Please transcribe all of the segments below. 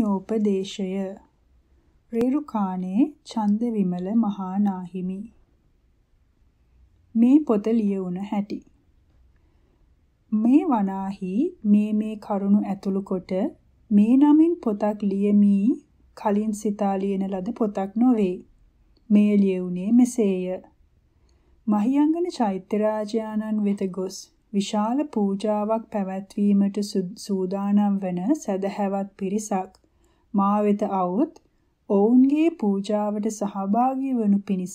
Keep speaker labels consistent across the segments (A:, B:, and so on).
A: පුණ්‍යෝපදේශය රේරුකාණේ ඡන්ද විමල මහානාහිමි මේ පොත ලියවුණ හැටි මේ වනාහි මේ මේ කරුණු ඇතුළු කොට මේ නමින් පොතක් ලියමි කලින් සිතා ලියන ලද පොතක් නොවේ මේ ලියුනේ මෙසේය මහියංගන චෛත්‍යරාජානන් වෙත ගොස් විශාල පූජාවක් පැවැත්වීමට සූදානම් වන සදහැවත් පිරිසක් මා වෙත આવොත් ඔවුන්ගේ පූජාවට සහභාගී වනු පිණිස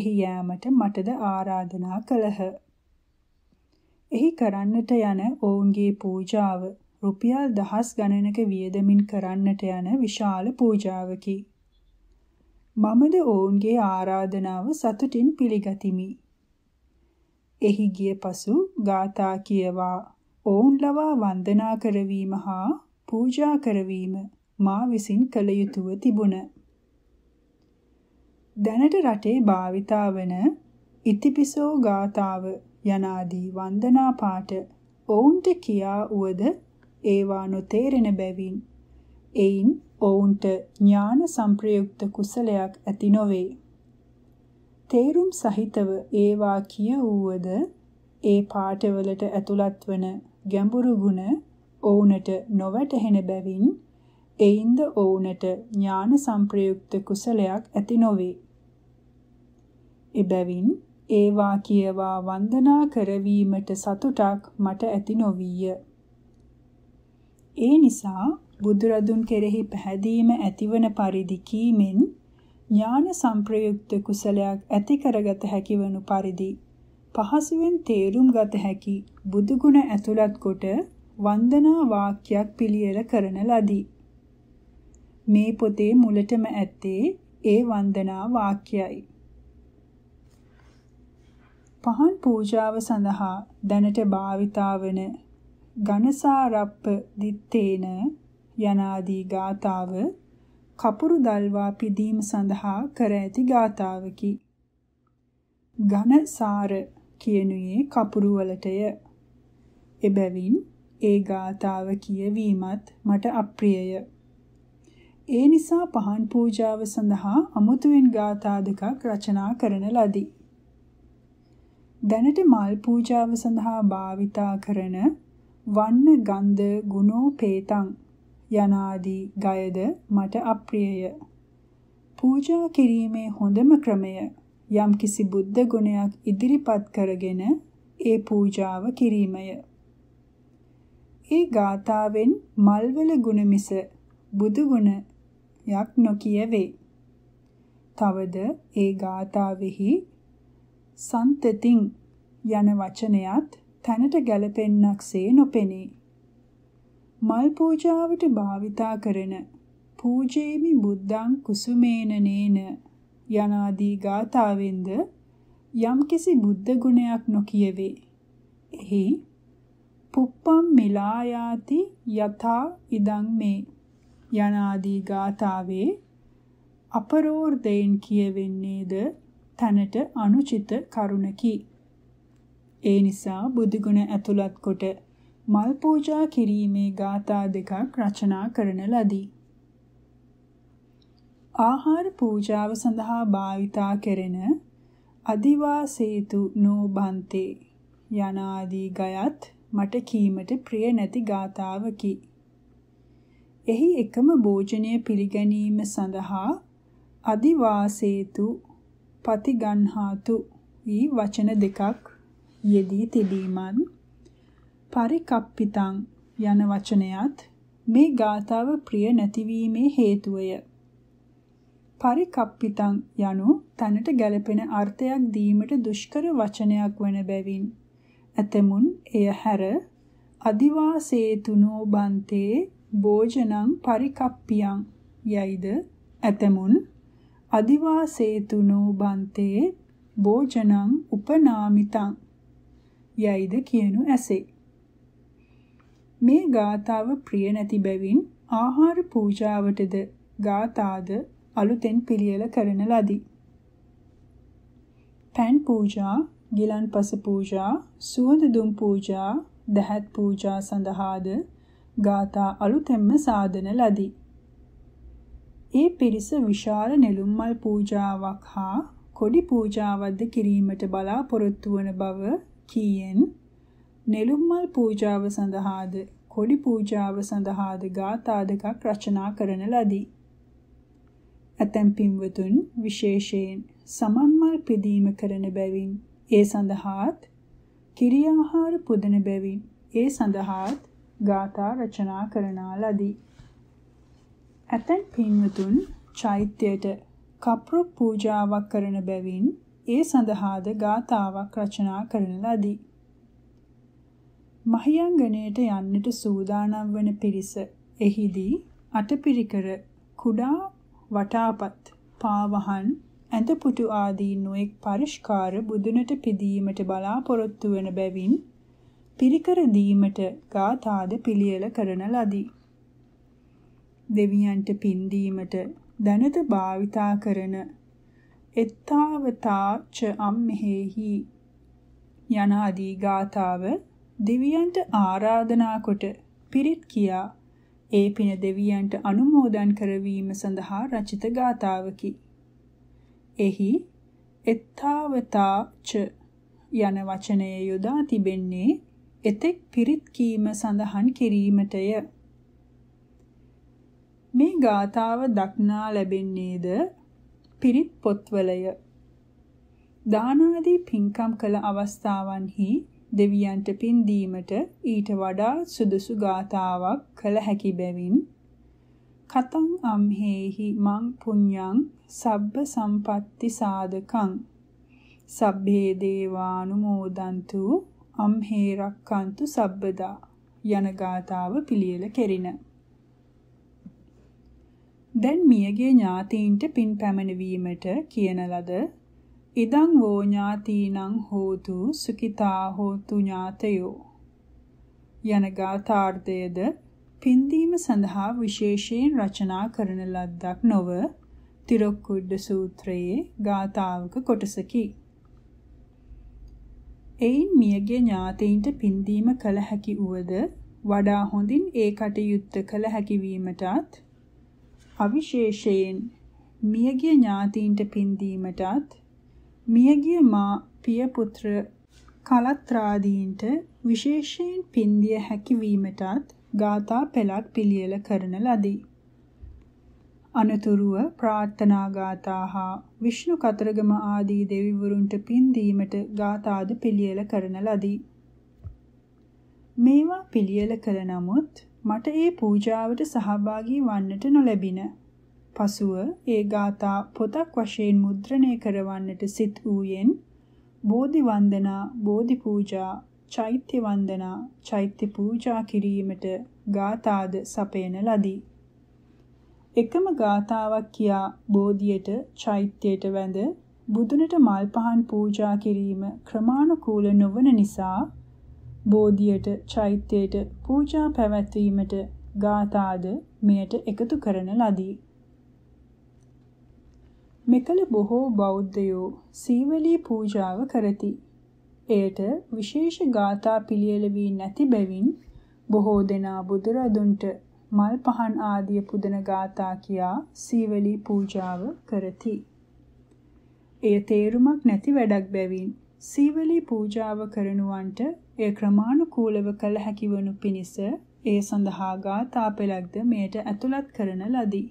A: එහි යෑමට මටද ආරාධනා කළහ. එහි කරන්නට යන ඔවුන්ගේ පූජාව රුපියල් දහස් ගණනක වියදමින් කරන්නට යන විශාල පූජාවකි. මමද ඔවුන්ගේ ආරාධනාව සතුටින් පිළිගතිමි. එහි ගිය පසු ගාථා කියවා ඔවුන් ලවා වන්දනා කරවීම හා පූජා කරවීම මා විසින් කළ යුතුව තිබුණ. දැනට රටේ භාවිතා වන ඉතිපිසෝ ගාතාව යනාදී වන්දනා පාඨ ඔවුන්ට කියා උවද ඒවා නොතේරෙන බැවින් එයින් ඔවුන්ට ඥාන සම්ප්‍රයුක්ත කුසලයක් ඇති නොවේ. තේරුම් සහිතව ඒවා කිය වූවද ඒ පාඨවලට ඇතුළත් වන ගැඹුරු ගුණ ඔවුනට නොවැටහෙන බැවින් එයින්ද ඔවුනට ඥාන සංප්‍රයුක්ත කුසලයක් ඇති නොවේ. එබැවින් ඒවා කියවා වන්දනා කරවීමට සතුටක් මට ඇති නොවිය. ඒ නිසා බුදුරදුන් කෙරෙහි පැහැදීම ඇතිවන පරිදි කීමෙන් ඥාන සංප්‍රයුක්ත කුසලයක් ඇති කරගත හැකිවනු පරිදි පහසුවෙන් තේරුම් ගත හැකි බුදුගුණ ඇතුළත් කොට වන්දනා වාක්‍යයක් පිළියෙල කරන ලදී. මේ පොතේ මුලටම ඇත්තේ ඒ වන්දනා වාක්‍යයයි. පහන් පූජාව සඳහා දැනට භාවිතා වන ඝනසාරප්ප දිත්තේන යනාදී ගාතාව කපුරු දල්වා පිදීම සඳහා කර ඇති ගාතාවකි. ඝනසාර කියනුයේ කපුරු වලටය. එබැවින් ඒ ගාතාව කියවීමත් මට අප්‍රියය. ඒ නිසා පහන් පූජාව සඳහා අමුතුවෙන් ගාථා දෙකක් රචනා කරන ලදී. දැනට මල් පූජාව සඳහා භාවිතා කරන වන්න ගන්ධ ගුණෝ පේතං යනාදී ගයද මට අප්‍රියය. පූජා කිරීමේ හොඳම ක්‍රමය යම්කිසි බුද්ධ ගුණයක් ඉදිරිපත් කරගෙන ඒ පූජාව කිරීමය. ඒ ගාථාවෙන් මල්වල ගුණ මිස බුදු ගුණ යක් නොකිය වේ. තවද ඒ ගාථාවෙහි සන්තතින් යන වචනයත් තැනට ගැලපෙන්නක්සේ නොපෙනේ. මල් පූජාවට භාවිතා කරන පූජේමි බුද්ධං කුසුමේනනේන යනාදී ගාථාවෙන්ද යම්කිසි බුද්ධ ගුණයක් නොකියවේ. එහි පුප්පම් මිලායාති යථා ඉදං මේ යනාදී ගාතාවේ අපරෝර්ධයෙන් කියවෙන්නේද තැනට අනුචිත කරුණකි. ඒ නිසා බුදුගුණ ඇතුළත් කොට මල් පූජා කිරීමේ ගාථා දෙකක් රචනා කරන ලදී. ආහාර පූජාව සඳහා භාවිතා කෙරෙන අදිවාසේතු නෝබන්තේ යනාදී ගයත් මට කීමට ප්‍රිය නැති ගාතාවකි. එහි එකම භෝජනය පිළිගැනීම සඳහා අදිවාසේතු පතිගන්හාතු වී වචන දෙකක් යෙදී තිබීමත් පරිකප්පිතං යන වචනයත් මේ ගාතාව ප්‍රිය නැතිවීමේ හේතුවය. පරිකප්පිතං යනු තනට ගැළපෙන අර්ථයක් දීමට දුෂ්කර වචනයක් වන බැවින් ඇතමුන් එය හැර අදිවාසේතුනෝ බන්තේ භෝජනං පරිකප්පියං යයිද ඇතමුන් අදිවාසේතුනෝ බන්තේ භෝජනං උපනාමිතං යයිද කියනු ඇසේ මේ ගාතාව ප්‍රිය නැති බැවින් ආහාර පූජාවටද ගාතාද අලුතෙන් පිළියෙල කරන ලදී. පෑන් පූජා, ගිලන්පස පූජා, සුවඳ දුම් පූජා, දහත් පූජා සඳහාද ගාථා අලුතෙන්ම සාදන ලදී. ඒ පිරිස විශාල නෙළුම් මල් පූජාවක් හා කොඩි පූජාවක්ද කිරීමට බලාපොරොත්තු වන බව කීයෙන් නෙළුම් මල් පූජාව සඳහාද කොඩි පූජාව සඳහාද ගාථා දෙකක් රචනා කරන ලදී. ඇතැම් පින්වතුන් විශේෂයෙන් සමන්මල් පිදීම කරන බැවින් ඒ සඳහාත් කිරියාහාර පුදන බැවින් ඒ සඳහාත් ගාථා රචනා කරනා ලදී. ඇතැම් පින්වතුන් චෛත්‍යයට කප්රු පූජාවක් කරන බැවින් ඒ සඳහාද ගාතාවක් රචනා කරන ලදී. මහියංගණයට යන්නට සූදානම් වන පිරිස එහිදී අටපිරිකර කුඩා වටාපත් පාවහන් ඇඳපුටු ආදී නොඑක් පරිෂ්කාර බුදුනට පිදීමට බලාපොරොත්තු වන බැවින් පිරිකර දීමට ගාථාද පිළියෙල කරන ලදී. දෙවියන්ට පින් දීමට දනත භාවිතා කරන එත්තාවතාච අම්මෙහි යන ආදී ගාතාව දෙවියන්ට ආරාධනා කොට පිරිත් කියා ඒ පින දෙවියන්ට අනුමෝදන් කරවීම සඳහා රචිත ගාතාවකි. එහි එත්තාවතාච යන වචනය යොදා තිබෙන්නේ එතෙක් පිරිත් කීම සඳහන් කිරීමටය. මේ ගාතාව දක්නා ලැබෙන්නේද පිරිත් පොත්වලය. දානාදී පින්කම් කළ අවස්ථාවන්හි දෙවියන්ට පින් දීමට ඊට වඩා සුදුසු ගාතාවක් කළ හැකි බැවින් කතං අම්හෙහි මං පුඤ්ඤං සබ්බ සම්පatti සාධකං සබ්බේ දේවානුමෝදන්තු අම් හේරක්කන්තු සබ්බදා යන ගාතාව පිළියෙල කෙරින. දැන් මියගේ ඥාතීන්ට පින් පැමිණවීමට කියන ලද ඉදං වෝ ඥාතීනං හෝතු සුඛිතා හෝතු ඥාතයෝ යන ගාථාර්ථයද පින්දීම සඳහා විශේෂයෙන් රචනා කරන ලද්දක් නොව තිරොක්කුඩ්ඩ සූත්‍රයේ ගාථාවක කොටසකි. එයින් මියගේ ඥාතීන්ට පින්දීම කළ හැකි උවද වඩා හොඳින් ඒ කටයුත්ත කළ හැකි වීමටත් අවිශේෂයෙන් මියගේ ඥාතීන්ට පින්දීමටත් මියගේ මා පිය පුත්‍ර කලත්‍රාදීන්ට විශේෂයෙන් පින්දිය හැකි වීමටත් ගාථා පෙළක් පිළියෙල කරන ලදී. අනතුරුව ප්‍රාර්ථනා ගාථා හා විෂ්ණු කතරගම ආදී දෙවිවරුන්ට පින් දීමට ගාථාද පිළියෙල කරන ලදී. මේවා පිළියෙල කළ නමුත් මට ඒ පූජාවට සහභාගී වන්නට නොලැබින. පසුව ඒ ගාථා පොතක් වශයෙන් මුද්‍රණය කරවන්නට සිත් ඌයෙන් බෝධි වන්දනා, බෝධි පූජා, චෛත්‍ය වන්දනා, චෛත්‍ය පූජා කිරීමට ගාථාද සපයන ලදී. එකම ගාතාවක් කියා බෝධියට චෛත්‍යයට වැඳ බුදුනට මල් පහන් පූජා කිරීම ක්‍රමානුකූල නොවන නිසා බෝධියට චෛත්‍යයට පූජා පැවැත්වීමට ගාතාද මෙයට එකතු කරන ලදී. මෙකල බොහෝ බෞද්ධයෝ සීවලී පූජාව කරති. එයට විශේෂ ගාථා පිළියෙල වී නැති බැවින් බොහෝ දෙනා බුදුරදුන්ට මල් පහන් ආදිය පුදන ගාථා කියා සීවලී පූජාව කරති. එය තේරුමක් නැති වැඩක් බැවින් සීවලී පූජාව කරනුවන්ට එය ක්‍රමානුකූලව කළ හැකිවනු පිණිස ඒ සඳහා ගාථා පෙළක්ද මෙයට ඇතුළත් කරන ලදී.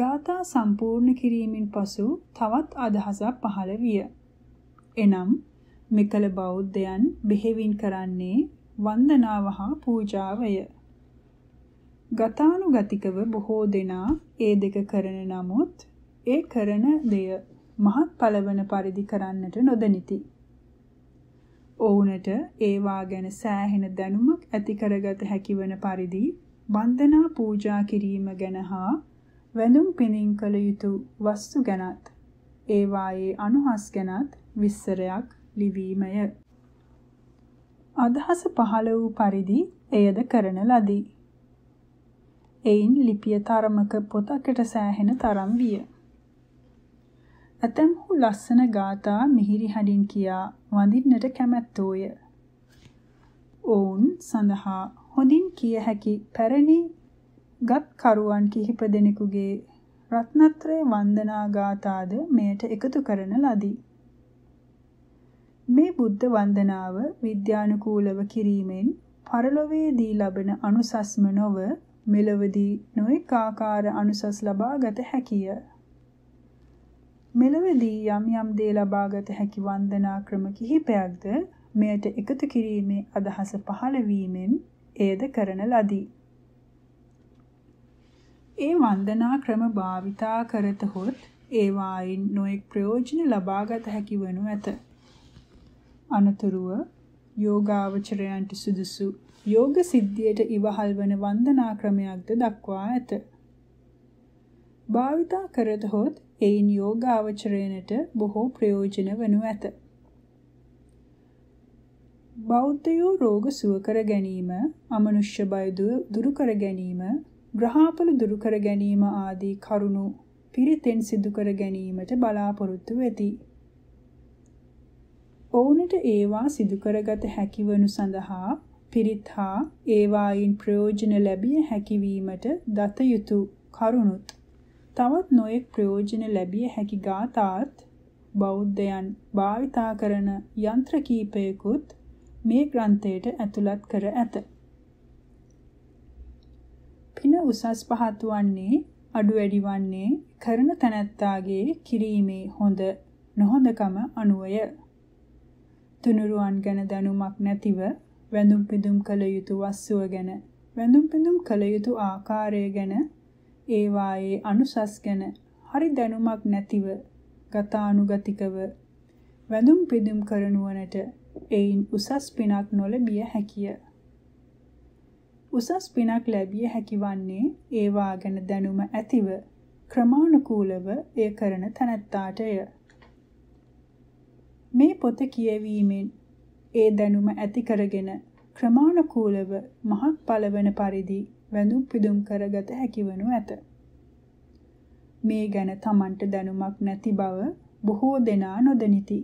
A: ගාථා සම්පූර්ණ කිරීමෙන් පසු තවත් අදහසක් පහළ විය. එනම් මෙකල බෞද්ධයන් බෙහෙවින් කරන්නේ වන්දනාව හා පූජාවය. ගතානුගතිකව බොහෝ දෙනා ඒ දෙක කරන නමුත් ඒ කරන දෙය මහත් පළවන පරිදි කරන්නට නොදනිති. ඔවුනට ඒවා ගැන සෑහෙන දැනුමක් ඇති කරගත හැකිවන පරිදි වන්දනා පූජා කිරීම ගැන හා වැඳුම් පිනින් කළ යුතු වස්තු ගැනත් ඒවායේ අනුහස් ගැනත් විස්තරයක් ලිවීමය. අදහස පහළ වූ පරිදි එයද කරන ලදී. එයින් ලිපිය තරමක පොතකට සෑහෙන තරම් විය. ඇතැම්හු ලස්සන ගාථා මිහිරි හඬින් කියා වඳින්නට කැමැත්තෝය. ඔවුන් සඳහා හොඳින් කිය හැකි පැරණි ගත්කරුවන් කිහිප දෙනෙකුගේ රත්නත්‍රය වන්දනා ගාථාද මෙයට එකතු කරන ලදී. මේ බුද්ධ වන්දනාව විද්‍යානුකූලව කිරීමෙන් පරලොවේදී ලබන අනුසස්ම නොව මෙලවදී නොඑක ආකාර අනුසස් ලබාගත හැකිය. මෙලවදී යම් යම් දේ ලබාගත හැකි වන්දනා ක්‍රම කිහිපයක්ද මෙයට එකතු කිරීමේ අදහස පහළ වීමෙන් එයද කරන ලදී. ඒ වන්දනා ක්‍රම භාවිතා කරතහොත් ඒවායින් නොඑක් ප්‍රයෝජන ලබාගත හැකි වනු ඇත. අනතුරුව යෝගාවචරයන්ට සුදුසු යෝග සිද්ධියට ඉවහල් වන වන්දනා ක්‍රමයක්ද දක්වා ඇත. භාවිතා කරතහොත් එයින් යෝගාවචරයනට බොහෝ ප්‍රයෝජන වනු ඇත. බෞද්ධයෝ රෝග සුව කර ගැනීම, අමනුෂ්‍ය බය දුරු කර ගැනීම, ග්‍රහාපල දුරු කර ගැනීම ආදී කරුණු පිරිතෙන් සිදු කර ගැනීමට බලාපොරොත්තු වෙති. ඔවුන්ට ඒවා සිදු කරගත හැකිවනු සඳහා පිරිත් හා ඒවායින් ප්‍රයෝජන ලැබිය හැකිවීමට දත යුතු කරුණුත් තවත් නොයෙක් ප්‍රයෝජන ලැබිය හැකි ගාථාත් බෞද්ධයන් භාවිතා කරන යන්ත්‍ර කීපයකුත් මේ ග්‍රන්ථයට ඇතුළත් කර ඇත. පින උසස් පහත් වන්නේ අඩු වැඩි වන්නේ කරන තැනැත්තාගේ කිරීමේ හොඳ නොහොඳකම අනුවය. තුනුරුවන් ගැන දැනුමක් නැතිව වැඳුම් පිදුම් කළ යුතු වස්තුව ගැන වැඳුම් පිදුම් කළ යුතු ආකාරය ගැන ඒවායේ අනුසස් ගැන හරි දැනුමක් නැතිව ගතානුගතිකව වැඳුම් පිදුම් කරනුවනට එයින් උසස් පිනක් නොලැබිය හැකිය. උසස් පිනක් ලැබිය හැකිවන්නේ ඒවා ගැන දැනුම ඇතිව ක්‍රමානුකූලව එය කරන තැනැත්තාටය. මේ පොත කියවීමෙන් ඒ දැනුම ඇති කරගෙන ක්‍රමානුකූලව මහත් පළවන පරිදි වැඳුම් පිදුම් කරගත හැකිවනු ඇත. මේ ගැන Tamanට දැනුමක් නැති බව බොහෝ දෙනා නොදනිති.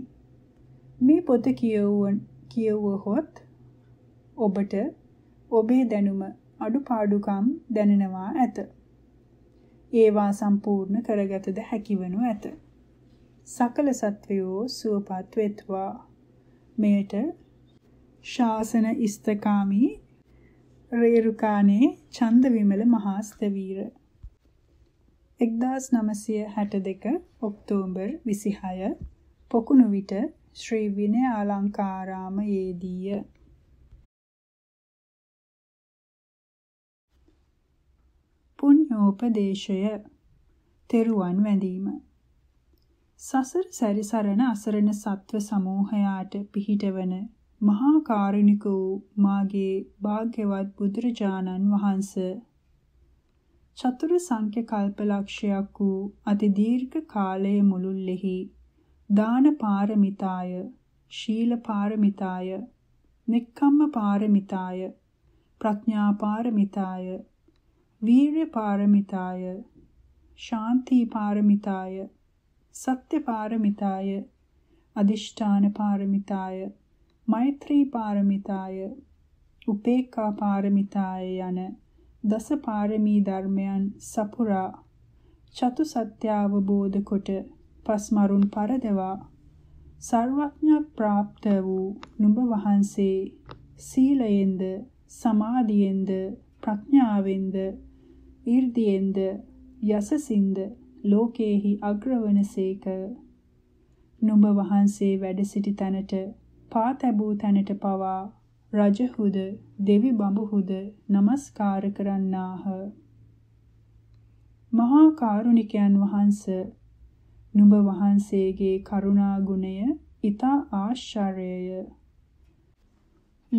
A: මේ පොත කියවුවන් කියවුවහොත් ඔබට ඔබේ දැනුම අඩුපාඩුකම් දැනෙනවා ඇත. ඒවා සම්පූර්ණ කරගතද හැකිවනු ඇත. සකල සත්වයෝ සුවපත් වෙත්වා මෙයට ශාසන ඉස්තකාමී රේරුකානේ චන්දවිමල මහාස්තවීර 1962 ඔක්තෝබර් 26 පොකුණු විට ශ්‍රී විනය අලංකාරාමයේදීය. පුඤ්ඤෝපදේශය තෙරුවන් වැඳීම සසර සැරිසරන අසරණ සත්ව සමූහයාට පිහිටවන මහා කාරුණික වූ මාගේ භාග්‍යවත් බුදුරජාණන් වහන්ස චතුර සංඛ්‍ය කල්පලක්ෂයක් වූ අති දීර්ඝ කාලයේ මුළුල්ලෙහි දාන පාරමිතාය ශීල පාරමිතාය නික්කම්ම පාරමිතාය ප්‍රඥා පාරමිතාය වීර්‍ය පාරමිතාය ශාන්ති පාරමිතාය සත්‍ය පාරමිතාය අදිෂ්ඨාන පාරමිතාය මෛත්‍රී පාරමිතාය උපේක්ඛා පාරමිතාය යන දස පාරමී ධර්මයන් සපුරා චතු සත්‍ය අවබෝධ කොට පස්මරුන් පරදවා සර්වඥ ප්‍රාප්ත වූ නුඹ වහන්සේ සීලයෙන්ද සමාධියෙන්ද ප්‍රඥාවෙන්ද ඊර්දියෙන්ද යසසින්ද ලෝකයේහි අග්‍රවනසේක නුඹ වහන්සේ වැඩ සිටි තැනට පාතැබූ තැනට පවා රජහුද දෙවි බඹහුද নমස්කාර කරන්නාහ මහා කාරුණිකයන් වහන්ස නුඹ වහන්සේගේ කරුණා ගුණය ඊතා ආශ්චර්යය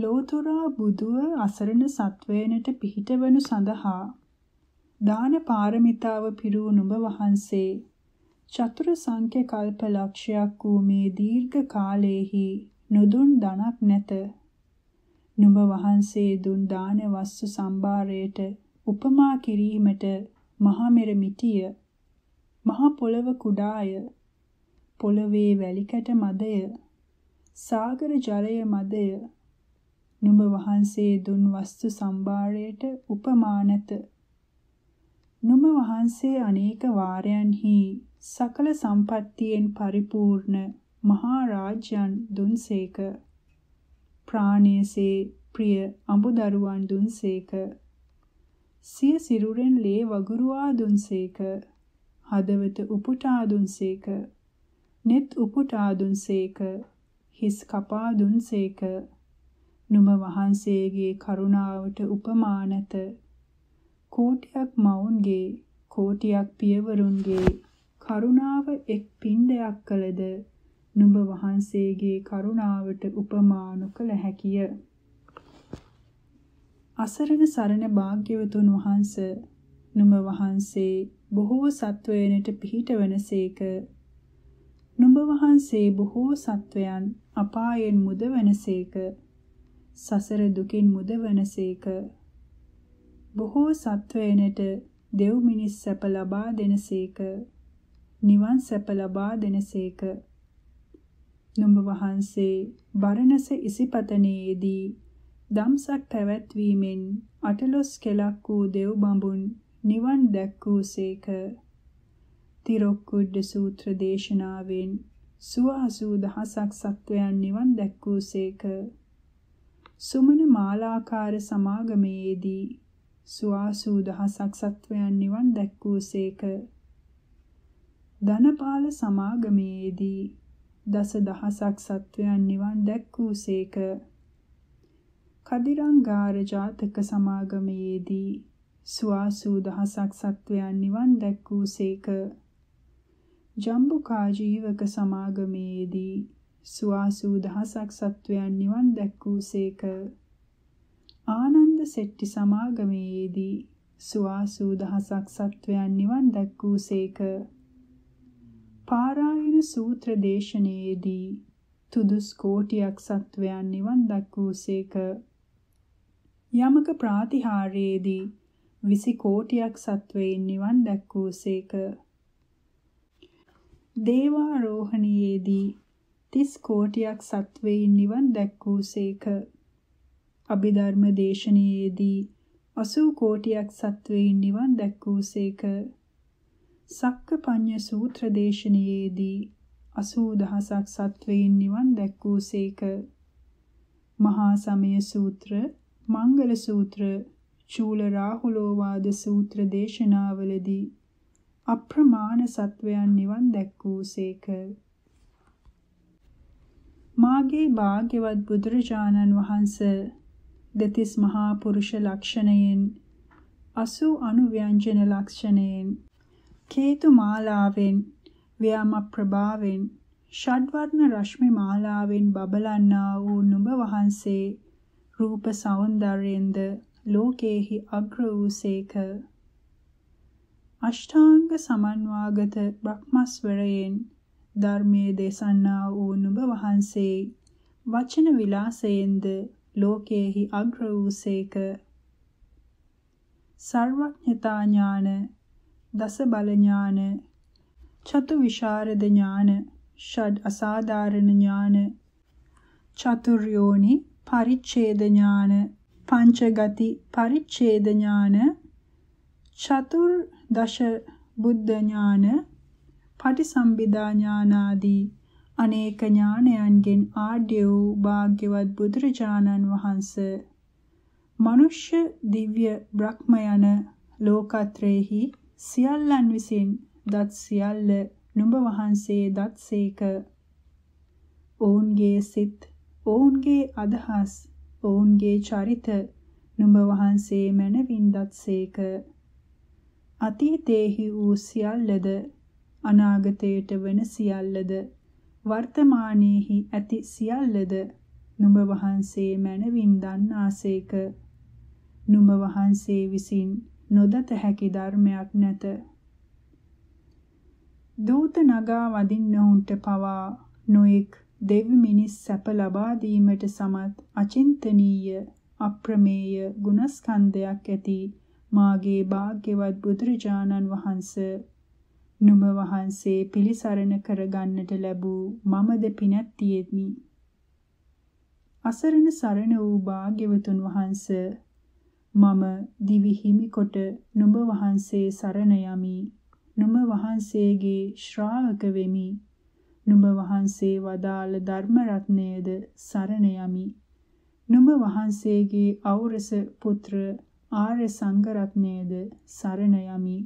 A: ලෝතුරා බුදුව අසරණ සත්වයනට පිහිටවනු සඳහා දාන පාරමිතාව පිරූ නුඹ වහන්සේ චතුර සංඛ්‍ය කල්ප ලක්ෂයක් වූ මේ දීර්ඝ කාලයේහි නොදුන් ධනක් නැත. නුඹ වහන්සේ දුන් දාන වස්තු සම්භාරයට උපමා කිරීමට මහා මෙර මිටිය මහා පොළව කුඩාය පොළවේ වැලිකැට මදය සාගර ජලය මදය නුඹ වහන්සේ දුන් වස්තු සම්භාරයට උපමා නැත නුම වහන්සේ අනේක වාරයන්හි සකල සම්පත්තියෙන් පරිපූර්ණ මහරජාන් දුන්සේක ප්‍රාණයසේ ප්‍රිය අඹදරුවන් දුන්සේක සිය සිරුරෙන් ලේ වගුරුවා දුන්සේක හදවත උපුටා දුන්සේක net උපුටා දුන්සේක හිස් කපා දුන්සේක නුම වහන්සේගේ කරුණාවට උපමානත කෝටියක් මවුන්ගේ කෝටියක් පියවරුන්ගේ කරුණාව එක් පින්ඩයක් කළද නුඹ වහන්සේගේ කරුණාවට උපමා නොකළ හැකිය. අසරණ සරණ භාග්‍යවතුන් වහන්ස නුඹ වහන්සේ බොහෝ සත්වයනට පිහිටවනසේක. නුඹ වහන්සේ බොහෝ සත්වයන් අපායෙන් මුදවනසේක. සසර දුකින් මුදවනසේක. බොහෝ සත්වයනට දෙව් මිනිස් සැප ලබා දෙනසේක. නිවන් සැප ලබා දෙනසේක. නුඹ වහන්සේ බරණස ඉසිපතනයේදී දම්සක් පැවැත්වීමෙන් අටලොස් කෙලක් වූ දෙව් බඹුන් නිවන් දැක්වූසේක. තිරොක්කුඩ්ඩ සූත්‍ර දේශනාවෙන් සුවහසූ දහසක් සත්වයන් නිවන් දැක්වූසේක. සුමන මාලාකාර සමාගමයේදී සුවාසූ දහසක් සත්වයන් නිවන් දැක්වූසේක. ධනපාල සමාගමේදී දස දහසක් සත්වයන් නිවන් දැක්වූසේක. කදිරංගාර ජාතක සමාගමේදී සුවාසූ දහසක් සත්වයන් නිවන් දැක්වූසේක. ජම්බුකා ජීවක සමාගමේදී සුවාසූ දහසක් සත්වයන් නිවන් දැක්වූසේක. ආනන්ද සෙට්ටි සමාගමේදී සුවාසූ දහසක් සත්වයන් නිවන් දැක්වූසේක. පාරායන සූත්‍ර දේශනයේදී තුදුස් කෝටියක් සත්වයන් නිවන් දැක්වූසේක. යමක ප්‍රාතිහාර්යයේදී විසි කෝටියක් සත්වයින් නිවන් දැක්වූසේක. දේවාරෝහණයේදී තිස් කෝටියක් සත්වයින් නිවන් දැක්වූසේක. අභිධර්ම දේශනාවේදී 80 කෝටියක් සත්වයින් නිවන් දැක්වූසේක. සක්කපඤ්ඤ සූත්‍ර දේශනාවේදී 80000ක් සත්වයින් නිවන් දැක්වූසේක. මහා සමය සූත්‍ර, මංගල සූත්‍ර, චූල රාහුලෝවාද සූත්‍ර දේශනාවලදී අප්‍රමාණ සත්වයන් නිවන් දැක්වූසේක. මාගේ භාග්‍යවත් බුදුරජාණන් වහන්සේ දෙතිස් මහා පුරුෂ ලක්ෂණයෙන් අසු අනු ව්‍යංජන ලක්ෂණයෙන් කේතු මාලාවෙන් ව්‍යාම ප්‍රභාවෙන් ෂඩ්වර්ණ රශ්මි මාලාවෙන් බබලන්නා වූ නුඹ වහන්සේ රූප సౌందර්යෙන්ද ලෝකේහි අග්‍ර වූසේක අෂ්ටාංග සමන්වාගත බ්‍රහ්මස්වරයෙන් ධර්මයේ දේශනා වූ නුඹ වහන්සේ වචන විලාසයෙන්ද ලෝකයේහි අග්‍ර වූසේක සර්වඥතා ඥාන දස බල ඥාන චතු විශාරද ඥාන ෂඩ් අසාධාරණ ඥාන චතුර්යෝනි පරිච්ඡේද ඥාන පංචගති පරිච්ඡේද ඥාන චතුර් දශ බුද්ධ ඥාන පටිසම්භිදා ඥානාදී අනේක ඥානයන්ගෙන් ආඩ්‍ය වූ භාග්‍යවත් බුදුරජාණන් වහන්ස මනුෂ්‍ය දිව්‍ය බ්‍රහ්ම යන ලෝකත්‍රේහි සියල්ලන් විසින් දත් සියල්ල නුඹ වහන්සේ දත්සේක ඔවුන්ගේ සිත් ඔවුන්ගේ අදහස් ඔවුන්ගේ චරිත නුඹ වහන්සේ මැනවින් දත්සේක අතීතේහි වූ සියල්ලද අනාගතයට වෙන සියල්ලද වර්තමානයේහි ඇති සියල්ලද නුඹ වහන්සේ මැනවින් දන්නාසේක. නුඹ වහන්සේ විසින් නොදත හැකි ධර්මයක් නැත. දූත නගා වදින්නහුන්ට පවා නොඑක් දෙව් මිනිස් සැප ලබා දීමට සමත් අචින්තනීය අප්‍රමේය ගුණස්කන්ධයක් ඇති මාගේ භාග්‍යවත් බුදුරජාණන් වහන්සේ නුඹ වහන්සේ පිළිසරණ කරගන්නට ලැබූ මමද පිනැත්තියෙමි. අසරණ සරණ වූ භාග්‍යවතුන් වහන්ස මම දිවි හිමිකොට නුඹ වහන්සේ සරණ යමි. නුඹ වහන්සේගේ ශ්‍රාවක වෙමි. නුඹ වහන්සේ වදාළ ධර්ම රත්නයේද සරණ යමි. නුඹ වහන්සේගේ ඖරස පුත්‍ර ආර්ය සංඝ රත්නයේද සරණ යමි.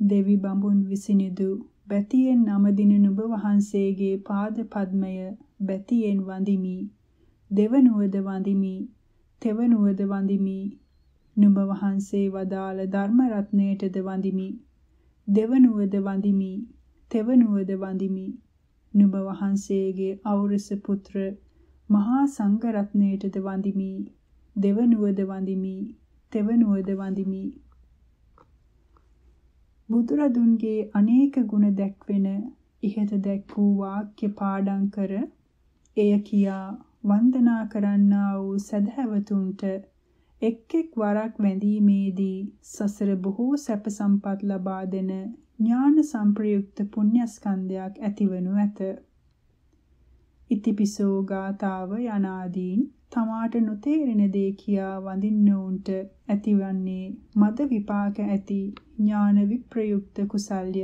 A: දෙවි බඹුන් විසිනිදු බැතියෙන් නමදින නුඹ වහන්සේගේ පාද පද්මය බැතියෙන් වඳිමි දෙවනුවද වඳිමි තෙවනුවද වඳිමි නුඹ වහන්සේ වදාළ ධර්ම රත්ණයටද වඳිමි දෙවනුවද වඳිමි තෙවනුවද වඳිමි නුඹ වහන්සේගේ අවුරුස පුත්‍ර මහා සංඝ රත්ණයටද වඳිමි දෙවනුවද වඳිමි තෙවනුවද වඳිමි බුදුරදුන්ගේ අනේක ගුණ දැක්වෙන ඉහත දැක් වූ වාක්‍ය පාඩම් කර එය කියා වන්දනා කරන්නා වූ සදහැවතුන්ට එක් එක් වරක් වැඳීමේදී සසර බොහෝ සැප සම්පත් ලබා දෙන ඥාන සංප්‍රයුක්ත පුණ්‍යස්කන්ධයක් ඇතිවනු ඇත. ඉතිපිසෝ ගාතාව යනාදීන් තමාට නොතේරෙන දේ කියා වඳින්න උන්ට ඇතිවන්නේ මද විපාක ඇති ඥාන විප්‍රයුක්ත කුසල්ය.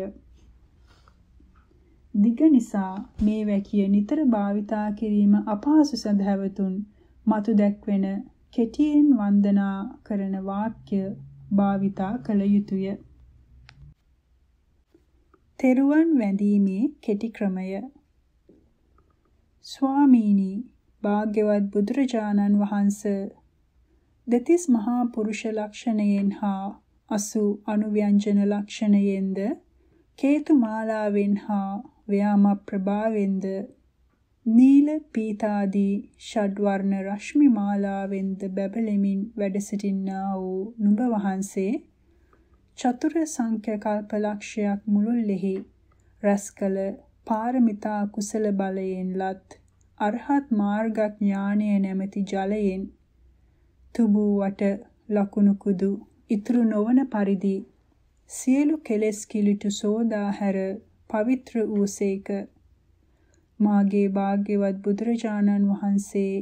A: දිග නිසා මේ වැකිය නිතර භාවිතා කිරීම අපහසු සදහැවතුන් මතු දැක්වෙන කෙටියෙන් වන්දනා කරන වාක්‍ය භාවිතා කළ යුතුය. තෙරුවන් වැඳීමේ කෙටි ක්‍රමය ස්වාමීනි භාග්‍යවත් බුදුරජාණන් වහන්ස දෙතිස් මහා පුරුෂ ලක්ෂණයෙන් හා අසු අනුව්‍යංජන ලක්ෂණයෙන්ද කේතු මාලාවෙන් හා ව්‍යාම ප්‍රභාවෙන්ද නීල පීතාදී ෂඩ්වර්ණ රශ්මි මාලාවෙන්ද බැබලෙමින් වැඩ සිටින්නා වූ නුඹ වහන්සේ චතුර සංඛ්‍ය කල්ප ලක්ෂයක් මුළුල්ලෙහි රැස්කල පාරමිතා කුසල බලයෙන් ලත් අරහත් මාර්ගඥානය නැමැති ජලයෙන් තුබුවට ලකුණු කුදු ඉතුරු නොවන පරිදි සියලු කෙලෙස් කිලිටු සෝදා හැර පවිත්‍ර වූසේක මාගේ භාග්‍යවත් බුදුරජාණන් වහන්සේ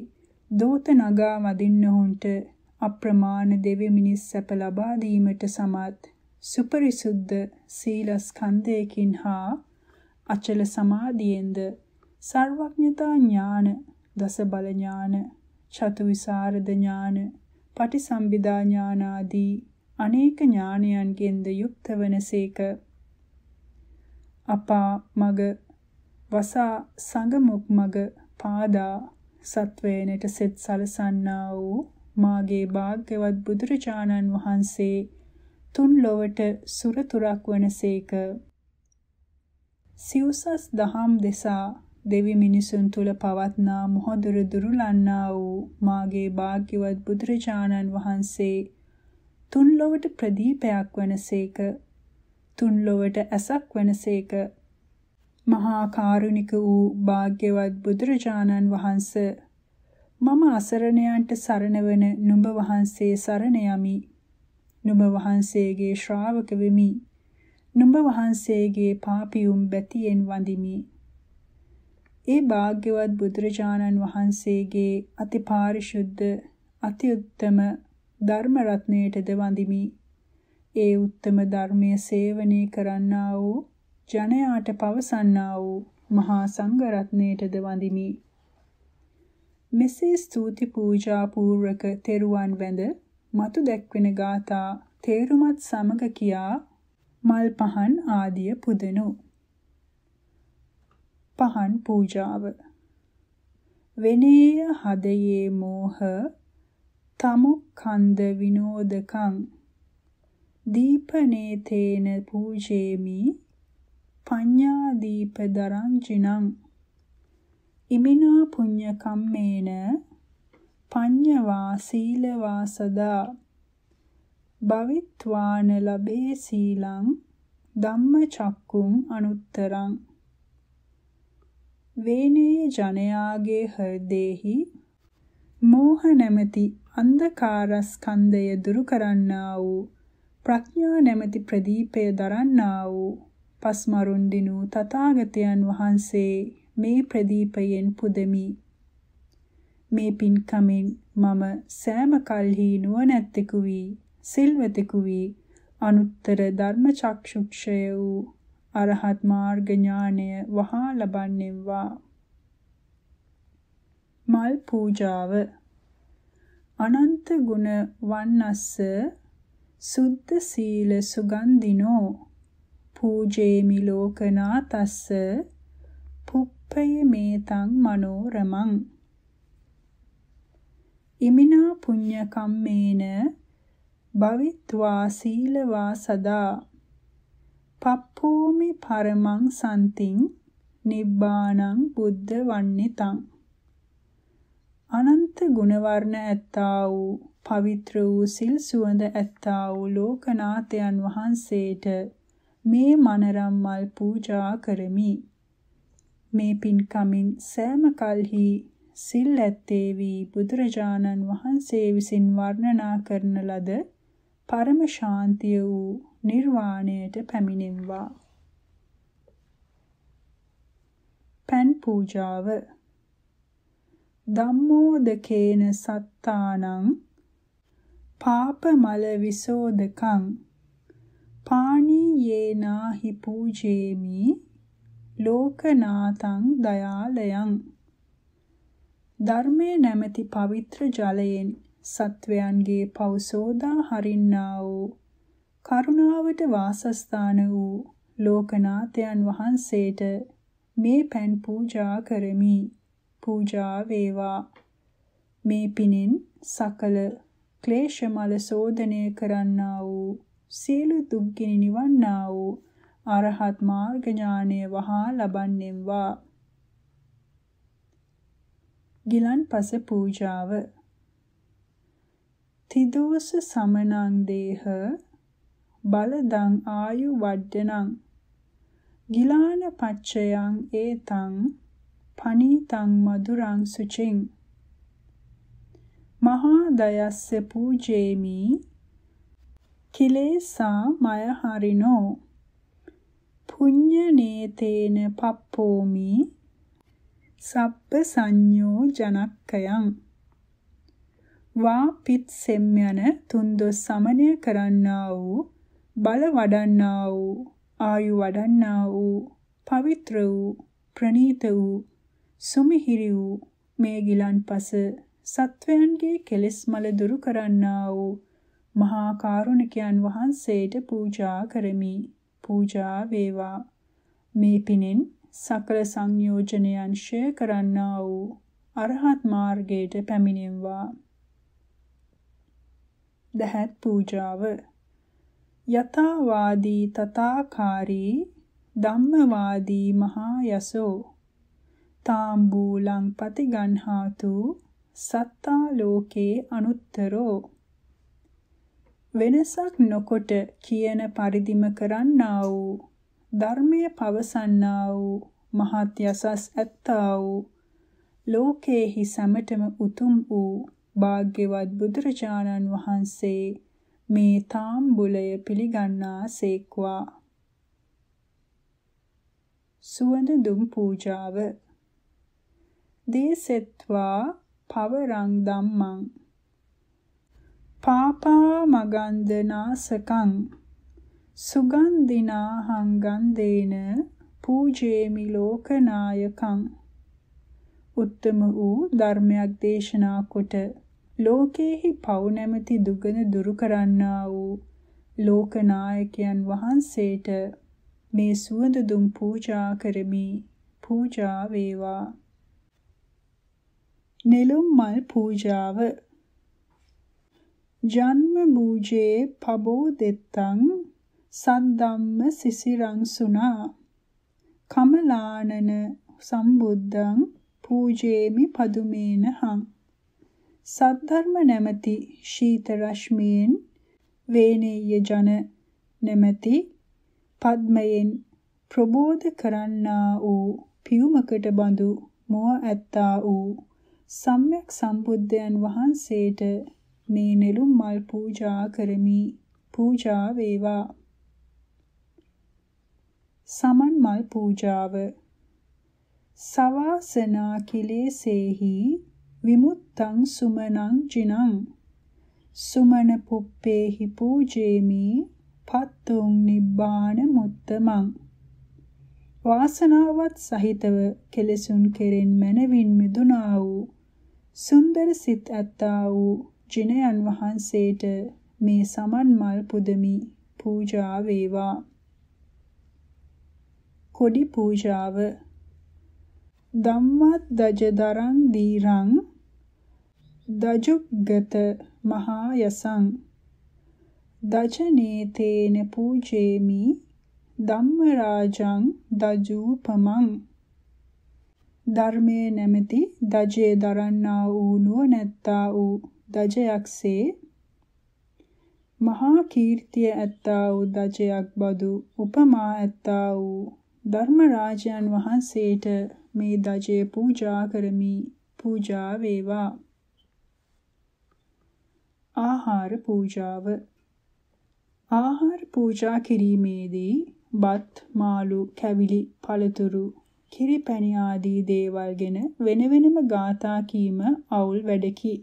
A: දෝත නගා වදින්නහුන්ට අප්‍රමාණ දෙවි මිනිස් සැප ලබා දීමට සමත් සුපරිසුද්ධ සීලස්කන්ධයකින් හා අචල සමාධියෙන්ද සර්වඥතා ඥාන, දස බල ඥාන, චතු විසරද ඥාන, පටිසම්භිදා ඥාන ආදී අනේක ඥානයන්ගෙන්ද යුක්ත වනසේක. අපා මග වසා සංගමුක් මග පාදා සත්වේනට සෙත් සලසන්නා වූ මාගේ භාග්‍යවත් බුදුරජාණන් වහන්සේ තුන් ලොවට සුරතුරක් වනසේක. සිව්සස් දහම් දෙසා දෙවි මිනිසුන් තුල පවත්නා මොහොදුර දුරුලන්නා වූ මාගේ භාග්‍යවත් බුදුරජාණන් වහන්සේ තුන් ලොවට ප්‍රදීපයක් වනසේක තුන් ලොවට ඇසක් වනසේක මහා කාරුණික වූ භාග්‍යවත් බුදුරජාණන් වහන්ස මම අසරණයන්ට සරණ වන නුඹ වහන්සේ සරණ යමි නුඹ වහන්සේගේ ශ්‍රාවක වෙමි නුඹ වහන්සේගේ පාපියුම් බැතියෙන් වඳිමි ඒ භාග්‍යවත් බුදුරජාණන් වහන්සේගේ අතිපාරිශුද්ධ අති උත්තම ධර්ම රත්නයටද වඳිමි. ඒ උත්තම ධර්මයේ සේවනය කරන්නා වූ ජනයාට පවසන්නා වූ මහා සංඝ රත්නයටද වඳිමි. මෙසේ ස්තුති පූජා පූර්වක තෙරුවන් වැඳ මතු දැක්වෙන ගාථා තේරුමත් සමග කියා මල් පහන් ආදිය පුදනෝ පහන් පූජාව වෙනේය හදයේ මෝහ තමු කන්ද විනෝදකං දීපනේතේන පූජේමි පඤ්ඤා දීප දරංචිනං ඉමිනා පුඤ්ඤ කම්මේන පඤ්ඤවා සීලවා සදා භවිත්වාන ලබේ සීලං ධම්මචක්කුම් අනුත්තරං වේනේය ජනයාගේ හෘදේහි මෝහ නැමැති අන්ධකාරස්කන්ධය දුරු කරන්නා වූ ප්‍රඥා නැමැති ප්‍රදීපය දරන්නා වූ පස්මරුන් දිනු තථාගතයන් වහන්සේ මේ ප්‍රදීපයෙන් පුදමි මේ පින්කමෙන් මම සෑම කල්හි නුවණැත්තෙකු වී සිල්වතෙකු වී අනුත්තර ධර්ම චක්ෂුක්ෂය වූ අරහත් මාර්ග ඥානය වහා ලබන්නේවා. මල් පූජාව අනන්ත ගුණ වන්නස්ස සුද්ධ සීල සුගන්ධිනෝ පූජේමි ලෝකනාතස්ස පුප්පේ මේතං මනෝරමං ඉමිනා පුඤ්ඤ කම්මේන භවිත්වා සීලවා සදා පප්පෝමි පරමං සම්තින් නිබ්බාණං බුද්ධ වන්නිතං අනන්ත ගුණවර්ණ ඇත්තා වූ පවිත්‍ර වූ සිල් සුවඳ ඇත්තා වූ ලෝකනාථයන් වහන්සේට මේ මනරම් මල් පූජා කරමි මේ පින්කමින් සෑම කල්හි සිල් ඇත්තේ වී බුදුරජාණන් වහන්සේ විසින් වර්ණනා කරන ලද පරම ශාන්තිය වූ නිර්වාණයට පැමිණෙම්වා. පන් පූජාව ධම්මෝදකේන සත්තානං පාපමල විසෝදකං පාණීයේනාහි පූජේමි ලෝකනාතං දයාලයං ධර්මයේ නැමැති පවිත්‍ර ජලයෙන් සත්වයන්ගේ පව් සෝදා හරින්නා වූ කරුණාවට වාසස්ථාන වූ ලෝකනාථයන් වහන්සේට මේ පෑන් පූජා කරමි පූජා වේවා මේ පිනෙන් සකල ක්ලේශ මල සෝදනය කරන්නා වූ සීල දුක්ගිනි නිවන්නා වූ අරහත් මාර්ග ඥානය වහා ලබන්නේවා ගිලන්පස පූජාව තිදෝස සමනං දේහ බලදං ආයු වඩ්ඩනං ගිලාන පච්චයං ඒතං පනීතං මధుරං සුචින් මහා දයස්ස පූජේමි කිලේසා මය හරිනෝ පුඤ්ඤනේතේන පප්පෝමි සබ්බ සංඤෝ ජනක්කයන් වා පිත් සෙම් යන තුන්දොස් සමනය කරන්නා වූ බල වඩන්නා වූ ආයු වඩන්නා වූ පවිත්‍ර වූ ප්‍රණීත වූ සුමිහිරි වූ මේ ගිලන්පස සත්වයන්ගේ කෙලෙස් මල දුරු කරන්නා වූ මහා කරුණිකයන් වහන්සේට පූජා කරමි පූජා වේවා මේ පිනෙන් සකල සංයෝජනයන් ෂය කරන්නා වූ අරහත් මාර්ගයට පැමිණෙම්වා දැහැත් පූජාව යතවාදී තථාකාරී ධම්මවාදී මහා යසෝ තාම්බූලං පතිගන්හාතු සත්තා ලෝකේ අනුත්තරෝ වෙනසක් නොකොට කියන පරිදිම කරන්නා වූ ධර්මය පවසන්නා වූ මහත් යසස් ඇත්තා වූ ලෝකේහි සැමටම උතුම් වූ භාග්‍යවත් බුදුරජාණන් වහන්සේ මේ තාම්බුලය පිළිගන්නා සේක්වා. සුවඳ දුම් පූජාව දේසෙත්වා පවරං ධම්මං පාපා මගන්දනාසකං සුගන්ධිනා හංගන්දේන පූජේමි ලෝකනායකං උත්තම වූ ධර්මයක් දේශනා කොට ලෝකේහි පවු නැමැති දුගන දුරු කරන්නා වූ ලෝකනායකයන් වහන්සේට මේ සුවඳ දුම් පූජා කරමි පූජා වේවා නෙළුම් මල් පූජාව ජන්ම බූජේ පබෝ දෙත්තං සද්දම්ම සිසිරං සුනා කමලානන සම්බුද්ධං පූජේමි පදුමේන හං සද්ධර්ම නැමැති ශීත රශ්මියෙන් වේනේය ජන නැමැති පද්මයෙන් ප්‍රබෝධ කරන්නා වූ පියුමකට බඳු මොහ ඇත්තා වූ සම්්‍යක් සම්බුද්ධයන් වහන්සේට මේ නෙළුම් මල් පූජා කරමි පූජා වේවා සමන් මල් පූජාව සවාසනා කිලේසේහි විමුත්තං සුමනං ජිනං සුමන පුප්පේහි පූජේමි පත්තුං නිබ්බාන මුත්තමං වාසනාවත් සහිතව කෙලෙසුන් කෙරෙන් මනවින් මිදුනා වූ සුන්දර සිත් ඇත්තා වූ ජිනයන් වහන්සේට මේ සමන් මල් පුදමි පූජා වේවා කොඩි පූජාව ධම්මත් දජදරං දීරං දජුග්ගත මහා යසං දචනේතේන පූජේමි ධම්මරාජං දජූපමං ධර්මයේ නැමැති දජේ දරන්නා වූ නුවණැත්තා වූ දජයක්සේ මහා කීර්තිය ඇත්තා වූ දජයක් බදු උපමා ඇත්තා වූ ධර්මරාජයන් වහන්සේට මේ දජය පූජා කරමි පූජා වේවා ආහාර පූජාව ආහාර පූජා කිරීමේදී බත් මාළු කැවිලි පළතුරු කිරි පැණි ආදී දේවල් ගැන වෙන වෙනම ගාථා කීම අවුල් වැඩකි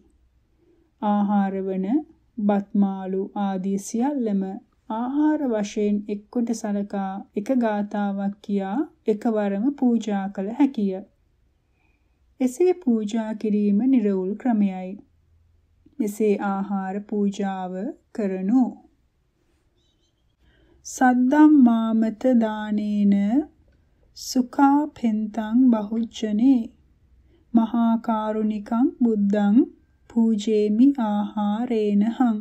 A: ආහාර වන බත් මාළු ආදී සියල්ලම ආහාර වශයෙන් එක්කොට සලකා එක ගාතාවක් කියා එකවරම පූජා කළ හැකිය. එසේ පූජා කිරීම නිර්වුල් ක්‍රමයයි. මෙසේ ආහාර පූජාව කරනු සද්දම්මාමත දානේන සුඛා පෙන්තං බහුජනේ මහා කරුණිකං බුද්ධං පූජේමි ආහාරේනහං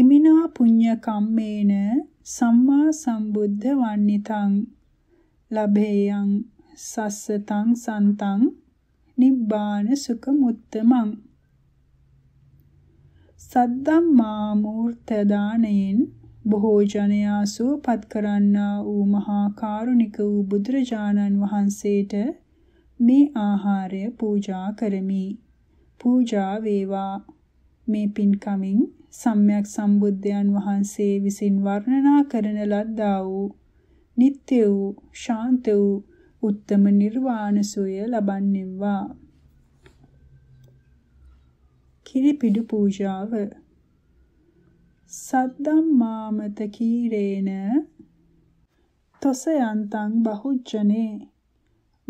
A: ඉමිනා පුඤ්ඤ කම්මේන සම්මා සම්බුද්ධ වන්නිතං ලබේයං සස්සතං සන්තං නිබ්බාන සුඛ මුත්තමං සද්දම්මා මූර්ත දාණයෙන් බොහෝ ජනයා සුවපත් කරන්නා වූ මහා කරුණික වූ බුදුරජාණන් වහන්සේට මේ ආහාරය පූජා කරමි. පූජා වේවා. මේ පින්කමින් සම්්‍යක් සම්බුද්ධයන් වහන්සේ විසින් වර්ණනා කරන ලද්දා වූ නিত্য වූ ශාන්ත වූ උත්තම නිර්වාණ සෝය ලබන්නේවා. කිරිපිඩු පූජාව සද්දම්මාමත කීරේන තොස යන්තං බහුජ්ජනේ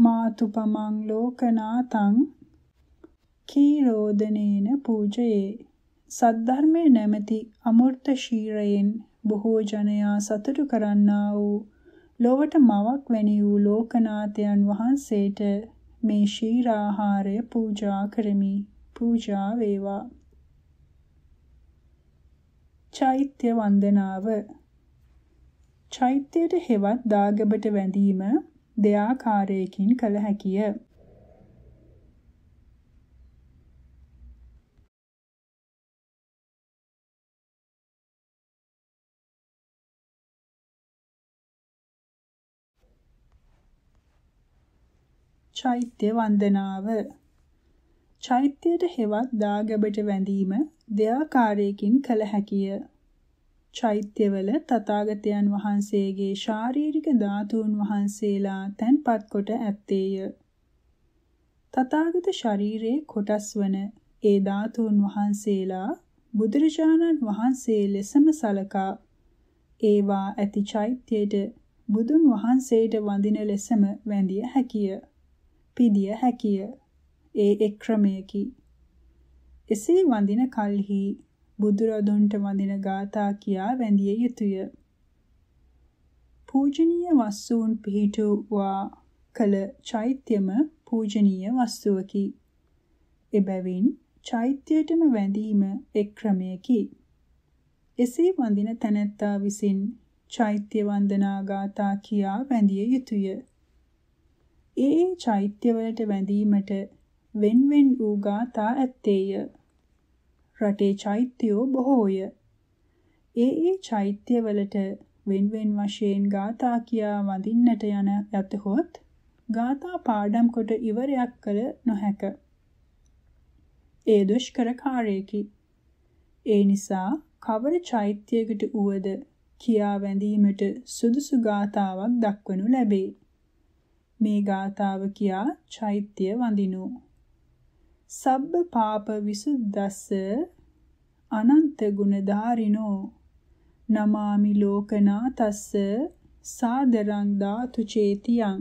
A: මාතුපමං ලෝකනාතං කීරෝදනේන පූජයේ සද්ධර්මයේ නැමැති අමෘත ශීරයෙන් බොහෝ ජනයා සතුටු කරන්නා වූ ලොවට මවක් වැනි වූ ලෝකනාථයන් වහන්සේට මේ ශීරාහාරය පූජා කරමි පූජා වේවා චෛත්‍ය වන්දනාව චෛත්‍යයට හෙවත් දාගබට වැඳීම දෙආකාරයකින් කළ හැකිය චෛත්‍ය වන්දනාව චෛත්‍යයට හෙවත් දාගැබට වැඳීම දෙආකාරයකින් කළ හැකිය. චෛත්‍යවල තථාගතයන් වහන්සේගේ ශාරීරික ධාතුන් වහන්සේලා තැන්පත් කොට ඇත්තේය. තථාගත ශරීරයේ කොටස් වන ඒ ධාතුන් වහන්සේලා බුදුරජාණන් වහන්සේ ලෙසම සලකා ඒවා ඇති චෛත්‍යයට බුදුන් වහන්සේට වඳින ලෙසම වැඳිය හැකිය. පිදිය හැකිය. ඒ එක් ක්‍රමයකි. එසේ වඳින කල්හි බුදුරදුන්ට වඳින ගාථා කියා වැඳිය යුතුය. පූජනීය වස්තුන් පිහිටුවා කළ චෛත්‍යම පූජනීය වස්තුවකි. එබැවින් චෛත්‍යයටම වැඳීම එක් ක්‍රමයකි. එසේ වඳින තැනැත්තා විසින් චෛත්‍ය වන්දනා ගාථා කියා වැඳිය යුතුය. ඒ චෛත්‍යවලට වැඳීමට වෙන්වෙන් වූ ගාථා ඇත්තේය. රටේ චෛත්‍යෝ බොහෝය. ඒ ඒ චෛත්‍යවලට වෙන්වෙන් වශයෙන් ගාථා කියා වඳින්නට යන යතහොත් ගාථා පාඩම් කොට ඉවරයක් කළ නොහැක. ඒ දුෂ්කර කාර්යයකි. ඒ නිසා කවර චෛත්‍යයකට උවද කියා වැඳීමට සුදුසු ගාතාවක් දක්වනු ලැබේ. මේ ගාතාව කියා චෛත්‍ය වඳිනු. සබ්බ පාප විසුද්දස්ස අනන්ත ගුණ ධාරිනෝ නමාමි ලෝකනාතස්ස සාදරං ධාතු චේතියං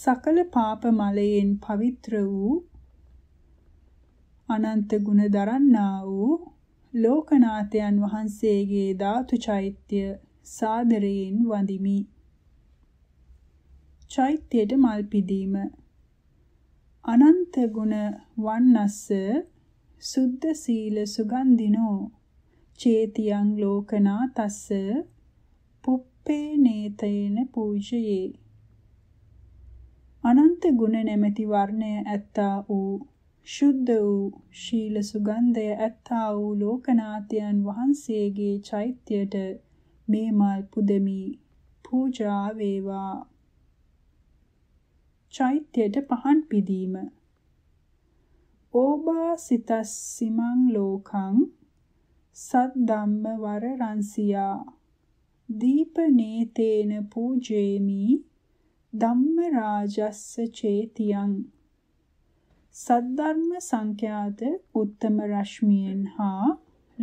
A: සකල පාප මලයෙන් පවිත්‍ර වූ අනන්ත ගුණ දරන්නා වූ ලෝකනාථයන් වහන්සේගේ ධාතු චෛත්‍ය සාදරයෙන් වඳිමි චෛත්‍යයට මල් පිදීම අනන්ත ගුණ වන්නස්ස සුද්ධ සීල සුගන්ධිනෝ චේතියං ලෝකනා තස්ස පුප්පේ නේතේන පූජයේ අනන්ත ගුණ නැමැති වර්ණය ඇත්තා වූ ශුද්ධ වූ ශීල සුගන්ධය ඇත්තා වූ ලෝකනාථයන් වහන්සේගේ චෛත්‍යයට මේ මල් පුදමි පූජා වේවා චෛත්‍යයට පහන් පිදීම ඕබාසිතස්සිමං ලෝකං සද්දම්ම වර රන්සියා දීපනේතේන පූජේමි ධම්ම රාජස්ස චේතියං සද්ධර්ම සංඛ්‍යාත උත්තම රශ්මියෙන් හා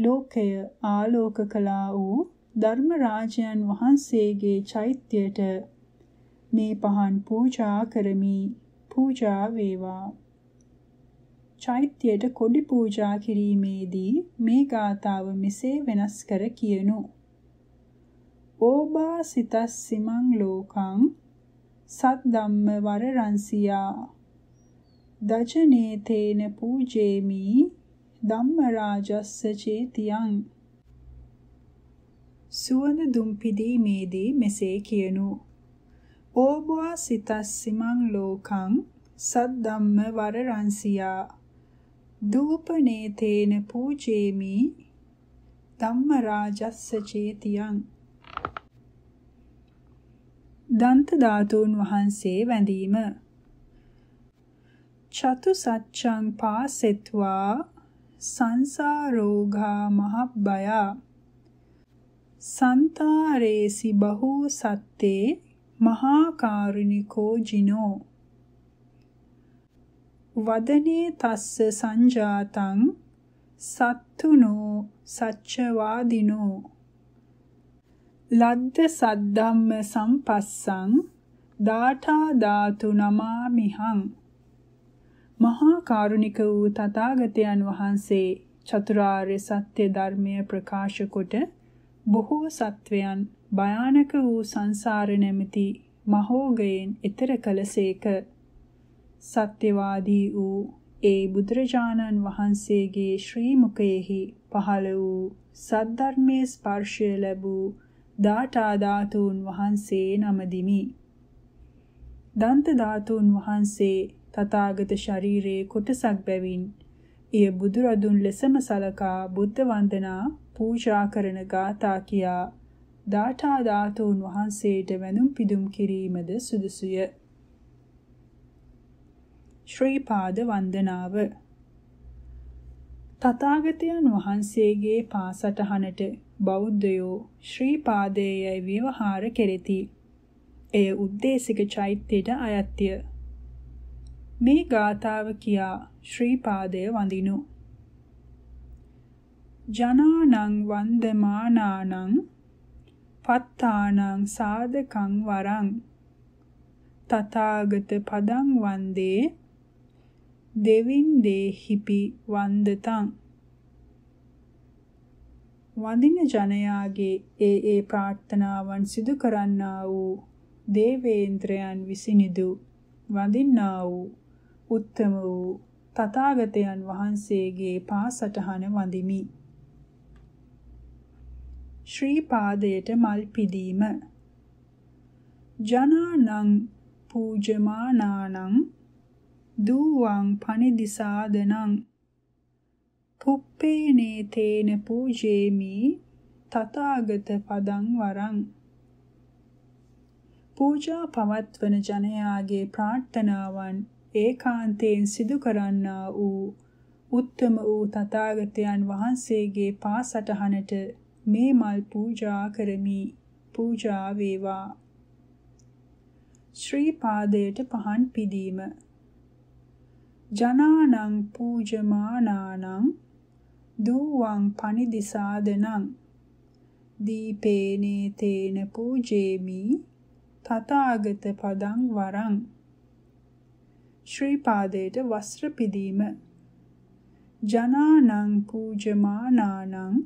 A: ලෝකය ආලෝක කළා වූ ධර්ම රාජයන් වහන්සේගේ චෛත්‍යයට මේ පහන් පූජා කරමි. පූජා වේවා. චෛත්‍යයට කොඩි පූජා කිරීමේදී මේ ගාතාව මෙසේ වෙනස් කර කියනු. ඕබා සිතස්සිමං ලෝකං සත් ධම්ම වරරන්සියා දජනේ තේන පූජේමි ධම්ම රාජස්ස චේතියං සුවඳ දුම් පිදීමේදී මෙසේ කියනු ඕබවා සිතස්සිමං ලෝකං සද්දම්ම වරරංසියා දූපනේ තේන පූජේමි ධම්ම රාජස්ස චේතියං දන්ත ධාතුන් වහන්සේ වැඳීම චතු සච්ඡං පාසෙත්වා සංසාරෝගා මහබ්බයා සන්තාරේසි බහූ සත්තේ මහාකාරුණිකෝ ජිනෝ වදනේ තස්ස සංජාතං සත්තුනෝ සච්චවාදිනෝ ලද්ද සද්දම්ම සම්පස්සං දාඨා ධාතු නමාමිහං මහා කරුණික වූ තථාගතයන් වහන්සේ චතුරාර්ය සත්‍ය ධර්මය ප්‍රකාශ කොට බොහෝ සත්වයන් භයානක වූ සංසාර නැමැති මහෝගයෙන් එතර කළසේක සත්‍යවාදී වූ ඒ බුදුරජාණන් වහන්සේගේ ශ්‍රී මුඛයේහි පහළ වූ සද්ධර්මයේ ස්පර්ශය ලැබූ දාඨා ධාතුන් වහන්සේ නමදිමි. දන්ත ධාතුන් වහන්සේ තථාගත ශරීරයේ කොටසක් බැවින් එය බුදුරදුන් ලෙසම සලකා බුද්ධ වන්දනා පූජා කරන ගාථා කියා දාඨා ධාතුන් වහන්සේට වැඳුම් පිදුම් කිරීමද සුදුසුය. ශ්‍රී පාද වන්දනාව තථාගතයන් වහන්සේගේ පාසටහනට බෞද්ධයෝ ශ්‍රී පාදයේයි විවහාර කෙරෙති. එය උද්දේශික චෛත්‍යයට අයත්ය. මේ ගාථාව කියා ශ්‍රී පාදය වඳිනු. ජනානං වන්දමානානං පත්තානං සාධකං වරං තථාගත පදං වන්දේ දෙවින් දේහිපි වන්දතං වඳින ජනයාගේ ඒ ඒ ප්‍රාර්ථනාවන් සිදු කරන්නා වූ දේවේන්ද්‍රයන් විසිනිදු වඳින්නා වූ උත්තම වූ තථාගතයන් වහන්සේගේ පාසටහන වඳිමි ශ්‍රී පාදයට මල් පිදීම ජනානං පූජමානානං දූවං පනිදිසාදනං පුප්පේනේ තේන පූජේමි තථාගත පදං වරං පූජා පවත්වන ජනයාගේ ප්‍රාර්ථනාවන් ඒකාන්තයෙන් සිදු කරන්නා වූ උත්තම වූ තථාගතයන් වහන්සේගේ පාසටහනට මේ මල් පූජා කරමි. පූජා වේවා. ශ්‍රී පාදයට පහන් පිදීම. ජනානං පූජමානානං දූවං පනිදිසාදනං දීපේනේ තේන පූජේමි තථාගත පදං වරං ශ්‍රී පාදයට වස්ත්‍ර පිදීම ජනානං පූජමානානං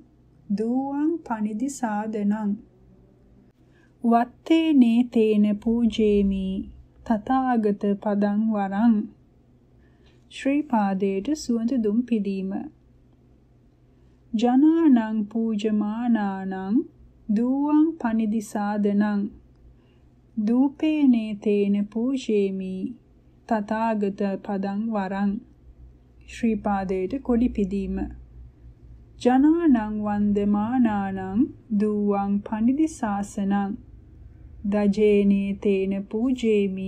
A: දූවං පනිදි සාදනං වත්තේනේ තේන පූජේමි තථාගත පදං වරං ශ්‍රී පාදයට සුවඳ දුම් පිදීම ජනානං පූජමානානං දූවං පනිදි සාදනං දූපේනේ තේන පූජේමි තථාගත පදං වරං ශ්‍රී පාදයට කොඩි පිදීම ජනානං වන්දමානානං දූවං පනිදි සාසනං දජේනේ තේන පූජේමි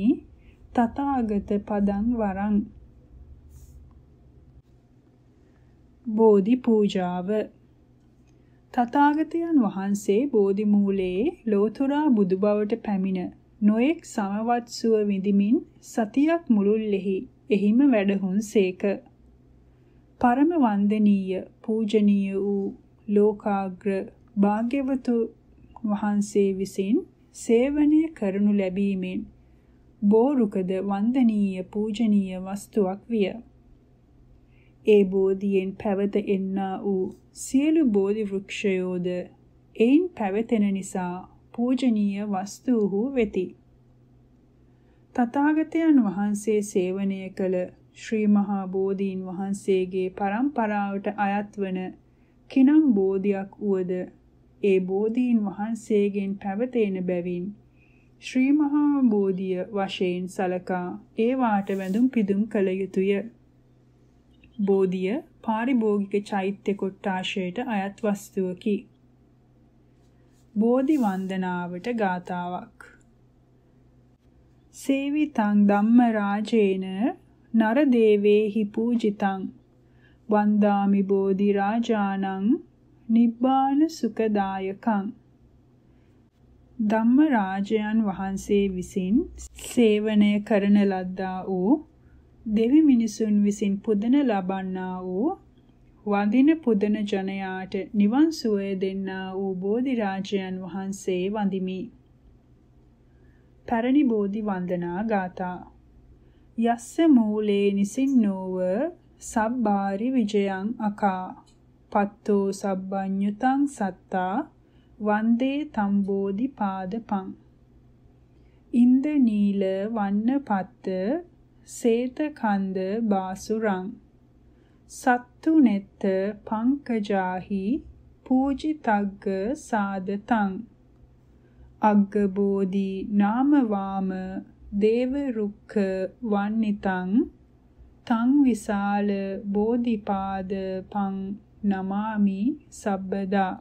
A: තථාගත පදං වරං බෝධි පූජාව තථාගතයන් වහන්සේ බෝධි මූලයේ ලෝතුරා බුදු බවට පැමිණ නොඑක් සමවත්සුව විඳිමින් සතියක් මුළුල්ලෙහි එහිම වැඩහුන් සේක පරම වන්දනීය පූජනීය වූ ලෝකාග්‍ර භාග්‍යවතු වහන්සේ විසින් සේවනය කරනු ලැබීමෙන් බෝරුකද වන්දනීය පූජනීය වස්තුවක් විය. ඒ බෝධියෙන් පැවත එන්නා වූ සියලු බෝධි වෘක්ෂයෝද එයින් පැවතෙන නිසා පූජනීය වස්තුහු වෙති. තථාගතයන් වහන්සේ සේවනය කළ ශ්‍රී මහා බෝධීන් වහන්සේගේ પરම්පරාවට අයත්වන කිනම් බෝධියක් උවද ඒ බෝධීන් වහන්සේගෙන් පැවතෙන බැවින් ශ්‍රී මහා බෝධිය වශයෙන් සලකා ඒ වාට වැඳුම් පිදුම් කළ යුතුය. බෝධිය පාරිභෝගික චෛත්‍ය කොට්ටාශයට අයත් වස්තුවකි. බෝධි වන්දනාවට ගාතාවක්. සේවිතං ධම්ම රාජේන නරදේවේහි පූජිතං වන්දාමි බෝධි රාජානං නිබ්බාන සුඛදායකං ධම්ම රාජයන් වහන්සේ විසින් සේවනය කරන ලද්දා වූ දෙවි මිනිසුන් විසින් පුදන ලබන්නා වූ වඳින පුදන ජනයාට නිවන් සුවය දෙන්නා වූ බෝධි රාජයන් වහන්සේ වඳිමි. පරණි බෝධි වන්දනා ගාථා යස්ස මූලේ නිසින්නෝව සබ්බාරි විජයං අකා පත්තෝ සබ්බඤ්ඤුතං සත්තා වන්දේ තම්බෝධි පාදපං ඉන්ද නීල වන්න පත්ත සේත කන්ද බාසුරං සත්තු නෙත්ත පංකජාහි පූජිතග්ග සාදතං අග්ග බෝධි නාම වාම දේව රුක්ඛ වන්නිතං තං විශාල බෝධිපාද පං නමාමි සබ්බදා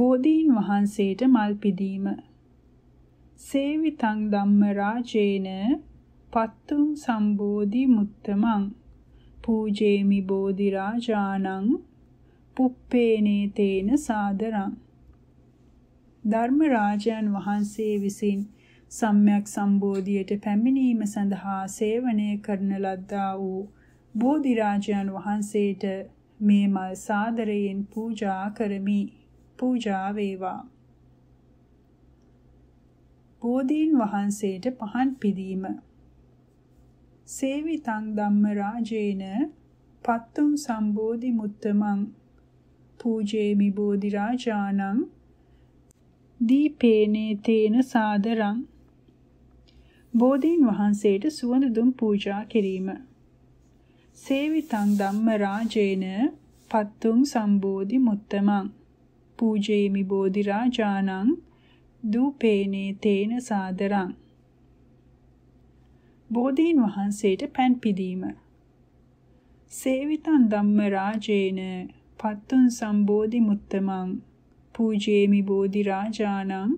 A: බෝධීන් වහන්සේට මල් පිදීම සේවිතං ධම්ම රාජේන පත්තුම් සම්බෝධි මුත්තමං පූජේමි බෝධි රාජානං පුප්පේනේ තේන සාදරං ධර්ම රාජයන් වහන්සේ විසින් සම්්‍යක් සම්බෝධියට පැමිණීම සඳහා සේවනය කරන ලද්දා වූ බෝධි රාජයන් වහන්සේට මේ මල් සාදරයෙන් පූජා කරමි පූජා වේවා බෝධීන් වහන්සේට පහන් පිදීම සේවිතං ධම්ම රාජේන පත්තුම් සම්බෝධි මුත්තමං පූජේමි බෝධි රාජානං දීපේනේ තේන සාදරං බෝධීන් වහන්සේට සුවඳ දුම් පූජා කිරීම. සේවිතං ධම්ම රාජේන පත්තුං සම්බෝධි මුත්තමං පූජේමි බෝධි රාජානං දූපේනේ තේන සාදරං බෝධීන් වහන්සේට පෑන් පිදීම සේවිතං ධම්ම රාජේන පත්තුං සම්බෝධි මුත්තමං පූජේමි බෝධි රාජානං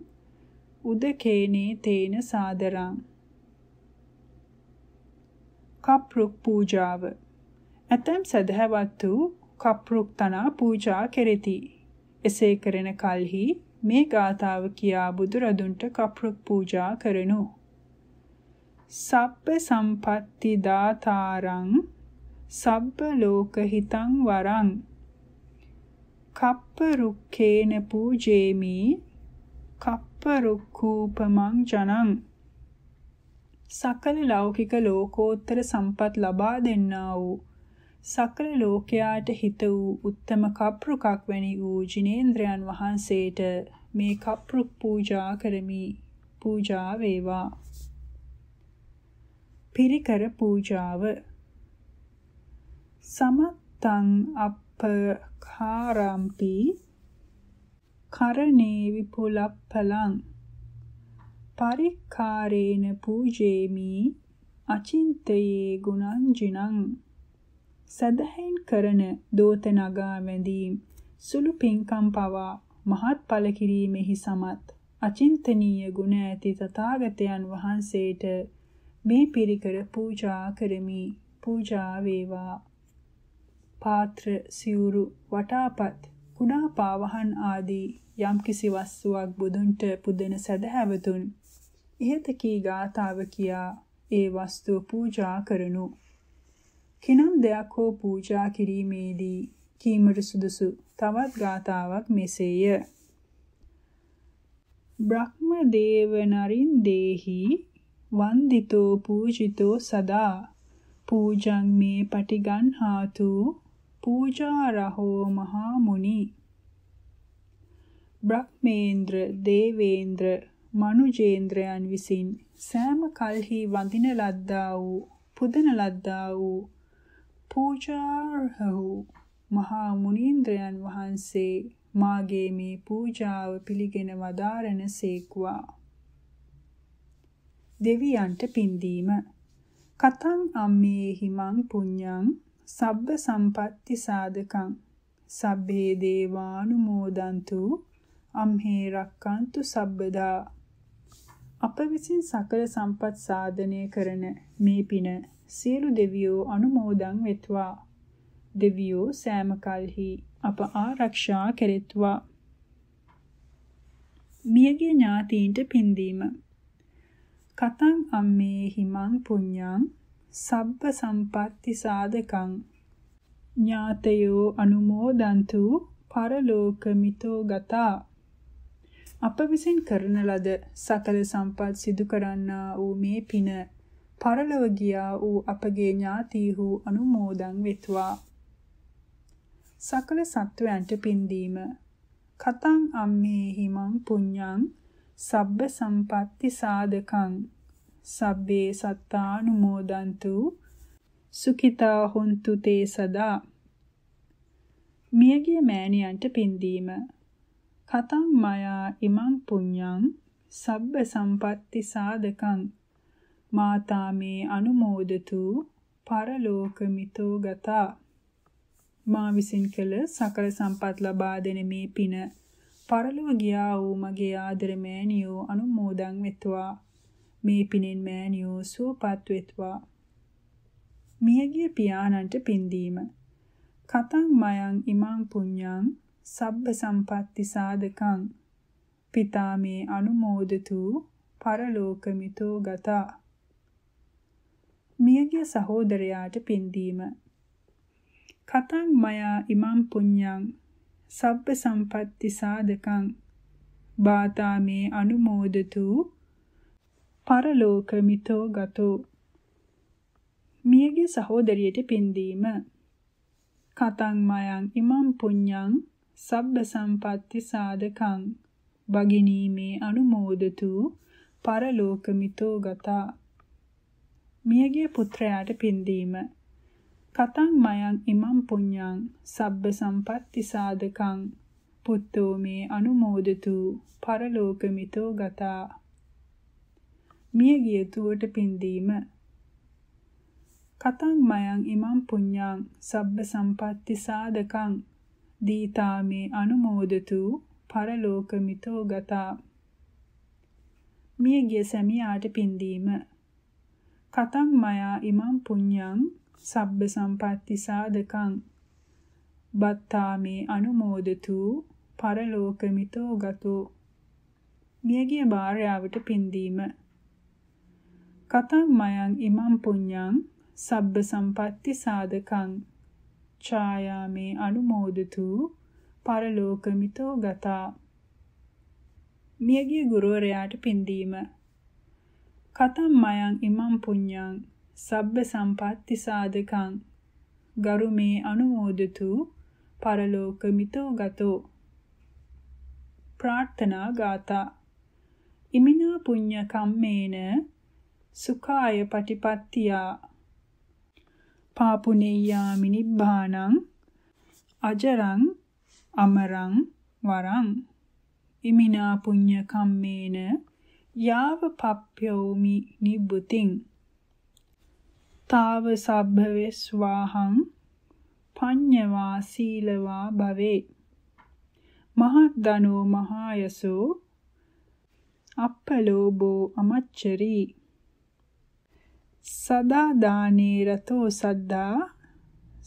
A: උදකේනේ තේන සාදරං කප්රුක් පූජාව. ඇතැම් සදහැවත් වූ කප්රුක් තනා පූජා කෙරෙති. එසේ කරන කල්හි මේ ගාථාව කියා බුදුරදුන්ට කප්රුක් පූජා කරනු. සප්ප සම්පatti දාතාරං සබ්බ ලෝක හිතං වරං කප්ප රුක්ඛේන පූජේමි කප්ප රුක්ඛූපමං ජනං සකල ලෞකික ලෝකෝත්තර සම්පත් ලබා දෙන්නා වූ සකල ලෝකයාට හිත වූ උත්තම කප්රුකක් වැනි වූ ජිනේන්ද්‍රයන් වහන්සේට මේ කප්රුක් පූජා කරමි පූජා වේවා පිරිකර පූජාව සමත්තං අප්පකාරම්පි කරණේ විපුලප්පලං පරික්කාරේන පූජේමි අචින්තයේ ගුණං ජිනං සදහෙන් කරන දෝත නගා වැඳීම් සුළු පින්කම් පවා මහත් ඵල කිරීමෙහි සමත් අචින්තනීය ගුණ ඇති තථාගතයන් වහන්සේට මේ පිරිකර පූජා කරමි පූජා වේවා පාත්‍ර සිවුරු වටාපත් කුඩා පාවහන් ආදී යම්කිසි වස්තුවක් බුදුන්ට පුදෙන සදහැවතුන් ඉහත කී ගාතාව කියා ඒ වස්තුව පූජා කරනු. කිනම් දෙයක් හෝ පූජා කිරීමේදී කීමට සුදුසු තවත් ගාතාවක් මෙසේය. බ්‍රහ්ම දේව නරින් දේහි වන්දිතෝ පූජිතෝ සදා පූජං මේ පටිගන්හාතු පූජා රහෝ මහා මුනි බ්‍රහ්මේන්ද්‍ර දේවේන්ද්‍ර මනුජේන්ද්‍රයන් විසින් සෑම කල්හි වඳින ලද්දා වූ පුදන ලද්දා වූ පූජාර්හ වූ මහා මුනීන්ද්‍රයන් වහන්සේ මාගේ මේ පූජාව පිළිගෙන වදාරන සේක්වා දෙවියන්ට පින්දීම කතං අම්මේ හිමං පුඤ්ඤං සබ්බ සම්පatti සාධකං සබ්බේ දේවානුමෝදන්තු අම්හේ රක්칸තු සබ්බදා අප විසින් සකල සම්පත් සාධනය කරන මේ පින සියලු දෙවියෝ අනුමෝදන් වෙත්වා. දෙවියෝ සෑම කල්හි අප ආරක්ෂා කෙරෙත්වා. මියගේ ඥාතීන්ට පින්දීම කතං අම්මේ හිමං පුඤ්ඤං සබ්බ සම්පatti සාධකං ඥාතයෝ අනුමෝදන්තු පරලෝකමිතෝ ගතා අප විසින් කරන ලද සකල සම්පත් සිදු කරන්නා වූ මේ පින පරලොව ගියා වූ අපගේ ඥාතීහු අනුමෝදන් වෙත්වා. සකල සත්වයන්ට පින්දීම කතං අම්මේ හිමං පුඤ්ඤං සබ්බ සම්පatti සාධකං සබ්බේ සත්තානුමෝදන්තු සුඛිතා හොන්තු තේ සදා මියගිය මෑණියන්ට පින්දීම කතං මයා ඉමං පුඤ්ඤං සබ්බ සම්පatti සාධකං මාතා මේ අනුමෝදතු පරලෝකමිතෝ ගතා මා විසින් කළ සකල සම්පත් ලබා දෙන මේ පින පරලොව ගියා වූ මගේ ආදර මෑණියෝ අනුමෝදන් වෙත්වා මේ පිනෙන් මෑණියෝ සුවපත් වෙත්වා මියගිය පියාණන්ට පින්දීම කතං මයං ඉමං පුඤ්ඤං සබ්බ සම්පatti සාධකං පිතාමේ අනුමෝදතු පරලෝකමිතෝ ගතා මියගිය සහෝදරයාට පින්දීම කතං මයා ඉමං පුඤ්ඤං සබ්බ සම්පatti සාධකං බාතාමේ අනුමෝදතු පරලෝකමිතෝ ගතෝ මියගේ සහෝදරියට පින්දීම කතං මයං ඉමං පුඤ්ඤං සබ්බ සම්පatti සාධකං බගිනීමේ අනුමෝදතු පරලෝකමිතෝ ගතා මියගේ පුත්‍රයාට පින්දීම කතං මයං ඉමං පුඤ්ඤං සබ්බ සම්පatti සාධකං පුත්තෝ මේ අනුමෝදතු පරලෝකමිතෝ ගතා මියගිය තුවට පින්දීම කතං මයං ඉමං පුඤ්ඤං සබ්බ සම්පatti සාධකං දීතාමේ අනුමෝදතු පරලෝක මිතෝ ගතා මියගිය සැමියාට පින්දීම කතං මයා ඉමං පුඤ්ඤං සබ්බ සම්පatti සාධකං බත්තාමේ අනුමෝදතු පරලෝක මිතෝ ගතෝ මියගිය භාර්යාවට පින්දීම කතං මයං ඉමං පුඤ්ඤං සබ්බ සම්පatti සාධකං ඡායාමේ අනුමෝදතු පරලෝකමිතෝ ගතා මියගිය ගුරුවරයාට පින්දීම කතම් මයං ඉමං පුඤ්ඤං සබ්බ සම්පatti සාධකං ගරුමේ අනුමෝදතු පරලෝකමිතෝ ගතෝ ප්‍රාර්ථනා ගාතා ඉමිනා පුඤ්ඤ කම්මේන සුඛාය පටිපත්තියා පාපුනේයාමි නිබ්බානං අජරං අමරං වරං ඉමිනා පුඤ්ඤ කම්මේන යාව පප්පයෝමි නිබ්බුතින් තාව සබ්භවේ ස්වාහං පඤ්ඤවා සීලවා භවේ මහත් ධනෝ මහායසෝ අප්පලෝභෝ අමච්චරී සදා දානේ රතෝ සද්දා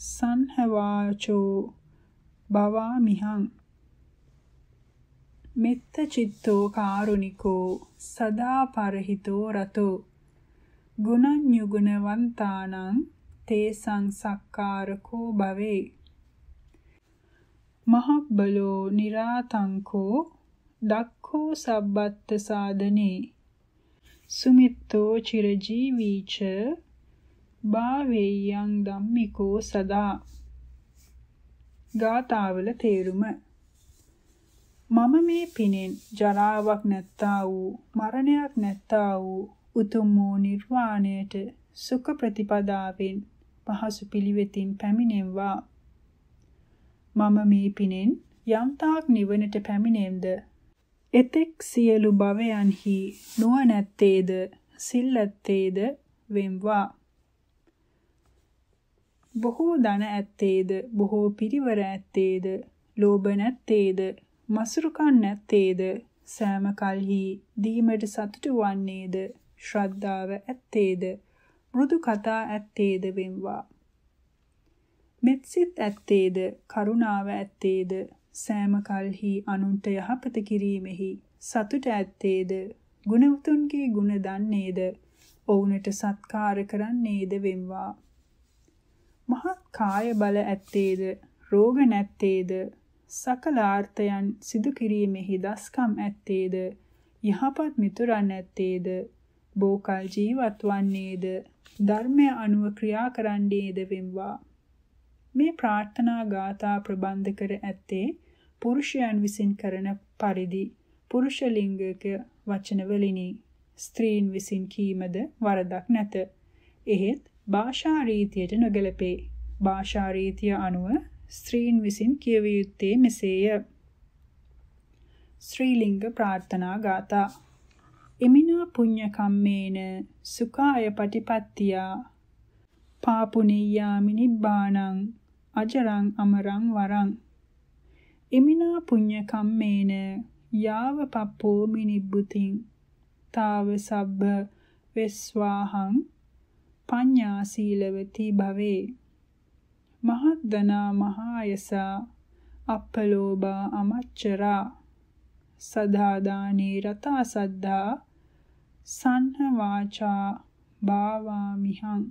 A: සංහවාචෝ භවාමිහං මෙත්ත චිත්තෝ කාරුණිකෝ සදා පරහිතෝ රතෝ ගුණං යුගුණවන්තානං තේසං සක්කාරකෝ භවේ මහබ්බලෝ निराතංකෝ දක්ඛෝ සබ්බත්ත සාදනේ සුමිත්තෝ චිරජීවීච භාවේයං ධම්මිකෝ සදා ගාතාවල තේරුම මම මේ පිනෙන් ජරාවක් නැත්තා වූ මරණයක් නැත්තා වූ උතුම් වූ නිර්වාණයට සුඛ ප්‍රතිපදාවෙන් පහසු පිළිවෙතින් පැමිණෙම්වා මම මේ පිනෙන් යම්තාක් නිවනට පැමිණෙම්ද එතෙක් සියලු භවයන්හි නුවණැත්තේද සිල්ලැත්තේද වෙම්වා. බොහෝ ධන ඇත්තේද බොහෝ පිරිවර ඇත්තේද ලෝභ නැත්තේද මසුරුකම් නැත්තේද සෑම කල්හි දීමට සතුටු වන්නේද ශ්‍රද්ධාව ඇත්තේද මෘදු කතා ඇත්තේද වෙම්වා මෙත්සිත ඇත්තේද කරුණාව ඇත්තේද සෑම කල්හි අනුන්ට යහපත කිරීමෙහි සතුට ඇත්තේද ගුණවතුන්ගේ ගුණ දන්නේද ඔවුන්ට සත්කාර කරන්නේද වෙම්වා මහත් කාය බල ඇත්තේද රෝග නැත්තේද සකලාර්ථයන් සිදු කිරීමෙහි දස්කම් ඇත්තේද යහපත් මිතුරන් ඇත්තේද බෝකල් ජීවත් වන්නේද ධර්මය අනුව ක්‍රියා කරන්නේද වෙම්වා මේ ප්‍රාර්ථනා ගාථා ප්‍රබන්ධ කර ඇත්තේ පුරුෂයන් විසින් කරන පරිදි පුරුෂ ලිංගික වචන වලිනි ස්ත්‍රීන් විසින් කීමද වරදක් නැත. එහෙත් භාෂා රීතියට නොගැලපේ. භාෂා රීතිය අනුව ස්ත්‍රීන් විසින් කියවිය යුත්තේ මෙසේය. ශ්‍රී ලිංග ප්‍රාර්ථනා ගාථා එමිනා පුඤ්ඤ කම්මේන සුඛාය පටිපත්තියා පාපුනීයාමි නිබ්බාණං අජරං අමරං වරං ඉමිනා පුඤ්ඤ කම්මේන යාව පප්පෝ මිනිබ්බුතින් තාව සබ්බ වෙස්වාහං පඤ්ඤා සීලවති භවේ මහද්දනා මහායසා අප්පලෝභා අමච්චරා සදාදානේ රතා සද්ධා සන්න වාචා භාවාමිහං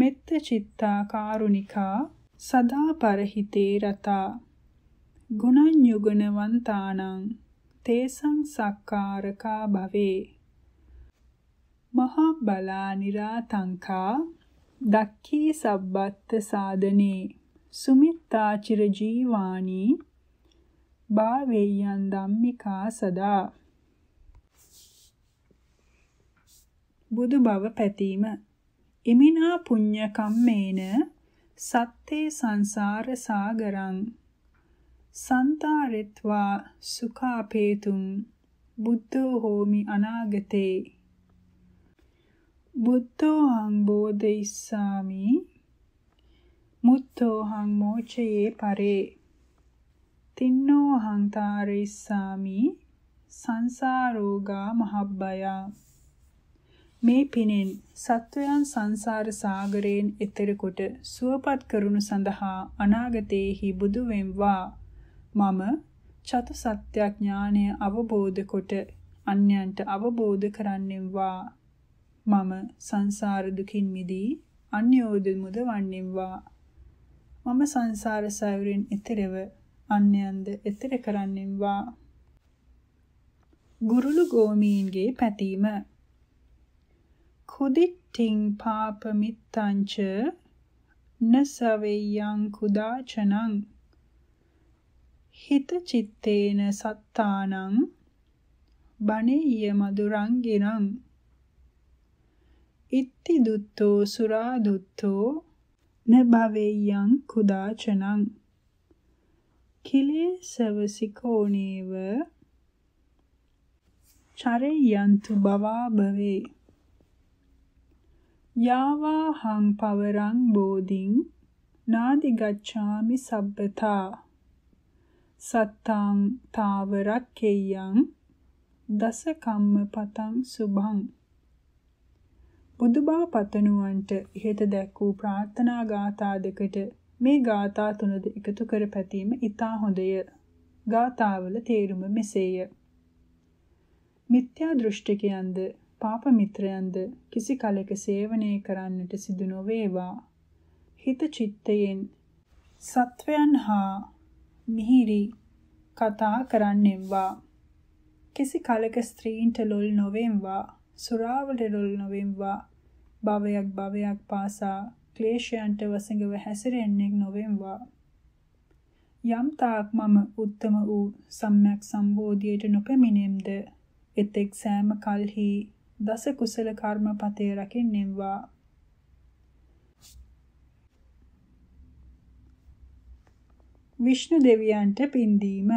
A: මෙත්ත චිත්තා කාරුණිකා සදා පරහිතේ රතා ගුණං යුගුණවන්තානං තේසං සක්කාරකා භවේ මහා බලා නිරාතංකා දක්ඛී සබ්බත් සාදනේ සුමිත්තා චිර ජීවානි භාවේයන් ධම්මිකා සදා බුදු බව පැතීම ඉමිනා පුඤ්ඤ කම්මේන සත්තේ සංසාර සාගරං සන්තාරිත්වා සුඛාපේතුම් බුද්ධෝ හෝමි අනාගතේ බුද්ධෝ හං බෝධිස්සාමි මුත්තෝ හං මෝචයේ පරේ තින්නෝ හං තාරිස්සාමි සංසාරෝගා මහබ්බයා මේ පිනෙන් සත්වයන් සංසාර සාගරයෙන් එතෙර කොට සුවපත් කරුණු සඳහා අනාගතයේහි බුදු වෙම්වා මම චතු සත්‍යඥානය අවබෝධ කොට අන්‍යයන්ට අවබෝධ කරන්නෙම්වා මම සංසාර දුකින් මිදී අන්‍යෝද මුදවන්නෙම්වා මම සංසාර සයුරෙන් එතෙරව අන්‍යයන්ද එතෙර කරන්නෙම්වා ගුරුළු ගෝමීන්ගේ පැතීම කුදිට්ඨින් පාපමිත්තංච නසවෙයං කුදාචනං හිත චිත්තේන සත්තානං බණීය මදුරංගිනං ඉත්ති දුත්තෝ සුරා දුත්තෝ නභවෙයං කුදාචනං කිලේසවසිකෝණේව චරේයන්තු බවා භවේ යාවා හං පවරං බෝධින් නාදි ගච්ඡාමි සබ්බතා සත්තං තාවරක්කේයං දස කම්ම පතං සුභං බුදුබව පතනුවන්ට ඉහත දැක් වූ ප්‍රාර්ථනා ගාථා දෙකට මේ ගාථා තුනද එකතු කර පැතීම ඊතා හොඳය ගාථාවල තේරුම මෙසේය මිත්‍යා දෘෂ්ටිකයන්ද පාප මිත්‍රයන්ද කිසි කලෙක සේවනය කරන්නට සිදු නොවේවා. හිත චිත්තයෙන් සත්වයන් හා මිහිරි කතා කරන්නෙම්වා. කිසි කලක ස්ත්‍රීන්ට ලොල් නොවෙම්වා, සුරාවට ලොල් නොවෙම්වා, භවයක් භවයක් පාසා ක්ලේශයන්ට වසඟව හැසිරෙන්නෙක් නොවෙම්වා. යම් තාක් මම උත්තම වූ සම්්‍යක් සම්බෝධියට නොපැමිණෙම්ද, එතෙක් සෑම කල්හි දස කුසල කර්ම පතේ රකින්නෙම්වා විෂ්ණු දෙවියන්ට පින්දීම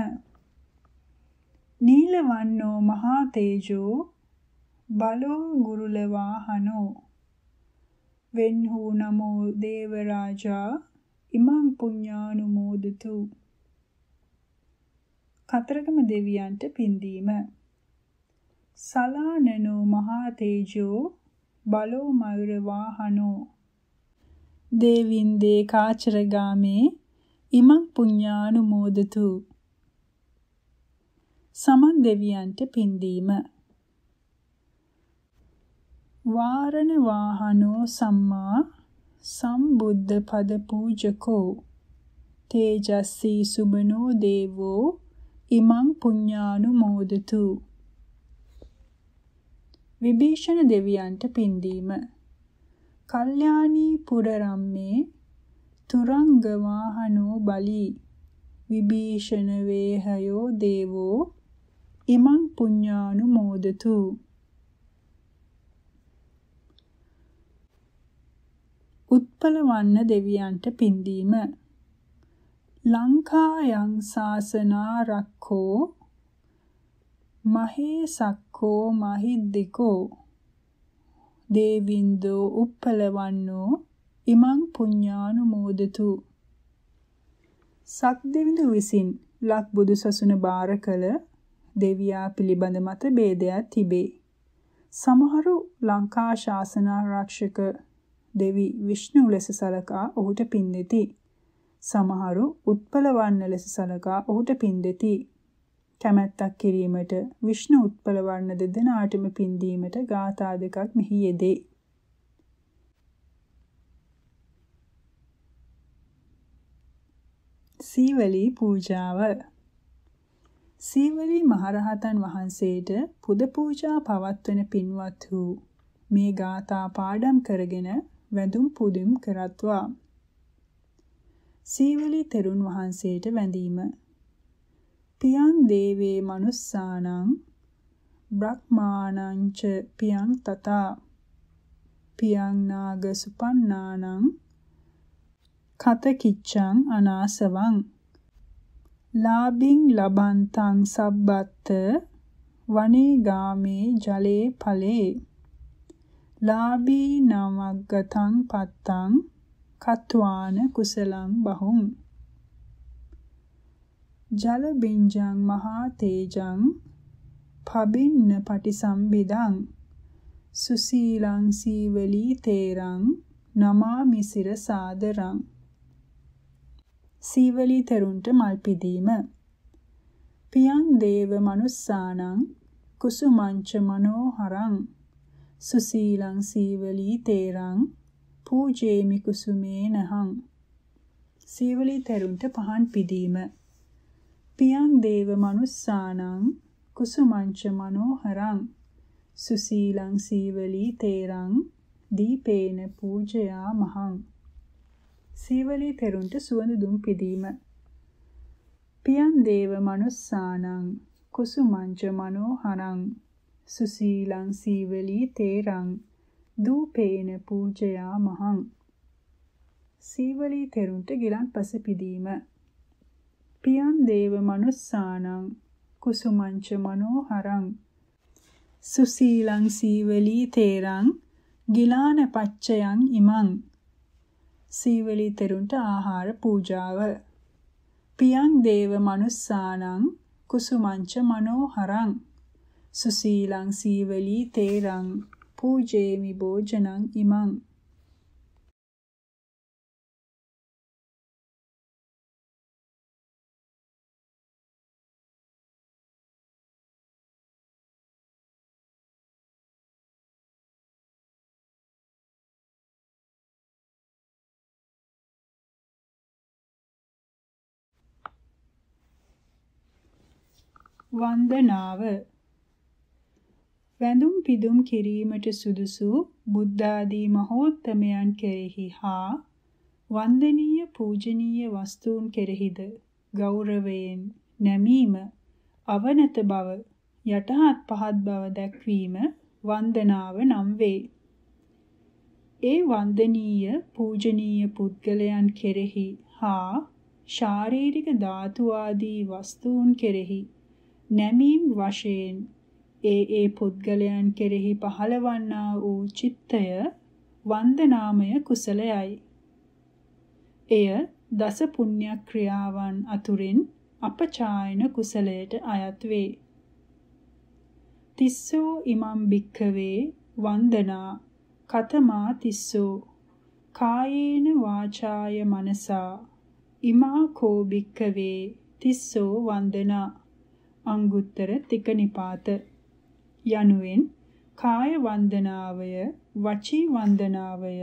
A: නීල වන්නෝ මහා තේජෝ බලෝ ගුරුල වාහනෝ වෙන්හූ නමෝ දේව රාජා ඉමං පුඤ්ඤානුමෝදතු කතරගම දෙවියන්ට පින්දීම සලානනෝ මහා තේජෝ බලෝ මයුර වාහනෝ දේවින්දේ කාචරගාමේ ඉමං පුඤ්ඤානුමෝදතු සමන් දෙවියන්ට පින්දීම වාරණ වාහනෝ සම්මා සම්බුද්ධ පද පූජකෝ තේජස්සී සුබනෝ දේවෝ ඉමං පුඤ්ඤානුමෝදතු විභීෂණ දෙවියන්ට පින්දීම. කල්යාණී පුරරම්මේ තුරංගවාහනෝ බලී විභීෂණ වේහයෝ දේවෝ ඉමං පුඤ්ඤානුමෝදතු උත්පලවන්න දෙවියන්ට පින්දීම ලංකායන් සාසනා රක්ඛෝ මහේ සක්කෝ මහිද්దికෝ දේවින්දෝ උප්පලවන්නෝ ඉමං පුඤ්ඤානුමෝදතු සක්දෙවිඳු විසින් ලක් බුදු සසුන බාර කළ දෙවියා පිළිබඳ මත ભેදයක් තිබේ. සමහරු ලංකා ශාසනාරක්ෂක දෙවි විෂ්ණු ලෙස සලකා ඔහුට පින් දෙති. සමහරු උත්පලවන්න ලෙස සලකා ඔහුට පින් දෙති. කැමැත්තක් කිරීමට විෂ්ණු උත්පල වර්ණ දෙදෙනාටම පින්දීමට ගාථා දෙකක් මෙහි යෙදේ. සීවලී පූජාව සීවලී මහරහතන් වහන්සේට පුද පූජා පවත්වන පින්වත් වූ මේ ගාථා පාඩම් කරගෙන වැඳුම් පුදුම් කරත්වා සීවලී තෙරුන් වහන්සේට වැඳීම පියං දේවේ manussානං බ්‍රහ්මාණං ච පියං තතා පියං නාග සුපන්නානං කත කිච්ඡං අනාසවං ලාභින් ලබන්තං සබ්බත් වනේ ගාමේ ජලේ ඵලේ ලාභී නමග්ගතං පත්තං කත්වාන කුසලං බහුං ජල බින්ජං මහා තේජං පබින්න පටිසම්බිදං සුසීලං සීවලී තේරං නමාමි සිරසාදරං සීවලී තරුන්ට මල් පිදීම පියං දේව මනුස්සානං කුසුමංච මනෝහරං සුසීලං සීවලී තේරං පූජේමි කුසුමේනහං සීවලී තරුන්ට පහන් පිදීම පියං දේව මනුස්සානං කුසුමංච මනෝහරං සුසීලං සීවලී තේරං දීපේන පූජයා මහං සීවලී තෙරුන්ට සුවඳ දුම් පිදීම පියන් දේව මනුස්සානං කුසුමංච මනෝහරං සුසීලං සීවලී තේරං දූපේන පූජයා මහං සීවලී තෙරුන්ට ගිලන් පස පිදීම පියන් දේව මනුස්සානං කුසුමංච මනෝහරං සුසීලං සීවලී තේරං ගිලාන පච්චයන් ඉමං සීවලී තෙරුන්ට ආහාර පූජාව පියං දේව මනුස්සානං කුසුමංච මනෝහරං සුසීලං සීවලී තේරං පූජේමි භෝජනං ඉමං වන්දනාව වැඳුම් පිදුම් කිරීමට සුදුසු බුද්ධාදී මහෝත්තමයන් කෙරෙහි හා වන්දනීය පූජනීය වස්තුන් කෙරෙහිද ගෞරවයෙන් නැමීම අවනත බව යටහත් පහත් බව දැක්වීම වන්දනාව නම් වේ. ඒ වන්දනීය පූජනීය පුද්ගලයන් කෙරෙහි හා ශාරීරික ධාතු ආදී වස්තුන් කෙරෙහි නැමීම් වශයෙන් ඒ ඒ පුද්ගලයන් කෙරෙහි පහළවන්නා වූ චිත්තය වන්දනාමය කුසලයයි. එය දස පුණ්‍ය ක්‍රියාවන් අතුරින් අපචායන කුසලයට අයත් වේ. තිස්සෝ ඉමම් භික්ඛවේ වන්දනා කතමා තිස්සෝ කායේන වාචාය මනසා ඉමා කෝ භික්ඛවේ තිස්සෝ වන්දනා අංගුත්තර තික නිපාත යනුවෙන් කාය වන්දනාවය වචී වන්දනාවය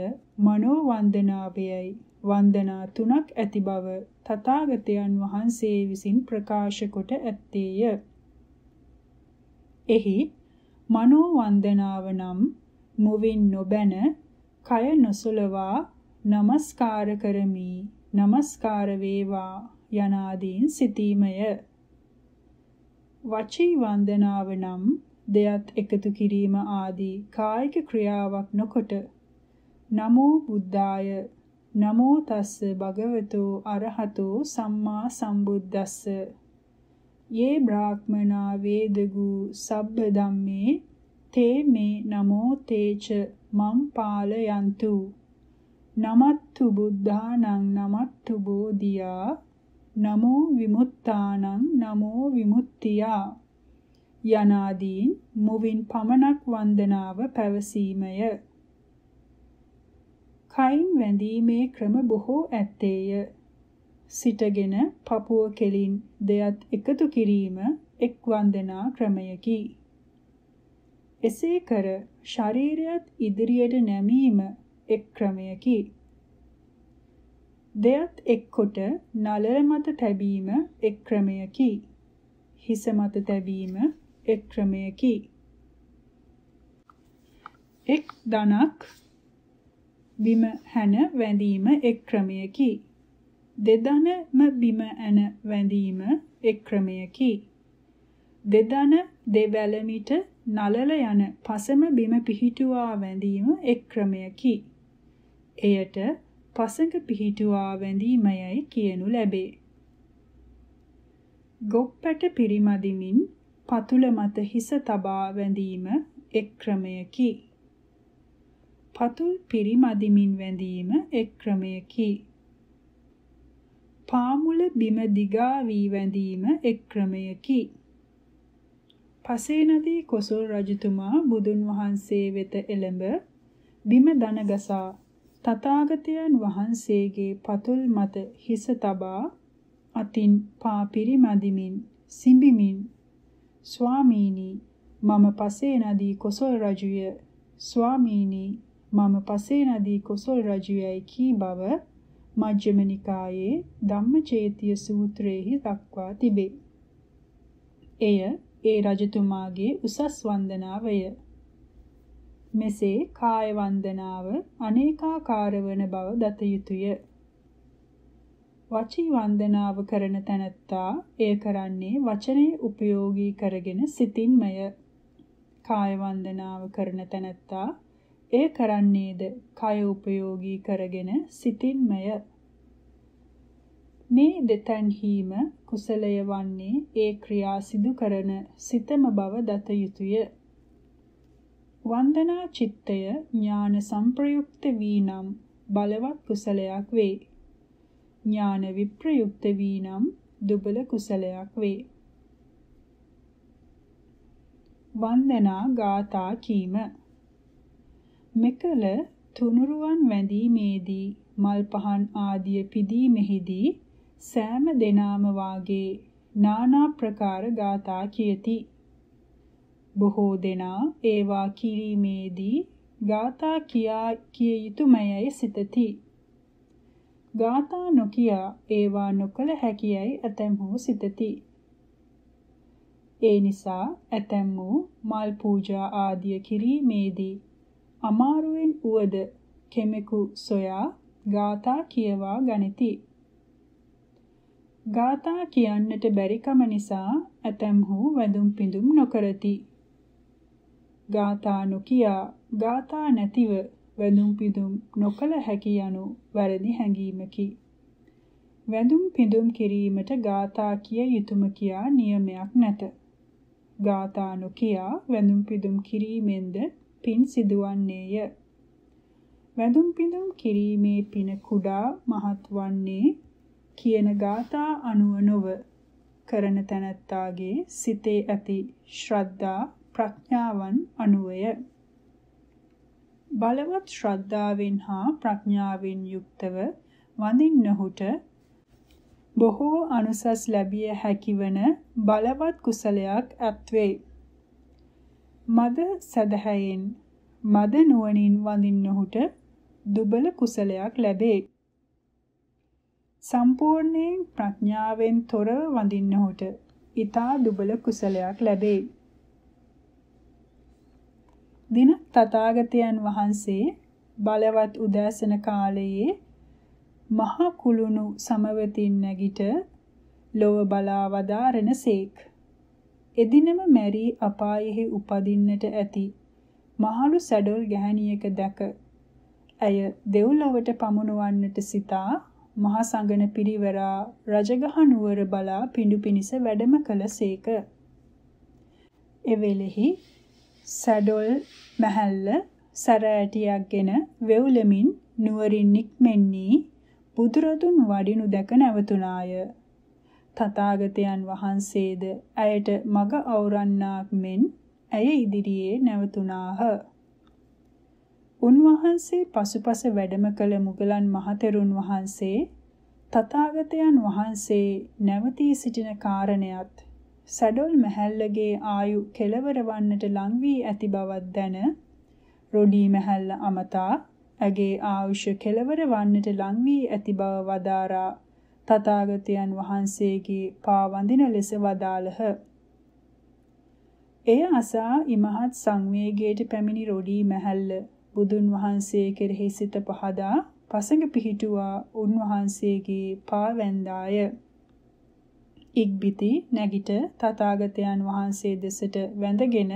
A: මනෝ වන්දනාවයයි වන්දනා තුනක් ඇති බව තථාගතයන් වහන්සේ විසින් ප්‍රකාශ කොට ඇත්තේය. එහි මනෝ වන්දනාව නම් මුවින් නොබැන කය නොසලවා নমස්කාර කරමි নমස්කාර වේවා යනාදීන් සිටීමය. වචී වන්දනාව නම් දෙයත් එකතු කිරීම ආදී කායික ක්‍රියාවක් නොකොට නමෝ බුද්ධාය නමෝ තස්ස භගවතෝ අරහතෝ සම්මා සම්බුද්දස්ස යේ බ්‍රාහ්මනා වේදගු සබ්බ ධම්මේ තේ මේ නමෝ තේච මම් පාලයන්තු නමත්තු බුද්ධානං නමත්තු බෝධියා නමෝ විමුක්තානං නමෝ විමුක්තියා යනාදීන් මුවින් පමණක් වන්දනාව පැවසීමය. කයින් වැඳීමේ ක්‍රම බොහෝ ඇත්තේය. සිටගෙන පපුව කෙලින් දෙයත් එකතු කිරීම එක් වන්දනා ක්‍රමයකි. එසේ කර ශරීරයත් ඉදිරියට නැමීම එක් ක්‍රමයකි. දෙයත් එක්කොට නළල මත තැබීම එක් ක්‍රමයකි. හිස මත තැබීම එක් ක්‍රමයකි. එක් ධනක් බිම හැන වැඳීම එක් ක්‍රමයකි. දෙදනම බිම ඇන වැඳීම එක් ක්‍රමයකි. දෙදන දෙවැලමිට නලල යන පසම බිම පිහිටුවා වැඳීම එක් ක්‍රමයකි. එයට පසඟ පිහිටුවා වැඳීමයයි කියනු ලැබේ. ගොප්පට පිරිමදිමින් පතුල මත හිස තබා වැඳීම එක් ක්‍රමයකි. පතුල් පිරිමදිමින් වැඳීම එක් ක්‍රමයකි. පාමුල බිම දිගා වී වැඳීම එක් ක්‍රමයකි. පසේනදී කොසල් රජතුමා බුදුන් වහන්සේ වෙත එළඹ බිම දනගසා තථාගතයන් වහන්සේගේ පතුල් මත හිස තබා අතින් පා පිරිමැදිමින් සිඹිමින් ස්වාමීනි මම පසේ නදී කොසල් රජුය ස්වාමීනි මම පසේ නදී කොසල් රජුයයි කී බව මජ්ක්‍ධිම නිකායේ ධම්මචේතිය සූත්‍රයේහි දක්වා තිබේ. එය ඒ රජතුමාගේ උසස් වන්දනාවය. මෙසේ කාය වන්දනාව අනේකාකාර වන බව දත යුතුය. වචී වන්දනාව කරන තැනැත්තා එය කරන්නේ වචනේ උපයෝගී කරගෙන සිතින්මය. කාය වන්දනාව කරන තැනැත්තා එය කරන්නේද කය උපයෝගී කරගෙන සිතින්මය. මේ දෙතන්හිම කුසලය වන්නේ ඒ ක්‍රියා සිදු කරන සිතම බව දත යුතුය. වන්දනා චිත්තය ඥාන සංප්‍රයුක්ත වී නම් බලවත් කුසලයක් වේ. ඥාන විප්‍රයුක්ත වී නම් දුබල කුසලයක් වේ. වන්දනා ගාථා කීම මෙකල තුනුරුවන් වැඳීමේදී මල් පහන් ආදිය පිදීමෙහිදී සෑම දෙනාම වාගේ নানা ප්‍රකාර ගාථා කියති. බොහෝ දෙනා ඒවා කිරීමේදී ගාථා කියා කිය යුතුයමයි සිතති. ගාථා නොකියා ඒවා නොකළ හැකියයි ඇතැම්හු සිතති. ඒ නිසා ඇතැම්හු මල් පූජා ආදිය කිරීමේදී අමාරුවෙන් උවද කෙමෙකු සොයා ගාථා කියවා ගනිති. ගාථා කියන්නට බැරිකම නිසා ඇතැම්හු වැඳුම් පිඳුම් නොකරති. ගාථා නොකියා ගාථා නැතිව වැඳුම් පිඳුම් නොකළ හැකි යනු වැරදි හැඟීමකි. වැඳුම් පිඳුම් කිරීමට ගාථා කිය යුතුයම කියා නියමයක් නැත. ගාථා නොකියා වැඳුම් පිඳුම් කිරීමෙන්ද පින් සිදුවන්නේය. වැඳුම් පිඳුම් කිරීමේ පින කුඩා මහත් වන්නේ කියන ගාථා අනුව නොව කරන තැනැත්තාගේ සිතේ ඇති ශ්‍රද්ධා ප්‍රඥාවන් අනුවය. බලවත් ශ්‍රද්ධාවෙන් හා ප්‍රඥාවෙන් යුක්තව වඳින්නහුට බොහෝ අනුසස් ලැබිය හැකිවන බලවත් කුසලයක් ඇත්වේ. මද සදහැයෙන් මද නුවණින් වඳින්නහුට දුබල කුසලයක් ලැබේ. සම්පූර්ණයෙන් ප්‍රඥාවෙන් තොරව වඳින්නහුට ඊතා දුබල කුසලයක් ලැබේ. දින තථාගතයන් වහන්සේ බලවත් උදෑසන කාලයේ මහා කුළුණු සමවතින් නැගිට ලොව බලා වදාරන සේක්. එදිනම මැරී අපායෙහි උපදින්නට ඇති මහලු සැඩොල් ගැහණියක දැක ඇය දෙව්ලොවට පමුණවන්නට සිතා මහා සංගණ පිරිවරා රජගහ නුවර බලා පිඬු පිනිස වැඩම කළ සේක. එවෙලෙහි සැඩොල් මැහැල්ල සැරෑටියක්ගෙන වෙව්ලමින් නුවරින් නික්මෙන්නේ බුදුරදුන් වඩිනු දැක නැවතුණාය. තථාගතයන් වහන්සේද ඇයට මග අවරන්නාක් මෙන් ඇය ඉදිරියේ නැවතුණාහ. උන්වහන්සේ පසුපස වැඩම කළ මුගලන් මහතෙරුන් වහන්සේ තථාගතයන් වහන්සේ නැවතී සිටින කාරණයත් සඩොල් මැහැල්ලගේ ආයු කෙලවර වන්නට ලං වී ඇති බවක් දැන රොඩී මැහැල්ල අමතා ඇගේ ආයුෂ කෙලවර වන්නට ලං වී ඇති බව වදාරා තථාගතයන් වහන්සේගේ පාවඳින ලෙස වදාළහ. එය අසා ඉමහත් සංවේගයට පැමිණි රොඩී මැහැල්ල බුදුන් වහන්සේ කෙරෙහි සිත පහදා පසඟ පිහිටුවා උන්වහන්සේගේ පාවැන්දාය. ඉක්බිති නැගිට තථාගතයන් වහන්සේ දෙසට වැඳගෙන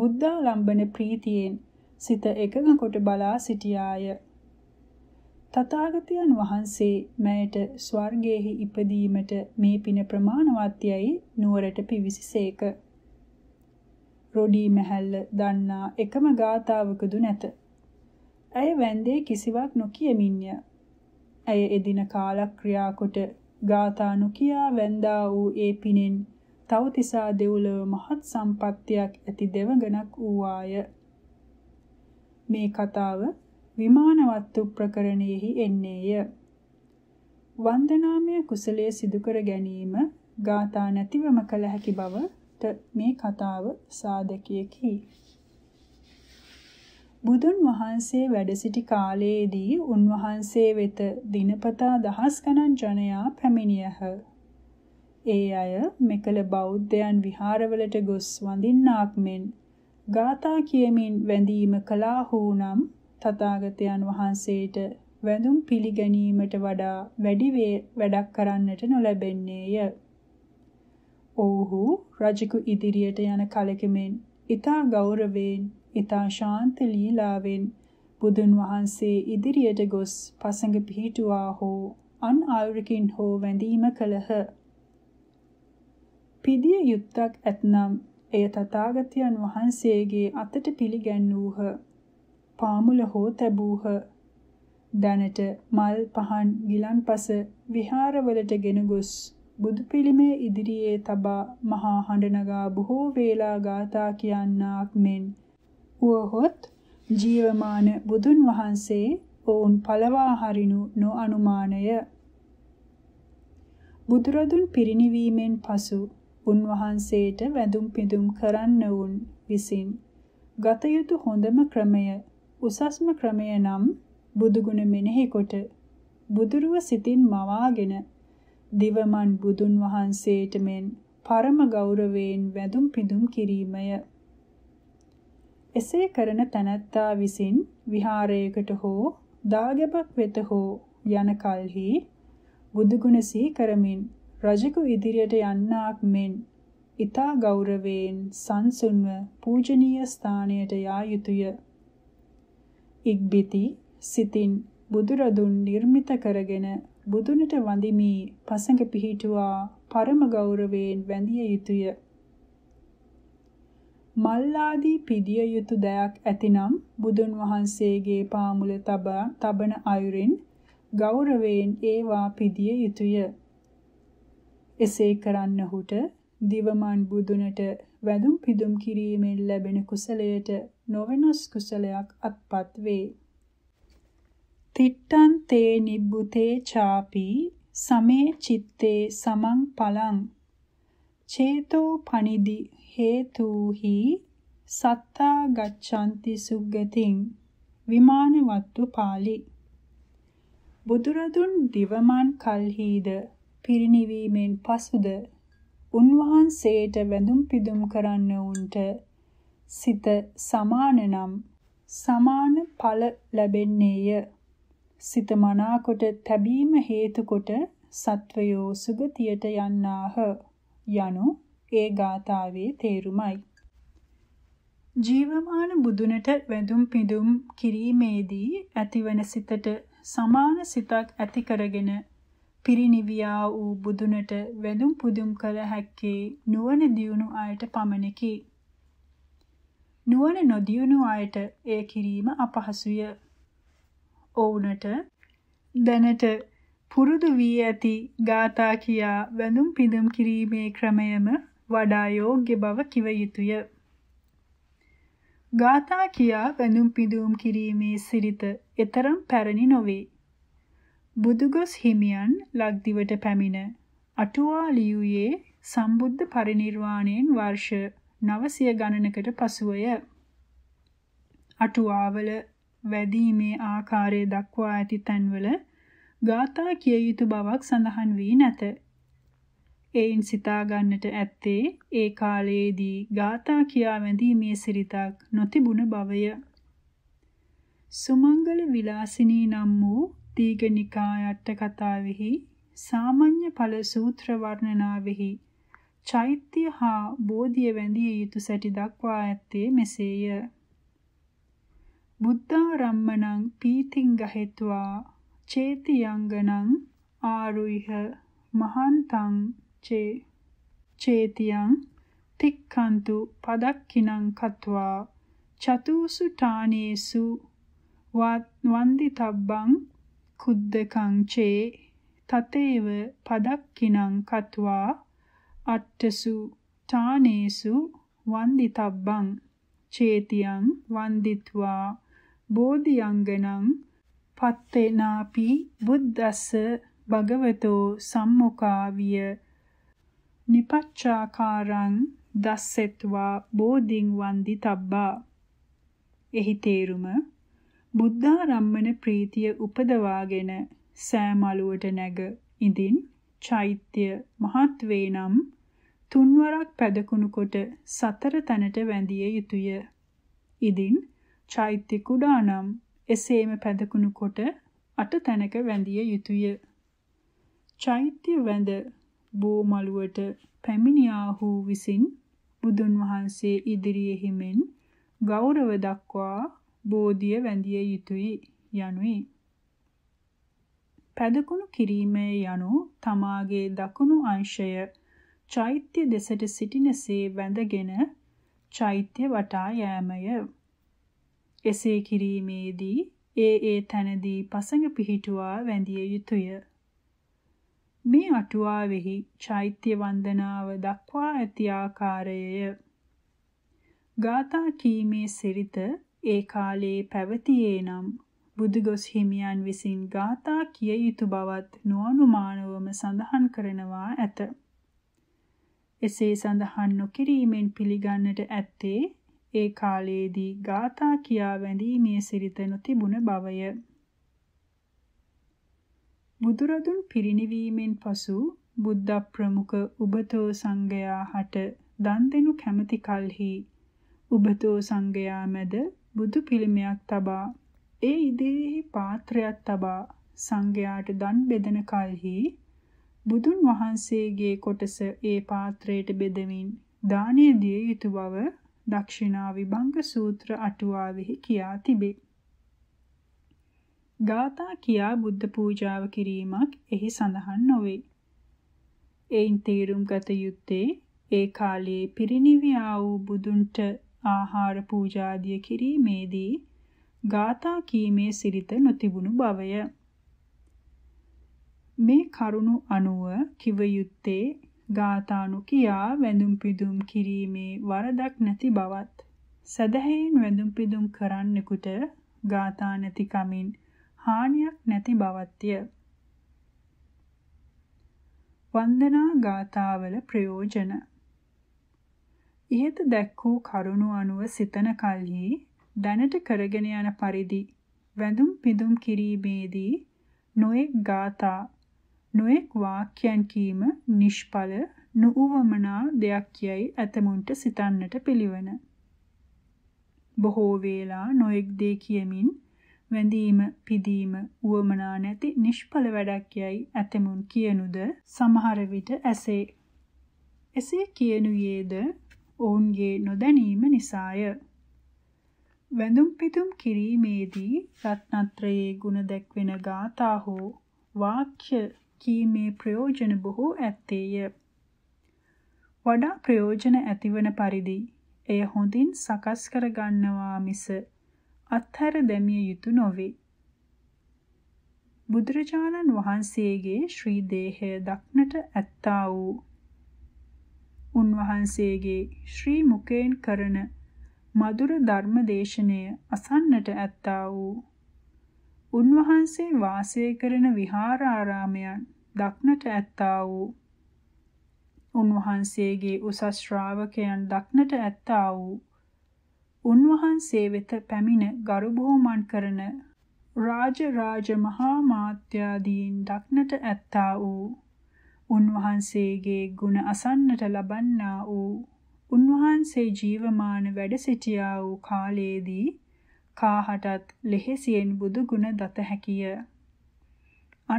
A: බුද්ධාලම්බන ප්‍රීතියෙන් සිත එකඟ කොට බලා සිටියාය. තථාගතයන් වහන්සේ මෑයට ස්වර්ගයේහි ඉපදීමට මේ පින ප්‍රමාණවත් යයි නුවරට පිවිසිසේක. රොඩී මහල්ල දන්නා එකම ගාතාවකදු නැත. ඇය වැන්දේ කිසිවක් නොකියමින්ය. ඇය එදින කාලක්‍රියා කොට ගාථා නොකියා වැන්දා වූ ඒ පිනෙන් තවතිසා දෙව්ලොව මහත් සම්පත්තියක් ඇති දෙවගණක් වූවාය. මේ කතාව විමානවත්තු ප්‍රකරණයෙහි එන්නේය. වන්දනාමය කුසලයේ සිදු කර ගැනීම ගාථා නැතිවම කළ හැකි බවට මේ කතාව සාධකයකි. බුදුන් වහන්සේ වැඩ සිටි කාලයේදී උන්වහන්සේ වෙත දිනපතා දහස් ගණන් ජනයා පැමිණියහ. ඒ අය මෙකල බෞද්ධයන් විහාරවලට ගොස් වඳින්නාක් මෙන් ගාථා කියමින් වැඳීම කළාහු නම් තථාගතයන් වහන්සේට වැඳුම් පිළිගැනීමට වඩා වැඩි වැඩක් කරන්නට නොලැබෙන්නේය. ඔව්හු රජෙකු ඉදිරියට යන කලකෙමින් ඊතා ගෞරවයෙන් ඊතා ශාන්ත ලීලාවෙන් බුදුන් වහන්සේ ඉදිරියට ගොස් පසඟ පිහිටුවා හෝ අන් ආයුරකින් හෝ වැඳීම කළහ. පිදිය යුත්තක් ඇතනම් එය තථාගතයන් වහන්සේගේ අතට පිළිගැන්වූහ. පාමුල හෝ තැබූහ. දැනට මල් පහන් ගිලන්පස විහාරවලට ගෙන ගොස් බුදු පිළිමේ ඉදිරියේ තබා මහා හඬ නගා බොහෝ වේලා ගාථා කියන්නාක් මෙන් වුවහොත් ජීවමාන බුදුන් වහන්සේ ඔවුන් පළවා හරිනු නොඅනුමානය. බුදුරදුන් පිරිණිවීමෙන් පසු උන්වහන්සේට වැඳුම් පිදුම් කරන්නවුන් විසින් ගත යුතු හොඳම ක්‍රමය උසස්ම ක්‍රමය නම් බුදුගුණ මෙනෙහි කොට බුදුරුව සිතින් මවාගෙන දිවමන් බුදුන් වහන්සේට මෙන් පරම ගෞරවයෙන් වැඳුම් පිදුම් කිරීමය. එසේ කරන තැනැත්තා විසින් විහාරයකට හෝ දාගැබක් වෙත හෝ යන කල්හි බුදුගුණ සිහි කරමින් රජෙකු ඉදිරියට යන්නාක් මෙන් ඊතා ගෞරවයෙන් සංසුන්ව පූජනීය ස්ථානයට යා යුතුය. ඉක්බිති සිතින් බුදුරදුන් නිර්මිත කරගෙන බුදුනට වඳිමි පසඟ පිහිටුවා පරම ගෞරවයෙන් වැඳිය යුතුය. මල්ලාදී පිදිය යුතු දයක් ඇතිනම් බුදුන් වහන්සේගේ පාමුල තබා තබන අයුරින් ගෞරවයෙන් ඒවා පිදිය යුතුය. එසේ කරන්නහුට දිවමාන් බුදුනට වැඳුම් පිදුම් කිරීමෙන් ලැබෙන කුසලයට නොවෙනස් කුසලයක් අත්පත් වේ. තිට්ටන් තේ නිබ්බුතේ ചാපි සමේ චitte සමං පලං චේතෝ පනිදි හේතුහි සත්තා ගච්ඡanti සුග්ගතින් විමානවත්තු පාළි බුදුරදුන් දිවමාන් කල්හිද පිරිණිවීමෙන් පසුද උන්වහන්සේට වැඳුම් පිදුම් කරන්න උන්ට සිත සමාන නම් සමාන ඵල ලැබෙන්නේය සිත මනාකොට තැබීම හේතු කොට සත්වයෝ සුගතියට යන්නාහ යනු ඒ ගාථාවේ තේරුමයි. ජීවමාන බුදුනට වැඳුම් පිදුම් කිරීමේදී ඇතිවන සිතට සමාන සිතක් ඇති කරගෙන පිරිණිවියා වූ බුදුනට වැඳුම් පුදුම් කළ හැක්කේ නුවණ දියුණු අයට පමණකි. නුවණ නොදියුණු අයට එය කිරීම අපහසුය. ඔවුනට දැනට පුරුදු වී ඇති ගාථා කියා වැඳුම් පිදුම් කිරීමේ ක්‍රමයම වඩා යෝග්‍ය බව කිව යුතුය. ගාථා කියා වැඳුම් පිදුම් කිරීමේ සිරිත එතරම් පැරණි නොවේ. බුදුගොස් හිමියන් ලක්දිවට පැමිණ අටුවා ලියුයේ සම්බුද්ධ පරිණිර්වාණයෙන් වර්ෂ 900 ගණනකට පසුවය. අටුවාවල වැදීමේ ආකාරය දක්වා ඇති තැන්වල ගාථා කිය යුතු බවක් සඳහන් වී නැත. එයින් සිතා ගන්නට ඇත්තේ ඒ කාලයේදී ගාථා කියා වැඳීමේ සිරිතක් නොතිබුණ බවය. සුමංගල විලාසිනී නම් වූ දීඝනිකාය අට කතාවෙහි සාමාන්‍ය ඵල සූත්‍ර වර්ණනාවෙහි චෛත්‍ය හා බෝධිය වැඳිය යුතු සැටි දක්වා ඇත්තේ මෙසේය. බුද්ධාරම්මණං පීතිං ගහෙත්වා චේතියංගනං ආරුයිහ මහන්තං චේතියං තික්ඛන්තු පදක්ඛිනං කତ୍වා චතුසු ඨානේසු වන්දිතබ්බං කුද්දකං චේ තතේව පදක්ඛිනං කତ୍වා අට්ඨසු ඨානේසු වන්දිතබ්බං චේතියං වන්දිත්වා බෝධියංගනං පත්තේනාපි බුද්දස්ස භගවතෝ සම්මුඛාවිය නිපච්චාකාරං දස්සෙත්වා බෝධින් වන්දි තබ්බා. එහි තේරුම බුද්ධාරම්මන ප්‍රීතිය උපදවාගෙන සෑමලුවට නැග ඉඳින් චෛත්‍ය මහත් වේ නම් තුන්වරක් පැදකුණු කොට සතර තැනට වැඳිය යුතුය. ඉදින් චෛත්‍ය කුඩා නම් එසේම පැදකුණු කොට අට තැනක වැඳිය යුතුය. චෛත්‍ය වැඳ බෝ මළුවට පැමිණියාහු විසින් බුදුන් වහන්සේ ඉදිරියෙහි මෙන් ගෞරව දක්වා බෝධිය වැඳිය යුතුය යනුයි. පැදකුණු කිරීමේ යනු තමාගේ දකුණු අංශය චෛත්‍ය දෙසට සිටිනසේ වැඳගෙන චෛත්‍ය වටා යෑමය. එසේ කිරීමේදී ඒ ඒ තැනදී පසඟ පිහිටුවා වැඳිය යුතුය. මේ අටුවාවෙහි චෛත්‍ය වන්දනාව දක්වා ඇති ආකාරයය. ගාථා කීමේ සිරිත ඒ කාලයේ පැවතියේ නම් බුදුගොස් හිමියන් විසින් ගාථා කිය යුතු බවත් නොඅනුමානවම සඳහන් කරනවා ඇත. එසේ සඳහන් නොකිරීමෙන් පිළිගන්නට ඇත්තේ ඒ කාලයේදී ගාථා කියා වැඳීමේ සිරිත නොතිබුණ බවය. බුදුරදුන් පිරිණිවීමෙන් පසු බුද්ධ ප්‍රමුඛ උබතෝ සංඝයා හට දන් දෙනු කැමති කලෙහි උබතෝ සංඝයා මැද බුදු පිළිමයක් තබා ඒ ඉදිරියේ පාත්‍රයක් තබා සංඝයාට දන් බෙදෙන කලෙහි බුදුන් වහන්සේගේ කොටස ඒ පාත්‍රයට බෙදමින් දානීය දිය යුතු බව දක්ෂිනා විභංග සූත්‍ර අටුවාවෙහි කියා තිබේ. ගාථා කියා බුද්ධ පූජාව කිරීමක් එහි සඳහන් නොවේ. එයින් තේරුම් ගත යුත්තේ ඒ කාලයේ පිරිණිවියා වූ බුදුන්ට ආහාර පූජාදිය කිරීමේදී ගාථා කීමේ සිරිත නොතිබුණු බවය. මේ කරුණු අනුව කිව යුත්තේ ගාථානු කියා වැඳුම් පිදුම් කිරීමේ වරදක් නැති බවත් සදහයෙන් වැඳුම් පිදුම් කරන්නෙකුට ගාථා නැති කමින් හානියක් නැති බවත්ය. වන්දනා ගාතාවල ප්‍රයෝජන ඉහත දැක්වූ කරුණු අනුව සිතන කල්හි දැනට කරගෙන යන පරිදි වැඳුම් පිදුම් කිරීමේදී නොඑක් ගාතා නොඑක් වාක්‍යයන් කීම නිෂ්ඵල නුවමනා දෙයක් යයි ඇතමුන්ට සිතන්නට පිළිවෙන. බොහෝ වේලා නොඑක් දේ කියමින් වැඳීම පිදීම උවමනා නැති නිෂ්ඵල වැඩක් යයි ඇතමුන් කියනුද සමහර විට ඇසේ එසේ කියනුයේද ඔවුන්ගේ නොදැනීම නිසාය වැඳුම් පිදුම් කිරීමේදී රත්නත්‍රයේ ගුණ දැක්වෙන ගාථා හෝ වාක්‍ය කීමේ ප්‍රයෝජන බොහෝ ඇත්තේය වඩා ප්‍රයෝජන ඇතිවන පරිදි එය හොඳින් සකස් කර ගන්නවා මිස අත්හැර දැමිය යුතු නොවේ. බුදුරජාණන් වහන්සේගේ ශ්‍රී දේහය දක්නට ඇත්තා වූ උන්වහන්සේගේ ශ්‍රී මුකේන් කරන මధుර ධර්ම දේශනය අසන්නට ඇත්තා වූ උන්වහන්සේ වාසය කරන විහාරාරාමයන් දක්නට ඇත්තා වූ උන්වහන්සේගේ උසස් ශ්‍රාවකයන් දක්නට ඇත්තා වූ උන්වහන්සේ වෙත පැමිණ ගරු බොහොමන් කරන රාජ රාජ මහා මාත්‍යාදීන් දක්නට ඇත්තා වූ උන්වහන්සේගේ ගුණ අසන්නට ලබන්නා වූ උන්වහන්සේ ජීවමාන වැඩ සිටියා වූ කාලයේදී කාහටත් ලෙහෙසියෙන් බුදු ගුණ දත හැකිය.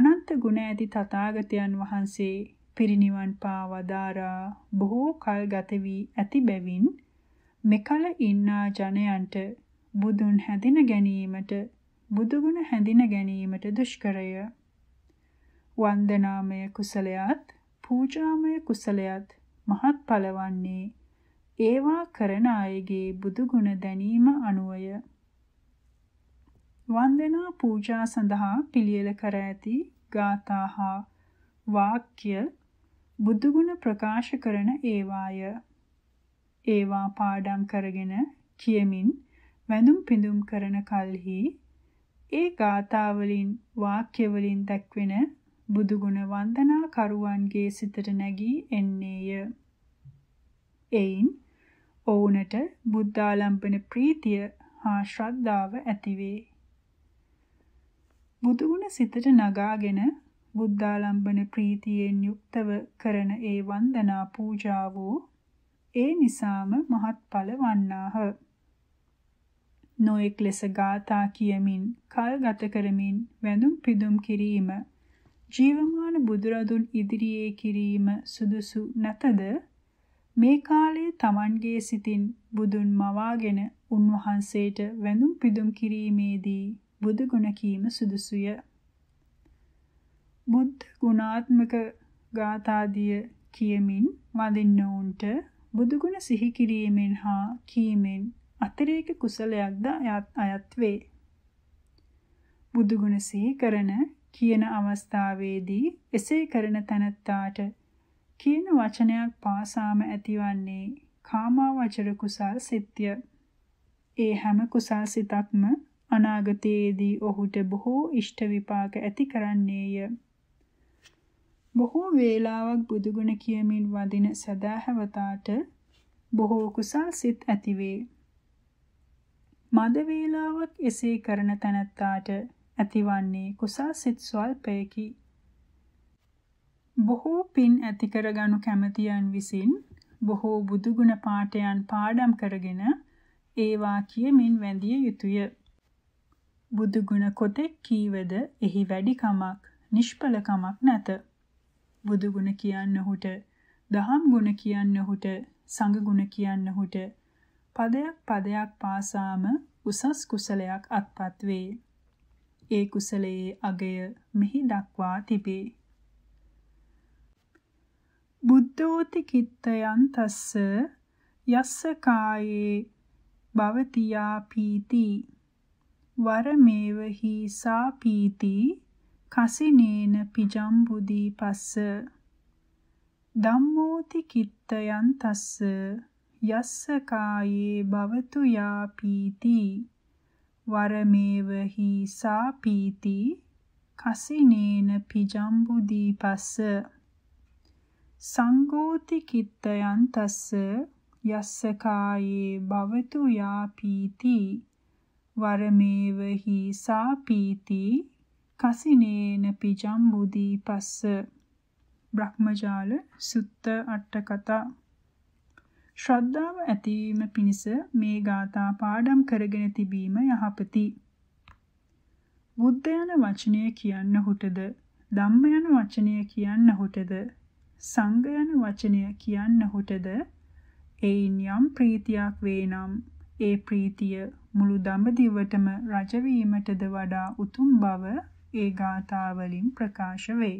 A: අනන්ත ගුණ ඇති තථාගතයන් වහන්සේ පිරිනිවන් පා වදාරා බොහෝ කල් ගත වී ඇති බැවින් මෙකල ඉන්නා ජනයන්ට බුදුන් හැඳින ගැනීමට බුදුගුණ හැඳින ගැනීමට දුෂ්කරය. වන්දනාමය කුසලයත් පූජාමය කුසලයත් මහත් පලවන්නේ ඒවා කරන අයගේ බුදුගුණ දැනීම අනුවය. වන්දනා පූජා සඳහා පිළියෙල කර ඇති ගාථා හා වාක්‍ය බුදුගුණ ප්‍රකාශ කරන ඒවාය. ඒවා පාඩම් කරගෙන කියමින් වැඳුම් පිඳුම් කරන කල්හි ඒ ගාථාවලින් වාක්‍යවලින් දැක්වෙන බුදුගුණ වන්දනා කරුවන්ගේ සිතට නැගී එන්නේය. එයින් ඔවුනට බුද්ධාලම්පන ප්‍රීතිය හා ශ්‍රද්ධාව ඇතිවේ. බුදුගුණ සිතට නගාගෙන බුද්ධාලම්බන ප්‍රීතියෙන් යුක්තව කරන ඒ වන්දනා පූජාව වූ ඒ නිසාම මහත්ඵල වන්නාහ. නොඑක් ලෙස ගාථා කියමින් කල් ගත කරමින් වැඳුම් පිදුම් කිරීම ජීවමාන බුදුරදුන් ඉදිරියේ කිරීම සුදුසු නැතද මේ කාලයේ Tamanගේ සිතින් බුදුන් මවාගෙන උන්වහන්සේට වැඳුම් පිදුම් කිරීමේදී බුදු ගුණ කීම සුදුසුය. බුද්ධ ගුණාත්මක ගාථාදිය කියමින් වඳින්නෝන්ට බුදුගුණ සිහි කිරීමෙන් හා කීමෙන් අතිරේක කුසලයක්ද අයත් වේ. බුදුගුණ සිහි කරන කියන අවස්ථාවේදී එසේ කරන තැනැත්තාට කියන වචනයක් පාසාම ඇතිවන්නේ කාමාවචර කුසල් සිත්ය. ඒ හැම කුසල් සිතක්ම අනාගතයේදී ඔහුට බොහෝ ඉෂ්ට විපාක ඇති කරන්නේය. බොහෝ වේලාවක් බුදුගුණ කියමින් වඳින සදාහවතාට බොහෝ කුසල් සිත් ඇතිවේ. මද වේලාවක් එසේ කරන තැනැත්තාට ඇතිවන්නේ කුසල් සිත් ස්වල්පයකි. බොහෝ පින් ඇති කරගනු කැමැතියන් විසින් බොහෝ බුදුගුණ පාඨයන් පාඩම් කරගෙන ඒවා කියමින් වැඳිය යුතුය. බුදුගුණ කොතෙක් කීවද එහි වැඩි කමක්, නිෂ්පල කමක් නැත. බුදු ගුණ කියන්නහුට දහම් ගුණ කියන්නහුට සංඝ ගුණ කියන්නහුට පදයක් පදයක් පාසාම උසස් කුසලයක් අත්පත් වේ. ඒ කුසලයේ අගය මෙහි දක්වා තිබේ. බුද්ධෝති කිත්තයන් තස්ස යස්ස කායේ භවතියා පීති වරමේව හීසා පීති කසිනේන පිජම්බුදී පස්ස ධම්මෝති කිත්තයන් තස්ස යස්ස කායේ භවතු යාපීති වරමේව හි සාපීති කසිනේන පිජම්බුදී පස්ස සංගෝති කිත්තයන් තස්ස යස්ස කායේ භවතු යාපීති වරමේව හි සාපීති කසිනේන පිජම්බුදීපස්ස බ්‍රහ්මජාල සුත්ත අට්ඨකතා ශ්‍රද්ධාව ඇතිවීම පිණිස මේ ගාථා පාඩම් කරගෙන තිබීම යහපති. බුද්ධ යන වචනය කියන්නහුටද ධම්ම යන වචනය කියන්නහුටද සංඝ යන වචනය කියන්නහුටද එයින් යම් ප්‍රීතියක් වේනම් ඒ ප්‍රීතිය මුළු දඹදිවටම රජවීමටද වඩා උතුම් බව ඒ ගාථාවලින් ප්‍රකාශ වේ.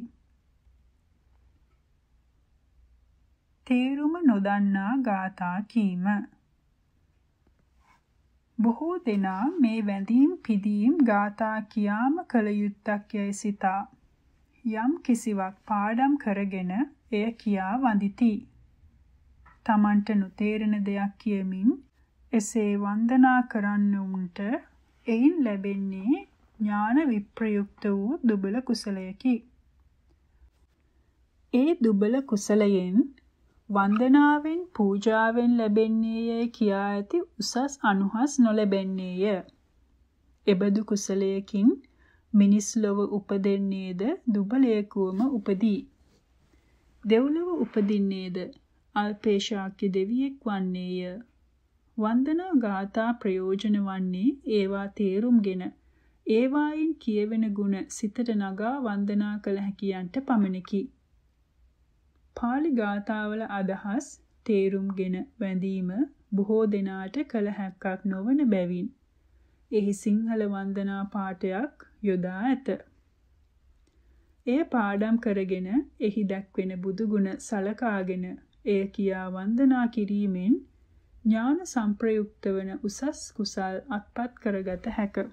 A: තේරුම නොදන්නා ගාථා කීම බොහෝ දෙනා මේ වැඳීම් පිදීම් ගාථා කියාම කල යුත්තක් යයි සිතා යම් කිසිවක් පාඩම් කරගෙන එය කියා වඳಿತಿ තමන්ට නොතේරෙන දෙයක් කියමින් එසේ වන්දනා කරන්නුන්ට එයින් ලැබෙන්නේ ඥාන විප්‍රයුක්ත වූ දුබල කුසලයකි. ඒ දුබල කුසලයෙන් වන්දනාවෙන් පූජාවෙන් ලැබෙන්නේය කියා ඇති උසස් අනුහස් නොලැබෙන්නේය. එබඳු කුසලයකින් මිනිස් ලොව උපදින්නේද දුබලයකවම උපදී. දෙව්ලොව උපදින්නේද අල්පේශාක්‍ය දෙවියෙක් වන්නේය. වන්දනා ගාථා ප්‍රයෝජන වන්නේ ඒවා තේරුම්ගෙන ඒවායින් කියවෙන ගුණ සිතට නගා වන්දනා කළ හැකියන්ට පමණකි. පාලි ගාථාවල අදහස් තේරුම්ගෙන වැඳීම බොහෝ දෙනාට කළ හැක්කක් නොවන බැවින් එහි සිංහල වන්දනා පාඨයක් යොදා ඇත. එය පාඩම් කරගෙන එහි දැක්වෙන බුදු ගුණ සලකාගෙන එය කියා වන්දනා කිරීමෙන් ඥාන සංප්‍රයුක්ත වන උසස් කුසල් අත්පත් කරගත හැකිය.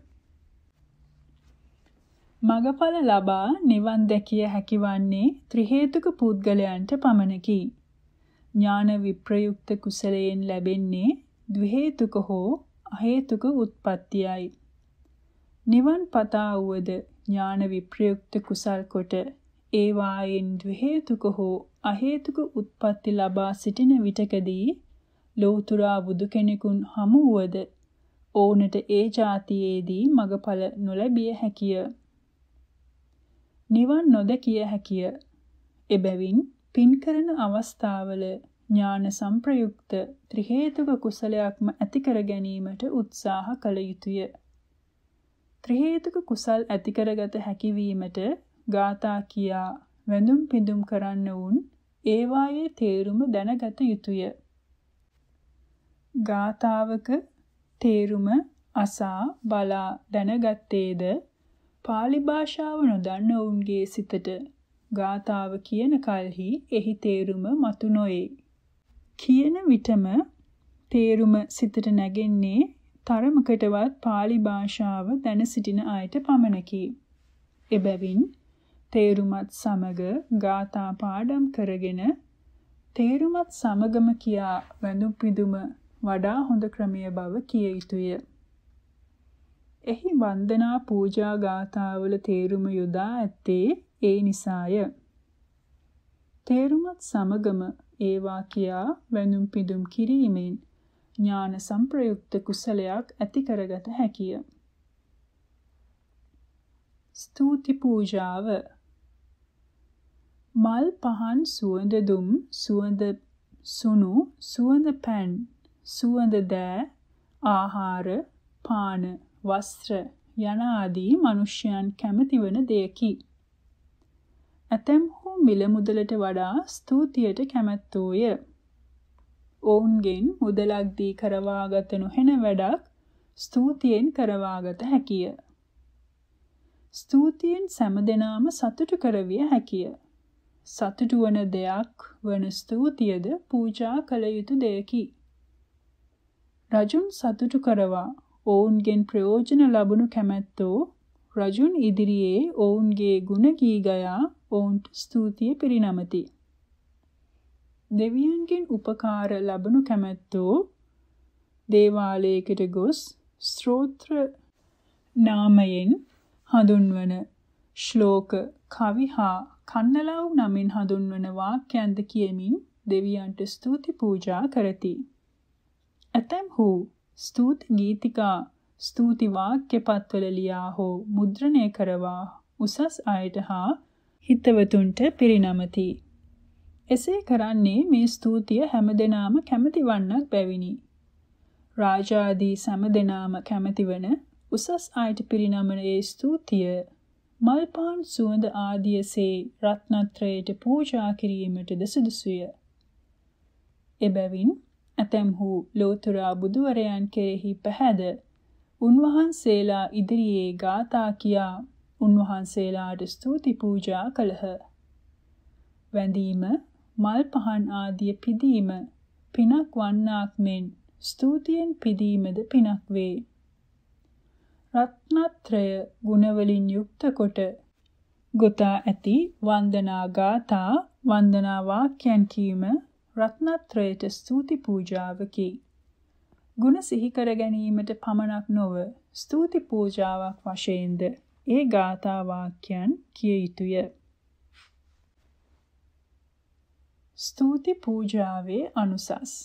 A: මගඵල ලබා නිවන් දැකිය හැකි වන්නේ ත්‍රි හේතුක පුද්ගලයන්ට පමණකි. ඥාන විප්‍රයුක්ත කුසලයෙන් ලැබෙන්නේ ද්වි හේතුක හෝ අහේතුක උත්පත්තියයි. නිවන් පතා වූද ඥාන විප්‍රයුක්ත කුසල් කොට ඒවායින් ද්වි හේතුක හෝ අහේතුක උත්පත්ති ලබා සිටින විටකදී ලෝතුරා බුදු කෙනෙකුන් හමු වූද ඕනට ඒ જાතියේදී මගඵල නොලැබිය හැකිය. නිවන් නොදකිය හැකිය. එබැවින් පින් කරන අවස්ථාවල ඥාන සංප්‍රයුක්ත ත්‍රි හේතුක කුසලයක්ම ඇති කර ගැනීමට උත්සාහ කළ යුතුය. ත්‍රි හේතුක කුසල් ඇති කරගත හැකිවීමට ගාථා කියා වැඳුම් පිඳුම් කරන්න වුන් ඒවායේ තේරුම දැනගත යුතුය. ගාතාවක තේරුම අසා බලා දැනගත්තේද pāli භාෂාව නොදන්න ඔවුන්ගේ සිතට ගාතාව කියන කලෙහි එහි තේරුම මතු නොවේ. කියන විටම තේරුම සිතට නැගෙන්නේ තරමකටවත් pāli භාෂාව දැන සිටින අයට පමණකි. එබැවින් තේරුමත් සමග ගාථා පාඩම් කරගෙන තේරුමත් සමගම කියා වැඳුම් පිඳුම වඩා හොඳ ක්‍රමය බව කිය යුතුය. එහි වන්දනා පූජා ගාථාවල තේරුම යොදා ඇත්තේ ඒ නිසාය. තේරුමත් සමගම ඒවා කියා වැඳුම් පිදුම් කිරීමෙන් ඥාන සම්ප්‍රයුක්ත කුසලයක් ඇති කරගත හැකිය. ස්තුති පූජාව මල් පහන් සුවඳ දුම් සුවඳ සුණු සුවඳ පැන් සුවඳ දෑ ආහාර පාන වස්ත්‍ර යන ආදී මිනිසයන් කැමති වන දෙයකි. ඇතැම්හු මිල මුදලට වඩා ස්තුතියට කැමැත්තෝය. ඔවුන්ගෙන් මුදලක් දී කරවාගත නොහෙන වැඩක් ස්තුතියෙන් කරවාගත හැකිය. ස්තුතියෙන් සෑම සතුටු කරවිය හැකිය. සතුටු වන දෙයක් වන ස්තුතියද පූජා කළ යුතු දෙයකි. රජුන් සතුටු කරවා ඔවුන්ගෙන් ප්‍රයෝජන ලබනු කැමැත්තෝ රජුන් ඉදිරියේ ඔවුන්ගේ ගුණ ගී ගයා ඔවුන්ට ස්තුතිය පිරිනමති. දෙවියන්ගෙන් උපකාර ලබනු කැමැත්තෝ දේවාලයකට ගොස් ස්ත්‍රෝත්‍ර නාමයෙන් හඳුන්වන ශ්ලෝක කවි හා කන්නලව් නමින් හඳුන්වන වාක්‍යන්ද කියමින් දෙවියන්ට ස්තුති පූජා කරති. ඇතැම්හූ ස්තුති ගීතිකා ස්තුති වාක්‍ය පත්වල ලියා හෝ මුද්‍රණය කරවා උසස් අයට හා හිතවතුන්ට පිරිනමති. එසේ කරන්නේ මේ ස්තුතිය හැමදෙනාම කැමති වන්නක් බැවිනි. රාජාදී සමදෙනාම කැමතිවන උසස් අයට පිරිනමන ඒ ස්තුතිය මල් පාන් සුවඳ ආදියසේ රත්නත්‍රයට පූජා කිරීමටද සුදුසුය. එබැවින් ඇතැම්හු ලෝතුරා බුදුවරයන් කෙරෙහි පැහැද උන්වහන්සේලා ඉදිරියේ ගාථා කියා උන්වහන්සේලාට ස්තුති පූජා කළහ. වැඳීම, මල් පහන් ආදිය පිදීම පිනක් වන්නාක් මෙන් ස්තුතියෙන් පිදීමද පිනක් වේ. රත්නත්‍රය ගුණවලින් යුක්ත කොට ගොතා ඇති වන්දනා ගාථා වන්දනා වාක්‍යයන් කීම රත්නත්‍රයට ස්තුති පූජාව කි. ගුණ සිහි කර ගැනීමට පමණක් නොව ස්තුති පූජාවක් වශයෙන්ද ඒ ගාථා වාක්‍යයන් කිය යුතුය. ස්තුති පූජාවේ අනුසස්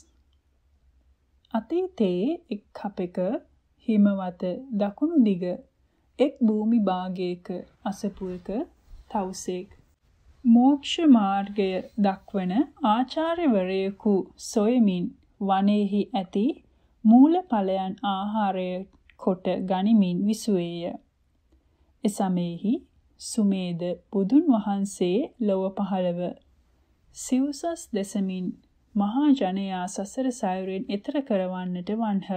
A: අතීතයේ එක් කපෙක හිමවත දකුණු දිග එක් භූමි භාගයක අසපුවක තවුසෙක් මෝක්ෂ මාර්ගය දක්වන ආචාර්යවරයෙකු සොයමින් වනයේහි ඇති මූලඵලයන් ආහාරය කොට ගනිමින් විසුවේය. එසමෙහි සුමේද බුදුන් වහන්සේ ලොව පහළව සිව්සස් දෙසමින් මහා ජනයා සසර සයුරෙන් එතර කරවන්නට වන්හ.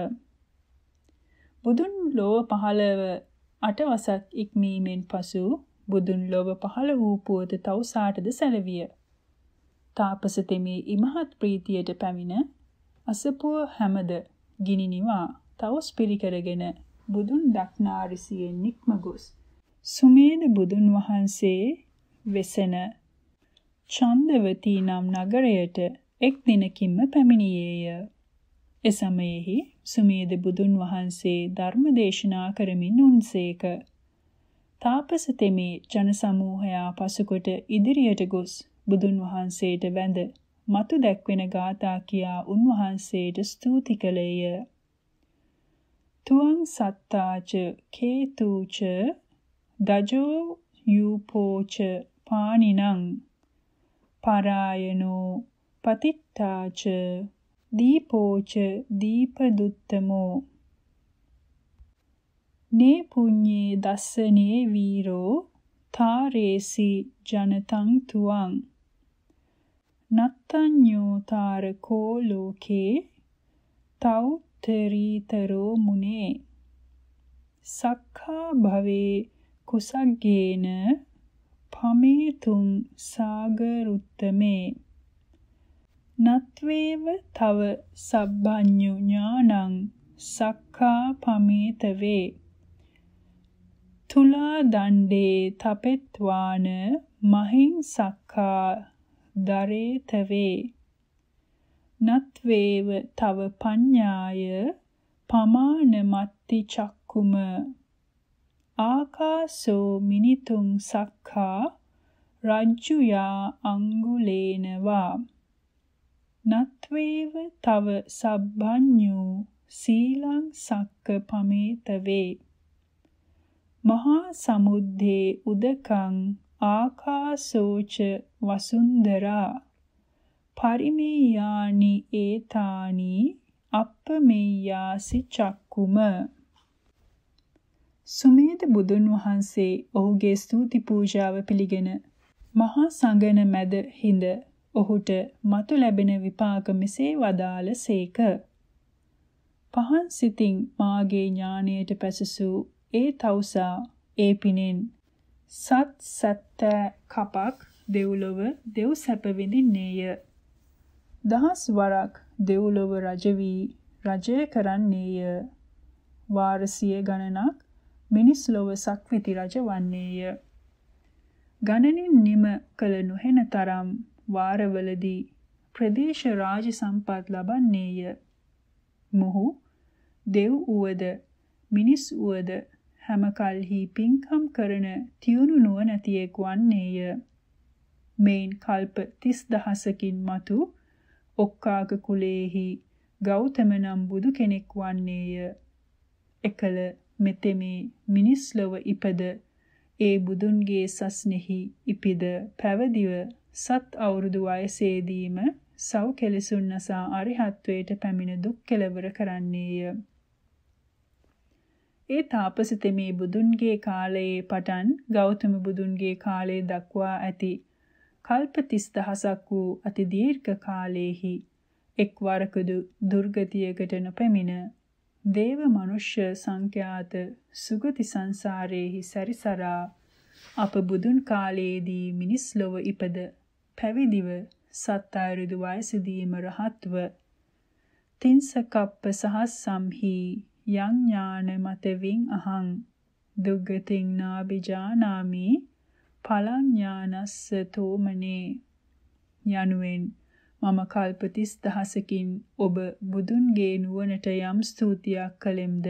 A: බුදුන් ලොව පහළව අටවසක් ඉක්මීමෙන් පසු බුදුන් ලොව පහළ වූ පුවත තවුසාටද සැලවිය. තාපස තෙමේ ඉමහත් ප්‍රීතියට පැමිණ අසපුව හැමද ගිනි නිවා තවුස් පිරිකරගෙන බුදුන් දක්නා රිසියෙන් නික්ම ගොස් සුමේද බුදුන් වහන්සේ වෙසෙන චන්දවතී නම් නගරයට එක් දිනකින්ම පැමිණියේය. එසමයෙහි සුමේද බුදුන් වහන්සේ ධර්ම දේශනා කරමින් උන්සේක. තාපස තෙමේ ජන සමූහයා පසුකොට ඉදිරියට ගොස් බුදුන් වහන්සේට වැඳ මතු දැක්වෙන ගාථා කියා උන්වහන්සේට ස්තුති කළේය. තුවං සත්තාච කේතුච දජෝ යූපෝච පානිනං පරායනෝ පතිට්ඨාච දීපෝච දීපදුත්තමෝ නේ පුඤ්ඤේ දස්සනේ වීරෝ තාරේසි ජනතං තුවං නත්තඤ්ඤෝ තාරකෝ ලෝකේ තවුත්තරීතරෝ මුනේ සක්ඛා භවේ කුසග්ගේන පමේතුං සාගරුත්තමේ නත්වේව තව සබ්බඤ්ඤු ඥානං සක්ඛා පමේතවේ තුලා දණ්ඩේ තපෙත්වාන මහින් සක්කා දරේතවේ නත්වේව තව පඤ්ඤාය පමාන මත්ති චක්කුම ආකාසෝ මිනිතුං සක්ඛා රජ්ජුයා අංගුලේනවා නත්වේව තව සබ්බඤ්ඤු සීලං සක්ක පමේතවේ මහා සමුද්දේ උදකං ආකාසෝච වසුන්දරා පරිමේයානි ඒතානි අප්පමේයාසි චක්කුම සුමේද බුදුන් වහන්සේ ඔහුගේ ස්තුති පූජාව පිළිගෙන මහා සංගන මැද හිඳ ඔහුට මතු ලැබෙන විපාක මෙසේ වදාළ සේක. පහන් සිතින් මාගේ ඥාණයට පැසසූ ඒ තවුසා ඒ පිනෙන් සත් සත්තෑ කපක් දෙව්ලොව දෙව් සැප විඳින්නේය. දහස් වරක් දෙව්ලොව රජ වී රජය කරන්නේය. වාරසිය ගණනක් මිනිස් ලොව සක්විති රජ වන්නේය. ගණනින් නිම කල නොහෙන තරම් වාරවලදී ප්‍රදේශ රාජ සම්පත් ලබන්නේය. මොහු දෙව් උවද මිනිස් උවද හැම කල්හි පින්කම් කරන තියුණු නුවණැතියෙක් වන්නේය. මේන් කල්ප 30000කින් මතු ඔක්කාක කුලේහි ගෞතම නම් බුදු කෙනෙක් වන්නේය. එකල මෙතෙමි මිනිස් ලොව ඉපද ඒ බුදුන්ගේ සස්නෙහි ඉපිද පැවදිව සත් අවුරුදු වයසේදීම සව් කෙලසුන් නසා අරිහත්වයට පැමිණ දුක් කෙලවර කරන්නේය. ඒ තාපසතෙමේ බුදුන්ගේ කාලයේ පටන් ගෞතම බුදුන්ගේ කාලය දක්වා ඇති කල්ප 30000ක් වූ අති දීර්ඝ කාලයේහි එක් වරකදු දුර්ගතියකට නොපැමිණ දේව මනුෂ්‍ය සංඛ්‍යාත සුගති සංසාරයේහි සැරිසරා අප බුදුන් කාලයේදී මිනිස් ලොව ඉපද පැවිදිව සත්තාරුදු වයසදීම රහත්ව තින්සකප්ප සහස්සම්හි යං ඥාන මතවින් අහං දුග්ගතින් නාබිජානාමි පලං ඥානස්ස තෝමනේ යනුවෙන් මම කල්ප 30000කින් ඔබ බුදුන්ගේ නුවණට යම් ස්තුතියක් කලෙම්ද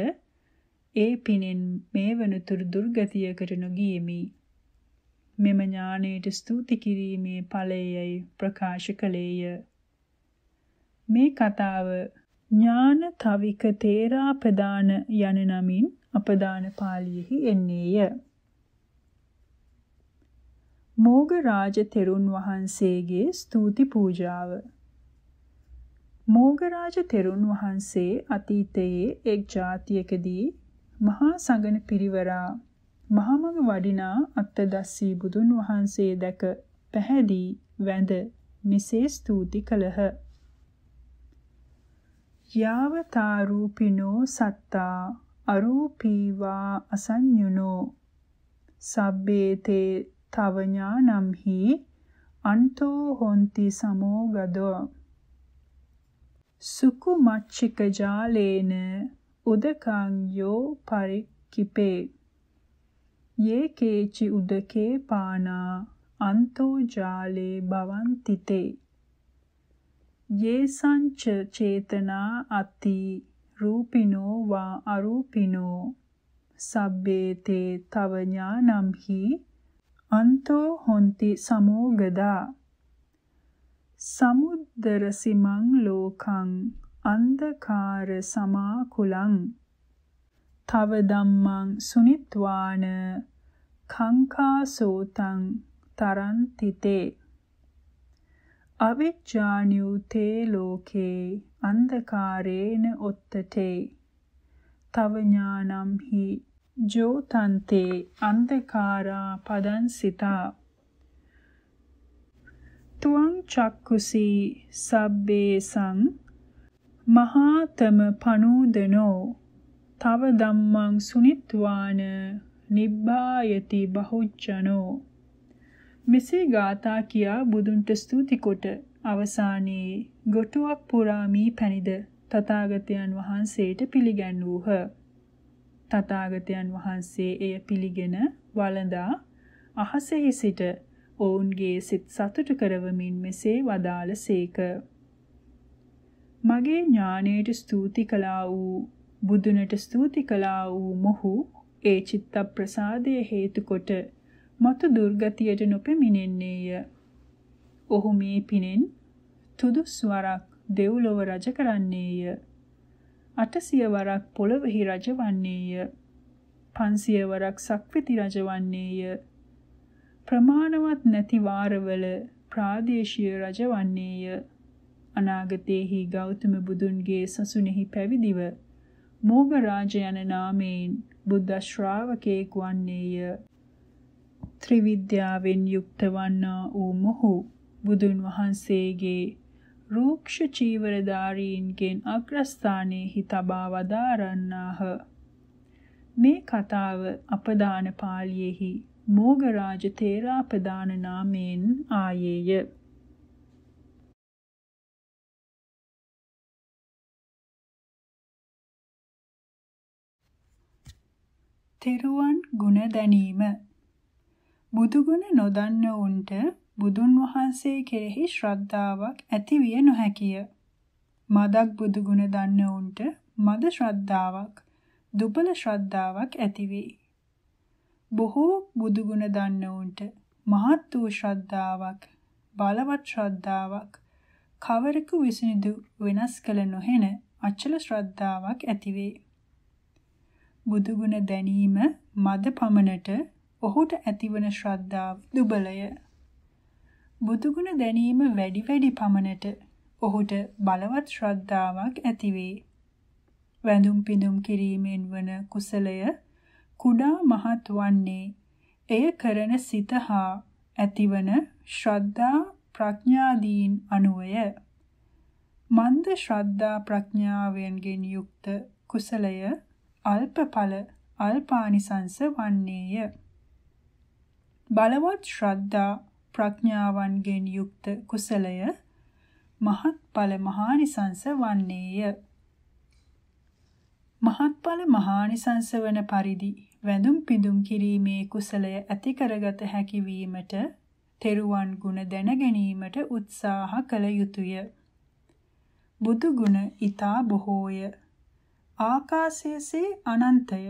A: ඒ පිනෙන් මේ වනතුරු දුර්ගතියකට නොගියෙමි මෙම ඥාණයට ස්තුති කිරීමේ ඵලයයි ප්‍රකාශ කළේය මේ කතාව ඥාන තවික තේරාපදාන යන නමින් අපදාන පාළියෙහි එන්නේය. මෝග රාජ තෙරුන් වහන්සේගේ ස්තුති පූජාව මෝගරාජ තෙරුන් වහන්සේ අතීතයේ එක් ජාතියකදී මහා සංගණ පිරිවරා මහමඟ වඩිනා අත්තදස්සී බුදුන් වහන්සේ දැක පැහැදී වැඳ මෙසේ ස්තුති කළහ. යාවතාරූපිනෝ සත්තා අරූපීවා අසඤ්ඤුනෝ සබ්බේතේ තව ඥානම්හි අන්තෝ හොಂತಿ සමෝගදෝ සුකු මච්චික ජාලේන උදකං යෝ පරික්කිපේ යේ කේචි උදකේ පානා අන්තෝ ජාලේ භවන්තිතේ යේ සංච චේතනා අති රූපිනෝ වා අරූපිනෝ සබ්බේ තේ තව ඥානම්හි අන්තෝ හොಂತಿ සමෝගදා සමුද්දර සිමං ලෝකං අන්ධකාර සමාකුලං තව ධම්මං සුනිත්වාන කංකාසෝතං තරන්තිතේ අවිජ්ජානියු තේ ලෝකේ අන්ධකාරේන ඔත්තටේ තව ඥානම් හි ජෝතන්තේ අන්ධකාරා පදංසිතා තුවං චක්කුසී සබ්බේසං මහාතම පනූදනෝ තව ධම්මං සුනිත්වාන නිබ්බායති බහුජ්ජනෝ මෙසේ ගාථා කියා බුදුන්ට ස්තුති කොට අවසානයේ ගොටුවක් පුරාමී පැනිද තථාගතයන් වහන්සේට පිළිගැන්වූහ. තථාගතයන් වහන්සේ එය පිළිගෙන වළඳා අහසෙහි සිට ඔවුන්ගේ සිත් සතුටු කරවමින් මෙසේ වදාළසේක. මගේ ඥාණයට ස්තුති කළා වූ බුදුනට ස්තුති කළා වූ මොහු ඒ චිත්ත ප්‍රසාදයේ හේතු කොට මතු දුර්ගතියට නොපෙමිණෙන්නේය. ඔහු මේ පිනෙන් තුදුස් වරක් දෙව්ලොව රජ කරන්නේය. 800 වරක් පොළොවෙහි රජවන්නේය. 500 වරක් සක්විති රජවන්නේය. ප්‍රමාණවත් නැති වාරවල ප්‍රාදේශීය රජවන්නේය. අනාගතයේහි ගෞතම බුදුන්ගේ සසුනේහි පැවිදිව මෝග රාජ යන නාමයෙන් බුද්ධ ශ්‍රාවකෙක් වන්නේය ත්‍රිවිද්‍යාවෙන් යුක්ත වන්නා වූ මොහු බුදුන් වහන්සේගේ රූක්ෂ චීවරධාරීන්ගෙන් අග්‍රස්ථානයේහි තබා වදාරන්නාහ. මේ කතාව අපදාන පාළියේහි මෝගරාජ තේරාපදාන නාමයෙන් ආයේය. තෙරුවන් ගුණ දැනීම බුදුගුණ නොදන්නවුන්ට බුදුන් වහන්සේ කෙරෙහි ශ්‍රද්ධාවක් ඇති විය නොහැකිය. මදක් බුදුගුණ දන්නවුන්ට මද ශ්‍රද්ධාවක්, දුබල ශ්‍රද්ධාවක් ඇති වේ. බොහෝ බුදුගුණ දන්නවුන්ට මහත් වූ ශ්‍රද්ධාවක්, බලවත් ශ්‍රද්ධාවක්, කවරෙකු විසිනිදු වෙනස් කළ නොහෙන අචල ශ්‍රද්ධාවක් ඇති වේ. බුදුගුණ දැනීම මද පමණට ඔහුට ඇතිවන ශ්‍රද්ධාව දුබලය. බුදුගුණ දැනීම වැඩි වැඩි පමණට ඔහුට බලවත් ශ්‍රද්ධාවක් ඇතිවේ. වැඳුම් පිඳුම් කිරීමෙන් වන කුසලය කුඩා මහත් වන්නේ එය කරන සිත හා ඇතිවන ශ්‍රද්ධා ප්‍රඥාදීන් අනුවය. මන්ද ශ්‍රද්ධා ප්‍රඥාවෙන්ගෙන් යුක්ත කුසලය අල්පඵල අල්පානිසංස වන්නේය. බලවත් ශ්‍රද්ධා ප්‍රඥාවන්ගෙන් යුක්ත කුසලය මහත්ඵල මහානිසංස වන්නේය. මහත්ඵල මහානිසංස වන පරිදි වැඳුම් පිඳුම් කිරීමේ කුසලය ඇති කරගත හැකි වීමට තෙරුවන් ගුණ දැන ගැනීමට උත්සාහ කළ යුතුය. බුදු ගුණ ඊතා බොහෝය. ආකාශයසේ අනන්තය.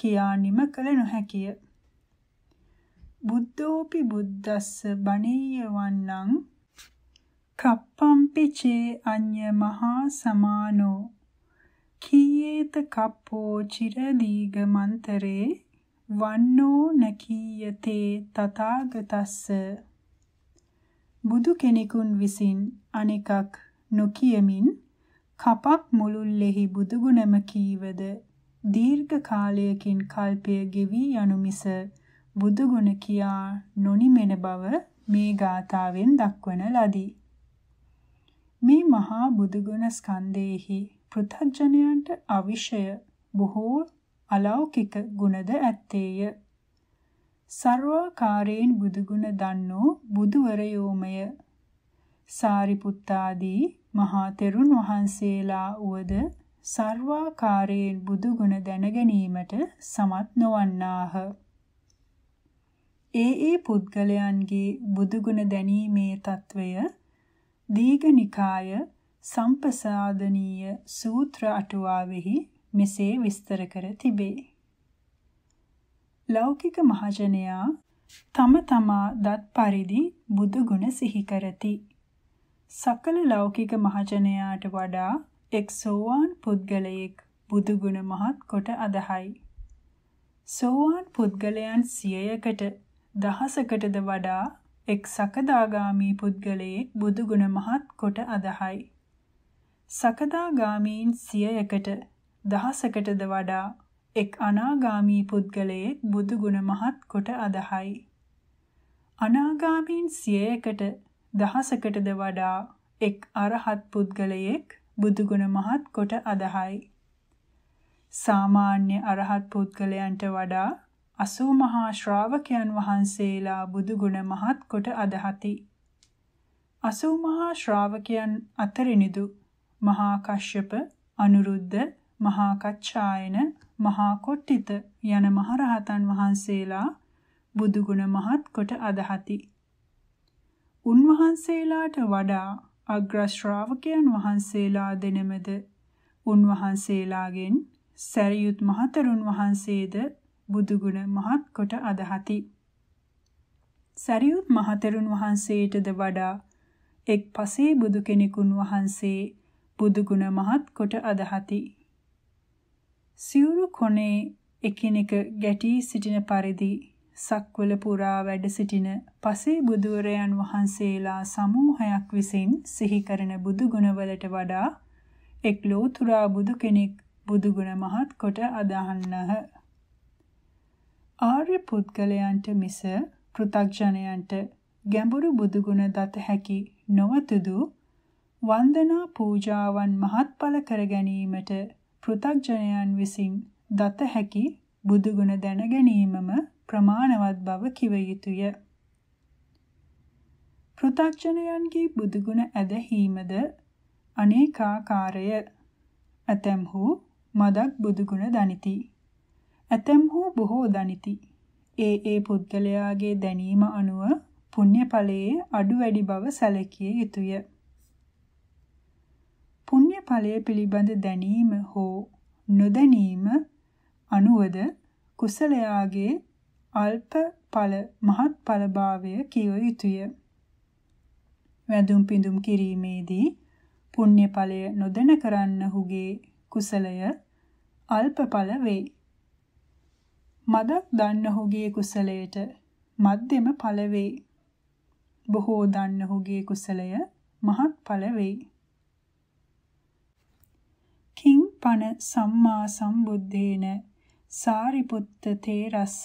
A: කියා නිම කළ නොහැකිය. බුද්ධෝපි බුද්දස්ස බණීය වන්නං කප්පම්පි චේ අඤ්ඤ මහා සමානෝ කීයේත කප්පෝ චිර දීග මන්තරේ වන්නෝ නකීයතේ තථාගතස්ස බුදු කෙනෙකුන් විසින් අනෙකක් නොකියමින් කපක් මුලුල්ලෙහි බුදුගුණම කීවද දීර්ඝ කාලයකින් කල්පය ගෙවි යනු මිස බුදු ගුණ කියා නොනිමෙන බව මේ ගාථාවෙන් දක්වන ලදී. මේ මහා බුදු ගුණ ස්කන්ධයේහි පෘථග්ජනයන්ට අවිෂය බොහෝ අලෞකික ගුණද ඇත්තේය. සර්වාකාරයෙන් බුදු ගුණ දන්නෝ බුදුවරයෝමය. සාරිපුත්තාදී මහා තෙරුන් වහන්සේලා උවද සර්වාකාරයෙන් බුදු ගුණ දැන ගැනීමට සමත් නොවන්නාහ. ඒ ඒ පුද්ගලයන්ගේ බුදුගුණ දැනීමේ తත්වය දීඝනිකාය සම්පසාදනීය සූත්‍ර අටුවාවෙහි මෙසේ විස්තර කර තිබේ. ලෞකික මහජනයා තම තමා දත් පරිදි බුදුගුණ සිහි කරති. සකල ලෞකික මහජනයාට වඩා එක් සෝවාන් පුද්ගලයෙක් බුදුගුණ මහත් කොට අදහයි. සෝවාන් පුද්ගලයන් සියයකට දහසකටද වඩා එක් සකදාගාමී පුද්ගලයෙක් බුදුගුණ මහත් කොට අදහයි. සකදාගාමීන් සියයකට දහසකටද වඩා එක් අනාගාමී පුද්ගලයෙක් බුදුගුණ මහත් කොට අදහයි. අනාගාමීන් සියයකට දහසකටද වඩා එක් අරහත් පුද්ගලයෙක් බුදුගුණ මහත් කොට අදහයි. සාමාන්‍ය අරහත් පුද්ගලයන්ට වඩා අසූ මහා ශ්‍රාවකයන් වහන්සේලා බුදු ගුණ මහත් කොට අදහති. අසූ මහා ශ්‍රාවකයන් අතරිනිදු මහා කශ්‍යප, අනුරුද්ධ, මහා කච්චායන, මහා කොට්ටිත යන මහරහතන් වහන්සේලා බුදු ගුණ මහත් කොට අදහති. උන්වහන්සේලාට වඩා අග්‍ර ශ්‍රාවකයන් වහන්සේලා දෙනමද උන්වහන්සේලාගෙන් සැරියුත් මහතරුන් වහන්සේද බුදුගුණ මහත් කොට අදහති. සරියුත් මහතෙරුන් වහන්සේටද වඩා එක් පසේ බුදු කෙනෙකුන් වහන්සේ බුදුගුණ මහත් කොට අදහති. සිවුරු කොනේ එකිනෙක ගැටී සිටින පරිදි සක්වල පුරා වැඩ සිටින පසේ බුදුවරයන් වහන්සේලා සමූහයක් විසින් සිහි කරන බුදු ගුණවලට වඩා එක් ලෝතුරා බුදු කෙනෙක් බුදු ගුණ මහත් කොට අදහන්නහ. ආර්ය පුද්ගලයන්ට මිස පෘථග්ජනයන්ට ගැඹුරු බුදුගුණ දත හැකි නොවතුදු වන්දනා පූජාවන් මහත්ඵල කර ගැනීමට පෘථග්ජනයන් විසින් දත හැකි බුදුගුණ දැන ගැනීමම ප්‍රමාණවත් බව කිව යුතුය. පෘථග්ජනයන්ගේ බුදුගුණ ඇදහිීමද අනේකාකාරය. ඇතැම්හු මදක් බුදුගුණ දනිති. ඇතැම්හු බොහෝ දනිති. ඒ ඒ පුද්ගලයාගේ දැනීම අනුව පුණ්‍ය ඵලයේ අඩු වැඩි බව සැලකිය යුතුය. පුණ්‍ය ඵලයේ පිළිබඳ දැනීම හෝ නොදැනීම අනුවද කුසලයාගේ අල්ප ඵල මහත් ඵලභාවය කිව යුතුය. වැඳුම් පිඳුම් කිරීමේදී පුණ්‍ය ඵලය නොදැන කරන්නහුගේ කුසලය අල්ප ඵල වේ. මදක් දන්න ඔහුගේ කුසලයට මධ්‍යම ඵල වේ. බොහෝ දන්න ඔහුගේ කුසලය මහත් ඵල වේ. කිං පන සම්මා සම්බුද්දේන සාරිපුත්ත තේරස්ස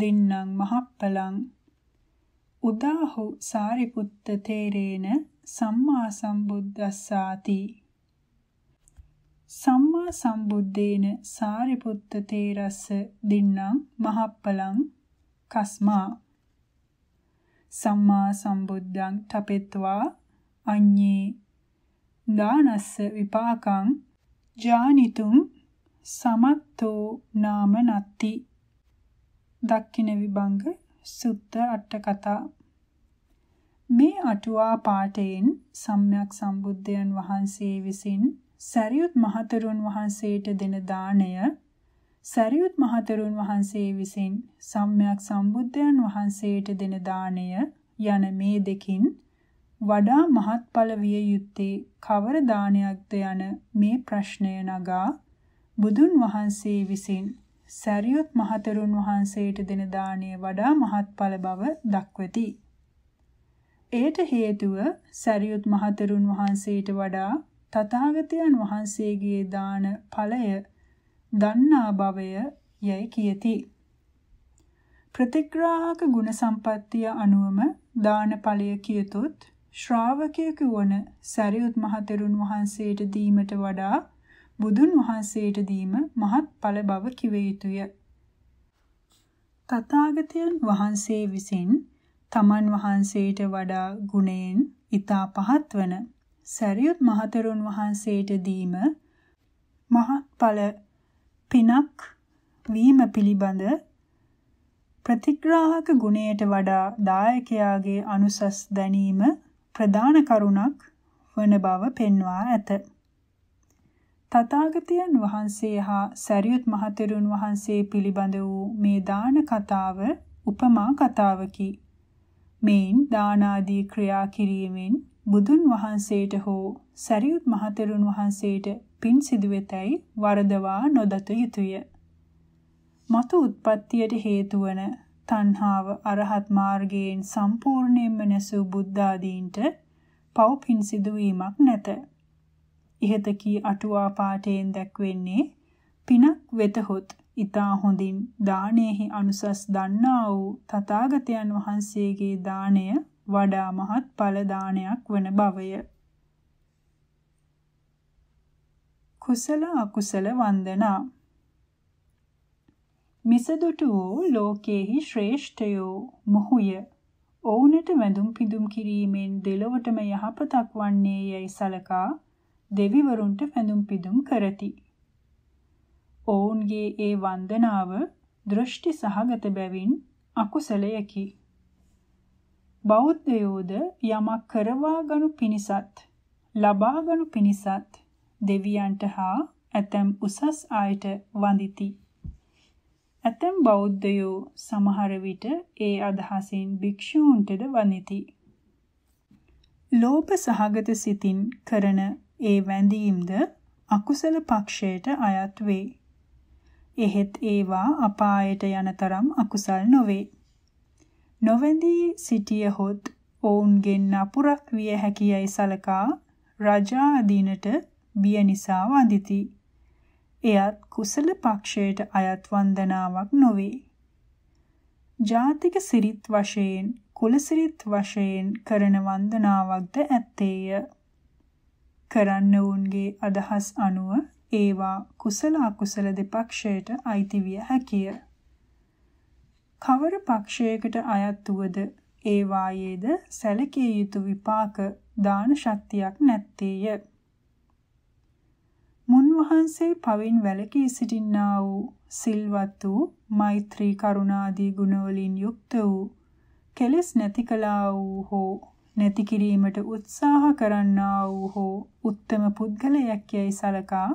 A: දින්නම් මහප්පලං උදාහු සාරිපුත්ත තේරේන සම්මා සම්බුද්දස්සාති සම්මා සම්බුද්දේන සාරිපුත්ත තේරස්ස දින්නම් මහප්පලං කස්මා සම්මා සම්බුද්ධං තපෙත්වා අඤ්ඤේ දානස්ස විපාකං ජානිතුම් සමත්තෝ නාම නත්ති දක්කින විභංග සුත්ත අට කතා මේ අටුවා පාඨයෙන් සම්්‍යක් සම්බුද්ධයන් වහන්සේ විසින් සැරියුත් මහතෙරුන් වහන්සේට දෙන දාණය සැරියුත් මහතෙරුන් වහන්සේ විසින් සම්්‍යක් සම්බුද්ධයන් වහන්සේට දෙන දාණය යන මේ දෙකින් වඩා මහත්ඵල විය යුත්තේ කවර දානයක්ද යන මේ ප්‍රශ්නය නගා බුදුන් වහන්සේ විසින් සැරියුත් මහතෙරුන් වහන්සේට දෙන දාණය වඩා මහත්ඵල බව දක්වති. එයට හේතුව සැරියුත් මහතෙරුන් වහන්සේට වඩා තථාගතයන් වහන්සේගේ දාන ඵලය දන්නා භවය යයි කියති. ප්‍රතිග්‍රාහක ගුණ සම්පත්තිය අනුවම දාන ඵලය කියතොත් ශ්‍රාවකයෙකු වන සරියුත් මහතෙරුන් වහන්සේට දීමට වඩා බුදුන් වහන්සේට දීම මහත් ඵල බව කිව යුතුය. තථාගතයන් වහන්සේ විසින් තමන් වහන්සේට වඩා ගුණයෙන් ඊතා පහත් වන සරියුත් මහතෙරුන් වහන්සේට දීම මහත්ඵල පිනක් වීම පිළිබඳ ප්‍රතිග්‍රාහක ගුණයට වඩා දායකයාගේ අනුසස් දැනීම ප්‍රධාන කරුණක් වන බව පෙන්වා ඇත. තථාගතයන් වහන්සේ හා සරියුත් මහතෙරුන් වහන්සේ පිළිබඳ වූ මේ දාන කතාව උපමා කතාවකි. මෙයින් දාන ආදී ක්‍රියා කිරීමෙන් බුදුන් වහන්සේට හෝ සරියුත් මහතෙරුන් වහන්සේට පින් සිදුවෙතැයි වරදවා නොදත යුතුය. මතු උත්පත්තියට හේතු වන තණ්හාව අරහත් මාර්ගයෙන් සම්පූර්ණයෙන්ම නැසූ බුද්ධාදීන්ට පව් පින් සිදුවීමක් නැත. ඉහත කී අටුවා පාඨයෙන් දැක්වෙන්නේ පිනක් වෙතහොත් ඊතා හොඳින් දානෙහි අනුසස් දන්නා වූ තථාගතයන් වහන්සේගේ දාණය වඩා මහත් ඵලදානයක් වන බවය. කුසල අකුසල වන්දනා මිසදුටුවෝ ලෝකේහි ශ්‍රේෂ්ඨයෝ මොහුය. ඔවුනට වැඳුම් පිදුම් කිරීමෙන් දෙලොවටම යහපතක් වන්නේ යැයි සලකා දෙවිවරුන්ට වැඳුම් පිදුම් කරති. ඔවුන්ගේ ඒ වන්දනාව දෘෂ්ටි සහගත බැවින් අකුසලයකි. බෞද්ධයෝද යමක් කරවා ගනු පිණිසත් ලබා ගනු පිණිසත් දෙවියන්ට හා ඇතැම් උසස් ආයට වඳಿತಿ. ඇතැම් බෞද්ධයෝ සමහර විට ඒ අදහසින් භික්ෂූන්ටද වඳಿತಿ. ලෝභ සහගත සිතින් කරන ඒ වැඳීම්ද අකුසල පක්ෂයට අයත් වේ. එහෙත් ඒවා අපායට යන තරම් අකුසල් නොවේ. නොවැඳී සිටියහොත් ඔවුන්ගෙන් නපුරක් විය හැකියයි සලකා රජා අදීනට බිය නිසා වඳಿತಿ. එයත් කුසල පක්ෂයට අයත් වන්දනාවක් නොවේ. ජාතික සිරිත් වශයෙන් කුලසිරිත් වශයෙන් කරන වන්දනාවක්ද ඇත්තේය. කරන්න වුන්ගේ අදහස් අනුව ඒවා කුසල අකුසල දෙපක්ෂයට අයිති විය හැකිය. කවර පක්ෂයකට අයත් වූද ඒ වායේද සැලකිය යුතු විපාක දාන ශක්තියක් නැත්තේය. මුන්වහන්සේ පවින් වැළකී සිටින්නා වූ සිල්වත් වූ මෛත්‍රී කරුණාදී ගුණවලින් යුක්ත වූ කෙලෙස් නැති කළා වූ හෝ නැති කිරීමට උත්සාහ කරන්නා වූ හෝ උත්තම පුද්ගලයෙක් යයි සලකා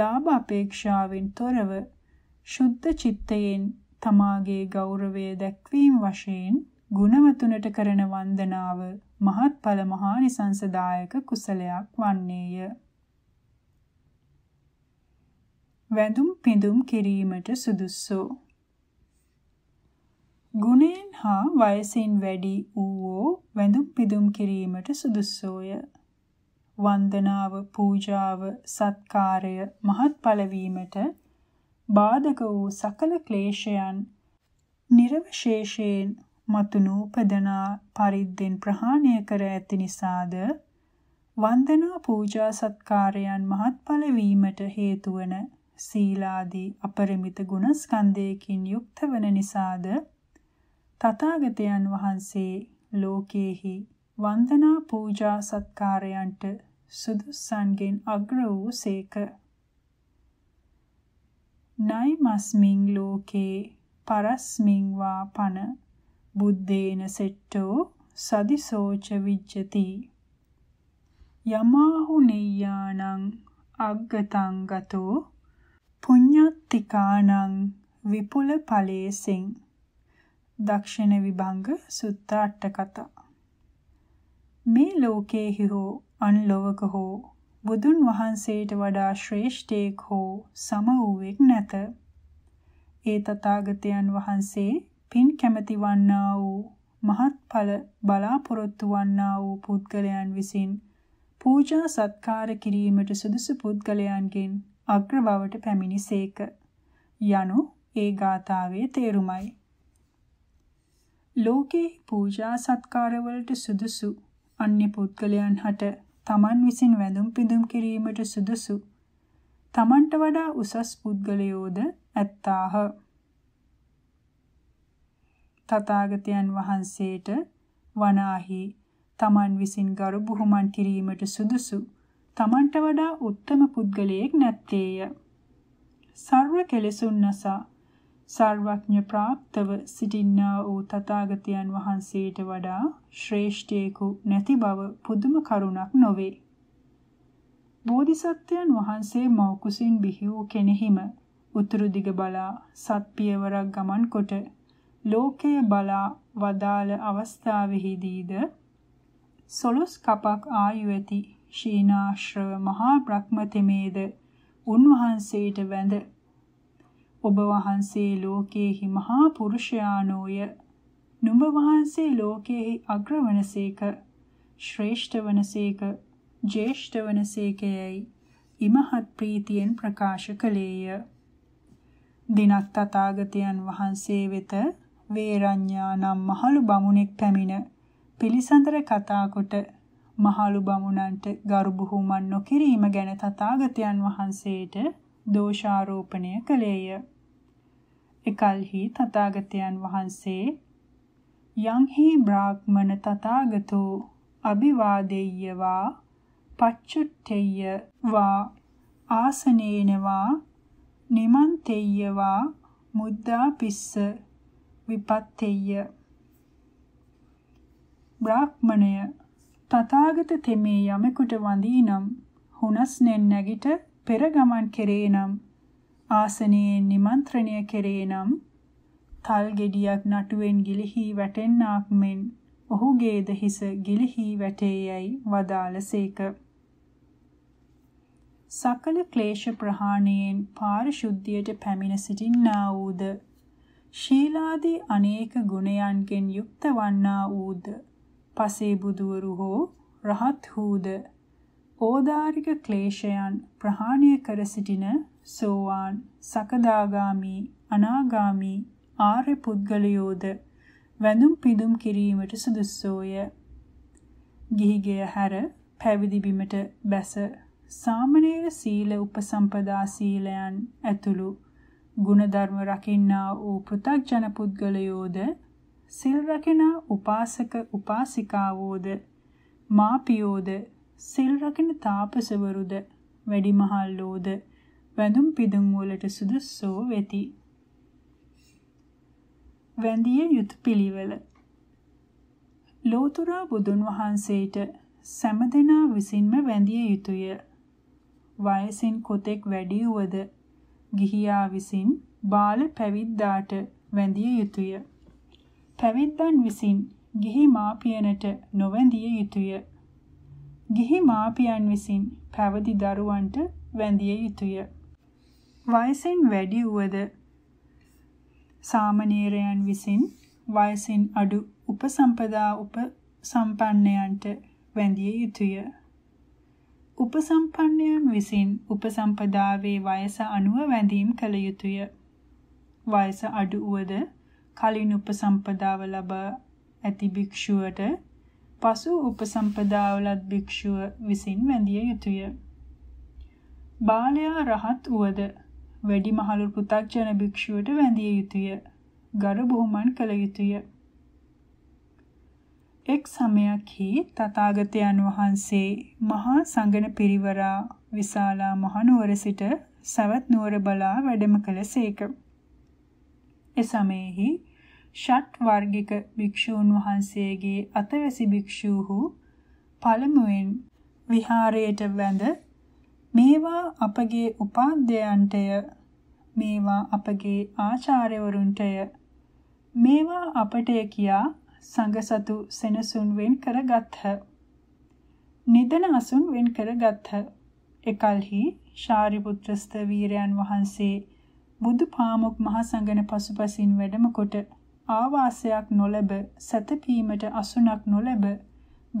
A: ලාභ අපේක්ෂාවෙන් තොරව සුද්ධ චිත්තයෙන් තමාගේ ගෞරවය දැක්වීම වශයෙන් ගුණවතුනට කරන වන්දනාව මහත්ඵල මහානිසංසදායක කුසලයක් වන්නේය. වැඳුම් පිඳුම් කිරීමට සුදුස්සෝ ගුණෙන් හා වයසින් වැඩි වූවෝ වැඳුම් පිදුම් කිරීමට සුදුස්සෝය. වන්දනාව, පූජාව, සත්කාරය මහත්ඵල වීමට බාධක වූ සකල ක්ලේශයන් නිර්වශේෂයෙන් මතු නූපදනා පරිද්දෙන් ප්‍රහාණය කර ඇති නිසාද වන්දනා පූජා සත්කාරයන් මහත්ඵල වීමට හේතු වන සීලාදී අපරිමිත ගුණස්කන්ධයකින් යුක්ත වන නිසාද තථාගතයන් වහන්සේ ලෝකේහි වන්දනා පූජා සත්කාරයන්ට සුදුස්සන්ගෙන් අග්‍ර වූ සේක නයිමස්මින් ලෝකේ පරස්මින් වා පන බුද්දේන සෙට්ටෝ සදිසෝච විජ්ජති යමාහු නෙය්‍යානං අග්ගතං ගතෝ පුඤ්ඤත්තිකානං විපුල ඵලේසෙන් දක්ෂින විභංග සුත්තාට්ඨ කතා මේ ලෝකේ හෝ අන්ලෝක හෝ බුදුන් වහන්සේට වඩා ශ්‍රේෂ්ඨයෙක් හෝ සම වූවෙක් නැත. ඒ තථාගතයන් වහන්සේ පින් කැමැති වන්නා වූ මහත්ඵල බලාපොරොත්තු වන්නා වූ පුද්ගලයන් විසින් පූජා සත්කාර කිරීමට සුදුසු පුද්ගලයන්ගෙන් අග්‍රබවට පැමිණිසේක යනු ඒ ගාථාවේ තේරුමයි. ලෝකේ පූජා සත්කාරවලට සුදුසු අන්‍ය පුද්ගලයන් හට තමන් විසින් වැඳුම් පිදුම් කිරීමට සුදුසු තමන්ට වඩා උසස් පුද්ගලයෝද ඇත්තාහ. තථාගතයන් වහන්සේට වනාහි තමන් විසින් ගරු බුහුමන් කිරීමට සුදුසු තමන්ට වඩා උත්තම පුද්ගලයෙක් නැත්තේය. සර්ව කෙලෙසුන් නසා සර්වඥ ප්‍රාප්තව සිටින්නා වූ තථාගතයන් වහන්සේට වඩා ශ්‍රේෂ්ඨයෙකු නැති බව පුදුම කරුණක් නොවේ. බෝධිසත්වයන් වහන්සේ මෞකුසින් බිහි වූ කෙනෙහිම උතුරු දිග බලා සත්පියවරක් ගමන් කොට ලෝකය බලා වදාළ අවස්ථාවෙහිදීද සොළොස් කපක් ආයු ඇති ශීනාශ්‍රව මහා බ්‍රහ්ම තෙමේද උන්වහන්සේට වැඳ ඔබ වහන්සේ ලෝකයේහි මහා පුරුෂයාණෝය නුඹ වහන්සේ ලෝකයේහි අග්‍රවනසේක ශ්‍රේෂ්ඨ වනසේක ජේෂ්ඨ වනසේකයයි ඉමහත් ප්‍රීතියෙන් ප්‍රකාශ කළේය දිනක් තථාගතයන් වහන්සේ වෙත වේරඤ්ඤා නම් මහලු බමුණෙක් පැමිණ පිළිසඳර කතා කොට මහලු බමුණන්ට ගරු බුහුමන් නොකිරීම ගැන තථාගතයන් වහන්සේට දෝෂාරෝපණය කළේය එකල්හි තථාගතයන් වහන්සේ යංහි බ්‍රාහ්මණ තථාගතෝ අභිවාදෙය්‍ය වා පච්චුට්ඨෙය්‍ය වා ආසනේනවා නිමන්තෙය්‍ය වා මුද්දා පිස්ස විපත්තෙය්‍ය බ්‍රාහ්මණය තථාගත තෙමේ යමෙකුට වඳීනම් හුනස්නෙන් නැගිට පෙර ගමන් කෙරේනම් ආසනයේ නිමන්ත්‍රණය කෙරේ නම් තල් ගෙඩියක් නටුවෙන් ගිලිහි වැටෙන්නාක් මෙන් ඔහුගේද හිස ගිලිහි වැටේයයි වදාළසේක. සකල ක්ලේශ ප්‍රහාණයෙන් පාරිශුද්ධියට පැමිණ සිටින්නා වූද ශීලාදී අනේක ගුණයන්ගෙන් යුක්ත වන්නා වූද පසේ බුදුවරු හෝ රහත් හූද ඕදාරික ක්ලේශයන් ප්‍රහාණය කර සිටින සෝවාන් සකදාගාමි අනාගාමි ආර්ය පුද්ගලයෝද වැඳුම් පිදුම් කිරීමට සුදුස්සෝය. ගිහිගෙය හැර පැවිදි බිමට බැස සාමණේර සීල උපසම්පදා සීලයන් ඇතුළු ගුණධර්ම රකින්නා වූ පෘථග්ජන පුද්ගලයෝද සිල් රකින උපාසක උපාසිකාවෝද මාපියෝද සිල් රකින තාපසවරුද වැඩිමහල්ලෝද වැඳුම් පිදුම් වලට සුදුසු වෙති. වැඳිය යුතු පිළිවෙල ලෝතර බුදුන් වහන්සේට සෑමදෙනා විසින්ම වැඳිය යුතුය. වයසින් කොතෙක් වැඩි වුවද ගිහියා විසින් බාල පැවිද්දාට වැඳිය යුතුය. පැවිද්දන් විසින් ගිහි මාපියනට නොවැඳිය යුතුය. ගිහි මාපියන් විසින් පැවිදි දරුවන්ට වැඳිය යුතුය. වයසෙන් වැඩි වුවද සාමණේරයන් විසින් වයසින් අඩු උපසම්පදා උපසම්පන්නයන්ට වැඳිය යුතුය. උපසම්පන්නයන් විසින් උපසම්පදාවේ වයස අනුව වැඳීම් කළ යුතුය. වයස අඩු වුවද කලින් උපසම්පදාව ලබා ඇති භික්ෂුවට පසු උපසම්පදාවලත් භික්ෂුව විසින් වැඳිය යුතුය. බාලයා රහත් වුවද වැඩිමහලු පෘථග්ජන භික්ෂුවට වැඳිය යුතුය. ගරු බොහොමන් කළ යුතුය. එක් සමයක්හි තථාගතයන් වහන්සේ මහා සංගණ පිරිවරා විශාලා මහනුවර සිට සවත් නුවර බලා වැඩම කළසේක. එසමයෙහි ෂට් වර්ගික භික්ෂූන් වහන්සේගේ අතවැසි භික්ෂූහු පළමුවෙන් විහාරයට වැඳ මේවා අපගේ උපාධ්‍යයන්ටය මේවා අපගේ ආචාර්යවරුන්ටය මේවා අපටය කියා සංගසතු සෙනසුන් වෙන් කරගත්හ නිදන අසුන් වෙන් කරගත්හ එකල්හි ශාරිපුත්‍රස්ත වීරයන් වහන්සේ බුදු පාමුක් මහ සංඝන පසුපසින් වැඩම කොට ආවාසයක් නොලැබ සැතපීමට අසුනක් නොලැබ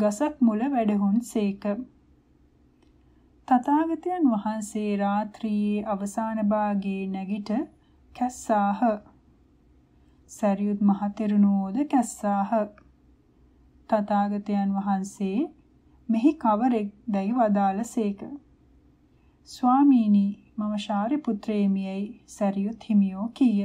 A: ගසක් මුල වැඩහුන් සේක තථාගතයන් වහන්සේ රාත්‍රියේ අවසාන භාගයේ නැගිට කැස්සාහ. සරියුත් මහතෙරුණෝද කැස්සාහ. තථාගතයන් වහන්සේ මෙහි කවරෙක් දැයි වදාළසේක. ස්වාමීනි මම ශාරිපුත්‍රේමියයි සරියුත් හිමියෝ කීය.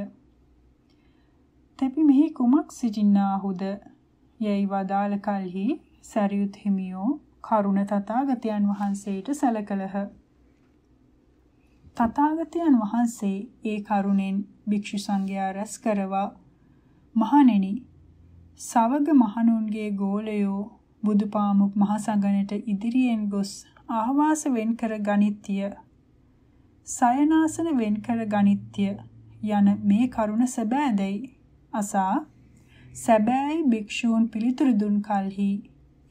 A: තෙපි මෙහි කුමක් සිටින්නාහුද යැයි වදාළ කල්හි සරියුත් හිමියෝ කරුණ තථාගතයන් වහන්සේට සැලකලහ. තථාගතයන් වහන්සේ ඒ කරුණෙන් භික්ෂු සංඝයා රැස් කරවා මහණෙනි සවග මහණුන්ගේ ගෝලයෝ බුදුපාමුක් මහසඟනට ඉදිරියෙන් ගොස් ආවාස වෙන් කර ගනිත්‍ය සයනාසන වෙන් කර ගනිත්‍ය යන මේ කරුණ සැබෑදයි අසා සැබෑයි භික්ෂූන් පිළිතුරු දුන් කලෙහි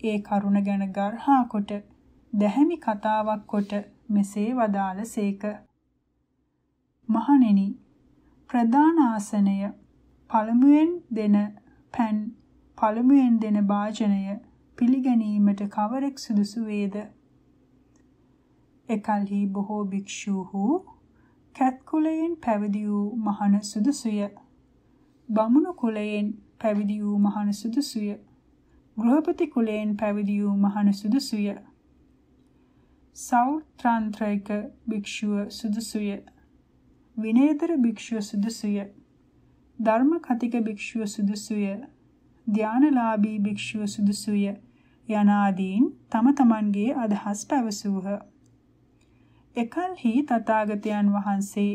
A: ඒ කරුණ ගැන ගර්හා කොට දැහැමි කතාවක් කොට මෙසේ වදාළ සේක. මහණෙනි ප්‍රධාන ආසනය පළමුවෙන් දෙන පැන් පළමුවෙන් දෙන වාචනය පිළිගැනීමට කවරෙක් සුදුසු වේද? එකල්හි බොහෝ භික්ෂූහු කැත් කුලයෙන් පැවිදි වූ මහණ සුදුසුය. බමුණු කුලයෙන් පැවිදි වූ මහණ සුදුසුය. ගෘහපති කුලයෙන් පැවිදි වූ මහණ සුදුසුය. සෞත්‍රාන්ත්‍රික භික්ෂුව සුදුසුය. විනයතර භික්ෂුව සුදුසුය. ධර්ම කතික භික්ෂුව සුදුසුය. ධානලාභී භික්ෂුව සුදුසුය. යනාදීන් තම තමන්ගේ අදහස් පැවසූහ. එකල්හි තථාගතයන් වහන්සේ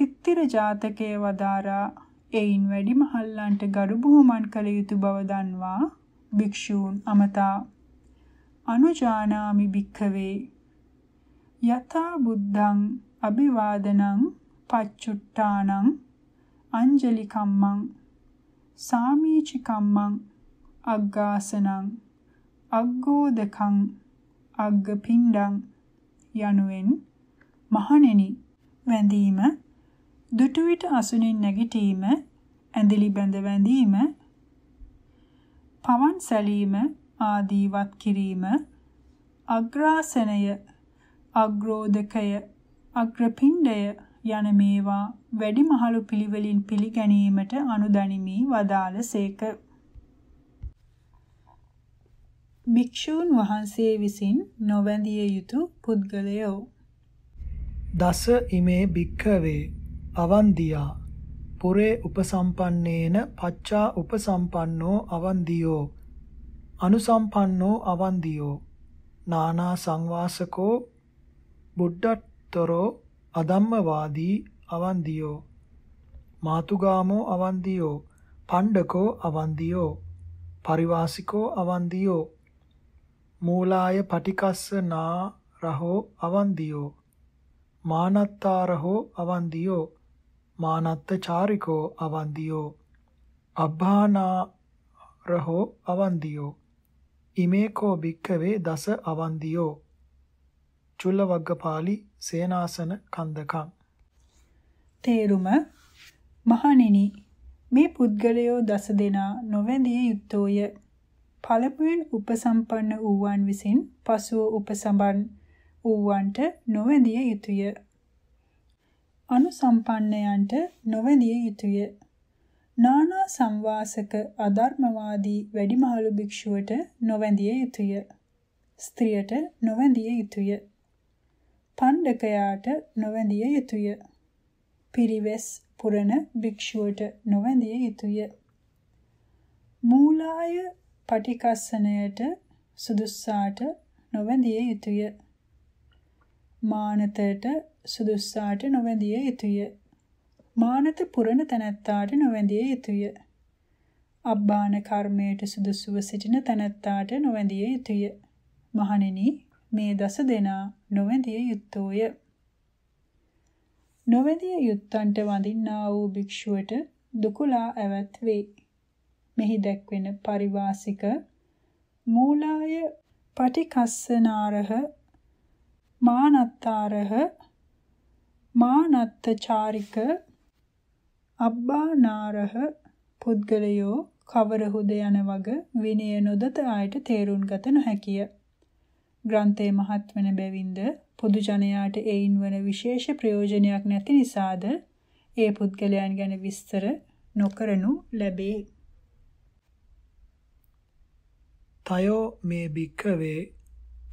A: තිත්තිර ජාතකයේ වදාරා එයින් වැඩි මහල්ලන්ට ගරු බුහුමන් කළ යුතු බව දන්වා භික්ෂූන් අමතා අනුජානාමි භික්ඛවේ යතා බුද්ධං අභිවාදනං පච්චුට්ටානං අංජලි කම්මං සාමීචි කම්මං අග්ගාසනං අග්ගෝදකං අග්ගපිණ්ඩං යනුවෙන් මහණෙනි වැඳීම දුටු විට අසුනින් නැගිටීම ඇඳිලි බැඳ වැඳීම පවන් සැලීම ආදීවත් කිරීම අග්‍රාසනය අග්‍රෝධකය අග්‍රපිණ්ඩය යන මේවා වැඩිමහලු පිළිවෙලින් පිළිගැනීමට අනුදනිමි වදාළ සේක. භික්‍ෂූන් වහන්සේ විසින් නොවැඳිය යුතු පුද්ගලයෝ.
B: දස ඉමේ භික්කවේ අවන්දියා පුරේ උපසම්පන්නේන පච්චා උපසම්පන්නෝ අවන්දියෝ අනුසම්පන්නෝ අවන්දියෝ නානා සංවාසකෝ බුද්ධත්තරෝ අදම්මවාදී අවන්දියෝ මාතුගාමෝ අවන්දියෝ පණ්ඩකෝ අවන්දියෝ පරිවාසිකෝ අවන්දියෝ මූලාය පටිකස්ස නා රහෝ අවන්දියෝ මානත්තාරහෝ අවන්දියෝ මානත්ත චාරිකෝ අවන්දියෝ අබ්බානාරහෝ අවන්දියෝ ඉමේකෝ භික්කවේ දස අවන්දියෝ චුල්ලවග්ගපාලි සේනාසන කන්දකම්
A: තේරුම මහණෙනි මේ පුද්ගලයෝ දස දෙනා නොවැඳිය යුත්තෝය පළමුවෙන් උපසම්පන්න වූවන් විසින් පසුව උපසම්බන් වූවන්ට නොවැඳිය යුතුය අනුසම්පන්නයන්ට නොවැඳිය යුතුය. නානා සංවාසක අධර්මවාදී වැඩිමහලු භික්ෂුවට නොවැඳිය යුතුය. ස්ත්‍රියට නොවැඳිය යුතුය. පණ්ඩකයාට නොවැඳිය යුතුය. පිරිවෙස් පුරන භික්ෂුවට නොවැඳිය යුතුය. මූලාය පටිකස්සනයට සුදුස්සාට නොවැඳිය යුතුය. මානතයට සුදුස්සාට නොවැඳිය යුතුය. මානත පුරණ තැනැත්තාට නොවැඳිය යුතුය. අබ්බාන කර්මයට සුදුසුව සිටින තැනැත්තාට නොවැඳිය යුතුය. මහණෙනි, මේ දස දෙනා නොවැඳිය යුත්තෝය. නොවැඳිය යුත්තන්ට වඳින්නා වූ භික්ෂුවට දුකලා ඇවත් වේ. මෙහි දැක්වෙන පරිවාසික මූලාය පටිකස්සනාරහ මානත්තාරහ මානත්තචාරික අබ්බානාරහ පුද්ගලයෝ කවරහුද යන වග විනය නොදත ආයට තේරුම් ගත නොහැකිය. ග්‍රන්ථයේ මහත් වන බැවින්ද පොදු ජනයාට එයින් වන විශේෂ ප්‍රයෝජනයක් නැති නිසාද ඒ පුද්ගලයන් ගැන විස්තර නොකරනු ලැබේ.
B: තයෝ මේ භික්කවේ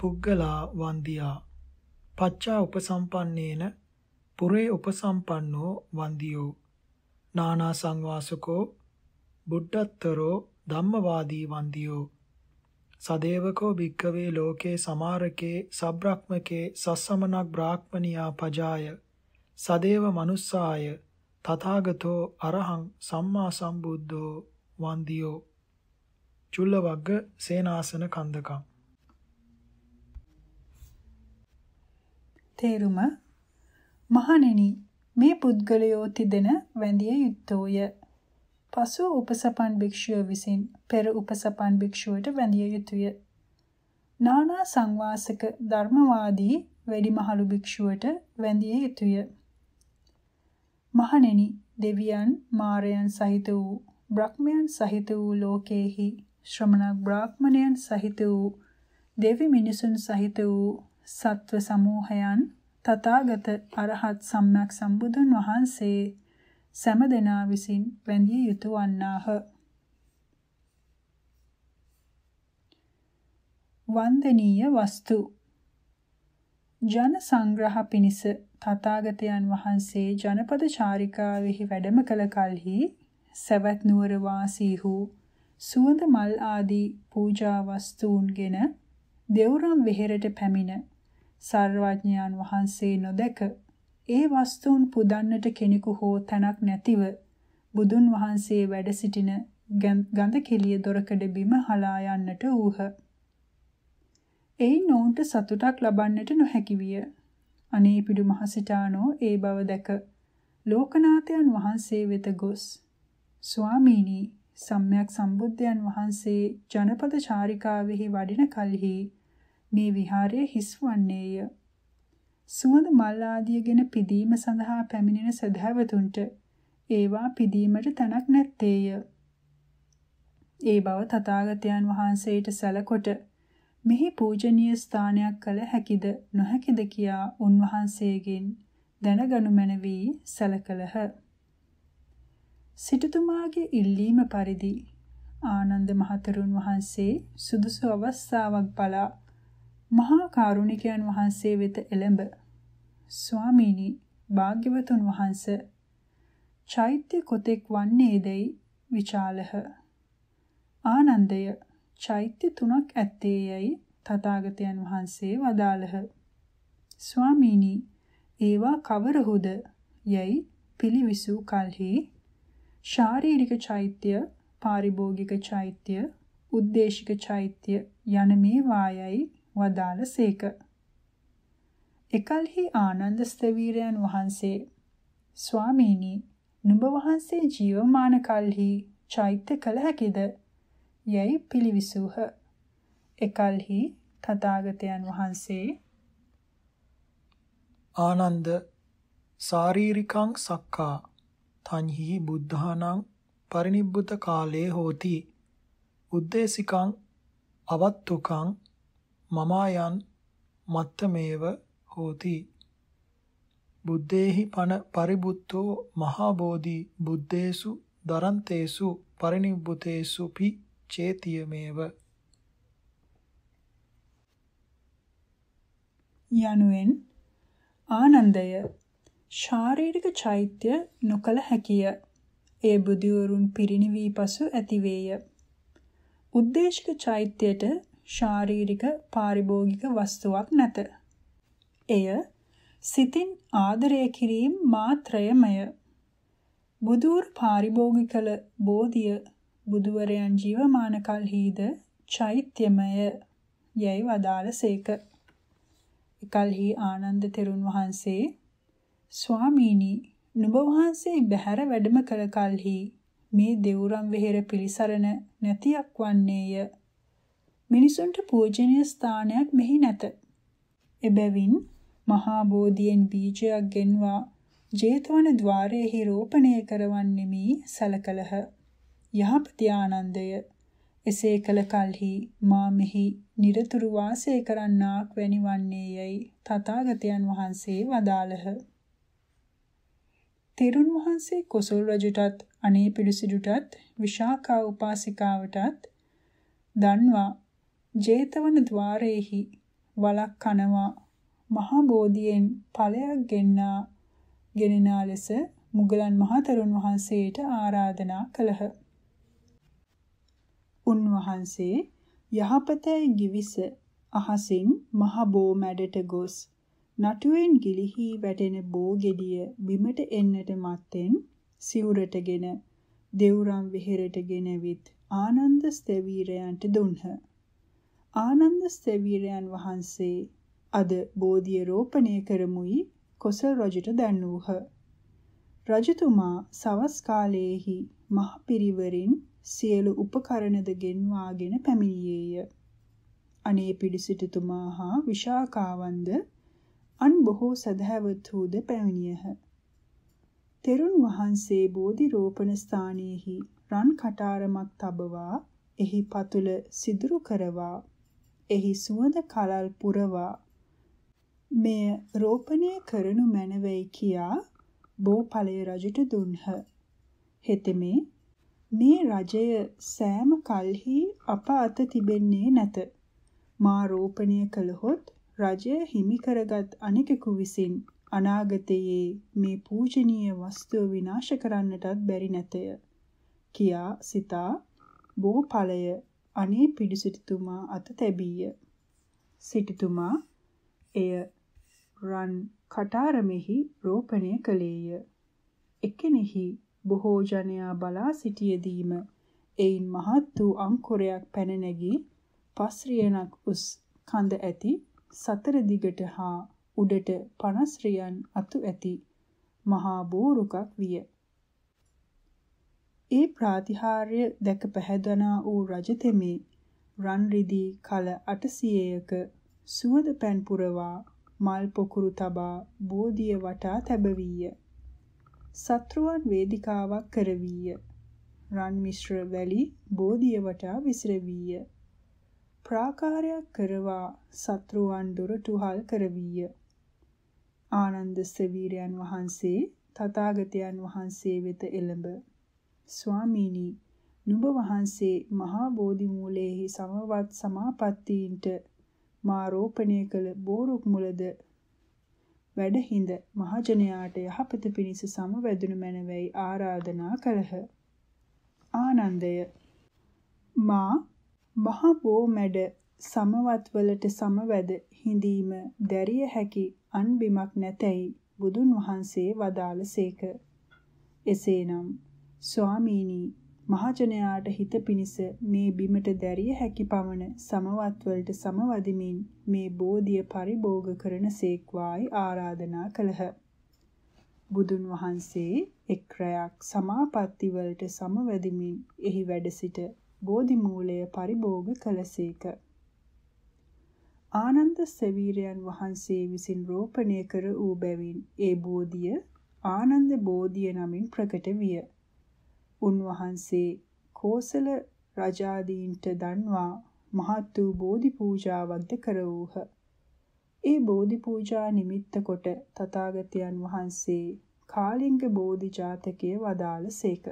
B: පුද්ගලා වන්දියා පච්චා උපසම්පන්නේන පුරේ උපසම්පන්නෝ වන්දියෝ නානා සංවාසකෝ බුද්ධත්තරෝ ධම්මවාදී වන්දියෝ සදේවකෝ භික්කවේ ලෝකේ සමාරකේ සබ්‍රක්මකේ සස්සමනක් බ්‍රාහ්මනියා පජාය සදේව මනුස්සාය තථාගතෝ අරහං සම්මා සම්බුද්ධෝ වන්දියෝ චුල්ලවග්ග සේනාසන කන්දකම්
A: තේරුම මහණෙනි මේ පුද්ගලයෝ තිදෙන වැඳිය යුත්තෝය. පසු උපසපන් භික්ෂුව විසින් පෙර උපසපන් භික්ෂුවට වැඳිය යුතුය. නානා සංවාසක ධර්මවාදී වැඩිමහලු භික්ෂුවට වැඳිය යුතුය. මහණෙනි දෙවියන් මාරයන් සහිත වූ බ්‍රහ්මයන් සහිත වූ ලෝකේහි ශ්‍රමණ බ්‍රාහ්මණයන් සහිත වූ දෙවි මිනිසුන් සහිත වූ සත්ව සමූහයන් තථාගත අරහත් සම්්‍යක් සම්බුදුන් වහන්සේ සෑම දෙනා විසින් වැඳිය යුතු වන්නාහ. වන්දනීය වස්තු ජන සංග්‍රහ පිණිස තථාගතයන් වහන්සේ ජනපද චාරිකාවෙහි වැඩම කළ කලෙහි සවැත් නුවර වාසීහු සුවඳ මල් ආදී පූජා වස්තුන්ගෙන දෙවුරම් විහෙරට පැමිණ සර්වඥයන් වහන්සේ නොදැක ඒ වස්තුන් පුදන්නට කෙනෙකු හෝ තැනක් නැතිව බුදුන් වහන්සේ වැඩ සිටින ගඳ කෙලිය දොරකඩ බිම හලා යන්නට ඌහ. එයින් ඔවුන්ට සතුටක් ලබන්නට නොහැකි විය. අනේ පිඩු මහසිටානෝ ඒ බව දැක ලෝකනාථයන් වහන්සේ වෙත ගොස් ස්වාමීනි සම්්‍යක් සම්බුද්ධයන් වහන්සේ ජනපද චාරිකාවෙහි වඩින කල්හි මේ විහාරය හිස් වන්නේය. සුවඳ මල් ආදියගෙන පිදීම සඳහා පැමිණෙන සදහවතුන්ට ඒවා පිදීමට තැනක් නැත්තේය. ඒ බව තථාගතයන් වහන්සේට සැලකොට මෙහි පූජනීය ස්ථානයක් කළ හැකිද නොහැකිද කියා උන්වහන්සේගෙන් දැනගනු මැනවි සැලකලහ. සිටුතුමාගේ ඉල්ලීම පරිදි ආනන්ද මහතෙරුන් වහන්සේ සුදුසු අවස්ථාවක් බලා මහා කාරුණිකයන් වහන්සේ වෙත එළඹ ස්වාමීනි භාග්‍යවතුන් වහන්ස චෛත්‍ය කොතෙක් වන්නේදයි විචාලහ ආනන්දය චෛත්‍ය තුනක් ඇත්තේයයි තථාගතයන් වහන්සේ වදාළහ ස්වාමීනි ඒවා කවරහුද යයි පිළිවිසූ කලෙහි ශාරීරික චෛත්‍ය පාරිභෝගික චෛත්‍ය උද්දේශික චෛත්‍ය යන මේ වායයි වදාළ සේක. එකල්හි ආනන්ද ස්තවීරයන් වහන්සේ ස්වාමීනි නුඹ වහන්සේ ජීවමාන කල්හි චෛත්‍ය කළ හැකිද යැයි පිළිවිසූහ. එකල්හි තථාගතයන් වහන්සේ
B: ආනන්ද ශාරීරිකං සක්කා තන්හි බුද්ධානං පරිනිබ්බුත කාලේ හෝති උද්දේශිකං අවත්තුකං මමායන් මත්තමේව හෝති බුද්දේහි පන පරිබුද්ධෝ මහා බෝධි බුද්දේසු දරන්තේසු පරිනිබ්බුතේසු පි චේතියමේව
A: යනුවෙන් ආනන්දය ශාරීරික චෛත්‍ය නොකල හැකිය. ඒ බුදුවරුන් පිරිණිවී පසු ඇතිවේය. උද්දේශක චෛත්‍යයට ශාරීරික පාරිභෝගික වස්තුවක් නැත. එය සිතින් ආදරය කිරීම මාත්‍රයමය. බුදුර් පාරිභෝගික කළ බෝධිය බුදුවරයන් ජීවමාන කලෙහිද චෛත්‍යමය යැයි වදාළසේක. එකල්හි ආනන්ද තෙරුන් වහන්සේ ස්වාමීනි නුඹ වහන්සේ බහැර වැඩම කළ කලෙහි මේ දෙවුරම් වෙහෙර පිළිසරණ නැතියක් වන්නේය මිනිසුන්ට පූජනීය ස්ථානයක් මෙහි නැත. එබැවින් මහා බෝධියෙන් බීජයක් ගෙන්වා ජේතවන ద్వාරයේහි රෝපණය කරවන්නෙමි සලකලහ. යහපති ආනන්දය එසේ කල කලෙහි මා මෙහි নিরතුරු වාසය කරන්නාක් වැනි වන්නේයයි තථාගතයන් වහන්සේ වදාළහ. තෙරුන් වහන්සේ කොසල් රජුටත් අනේ පිළිසිඩුටත් විශාකා උපාසිකාවටත් දන්වා ජේතවන ద్వාරයේහි වලක් කනවා මහා බෝධියෙන් ඵලයක් ගෙන්නා ගෙනෙනා ලෙස මුගලන් මහතෙරුන් වහන්සේට ආරාධනා කළහ. උන්වහන්සේ යහපතයි givis අහසින් මහ බෝ මැඩට ගොස් නටුවෙන් ගිලිහි වැටෙන බෝ ගෙඩිය බිමට එන්නට මත්තෙන් සිවුරටගෙන දෙවුරම් විහෙරට ගෙනවිත් ආනන්ද ස්තවීරයන්ට දුන්හ. ආනන්ද සෙවීරයන් වහන්සේ අද බෝධිය රෝපණය කරමුයි කොසල් රජුට දැන් වූහ. රජතුමා සවස් කාලයේහි මහ පිරිවරින් සියලු උපකරණද ගෙන්වාගෙන පැමිණියේය. අනේ පිඩිසිටුතුමා හා විශාකාවන්ද අන් බොහෝ සදහැවතුද පැමිණියහ. තෙරුන් වහන්සේ බෝධි රෝපණ ස්ථානයේහි රන් කටාරමක් තබවා එහි පතුල සිදුරු කරවා එහි සුවඳ කලල් පුරවා මෙය රෝපණය කරනු මැනවයි කියා බෝපලේ රජුට දුන්හ. හෙතෙමේ මේ රජය සෑම කල්හි අප අත තිබෙන්නේ නැත. මා රෝපණය කළහොත් රජය හිමි කරගත් අනෙකෙකු විසින් අනාගතයේ මේ පූජනීය වස්තුව විනාශ කරන්නටත් බැරි නැතය. කියා සිතා බෝපලය අනේ පිඩිසිටුමා අත තැබීය. සිටුතුමා එය රන් කටාරමෙහි රෝපණය කළේය. එකෙනෙහි බොහෝ ජනයා බලා සිටියදීම එයින් මහත් වූ අංකුරයක් පැන නැගී පස්රියනක් උස් කඳ ඇති සතර දිගට හා උඩට පනස්රියන් අතු ඇති මහා බෝරුකක් විය. ඒ ප්‍රාතිහාර්ය දැක පැහැදනා වූ රජතෙමේ රන් රිදී කල 800ක සුවඳ පැන් පුරවා මල් පොකුරු තබා බෝධිය වටා තැබවීය. සත්‍රුවන් වේදිකාවක් කරවීය. රන් මිශ්‍ර වැලි බෝධිය වටා විසිරවීය. ප්‍රාකාරයක් කරවා සත්‍රුවන් දොරටුහල් කරවීය. ආනන්ද සෙවීරයන් වහන්සේ තථාගතයන් වහන්සේ වෙත එළඹ ස්වාමීනි නුඹ වහන්සේ මහා බෝධි මූලයේහි සමවත් සමාපත්තීන්ට මා රෝපණය කළ බෝරුක් මුලද වැඩහිඳ මහජනයාට යහපත පිණිස සමවැදුණු මැනවයි ආරාධනා කළහ. ආනන්දය මා මහා බෝ මැඩ සමවත්වලට සමවැද හිඳීම දැරිය හැකි අන්බිමක් නැතැයි බුදුන් වහන්සේ වදාළසේක. එසේනම් ස්වාමීනි මහජනයාට හිත පිනිස මේ බිමට දැරිය හැකි පමණ සමවත්වලට සමවදිමින් මේ බෝධිය පරිභෝග කරන සේක්වායි ආරාධනා කළහ. බුදුන් වහන්සේ එක් රැයක් සමාපatti වලට සමවැදිමින් එහි වැඩ සිට බෝධි මූලය පරිභෝග කළසේක. ආනන්ද සෙවීරයන් වහන්සේ විසින් රෝපණය කර වූ බැවින් ඒ බෝධිය ආනන්ද බෝධිය නමින් ප්‍රකට විය. උන්වහන්සේ කෝසල රජාදීන්ට දන්වා මහත් වූ බෝධි පූජාවක්ද කරවූහ. ඒ බෝධි පූජා නිමිත්ත කොට තථාගතයන් වහන්සේ කාලිංග බෝධි ජාතකයේ වදාළසේක.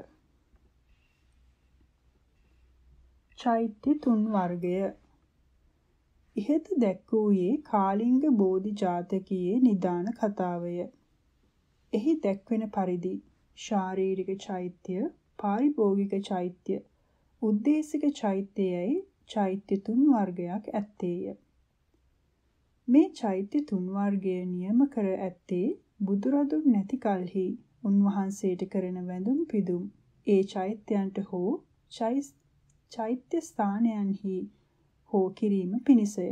A: චෛත්‍ය තුන් වර්ගය ඉහත දැක්වූයේ කාලිංග බෝධි ජාතකයේ නිදාන කතාවය. එහි දැක්වෙන පරිදි ශාරීරික චෛත්‍ය පාරිභෝගික චෛත්‍ය, උද්දේශික චෛත්‍යයයි චෛත්‍ය තුන් වර්ගයක් ඇත්තේය. මේ චෛත්‍ය තුන් වර්ගය නියම කර ඇත්තේ බුදුරදුන් නැති කලෙහි උන්වහන්සේට කරන වැඳුම් පිදුම් ඒ චෛත්‍යයන්ට හෝ චෛත්‍ය ස්ථානයන්හි හෝ කිරීම පිණිසය.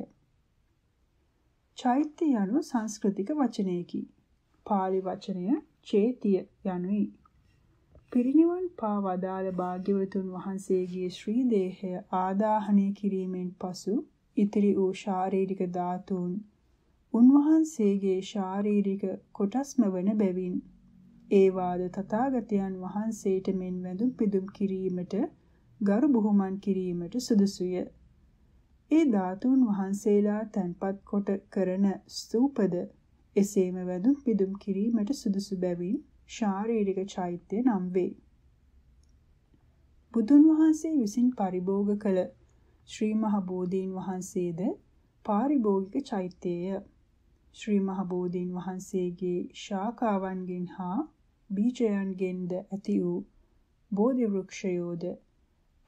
A: චෛත්‍ය යනු සංස්කෘතික වචනයකි. පාලි වචනය චේතිය යනුයි. පිරිනිවන් පා වදාළ භාග්‍යවතුන් වහන්සේගේ ශ්‍රී දේහය ආදාහණය කිරීමෙන් පසු ඉතිරි වූ ශාරීරික ධාතුන් උන්වහන්සේගේ ශාරීරික කොටස්ම වන බැවින් ඒවාද තථාගතයන් වහන්සේට මෙන් වැඳුම් පිදුම් කිරීමට ගරු බුහුමන් කිරීමට සුදුසුය. ඒ ධාතුන් වහන්සේලා තැන්පත් කොට කරන ස්තූපද එසේම වැඳුම් පිදුම් කිරීමට සුදුසු බැවින් ශාරීරික චෛත්‍ය නම් වේ. බුදුන් වහන්සේ විසින් පරිභෝග කළ ශ්‍රී මහ බෝධීන් වහන්සේද පාරිභෝගික චෛත්‍යය. ශ්‍රී මහ බෝධීන් වහන්සේගේ ශාඛාවන්ගෙන් හා බීජයන්ගෙන්ද ඇති වූ බෝධි වෘක්ෂයෝද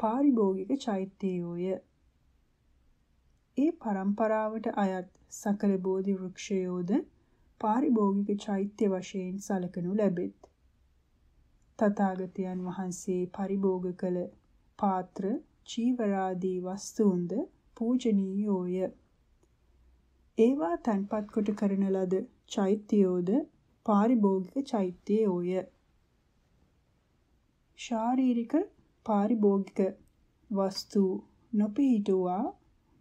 A: පාරිභෝගික චෛත්‍යයෝය. ඒ પરම්පරාවට අයත් සකල බෝධි වෘක්ෂයෝද පාරිභෝගික චෛත්‍ය වශයෙන් සලකනු ලැබෙත්. තථාගතයන් වහන්සේ පරිභෝග කළ පාත්‍ර, චීවරාදී වස්තුන්ද පූජනීයෝය. ඒවා තන්පත් කොට කරන ලද චෛත්‍යෝද පාරිභෝගික චෛත්‍යයෝය. ශාරීරික පාරිභෝගික වස්තු නොපිහිටුවා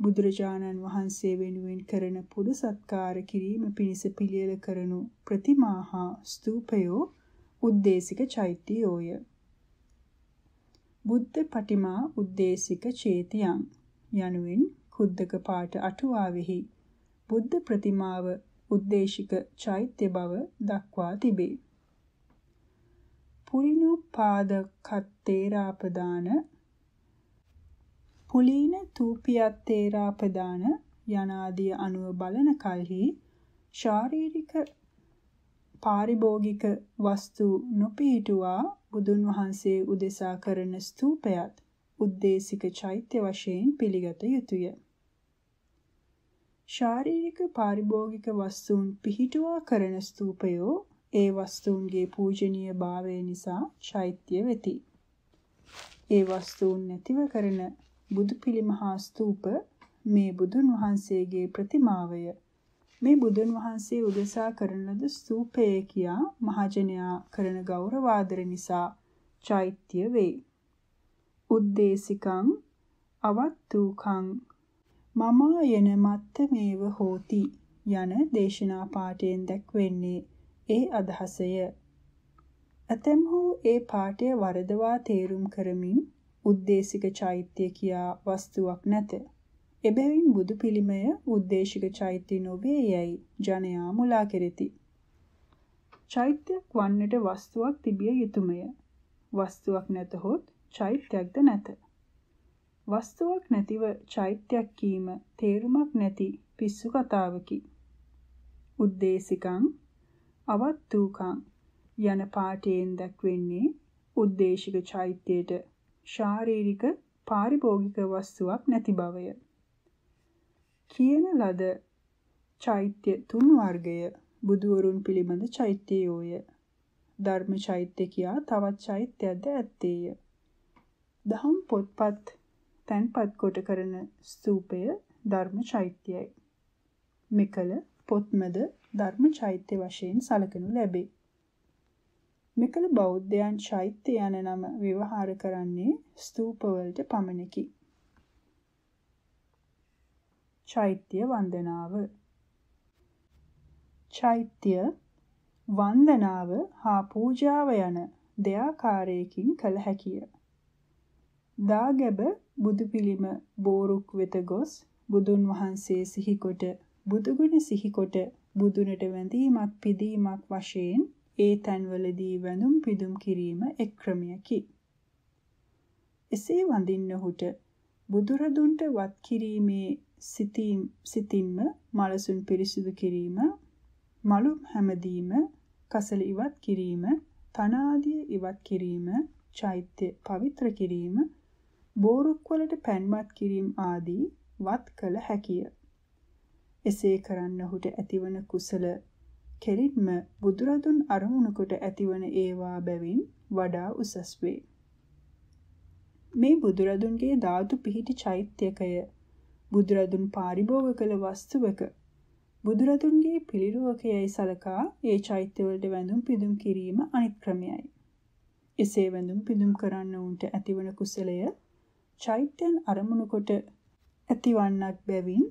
A: බුදුරජාණන් වහන්සේ වෙනුවෙන් කරන පොදු සත්කාර කිරීම පිණිස පිළියෙල කරනු ප්‍රතිමා හා ස්තූපයෝ උද්දේශික චෛත්‍යෝය. බුද්ධ පටිමා උද්දේශික චේතියං යනුවෙන් කුද්දක පාට අටුවාවෙහි බුද්ධ ප්‍රතිමාව උද්දේශික චෛත්‍ය බව දක්වා තිබේ. පුරිනුපාද කත්තේරාපදාන කුලීන තූපියත්තේරාපදාන යනාදී අනුව බලන කල්හි ශාරීරික පාරිභෝගික වස්තු නොපිහිටුවා බුදුන් වහන්සේ උදෙසා කරන ස්තූපයත් උද්දේශික චෛත්‍ය වශයෙන් පිළිගත යුතුය. ශාරීරික පාරිභෝගික වස්තුන් පිහිටුවා කරන ස්තූපයෝ ඒ වස්තුන්ගේ පූජනීය භාවය නිසා චෛත්‍ය වෙති. ඒ වස්තුන් නැතිව කරන බුදු පිළිමහා ස්තූප මේ බුදුන් වහන්සේගේ ප්‍රතිමාවය මේ බුදුන් වහන්සේ උදෙසා කරන ලද ස්තූපය කියා මහජනයා කරන ගෞරවාදර නිසා චෛත්‍ය වේ උද්දේශිකං අවත්තුකං මම යන මත්තමේව හෝති යන දේශනා පාඨයෙන් දැක්වෙන්නේ ඒ අදහසය. ඇතැම්හු ඒ පාඨය වරදවා තේරුම් කරමින් උද්දේශික චෛත්‍ය කියා වස්තුවක් නැත. එබැවින් බුදු පිළිමය උද්දේශික චෛත්‍ය නොවේ යැයි ජනයා මුලා කෙරෙති. චෛත්‍යයක් වන්නට වස්තුවක් තිබිය යුතුයමය. වස්තුවක් නැතහොත් චෛත්‍යයක්ද නැත. වස්තුවක් නැතිව චෛත්‍යයක් කීම තේරුමක් නැති පිස්සු කතාවකි. උද්දේශිකං අවත්තුකං යන පාඨයෙන් දක්වන්නේ උද්දේශික චෛත්‍යයට ශාරීරික පාරිභෝගික වස්තුවක් නැති බවය. කියන ලද චෛත්‍ය තුන් වර්ගය බුදුවරුන් පිළිබඳ චෛත්‍යයෝය. ධර්ම චෛත්‍ය කියා තවත් චෛත්‍යයක්ද ඇත්තේය. දහම් පොත්පත් තැන්පත් කොට කරන ස්තූපය ධර්ම චෛත්‍යයයි. මෙකල පොත්මද ධර්ම චෛත්‍ය වශයෙන් සැලකනු ලැබේ. මෙකල බෞද්ධයන් චෛත්‍ය යන නම ව්‍යවහාර කරන්නේ ස්තූපවලට පමණකි. චෛත්‍ය වන්දනාව චෛත්‍ය වන්දනාව හා පූජාව යන දෙආකාරයකින් කළ හැකිය. දාගැබ බුදු පිළිම බෝරුක් වෙත ගොස් බුදුන් වහන්සේ සිහිකොට බුදුගුණ සිහිකොට බුදුනට වැඳීමක් පිදීමක් වශයෙන් ඒ තැන්වලදී වැඳුම් පිදුම් කිරීම එක් ක්‍රමයකි. එසේ වඳින්නහුට බුදුරදුන්ට වත් කිරීමේ සිතින් සිතින්ම මලසුන් පිරිසුදු කිරීම මලු හැමදීම කසල ඉවත් කිරීම තනාදිය ඉවත් කිරීම චෛත්‍ය පවිත්‍ර කිරීම බෝරුක් වලට පැන්වත් කිරීම ආදී වත් කළ හැකිය. එසේ කරන්නහුට ඇතිවන කුසල කෙලින්ම බුදුරදුන් අරමුණු කොට ඇතිවන ඒවා බැවින් වඩා උසස් වේ. මේ බුදුරදුන්ගේ ධාතු පිහිටි චෛත්‍යකය බුදුරදුන් පාරිභෝග කළ වස්තුවක බුදුරදුන්ගේ පිළිරුවකයයි සලකා ඒ චෛත්‍යවලට වැඳුම් පිදුම් කිරීම අනිත් ක්‍රමයයි. එසේ වැඳුම් පිදුම් කරන්න උන්ට ඇතිවන කුසලය චෛත්‍යයන් අරමුණු කොට ඇතිවන්නක් බැවින්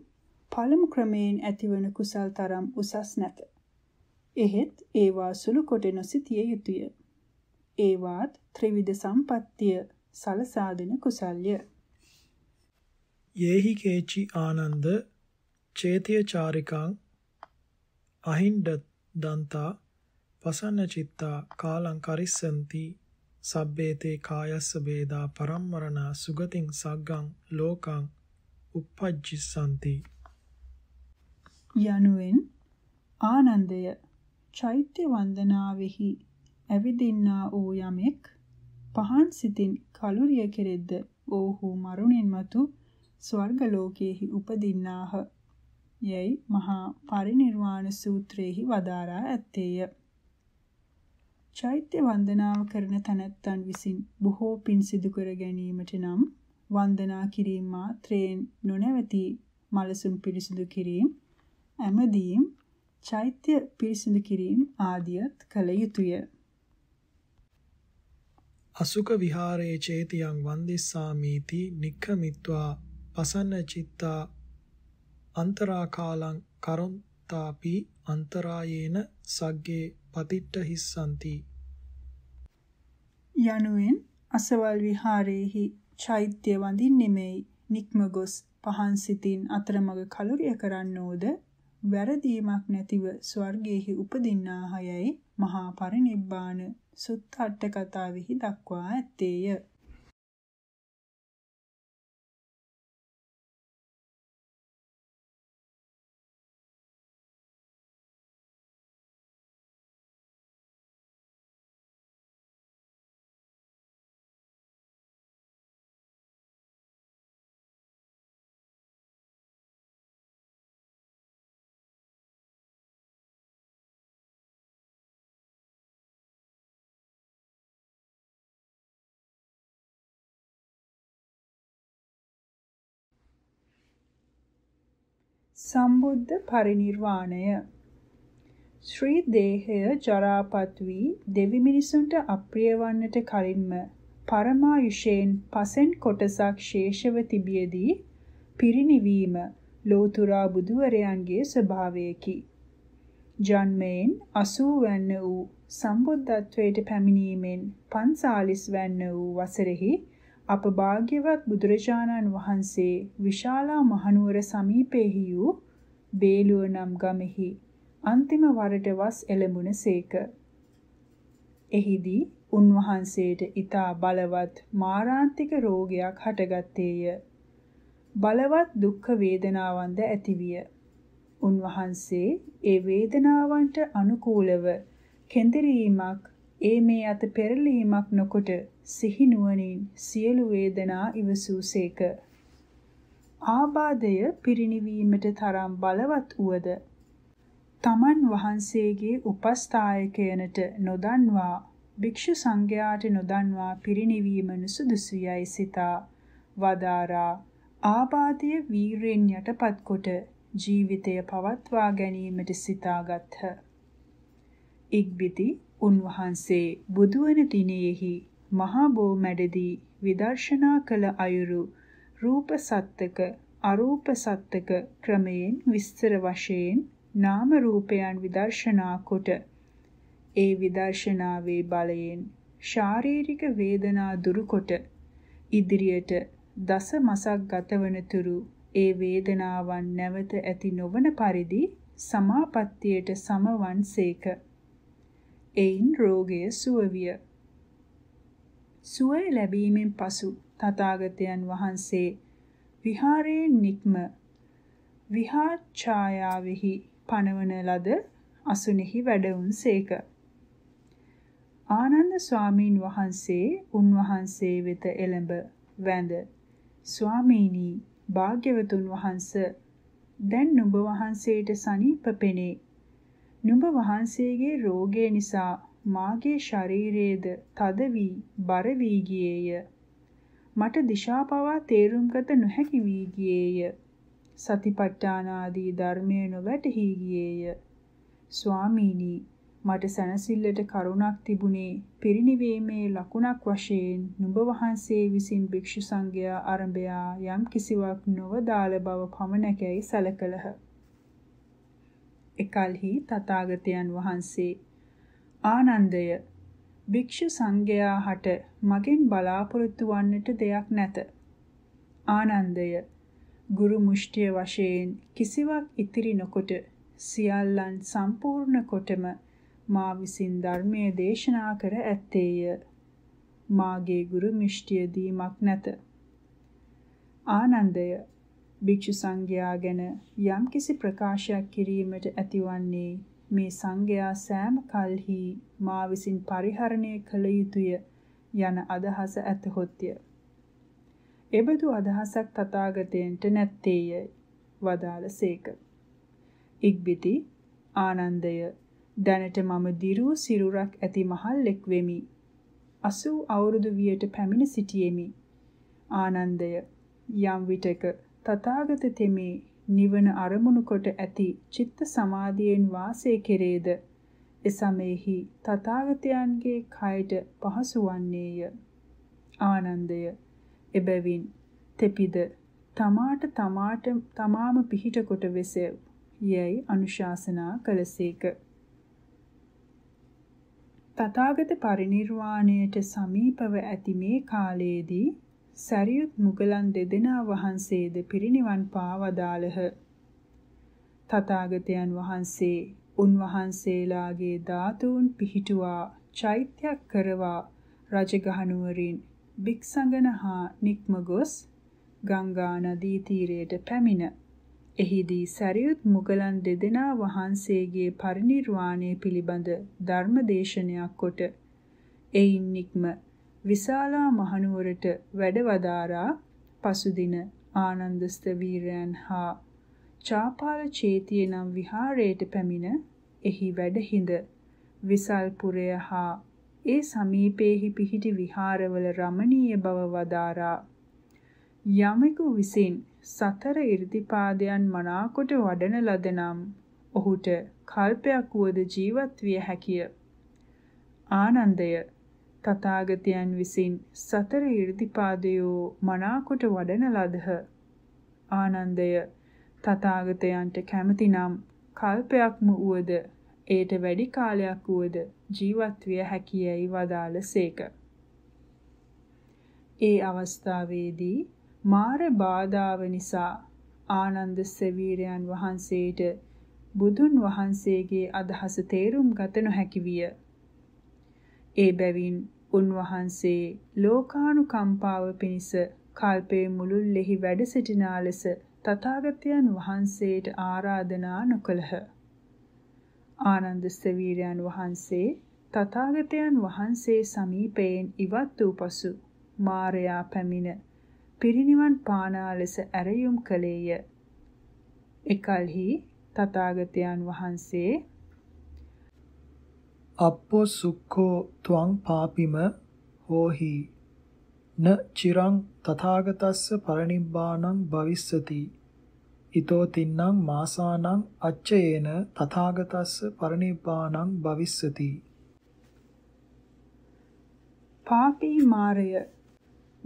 A: පළමු ක්‍රමයෙන් ඇතිවන කුසල් තරම් උසස් නැත. එහෙත් ඒවා සුළු කොට නොසිතිය යුතුය. ඒවාත් ත්‍රිවිධ සම්පත්තිය සලසා දෙන කුසල්ය.
B: යේහි කේචි ආනන්ද චේතිය චාරිකං අහින්ද දන්තා පසන්න චිත්තා කාලං කරිස්සන්ති සබ්බේතේ කායස්ස වේදා පරම්මරණ සුගතින් සග්ගං ලෝකං uppajjissanti
A: යනුවෙන් ආනන්දය චෛත්‍ය වන්දනාවෙහි ඇවිදින්නා වූ යමෙක් පහන් සිතින් කලුරිය කෙරෙද්ද ඕහු මරුණින් මතු ස්වර්ග ලෝකයේහි උපදින්නාහ යයි මහා පරිනිර්වාණ සූත්‍රයේහි වදාරා ඇත්තේය චෛත්‍ය වන්දනාව කරන තැනැත්තන් විසින් බොහෝ පින් සිදු කර ගැනීමට නම් වන්දනා කිරීම මාත්‍රයෙන් නොනැවති මලසුන් පිරිසිදු කිරීම ඇමදීම් චෛත්‍ය පිරිසිදු කිරීම ආදියත් කළ යුතුය.
B: අසුක විහාරයේ චේතියං වන්දිස්සාමීති නික්ඛමිත්වා පසන්න චිත්තා අන්තරාකාලං කරොන්තාපි අන්තරායේන සග්ගේ පතිට්ඨ හිස්සanti
A: යනුවෙන් අසවල් විහාරයේහි චෛත්‍ය වඳින්නෙමෙයි නික්ම ගොස් පහන් සිතින් අතරමඟ කලුරිය කරන්නෝද වැරදීමක් නැතිව ස්වර්ගයේහි උපදින්නාහයයි මහා පරිනිබ්බාන සුත්ත අට කතාවෙහි දක්වා ඇත්තේය. සම්බුද්ධ පරිණිර්වාණය ශ්‍රී දේහය ජරාපත් වී දෙවි මිනිසුන්ට අප්‍රිය වන්නට කලින්ම පරමායුෂයෙන් පසෙන් කොටසක් ශේෂව තිබියදී පිරිණිවීම ලෝතුරා බුදුවරයන්ගේ ස්වභාවයකි. ජන්මයෙන් 80 වන්න වූ සම්බුද්ධත්වයට පැමිණීමෙන් 45 වන්න වූ වසරෙහි අප භාග්‍යවත් බුදුරජාණන් වහන්සේ විශාලා මහනුවර සමීපෙහි වූ බේලුව නම් ගමෙහි අන්තිම වරට වස් එළඹුණ සේක. එහිදී උන්වහන්සේට ඊතා බලවත් මාරාන්තික රෝගයක් හටගත්තේය. බලවත් දුක් වේදනාවන්ද ඇතිවිය. උන්වහන්සේ ඒ වේදනාවන්ට අනුකූලව කෙඳිරීමක් ඒ මේ අත පෙරලීමක් නොකොට සිහිනුවණින් සියලු වේදනා ඉවසූසේක. ආබාධය පිරිණිවීමට තරම් බලවත් වුවද තමන් වහන්සේගේ උපස්ථායකයනට නොදන්වා භික්ෂු සංඝයාට නොදන්වා පිරිණිවීම නුසුදුසුයයි සිතා වදාරා ආබාධය වීරෙන් යටපත් කොට ජීවිතය පවත්වා ගැනීමට සිතාගත්හ. ඉක්බිති උන්වහන්සේ බුදුවන දිනෙහි මහා බෝ මැඩදී විදර්ශනා කළ අයුරු රූප සත්‍යක අරූප සත්‍යක ක්‍රමයෙන් විස්තර වශයෙන් නාම රූපයන් විදර්ශනා කොට ඒ විදර්ශනාවේ බලයෙන් ශාරීරික වේදනා දුරුකොට ඉදිරියට දස මසක් ගතවන තුරු ඒ වේදනාවන් නැවත ඇති නොවන පරිදි සමාපත්තියට සමවන්සේක. එයින් රෝගය සුවවිය. සුවය ලැබීමෙන් පසු තථාගතයන් වහන්සේ විහාරයේ නික්ම විහාර ඡායාවෙහි පනවන ලද අසුනේහි වැඩවුන්සේක. ආනන්ද ස්වාමීන් වහන්සේ උන්වහන්සේ වෙත එළඹ වැඳ ස්වාමීනි භාග්‍යවතුන් වහන්ස දැන් නුඹ වහන්සේට සනීප පෙනේ. නුඹ වහන්සේගේ රෝගය නිසා මාගේ ශරීරයේද තද වී බර වී ගියේය. මට දිශා පවා තේරුම් ගත නොහැකි වී ගියේය. සතිපට්ඨානාදී ධර්මයේ නොවැටහි ගියේය. ස්වාමීනි මට සනසිල්ලට කරුණක් තිබුණේ පිරිණිවීමේ ලකුණක් වශයෙන් නුඹ වහන්සේ විසින් භික්ෂු සංඝයා ආරම්භයා යම් කිසිවක් නොවදාළ බව පමණකයි සැලකලහ. එකල්හි තථාගතයන් වහන්සේ ආනන්දය භික්ෂු සංඝයා හට මගෙන් බලාපොරොත්තු වන්නට දෙයක් නැත. ආනන්දය ගුරු මුෂ්ටිය වශයෙන් කිසිවක් ඉතිරි නොකොට සියල්ලන් සම්පූර්ණ කොටම මා විසින් ධර්මයේ දේශනා කර ඇත්තේය. මාගේ ගුරු මිෂ්ටිය දීමක් නැත. ආනන්දය භික්ෂු සංඝයා ගැන යම්කිසි ප්‍රකාශයක් කිරීමට ඇතිවන්නේ මේ සංඝයා සෑම කල්හි මා විසින් පරිහරණය කළ යුතුය යන අදහස ඇතහොත්ය. එබඳු අදහසක් තථාගතයන්ට නැත්තේය වදාළසේක. ඉක්බිති ආනන්දය දැනට මම දිරු සිරුරක් ඇති මහල්ලෙක් වෙමි. 80 අවුරුදු වියට පැමිණ සිටියෙමි. ආනන්දය යම් විටක තථාගත තෙමේ නිවන අරමුණු කොට ඇති චිත්ත සමාධියෙන් වාසය කෙරේද එසමෙහි තථාගතයන්ගේ කයට පහසු වන්නේය ආනන්දය එබැවින් තෙපිද තමාට තමාට තමාම පිහිට කොට වෙසෙව් යයි අනුශාසනා කළසේක තථාගත පරිණිරවාණයට සමීපව ඇති මේ කාලයේදී සැරියුත් මුගලන් දෙදෙනා වහන්සේද පිරිනිවන් පා වදාළහ. තථාගතයන් වහන්සේ උන්වහන්සේලාගේ ධාතුන් පිහිටුවා චෛත්‍යයක් කරවා රජගහ නුවරින් වික්සංගන හා නික්ම ගොස් ගංගා නදී තීරයට පැමිණ එහිදී සරියුත් මුගලන් දෙදෙනා වහන්සේගේ පරිණිර්වාණය පිළිබඳ ධර්ම දේශනයක් කොට එයින් නික්ම විශාලා මහනුවරට වැඩවදාරා පසුදින ආනන්දස්ත වීරයන් හා චාපාල චේතිය නම් විහාරයට පැමිණ එහි වැඩහිඳ විසල්පුරය හා ඒ සමීපෙහි පිහිටි විහාරවල රමණීය බව වදාරා යමෙකු විසින් සතර 이르දිපාදයන් මනාකොට වඩන ලදනම් ඔහුට කල්පයක් වුවද ජීවත් විය හැකිය ආනන්දය තථාගතයන් විසින් සතර ඍද්ධිපාදයෝ මනාකොට වඩන ලදහ ආනන්දය තථාගතයන්ට කැමතිනම් කල්පයක්ම වුවද ඒට වැඩි කාලයක් වුවද ජීවත් විය හැකියයි වදාළසේක ඒ අවස්ථාවේදී මාර බාධාව නිසා ආනන්ද සෙවීරයන් වහන්සේට බුදුන් වහන්සේගේ අදහස තේරුම් ගත නොහැකි විය. ඒ බැවින් උන්වහන්සේ ලෝකානුකම්පාව පිණිස කල්පේ මුළුල්ලෙහි වැඩ සිටිනා ලෙස තථාගතයන් වහන්සේට ආරාධනා නොකළහ. ආනන්ද සෙවීරයන් වහන්සේ තථාගතයන් වහන්සේ සමීපයෙන් ඉවත් වූ පසු මාරයා පැමිණ පිරිනිවන් පානා ලෙස ඇරයුම් කළේය. එකල්හි තථාගතයන් වහන්සේ
B: අප්පෝ සුක්ඛෝ ත්වං පාපිම හෝහි න චිරං තථාගතස්ස පරිනිබ්බාණං භවිස්සති ඊතෝ තින්නම් මාසානං අච්චයේන තථාගතස්ස පරිනිබ්බාණං භවිස්සති
A: පාපී මාරය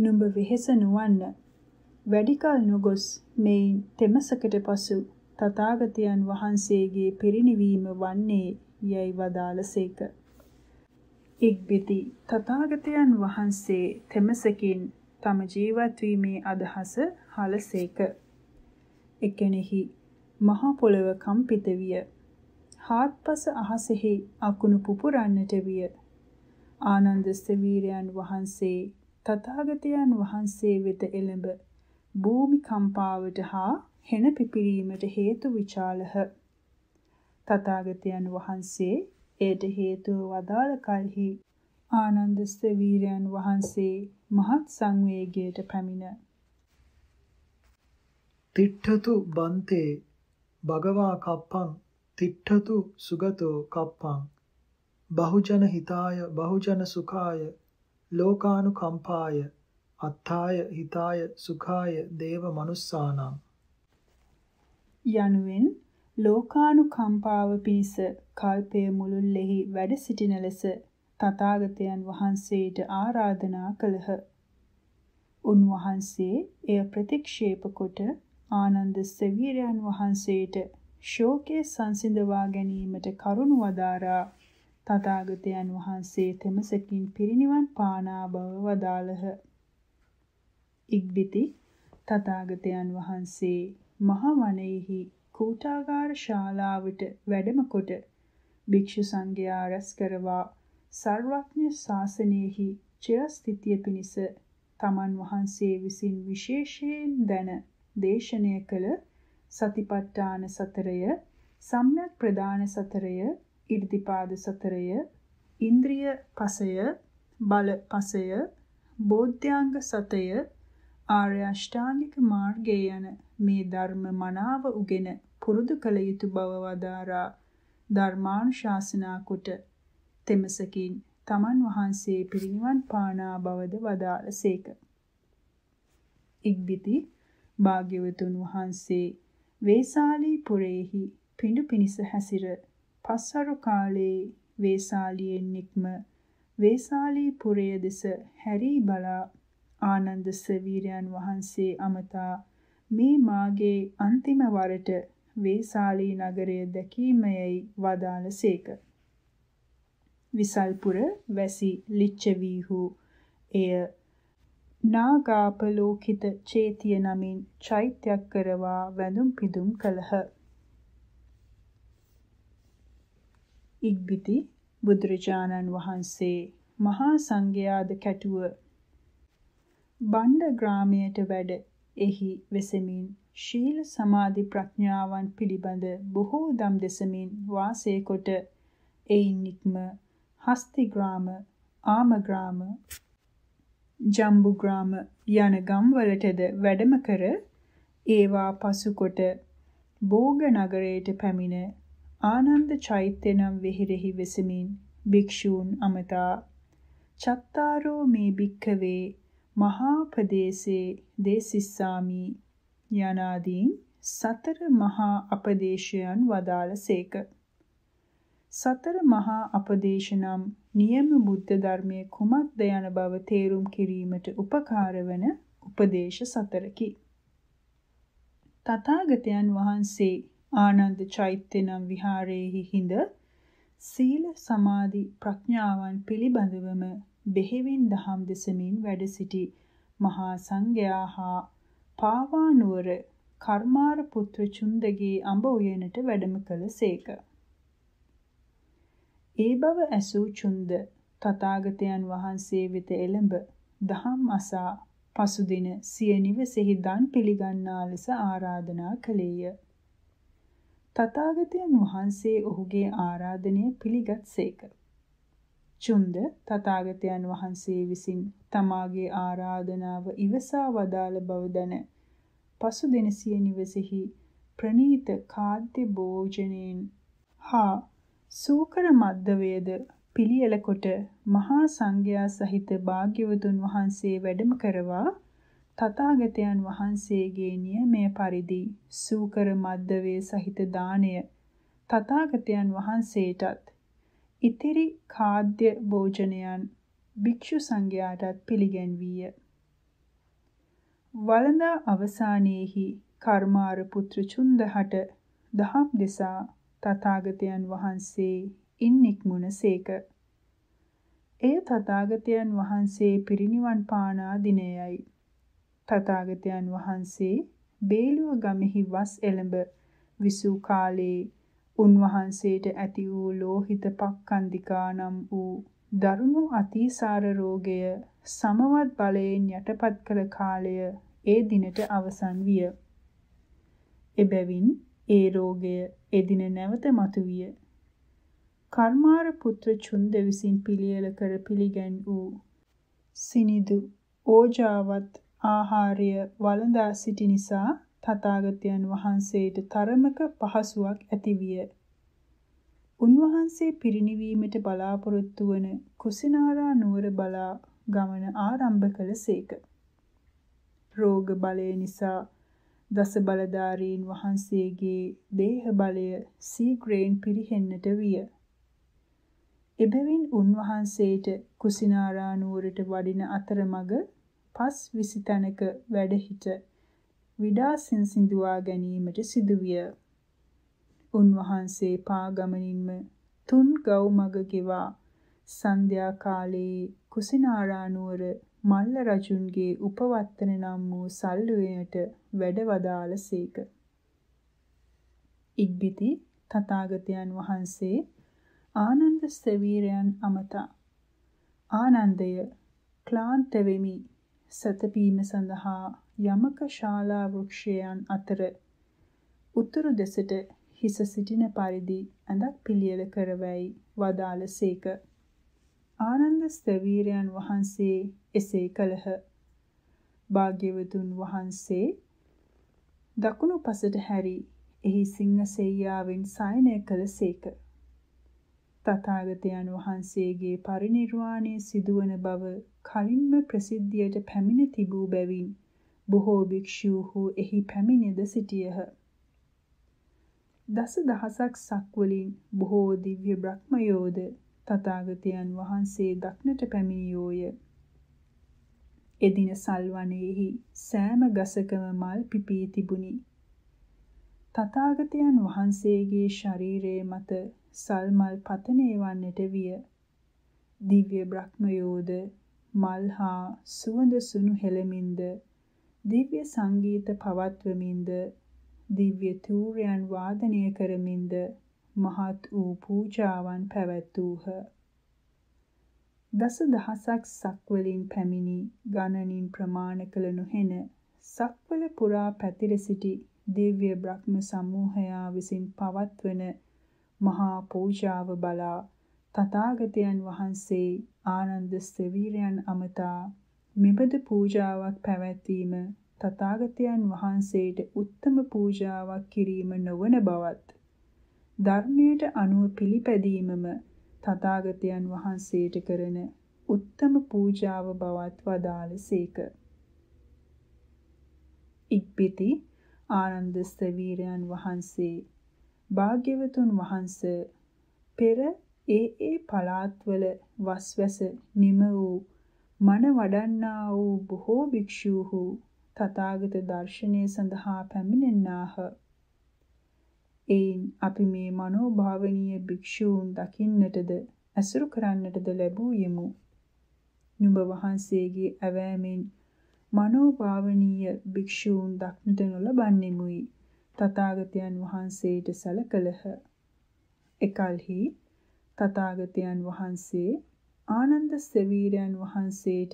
A: නුඹ වෙහෙස නොවන්න වැඩිකල් නොගොස් මේ තෙමසකට පසු තථාගතයන් වහන්සේගේ පිරිණිවීම වන්නේ යැයි වදාළ සේක. ඉක්බිති තථාගතයන් වහන්සේ තෙමසකින් තම ජීවත්වීමේ අදහස හලසේක. එකෙනෙහි මහා පොළව කම්පිත විය. හාත්පස අහසෙහි අකුණු පුපුරන්නට විය. ආනන්ද ස්තවීරයන් වහන්සේ තථාගතයන් වහන්සේ වෙත එළඹ භූමි කම්පාවට හා හෙන පිපිරීමට හේතු විචාලහ. තථාගතයන් වහන්සේ එයට හේතුව වදාළ කල්හි ආනන්ද ස්වීරයන් වහන්සේ මහත් සංවේගයට පැමිණ.
B: තිට්ඨතු බන්තේ භගවා කප්පං තිට්ඨතු සුගතෝ කප්පං බහුජන හිතාය බහුජන සුඛාය ලෝකානුකම්පාය අත්ථාය හිතාය සුඛාය දේව මනුස්සානම්
A: යනුවෙන් ලෝකානුකම්පාව පිණිස කල්පය මුළුල්ලෙහි වැඩ සිටින ලෙස තථාගතයන් වහන්සේට ආරාධනා කළහ. උන්වහන්සේ එය ප්‍රතික්ෂේප කොට ආනන්ද සෙවීරයන් වහන්සේට ශෝකයේ සංසිඳවා ගැනීමට කරුණ වදාරා තථාගතයන් වහන්සේ තෙමසකින් පිරිනිවන් පානා බව වදාළහ. ඉක්බිති තථාගතයන් වහන්සේ මහ වනයේහි කූටාගාර ශාලාවට වැඩම කොට භික්ෂු සංඝයා රැස් කරවා සර්වඥ ශාසනයෙහි චිරස්ථිතිය පිණිස තමන් වහන්සේ විසින් විශේෂයෙන් දැන දේශනය කළ සතිපට්ඨාන සතරය සම්‍යක් ප්‍රදාන සතරය ඉර්ධිපාද සතරය ඉන්ද්‍රිය පසය බල පසය බෝධ්‍යාංග සතය ආර්ය අෂ්ටාංගික මාර්ගය යන මේ ධර්ම මනාව උගෙන පුරුදු කළ යුතු බව වදාරා ධර්මානුශාසනා කොට තෙමසකින් තමන් වහන්සේ පිරිනිවන් පානා බවද වදාළසේක. ඉක්බිති භාග්‍යවතුන් වහන්සේ වේසාලී පුරේහි පිඬු පිනිස හැසිර පස්සරු කාලේ වේසාලියෙන් නික්ම වේසාලී පුරය දෙස හැරී බලා ආනන්ද සවීරයන් වහන්සේ අමතා මේ මාගේ අන්තිම වරට වේසාලී නගරය දැකීමයයි වදාළසේක. විසල්පුර වැසි ලිච්ඡවීහු එය නාගාපලෝකිත චේතිය නමින් චෛත්‍යයක් කරවා වැඳුම් පිදුම් කළහ. ඉක්බිති බුදුරජාණන් වහන්සේ මහා සංඝයාද කැටුව බණ්ඩ ග්‍රාමයට වැඩ එහි වෙසෙමින් ශීල සමාධි ප්‍රඥාවන් පිළිබඳ බොහෝ දම් දෙසමින් වාසය කොට එයින් නික්ම හස්ති ග්‍රාම ආම ග්‍රාම ජම්බු ග්‍රාම යන ගම්වලටද වැඩම කර ඒවා පසුකොට බෝග නගරයට පැමිණ ආනන්ද චෛත්‍ය නම් වෙහෙරෙහි වෙසමින් භික්ෂූන් අමතා චත්තාරෝ මේ භික්ඛවේ මහා ප්‍රදේශේ දේසිස්සාමි යනාදීන් සතර මහා අපදේශයන් වදාළසේක. සතර මහා අපදේශ නම් නියම බුද්ධ ධර්මයේ කුමක්ද යන බව තේරුම් කිරීමට උපකාර වන උපදේශ සතරකි. තථාගතයන් වහන්සේ ආනන්ද චෛත්‍ය නම් විහාරයේහි හිඳ සීල සමාධි ප්‍රඥාවන් පිළිබඳවම බෙහෙවින් දහම් දෙසමින් වැඩ සිටි මහා සංඝයා හා පාවානුවර කර්මාර පුත්‍ර චුන්දගේ අඹ උයනට වැඩම කළසේක. ඒ බව ඇසූ චුන්ද තථාගතයන් වහන්සේ වෙත එළඹ දහම් අසා පසුදින සිය නිවසේහි දන් පිළිගන්නා ලෙස ආරාධනා කළේය. තථාගතයන් වහන්සේ ඔහුගේ ආරාධනය පිළිගත්සේක. චුන්ද තථාගතයන් වහන්සේ විසින් තමාගේ ආරාධනාව ඉවසා වදාළ බව දැන පසු දිනසිය නිවසේහි ප්‍රණීත කාද්‍ය භෝජනෙන් හා සූකර මද්ද වේද පිළියෙල කොට මහා සංඝයා සහිත භාග්‍යවතුන් වහන්සේ වැඩම කරවා තථාගතයන් වහන්සේගේ නියමය පරිදි සූකර මද්දවේ සහිත දාණය තථාගතයන් වහන්සේටත් ඉතිරි ખાද්‍ය භෝජනයන් භික්ෂු සංඝයාටත් පිළිගැන්වීය. වළඳා අවසානයේහි කර්මාර පුත්‍ර චුන්දහට දහම් දෙසා තථාගතයන් වහන්සේ ඉන්නික්මුණ සේක. එය තථාගතයන් වහන්සේ පිරිනිවන් පානා දිනයයි. තථාගතයන් වහන්සේ බේලුව ගමෙහි වස් එළඹ විසූ කාලේ උන්වහන්සේට ඇති වූ ලෝහිත පක්ඛන්දිකා නම් වූ දරුණු අතිසාර රෝගය සමවත් බලයෙන් යටපත් කළ කාලය ඒ දිනට අවසන් විය. එබැවින් ඒ රෝගය ඒ දින නැවත මතුවිය. කර්මාර පුත්‍ර චුන්ද විසින් පිළියෙල කර පිළිගැන් වූ සිනිදු ඕජාවත් ආහාරය වළඳා සිටි නිසා තථාගතයන් වහන්සේට තරමක පහසුවක් ඇතිවිය. උන්වහන්සේ පිරිණිවීමට බලාපොරොත්තු වන කුසිනාරා නුවර බලා ගමන ආරම්භ කළසේක. රෝග බලය නිසා දස බලධාරීන් වහන්සේගේ දේහ බලය සීග්‍රේන් පිරිහෙන්නට විය. එබැවින් උන්වහන්සේට කුසිනාරා නුවරට වඩින අතරමඟ පස් විසි තැනක වැඩ හිට විඩාසින් සිඳුවා ගැනීමට සිදුවිය. උන්වහන්සේ පාගමනින්ම තුන් ගව් මග ගෙවා සන්ධ්‍යා කාලයේ කුසිනාරා නුවර මල්ල රජුන්ගේ උපවත්තන නම් වූ සල්ලුවේට වැඩවදාළසේක. ඉක්බිති තථාගතයන් වහන්සේ ආනන්ද සෙවීරයන් අමතා ආනන්දය ක්ලාන්ත වෙමි සතපීම සඳහා යමක ශාලා වෘක්ෂයන් අතර උතුරු දෙසට හිස සිටින පරිදි ඇඳක් පිළියෙල කරවැයි වදාළසේක. ආනන්ද ස්තවීරයන් වහන්සේ එසේ කළහ. භාග්‍යවතුන් වහන්සේ දකුණු පසට හැරි එහි සිංහසෙයියාවෙන් සයනය කළසේක. තථාගතයන් වහන්සේගේ පරිණිර්වාණය සිදුවන බව කලින්ම ප්‍රසිද්ධියට පැමිණ තිබූ බැවින් බොහෝ භික්ෂූහු එහි පැමිණෙද සිටියහ. දස දහසක් සක්වලින් බොහෝ දිව්‍ය බ්‍රහ්මයෝද තථාගතයන් වහන්සේ දක්නට පැමිණියෝය. එදින සල්වනයේහි සෑම ගසකම මල් පිපී තිබුණි. තථාගතයන් වහන්සේගේ ශරීරයේ මත සල් මල් පතනේ වන්නට විය. දිව්‍ය බ්‍රහ්මයෝද මල් හා සුවඳ සුණු හෙළමින්ද දිව්‍ය සංගීත පවත්වමින්ද දිව්‍ය තූර්යන් වාදනය කරමින්ද මහත් වූ පූජාවන් පැවැත්වූහ. දස දහසක් සක්වලින් පැමිණි ගණනින් ප්‍රමාණ කළ නොහෙන සක්වල පුරා පැතිර සිටි දිව්‍ය බ්‍රහ්ම සමූහයා විසින් පවත්වන මහා පූජාව බලා තථාගතයන් වහන්සේ ආනන්ද සෙවීරයන් අමතා මෙබඳු පූජාවක් පැවැත්වීම තථාගතයන් වහන්සේට උත්තම පූජාවක් කිරීම නොවන බවත් ධර්මයට අනුව පිළිපැදීමම තථාගතයන් වහන්සේට කරන උත්තම පූජාව බවත් වදාළසේක. ඉක්පිති ආනන්ද ස්තවීරයන් වහන්සේ භාග්‍යවතුන් වහන්ස පෙර ඒ ඒ පළාත්වල වස්වැස නිම වූ මන වඩන්නා වූ බොහෝ භික්ෂූහු තථාගත දර්ශනය සඳහා පැමිණෙන්නාහ. එයින් අපි මේ මනෝභාවනීය භික්ෂූන් දකින්නටද ඇසුරු කරන්නටද ලැබූයෙමු. නුඹ වහන්සේගේ ඇවෑමෙන් මනෝභාවනීය භික්ෂූන් දක්නට නොලබන්නෙමුයි තථාගතයන් වහන්සේට සැලකලහ. එකල්හි තථාගතයන් වහන්සේ ආනන්ද සෙවීරයන් වහන්සේට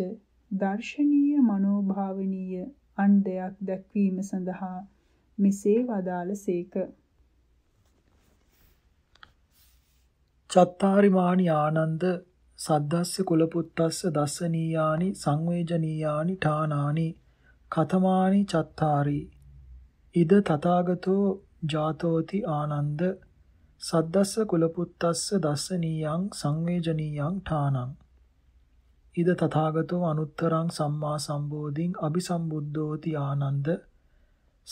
A: දර්ශනීය මනෝභාවනීය අන් දෙයක් දැක්වීම සඳහා මෙසේ වදාළසේක.
B: චත්තාරිමානි ආනන්ද සද්දස්ස කුලපුත්තස්ස දස්සනීයානි සංවේජනීයානි ඨානානි කතමානි චත්තාරි ඉද තථාගතෝ ජාතෝති ආනන්ද සද්දස්ස කුලපුත්තස්ස දස්සනීයං සංවේජනීයං ඨානං ඉද තථාගතෝ අනුත්තරං සම්මා සම්බෝධින් අபிසම්බුද්ධෝති ආනන්ද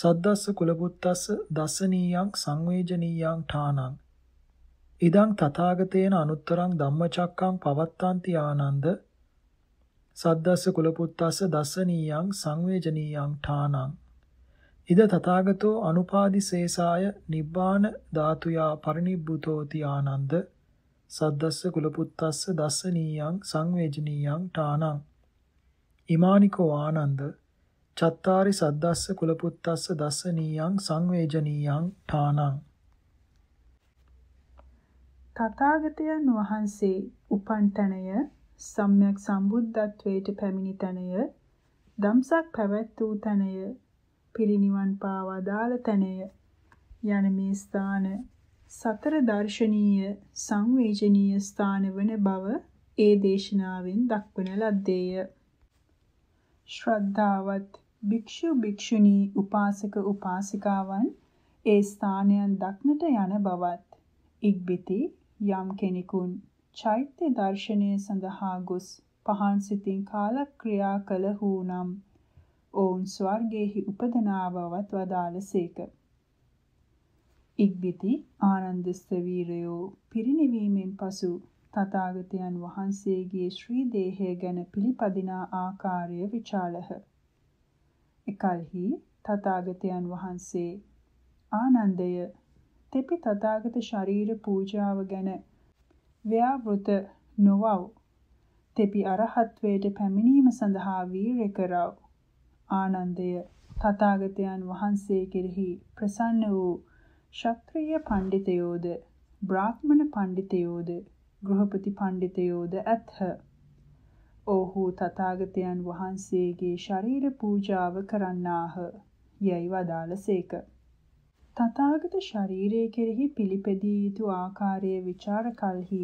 B: සද්දස්ස කුලපුත්තස්ස දස්සනීයං සංවේජනීයං ඨානං ඉදං තථාගතේන අනුත්තරං ධම්මචක්කං පවත්තාන්ති ආනන්ද සද්දස්ස කුලපුත්තස්ස දස්සනීයං සංවේජනීයං ඨානං ඉද තථාගතෝ අනුපාදිසේසාය නිබ්බාන ධාතුයා පරිනිබ්බුතෝති ආනන්ද සද්දස්ස කුලපුත්තස්ස දස්සනීයං සංවේජනීයං ඨානං ඉමානිකෝ ආනන්ද චත්තාරි සද්දස්ස කුලපුත්තස්ස දස්සනීයං සංවේජනීයං ඨානං
A: තථාගතයන් වහන්සේ උපන් තනය සම්්‍යක් සම්බුද්ධත්වයට පැමිණි තනය දම්සක් පැවැත් වූ තනය පිරිනිවන් පාවා දාල තැනය. යන මේ ස්ථාන සතර දර්ශනීය සංවේජනීය ස්ථාන වන බව ඒ දේශනාවෙන් දක්වන ලද්දේය. ශ්‍රද්ධාවත් භික්ෂු භික්ෂුණී උපාසක උපාසිකාවන් ඒ ස්ථානයන් දක්නට යන බවත් ඉක්බිති යම් කෙනෙකුන් චෛත්‍ය දර්ශනය සඳහා ගොස් පහන් සිතින් කාලක්‍රියා කළ හූනම් ඔවුන් ස්වර්ගයෙහි උපදනාව වදාළ සේක. ඉක්බිති ආනන්දස්ත වීරයෝ පිරිනිවීමෙන් පසු තථාගතයන් වහන්සේගේ ශ්‍රී දේහය ගැන පිළිපදිනා ආකාරය විචාලහ. එකල්හි තථාගතයන් වහන්සේ ආනන්දය තෙපි තථාගත ශරීර පූජාව ගැන ව්‍යාවෘත නොවව් තෙපි අරහත්වයට පැමිණීම සඳහා වීරය කරව් ආනන්දය තථාගතයන් වහන්සේ කෙරෙහි ප්‍රසන්න වූ ශාත්‍රීය පඬිතයෝද බ්‍රාහ්මණ පඬිතයෝද ගෘහපති පඬිතයෝද ඇත්හ. ඔහු තථාගතයන් වහන්සේගේ ශරීර පූජාව කරන්නාහ යයි වදාළසේක. තථාගත ශරීරයේ කෙරෙහි පිළිපෙදිය යුතු ආකාරයේ ਵਿਚාර කල්හි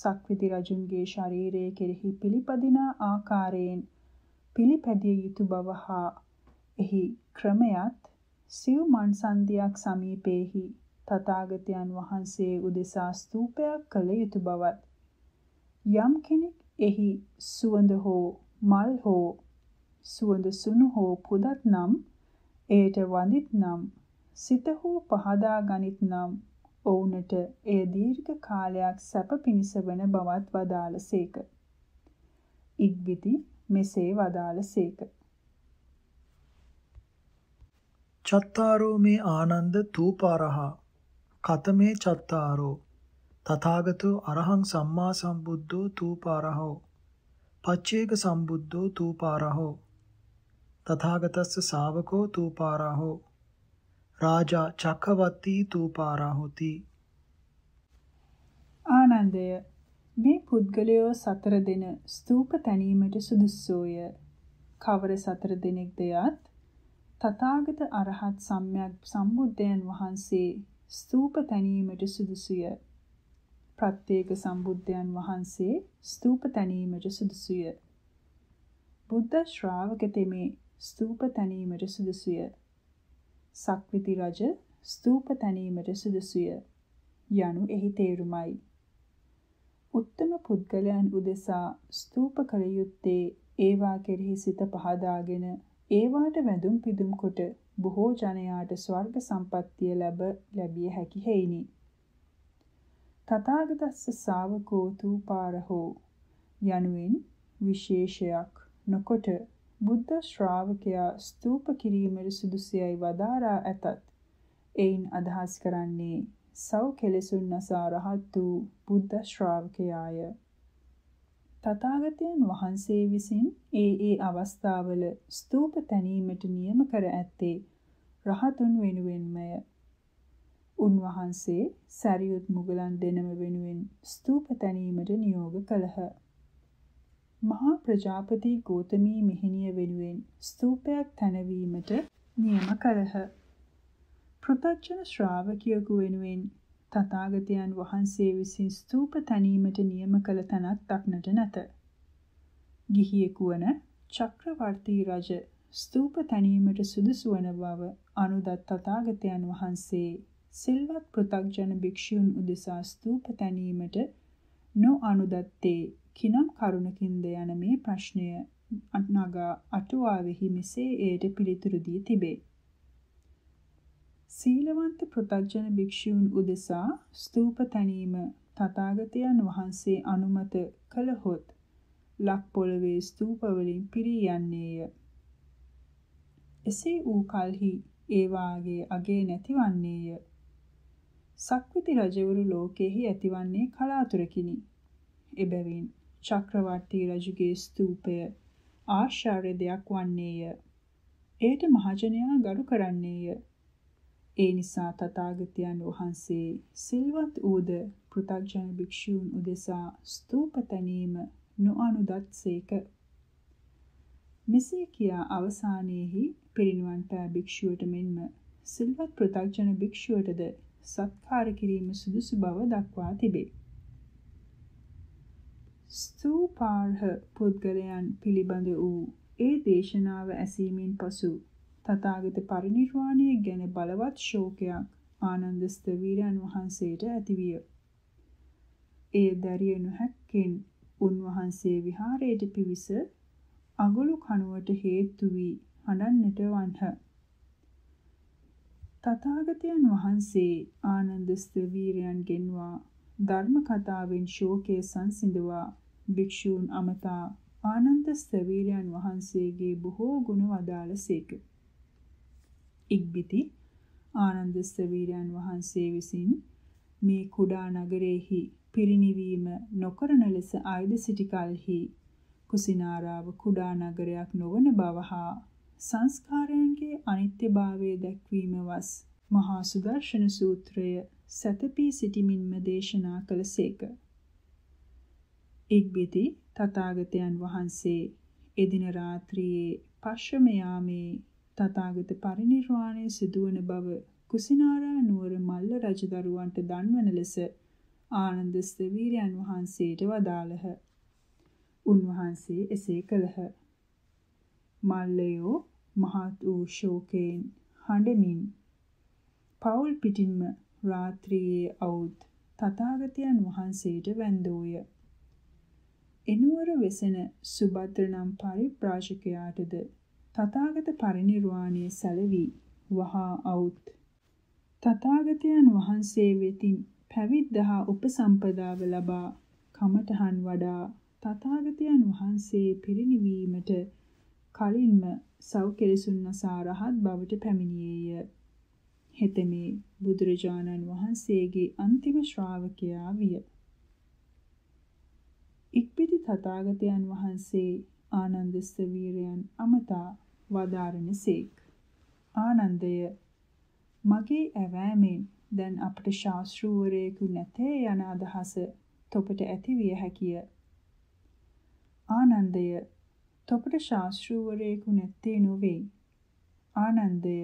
A: සක්විති රජුන්ගේ ශරීරයේ කෙරෙහි පිළිපදින ආකාරයෙන් පිළිපැදිය යුතු බව හා එහි ක්‍රමයත් සිව් මන්සන්දියක් සමීපෙහි තථාගතයන් වහන්සේ උදෙසා ස්තූපයක් කළ යුතු බවත් යම් කෙනෙක් එහි සුවඳ හෝ මල් හෝ සුවඳ සුණු හෝ පුදත් නම් එයට වඳිත් නම් සිත හෝ පහදා ගනිත් නම් ඔවුනට එය දීර්ඝ කාලයක් සැප පිණිස වන බවත් වදාළසේක. ඉක්බිති මෙසේ වදාළ සේක.
B: චත්තාරෝ මේ ආනන්ද තූපාරහා කතමේ චත්තාරෝ තථාගතෝ අරහං සම්මා සම්බුද්ධෝ තූපාරහෝ පච්චේක සම්බුද්ධෝ තූපාරහෝ තථාගතස්ස ශාවකෝ තූපාරහෝ රාජා චක්කවත්ති තූපාරහෝති
A: ආනන්දය මේ පුද්ගලයෝ සතර දෙන ස්තූප තැනීමට සුදුස්සෝය. කවර සතර දෙනෙක්ද යත් තථාගත අරහත් සම්්‍යක් සම්බුද්ධයන් වහන්සේ ස්තූප තැනීමට සුදුසුය. ප්‍රත්‍යේක සම්බුද්ධයන් වහන්සේ ස්තූප තැනීමට සුදුසුය. බුද්ධ ශ්‍රාවක තෙමේ ස්තූප තැනීමට සුදුසුය. සක්විති රජ ස්තූප තැනීමට සුදුසුය. යනු එහි තේරුමයි. උත්තම පුද්ගලයන් උදෙසා ස්තූප කළ යුත්තේ ඒවා කෙරෙහි සිත පහදාගෙන ඒවාට වැඳුම් පිදුම් කොට බොහෝ ජනයාට ස්වර්ග සම්පත්තිය ලැබ ලැබිය හැකි හේිනි. තථාගතස්ස ශාවකෝ තුපාරහෝ යනුවෙන් විශේෂයක් නොකොට බුද්ධ ශ්‍රාවකයා ස්තූප කිරීමේ සුදුසියයි වදාරා ඇතත් එයින් අදහස් කරන්නේ සව් කෙලෙසුන් නසා රහත් වූ බුද්ධ ශ්‍රාවකයාය. තථාගතයන් වහන්සේ විසින් ඒ ඒ අවස්ථාවල ස්තූප තැනීමට නියම කර ඇත්තේ රහතුන් වෙනුවෙන්මය. උන්වහන්සේ සරියුත් මුගලන් දෙනම වෙනුවෙන් ස්තූප තැනීමට නියෝග කළහ. මහා ප්‍රජාපති ගෝතමී මෙහිණිය වෙනුවෙන් ස්තූපයක් තැනවීමට නියම කළහ. පෘථජ්ජන ශ්‍රාවකයෙකු වෙනුවෙන් තථාගතයන් වහන්සේ විසින් ස්තූප තනීමට නියම කළ තැනක් දක්නට නැත. ගිහියෙකු වන චක්‍රවර්තී රජ ස්තූප තනීමට සුදුසු වන බව අනුදත් තථාගතයන් වහන්සේ සිල්වත් පෘථග්ජන භික්ෂූන් උදෙසා ස්තූප තනීමට නොඅනුදත්තේ කිනම් කරුණකින්ද යන මේ ප්‍රශ්නය නගා අටුවාවෙහි මෙසේ එයට පිළිතුරු දී තිබේ. සීලවන්ත ප්‍රතජන භික්ෂූන් උදෙසා ස්තූප තැනීම තථාගතයන් වහන්සේ අනුමත කළහොත් ලක් පොළවේ ස්තූප වලින් පිරී යන්නේය. එසේ වූ කලෙහි ඒ වාගේ අගේ නැතිවන්නේය. සක්විති රජවරු ලෝකෙහි ඇතිවන්නේ කලාතුරකිනි. එබැවින් චක්‍රවර්ති රජුගේ ස්තූපය ආශ්චර්ය දෙයක් වන්නේය. ඒට මහජනයා ගරු කරන්නේය. ඒ නිසා තථාගතයන් වහන්සේ සිල්වත් ඌද පෘථග්ජන භික්ෂූන් උදෙසා ස්තූප තැනීම නොඅනුදත්සේක. මෙසේ කියා අවසානයේහි පිරිනිවන් පෑ භික්ෂුවට මෙන්ම සිල්වත් පෘථග්ජන භික්ෂුවටද සත්කාර කිරීම සුදුසු බව දක්වා තිබේ. ස්තූපාර්හ පුද්ගලයන් පිළිබඳ වූ ඒ දේශනාව ඇසීමෙන් පසු තථාගත පරිණිර්වාණය ගැන බලවත් ශෝකයක් ආනන්ද ස්තවීරයන් වහන්සේට ඇතිවිය. එය දැරිය නොහැක්කෙන් උන්වහන්සේ විහාරයට පිවිස අගලු කණුවට හේතු වී හඬන්නට වන්හ. තථාගතයන් වහන්සේ ආනන්ද ස්තවීරයන් ගෙන්වා ධර්ම කතාවෙන් ශෝකය සංසිඳවා භික්ෂූන් අමතා ආනන්ද ස්තවීරයන් වහන්සේගේ බොහෝ ගුණ වදාළ සේක. ඉක්බිති ආනන්ද සවීරයන් වහන්සේ විසින් මේ කුඩා නගරෙහි පිරිණිවීම නොකරන ලෙස ආයද සිටි කලෙහි කුසිනාරාව කුඩා නගරයක් නොවන බව හා සංස්කාරයන්ගේ අනිත්‍යභාවය දැක්වීම වස් මහා සුදර්ශන සූත්‍රය සැතපී සිටිමින්ම දේශනා කළසේක. ඉක්බිති තථාගතයන් වහන්සේ එදින රාත්‍රියේ පශ්‍රමයාමේ තථාගත පරිණිරවාණය සිදුවන බව කුසිනාරා නුවර මල්ල රජදරුවන්ට දන්වන ලෙස ආනන්ද ස්තවීරයන් වහන්සේට වදාළහ. උන්වහන්සේ එසේ කළහ. මල්ලයෝ මහත් වූ ශෝකයෙන් හඬමින් පවුල් පිටින්ම රාත්‍රියේ අවුත් තථාගතයන් වහන්සේට වැඳෝය. එනුවර වෙසෙන සුබද්‍ර නම් පරිබ්‍රාජකයාටද තථාගත පරිණිරවාණය සැලවි වහා අවුත් තථාගතයන් වහන්සේ වෙතින් පැවිද්ද හා උපසම්පදාව ලබා කමඨහන් වඩා තථාගතයන් වහන්සේ පිරිණිවීමට කලින්ම සව් කෙලසුන් නසා රහත් බවට පැමිණියේය. හෙතෙමේ බුදුරජාණන් වහන්සේගේ අන්තිම ශ්‍රාවකයා විය. ඉක්පිති තථාගතයන් වහන්සේ ආනන්ද ස්වීරයන් අමතා වදාරණසේක්. ආනන්දය මගේ ඇවෑමෙන් දැන් අපට ශාස්ත්‍රූවරයෙකු නැතේ යන අදහස තොපට ඇති විය හැකිය. ආනන්දය තොපට ශාස්ත්‍රූවරයෙකු නැත්තේ නොවේ. ආනන්දය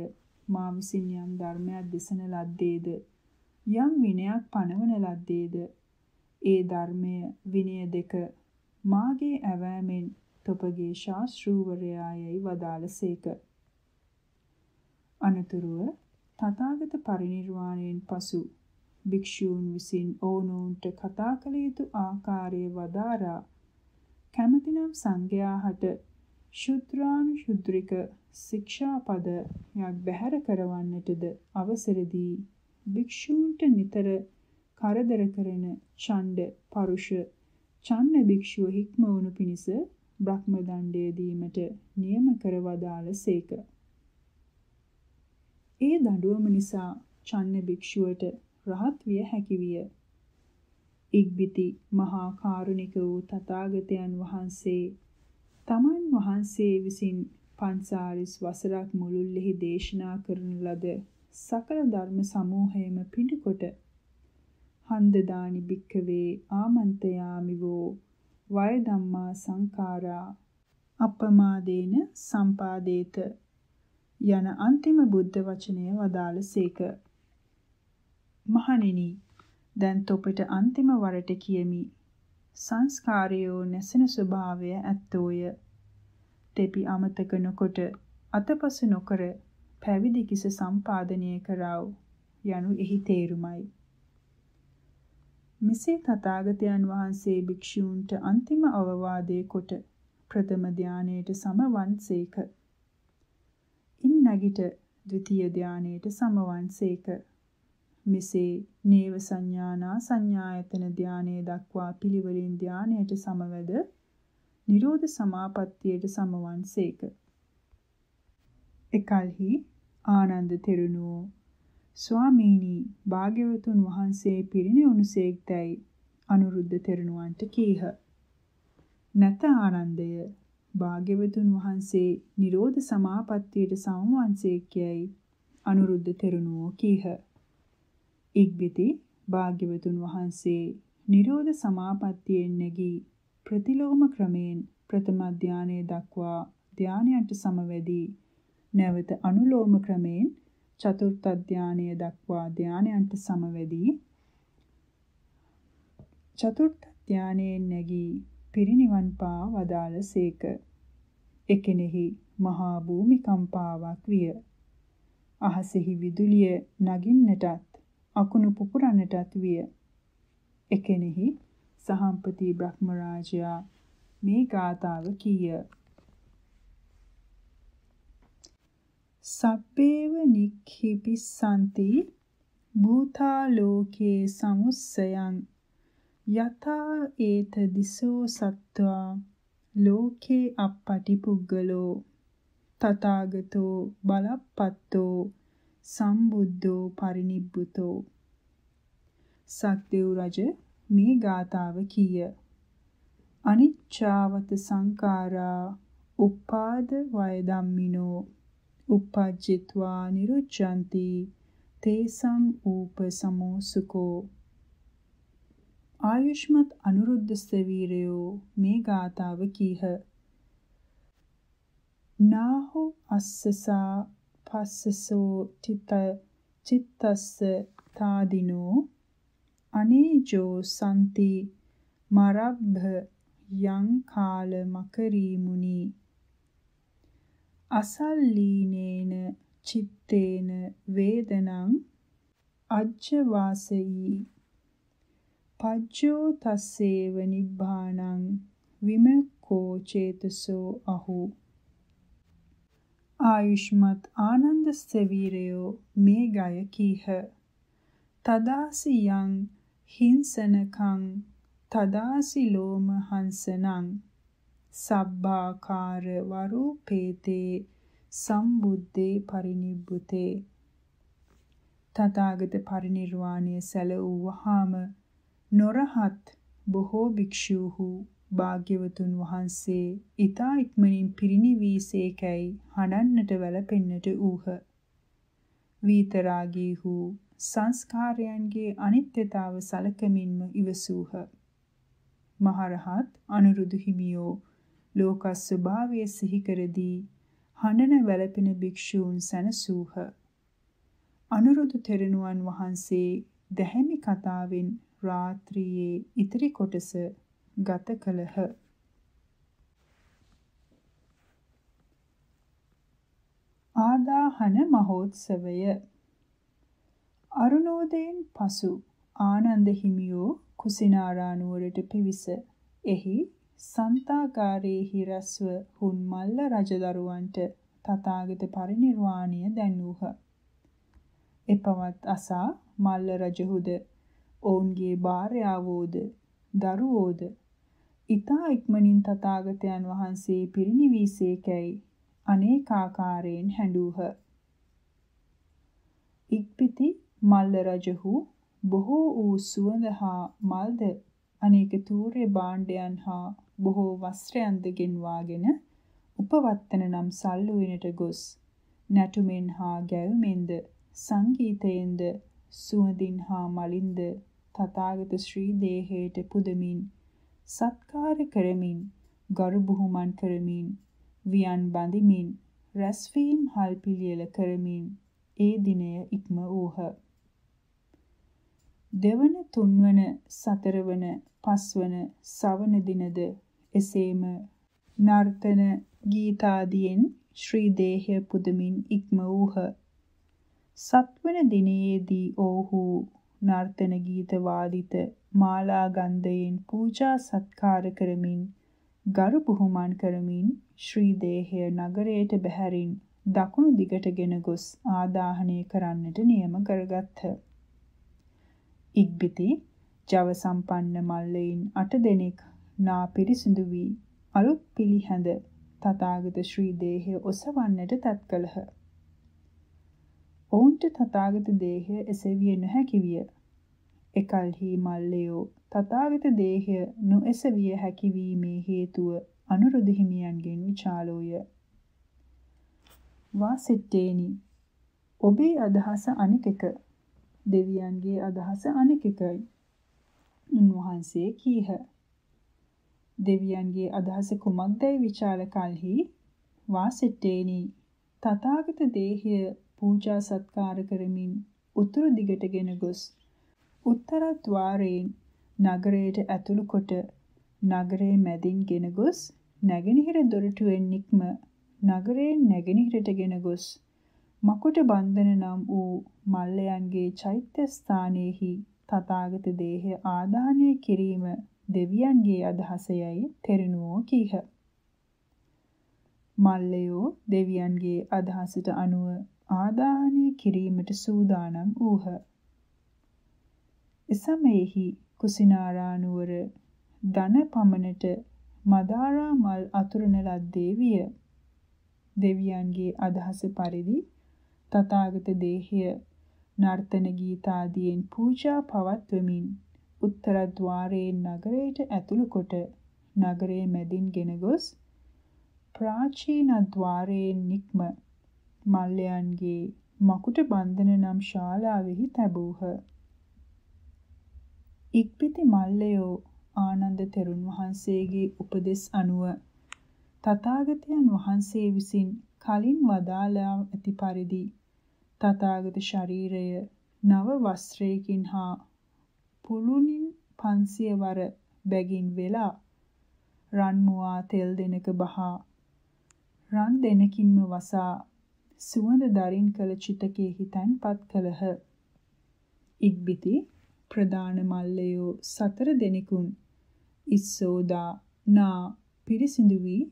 A: මා විසින් යම් ධර්මයක් දෙසන ලද්දේද යම් විනයක් පනවන ලද්දේද ඒ ධර්මය විනය දෙක මාගේ ඇවෑමෙන් තොපගේ ශාස්ත්‍රූවරයා යයි වදාළසේක. අනතුරුව තථාගත පරිණිරවාණයෙන් පසු භික්ෂූන් විසින් ඕනෝන්ට කතා කළ යුතු ආකාරය වදාරා කැමතිනම් සංඝයා හට ශුද්‍රාන් ශුද්‍රික ශික්ෂාපද යක් බැහැර කරවන්නටද අවසරදී භික්ෂූන්ට නිතර කරදර කරන ඡණ්ඩ පරුෂ ඡන්න භික්ෂුව හික්මවනු පිණිස බ්‍රහ්මදණ්ඩය දීමට නියම කර වදාළ සේක. ඒ දඬුවම නිසා චන්න භික්ෂුවට රහත් විය හැකි විය. ඉක්බිති මහා කාරුණික වූ තථාගතයන් වහන්සේ තමන් වහන්සේ විසින් 540 වසරක් මුළුල්ලෙහි දේශනා කරන ලද සකල ධර්ම සමූහයම පිටකොට හන්දදානි භික්කවේ ආමන්තයාමිවෝ වය ධම්මා සංඛාරා අපමාදේන සම්පාදේත යන අන්තිම බුද්ධ වචනය වදාළසේක. මහණෙනි දැන් තොපට අන්තිම වරට කියමි. සංස්කාරයෝ නැසෙන ස්වභාවය ඇත්තෝය. තෙපි අමතක නොකොට අතපසු නොකර පැවිදි කිස සම්පාදනය කරව යනු එහි තේරුමයි. මෙසේ තථාගතයන් වහන්සේ භික්ෂූන්ට අන්තිම අවවාදයේ කොට ප්‍රථම ධානයේට සමවන්සේක. ඉන් නැගිට ද්විතීය ධානයේට සමවන්සේක. මෙසේ නේව සංඥානා සංඥායතන ධානයේ දක්වා පිළිවෙලින් ධානයට සමවැද නිරෝධ සමාපත්තියට සමවන්සේක. එකල්හි ආනන්ද තෙරුණෝ ස්වාමීනි භාග්‍යවතුන් වහන්සේ පිරිණිවුණුසේක්තයි අනුරුද්ධ තෙරණුවන්ට කීහ. නැත ආනන්දය භාග්‍යවතුන් වහන්සේ Nirodha Samapattiyට සමවන්සේක්යයි අනුරුද්ධ තෙරණුවෝ කීහ. ඉක්බිති භාග්‍යවතුන් වහන්සේ Nirodha Samapattiyෙන් නැගී ප්‍රතිලෝම ක්‍රමයෙන් ප්‍රථම ධානයේ දක්වා ධානයන්ට සමවැදී නැවත අනුලෝම ක්‍රමයෙන් චතුර්ථ ධානය දක්වා ධානයන්ට සමවැදී චතුර්ථ ධානයෙන් නැගී පිරිනිවන් පා වදාළසේක. එකෙනෙහි මහා භූමිකම්පාවක් විය. අහසෙහි විදුලිය නගින්නටත් අකුණු පුපුරන්නටත් විය. එකෙනෙහි සහම්පති බ්‍රහ්මරාජයා මේ ගාථාව කීය. සබ්බේව නික්ඛිපිස්සanti භූතා ලෝකේ සමුස්සයන් යතා ඒත දිසෝ සත්වා ලෝකේ අප්පටි පුද්ගලෝ තථාගතෝ බලප්පත්තෝ සම්බුද්ධෝ පරිනිබ්බුතෝ සක්දේව් රජ මේ ගාතාව කීය අනිච්චාවත සංකාරා උපාද වය ධම්මිනෝ uppajjitva niruchanti tesam upasammo sukho ආයුෂ්මත් අනුරුද්ධ සවීරයෝ මේ ගාතාව කීහ නාහු අස්සසා පස්සසෝ තිත චිත්තස්ස තාදිනෝ අනේජෝ සම්ති මරබ්භ යං කාල මකරී මුනි අසල්ලීනේන චිත්තේන වේදනං අජ්ජවාසෙයි පජ්ජෝ තස්සේව නිබ්බාණං විමකෝ චේතසෝ අහු ආයුෂ්මත් ආනන්ද සෙවීරයෝ මේ ගය කීහ තදාසි යං හිංසනකං තදාසි ලෝම හංසනං සබ්බාකාර වරූපේතේ සම්බුද්දේ පරිනිබ්බුතේ තථාගත පරිනිර්වාණය සැලවූ වහාම නොරහත් බොහෝ භික්ෂූහු භාග්‍යවතුන් වහන්සේ ඊතා ඉක්මනින් පිරිණිවිසේකයි හඬන්නට වැළපෙන්නට ඌහ වීතරාගීහු සංස්කාරයන්ගේ අනිත්‍යතාව සලකමින්ම ඉවසූහ මහරහත් අනුරුදු හිමියෝ ලෝක ස්වභාවය සිහි කරදී හඬන වැළපෙන භික්ෂූන් සැනසූහ. අනුරුදු තෙරණුවන් වහන්සේ දැහැමි කතාවෙන් රාත්‍රියේ ඉතිරි කොටස ගත කළහ. ආදාහන මහෝත්සවය අරුණෝදයෙන් පසු ආනන්ද හිමියෝ කුසිනාරා නුවරට පිවිස එහි සන්තාකාරයේ හිරස්ව හුන්මල්ල රජදරුවන්ට තථාගත පරිණිර්වාණය දැන්වූහ. එපවත් අසා මල්ල රජහුද ඔවුන්ගේ භාර්යාවෝද දරුවෝද ඊතා ඉක්මනින් තථාගතයන් වහන්සේ පිරිණිවිසේකැයි අනේකාකාරයෙන් හැඬූහ. ඉක්පිති මල්ල රජහු බොහෝ වූ සුවඳ හා මල්ද අනේක තූර්ය භාණ්ඩයන් හා බොහෝ වස්ත්‍රයන්ද ගෙන්වාගෙන උපවත්තන නම් සල්ලුවිනට ගොස් නැටුමෙන් හා ගැයුමෙන්ද සංගීතයෙන්ද සුවඳින් හා මලින්ද තථාගත ශ්‍රී දේහයට පුදමින් සත්කාර කරමින් ගරු බුහුමන් කරමින් වියන් බඳිමින් රැස්වීම් හල්පිලියල කරමින් ඒ දිනය ඉක්ම වූහ දෙවන තුන්වන සතරවන පස්වන සවන දිනද එසේම නර්තන ගීතාදියෙන් ශ්‍රී දේහය පුදමින් ඉක්ම වූහ. සත්වන දිනයේදී ඔවුහු නර්තන ගීත වාදිත මාලා ගන්ධයෙන් පූජා සත්කාර කරමින් ගරු පුහුමන් කරමින් ශ්‍රී දේහය නගරයට බැහැරින් දකුණු දිගටගෙන ගොස් ආදාහනය කරන්නට නියම කරගත්හ. ඉක්බිති ජව සම්පන්න මල්ලයින් අට දෙනෙක් නා පිරිසිදු වී අලුත් පිළිහැඳ තථාගත ශ්‍රී දේහය ඔසවන්නට තත් කළහ. ඔවුන්ට තථාගත දේහය එසවිය නොහැකි විය. එකල්හි මල්ලයෝ තථාගත දේහය නොඑසවිය හැකි වීමේ හේතුව අනුරුදු හිමියන්ගෙන් විචාලෝය. වාසිට්ඨේනි ඔබේ අදහස අනික එක දෙවියන්ගේ අදහස අනෙකකයි. උන්වහන්සේ කීහ. දෙවියන්ගේ අදහස කුමක්දයි විචාර කල්හි වාසෙට්ටේනි තථාගත දේහය පූජා සත්කාර කරමින් උතුරු දිගටගෙන ගොස් උත්තර ద్వාරයෙන් නගරයට ඇතුළු කොට නගරයේ මැදින් ගෙන ගොස් නැගෙනහිර දොරටුවෙන් නික්ම නගරයෙන් නැගෙනහිරට ගෙන ගොස් මකුට බන්ධන නම් වූ මල්ලයන්ගේ චෛත්‍ය ස්ථානයේහි තථාගත දේහය ආදානය කිරීම දෙවියන්ගේ අදහසයයි තෙරණුවෝ කීහ. මල්ලයෝ දෙවියන්ගේ අදහසට අනුව ආදානය කිරීමට සූදානම් වූහ. එසමයෙහි කුසිනාරානුවර ධන පමණට මදාරා මල් අතුරන ලද්දේ විය. දෙවියන්ගේ අදහස පරිදි තථාගත දේහය නර්තන ගීත ආදීන් පූජා පවත්වමින් උත්තර ద్వාරයේ නගරයට ඇතුළු කොට නගරයේ මැදින් ගෙන ගොස් ප්‍රාචීන ద్వාරයේ නික්ම මල්ලයන්ගේ මකුට බන්ධන නම් ශාලාවෙහි තැබූහ. ඉක්පිති මල්ලයෝ ආනන්ද තෙරුන් වහන්සේගේ උපදෙස් අනුව තථාගතයන් වහන්සේ විසින් කලින් වදාළා ඇති පරිදි තථාගත ශරීරය නව වස්ත්‍රයකින් හා පුළුණින් 500 වර බැගින් වෙලා රන් මුවා තෙල් දෙනක බහා රන් දෙනකින්ම වසා සුවඳ දරින් කළ චිතකේ හිතන්පත් කළහ. ඉක්බිති ප්‍රධාන මල්ලයෝ සතර දෙනෙකුන් ඉස්සෝදා නා පිරිසිදු වී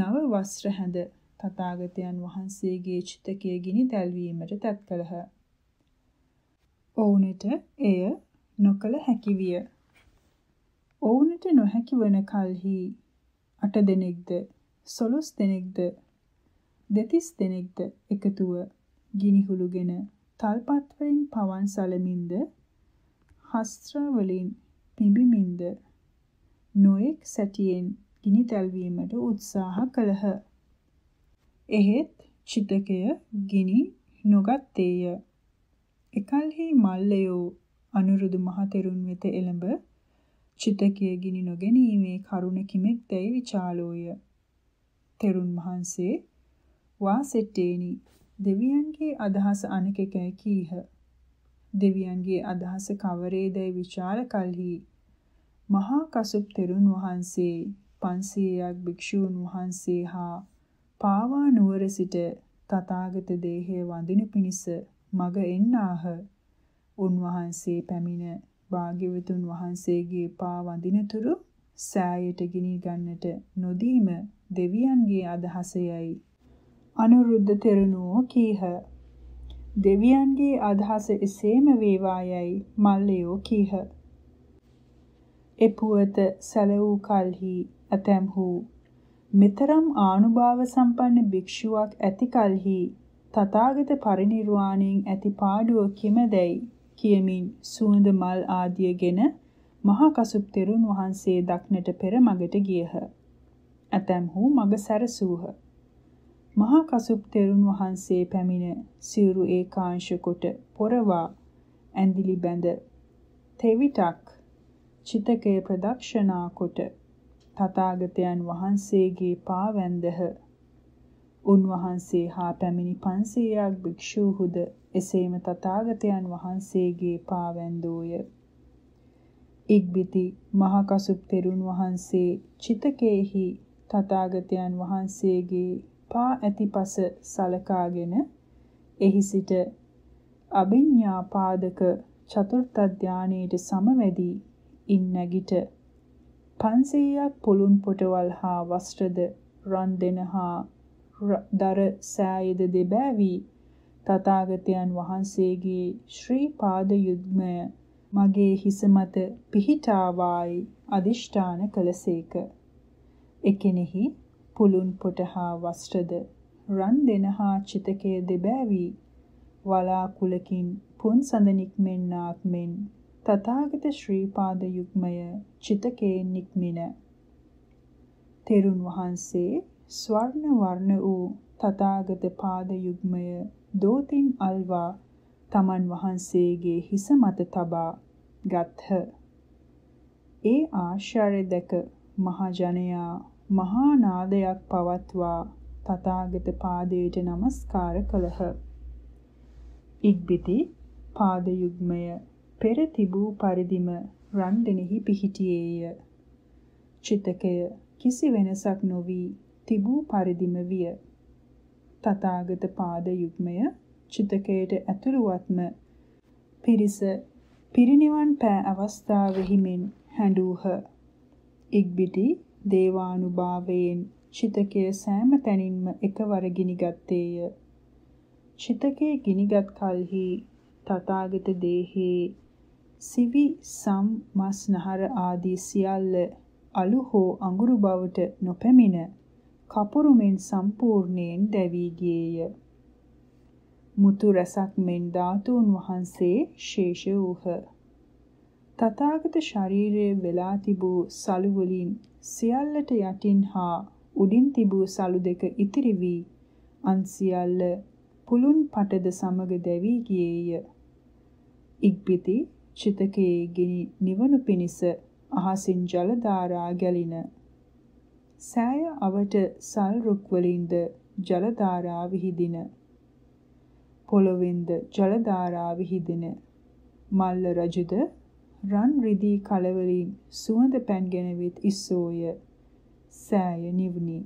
A: නව වස්ත්‍ර හැඳ තථාගතයන් වහන්සේගේ චිතකය ගිනි දැල්වීමට තැත් කළහ. ඔවුනට එය නොකළ හැකි විය. ඔවුනට නොහැකි වන කල්හි අට දෙනෙක්ද සොළොස් දෙනෙක්ද දෙතිස් දෙනෙක්ද එකතුව ගිනිහුළුගෙන තල්පත් වලින් පවන් සලමින්ද හස්ත්‍ර වලින් පිඹිමින්ද නොඑක් සැටියෙන් ගිනි තල්වීමට උත්සාහ කළහ. එහෙත් චිතකය ගිනි නොගත්තේය. එකල්හි මල්ලයෝ අනුරුදු මහතෙරුන් වෙත එළඹ චිතකය ගිනි නොගැනීමේ කරුණ කිමෙක් දැයි විචාලෝය. තෙරුන් වහන්සේ වාසෙට්ටේනි දෙවියන්ගේ අදහස අනකෙකැයි කීහ. දෙවියන්ගේ අදහස කවරේදැයි විචාල කල්හි මහා කසුප් තෙරුන් වහන්සේ 500ක් භික්ෂූන් වහන්සේ හා පාවා නුවර සිට තථාගත දේහය වඳිනු පිණිස මග එන්නාහ. උන්වහන්සේ පැමිණ භාග්‍යවතුන් වහන්සේගේ පා වඳිනතුරු සෑයට ගිනි ගන්නට නොදීම දෙවියන්ගේ අදහසයයි. අනුරුද්ධ තෙරණුවෝ කීහ. දෙවියන්ගේ අදහස එසේම වේවායයි මල්ලයෝ කීහ. එපුවත සැලවූ කල්හි ඇතැම්හූ මෙතරම් ආනුභාව සම්පන්න භික්ෂුවක් ඇති කලෙහි තථාගත පරිණිරවාණයෙන් ඇති පාඩුව කිමදැයි කියමින් සුවඳ මල් ආදියගෙන මහා කසුප් තෙරුන් වහන්සේ දක්නට පෙර මගට ගියහ. ඇතැම්හු මග සැරසූහ. මහා කසුප් තෙරුන් වහන්සේ පැමිණ සිවුරු ඒකාංශ කොට පොරවා ඇඳිලි බැඳ තෙවිටක් චිතකය ප්‍රදක්ෂනා කොට තථාගතයන් වහන්සේගේ පාවැන්දහ උන්වහන්සේ හා පැමිණි 500ක් භික්ෂූහුද එසේම තථාගතයන් වහන්සේගේ පාවැන්දෝය. ඉක්බිති මහකසුප් තෙරුන් වහන්සේ චිතකේහි තථාගතයන් වහන්සේගේ පා ඇතිපස සලකාගෙන එහි සිට අභිඥා පාදක චතුර්ථ ධානයේට සමවැදී ඉන්නගිට පන්සීයක් පොළුන් පොටවල් හා වස්ත්‍රද රන් දෙන හා දර සෑයද දෙබෑවී තථාගතයන් වහන්සේගේ ශ්‍රී පාද යුග්මය මගේ හිස මත පිහිටාවායි අදිෂ්ඨාන කළසේක. එකෙනෙහි පුලුන් පොට හා වස්ත්‍රද රන් දෙන හා චිතකයේ දෙබෑවී වලාකුලකින් පුන් සඳනික් මෙන්නාක් මෙන් තථාගත ශ්‍රී පාද යුග්මය චිතකේ නික්මින තෙරුන් වහන්සේ ස්වර්ණ වර්ණ වූ තථාගත පාද යුග්මය දෝතින් අල්වා තමන් වහන්සේගේ හිස මත තබා ගත්හ. ඒ ආශ්චර්ය දැක මහජනයා මහා නාදයක් පවත්වා තථාගත පාදයට নমස්කාර කළහ. ඉක්බිති පාද යුග්මය පෙර තිබූ පරිදිම රන්දෙනෙහි පිහිටියේය. චිතකය කිසි වෙනසක් නොවි තිබූ පරිදිම විය. තථාගත පාද යුග්මය චිතකයට ඇතුළුවත්ම පිරිස පිරිනිවන් පෑ අවස්ථාවෙහි මෙන් හැඬූහ. ඉක්බිති දේවානුභාවයෙන් චිතකය සෑම තැනින්ම එකවර ගිනිගත්තේය. චිතකයේ ගිනිගත් කලෙහි තථාගත දේහේ සිවි සම් මස් නහර ආදී සියල්ල අලු හෝ අඟුරු බවට නොපැමිණ කපුරු මෙන් සම්පූර්ණයෙන් දැවී ගියේය. මුතු රසක් මෙන් ධාතුන් වහන්සේ ශේෂ වූහ. තථාගත ශරීරයේ වෙලා තිබූ සලු වලින් සියල්ලට යටින් හා උඩින් තිබූ සලු දෙක ඉතිරි වී අන් සියල්ල පුලුන් පටද සමග දැවී ගියේය. ඉක්බිති ශිතකයේ ගිනි නිවනු පිණිස අහසින් ජල ධාරා ගැලින සෑය අවට සල් රුක් වලින්ද ජල ධාරා විහිදින පොළොවෙන්ද ජල ධාරා විහිදින මල්ල රජුද රන් රිදී කලවලින් සුවඳ පැන්ගෙන විත් ඉස්සෝය සෑය නිවුනි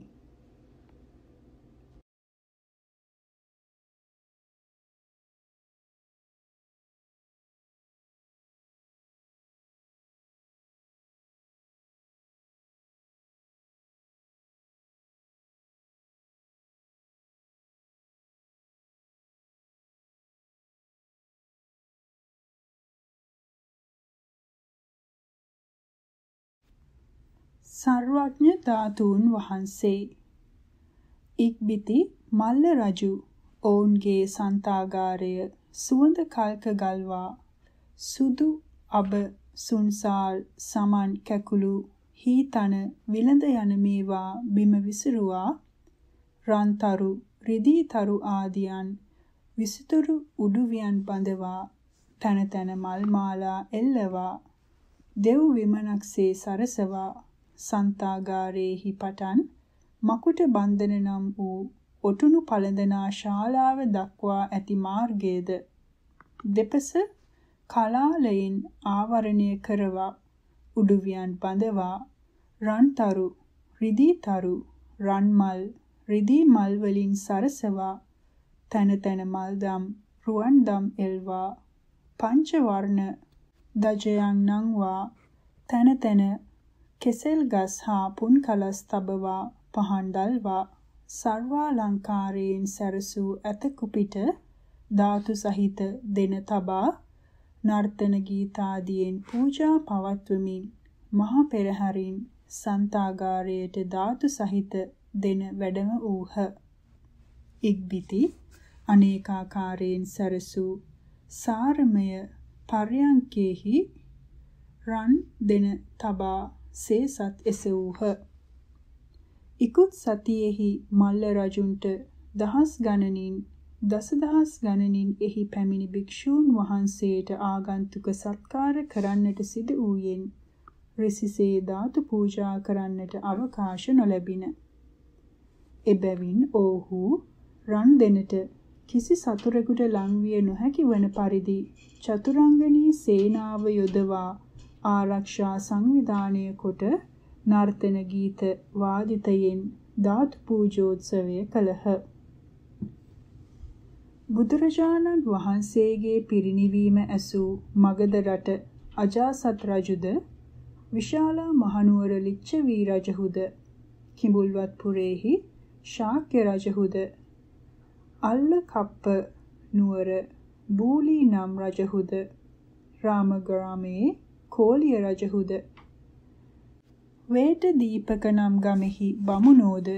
A: සර්වඥ ධාතුන් වහන්සේ. ඉක්බිති මල්ල රජු ඔවුන්ගේ සන්තාගාරය සුවඳ කල්ක ගල්වා සුදු අබ සුන්සාල් සමන් කැකුළු හීතන විලඳ යන මේවා බිම විසිරුවා රන්තරු රිදීතරු ආදියන් විසිතුරු උඩුවියන් බඳවා තන තන මල් මාලා එල්ලවා දෙව් විමනක්සේ සරසවා සන්තාගාරේහි පටන් මකුට බන්ධන නම් වූ ඔටුනු පළඳනා ශාලාව දක්වා ඇති මාර්ගයේද දෙපස කලාලයෙන් ආවරණය කරවා උඩුවියන් බඳවා රන්තරු රිදීතරු රන්මල් රිදී මල් වලින් සරසවා තන තන මල්දම් රුවන්දම් එල්වා පංච වර්ණ දජයන් නංවා තන තන කෙසෙල් ගස් හා පුන් කලස් තබවා පහන් දල්වා සර්වාලංකාරයෙන් සැරසූ ඇත කුපිට ධාතු සහිත දෙන තබා නර්තන ගීතාදියෙන් පූජා පවත්වමින් මහා පෙරහැරින් සන්තාගාරයට ධාතු සහිත දෙන වැඩම වූහ. ඉක්බිති අනේකාකාරයෙන් සැරසූ සාරමය පර්යංකේහි රන් දෙන තබා සේ සත් එසවූහ. ඉකුත් සතියෙහි මල්ල රජුන්ට දහස් ගණනින් දසදහස් ගණනින් එහි පැමිණි භික්ෂූන් වහන්සේට ආගන්තුක සත්කාර කරන්නට සිදු වූයෙන් රිසිසේ ධාතු පූජා කරන්නට අවකාශ නොලැබින. එබැවින් ඔවුහු රන් දෙනට කිසි සතුරෙකුට ලංවිය නොහැකි වන පරිදි චතුරංගනී සේනාව යොදවා ආරක්ෂා සංවිධානය කොට නර්තන ගීත වාදිතයෙන් ධාතු පූජෝත්සවය කළහ. බුදුරජාණන් වහන්සේගේ පිරිණිවීම ඇසූ මගධ රට අජාසත් රජුද විශාලා මහනුවර ලිච්ඡවී රජහුද කිඹුල්වත් පුරේහි ශාක්‍ය රජහුද අල්ල කප්ප නුවර බූලි නම් රජහුද රාමග්‍රාමේ කෝලිය රජහුද වේට දීපක නම් ගමෙහි බමුණෝද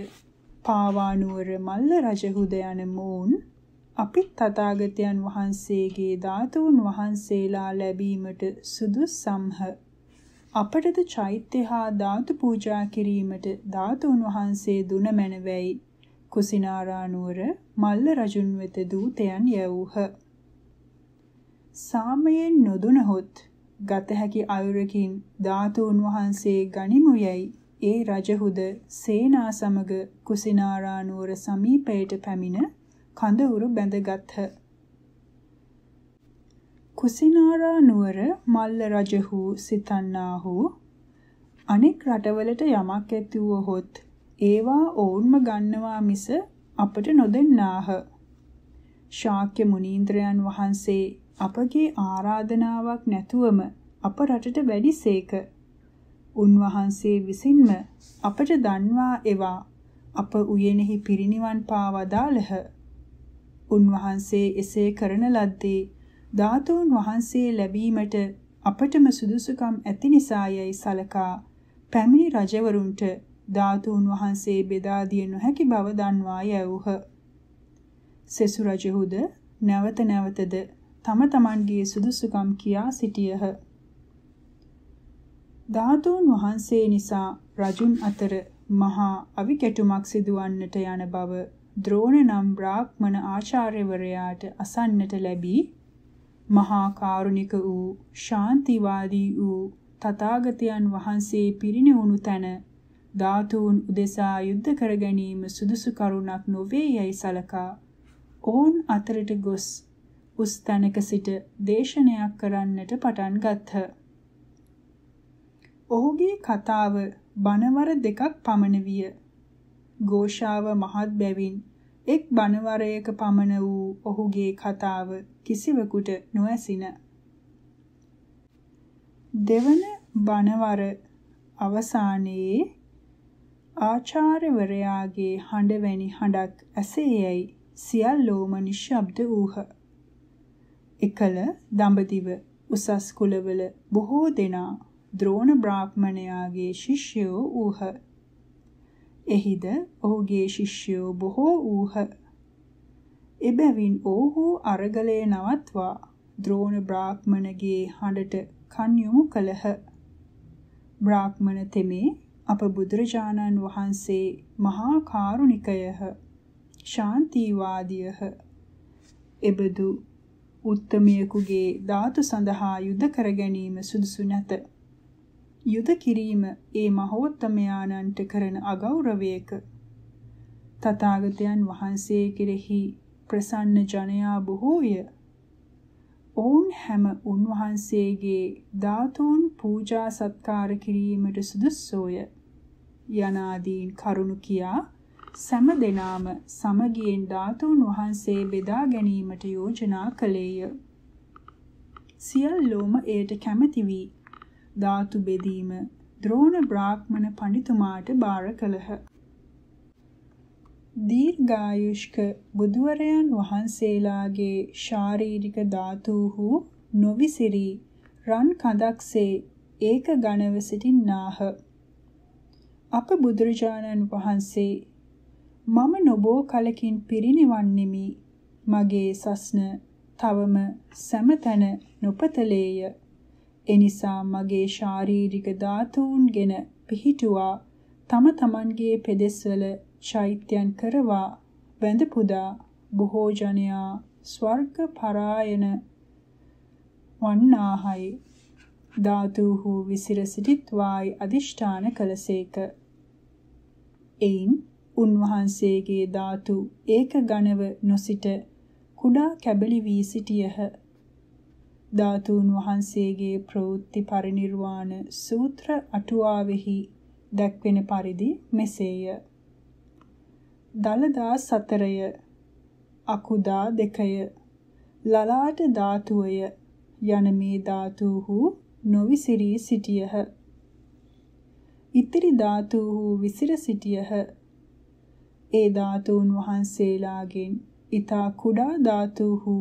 A: පාවානුවර මල්ල රජහුද යන මූන් අපිත් තථාගතයන් වහන්සේගේ ධාතුන් වහන්සේලා ලැබීමට සුදුසම්හ අපටද චෛත්‍ය හා ධාතු පූජා කිරීමට ධාතුන් වහන්සේ දුන මැනවැයි කුසිනාරානුවර මල්ල රජුන් වෙත දූතයන් යැවූහ සාමයෙන් නොදුනහොත් ගත හැකි අයුරකින් ධාතුන් වහන්සේ ගනිමු යයි ඒ රජහුද සේනා සමග කුසිනාරා නුවර සමීපයට පැමිණ කඳවුරු බැඳගත්හ. කුසිනාරා නුවර මල්ල රජහු සිතන්නාහු අනෙක් රටවලට යමක් ඇති වූහොත් ඒවා ඔවුන්ම ගන්නවා මිස අපට නොදෙන්නාහ. ශාක්‍ය මුනීන්ද්‍රයන් වහන්සේ අපගේ ආරාධනාවක් නැතුවම අප රටට වැඩිසේක. උන්වහන්සේ විසින්ම අපට දන්වා එවා අප උයනෙහි පිරිනිවන් පාවදාළහ. උන්වහන්සේ එසේ කරන ලද්දේ ධාතුන් වහන්සේ ලැබීමට අපටම සුදුසුකම් ඇති නිසායයි සලකා පැමිණි රජවරුන්ට ධාතුන් වහන්සේ බෙදා දිය නොහැකි බව දන්වා යැවුහ. සෙසු රජහුද නැවත නැවතද තම තමන්ගේ සුදුසුකම් කියා සිටියහ. ධාතුන් වහන්සේ නිසා රජුන් අතර මහා අවිකැටුමක් සිදුවන්නට යන බව ද්‍රෝණ නම් බ්‍රාහ්මණ ආචාර්යවරයාට අසන්නට ලැබී මහා කාරුණික වූ ශාන්තිවාදී වූ තථාගතයන් වහන්සේ පිරිණිවුණු තැන ධාතුන් උදෙසා යුද්ධ කර ගැනීම සුදුසු කරුණක් නොවේ යයි සලකා ඔවුන් අතරට ගොස් උස් තැනක සිට දේශනයක් කරන්නට පටන් ගත්හ. ඔහුගේ කතාව බණවර දෙකක් පමණ විය. ഘോഷාව මහත් බැවින් එක් බණවරයක පමණ වූ ඔහුගේ කතාව කිසිවෙකුට නොඇසින. දෙවන බණවර අවසානයේ ආචාර්යවරයාගේ හඬ වැනි හඬක් ඇසේයයි සියල්ලෝම නිශ්ශබ්ද වූහ. එකල දඹදිව උසස් කුලවල බොහෝ දෙනා ද්‍රෝණ බ්‍රාහ්මණයාගේ ශිෂ්‍යයෝ වූහ. එහිද ඔහුගේ ශිෂ්‍යයෝ බොහෝ වූහ. එබැවින් ඔහු අරගලය නවත්වා ද්‍රෝණ බ්‍රාහ්මණගේ හඬට කන් යොමු කළහ. බ්‍රාහ්මණ තෙමේ අප බුදුරජාණන් වහන්සේ මහා කාරුණිකයහ. ශාන්තිවාදීයහ. එබදු උත්තමියෙකුගේ ධාතු සඳහා යුද කර ගැනීම සුදුසු නැත. යුද කිරීම ඒ මහෝත්තමයාණන්ට කරන අගෞරවයක තථාගතයන් වහන්සේ කෙරෙහි ප්‍රසන්න ජනයා බොහෝය. ඔවුන් හැම උන්වහන්සේගේ ධාතුන් පූජා සත්කාර කිරීමට සුදුස්සෝය. යනාදීන් කරුණු කියා සෑම දෙනාම සමගියෙන් ධාතුන් වහන්සේ බෙදා ගැනීමට යෝජනා කළේය. සියල්ලෝම එයට කැමැති වී ධාතු බෙදීම ද්‍රෝණ බ්‍රාහ්මණ පඬිතුමාට බාර කළහ. දීර්ඝායුෂ්ක බුදුවරයන් වහන්සේලාගේ ශාරීරික ධාතුහු නොවිසිරි රන් කඳක්සේ ඒක ඝනව සිටින්නාහ. අප බුදුරජාණන් වහන්සේ මම නොබෝ කලකින් පිරිනිවන්නෙමි. මගේ සස්න තවම සෑමතැන නොපතලේය. එනිසා මගේ ශාරීරික ධාතුන්ගෙන පිහිටුවා තම තමන්ගේ පෙදෙස්වල චෛත්‍යයන් කරවා වැඳ පුදා බොහෝ ජනයා ස්වර්ග පරායන වන්නාහයි ධාතුහු විසිර සිටිත්වායි අදිෂ්ඨාන කළසේක එයින් උන්වහන්සේගේ ධාතු ඒක ඝනව නොසිට කුඩා කැබලි වී සිටියහ. ධාතුන් වහන්සේගේ ප්‍රවෘත්ති පරිණිර්වාණ සූත්‍ර අටුවාවෙහි දැක්වෙන පරිදි මෙසේය. දලදා සතරය අකුදා දෙකය ලලාට ධාතුවය යන මේ ධාතුහු නොවිසිරී සිටියහ. ඉතිරි ධාතුහු විසිර සිටියහ. ඒ ධාතුන් වහන්සේලාගෙන් ඊතා කුඩා ධාතුහු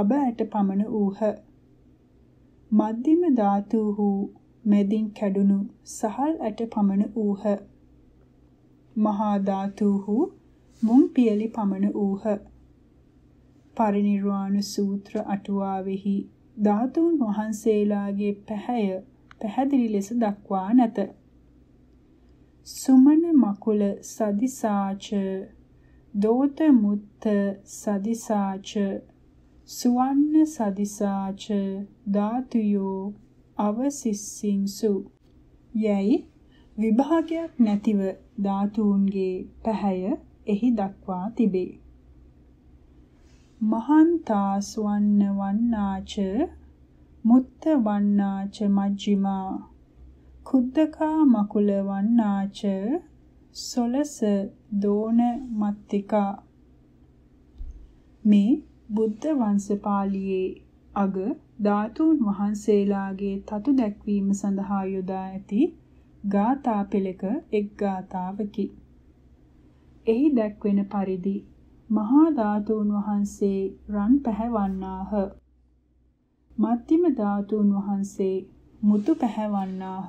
A: අබයට පමණ වූහ. මධ්‍යම ධාතුහු මෙදින් කැඩුණු සහල් ඇට පමණ වූහ. මහා ධාතුහු මුං පියලි පමණ වූහ. පරිනිර්වාණ සූත්‍ර අටුවාවෙහි ධාතුන් වහන්සේලාගේ පැහැය පැහැදිලි ලෙස දක්වා නැත. සුමන මකුල සදිසාච දෝත මුත්ත සදිසාච සුවන්න සදිසාච ධාතුයෝ අවසිස්සින්සු යැයි විභාගයක් නැතිව ධාතුන්ගේ පැහැය එහි දක්වා තිබේ මහන්තා සුවන්න වන්නාච මුත්ත වන්නාච මජ්ජිමා කුද්දකා මකුල වන්නාච සොලස දෝන මත්තිකා මේ බුද්ධ වංශපාලියේ අග ධාතුන් වහන්සේලාගේ තතු දැක්වීම සඳහා යොදා ඇති ගාථා පෙළක එක් ගාථාවකි. එහි දැක්වෙන පරිදි මහා ධාතුන් වහන්සේ රන් පැහැවන්නාහ. මධ්‍යම ධාතුන් වහන්සේ මුතු පැහැවන්නාහ.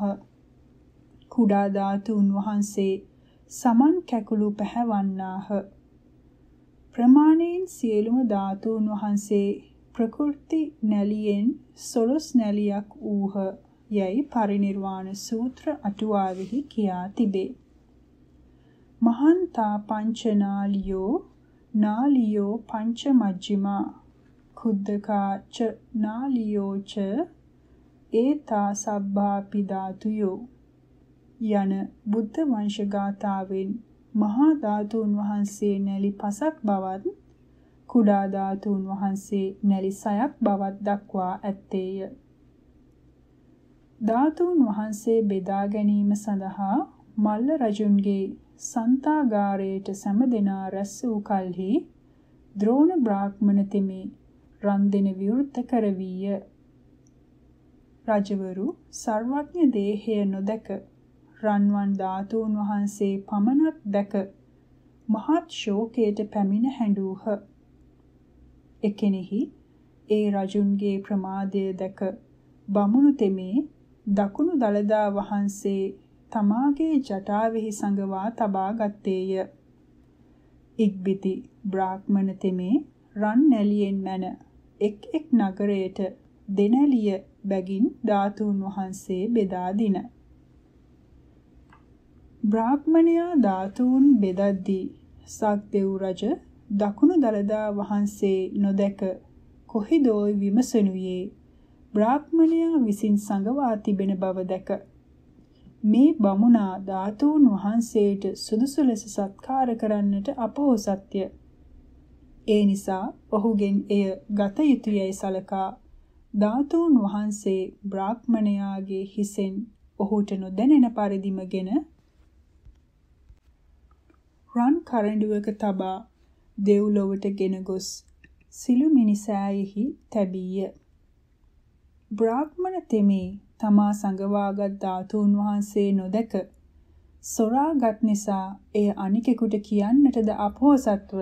A: කුඩා ධාතුන් වහන්සේ සමන් කැකුළු පැහැවන්නාහ. ප්‍රමාණයෙන් සියලුම ධාතුන් වහන්සේ ප්‍රකෘති නැලියෙන් සොළොස් නැලියක් ඌහ යයි පරිණිර්වාණ සූත්‍ර අටුවාවෙහි කියා තිබේ. මහන්තා පංචනාලියෝ නාලියෝ පංච මජ්ජිමා කුද්දකාච නාලියෝච ඒතා සබ්බාපි ධාතුයෝ යන බුද්ධ වංශ ගාථාවෙන් මහා ධාතුන් වහන්සේ නැලි පසක් බවත් කුඩා ධාතුන් වහන්සේ නැලි සයක් බවත් දක්වා ඇත්තේය. ධාතුන් වහන්සේ බෙදා ගැනීම සඳහා මල්ල රජුන්ගේ සන්තාගාරයට සැමදෙනා රැස් වූ කලෙහි ද්‍රෝණ බ්‍රාහ්මණ තෙමේ රන් දෙන විවෘත කරවීය. රජවරු සර්වඥ දේහය නොදැක රන්වන් ධාතුන් වහන්සේ පමණක් දැක මහත් ශෝකයට පැමිණ හැඬූහ. එකෙනෙහි ඒ රජුන්ගේ ප්‍රමාදය දැක බමුණු තෙමේ දකුණු දළදා වහන්සේ තමාගේ ජටාවෙහි සංගවා තබා ගත්තේය. ඉක්බිති බ්‍රාහ්මණ තෙමේ රන් නැලියෙන් මැන එක් එක් නගරයට දෙනලිය බැගින් ධාතුන් වහන්සේ බෙදා දින. බ්‍රාහ්මණයා ධාතුන් බෙදද්දී සක්දෙව් රජ දකුණු දළදා වහන්සේ නොදැක කොහිදෝයි විමසනුයේ බ්‍රාහ්මණයා විසින් සංගවා තිබෙන බව දැක මේ බමුණා ධාතුන් වහන්සේට සුදුසු ලෙස සත්කාර කරන්නට අපෝසත්ය. ඒ නිසා ඔහුගෙන් එය ගත යුතුයයි සලකා ධාතුන් වහන්සේ බ්‍රාහ්මණයාගේ හිසෙන් ඔහුට නොදැනෙන පරිදිමගෙන රන් කරඬුවක තබා දෙව්ලොවට ගෙන ගොස් සිළු මිනිසෑයෙහි තැබීය. බ්‍රාහ්මණ තෙමේ තමා සංගවාගත් ධාතුන් වහන්සේ නොදැක සොරාගත් නිසා එය අනිකෙකුට කියන්නටද අපොහසත්ව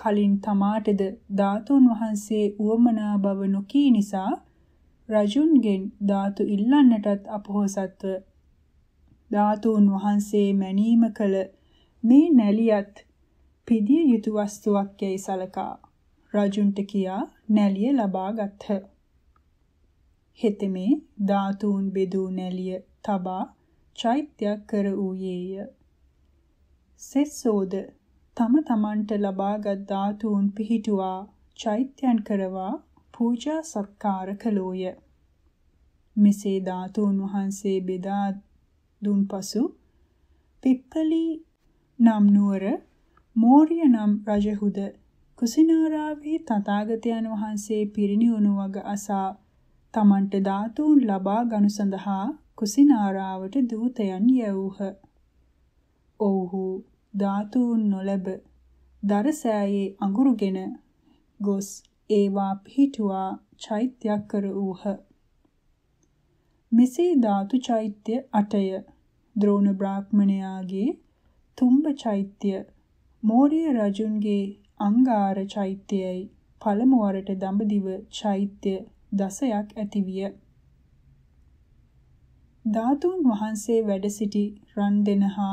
A: කලින් තමාටද ධාතුන් වහන්සේ උවමනා බව නොකී නිසා රජුන්ගෙන් ධාතු ඉල්ලන්නටත් අපොහසත්ව ධාතුන් වහන්සේ මැනීම කල මේ නැලියත් පිදිය යුතු වස්තුවක් යයි සලකා රජුන්ට කියා නැලිය ලබා ගත්හ. හෙතෙමේ ධාතුන් බෙදූ නැලිය තබා චෛත්‍යයක් කර වූයේය. සෙස්සෝද තම තමන්ට ලබාගත් ධාතුන් පිහිටුවා චෛත්‍යයන් කරවා පූජා සත්කාර කළෝය. මෙසේ ධාතුන් වහන්සේ බෙදා දුන් පසු පිප්පලි නම් නුවර මෝරිය නම් රජහුද කුසිනාරාවේ තථාගතයන් වහන්සේ පිරිණිවුණු වග අසා තමන්ට ධාතුන් ලබා ගනු සඳහා කුසිනාරාවට දූතයන් යැවූහ. ඔව්හු ධාතුන් නොලැබ දරසෑයේ අඟුරුගෙන ගොස් ඒවා පිහිටුවා චෛත්‍යයක් කර වූහ. මෙසේ ධාතු චෛත්‍ය 8ය ද්‍රෝණ බ්‍රාහ්මණයාගේ තුම්බ චෛත්‍ය මෝරිය රජුන්ගේ අංගාර චෛත්‍යයයි පළමු වරට දඹදිව චෛත්‍ය දසයක් ඇතිවිය. ධාතුන් වහන්සේ වැඩ සිටි රන් දෙනහා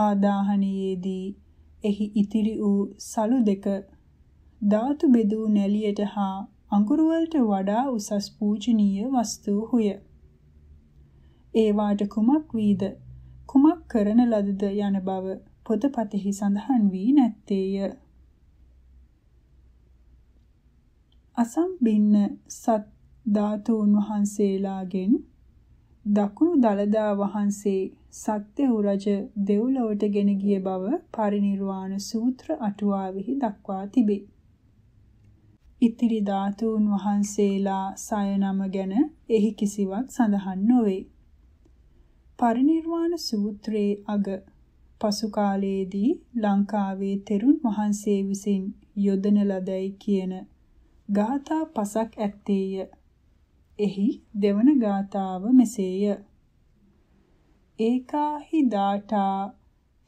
A: ආදාහනයේදී එහි ඉතිරි වූ සලු දෙක ධාතු බෙදූ නැලියට හා අඟුරු වලට වඩා උසස් පූජනීය වස්තු හුය. ඒ වාට කුමක් වීද කුමක් කරන ලදද යන බව පොතපතෙහි සඳහන් වී නැත්තේය. අසම්බින්න සත් ධාතුන් වහන්සේලාගෙන් දකුණු දලදා වහන්සේ සක්දෙව් රජ දෙව්ලොවට ගෙන ගිය බව පරිණිරවාණ සූත්‍ර අටුවාවෙහි දක්වා තිබේ. ඉතිරි ධාතුන් වහන්සේලා සය නම ගැන එහි කිසිවක් සඳහන් නොවේ. පරිණිරවාණ සූත්‍රයේ අග පසු කාලයේදී ලංකාවේ තෙරුන් වහන්සේ විසින් යොදන ලදයි කියන ගාථා පසක් ඇත්තේය. එහි දෙවන ගාථාව මෙසේය. ඒකාහි දාඨා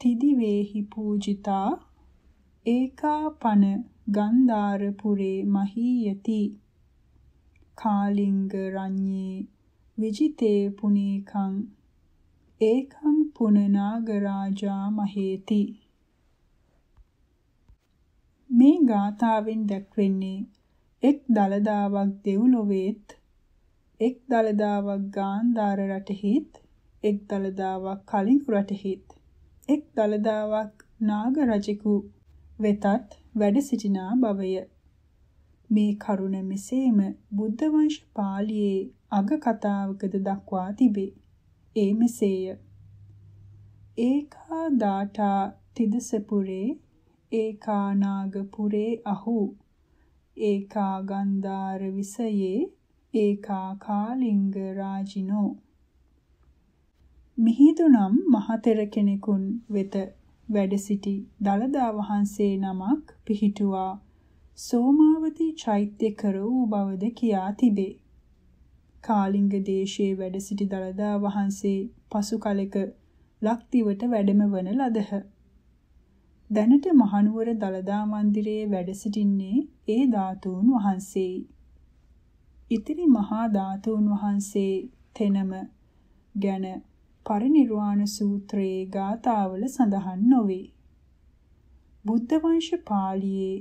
A: තිදිවේහි පූජිතා ඒකාපන ගන්ධාර පුරේ මහීයති කාලිංග රඤ්ඤේ විජිතේ පුනේකං ඒකං පුනනාගරාජා මහේති මේ ගාථාවෙන් දැක්වෙන්නේ එක් දලදාවක් දෙව්ලොවේත් එක් දලදාවක් ගාන්ධාර රටෙහිත් එක් දළදාවක් කලින් රටෙහිත් එක් දළදාවක් නාග රජෙකු වෙතත් වැඩ සිටිනා බවය. මේ කරුණ මෙසේම බුද්ධ වංශ පාළියේ අග කතාවකද දක්වා තිබේ. ඒ මෙසේය. ඒකා දාඨා තිදසපුරේ ඒකා නාගපුරේ අහු ඒකා ගන්ධාර විසයේ ඒකා කාලිංග රාජිනෝ මිහිඳුනම් මහතෙර කෙනෙකුන් වෙත වැඩ සිටි දලදා වහන්සේ නමක් පිහිටුවා සෝමාවතී චෛත්‍ය කර වූ බවද කියා තිබේ. කාලිංග දේශයේ වැඩ සිටි දලදා වහන්සේ පසු කලෙක ලක්දිවට වැඩම වන ලදහ. දැනට මහනුවර දලදා මන්දිරයේ වැඩ සිටින්නේ ඒ ධාතුන් වහන්සේයි. ඉතිරි මහා ධාතුන් වහන්සේ තෙනම ගැන පරිනිර්වාණ සූත්‍රයේ ගාථාවල සඳහන් නොවේ. බුද්ධ වංශ පාළියේ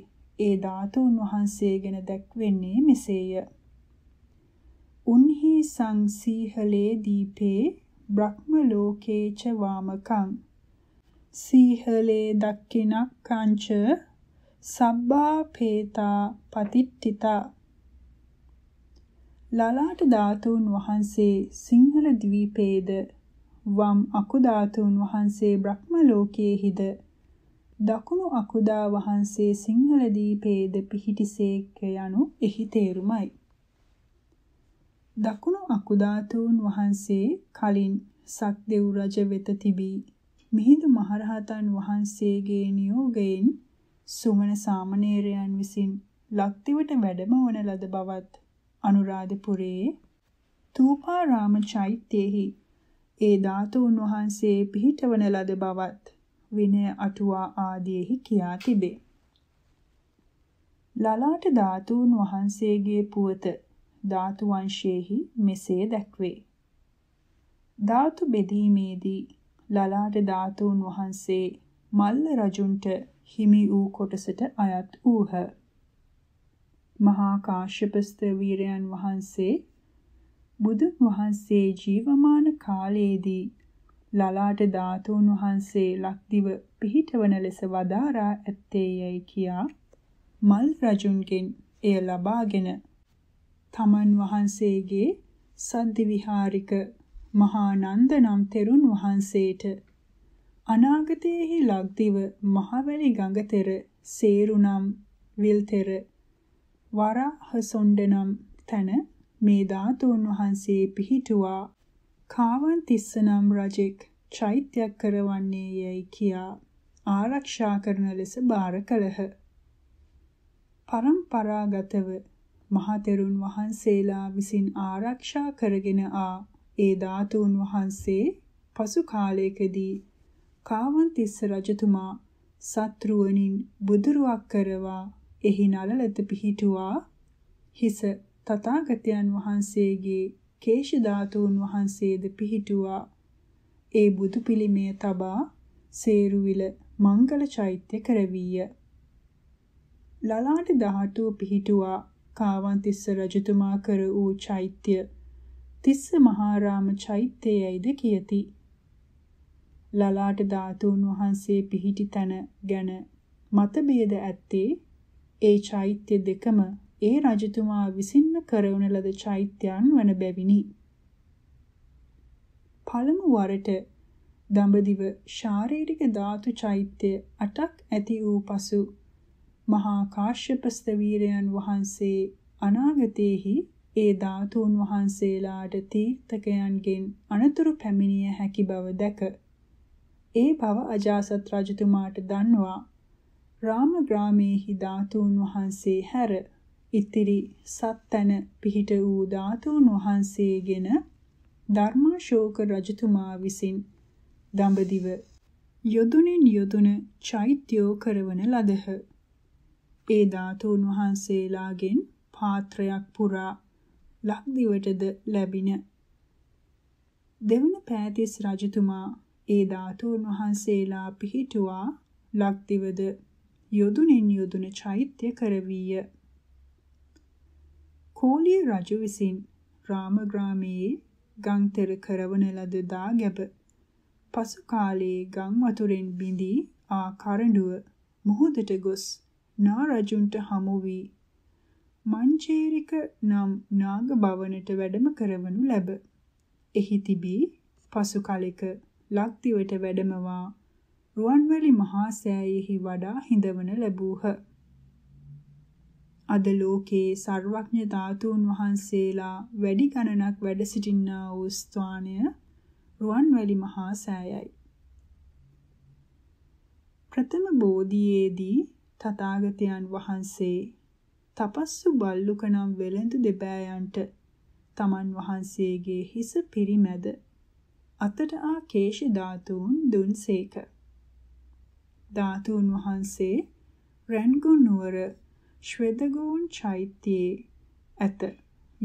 A: ඒ ධාතුන් වහන්සේ ගැන දැක්වෙන්නේ මෙසේය. උන්හි සංසීහලේ දීපේ බ්‍රහ්ම ලෝකේ ච වාමකං සීහලේ දක්ඛිනක්ඛංච සබ්බා පේතා පතිට්ඨිතා ලලාට ධාතුන් වහන්සේ සිංහල ද්වීපයේද වම් අකුධාතුන් වහන්සේ බ්‍රහ්ම ලෝකයේහිද දකුණු අකුදා වහන්සේ සිංහල දීපේද පිහිටිසේක යනු එහි තේරුමයි. දකුණු අකුදාතුන් වහන්සේ කලින් සක්දෙව් රජ වෙත තිබී මිහිඳු මහරහතන් වහන්සේගේ නියෝගයෙන් සුමන සාමණේරයන් විසින් ලක්දිවට වැඩමවන ලද බවත් අනුරාධපුරයේ තූපාරාම චෛත්‍යයේහි ඒ ධාතුන් වහන්සේ පිහිටවන ලද බවත් විනය අටුවා ආදීෙහි කියා තිබේ. ලලාට ධාතුන් වහන්සේගේ පුවත ධාතු වංශයේහි මෙසේ දැක්වේ. ධාතු බෙදීමේදී ලලාට ධාතුන් වහන්සේ මල්ල රජුන්ට හිමි වූ කොටසට අයත් වූහ. මහා කාශ්‍යපස්ත වීරයන් වහන්සේ බුදුන් වහන්සේ ජීවමාන කාලයේදී ලලාට ධාතුන් වහන්සේ ලක්දිව පිහිටවන ලෙස වදාරා ඇත්තේයයි කියා මල් රජුන්ගෙන් එය ලබාගෙන තමන් වහන්සේගේ සද්දි විහාරික මහානන්ද නම් තෙරුන් වහන්සේට අනාගතයේහි ලක්දිව මහවැලි ගඟතෙර සේරුනම් විල්තෙර වරහසොණ්ඩ නම් තන මේ ධාතුන් වහන්සේ පිහිටුවා කාවන්තිස්ස නම් රජෙක් චෛත්‍යයක් කරවන්නේ යැයි කියා ආරක්ෂා කරන ලෙස බාර කළහ. પરම්පරාගතව මහතෙරුන් වහන්සේලා විසින් ආරක්ෂා කරගෙන ආ ඒ ධාතුන් වහන්සේ පසු කාලයකදී කාවන්තිස්ස රජතුමා සත්‍රුවණින් බුදුරුවක් කරවා එහි නළලත පිහිටුවා හිස තථාගතයන් වහන්සේගේ කේශ ධාතුන් වහන්සේද පිහිටුවා ඒ බුදු පිළිමය තබා සේරුවිල මංගල චෛත්‍ය කරවීය. ලලාට ධාතුව පිහිටුවා කාවන්තිස්ස රජතුමා කර වූ චෛත්‍ය තිස්ස මහාරාම චෛත්‍යයයිද කියති. ලලාට ධාතුන් වහන්සේ පිහිටි තැන ගැන මතභේද ඇත්තේ ඒ චෛත්‍ය දෙකම ඒ රජතුමා විසින්ම කරවන ලද චෛත්‍යයන් වන බැවිනි. පළමු වරට දඹදිව ශාරීරික ධාතු චෛත්‍ය 8ක් ඇති වූ පසු මහා කාශ්‍යපස්ත වීරයන් වහන්සේ අනාගතයේහි ඒ ධාතුන් වහන්සේලාට තීර්ථකයන්ගෙන් අනතුරු පැමිණිය හැකි බව දැක ඒ බව අජාසත් රජතුමාට දන්වා රාම ග්‍රාමේහි ධාතුන් වහන්සේ හැර ඉතිරි සත්තැන පිහිට වූ ධාතුන් වහන්සේගෙන ධර්මාශෝක රජතුමා විසින් දඹදිව යොදුනින් යොදුන චෛත්‍යෝ කරවන ලදහ. ඒ ධාතුන් වහන්සේලාගෙන් පාත්‍රයක් පුරා ලක්දිවටද ලැබින. දෙවන පෑතිස් රජතුමා ඒ ධාතුන් වහන්සේලා පිහිටුවා ලක්දිවද යොදුනින් යොදුන චෛත්‍ය කරවීය. කෝලිය රජු විසින් රාමග්‍රාමයේ ගංතෙර කරවන ලද දාගැබ පසු කාලයේ ගම් වතුරෙන් බිඳී ආ කරඬුව මුහුදට ගොස් නා රජුන්ට හමු වී මංචේරික නම් නාග භවනට වැඩම කරවනු ලැබ. එහි තිබී පසු කලෙක ලක්දිවට වැඩමවා රුවන්වැලි මහා සෑයෙහි වඩා හිඳවන ලැබූහ. අද ලෝකයේ ਸਰවඥ ධාතුන් වහන්සේලා වැඩි ගණනක් වැඩ සිටින්නා වූ ස්ථානය රුවන්වැලි මහා සෑයයි. ප්‍රථම බෝධියේදී තථාගතයන් වහන්සේ තපස්සු බල්ලුක නම් වෙළඳ දෙබෑයන්ට තමන් වහන්සේගේ හිස පිරිමැද අතට ආ කේශ ධාතුන් දුන්සේක. ධාතුන් වහන්සේ රන්ගුන් නුවර ශ්වේදගෝන් චෛත්‍යයේ ඇත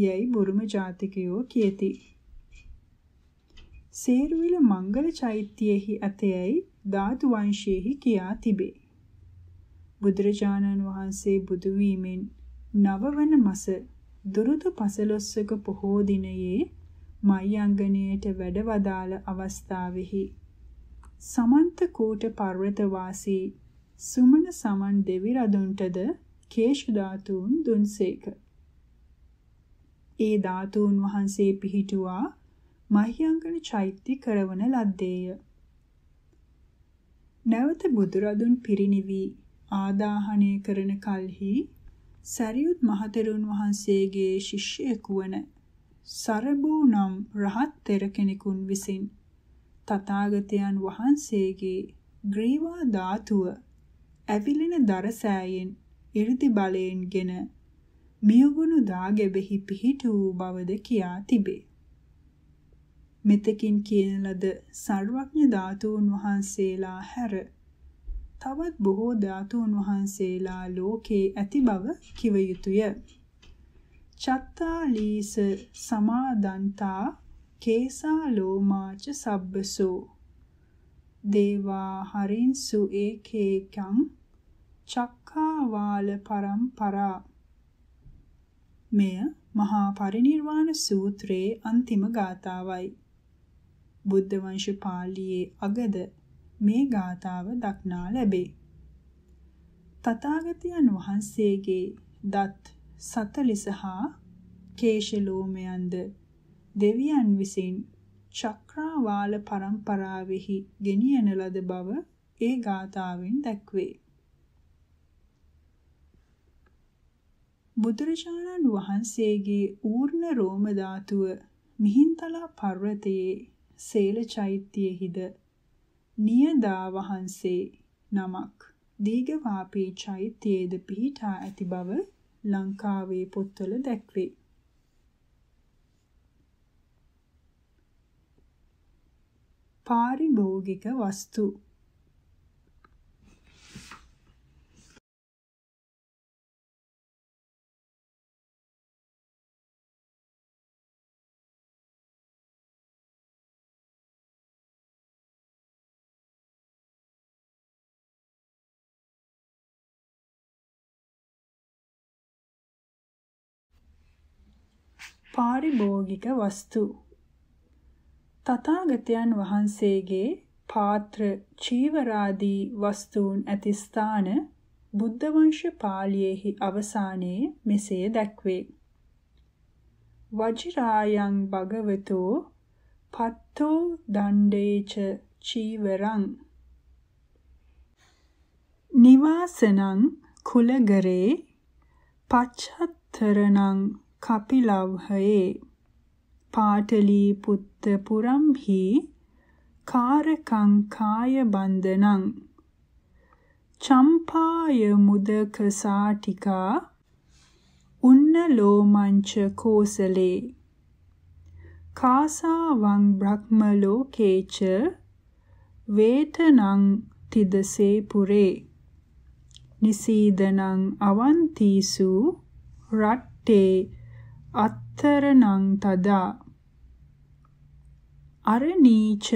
A: යැයි බුරුම ජාතිකයෝ කියති. සේරුවිල මංගල චෛත්‍යයෙහි ඇතයයි ධාතු වංශයෙහි කියා තිබේ. බුදුරජාණන් වහන්සේ බුදු වීමෙන් නවවන මස දුරුද පසළොස්වක පොහෝ දිනයේ මයංගණයට වැඩවදාළ අවස්ථාවෙහි සමන්ත කූට පර්වත වාසී සුමන සමන් දෙවි රදුන්ටද කේශ ධාතුන් දුන්සේක. ඒ ධාතුන් වහන්සේ පිහිටුවා මහ්‍යංගන චෛත්‍ය කරවන ලද්දේය. නැවත බුදුරදුන් පිරිණිවි ආදාහණය කරන කලෙහි සරියුත් මහතෙරුන් වහන්සේගේ ශිෂ්‍යයෙකු වන සරබූ නම් රහත් තෙර කෙනෙකුන් විසින් තථාගතයන් වහන්සේගේ ග්‍රීවා ධාතුව ඇවිලෙන දරසෑයෙන් 이르දි බලයෙන්ගෙන මියගුණු දාගෙබෙහි පිහිට වූ බවද කියා තිබේ. මෙතකින් කියන ලද සර්වඥ ධාතුන් වහන්සේලා හැර තවත් බොහෝ ධාතුන් වහන්සේලා ලෝකේ ඇති බව කිව යුතුය. චත්තාලීස සමාදන්තා කේසා ලෝමාච සබ්බසෝ දේවා හරින්සු ඒකේකං චක්කාවාල පරම්පරා මෙය මහා පරිනිර්වාණ සූත්‍රයේ අන්තිම ගාතාවයි බුද්ධ වංශ පාළියේ අගද මේ ගාතාව දක්නා ලැබේ තථාගතයන් වහන්සේගේ දත් සතලිස හා කේශ ලෝමයන්ද දෙවියන් විසින් චක්‍රාවාල පරම්පරාවෙහි ගෙනියන ලද බව ඒ ගාථාවෙන් දැක්වේ. බුදුරජාණන් වහන්සේගේ ඌර්ණ රෝම ධාතුව මිහින්තලා පර්වතයේ සේල චෛත්‍යයේහිද නියදා වහන්සේ නමක් දීඝවාපී චෛත්‍යයේද පිහිටා ඇති බව ලංකාවේ පොත්වල දැක්වේ. පාරිභෝගික වස්තු පාරිභෝගික වස්තු තථාගතයන් වහන්සේගේ පාත්‍ර චීවරාදී වස්තුන් ඇති ස්ථාන බුද්ධ වංශ පාළියේහි අවසානයේ මෙසේ දැක්වේ වජිරායන් භගවතෝ පත්තෝ දණ්ඩේච චීවරං නිවාසනං කුලගරේ පච්චත්තරණං කපිලව්හයේ පාටලීපුත්ත පුරම්හි කාරකං කාය බන්ධනං චම්පාය මුදක සාටිකා උන්න ලෝමංච කෝසලේ කාසාවං බ්‍රහ්ම ලෝකේච වේතනං තිදසේ පුරේ නිසීදනං අවන්තිසු රට්ටේ අත්තරණං තදා අරණීච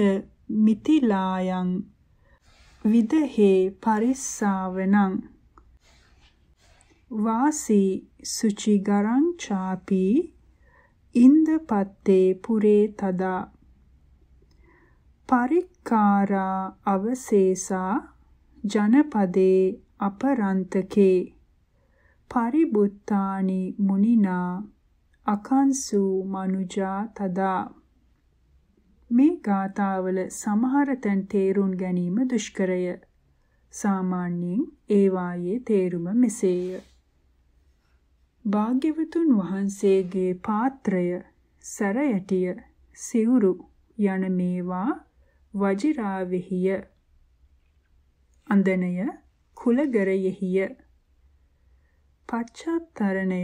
A: මිතිලායන් විදහේ පරිස්සාවනං වාසී සුචිගරං ചാපි ඉන්දපත්තේ පුරේ තදා පරික්කාරා අවසේසා ජනපදේ අපරන්තකේ පරිබුත්තානි මුනිනා අකංසු මනුජා තදා මේ ගාතාවල සමහර තැන් තේරුම් ගැනීම දුෂ්කරය සාමාන්‍යයෙන් ඒවායේ තේරුම මෙසේය භාග්‍යවතුන් වහන්සේගේ පාත්‍රය සැරයටිය සිවුරු යන මේවා වජිරාවෙහිය අන්දනය කුලගරයෙහිය පච්චත්තරණය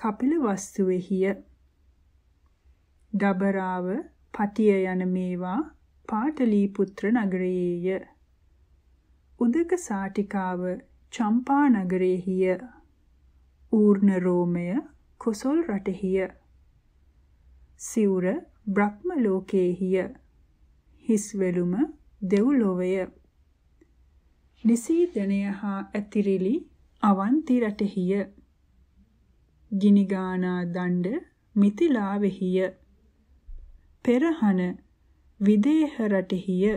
A: කපිල වස්තුවේහිය. ඩබරාව, පටිය යන මේවා පාටලීපුත්‍ර නගරයේය. උදක සාටිකාව චම්පා නගරයේහිය. ඌර්ණ රෝමය කොසල් රටෙහිය. සිවුර බ්‍රහ්ම ලෝකයේහිය. හිස්වැළුම දෙව්ලොවය. නිසීදනය හා ඇතිරිලි අවන්ති රටෙහිය. ගිනිගානා දණ්ඩ මිතිලා වෙහිය. පෙරහන විදේහ රටෙහිය.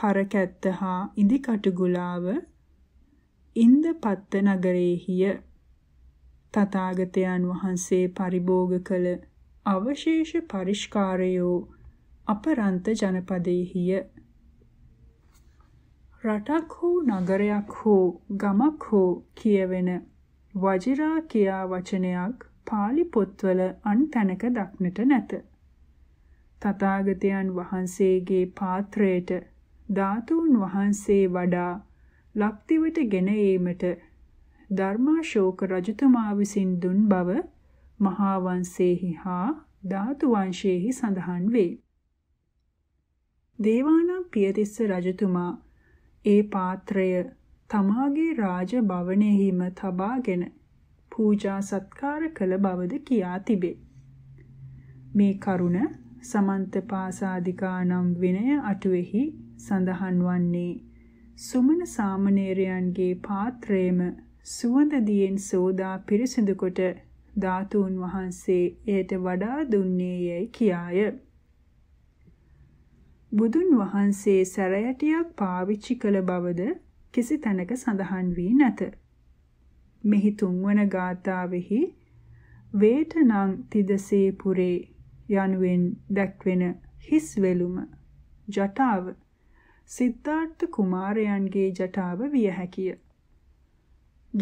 A: කරකැත්ත හා ඉදිකටුගුලාව ඉන්දපත්ත නගරයේහිය තථාගතයන් වහන්සේ පරිභෝග කළ අවශේෂ පරිෂ්කාරයෝ අපරන්ත ජනපදයේහිය රටක් හෝ නගරයක් හෝ ගමක් හෝ කියවෙන වජිරා කියා වචනයක් pāli පොත්වල අන් තැනක දක්නට නැත. තථාගතයන් වහන්සේගේ පාත්‍රයට ධාතුන් වහන්සේ වඩා ලක්තිවට ගෙන ඒමට ධර්මාශෝක රජතුමා විසින් දුන් බව මහා වංශයේහි හා ධාතු වංශයේහි සඳහන් වේ. දේවානම් පියතිස්ස රජතුමා ඒ පාත්‍රය තමාගේ රාජ භවනයෙහිම තබාගෙන පූජා සත්කාර කළ බවද කියා තිබේ. මේ කරුණ සමන්ත පාසාදිකා නම් විනය අටුවෙහි සඳහන් වන්නේ සුමන සාමණේරයන්ගේ පාත්‍රයේම සුවඳ දියෙන් සෝදා පිරිසිදු කොට ධාතුන් වහන්සේ එයට වඩා දුන්නේයයි කියාය. බුදුන් වහන්සේ සැරයටියක් පාවිච්චි කළ බවද කිසි තැනක සඳහන් වී නැත. මෙහි තුන්වන ගාථාවෙහි වේටනං තිදසේ පුරේ යනුවෙන් දැක්වෙන හිස්වෙලුම ජටාව සිද්ධාර්ථ කුමාරයන්ගේ ජටාව විය හැකිය.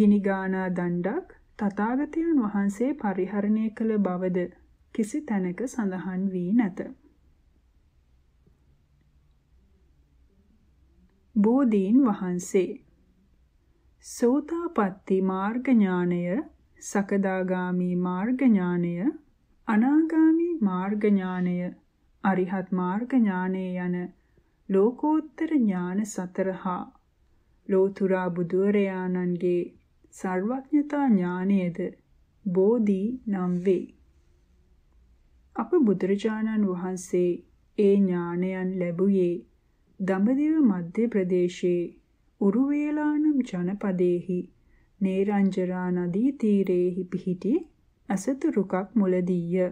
A: ගිනිගානා දණ්ඩක් තථාගතයන් වහන්සේ පරිහරණය කළ බවද කිසි තැනක සඳහන් වී නැත. බෝධීන් වහන්සේ සෝතාපට්ටි මාර්ග ඥානය සකදාගාමි මාර්ග ඥානය අනාගාමි මාර්ග ඥානය අරිහත් මාර්ග ඥානය යන ලෝකෝත්තර ඥාන සතරහා ලෝතුරා බුදුරයාණන්ගේ සර්වඥතා ඥානයේද බෝධි නම් වේ අප බුදුරජාණන් වහන්සේ ඒ ඥානයන් ලැබුවේ දඹදිව මධ්‍ය ප්‍රදේශයේ උරුවේලානම් ජනපදයේහි නේරංජරා නදී තීරයේහි පිහිටි අසතු රුකක් මුලදීය.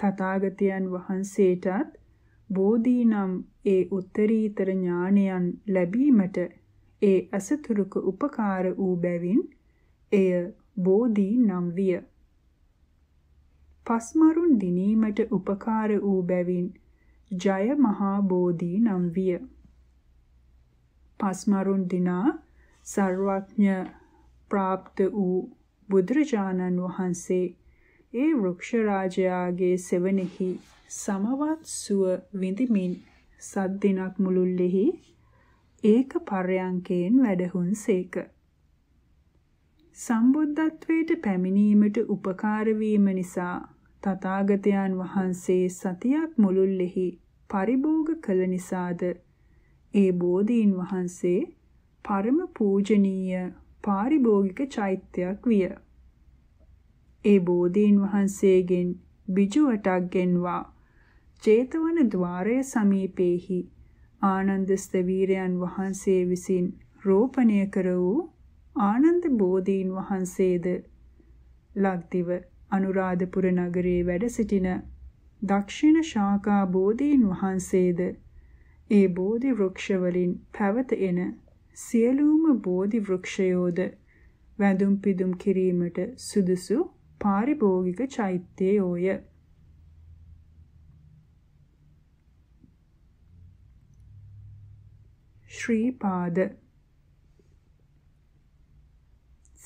A: තථාගතයන් වහන්සේටත් බෝධීනම් ඒ උත්තරීතර ඥානයන් ලැබීමට ඒ අසතුරුක උපකාර වූ බැවින් එය බෝධී නම් විය. පස්මරුන් දිනීමට උපකාර වූ බැවින් ජය මහා බෝධි නම් විය. පස්මරුන් දිනා සර්වඥ પ્રાપ્ત වූ බුදුරජාණන් වහන්සේ ඒ වෘක්ෂ රාජයාගේ සෙවණෙහි සමවත් සුව විඳිමින් සත් දිනක් මුළුල්ලෙහි ඒක පර්යංකයෙන් වැඩහුන්සේක සම්බුද්ධත්වයට පැමිණීමට උපකාර වීම නිසා තථාගතයන් වහන්සේ සතියක් මුළුල්ලෙහි පරිභෝග කළ නිසාද ඒ බෝධීන් වහන්සේ පරම පූජනීය පාරිභෝගික චෛත්‍යයක් විය. ඒ බෝධීන් වහන්සේගෙන් biju අටක් ගෙන්වා චේතවන ద్వාරය සමීපෙහි ආනන්ද ස්තවීරයන් වහන්සේ විසින් රෝපණය කර වූ ආනන්ද බෝධීන් වහන්සේද ලක්දිව අනුරාධපුර නගරයේ වැඩ සිටින දක්ෂිණ ශාකා බෝධීන් වහන්සේද ඒ බෝධි වෘක්ෂවලින් පැවත එන සියලුම බෝධි වෘක්ෂයෝද වැඳුම් පිදුම් කිරීමට සුදුසු පාරිභෝගික චෛත්‍යයෝය. ශ්‍රී පාද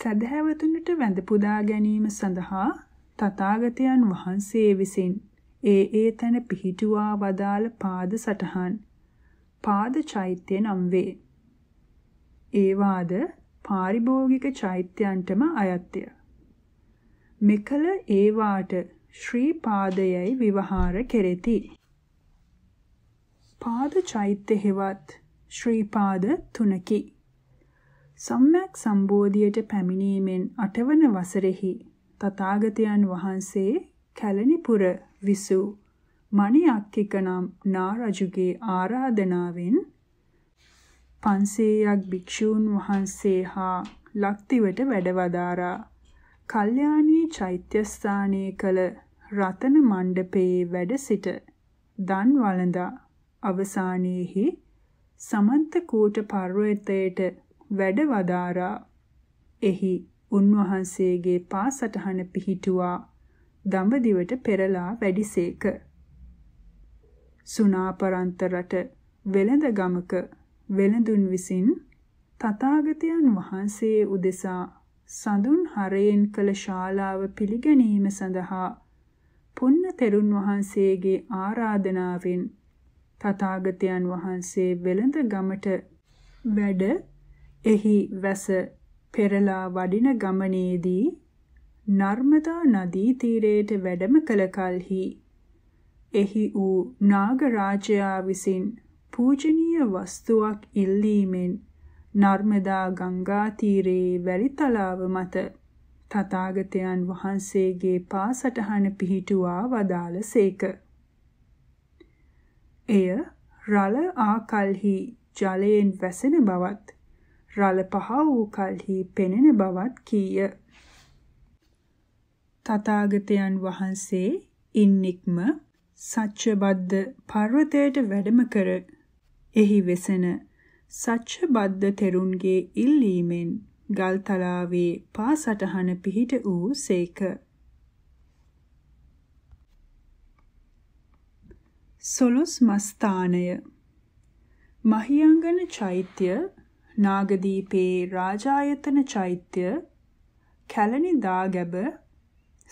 A: සදහැවතුනට වැඳ පුදා ගැනීම සඳහා තථාගතයන් වහන්සේ විසින් ඒ ඒ තැන පිහිටුවා වදාළ පාද සටහන් පාද චෛත්‍ය නම් වේ. ඒවාද පාරිභෝගික චෛත්‍යයන්ටම අයත්ය. මෙකල ඒවාට ශ්‍රී පාදයයි විවහාර කෙරෙති. පාද චෛත්‍ය හෙවත් ශ්‍රී පාද තුනකි. සම්මයක් සම්බෝධියට පැමිණීමෙන් අටවන වසරෙහි තථාගතයන් වහන්සේ කැලණිපුර විසු මණියක්තික නම් නාරජුගේ ආරාධනාවෙන් 500ක් භික්ෂූන් වහන්සේ හා ලක්තිවට වැඩවදාරා. කල්යාණී චෛත්‍යස්ථානයේ කළ රතන මණ්ඩපයේ වැඩ සිට දන් වළඳා අවසානයේහි සමන්ත කූට පර්වතයට වැඩ වදාරා එහි උන්වහන්සේගේ පාසටහන පිහිටුවා දඹදිවට පෙරලා වැඩිසේක. සුණාපරන්තරට වෙළඳ ගමක වෙළඳුන් විසින් තථාගතයන් වහන්සේ උදෙසා සඳුන් හරයෙන් කළ ශාලාව පිළිගැනීම සඳහා පුන්න තෙරුන් වහන්සේගේ ආරාධනාවෙන් තථාගතයන් වහන්සේ වෙළඳ ගමට වැඩ එහි වැස පෙරලා වඩින ගමනේදී නර්මදා නදී තීරයට වැඩම කළ කලෙහි එහි වූ නාගරාජයා විසින් පූජනීය වස්තුවක් ඉල්ලීමෙන් නර්මදා ගංගා තීරයේ වැලිතලාව මත තථාගතයන් වහන්සේගේ පාසටහන පිහිටුවා වදාළසේක. එය රළ ආකල්හි ජලයෙන් වැසෙන බවත් රළ පහ වූ කල්හි පෙනෙන බවත් කීය. තථාගතයන් වහන්සේ ඉන්නික්ම සච්චබද්ද පර්වතයට වැඩම කර එහි වෙසෙන සච්චබද්ද තෙරුන්ගේ ඉල්ලීමෙන් ගල්තලාවේ පාසටහන පිහිට වූ සේක. සොළොස් මස්ථානය මහියංගන චෛත්‍ය නාගදීපේ රාජායතන චෛත්‍ය කැලණි දාගැබ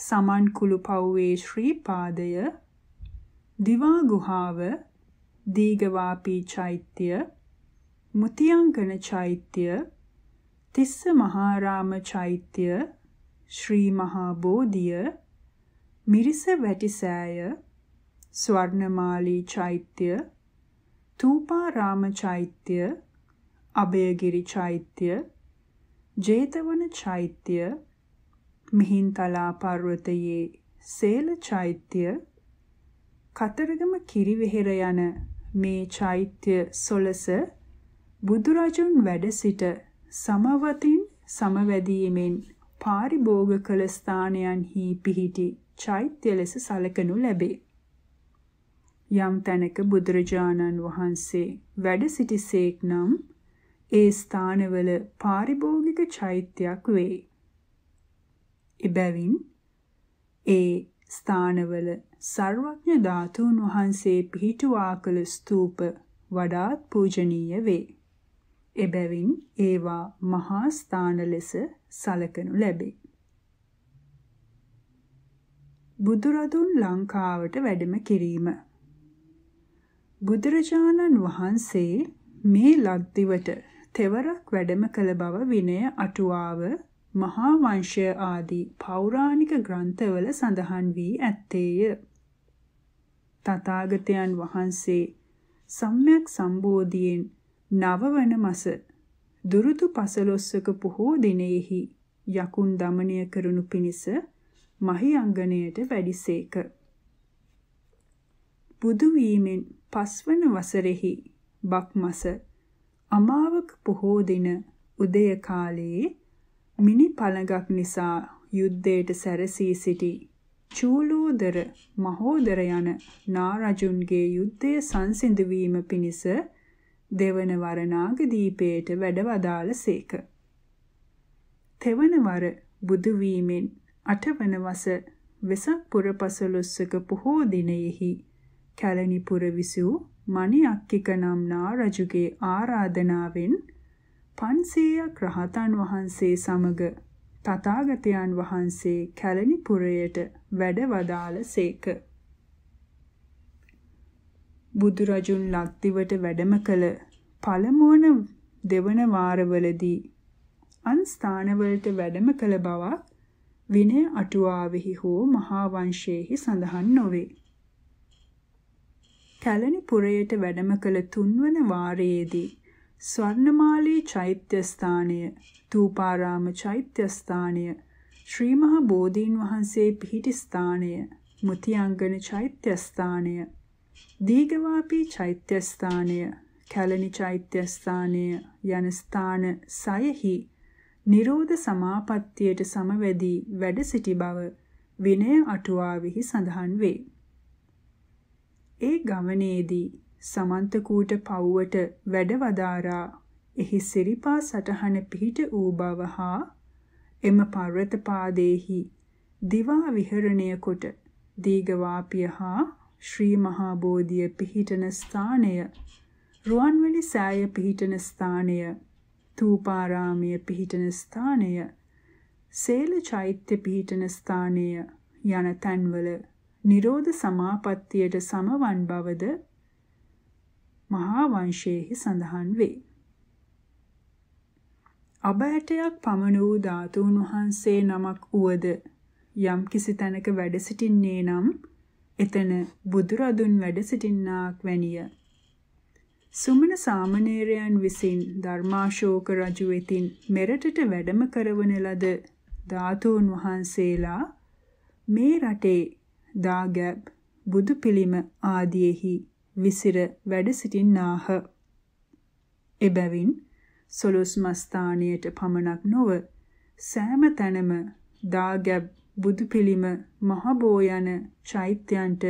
A: සමන් කුළු පව්වේ ශ්‍රී පාදය දිවා ගුහාව දීගවාපී චෛත්‍ය මුතියංගන චෛත්‍ය තිස්ස මහාරාම චෛත්‍ය ශ්‍රී මහා බෝධිය මිරිස වැටිසෑය ස්වර්ණමාලී චෛත්‍ය තූපාරාම චෛත්‍ය අබයගිරි චෛත්‍ය ජේතවන චෛත්‍ය මිහින්තලා පර්වතයේ සේල චෛත්‍ය කතරගම කිරිවෙහෙර යන මේ චෛත්‍ය සොලස බුදුරජුන් වැඩ සිට සමවතින් සමවැදීමෙන් පාරිභෝග කළ ස්ථානයන්හි පිහිටි චෛත්‍ය ලෙස සැලකනු ලැබේ. යම් තැනක බුදුරජාණන් වහන්සේ වැඩ සිටිසේක් නම් ඒ ස්ථානවල පාරිභෝගික චෛත්‍යයක් වේ. එබැවින් ඒ ස්ථානවල සර්වඥ ධාතුන් වහන්සේ පිහිටුවා කළ ස්තූප වඩාත් පූජනීය වේ. එබැවින් ඒවා මහා ස්ථාන ලෙස සලකනු ලැබේ. බුදුරදුන් ලංකාවට වැඩම කිරීම බුදුරජාණන් වහන්සේ මේ ලක්දිවට තෙවරක් වැඩම කළ බව විනය අටුවාව මහා වංශය ආදී පෞරාණික ග්‍රන්ථවල සඳහන් වී ඇත්තේය. තථාගතයන් වහන්සේ සම්්‍යක් සම්බෝධියෙන් නවවන මස දුරුතු පසළොස්වක පොහෝ දිනෙහි යකුන් দমনය කරනු පිණිස මහියංගණයට වැඩිසේක. බුදු වීමෙන් පස්වන වසරෙහි බක්මස අමාවක පොහෝ දින උදය කාලයේ මිනි පළඟක් නිසා යුද්ධයට සැරසී සිටි චූලෝදර මහෝදර යන නාරජුන්ගේ යුද්ධය සංසිඳවීම පිණිස දෙවන වර නාගදීපයට වැඩවදාළසේක. තෙවන වර බුදු වීමෙන් අටවන වස වෙසක් පුර පසළොස්වක පොහෝ දිනයෙහි කැලණි පුර විසූ මණි අක්කික නම් නාරජුගේ ආරාධනාවෙන් 500ක් රහතන් වහන්සේ සමග තථාගතයන් වහන්සේ කැලණි පුරයට වැඩ වදාළසේක. බුදුරජුන් ලක්දිවට වැඩම කළ පළමුවන දෙවන වාරවලදී අන් ස්ථානවලට වැඩම කළ බවක් විනය අටුවාවෙහි හෝ මහා වංශයේහි සඳහන් නොවේ. කැලණි පුරයට වැඩම කළ තුන්වන වාරයේදී ස්වර්ණමාලී චෛත්‍යස්ථානය, ථූපාරාම චෛත්‍යස්ථානය, ශ්‍රී මහා බෝධීන් වහන්සේ පිහිටි ස්ථානය, මුතියංගන චෛත්‍යස්ථානය, දීඝවාපී චෛත්‍යස්ථානය, කැලණි චෛත්‍යස්ථානය යන ස්ථාන සයහි නිරෝධ සමාපත්තියට සමවැදී වැඩ සිටි බව විනය අටුවාවෙහි සඳහන් වේ. ඒ ගමනේදී සමන්තකූට පව්වට වැඩවදාරා එහි සිරිපා සටහන පිහිට වූ බව හා එම පර්වත පාදේහි දිවා විහරණය කොට දීගවාපිය හා ශ්‍රී මහා බෝධිය පිහිටන ස්ථානය රුවන්වැලි සෑය පිහිටන ස්ථානය තූපාරාමය පිහිටන ස්ථානය සේල චෛත්‍ය පිහිටන ස්ථානය යන තැන්වල නිරෝධ සමාපත්තියට සමවන් බවද මහා වංශයේහි සඳහන් වේ. අබහැටයක් පමණ වූ ධාතුන් වහන්සේ නමක් වුවද යම් කිසි තැනක වැඩ සිටින්නේ නම් එතන බුදුරදුන් වැඩ සිටින්නාක් වැනිය. සුමන සාමණේරයන් විසින් ධර්මාශෝක රජු වෙතින් මෙරටට වැඩම කරවන ලද ධාතුන් වහන්සේලා මේ රටේ දාගැබ් බුදු පිළිම ආදීෙහි විසිර වැඩ සිටින්නාහ. එබැවින් සොළොස් මස්ථානයට පමණක් නොව සෑම තැනම දාගැබ් බුදු පිළිම මහබෝ යන චෛත්‍යයන්ට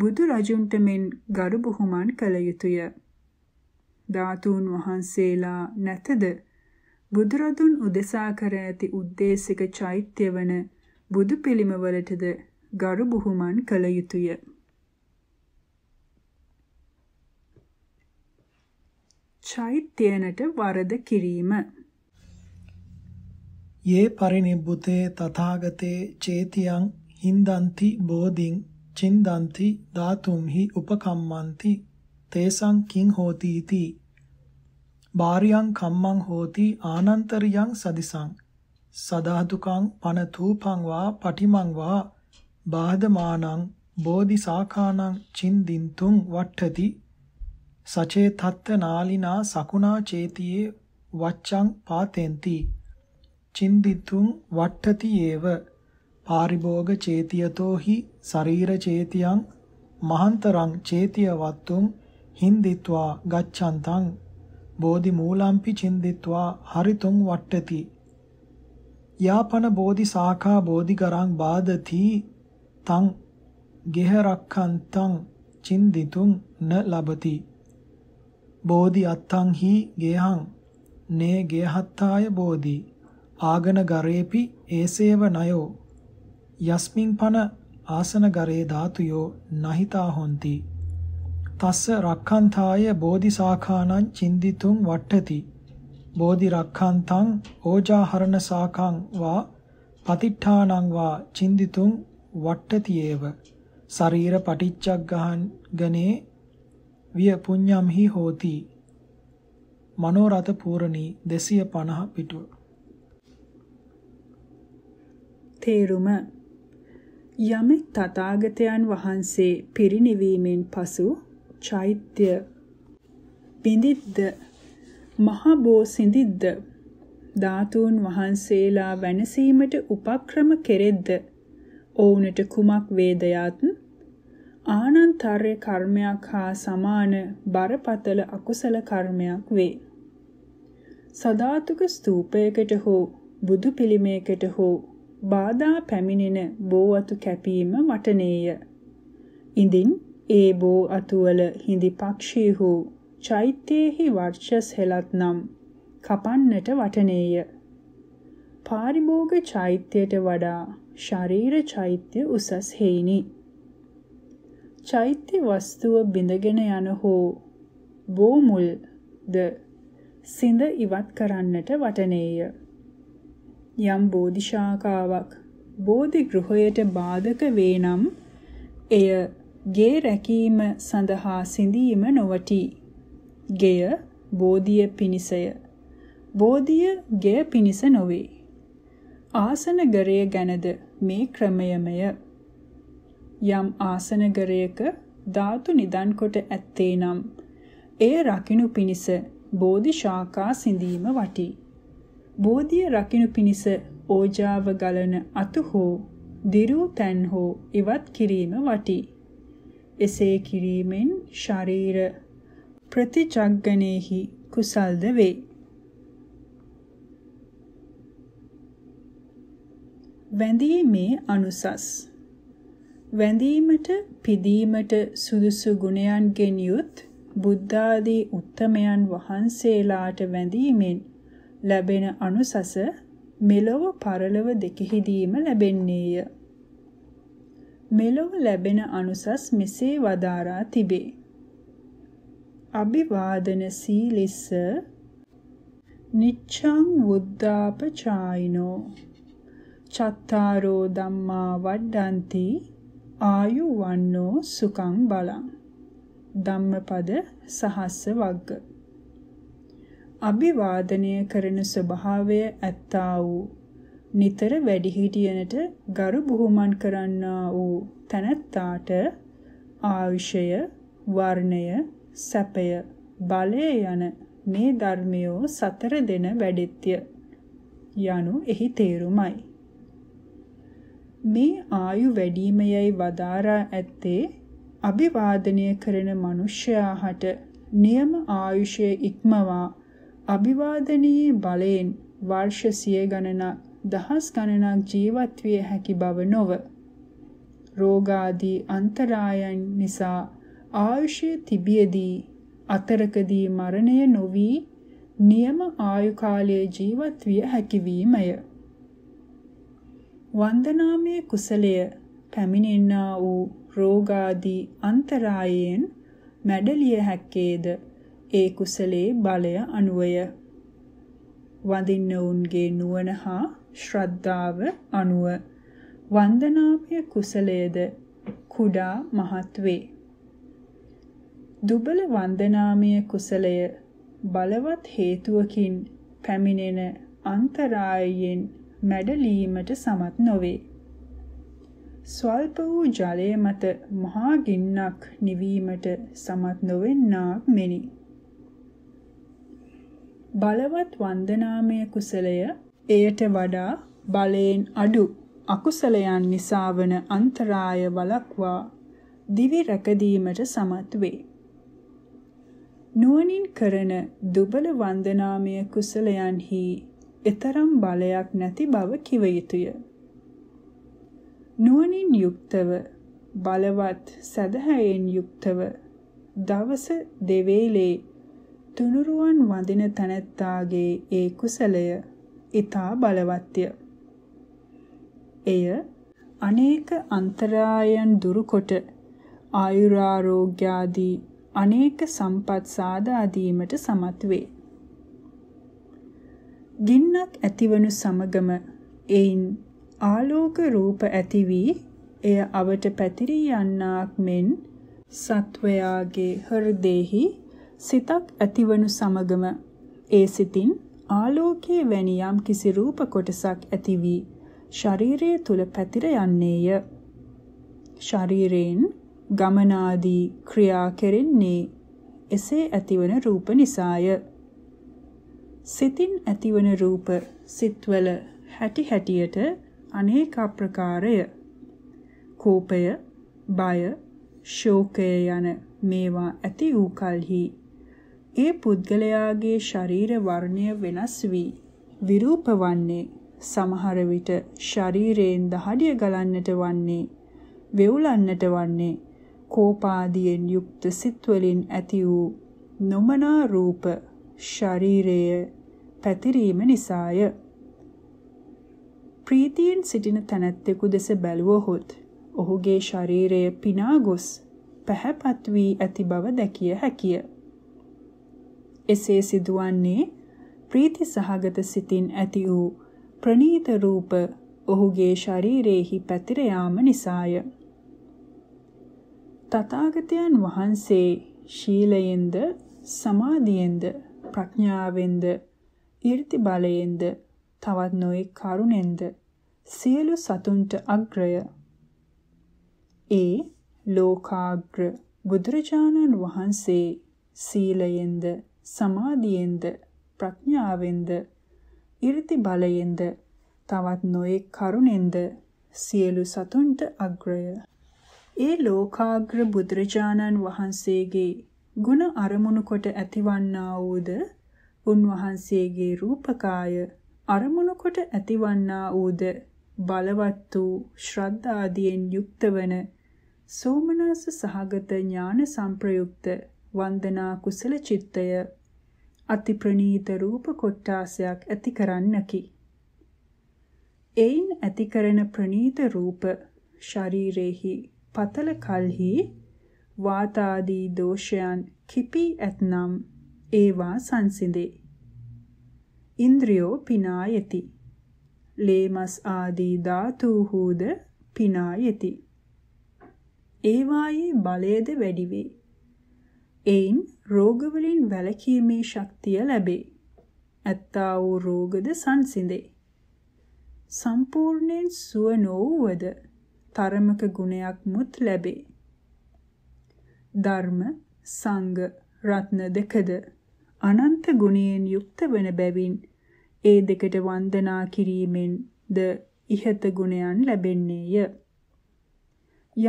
A: බුදු රජුන්ට මෙන් ගරු බුහුමන් කළ යුතුය. ධාතුන් වහන්සේලා නැතද බුදුරදුන් උදෙසා කර ඇති උද්දේශික චෛත්‍ය වන බුදු පිළිමවලටද ගරු බුහුමන් කළ යුතුය. චෛත්‍යයට වරද කිරීම
B: යේ පරිනිබ්බුතේ තථාගතේ චේතියං හින්දන්ති බෝධින් චින්දන්ති ධාතුම්හි උපකම්මන්ති තේසං කිං හෝති इति බාරියං කම්මං හෝති ආනන්තරියං සදිසං සදාතුකං පනතූපං වා පටිමං වා බාධමානං බෝධිසාඛානං චින්දින්තුං වට්ඨති සචේ තත්ත නාලිනා සකුණා චේතියේ වච්ඡං පාතෙන්ති චින්දිතුං වට්ඨති ඒව පාරිභෝග චේතියතෝහි ශරීර චේතියං මහන්තරං චේතියවත්තුං හින්දිත්වා ගච්ඡන්තං බෝධි මූලම්පි චින්දිත්වා හරිතුං වට්ටති යාපන බෝධි සාඛා බෝධි කරං බාදති තං ගෙහ රක්ඛන්තං චින්දිතුං න ලබති බෝධි අත්තං හි ගේහං නේ ගේහත්තාය බෝධි ආගන ගරේපි ඒසේව නයෝ යස්මින් පන ආසන ගරේ ධාතුයෝ නහිතා හොಂತಿ තස්ස රක්ඛන්තාය බෝධිසාඛානං චින්දිතුං වට්ඨති බෝධි රක්ඛන්තං ඕජාහරණ සාඛං වා පතිඨානං වා චින්දිතුං වට්ඨති ඒව ශරීර පටිච්චග්ගහන් ගනේ විය පුඤ්ඤම්හි හෝති මනෝරත පූර්ණී 250 පිටුව
A: තේරුම යමෙක් තථාගතයන් වහන්සේ පිරිණිවීමෙන් පසු චෛත්‍ය බිඳිද්ද මහා බෝසිඳිද්ද ධාතුන් වහන්සේලා වෙනසීමට උපක්‍රම කෙරෙද්ද ඔවුන්ට කුමක් වේදයත් ආනන්තර්ය කර්මයක් හා සමාන බරපතල අකුසල කර්මයක් වේ. සදාතුක ස්තූපයකට හෝ බුදු පිළිමයකට හෝ බාධා පැමිණෙන බෝ අතු කැපීම වටනේය. ඉඳින් ඒ බෝ අතුවල හිඳි පක්ෂී හෝ චෛත්‍යයෙහි වර්ෂස් හෙලත් නම් කපන්නට වටනේය. පාරිභෝග චෛත්‍යයට වඩා ශරීර චෛත්‍ය උසස් හේිනි. චෛත්‍ය වස්තුව බිඳගෙන යන හෝ බෝමුල් ද සිඳ ඉවත් කරන්නට වටනේය. යම් බෝධිශාකාවක් බෝධි ගෘහයට බාධක වේ නම් එය ගේ රැකීම සඳහා සිඳීම නොවටි. ගෙය බෝධිය පිනිසය. බෝධිය ගෙය පිනිස නොවේ. ආසන ගරය ගැනද මේ ක්‍රමයමය. යම් ආසනගරයක ධාතු නිදන් කොට ඇත්තේ නම් එය රකිනු පිණිස බෝධි ශාඛා සිඳීම වටි. බෝධිය රකිනු පිණිස ඕජාව ගලන අතු හෝ දිරු තැන් හෝ ඉවත් කිරීම වටි. එසේ කිරීමෙන් ශරීර ප්‍රතිජග්ගනේහි කුසල්ද වේ. වැඳීමේ අනුසස් වැඳීමට පිදීමට සුදුසු ගුණයන්ගෙන් යුත් බුද්ධාදී උත්තමයන් වහන්සේලාට වැඳීමෙන් ලැබෙන අනුසස මෙලොව පරලොව දෙකෙහිදීම ලැබෙන්නේය. මෙලොව ලැබෙන අනුසස් මෙසේ වදාරා තිබේ. අභිවාදන සීලිස්ස නිච්ඡං වුද්ධාපචායිනෝ චත්තාරෝ ධම්මා වඩ්ඩಂತಿ ආයු වන්නෝ සුකං බලං ධම්මපද සහස්ස වග්ග අභිවාදනය කරන ස්වභාවය ඇත්තා වූ නිතර වැඩිහිටියනට ගරු බුහුමන් කරන්නා වූ තනත්තාට ආයුෂය වර්ණය සැපය බලය යන මේ ධර්මයෝ සතර දෙන වැඩෙත්‍ය යනු එහි තේරුමයි මේ ආයු වැඩිමයයි වදාරා ඇත්තේ අභිවාදනය කරන මිනිසයා හට නියම ආයුෂය ඉක්මවා අභිවාදනීය බලයෙන් වර්ෂ සිය ගණනක් දහස් ගණනක් ජීවත් විය හැකි බව නොව රෝගාදී අන්තරායන් නිසා ආයුෂය තිබියදී අතරකදී මරණය නොවි නියම ආයු කාලයේ ජීවත් විය හැකි වීමය වන්දනාමය කුසලය පැමිණෙන්නා වූ රෝගාදී අන්තරායයෙන් මැඩලිය හැක්කේද ඒ කුසලේ බලය අනුවය වඳින්න උන්ගේ නුවණ හා ශ්‍රද්ධාව අනුව වන්දනාමය කුසලයේද කුඩා මහත් වේ දුබල වන්දනාමය කුසලය බලවත් හේතුවකින් පැමිණෙන අන්තරායයෙන් මැඩලීමට සමත් නොවේ. ස්වල්ප වූ ජලය මත මහා ගින්නක් නිවීමට සමත් නොවෙන්නාක් මෙනි. බලවත් වන්දනාමය කුසලය එයට වඩා බලයෙන් අඩු අකුසලයන් නිසා වන අන්තරාය වලක්වා දිවි රැකදීමට සමත් වේ. නුවණින් කරන දුබල වන්දනාමය කුසලයන්හි එතරම් බලයක් නැති බව කිව යුතුය. නුවණින් යුක්තව බලවත් සදහැයෙන් යුක්තව දවස දෙවේලේ තුනුරුවන් වඳින තැනැත්තාගේ ඒ කුසලය ඊතා බලවත්ය. එය අනේක අන්තරායන් දුරුකොට ආයුරාරෝග්‍යාදී අනේක සම්පත් සාදා දීමට සමත් වේ. ගින්නක් ඇතිවනු සමගම එයින් ආලෝක රූප ඇති වී එය අවට පැතිරී යන්නාක් මෙන් සත්වයාගේ හෘදේහි සිතක් ඇතිවනු සමගම ඒ සිතින් ආලෝකයේ වැනි යම් කිසි රූප කොටසක් ඇති වී ශරීරය තුල පැතිර යන්නේය ශරීරයෙන් ගමනාදී ක්‍රියා කෙරෙන්නේ එසේ ඇතිවන රූප නිසාය සිතින් ඇතිවන රූප සිත්වල හැටි හැටියට අනේක ප්‍රකාරය කෝපය බය ශෝකය යන මේවා ඇති වූ කලෙහි ඒ පුද්ගලයාගේ ශරීර වර්ණය වෙනස් වී විරූප වන්නේ සමහර විට ශරීරයෙන් දහඩිය ගලන්නට වන්නේ වෙවුලන්නට වන්නේ කෝපාදියෙන් යුක්ත සිත්වලින් ඇති වූ නොමනා රූප ශරීරයේ පැතිරීම නිසාය. ප්‍රීතියෙන් සිටින තැනැත්තෙකු දෙස බැලුවහොත් ඔහුගේ ශරීරය පිනා ගොස් පැහැපත් වී ඇති බව දැකිය හැකිය. එසේ සිදුවන්නේ ප්‍රීති සහගත සිතින් ඇති වූ ප්‍රනීත රූප ඔහුගේ ශරීරයේහි පැතිර යාම නිසාය. තථාගතයන් වහන්සේ ශීලයෙන්ද සමාධියෙන්ද ප්‍රඥාවෙන්ද ඊර්ති බලයෙන්ද තවත් නොයෙක් කරුණෙන්ද සියලු සතුන්ට අග්‍රය ඒ ලෝකාග්‍ර බුදුරජාණන් වහන්සේ සීලයෙන්ද සමාධියෙන්ද ප්‍රඥාවෙන්ද ඊර්ති බලයෙන්ද තවත් නොයෙක් කරුණෙන්ද සියලු සතුන්ට අග්‍රය ඒ ලෝකාග්‍ර බුදුරජාණන් වහන්සේගේ ගුණ අරමුණු කොට ඇතිවන්නා වූද උන්වහන්සේගේ රූපකාය අරමුණු කොට ඇතිවන්නා වූද බලවත් වූ ශ්‍රද්ධාදියෙන් යුක්තවන සෝමනස සහගත ඥාන සංප්‍රයුක්ත වන්දනා කුසල චිත්තය අති ප්‍රනීත රූප කොට්ටාසයක් ඇති කරන්නකි. එයින් ඇති කරන ප්‍රනීත රූප ශරීරෙහි පතල කල්හි වාතාදී දෝෂයන් කිපී ඇතනම් ඒවා සංසිඳේ. ඉන්ද්‍රියෝ පිනායති. ලේමස් ආදී ධාතුහුද පිනායති. ඒවායේ බලයද වැඩි වේ. එයින් රෝගවලින් වැළකීමේ ශක්තිය ලැබේ. ඇත්තා වූ රෝගද සංසිඳේ. සම්පූර්ණයෙන් සුව නොවුවද තරමක ගුණයක් මුත් ලැබේ. ධර්ම සංඝ රත්න දෙකද අනන්ත ගුණයෙන් යුක්ත වන බැවින් ඒ දෙකට වන්දනා කිරීමෙන් ද ඉහත ගුණයන් ලැබෙන්නේය.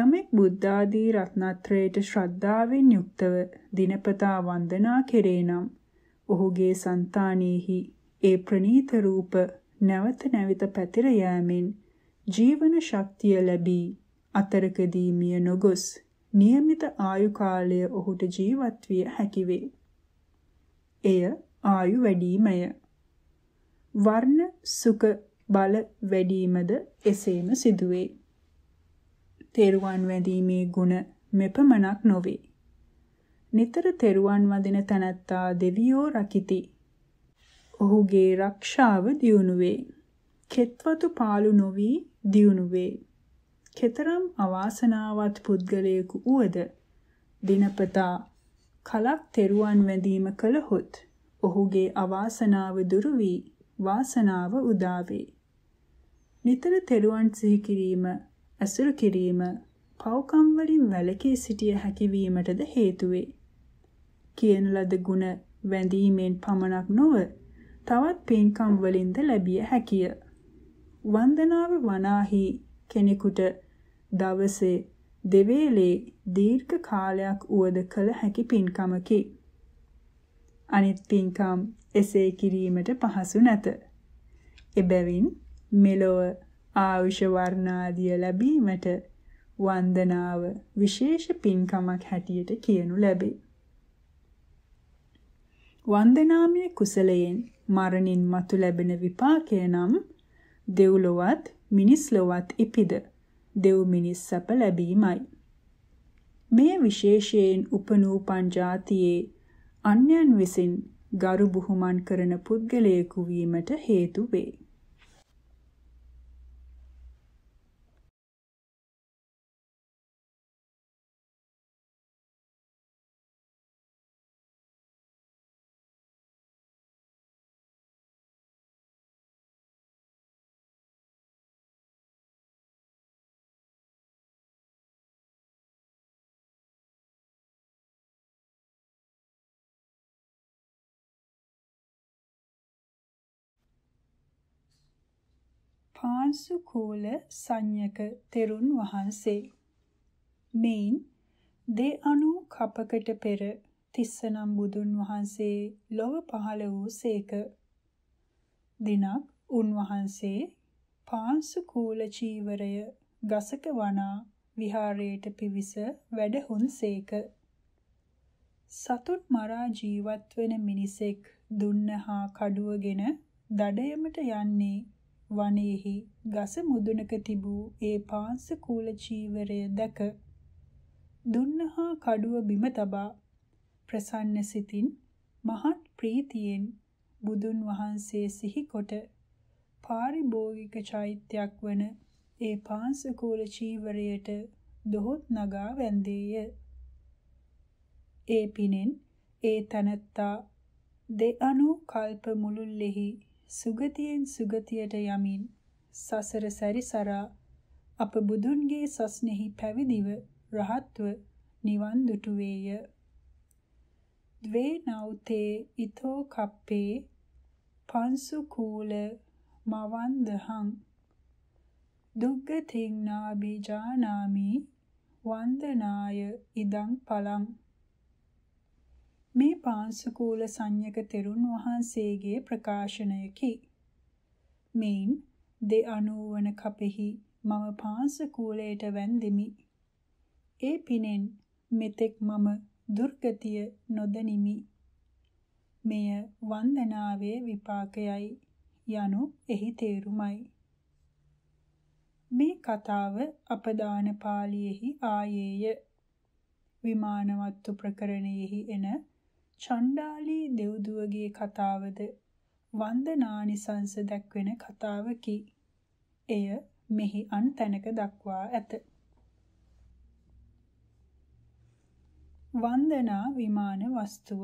A: යමෙක් බුද්ධ ආදී රත්නත්‍රයට ශ්‍රද්ධාවෙන් යුක්තව දිනපතා වන්දනා කෙරේ නම් ඔහුගේ సంతානෙහි ඒ ප්‍රනීත රූප නැවත නැවිත පැතිර යෑමෙන් ජීවන ශක්තිය ලැබී අතරකදී මිය නොගොස් નિયમિત ආයු කාලය ඔහුට ජීවත් විය හැකි වේ. එය ආයු වැඩිමය. වර්ණ සුඛ බල වැඩිමද එසේම සිදුවේ. තේරුවන් වැඳීමේ ගුණ මෙපමණක් නොවේ. නිතර තෙරුවන් වදින තැනැත්තා දෙවියෝ රකිති. ඔහුගේ රක්ෂාව දියුණු වේ. කෙත්වතු පාලු නොවි දියුණු වේ. කෙතරම් අවාසනාවත් පුද්ගලයෙකු වුවද දිනපතා කලක් තෙරුවන් වැඳීම කළහොත් ඔහුගේ අවාසනාව දුරු වී වාසනාව උදා වේ. නිතර තෙරුවන් සිහි කිරීම, ඇසුරු කිරීම, පව්කම් වලින් වැළකී සිටිය හැකි වීමටද හේතු වේ. කියන ලද ගුණ වැඳීමෙන් පමණක් නොව තවත් පින්කම් වලින්ද ලැබිය හැකිය. වන්දනාව වනාහි කෙනෙකුට දවසේ දෙවේලේ දීර්ඝ කාලයක් උවද කළ හැකි පින්කමකි. අනිත් පින්කම් එසේ කිරීමට පහසු නැත. එබැවින් මෙලොව ආයුෂ වර්ණාදිය ලැබීමට වන්දනාව විශේෂ පින්කමක් හැටියට කියනු ලැබේ. වන්දනාමය කුසලයෙන් මරණින් මතු ලැබෙන විපාකය නම් දෙව්ලොවත් මිනිස් ලොවත් ඉපිද දෙව් මිනිස් සැප ලැබීමයි. මේ විශේෂයෙන් උපනූපන් જાතියේ අන්‍යයන් විසින් ගරු බුහුමන් කරන පුද්ගලයෙකු වීමට හේතු වේ. පාංශුකූල සංයක තෙරුන් වහන්සේ මෙයින් දේ අනු කපකට පෙර තිස්සනම් බුදුන් වහන්සේ ලොව පහළ වූ සේක දිනක් උන්වහන්සේ පාංශුකූල චීවරය ගසක වනා විහාරයට පිවිස වැඩහුන් සේක සතුන් මරා ජීවත් වෙන මිනිසෙක් දුන්නහා කඩුවගෙන දඩයමට යන්නේ වනයේහි ගස මුදුනක තිබූ ඒ පාංශ කූල චීවරය දැක දුන්නහා කඩුව බිම තබා ප්‍රසන්න සිතින් මහත් ප්‍රීතියෙන් බුදුන් වහන්සේ සිහිකොට පාරිභෝගික චෛත්‍යයක් වන ඒ පාංශ කූල චීවරයට දොහොත් නගා වැන්දේය. ඒ පිනෙන් ඒ තනත්තා දෙඅනු කල්ප මුළුල්ලෙහි සුගතියෙන් සුගතියට යමින් සසර සැරිසරා අප බුදුන්ගේ සස්නෙහි පැවිදිව රහත්ව නිවන් දුටුවේය. ද්වේ නෞතේ ඊතෝ කප්පේ පංසු කූල මවන්දහං දුග්ගතින් නාබී ජානාමි වන්දනාය ඉදං පලං මේ පාංශකූල සංයක තෙරුන් වහන්සේගේ ප්‍රකාශනයකි. මෙයින් දෙ අනුවන කපෙහි මම පාංශකූලයට වැන්දෙමි. ඒ පිනෙන් මෙතෙක් මම දුර්ගතිය නොදනිමි. මෙය වන්දනාවේ විපාකයයි යනු එහි තේරුමයි. මේ කතාව අපදාන පාළියේහි ආයේය විමානවත්තු ප්‍රකරණයෙහි එන චණ්ඩාලී දෙව්දුවගේ කතාවද වන්දනානිසංස දැක්වෙන කතාවකි. එය මෙහි අන් තැනක දක්වා ඇත. වන්දනා විමාන වස්තුව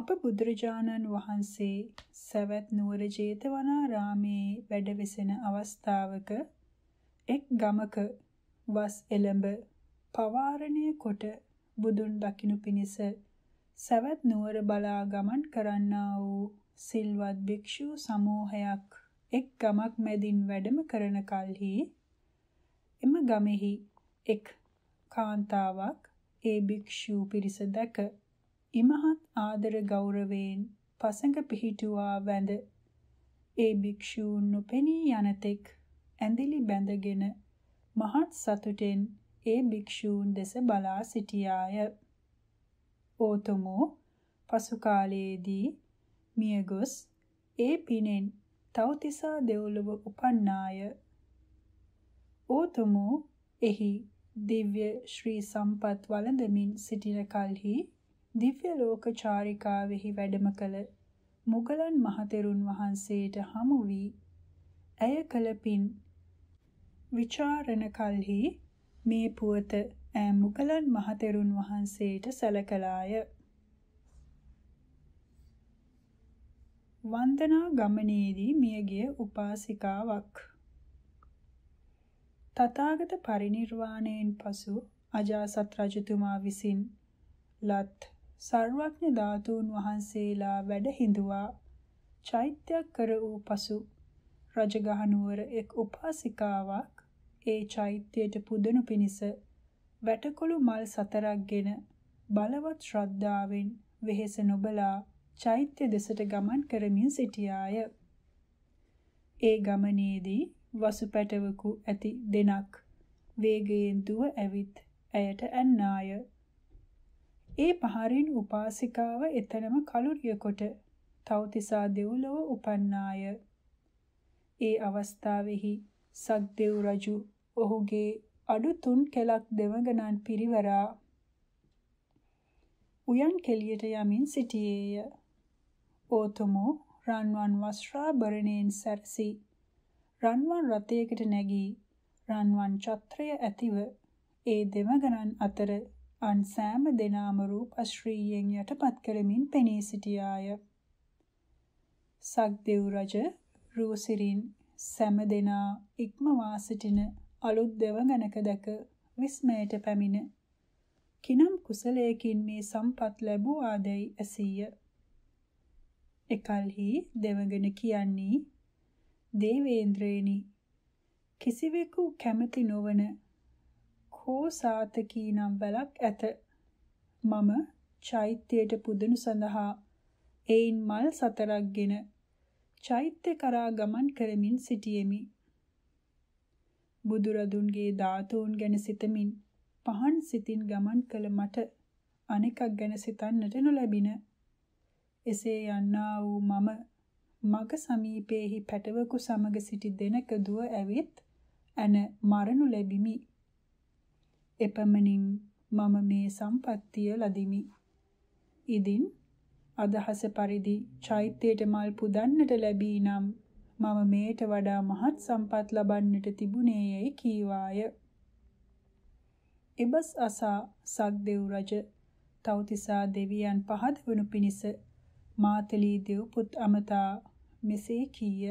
A: අප බුදුරජාණන් වහන්සේ සවැත් නුවර ජේතවනාරාමේ වැඩවෙසෙන අවස්ථාවක එක් ගමක වස් එළඹ පවාරණය කොට බුදුන් දකිනු පිණිස සවැත් නුවර බලා ගමන් කරන්නා වූ සිල්වත් භික්ෂු සමූහයක් එක් ගමක් මැදින් වැඩම කරන කලෙහි එම ගමෙහි එක් කාන්තාවක් ඒ භික්ෂු පිරිස දැක ඉමහත් ආදර ගෞරවයෙන් පසඟ පිහිටුවා වැඳ ඒ භික්ෂූන් නොපෙනී යනතෙක් ඇඳිලි බැඳගෙන මහත් සතුටෙන් ඒ භික්ෂූන් දෙස බලා සිටියාය ගෝතමෝ පසු කාලයේදී මියගොස් ඒ පිනෙන් තවතිසා දෙව්ලොව උපන්නාය. ඕතමෝ එහි දිව්‍ය ශ්‍රී සම්පත් වළඳමින් සිටින කල්හි දිව්‍ය ලෝක චාරිකාවෙහි වැඩම කළ මුගලන් මහතෙරුන් වහන්සේට හමු වී ඇය කළ පින් විචාරණ කල්හි මේ පුවත මුගලන් මහතෙරුන් වහන්සේට සැලකලාය. වන්දනා ගමනේදී මියගිය උපාසිකාවක් තථාගත පරිණිර්වාණයෙන් පසු අජාසත් රජතුමා විසින් ලත් සර්වඥ ධාතුන් වහන්සේලා වැඩ හිඳුවා චෛත්‍යයක් කර වූ පසු රජගහ නුවර එක් උපාසිකාවක් ඒ චෛත්‍යයට පුදනු පිණිස වැටකොළු මල් සතරක්ගෙන බලවත් ශ්‍රද්ධාවෙන් වෙහෙස නොබලා චෛත්‍ය දෙසට ගමන් කරමින් සිටියාය. ඒ ගමනේදී වසුපැටවකු ඇති දෙනක් වේගයෙන් දුව ඇවිත් ඇයට ඇන්නාය. ඒ පහරින් උපාසිකාව එතනම කලුරිය කොට තවතිසා දෙව්ලොව උපන්නාය. ඒ අවස්ථාවෙහි සක්දෙව් රජු ඔහුගේ අඩු තුන් කෙලක් දෙවඟනන් පිරිවරා උයන් කෙලියට යමින් සිටියේය. ඕතමෝ රන්වන් වස්ත්‍රාභරණයෙන් සැරසි. රන්වන් රථයකට නැගී රන්වන් චත්‍රය ඇතිව ඒ දෙවඟනන් අතර අන් සෑම දෙනාම රූප අශ්‍රීයෙන් යටපත් කරමින් පෙනී සිටියාය. සක්දෙව් රජ රූසිරින් සෑම දෙනා ඉක්මවා සිටින අලුත් දෙව ගැනක දැක විස්මයට පැමිණ කිනම් කුසලයකින් මේ සම්පත් ලැබුවා දැයි ඇසීය එකල්හි දෙවගෙන කියන්නේ දේවේන්ද්‍රේනි කිසිවෙකු කැමති නොවන කෝසාතකී නම් වලක් ඇත මම චෛත්‍යයට පුදනු සඳහා එයින් මල් සතරක්ගෙන චෛත්‍ය කරා ගමන් කරමින් සිටියෙමි බුදුරදුන්ගේ ධාතූන් ගැන සිතමින් පහන් සිතින් ගමන් කළ මට අනෙකක් ගැන සිතන්නට නොලැබින. එසේ යන්නා වූ මම මග සමීපයේහි පැටවකු සමග සිටි දෙනක දුව ඇවිත් ඇන මරණු ලැබිමි. එපමණින් මම මේ සම්පත්තිය ලදිමි. ඉදින් අදහස පරිදි චෛත්‍යයට මල් පුදන්නට ලැබී නම් මම මේට වඩා මහත් සම්පත් ලබන්නට තිබුණේ යැයි කීවාය. එබස් අසා සක්දෙව් රජ තවතිසා දෙවියන් පහත් වනු පිණිස මාතලී දෙව් පුත් අමතා මෙසේ කීය.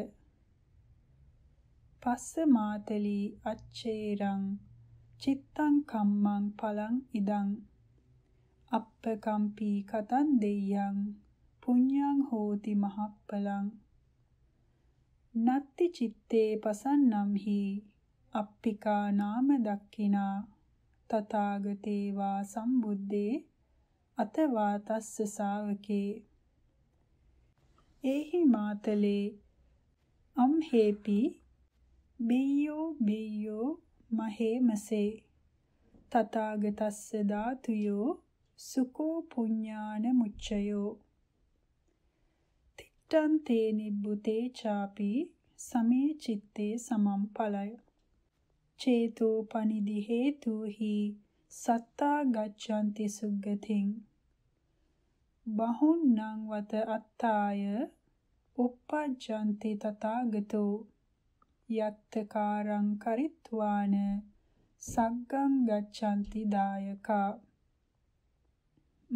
A: පස්ස මාතලී අච්චේරං චිත්තං කම්මං පලං ඉදං අප්පකම්පී කතන් දෙය්‍යං පුඤ්ඤං හෝති මහප්පලං නත්ති චිත්තේ පසන්නම් හි අප්පිකා නාම දක්ඛිනා තථාගතේ වා සම්බුද්දේ අතවා තස්ස ශාවකේ ඒහි මාතලේ අම්හෙපි බියෝ බියෝ මහේමසේ තථාගතස්ස ධාතුයෝ සුකෝ පුඤ්ඤාන මුච්ඡයෝ අට්ටන්තේ නිබ්බුතේ ചാපි සමේ චිත්තේ සමම් පලය චේතෝ පනිදි හේතුහි සත්තා ගච්ඡanti සුග්ගතින් බහුන්නං වත අත්තාය uppajjanti තථාගතෝ යත්තකාරං කරිත්වාන සග්ගං ගච්ඡanti දායකා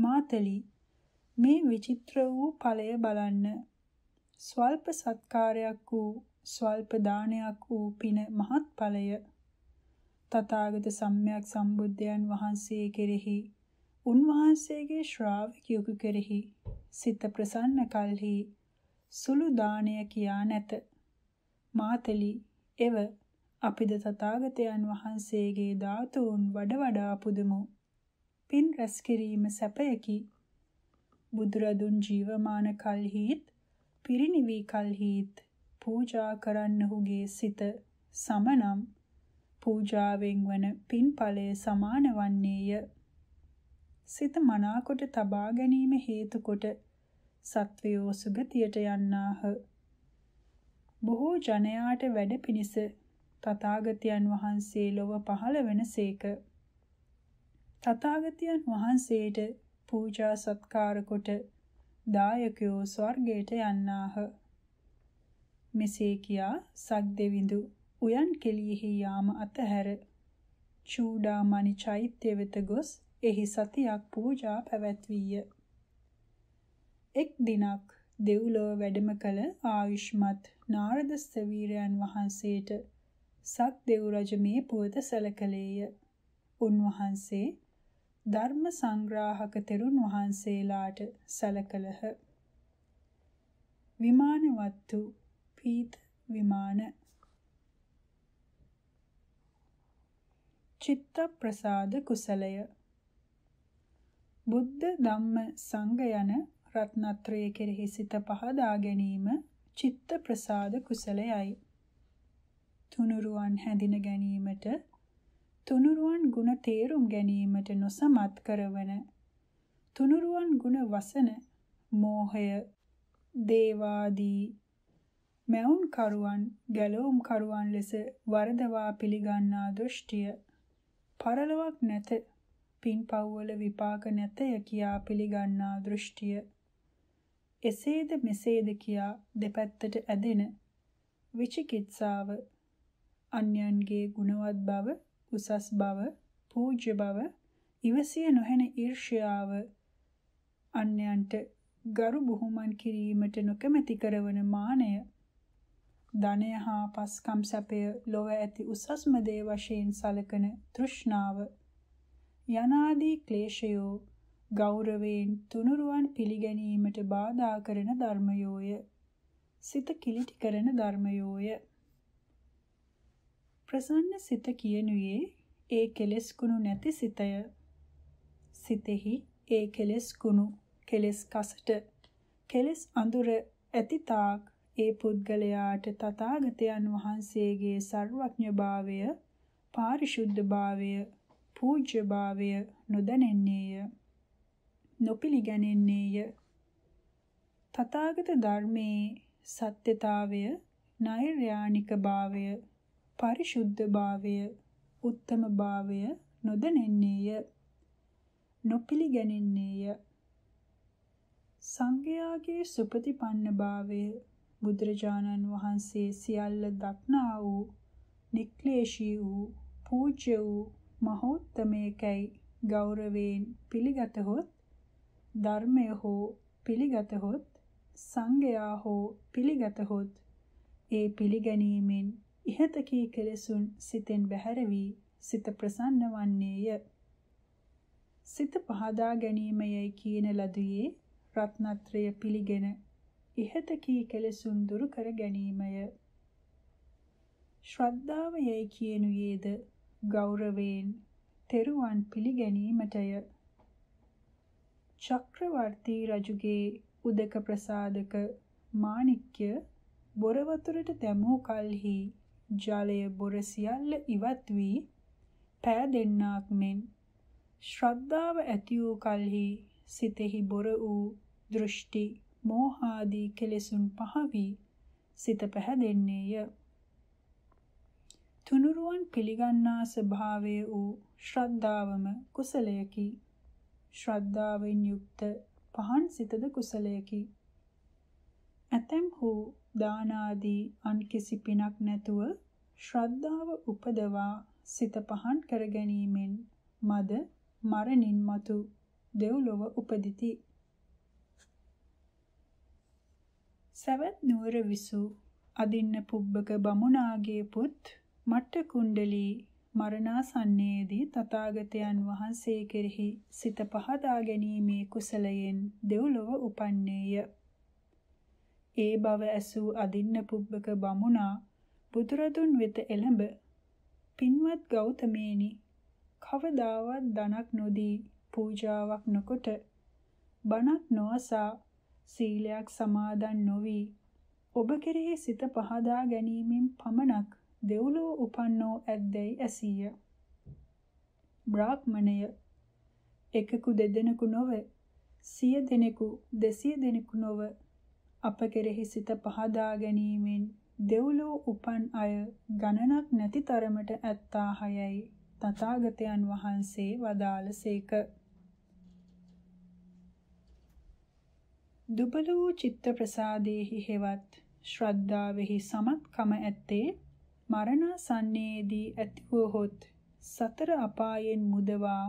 A: මාතලි මේ විචිත්‍ර වූ ඵලය බලන්න ස්වල්ප සත්කාරයක් වූ ස්වල්ප දානයක් වූ පින මහත්ඵලය තථාගත සම්්‍යක් සම්බුද්ධයන් වහන්සේ කෙරෙහි උන්වහන්සේගේ ශ්‍රාවකයෙකු කෙරෙහි සිත ප්‍රසන්න කල්හි සුළු දානය කියා නැත මාතලි එව අපිද තථාගතයන් වහන්සේගේ ධාතුන් වඩ වඩා පුදුමු පින් රැස් කිරීම සැපයකි බුදුරදුන් ජීවමාන කල්හිත් පිරිණිවී කල්හිත් පූජා කරන්නහුගේ සිත සමනම් පූජාවෙන් වන පින්ඵලයේ සමාන වන්නේය. සිත මනාකොට තබා ගැනීම හේතු කොට සත්වයෝ සුගතියට යන්නාහ. බොහෝ ජනයාට වැඩ පිණිස තථාගතයන් වහන්සේ ලොව පහළ වෙනසේක. තථාගතයන් වහන්සේට පූජා සත්කාර කොට දායකයෝ ස්වර්ගයට යන්නාහ. මෙසේ කියා සක්දෙවිඳු උයන් කෙලියෙහි යාම අතහැර චූඩාමණි චෛත්‍ය වෙත ගොස් එහි සතියක් පූජා පැවැත්වීය. එක් දිනක් දෙව්ලොව වැඩම කළ ආයුෂ්මත් නාරද සවීරයන් වහන්සේට සක් දෙව් රජ මේ පුවත සැලකලේය. උන්වහන්සේ ධර්ම සංග්‍රාහක තෙරුන් වහන්සේලාට සැලකලහ. විමානවත්තු පීත විමාන චිත්ත ප්‍රසාද කුසලය බුද්ධ ධම්ම සංඝ යන රත්නත්‍රයේ කෙරෙහි සිත පහදා ගැනීම චිත්ත ප්‍රසාද කුසලයයි. තුනුරුවන් හැඳින ගැනීමට තුනුරුවන් ගුණ තේරුම් ගැනීමට නොසමත් කරවන තුනුරුවන් ගුණ වසන මෝහය දේවාදී මැවුම් කරුවන් ගැලවුම් කරුවන් ලෙස වරදවා පිළිගන්නා දෘෂ්ටිය පරලොවක් නැත පින්පව්වල විපාක නැතය කියා පිළිගන්නා දෘෂ්ටිය එසේද මෙසේද කියා දෙපැත්තට ඇදෙන විචිකිත්සාව අන්‍යයන්ගේ ගුණවත් බව උසස් බව, පූජ්‍ය බව, ඉවසිය නොහැන ඊර්ෂ්‍යාව අන්‍යයන්ට ගරු බුහුමන් කිරීමට නොකමැති කරවන මානය ධනය හා පස්කම් සැපය ලොව ඇති උසස්ම දේ වශයෙන් සලකන තෘෂ්ණාව යනාදී ක්ලේශයෝ ගෞරවයෙන් තුනුරුවන් පිළිගැනීමට බාධා කරන ධර්මයෝය සිත කිලිටි කරන ධර්මයෝය ප්‍රසන්න සිත කියනුයේ ඒ කෙලෙස් කුණු නැති සිතය. සිතෙහි ඒ කෙලෙස් කුණු, කෙලෙස් කසට, කෙලෙස් අඳුර ඇතිතාක් ඒ පුද්ගලයාට තථාගතයන් වහන්සේගේ ਸਰවඥභාවය, පාරිශුද්ධභාවය, පූජ්‍යභාවය නොදැනෙන්නේය. නොපිළිගැනෙන්නේය. තථාගත ධර්මයේ සත්‍යතාවය, නෛර්යානික භාවය පරිශුද්ධභාවය, උත්තමභාවය නොදැනෙන්නේය. නොපිළිගැනෙන්නේය. සංඝයාගේ සුපතිපන්න භාවය බුදුරජාණන් වහන්සේ සියල්ල දක්නා වූ නික්ලේශී වූ පූජ්‍ය වූ මහෝත්තමේකයි ගෞරවයෙන් පිළිගතහොත් ධර්මය හෝ පිළිගතහොත් සංඝයා හෝ පිළිගතහොත් ඒ පිළිගැනීමෙන් ඉහත කී කෙලෙසුන් සිතෙන් බැහැර වී සිත ප්‍රසන්න වන්නේය. සිත පහදා ගැනීමයි කියන ලදුවේ රත්නත්‍රය පිළිගෙන ඉහත කී කෙලෙසුන් දුරු කර ගැනීමය. ශ්‍රද්ධාව යයි කියනුයේද ගෞරවයෙන් තෙරුවන් පිළිගැනීමටය. චක්‍රවර්ති රජුගේ උදක ප්‍රසාදක මාණික්‍ය බොරවතුරට දැමූ කල්හි ජලය බොර සියල්ල ඉවත් වී පෑදෙන්නාක් මෙන් ශ්‍රද්ධාව ඇති වූ කලෙහි සිතෙහි බොර වූ දෘෂ්ටි මෝහාදී කෙලෙසුන් පහ වී සිත පැහැදෙන්නේය තුනුරුවන් පිළිගන්නා ස්වභාවය වූ ශ්‍රද්ධාවම කුසලයකි ශ්‍රද්ධාවෙන් යුක්ත පහන් සිතද කුසලයකි ඇතැම් හෝ දාන ආදී අන් කිසි පිනක් නැතුව ශ්‍රද්ධාව උපදවා සිත පහන් කර ගැනීමෙන් මද මරණින් මතු දෙව්ලොව උපදිති. සවත් නුවර විසු අදින්න පුබ්බක බමුණාගේ පුත් මට්ට කුණ්ඩලී මරණාසන්නයේදී තථාගතයන් වහන්සේ කෙරෙහි සිත පහදා ගැනීමේ කුසලයෙන් දෙව්ලොව උපන්නේය. ඒ බව ඇසූ අදින්න පුබ්බක බමුණා බුදුරදුන් වෙත එළඹ පින්වත් ගෞතමේනි කවදාවත් ධනක් නොදී පූජාවක් නොකොට බණක් නොඅසා සීලයක් සමාදන් නොවි ඔබ කෙරෙහි සිත පහදා ගැනීමෙන් පමණක් දෙව්ලොව උපන්නෝ ඇද්දැයි ඇසීය. බ්‍රාහ්මණය එකකු දෙදෙනෙකු නොව සිය දෙනෙකු දෙසිය දෙනෙකු නොව අප කෙරෙහි සිත පහදා ගැනීමෙන් දෙව්ලොව උපන් අය ගණනක් නැති තරමට ඇත්තාහයයි තථාගතයන් වහන්සේ වදාළසේක. දුබල වූ චිත්ත ප්‍රසාදේහි හෙවත් ශ්‍රද්ධාවෙහි සමත්කම ඇත්තේ මරණාසන්නයේදී ඇතිවහොත් සතර අපායෙන් මුදවා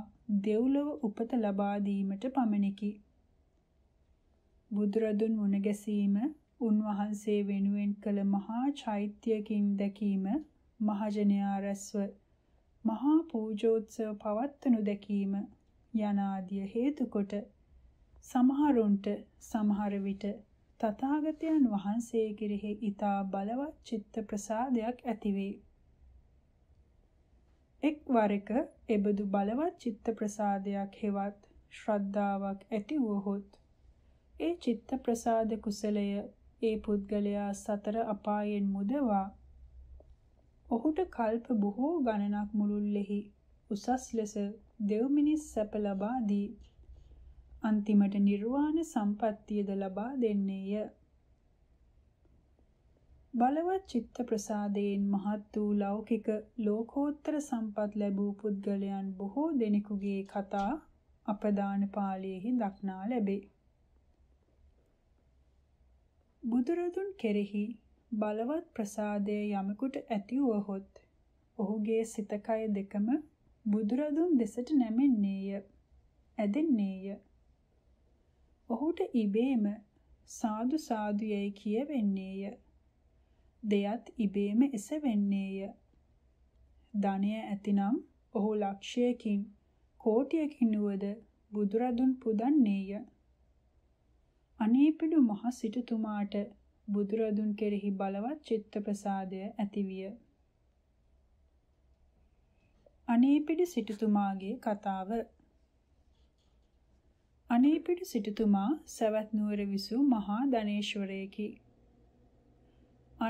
A: දෙව්ලොව උපත ලබා දීමට පමණකි. බුදුරදුන් මුණ ගැසීම උන්වහන්සේ වෙනුවෙන් කළ මහා චෛත්‍යයකින් දැකීම මහජනයා රැස්ව මහා පූජෝත්සව පවත්වනු දැකීම යනාදිය හේතු කොට සමහරුන්ට සමහර විට තථාගතයන් වහන්සේ කෙරෙහි ඊතා බලවත් චිත්ත ප්‍රසාදයක් ඇතිවේ. එක්වරක එබඳු බලවත් චිත්ත ප්‍රසාදයක් හෙවත් ශ්‍රද්ධාවක් ඇති වූහොත් ඒ චිත්ත ප්‍රසාද කුසලය ඒ පුද්ගලයා සතර අපායෙන් මුදවා ඔහුට කල්ප බොහෝ ගණනක් මුළුල්ලෙහි උසස් ලෙස දෙව්මිනිස් සැප ලබා දී අන්තිමට නිර්වාණ සම්පත්තියද ලබා දෙන්නේය. බලවත් චිත්ත ප්‍රසාදයෙන් මහත් වූ ලෞකික ලෝකෝත්තර සම්පත් ලැබූ පුද්ගලයන් බොහෝ දෙනෙකුගේ කතා අපදාන පාළියේහි දක්නා ලැබේ. බුදුරදුන් කෙරෙහි බලවත් ප්‍රසාදය යමෙකුට ඇති වුවහොත් ඔහුගේ සිත කය දෙකම බුදුරදුන් දෙසට නැමෙන්නේය ඇදෙන්නේය ඔහුට ඉබේම සාදු සාදු යයි කියවෙන්නේය දෙයත් ඉබේම එසවෙන්නේය ධනය ඇතිනම් ඔහු ලක්ෂයකින් කෝටියකින් නුවද බුදුරදුන් පුදන්නේය අනේපිඩු මහ සිටුතුමාට බුදුරදුන් කෙරෙහි බලවත් චිත්ත ප්‍රසාදය ඇතිවිය. අනේපිඩි සිටුතුමාගේ කතාව අනේපිඩි සිටුතුමා සවැත් නුවර විසූ මහා ධනේශ්වරයෙකි.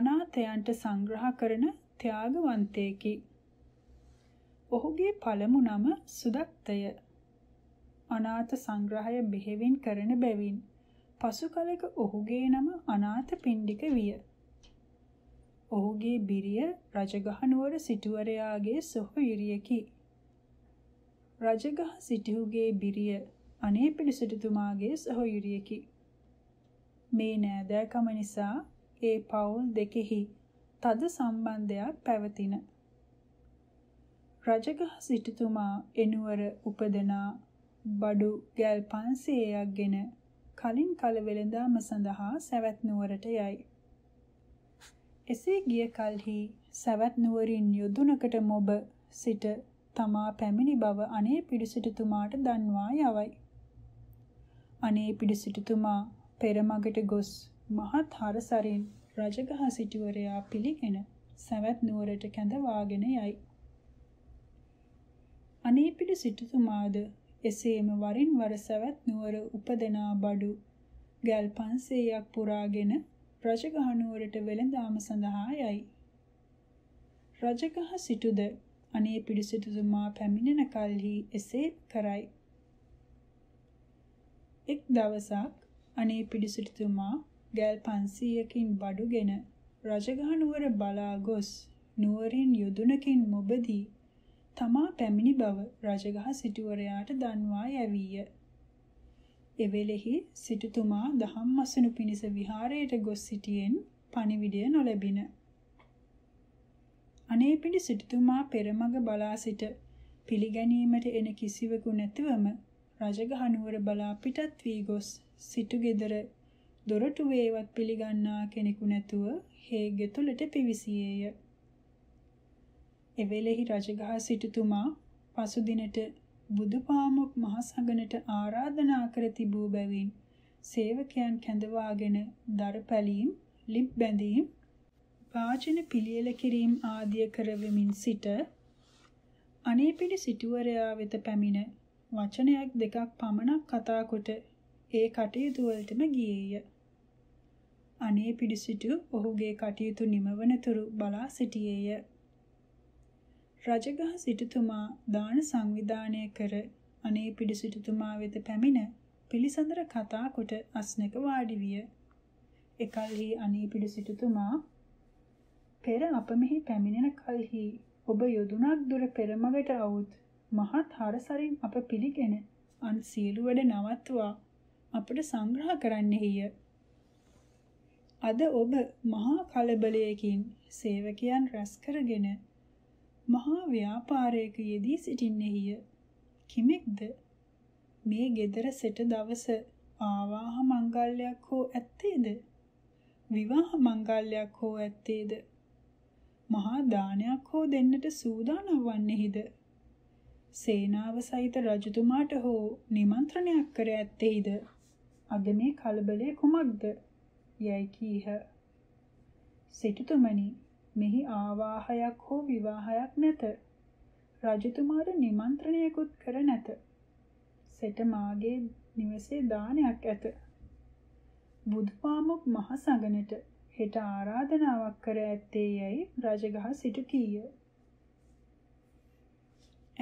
A: අනාථයන්ට සංග්‍රහ කරන ත්‍යාගවන්තයෙකි. ඔහුගේ පළමු නම සුදත්තය. අනාථ සංග්‍රහය බෙහෙවින් කරන බැවින් පසු කලක ඔහුගේ නම අනාථ පිණ්ඩික විය. ඔහුගේ බිරිය රජගහනුවර සිටුවරයාගේ සොහොයුරියකි. රජගහ සිටුහුගේ බිරිය අනේ පිළිසිටුතුමාගේ සොහොයුරියකි. මේ නෑදෑකම නිසා ඒ පවුල් දෙකෙහි තද සම්බන්ධයක් පැවතින. රජගහ සිටුතුමා එනුවර උපදනා බඩු ගැල් 500ක් ගෙන කලින් කල වෙළඳාම සඳහා සවැත් නුවරට යයි. එසේ ගිය කලෙහි සවැත් නුවරින් යොදුනකට මොබ සිට තමා පැමිණි බව අනේ පිඩුසිටුමාට දන්වා යවයි. අනේ පිඩුසිටුමා පෙරමගට ගොස් මහත් හරසරින් රජගහ සිටුවරයා පිළිගෙන සවැත් නුවරට කැඳවාගෙන යයි. අනේපිඩි සිටුතුමාද එසේම වරින් වර සවැත් නුවර උපදනා බඩු ගල් 500ක් පුරාගෙන රජගහ නුවරට වෙළඳාම සඳහා යයි. රජගහ සිටුද අනේ පිඩුසිටුතුමා පැමිණෙන කල්හි එසේ කරයි. එක් දවසක් අනේ පිඩුසිටුතුමා ගෑල් 500කින් බඩුගෙන රජගහ නුවර බලා ගොස් නුවරින් යොදුනකින් මොබදී තමා පැමිණි බව රජගහ සිටුවරයාට දන්වා යැවීය. එවෙලෙහි සිටුතුමා දහම් අසනු පිණිස විහාරයට ගොස් සිටියෙන් පණිවිඩය නොලැබින. අනේ පිණි සිටුතුමා පෙරමග බලා සිට පිළිගැනීමට එන කිසිවෙකු නැතිවම රජගහ නුවර බලා පිටත් වී ගොස් සිටු ගෙදර දොරටුවේවත් පිළිගන්නා කෙනෙකු නැතුව හේගෙ තුලට පිවිසියේය. එවෙලෙහි රජගහ සිටුතුමා පසු දිනට බුදුපාමොක් මහසඟනට ආරාධනා කර තිබූ බැවින් සේවකයන් කැඳවාගෙන දරපැලීම්, ලිප් බැඳීම්, වාචන පිළියෙල කිරීම ආදිය කරවමින් සිට අනේ පිළි සිටුවරයා වෙත පැමිණ වචනයක් දෙකක් පමණක් කතා කොට ඒ කටයුතු වලටම ගියේය. අනේ පිළිසිටු ඔහුගේ කටයුතු නිමවනතුරු බලා සිටියේය. රජගහ සිටුතුමා දාන සංවිධානය කර අනේ පිඩි සිටුතුමා වෙත පැමිණ පිළිසඳර කතා කොට අස්නක වාඩි විය. එකල්හි අනේ පිඩි සිටුතුමා පෙර අප මෙහි පැමිණෙන කල්හි ඔබ යොදුනක් දුර පෙරමගට අවුත් මහත් හරසරින් අප පිළිගෙන අන් සියලු වැඩ නවත්වා අපට සංග්‍රහ කරන්නෙහිය. අද ඔබ මහා කලබලයකින් සේවකයන් රැස් කරගෙන මහා ව්‍යාපාරයක යෙදී සිටින්නේය. කිමෙක්ද? මේ gedara සෙට දවස ආවාහ මංගල්‍යයක් හෝ ඇත්තේද? විවාහ මංගල්‍යයක් හෝ ඇත්තේද? මහා දානයක් හෝ දෙන්නට සූදානම් වන්නේහිද? සේනාව සහිත රජතුමාට හෝ නිමන්ත්‍රණයක් කර ඇත්තේද? අද මේ කලබලය කුමක්ද? යයි කීහ. සිටුතුමනි මෙහි ආවාහයක් හෝ විවාහයක් නැත. රජතුමාට නිමන්ත්‍රණයකුත් කර නැත. සෙට මාගේ නිවසේ දානයක් ඇත. බුදුපාමොක් මහ සඟනට හෙට ආරාධනාවක් කර ඇත්තේ යැයි රජගහ සිටු කීය.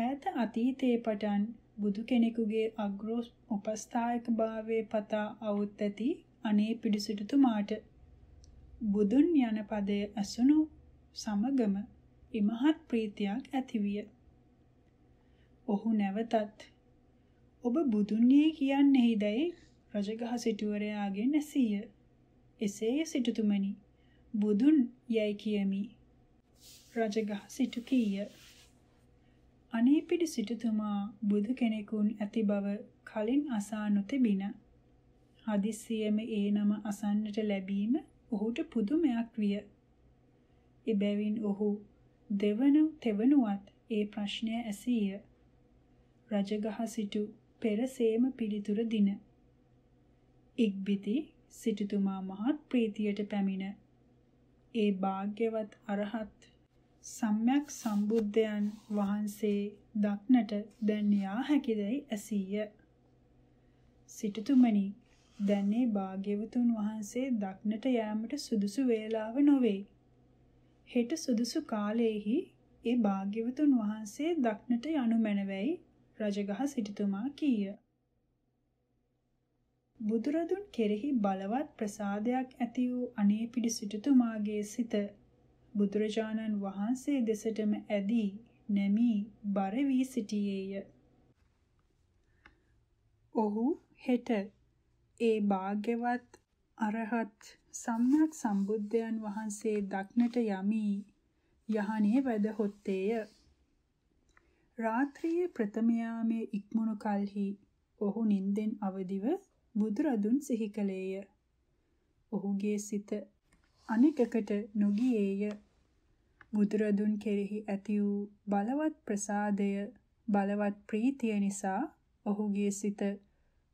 A: ඈත අතීතයේ පටන් බුදු කෙනෙකුගේ අග්‍රෝ උපස්ථායක භාවයේ පතා අවුත් ඇති අනේ පිඩිසිටුතුමාට බුදුන් යන පදය ඇසුණු සමගම ඉමහත් ප්‍රීතියක් ඇතිවිය. ඔහු නැවතත් ඔබ බුදුන්ියේ කියන්නේහිදයි රජගහ සිටුවරයාගෙන් ඇසීය. එසේය සිටුතුමනි බුදුන් යයි කියමි. රජගහ සිටු කීය. අනේපිඩි සිටුතුමා බුදු කෙනෙකුන් ඇති බව කලින් අසා නොතිබින. හදිස්සියම ඒ නම අසන්නට ලැබීම ඔහුට පුදුමයක් විය. එබැවින් ඔහු දෙවනු තෙවනුවත් ඒ ප්‍රශ්නය ඇසීය. රජගහ සිටු පෙරසේම පිළිතුර දින. ඉක්බිති සිටුතුමා මහත් ප්‍රීතියට පැමිණ ඒ භාග්‍යවත් අරහත් සම්්‍යක් සම්බුද්ධයන් වහන්සේ දක්නට දැන් යා හැකිදයි ඇසීය. සිටුතුමනි දැන්නේ භාග්‍යවතුන් වහන්සේ දක්නට යෑමට සුදුසු වේලාව නොවේ. හෙට සුදුසු කාලයේහි ඒ භාග්‍යවතුන් වහන්සේ දක්නට යනු මැනවැයි රජගහ සිටුතුමා කීය. බුදුරදුන් කෙරෙහි බලවත් ප්‍රසාදයක් ඇති වූ අනේ පිඩිසිටුතුමාගේ සිත බුදුරජාණන් වහන්සේ දෙසටම ඇදී නැමී බර වී සිටියේය. ඔහු හෙට ඒ භාග්‍යවත් අරහත් සම්්‍යක් සම්බුද්ධයන් වහන්සේ දක්නට යමි යහනේ වැදහොත්තේය. රාත්‍රියේ ප්‍රථමයාමේ ඉක්මුණු කලෙහි ඔහු නින්දෙන් අවදිව බුදුරදුන් සිහි කළේය. ඔහුගේ සිත අනෙකකට නොගියේය. බුදුරදුන් කෙරෙහි ඇති වූ බලවත් ප්‍රසාදය බලවත් ප්‍රීතිය නිසා ඔහුගේ සිත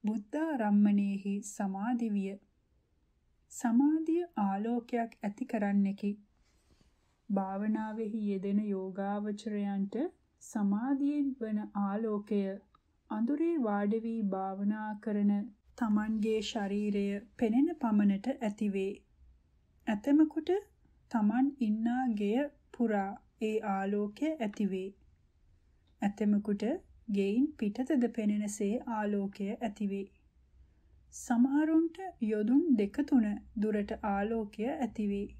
A: බුද්ධාරම්මණයෙහි සමාධි විය. සමාධිය ආලෝකයක් ඇති කරන්නකි. භාවනාවෙහි යෙදෙන යෝගාවචරයන්ට සමාධියෙන් වන ආලෝකය අඳුරේ වාඩි වී භාවනා කරන තමන්ගේ ශරීරය පෙනෙන පමණට ඇතිවේ. ඇතමකොට තමන් ඉන්නා ගෙය පුරා ඒ ආලෝකය ඇතිවේ. ඇතමකොට ගෙයින් පිටතද පෙනෙනසේ ආලෝකය ඇතිවේ. සමහරුන්ට යොදුන් දෙක තුන දුරට ආලෝකය ඇතිවේ.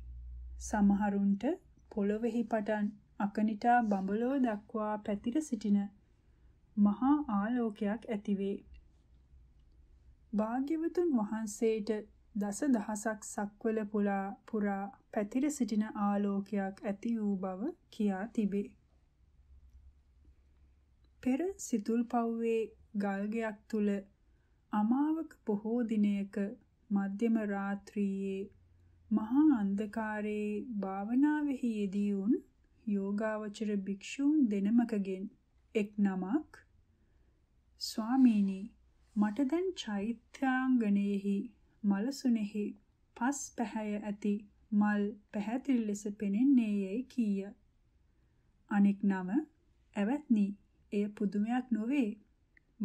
A: සමහරුන්ට පොළොවෙහි පටන් අකනිටා බඹලොව දක්වා පැතිර සිටින මහා ආලෝකයක් ඇතිවේ. භාග්‍යවතුන් වහන්සේට දස දහසක් සක්වල පුලා පුරා පැතිර සිටින ආලෝකයක් ඇති වූ බව කියා තිබේ. පෙර සිතුල්පව්වේ ගල්ගයක් තුල අමාවක පොහෝ දිනයක මධ්‍යම රාත්‍රියේ මහා අන්ධකාරයේ භාවනාවෙහි යෙදී වුන් යෝගාවචර භික්ෂූන් දෙනමකගෙන් එක් නමක් ස්වාමීනි මට දැන් චෛත්‍යාංගණයෙහි මලසුනේහි පස් පැහැය ඇති මල් පැහැතිලි ලෙස පෙනෙන්නේ යයි කීය. අනෙක් නම ඇවත්නි එය පුදුමයක් නොවේ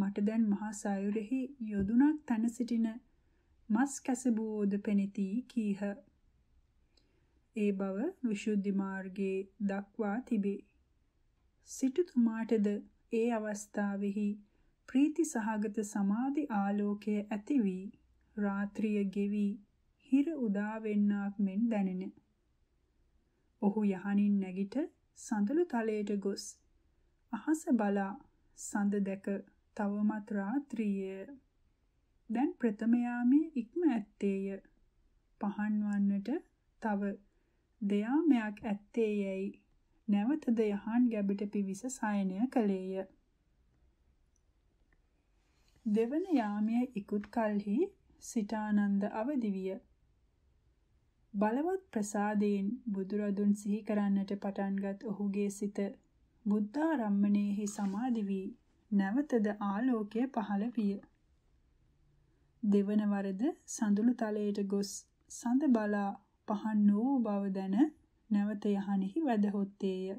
A: මට දැන් මහා සයුරෙහි යොදුනක් තන සිටින මස් කැසබෝද පෙනිති කීහ. ඒ බව විසුද්ධි මාර්ගයේ දක්වා තිබේ. සිටුතුමාටද ඒ අවස්ථාවෙහි ප්‍රීති සහගත සමාධි ආලෝකය ඇති වී රාත්‍රිය ගෙවි හිර උදා වෙන්නාක් මෙන් දැනෙන. ඔහු යහනින් නැගිට සඳළු තලයට ගොස් අහස බලා සඳ දැක තවමත් රාත්‍රියේය. දැන් ප්‍රථමයාමේ ඉක්ම ඇත්තේය. පහන් වන්නට තව දෙයාමයක් ඇත්තේයයි. නැවතද යහන් ගැබිට පිවිස සයනය කළේය. දෙවන යාමයේ ඉක්ුත් කල්හි සිතානන්ද අවදි විය. බලවත් ප්‍රසාදයෙන් බුදුරදුන් සිහි කරන්නට පටන්ගත් ඔහුගේ සිත බුද්ධාරම්මණයෙහි සමාදි වී නැවතද ආලෝකය පහළ විය. දෙවන වරද සඳුළු තලයට ගොස් සඳ බලා පහන් නොවූ බව දැන නැවත යහනෙහි වැදහොත්තේය.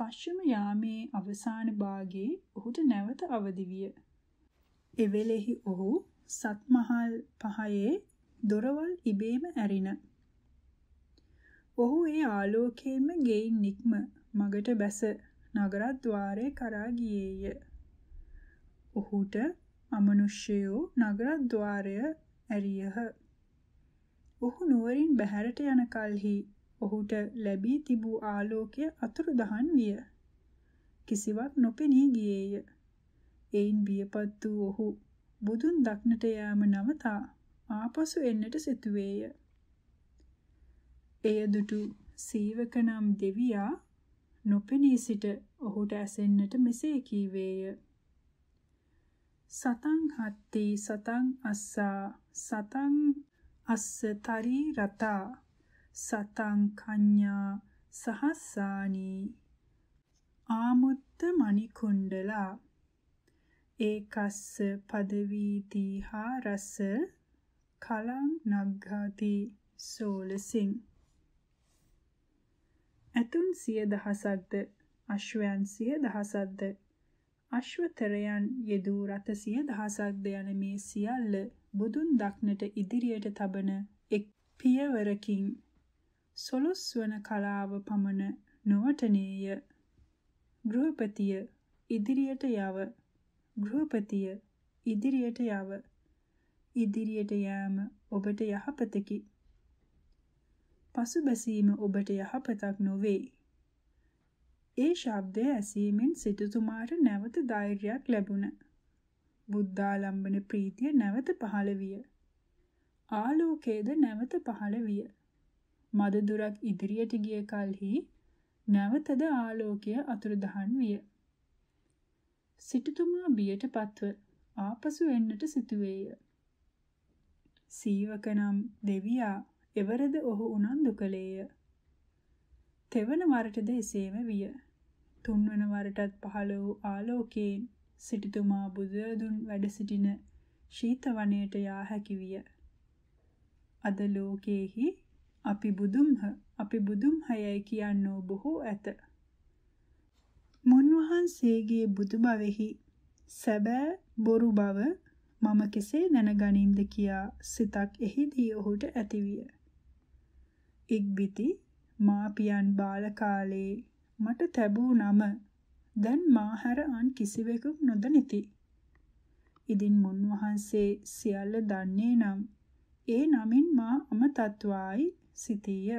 A: පශ්චිම යාමේ අවසාන භාගයේ ඔහුට නැවත අවදි විය. එවෙලෙහි ඔහු සත්මහල් පහයේ දොරවල් ඉබේම ඇරින. ඔහු ඒ ආලෝකයෙන්ම ගෙයින් නික්ම මගට බැස නගරද්වාරය කරා ගියේය. ඔහුට අමනුෂ්‍යයෝ නගරද්වාරය ඇරියහ. ඔහු නුවරින් බැහැරට යන කලෙහි ඔහුට ලැබී තිබූ ආලෝකය අතුරුදහන් විය. කිසිවක් නොපෙනී ගියේය. එයින් බියපත් වූ ඔහු බුදුන් දක්නට යාම නවතා ආපසු එන්නට සිතුවේය. එය දුටු සීවකනම් දෙවියා නොපෙනී සිට ඔහුට ඇසෙන්නට මෙසේ කීවේය. සතං හත්ති සතං අස්සා සතං අස්ස තරී රතා සතං කඤ්ඤා සහස්සානි ආමුත්ත මණිකුණ්ඩලා ඒකස්ස පදවීතිහා රස කලං නග්ගාති සෝලසින් ඇතුන් සිය දහසක්ද අශ්වයන් සිය දහසක්ද අශ්වතරයන් යෙදූ රත සිය දහසක්ද යන මේ සියල්ල බුදුන් දක්නට ඉදිරියට තබන එක් පියවරකින් සොළොස් වන කලාව පමණ නොවටනේය ගෘහපතිය ඉදිරියට යව ගෘහපතිය ඉදිරියට යව ඉදිරියට යෑම ඔබට යහපතකි පසුබැසීම ඔබට යහපතක් නොවේ. ඒ ශබ්දය ඇසීමෙන් සිටුතුමාට නැවත ධෛර්යයක් ලැබුණ. බුද්ධාලම්බන ප්‍රීතිය නැවත පහළ විය. ආලෝකයේද නැවත පහළ විය. මද දුරක් ඉදිරියට ගිය කලෙහි නැවතද ආලෝකය අතුරුදහන් විය. සිටුතුමා බියට පත්ව ආපසු එන්නට සිටුවේය. සීවකනම් දෙවියා එවරද ඔහු උනන්දු කළේය. තෙවන වරටද එසේම විය. තුන්වන වරටත් පහළ වූ ආලෝකයෙන් සිටිතුමා බුදුදුන් වැඩ සිටින ශීත වනයේට යා හැකි විය. අද ලෝකයේහි අපි බුදුම්හ අපි බුදුම්හයයි කියන්නෝ බොහෝ ඇත. මුන්වහන්සේගේ බුදු බවෙහි සැබෑ බොරු බව මම කෙසේ දැනගනින්ද කියා සිතක් එහිදී ඔහුට ඇතිවිය. ඉක්බිති මා පියන් බාල කාලේ මට තැබූ නම දැන් මා හැර අන් කිසිවෙකු නොදනිති. ඉදින් මුන්වහන්සේ සියල්ල දන්නේ නම් ඒ නමින් මා අමතත්වායි සිටිය.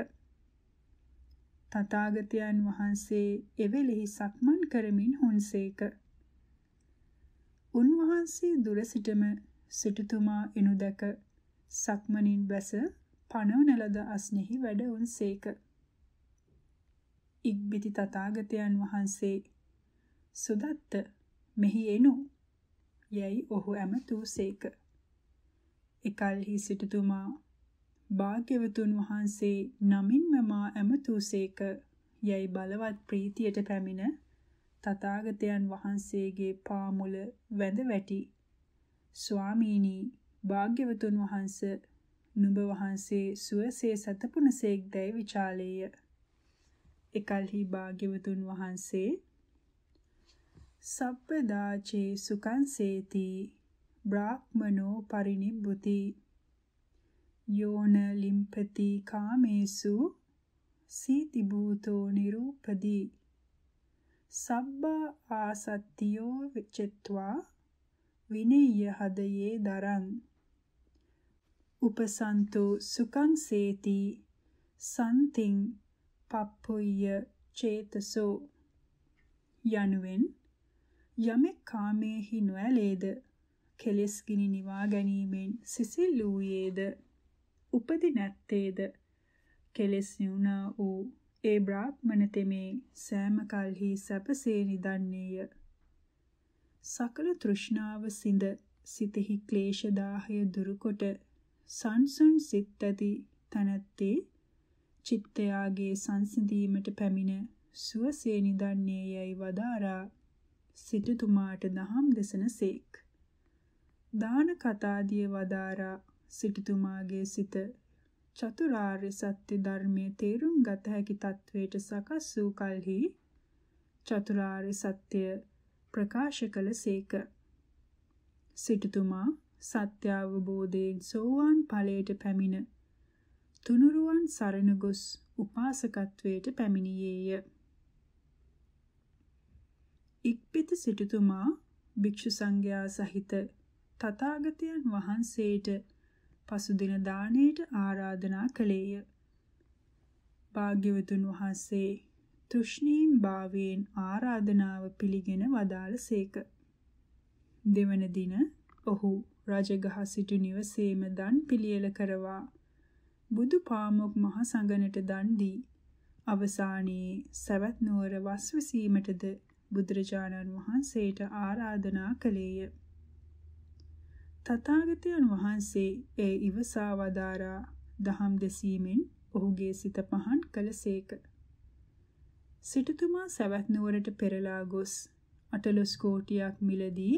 A: තථාගතයන් වහන්සේ එවෙලෙහි සක්මන් කරමින් හොන්සේක. උන්වහන්සේ දුර සිටම සිටුතුමා එනු දැක සක්මනින් බැස පණවන ලද අස්නෙහි වැඩ උන්සේක. ඉක්බිති තථාගතයන් වහන්සේ සුදත්ත මෙහි එනු යැයි ඔහු ඇමතූසේක. එකල්හි සිටුතුමා භාග්‍යවතුන් වහන්සේ නමින්ම මා ඇමතූසේක යැයි බලවත් ප්‍රීතියට පැමිණ තථාගතයන් වහන්සේගේ පාමුල වැඳ වැටි ස්වාමීනි භාග්‍යවතුන් වහන්සේ නුඹ වහන්සේ සුවසේ සතපුනසේක් දැයි විචාලේය. එකල්හි භාග්‍යවතුන් වහන්සේ සප්පදාචේ සුකංසේති බ්‍රාහ්මනෝ පරිනිබ්බුති යෝන ලිම්පති කාමේසු සීති භූතෝ නිරූපදී සබ්බා ආසත්තියෝ විචෙත්වා විනීය හදයේ දරං උපසන්තු සුඛං සේති සම්තින් පප්පුය්‍ය චේතසෝ යනුවෙන් යමෙක් කාමයේහි නොඇලේද කෙලෙස් ගිනි නිවා ගැනීමෙන් සිසිල් වූයේද උපදි නැත්තේද කෙලෙස් නිවුණා වූ ඒ බ්‍රාහ්මණ තෙමේ සෑම කල්හි සැපසේ නිදන්නේය සකල තෘෂ්ණාව සිඳ සිතෙහි ක්ලේශ දාහය දුරුකොට සංසුන් සිත් ඇති තනත්තේ චිත්තයාගේ සංසිඳීමට පැමිණ සුවසේ නිදන්නේ යයි වදාරා සිටුතුමාට දහම් දෙසන සේක්. දාන කතාදිය වදාරා සිටුතුමාගේ සිත චතුරාර්ය සත්‍ය ධර්මයේ තේරුම් ගත හැකි තත්වයට සකස් වූ කලෙහි චතුරාර්ය සත්‍ය ප්‍රකාශ කළ සේක. සිටුතුමා සත්‍යාවබෝධයෙන් සෝවාන් ඵලයට පැමිණ තුනුරුවන් සරණ ගොස් උපාසකත්වයට පැමිණියේය. ඉක්පිත සිටුතුමා භික්ෂු සංඝයා සහිත තථාගතයන් වහන්සේට පසුදින දාණයට ආරාධනා කළේය. භාග්‍යවතුන් වහන්සේ තෘෂ්ණීම් භාවයෙන් ආරාධනාව පිළිගෙන වදාළසේක. දෙවන දින ඔහු රජගහ සිටුනිව සේම දන් පිළියෙල කරවා බුදු පාමුක් මහ සංඝනට දන් දී අවසානයේ සවැත් නුවර වස් විසීමටද බුදුරජාණන් වහන්සේට ආරාධනා කළේය. තථාගතයන් වහන්සේ ඒ ඉවසා වදාරා දහම් දෙසීමෙන් ඔහුගේ සිත පහන් කළසේක. සිටුතුමා සවැත් නුවරට පෙරලා ගොස් අටලොස් කෝටියක් මිලදී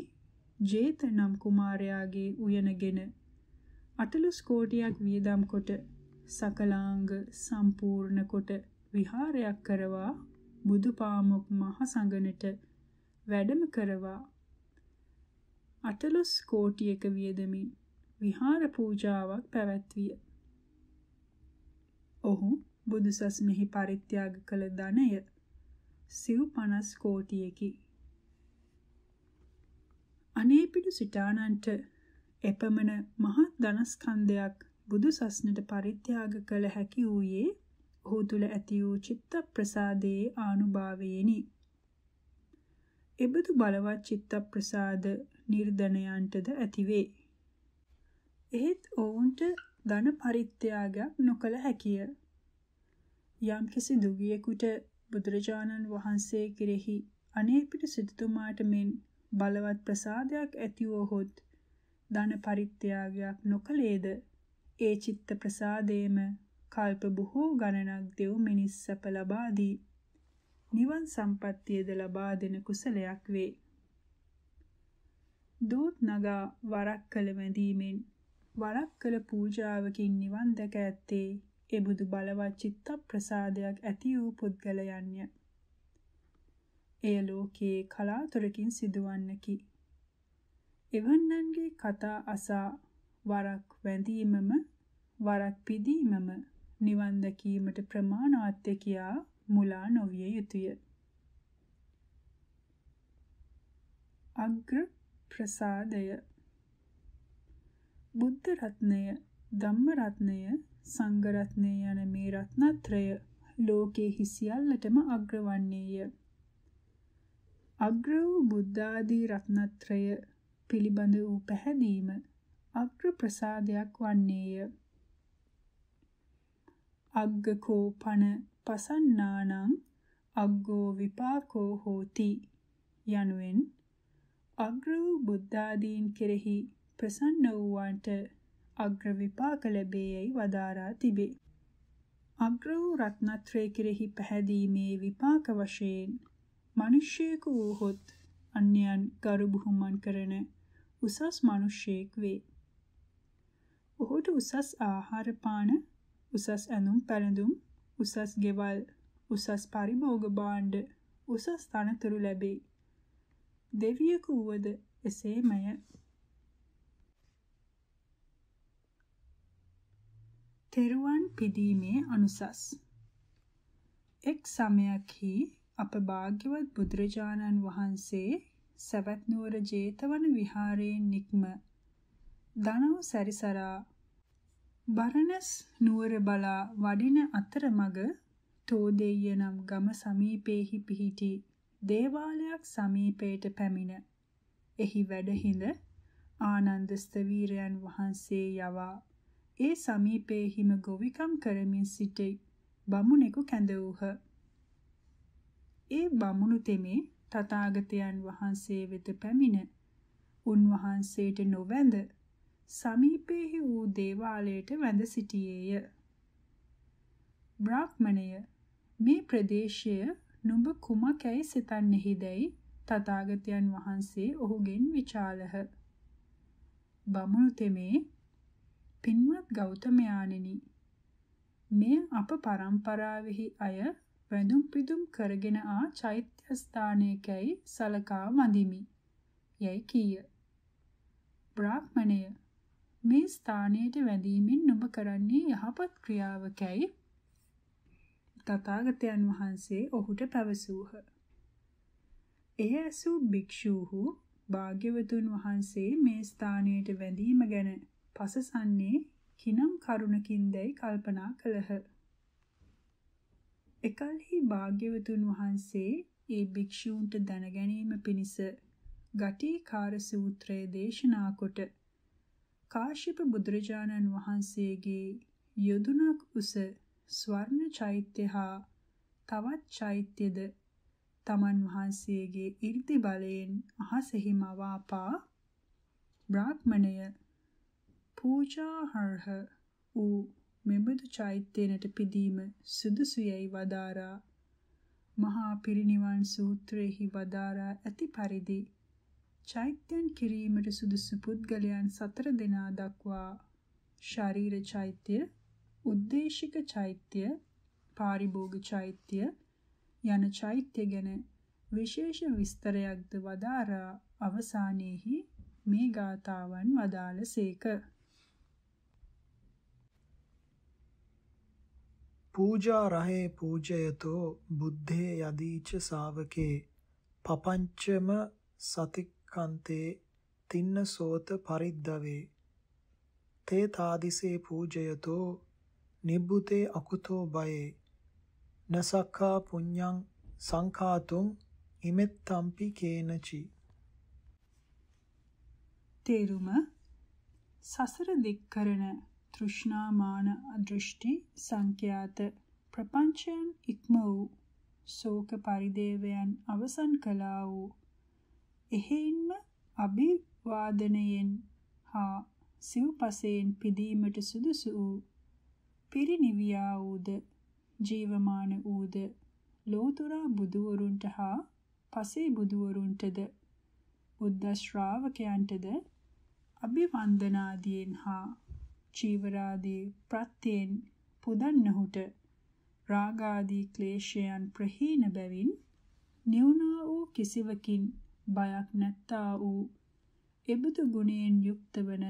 A: ජේත නම් කුමාරයාගේ උයනගෙන අටලොස් කෝටියක් වියදම් කොට සකලාංග සම්පූර්ණ කොට විහාරයක් කරවා බුදුපාමොක් මහ සංගණට වැඩම කරවා අටලොස් කෝටියක වියදමින් විහාර පූජාවක් පැවැත්විය. ඔහු බුදුසස්නෙහි පරිත්‍යාග කළ ධනය සිව් 50 කෝටියකි. අනේපිඩු සිටානන්ට එපමණ මහත් ධනස්කන්ධයක් බුදු සස්නට පරිත්‍යාග කළ හැකි වූයේ ඔහු තුල ඇති වූ චිත්ත ප්‍රසාදයේ ආනුභාවයෙනි. එබඳු බලවත් චිත්ත ප්‍රසාද නිර්ධනයන්ටද ඇතිවේ. එහෙත් ඔවුන්ට ධන පරිත්‍යාගයක් නොකළ හැකිය. යම්කිසි දුගියෙකුට බුදුරජාණන් වහන්සේ කෙරෙහි අනේපිට සිටුමාට මෙන් බලවත් ප්‍රසාදයක් ඇතිවොහොත් ධන පරිත්‍යාගයක් නොකලේද ඒ චිත්ත ප්‍රසාදේම කල්ප බොහෝ ගණනක් දෙව් මිනිස් සැප ලබා දී නිවන් සම්පත්තියද ලබා දෙන කුසලයක් වේ. දූත් නගා වරක් කළ වැඳීමෙන් වරක් කළ පූජාවකින් නිවන් දැක ඇත්තේ ඒ බුදු බලවත් චිත්ත ප්‍රසාදයක් ඇති වූ පුද්ගලයන්ය. එය ලෝකයේ කලාතුරකින් සිදුවන්නකි. එවන්නන්ගේ කතා අසා වරක් වැඳීමම වරක් පිදීමම නිවන් දැකීමට ප්‍රමාණවත්ය කියා මුලා නොවිය යුතුය. අග්‍ර ප්‍රසාදය බුද්ධ රත්නය ධම්ම රත්නය සංඝ රත්නය යන මේ රත්නත්‍රය ලෝකේ සියල්ලටම අග්‍රවන්නේය. අග්‍ර වූ බුද්ධාදී රත්නත්‍රය පිළිබඳ වූ පැහැදීම අග්‍ර ප්‍රසාදයක් වන්නේය. අග්ගකෝ පන පසන්නානං අග්ගෝ විපාකෝ හෝති යනුවෙන් අග්‍ර වූ බුද්ධාදීන් කෙරෙහි ප්‍රසන්න වූවන්ට අග්‍ර විපාක ලැබේයි වදාරා තිබේ. අග්‍ර වූ රත්නත්‍රය කෙරෙහි පැහැදීමේ විපාක වශයෙන් මිනිසෙකු වූහොත් අන්‍යයන් ගරු බුහුමන් කරන උසස් මිනිසෙක් වේ. ඔහුට උසස් ආහාර පාන, උසස් ඇඳුම් පැළඳුම්, උසස් ගෙවල්, උසස් පරිභෝග භාණ්ඩ, උසස් තනතුරු ලැබේ. දෙවියෙකු වුවද එසේමය. තෙරුවන් පිදීමේ අනුසස් එක් සමයකී අප භාග්‍යවත් බුදුරජාණන් වහන්සේ සවැත් නුවර 제තවන විහාරයෙන් නික්ම දනව් සැරිසරා බරණස් නුවර බලා වඩින අතරමඟ තෝදෙය්‍ය නම් ගම සමීපෙහි පිහිටි දේවාලයක් සමීපයට පැමිණ එහි වැඩහිඳ ආනන්ද ස්තවීරයන් වහන්සේ යවා ඒ සමීපෙහිම ගොවිකම් කරමින් සිටි බමුණෙකු කැඳවූහ ඒ බමුණු තෙමේ තථාගතයන් වහන්සේ වෙත පැමිණ උන්වහන්සේට නොවැඳ සමීපෙහි වූ දේවාලයට වැඳ සිටියේය. බ්‍රාහ්මණය මේ ප්‍රදේශය නුඹ කුමකැයි සිතන්නේහිදැයි තථාගතයන් වහන්සේ ඔහුගෙන් විචාලහ. බමුණු තෙමේ පින්වත් ගෞතමයාණෙනි මෙය අප පරම්පරාවෙහි අය වැඳුම් පිදුම් කරගෙන ආ චෛත්‍ය ස්ථානයකයි සලකා වඳිමි. යයි කීය. බ්‍රාහ්මණය මේ ස්ථානයට වැඳීමෙන් නුඹ කරන්නේ යහපත් ක්‍රියාවකයි තථාගතයන් වහන්සේ ඔහුට පැවසූහ. එය ඇසූ භික්ෂූහු භාග්‍යවතුන් වහන්සේ මේ ස්ථානයට වැඳීම ගැන පසසන්නේ කිනම් කරුණකින්දයි කල්පනා කළහ. එකල්හි භාග්‍යවතුන් වහන්සේ ඒ භික්ෂූන්ට දැනගැනීම පිණිස ගටිකාර සූත්‍රය දේශනා කොට කාශ්‍යප බුදුරජාණන් වහන්සේගේ යොදුනක් උස ස්වර්ණ චෛත්‍ය හා තවත් චෛත්‍යද තමන් වහන්සේගේ 이르දි බලයෙන් අහසෙහි මවාපා බ්‍රාහ්මණය පූජාහර්හ වූ මෙබඳු චෛත්‍යයට පිදීම සුදුසුයයි වදාරා මහා පිරිනිවන් සූත්‍රයේහි වදාරා ඇති පරිදි චෛත්‍යයන් කිරීමට සුදුසු පුද්ගලයන් සතර දෙනා දක්වා ශරීර චෛත්‍ය, උද්දේශික චෛත්‍ය, පාරිභෝග චෛත්‍ය යන චෛත්‍ය ගැන විශේෂ විස්තරයක්ද වදාරා අවසානයේහි මේ ගාතාවන් වදාළසේක.
B: පූජා රහේ පූජයතෝ බුද්ධේ යදීච ශාවකේ පපංචම සතික්කන්තේ තින්න සෝත පරිද්දවේ තේ තාදිසේ පූජයතෝ නිබ්බුතේ අකුතෝ බයේ නසක්ඛා පුඤ්ඤං සංඛාතුම් ඉමෙත්තම්පි කේනචි
A: තේරුම සසර දික් කරන තෘෂ්ණා මාන අදෘෂ්ටි සංඛ්‍යාත ප්‍රපංචයන් ඉක්ම වූ ශෝක පරිදේවයන් අවසන් කළා වූ එහෙයින්ම අභිවාදනයෙන් හා සිව්පසයෙන් පිදීමට සුදුසු වූ පිරිනිවියා වූද ජීවමාන වූද ලෝතුරා බුදුවරුන්ට හා පසේ බුදුවරුන්ටද බුද්ධ ශ්‍රාවකයන්ටද අභිවන්දනාදීන් හා චීවරාදී ප්‍රත්‍යයෙන් පුදන්නහුට රාගාදී ක්ලේශයන් ප්‍රහීන බැවින් නිවුණා වූ කිසිවකින් බයක් නැත්තා වූ එබඳු ගුණයෙන් යුක්ත වන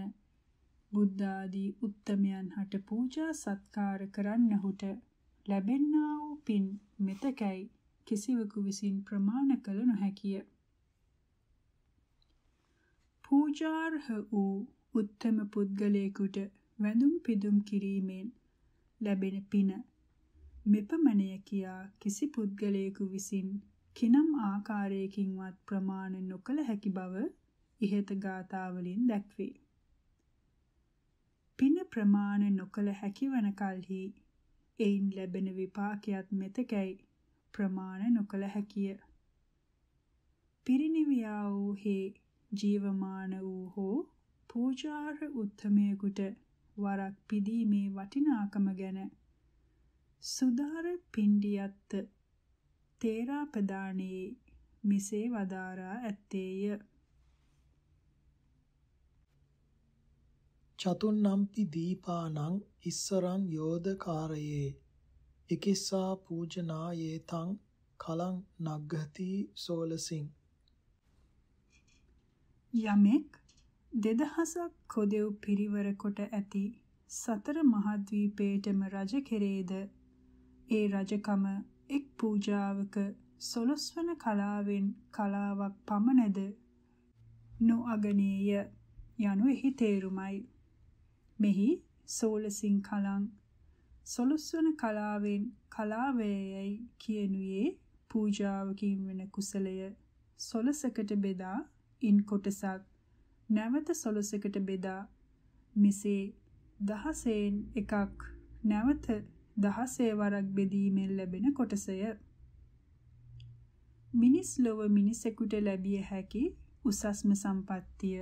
A: බුද්ධාදී උත්තමයන් හට පූජා සත්කාර කරන්නහුට ලැබෙන්නා වූ පින් මෙතකයි කිසිවෙකු විසින් ප්‍රමාණ කළ නොහැකිය. පූජාර්හ වූ උත්තම පුද්ගලයෙකුට වැඳුම් පිදුම් කිරීමෙන් ලැබෙන පින මෙපමණය කියා කිසි පුද්ගලයෙකු විසින් කිනම් ආකාරයකින්වත් ප්‍රමාණ නොකළ හැකි බව ඉහත ගාථාවලින් දැක්වේ. පින ප්‍රමාණ නොකළ හැකිවන කල්හි එයින් ලැබෙන විපාකයක් මෙතකැයි ප්‍රමාණ නොකළ හැකිය. පිරිනිවියා වූ හේ ජීවමාන වූ හෝ පූජාර උත්තමයෙකුට වරක් පිදීමේ වටිනාකම ගැන සුදාර පින්ඩියත් තේරා ප්‍රදානයේ මිසේ වදාරා ඇත්තේය
B: චතුන්නම්පි දීපානං ඉස්සරං යෝධකාරයේ එකිස්සා පූජනා යේතං කලං නග්ගති සෝලසින්
A: යමෙක් දෙදහසක් කොදෙව් පිරිවර කොට ඇති සතර මහද්වීපයටම රජ කෙරේද ඒ රජකම එක් පූජාවක සොළොස්වන කලාවෙන් කලාවක් පමණද නොඅගනේය යනු එහි තේරුමයි මෙහි සෝලසින් කලං සොළොස්වන කලාවෙන් කලාවේයයි කියනුයේ පූජාවකින් වෙන කුසලය සොළසකට බෙදා ඉන් කොටසක් නැවත සොළසකට බෙදා මිසේ දහසෙන් එකක් නැවත දහසේ වරක් බෙදීමෙන් ලැබෙන කොටසය. මිනිස් ලොව මිනිසෙකුට ලැබිය හැකි උසස්ම සම්පත්තිය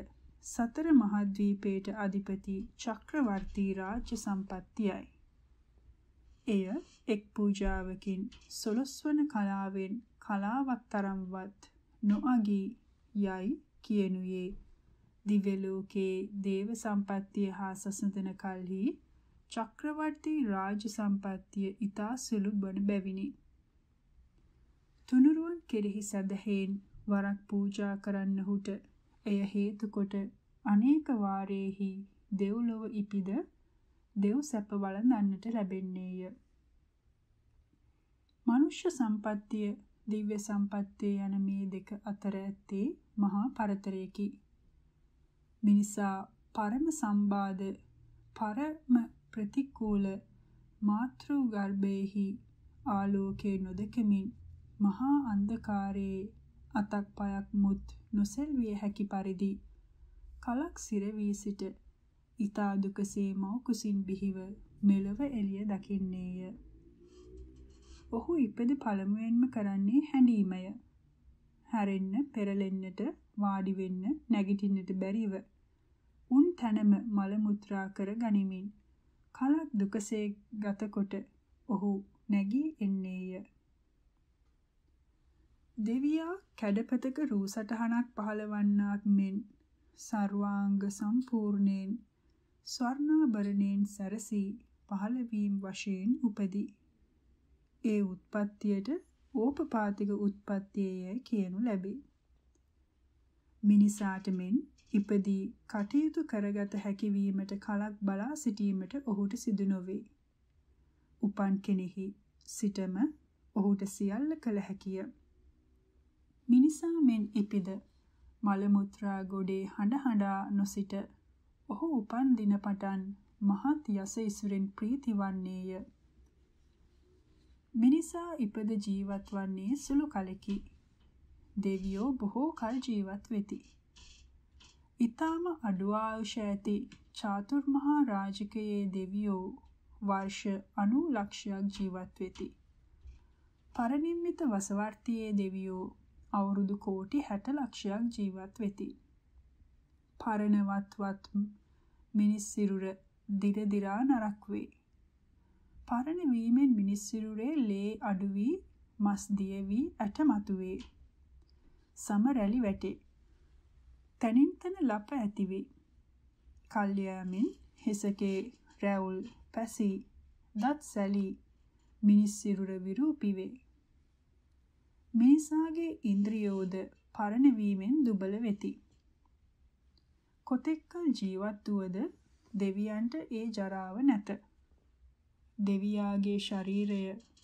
A: සතර මහද්වීපයට අධිපති චක්‍රවර්තී රාජ්‍ය සම්පත්තියයි. එය එක් පූජාවකින් සොළොස්වන කලාවෙන් කලාවක් තරම්වත් නොඅගී යයි කියනුයේ දිව්‍ය ලෝකේ දේව සම්පත්තිය හා සසඳන කල්හි චක්‍රවර්ති රාජ සම්පත්තිය ඊතා සුළු බණ බැවිනි. තුනුරුවන් කෙරෙහි සදහෙන් වරක් පූජා කරන්නහුට එය හේතු කොට අනේක වාරයේහි දෙව්ලොව ඉපිද දෙව් සැප වළඳන්නට ලැබෙන්නේය. මනුෂ්‍ය සම්පත්තිය දිව්‍ය සම්පත්තිය යන මේ දෙක අතර ඇත්තේ මහා පරතරයකි. මිනිසා පරම සම්බාධ පරම ප්‍රතිකූල මාතෘ ගර්භයේහි ආලෝකේ නොදකමින් මහා අන්ධකාරයේ අතක් පයක් මුත් නොසෙල්විය හැකි පරිදි කලක් සිර වී සිට ඊතා දුකසේ මව කුසින් බිහිව මෙලව එළිය දකින්නේය. ඔහු ඉපද පළමුවෙන්ම කරන්නේ හැඬීමය. හැරෙන්න, පෙරලෙන්නට, වාඩි වෙන්න, නැගිටින්නට බැරිව උන් තනම මල මුත්‍රා කර ගනිමින් කලක් දුකසේ ගතකොට ඔහු නැගී එන්නේය. දෙවියා කැඩපතක රූ සටහනක් පහළවන්නාක් මෙන් සර්වාංග සම්පූර්ණයෙන් ස්වර්ණාභරණයෙන් සැරසී පහළවීම් වශයෙන් උපදී. ඒ උත්පත්තියට ඕපපාතික උත්පත්තියය කියනු ලැබේ. මිනිසාට මෙන් ඉපදී කටයුතු කරගත හැකිවීමට කලක් බලා සිටීමට ඔහුට සිදු නොවේ. උපන් කෙනෙහි සිටම ඔහුට සියල්ල කළ හැකිය. මිනිසා මෙන් ඉපිද මල මුත්‍රා ගොඩේ හඬ හඬා නොසිට ඔහු උපන් දින පටන් මහත් යස ඉසුරෙන් ප්‍රීතිවන්නේය. මිනිසා ඉපද ජීවත් වන්නේ සුළු කලෙකි. දෙවියෝ බොහෝ කල් ජීවත් වෙති. ඊ타ම අඩු ආයුෂ ඇති චාතුර්මහා රාජකයේ දෙවියෝ වර්ෂ 90 ලක්ෂයක් ජීවත් වෙති. පරිනිම්මිත වසවර්තියේ දෙවියෝ අවුරුදු කෝටි 60 ලක්ෂයක් ජීවත් වෙති. පරණවත්වත් මිනිස් සිරුර දිර දිරා නරක් වේ. පරණ වීමෙන් මිනිස් සිරුරේ ලේ අඩු වී මස් දිය වී ඇට මතුවේ. සම රැලි වැටේ. තනින් තන ලප ඇතිවේ. කල්යමින් හිසකේ රැවුල් පැසී දත් සැලී මිනිස් සිරුර විරූපී වේ. මිනිසාගේ ඉන්ද්‍රියෝද පරණ වීමෙන් දුබල වෙති. කොතෙක්කල් ජීවත් වූද දෙවියන්ට ඒ ජරාව නැත. දෙවියාගේ ශරීරය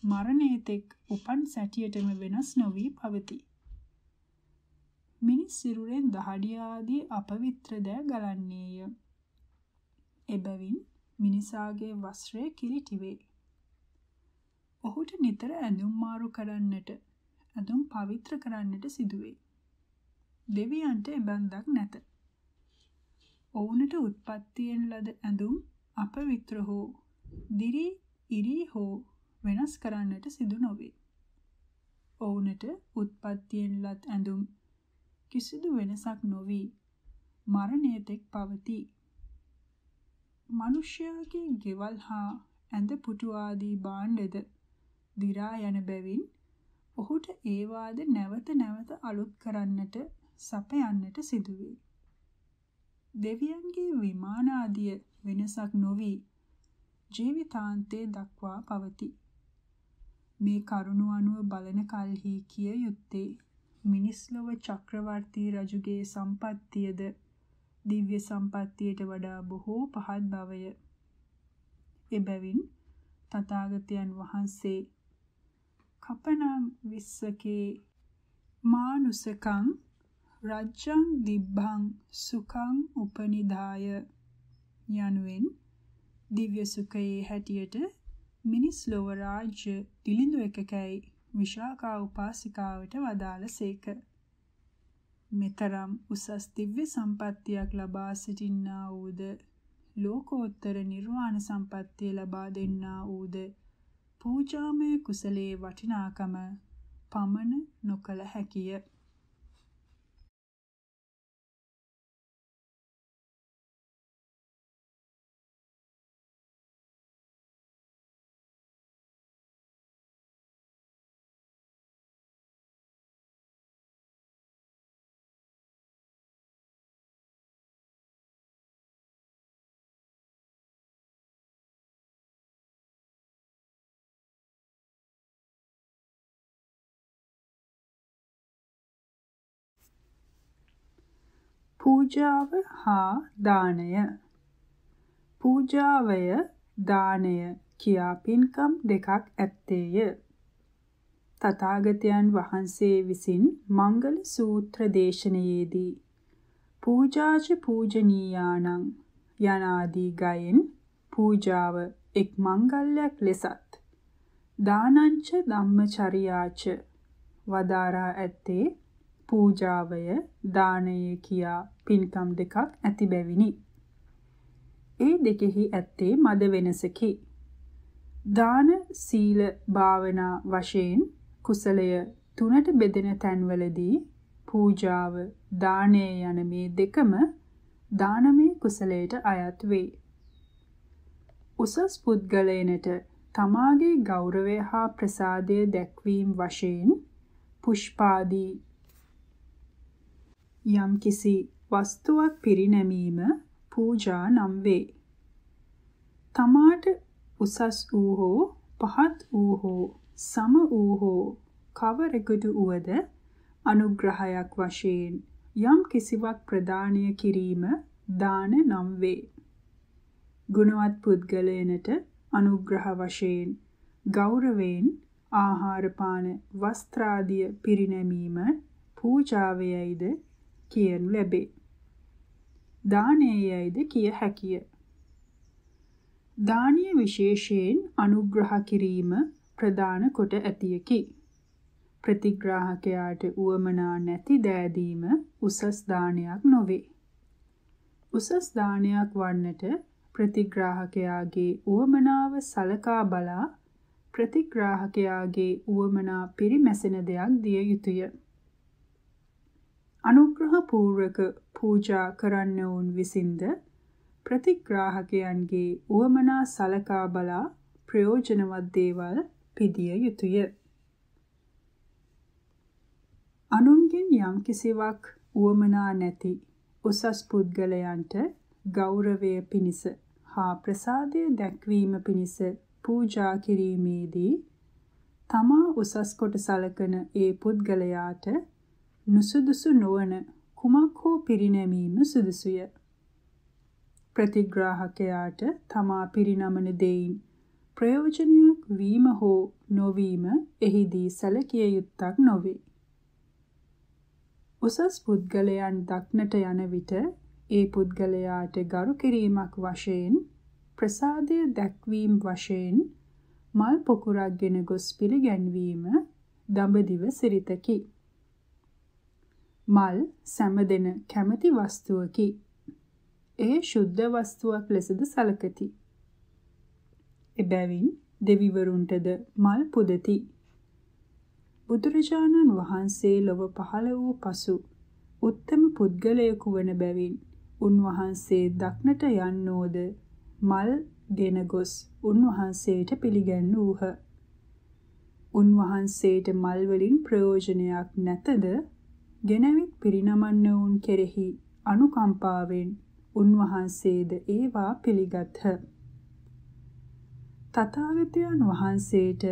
A: මරණයතෙක් උපන් සැටියටම වෙනස් නොවී පවතී. මිනිස් සිරුරෙන් දහඩිය ආදී අපවිත්‍ර දෑ ගලන්නේය. එබැවින් මිනිසාගේ වස්ත්‍රය කිලිටි වේ. ඔහුට නිතර ඇඳුම් මාරු කරන්නට, ඇඳුම් පවිත්‍ර කරන්නට සිදුවේ. දෙවියන්ට එබන්දක් නැත. ඔවුන්ට උත්පත්තියෙන් ලද ඇඳුම් අපවිත්‍ර හෝ දිරි ඉරී හෝ වෙනස් කරන්නට සිදු නොවේ. ඔවුනට උත්පත්තියෙන් ලත් ඇඳුම් කිසිදු වෙනසක් නොවී මරණය තෙක් පවතී. මිනිසයාගේ ගෙවල් හා ඇඳ පුටු ආදී භාණ්ඩද දිරා යන බැවින් ඔහුට ඒවාද නැවත නැවත අලුත් කරන්නට සපයන්නට සිදුවේ. දෙවියන්ගේ විමාන ආදිය වෙනසක් නොවී ජීවිතාන්තය දක්වා පවතී. මේ කරුණු අනුව බලන කල්හි කිය යුත්තේ මිනිස් ලොව චක්‍රවර්ති රජුගේ සම්පත්තියද දිව්‍ය සම්පත්තියට වඩා බොහෝ පහත් බවය. එබැවින් තථාගතයන් වහන්සේ කපනම් විස්සකේ මානුසකං රජ්ජං දිබ්බං සුඛං උපනිදාය යනුවෙන් දිව්‍ය සුඛයේ හැටියට මිනිස් ලොව රාජ්‍ය දිලිඳු එකකයි විශාකා උපාසිකාවට වදාළසේක. මෙතරම් උසස් දිව්‍ය සම්පත්තියක් ලබා සිටින්නා වූද ලෝකෝත්තර නිර්වාණ සම්පත්තිය ලබා දෙන්නා වූද පූජාමය කුසලයේ වටිනාකම පමණ නොකල හැකිය. පූජාව හා දානය පූජාවය දානය කියා පින්කම් දෙකක් ඇත්තේය තථාගතයන් වහන්සේ විසින් මංගල සූත්‍ර දේශනාවේදී පූජාච පූජනීයානං යනාදී ගයෙන් පූජාව එක් මංගල්‍යයක් ලෙසත් දානංච ධම්මචර්යාච වදාරා ඇත්තේ පූජාවය දානය කියා පින්කම් දෙකක් ඇති බැවිනි. ඒ දෙකෙහි ඇත්තේ මද වෙනසකි. දාන සීල භාවනා වශයෙන් කුසලය තුනට බෙදෙන තැන්වලදී පූජාව දානය යන මේ දෙකම දානමය කුසලයට අයත් වේ. උසස් පුද්ගලයනට තමාගේ ගෞරවය හා ප්‍රසාදය දැක්වීම වශයෙන් පුෂ්පාදී යම්කිසි වස්තුවක් පිරිනැමීම පූජා නම් වේ. තමාට උසස් වූ හෝ පහත් වූ හෝ සම වූ හෝ කවරෙකුට උවද අනුග්‍රහයක් වශයෙන් යම් කිසිවක් ප්‍රදානය කිරීම දාන නම් වේ. ගුණවත් පුද්ගලයනට අනුග්‍රහ වශයෙන් ගෞරවයෙන් ආහාර පාන වස්ත්‍රාදිය පිරිනැමීම පූජාවයයිද කියනු ලැබේ. දානය යයිද කිය හැකිය. දානීය විශේෂයෙන් අනුග්‍රහ කිරීම ප්‍රදාන කොට ඇතියකි. ප්‍රතිග්‍රාහකයාට උවමනා නැති දෑදීම උසස් දානයක් නොවේ. උසස් දානයක් වන්නට ප්‍රතිග්‍රාහකයාගේ උවමනාව සලකා බලා ප්‍රතිග්‍රාහකයාගේ උවමනා පිරිමැසෙන දෙයක් දිය යුතුය. අනුග්‍රහපූර්වක පූජා කරන්නවුන් විසින්ද ප්‍රතිග්‍රාහකයන්ගේ උවමනා සලකා බලා ප්‍රයෝජනවත් දේවල් පිදිය යුතුය. අනුන්ගෙන් යම් කිසිවක් උවමනා නැති උසස් පුද්ගලයන්ට ගෞරවය පිණිස හා ප්‍රසාදය දැක්වීම පිණිස පූජා කිරීමේදී තමා උසස් කොට සලකන ඒ පුද්ගලයාට නුසුදුසු නොවන කුමක් හෝ පිරිනැමීම සුදුසුය. ප්‍රතිග්‍රාහකයාට තමා පිරිනමන දෙයින් ප්‍රයෝජනයක් වීම හෝ නොවීම එහිදී සැලකිය යුත්තක් නොවේ. උසස් පුද්ගලයන් දක්නට යන විට ඒ පුද්ගලයාට ගරු කිරීමක් වශයෙන් ප්‍රසාදය දැක්වීම වශයෙන් මල් පොකුරක් ගෙන ගොස් පිළිගැන්වීම දඹදිව සිරිතකි. මල් සැමදෙන කැමැති වස්තුවකි. එය ශුද්ධ වස්තුවක් ලෙසද සැලකති. එබැවින් දෙවිවරුන්ටද මල් පුදති. බුදුරජාණන් වහන්සේ ලොව පහළ වූ පසු උත්තම පුද්ගලයෙකු වන බැවින් උන්වහන්සේ දක්නට යන්නෝද මල් ගෙන ගොස් උන්වහන්සේට පිළිගැන්වූහ. උන්වහන්සේට මල් වලින් ප්‍රයෝජනයක් නැතද ගෙනවිත් පිරිනමන්න වුන් කෙරෙහි අනුකම්පාවෙන් උන්වහන්සේද ඒවා පිළිගත්හ. තථාගතයන් වහන්සේට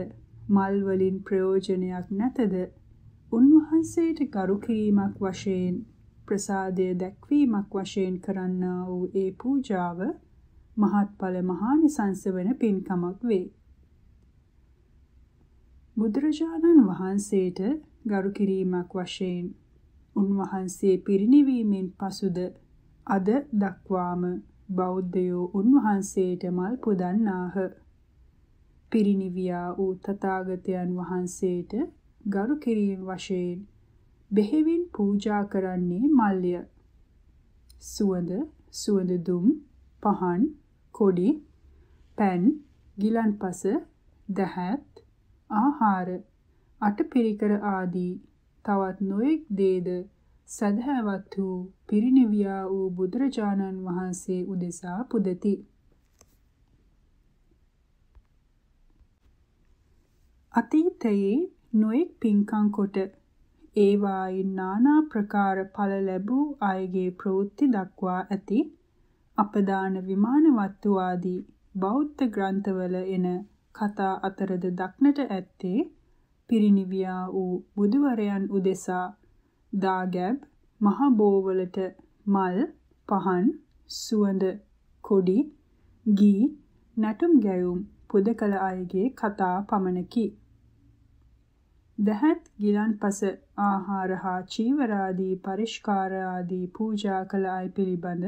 A: මල් වලින් ප්‍රයෝජනයක් නැතද උන්වහන්සේට ගරු කිරීමක් වශයෙන් ප්‍රසාදය දැක්වීමක් වශයෙන් කරන්නා වූ ඒ පූජාව මහත්ඵල මහානිසංස වන පින්කමක් වේ. බුදුරජාණන් වහන්සේට ගරු කිරීමක් වශයෙන් උන්වහන්සේ පිරිණිවීමෙන් පසුද අද දක්වාම බෞද්ධයෝ උන්වහන්සේට මල් පුදන්නාහ. පිරිණිවියා වූ තථාගතයන් වහන්සේට ගරු කිරීම වශයෙන් බෙහෙවින් පූජා කරන්නේ මල්ය. සුවඳ, සුවඳ දුම්, පහන්, කොඩි, පැන්, ගිලන්පස, දහත්, ආහාර, අටපිරිකර ආදී තවත් නොයෙක් දේද සදහැවත් වූ පිරිණිවියා වූ බුදුරජාණන් වහන්සේ උදෙසා පුදති. අතීතයේ නොයෙක් පින්කම් කොට ඒවායින් নানা ප්‍රකාර ඵල ලැබූ අයගේ ප්‍රවෘත්ති දක්වා ඇති අපදාන විමාන වත්තු ආදී බෞද්ධ ග්‍රන්ථවල එන කතා අතරද දක්නට ඇත්තේ පිරිනිවියා වූ බුදුවරයන් උදෙසා දාගැබ් මහ බෝවලට මල් පහන් සුවඳ කොඩි ගී නැටුම් ගැයුම් පුදකල අයගේ කතා පමණකි. දහත් ගිලන්පස ආහාර හා චීවරාදී පරිෂ්කාර ආදී පූජා කළ අය පිළිබඳ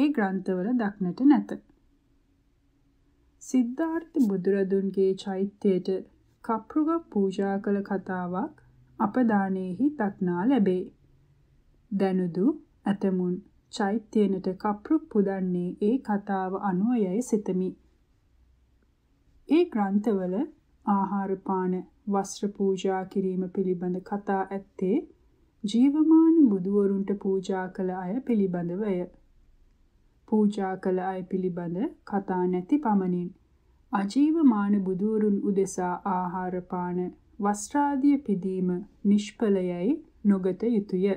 A: ඒ ග්‍රන්ථවල දක්නට නැත. සිද්ධාර්ථ බුදුරදුන්ගේ චෛත්‍යයට කප්රුව පූජා කළ කතාවක් අපදානෙහි දක්නා ලැබේ. දනුදු ඇතමුන් චෛත්‍යයනට කප්රු පුදන්නේ ඒ කතාව අනුවයයි සිතමි. ඒ ග්‍රන්ථවල ආහාර පාන වස්ත්‍ර පූජා කිරීම පිළිබඳ කතා ඇත්තේ ජීවමාන බුදුවරුන්ට පූජා කළ අය පිළිබඳවය. පූජා කළ අය පිළිබඳ කතා නැති පමණින් අජීවමාන බුදුවරුන් උදෙසා ආහාර පාන වස්ත්‍රාදිය පිදීම නිෂ්ඵලයයි නොගත යුතුය.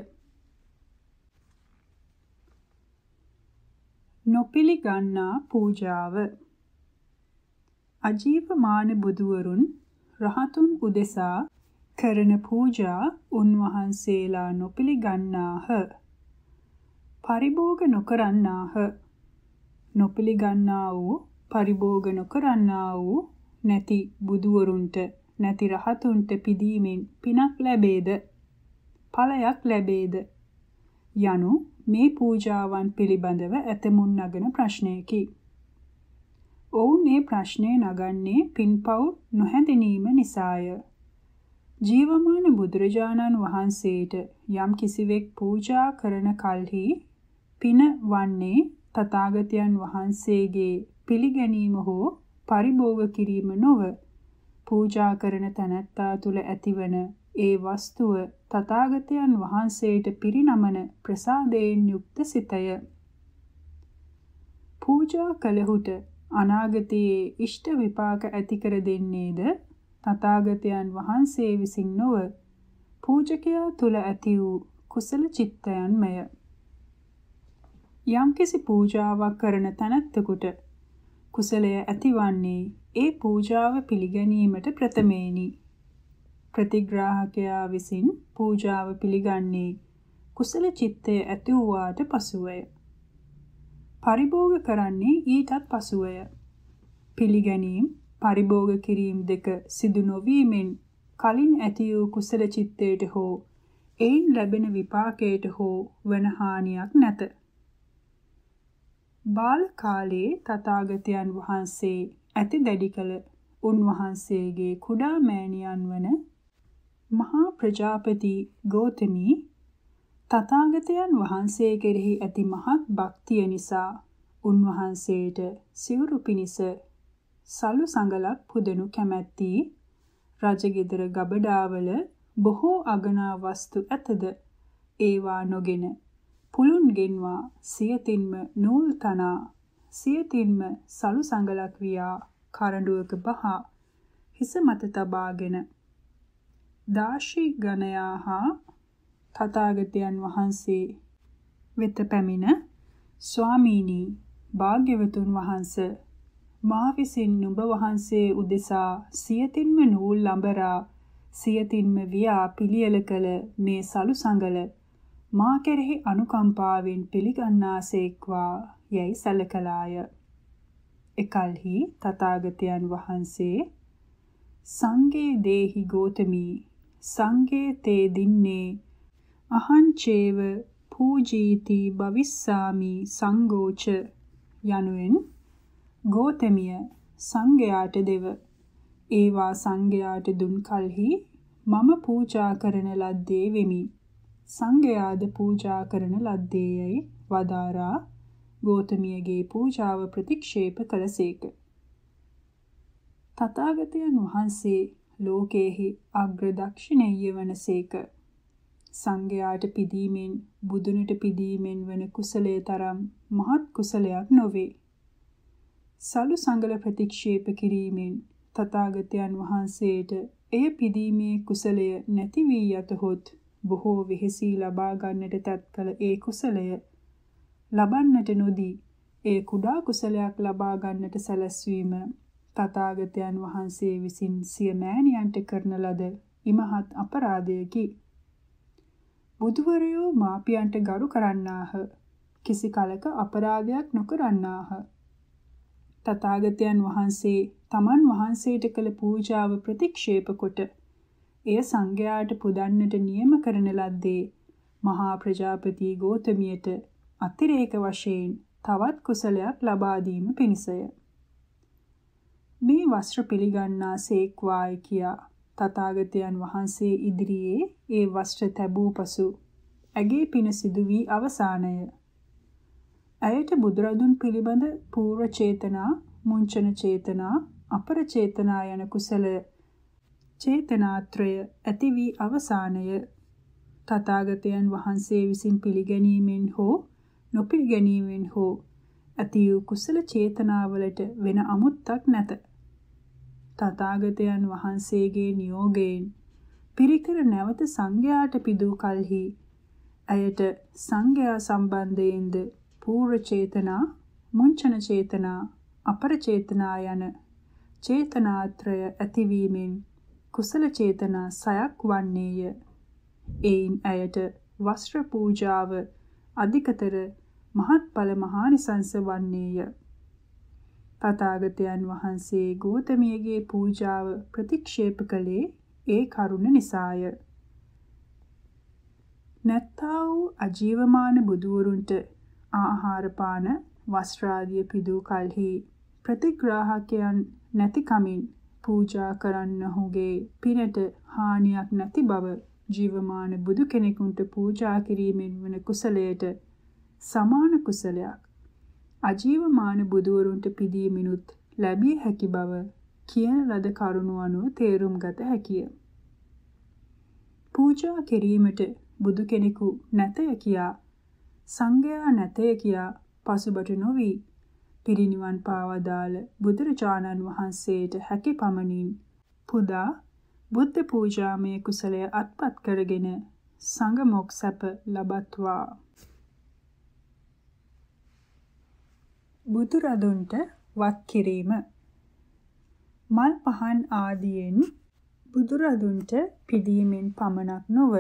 A: නොපිලිගන්නා පූජාව අජීවමාන බුදුවරුන් රහතුන් උදෙසා කරන පූජා උන්වහන්සේලා නොපිලිගන්නාහ. පරිභෝග නොකරන්නාහ. නොපිලිගන්නා වූ පරිභෝග නොකරන්නා වූ නැති බුදුවරුන්ට නැති රහතුන්ට පිදීමෙන් පිනක් ලැබේද ඵලයක් ලැබේද යනු මේ පූජාවන් පිළිබඳව ඇතමුන් නගන ප්‍රශ්නයකි. ඔවුන් මේ ප්‍රශ්නය නගන්නේ පින්පව් නොහැඳිනීම නිසාය. ජීවමාන බුදුරජාණන් වහන්සේට යම් කිසිවෙක් පූජා කරන කල්හි පින වන්නේ තථාගතයන් වහන්සේගේ පිළිගැනීම හෝ පරිභෝග කිරීම නොව පූජා කරන තැනැත්තා තුල ඇතිවන ඒ වස්තුව තථාගතයන් වහන්සේට පිරිනමන ප්‍රසාදයෙන් යුක්ත සිතය. පූජා කළහුට අනාගතයේ ඉෂ්ට විපාක ඇති කර දෙන්නේද තථාගතයන් වහන්සේ විසින් නොව පූජකයා තුල ඇති වූ කුසල චිත්තයන්මය. යම්කිසි පූජාවක් කරන තැනැත්තෙකුට කුසලය ඇතිවන්නේ ඒ පූජාව පිළිගැනීමට ප්‍රථමයෙනි. ප්‍රතිග්‍රාහකයා විසින් පූජාව පිළිගන්නේ කුසල චිත්තය ඇති වූාට පසුවය. පරිභෝග කරන්නේ ඊටත් පසුවය. පිළිගැනීම පරිභෝග කිරීම දෙක සිදු නොවීමෙන් කලින් ඇති වූ කුසල චිත්තයට හෝ එයින් ලැබෙන විපාකයට හෝ වන හානියක් නැත. බාල කාලයේ තථාගතයන් වහන්සේ ඇති දැඩි කළ උන්වහන්සේගේ කුඩා මෑණියන් වන මහා ප්‍රජාපති ගෝතමී තථාගතයන් වහන්සේ කෙරෙහි ඇති මහත් භක්තිය නිසා උන්වහන්සේට සිවුරු පිනිස සලු සඟලක් පුදනු කැමැත්ති රජගෙදර ගබඩාවල බොහෝ අගනා වස්තු ඇතද ඒවා නොගෙන පුළුන්ගෙන්වා සියතින්ම නූල් තනා සියතින්ම සලු සඟලක් වියා කරඬුවක බහා හිස මත තබාගෙන දාශී ගණයා හා තථාගතයන් වහන්සේ වෙත පැමිණ ස්වාමීනි භාග්‍යවතුන් වහන්සේ මා විසින් නුඹ වහන්සේ උදෙසා සියතින්ම නූල් ලඹරා සියතින්ම වියා පිළියෙල කළ මේ සලු සඟල මා කෙරෙහි අනුකම්පාවෙන් පිළිගන්නාසේක්වා යැයි සැලකලාය. එකල්හි තථාගතයන් වහන්සේ සංගේ දේහි ගෝතමී සංගේ තේ දින්නේ අහංචේව පූජීති භවිස්සාමි සංගෝච යනුවෙන් ගෝතමිය සංඝයාට දෙව ඒවා සංඝයාට දුන් කලෙහි මම පූජා කරන ලද්දේ වෙමි සංඝයාද පූජා කරන ලද්දේයයි වදාරා ගෝතමියගේ පූජාව ප්‍රතික්ෂේප කළසේක. තථාගතයන් වහන්සේ ලෝකේහි අග්‍ර දක්ෂිණේය වනසේක. සංඝයාට පිදීමෙන් බුදුනට පිදීමෙන් වන කුසලයේ තරම් මහත් කුසලයක් නොවේ. සලු සංගල ප්‍රතික්ෂේප කිරීමෙන් තථාගතයන් වහන්සේට එය පිදීමේ කුසලය නැති වී යතහොත් බොහෝ වෙහෙසී ලබා ගන්නට තත්කල ඒ කුසලය ලබන්නට නොදී ඒ කුඩා කුසලයක් ලබා ගන්නට සැලැස්වීම තථාගතයන් වහන්සේ විසින් සිය මෑණියන්ට කරන ලද ඉමහත් අපරාධයකි. බුදුවරයෝ මාපියන්ට ගරු කරන්නාහ. කිසි කලක අපරාධයක් නොකරන්නාහ. තථාගතයන් වහන්සේ තමන් වහන්සේට කළ පූජාව ප්‍රතික්ෂේප කොට එය සංඝයාට පුදන්නට නියම කරන ලද්දේ මහා ප්‍රජාපති ගෝතමියට අතිරේක වශයෙන් තවත් කුසලයක් ලබා දීම පිණිසය. මේ වස්ත්‍ර පිළිගන්නා සේක්වායි කියා තථාගතයන් වහන්සේ ඉදිරියේ ඒ වස්ත්‍ර තැබූ පසු ඇගේ පින සිදු වී අවසానය. ඇයට බුදුරදුන් පිළිබඳ පූර්ව චේතනා, මුංචන චේතනා, අපර චේතනා යන කුසල චේතනාත්‍රය ඇති වී අවසානය තථාගතයන් වහන්සේ විසින් පිළිගැනීමෙන් හෝ නොපිළිගැනීමෙන් හෝ ඇති වූ කුසල චේතනාවලට වෙන අමුත්තක් නැත. තථාගතයන් වහන්සේගේ නියෝගයෙන් පිරිකර නැවත සංඝයාට පිදූ කලෙහි ඇයට සංඝයා සම්බන්ධයෙන්ද පූර්ව චේතනා, මුංචන චේතනා, අපර චේතනා යන චේතනාත්‍රය ඇතිවීමෙන් කුසල චේතනා සයක් වන්නේය. එයින් ඇයට වස්ත්‍ර පූජාව අධිකතර මහත්ඵල මහානිසංස වන්නේය. තථාගතයන් වහන්සේ ගෝතමියගේ පූජාව ප්‍රතික්ෂේප කළේ ඒ කරුණ නිසාය. නැත්තා වූ අජීවමාන බුදුවරුන්ට ආහාර පාන වස්ත්‍රාදිය පිදූ කලෙහි ප්‍රතිග්‍රාහකයන් නැති කමින් පූජා කරන්නහුගේ පිනට හානියක් නැති බව ජීවමාන බුදු කෙනෙකුන්ට පූජා කිරීමෙන් වන කුසලයට සමාන කුසලයක් අජීවමාන බුදුවරුන්ට පිදීමිනුත් ලැබිය හැකි බව කියන ලද කරුණු අනුව තේරුම් ගත හැකිය. පූජා කිරීමට බුදු කෙනෙකු නැතය කියා සංඝයා නැතය කියා පසුබට නොවී පිරිනිවන් පාවදාල බුදුරජාණන් වහන්සේට හැකි පමණින් පුදා බුද්ධ පූජාමය කුසලය අත්පත් කරගෙන සංඝ මොක් සැප ලබත්වා බුදුරදුන්ට වත් කිරීම මල් පහන් ආදියෙන් බුදුරදුන්ට පිදීමෙන් පමණක් නොව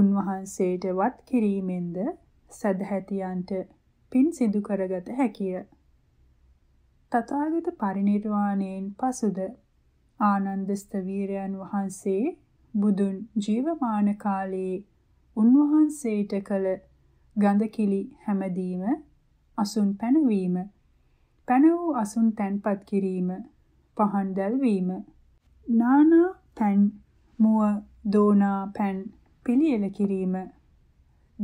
A: උන්වහන්සේට වත් කිරීමෙන්ද සදහැතියන්ට පින් සිදු කරගත හැකිය. තථාගත පරිණිරවාණයෙන් පසුද ආනන්ද ස්තවීරයන් වහන්සේ බුදුන් ජීවමාන කාලයේ උන්වහන්සේට කළ ගඳකිලි හැමදීම අසුන් පැනවීම පැන වූ අසුන් තැන්පත් කිරීම පහන් දැල්වීම නානා පැන් මුව දෝනා පැන් පිළියෙල කිරීම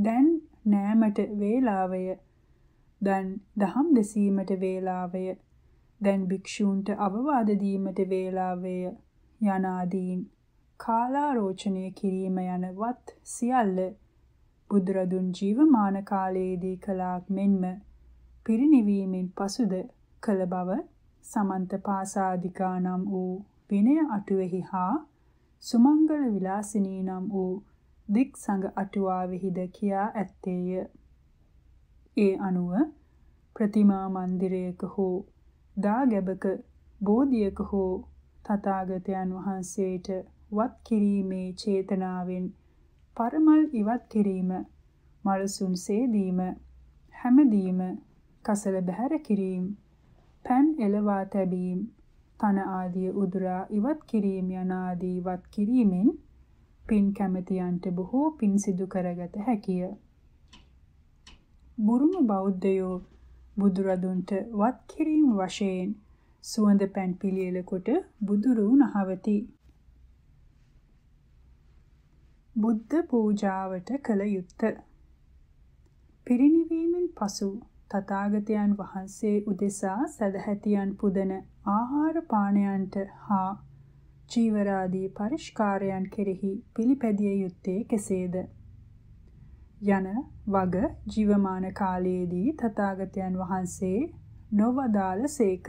A: දැන් නෑමට වේලාවය දැන් දහම් දෙසීමට වේලාවය දැන් භික්ෂූන්ට අවවාද දීමට වේලා වේය යනාදීන් කාලාරෝචනය කිරීම යනවත් සියල්ල බුදුරදුන් ජීවමාන කාලයේදී කලාක් මෙන්ම පිරිණිවීමෙන් පසුද කළ බව සමන්ත පාසාදිකා නම් වූ විනය අටුවෙහි හා සුමංගල විලාසිනී නම් වූ දික්සඟ අටුවාවෙහිද කියා ඇත්තේය. ඒ අනුව ප්‍රතිමා මන්දිරයක හෝ දාගැබක බෝධියක හෝ තථාගතයන් වහන්සේට වත් කිරීමේ චේතනාවෙන් පරමල් ඉවත් කිරීම මලසුන් සේදීම හැමදීම කසල බැහැර කිරීම පෑන් එලවා තැබීම තන ආදිය උදුරා ඉවත් කිරීම යන ආදී වත් කිරීමෙන් පින් කැමැතියන්ට බොහෝ පින් සිදු කරගත හැකිය. බුරුම බෞද්ධයෝ බුදුරදුන්ට වත් කිරීම වශයෙන් සුවඳ පැන් පිළියෙල කොට බුදුරු නහවති. බුද්ධ පූජාවට කළ යුත්ත. පිරිණිවීමෙන් පසු තථාගතයන් වහන්සේ උදෙසා සදහැතියන් පුදන ආහාර පානයන්ට හා චීවරාදී පරිස්කාරයන් කෙරෙහි පිළිපැදිය යුත්තේ කෙසේද? යන වග ජීවමාන කාලයේදී තථාගතයන් වහන්සේ නොවදාළ සේක.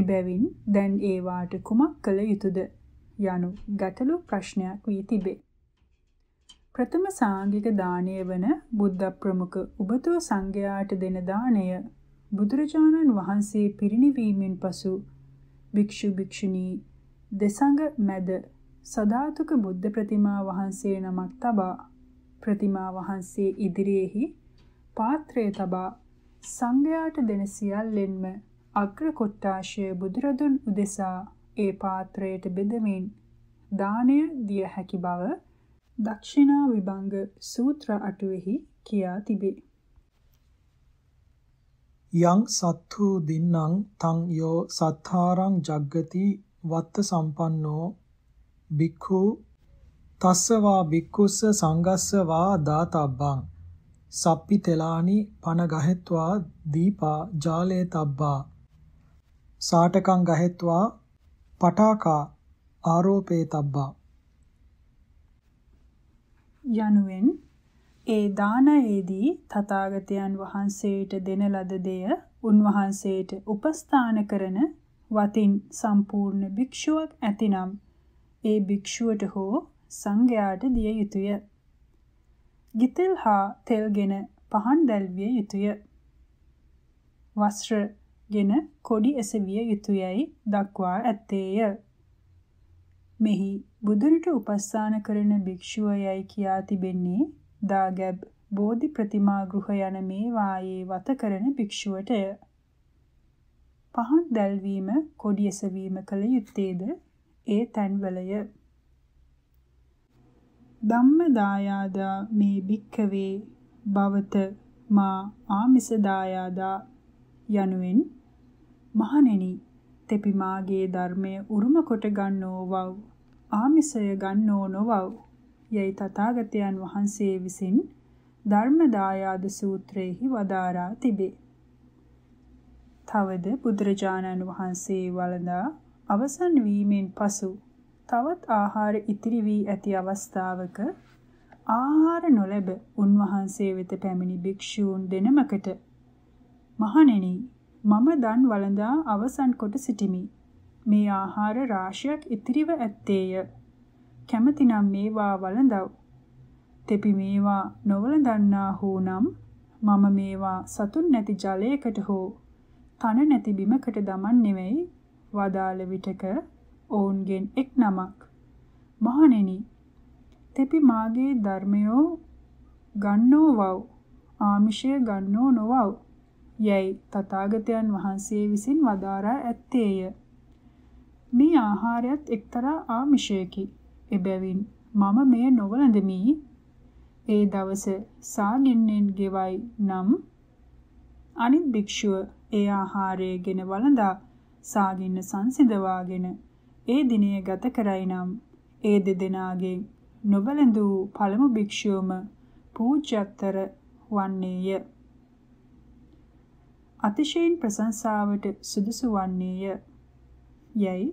A: එබැවින් දැන් ඒවාට කුමක් කළ යුතුද යනු ගැටලු ප්‍රශ්නයක් වී තිබේ. ප්‍රථම සාංගික දාණය වන බුද්ධ ප්‍රමුඛ උබතෝ සංඝයාට දෙන දාණය බුදුරජාණන් වහන්සේ පිරිණිවීමෙන් පසු භික්ෂු භික්ෂුණී දෙසඟ මැද සදාතුක බුද්ධ ප්‍රතිමා වහන්සේ නමක් තබා ප්‍රතිමා වහන්සේ ඉදිරියේහි පාත්‍රය තබා සංඝයාට දෙන සියල්ලෙන්ම අග්‍ර කොට්ටාශය බුදුරදුන් උදෙසා ඒ පාත්‍රයට බෙදමින් දාණය දිය හැකි බව දක්ෂිනා විභංග සූත්‍ර අටුවෙහි කියා තිබේ.
B: යං සත්තු දින්නම් තං යෝ සත්තාරං ජග්ගති වත්ත සම්පන්නෝ භික්ඛු තස්සවා බික්කුස්ස සංගස්සවා දාතබ්බං සප්පි තෙලානි පන ගහෙත්වා දීපා ජාලේ තබ්බා සාටකං ගහෙත්වා පටාකා ආරෝපේ තබ්බා
A: යනුවෙන් ඒ දානයේදී තථාගතයන් වහන්සේට දෙන ලද දෙය උන්වහන්සේට උපස්ථාන කරන වතින් සම්පූර්ණ භික්ෂුවක් ඇතිනම් ඒ භික්ෂුවට හෝ සංඝයාට දිය යුතුය. ගිතෙල් හා තෙල්ගෙන පහන් දැල්විය යුතුය. වස්ත්‍රගෙන කොඩි එසවිය යුතුයයි දක්වා ඇත්තේය. මෙහි බුදුරට උපස්ථාන කරන භික්ෂුවයයි කියා තිබෙන්නේ දාගැබ් බෝධි ප්‍රතිමා ගෘහ යන මේ වායේ වත කරන භික්ෂුවටය. පහන් දැල්වීම කොඩි එසවීම කළ යුත්තේද ඒ තැන්වලය. ධම්මදායාදා මේ භික්ඛවේ භවත මා ආමිස දායාදා යනුවෙන් මහණෙනි තෙපි මාගේ ධර්මයේ උරුම කොට ගන්නෝ වව් ආමිසය ගන්නෝ නොවව් යයි තථාගතයන් වහන්සේ විසින් ධර්ම දායාද සූත්‍රයේහි වදාරා තිබේ. තවද බුදුරජාණන් වහන්සේ වළඳා අවසන් වීමෙන් පසු තවත් ආහාර ඉතිරි වී ඇති අවස්ථාවක ආහාර නොලැබ උන්වහන්සේ වෙත පැමිණි භික්ෂූන් දෙනමකට මහණෙනි මම දන් වළඳා අවසන් කොට සිටිමි මේ ආහාර රාශියක් ඉතිරිව ඇත්තේය කැමතිනම් මේවා වළඳව තෙපි මේවා නොවළඳන්නා හෝ නම් මම මේවා සතුන් නැති ජලයකට හෝ තන නැති බිමකට දමන්නේෙමයි වදාළ විටක ඔවුන්ගෙන් එක් නමක්. මහණෙනි, තෙපි මාගේ ධර්මයෝ ගන්නෝ වව්, ආමිෂය ගන්නෝ නොවව්. යැයි තථාගතයන් වහන්සේ විසින් වදාරා ඇත්තේය. මේ ආහාරයත් එක්තරා ආමිෂයකි. එබැවින් මම මෙය නොවලඳමි. ඒ දවස සාගින්නෙන් ගෙවයි නම් අනිත් භික්ෂුව ඒ ආහාරය ගෙන වළඳා සාගින්න සංසිඳවාගෙන ඒ දිනය ගත කරයිනම් ඒ දෙදෙනාගෙන් නොබලඳූ පළමු භික්ෂුවම පූජ්‍යතර වන්නේය. අතිශයින් ප්‍රශංසාවට සුදුසු වන්නේය. යයි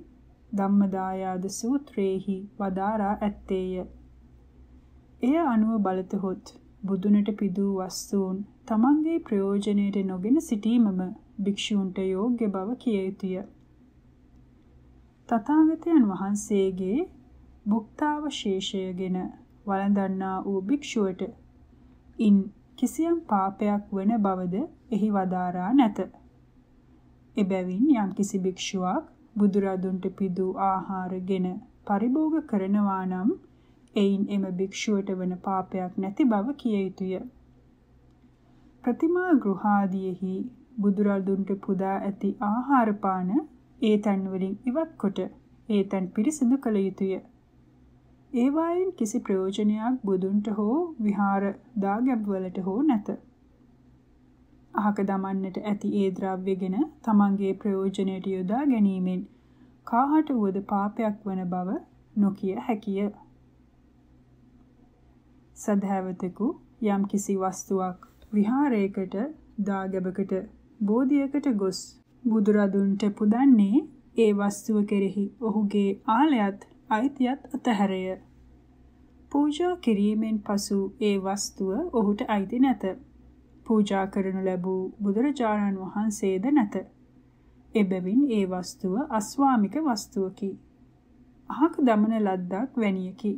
A: ධම්මදායාද සූත්‍රයේහි වදාරා ඇත්තේය. එය අනුව බලතහොත් බුදුනට පිදූ වස්තුන් තමන්ගේ ප්‍රයෝජනයට නොගෙන සිටීමම භික්ෂූන්ට යෝග්‍ය බව කිය යුතුය. තථාගතයන් වහන්සේගේ භුක්තාවශේෂයගෙන වළඳන්නා වූ භික්ෂුවට ඉන් කිසියම් පාපයක් වන බවද එහි වදාරා නැත. එබැවින් යම් කිසි භික්ෂුවක් බුදුරදුන්ට පිදූ ආහාරගෙන පරිභෝග කරනවා නම් එයින් එම භික්ෂුවට වන පාපයක් නැති බව කිය යුතුය. ප්‍රතිමා ගෘහාදීෙහි බුදුරදුන්ට පුදා ඇති ආහාර පාන ඒ තැන්වලින් ඉවත්කොට ඒ තැන් පිරිසිදු කළ යුතුය. ඒවායින් කිසි ප්‍රයෝජනයක් බුදුන්ට හෝ විහාර දාගැබ්වලට හෝ නැත. අහක දමන්නට ඇති ඒ ද්‍රව්‍ය ගෙන තමන්ගේ ප්‍රයෝජනයට යොදා ගැනීමෙන් කාහට වුවද පාපයක් වන බව නොකිය හැකිය. සදහැවතෙකු යම් කිසි වස්තුවක් විහාරයකට දාගැබකට බෝධියකට ගොස් බුදුරදුන්ට පුදන්නේ ඒ වස්තුව කෙරෙහි ඔහුගේ ආලයත් අයිතියත් අතහැරය. පූජා කිරීමෙන් පසු ඒ වස්තුව ඔහුට අයිති නැත. පූජා කරනු ලැබූ බුදුරජාණන් වහන්සේද නැත. එබැවින් ඒ වස්තුව අස්වාමික වස්තුවකි. අහක දමන ලද්දක් වැනියකි.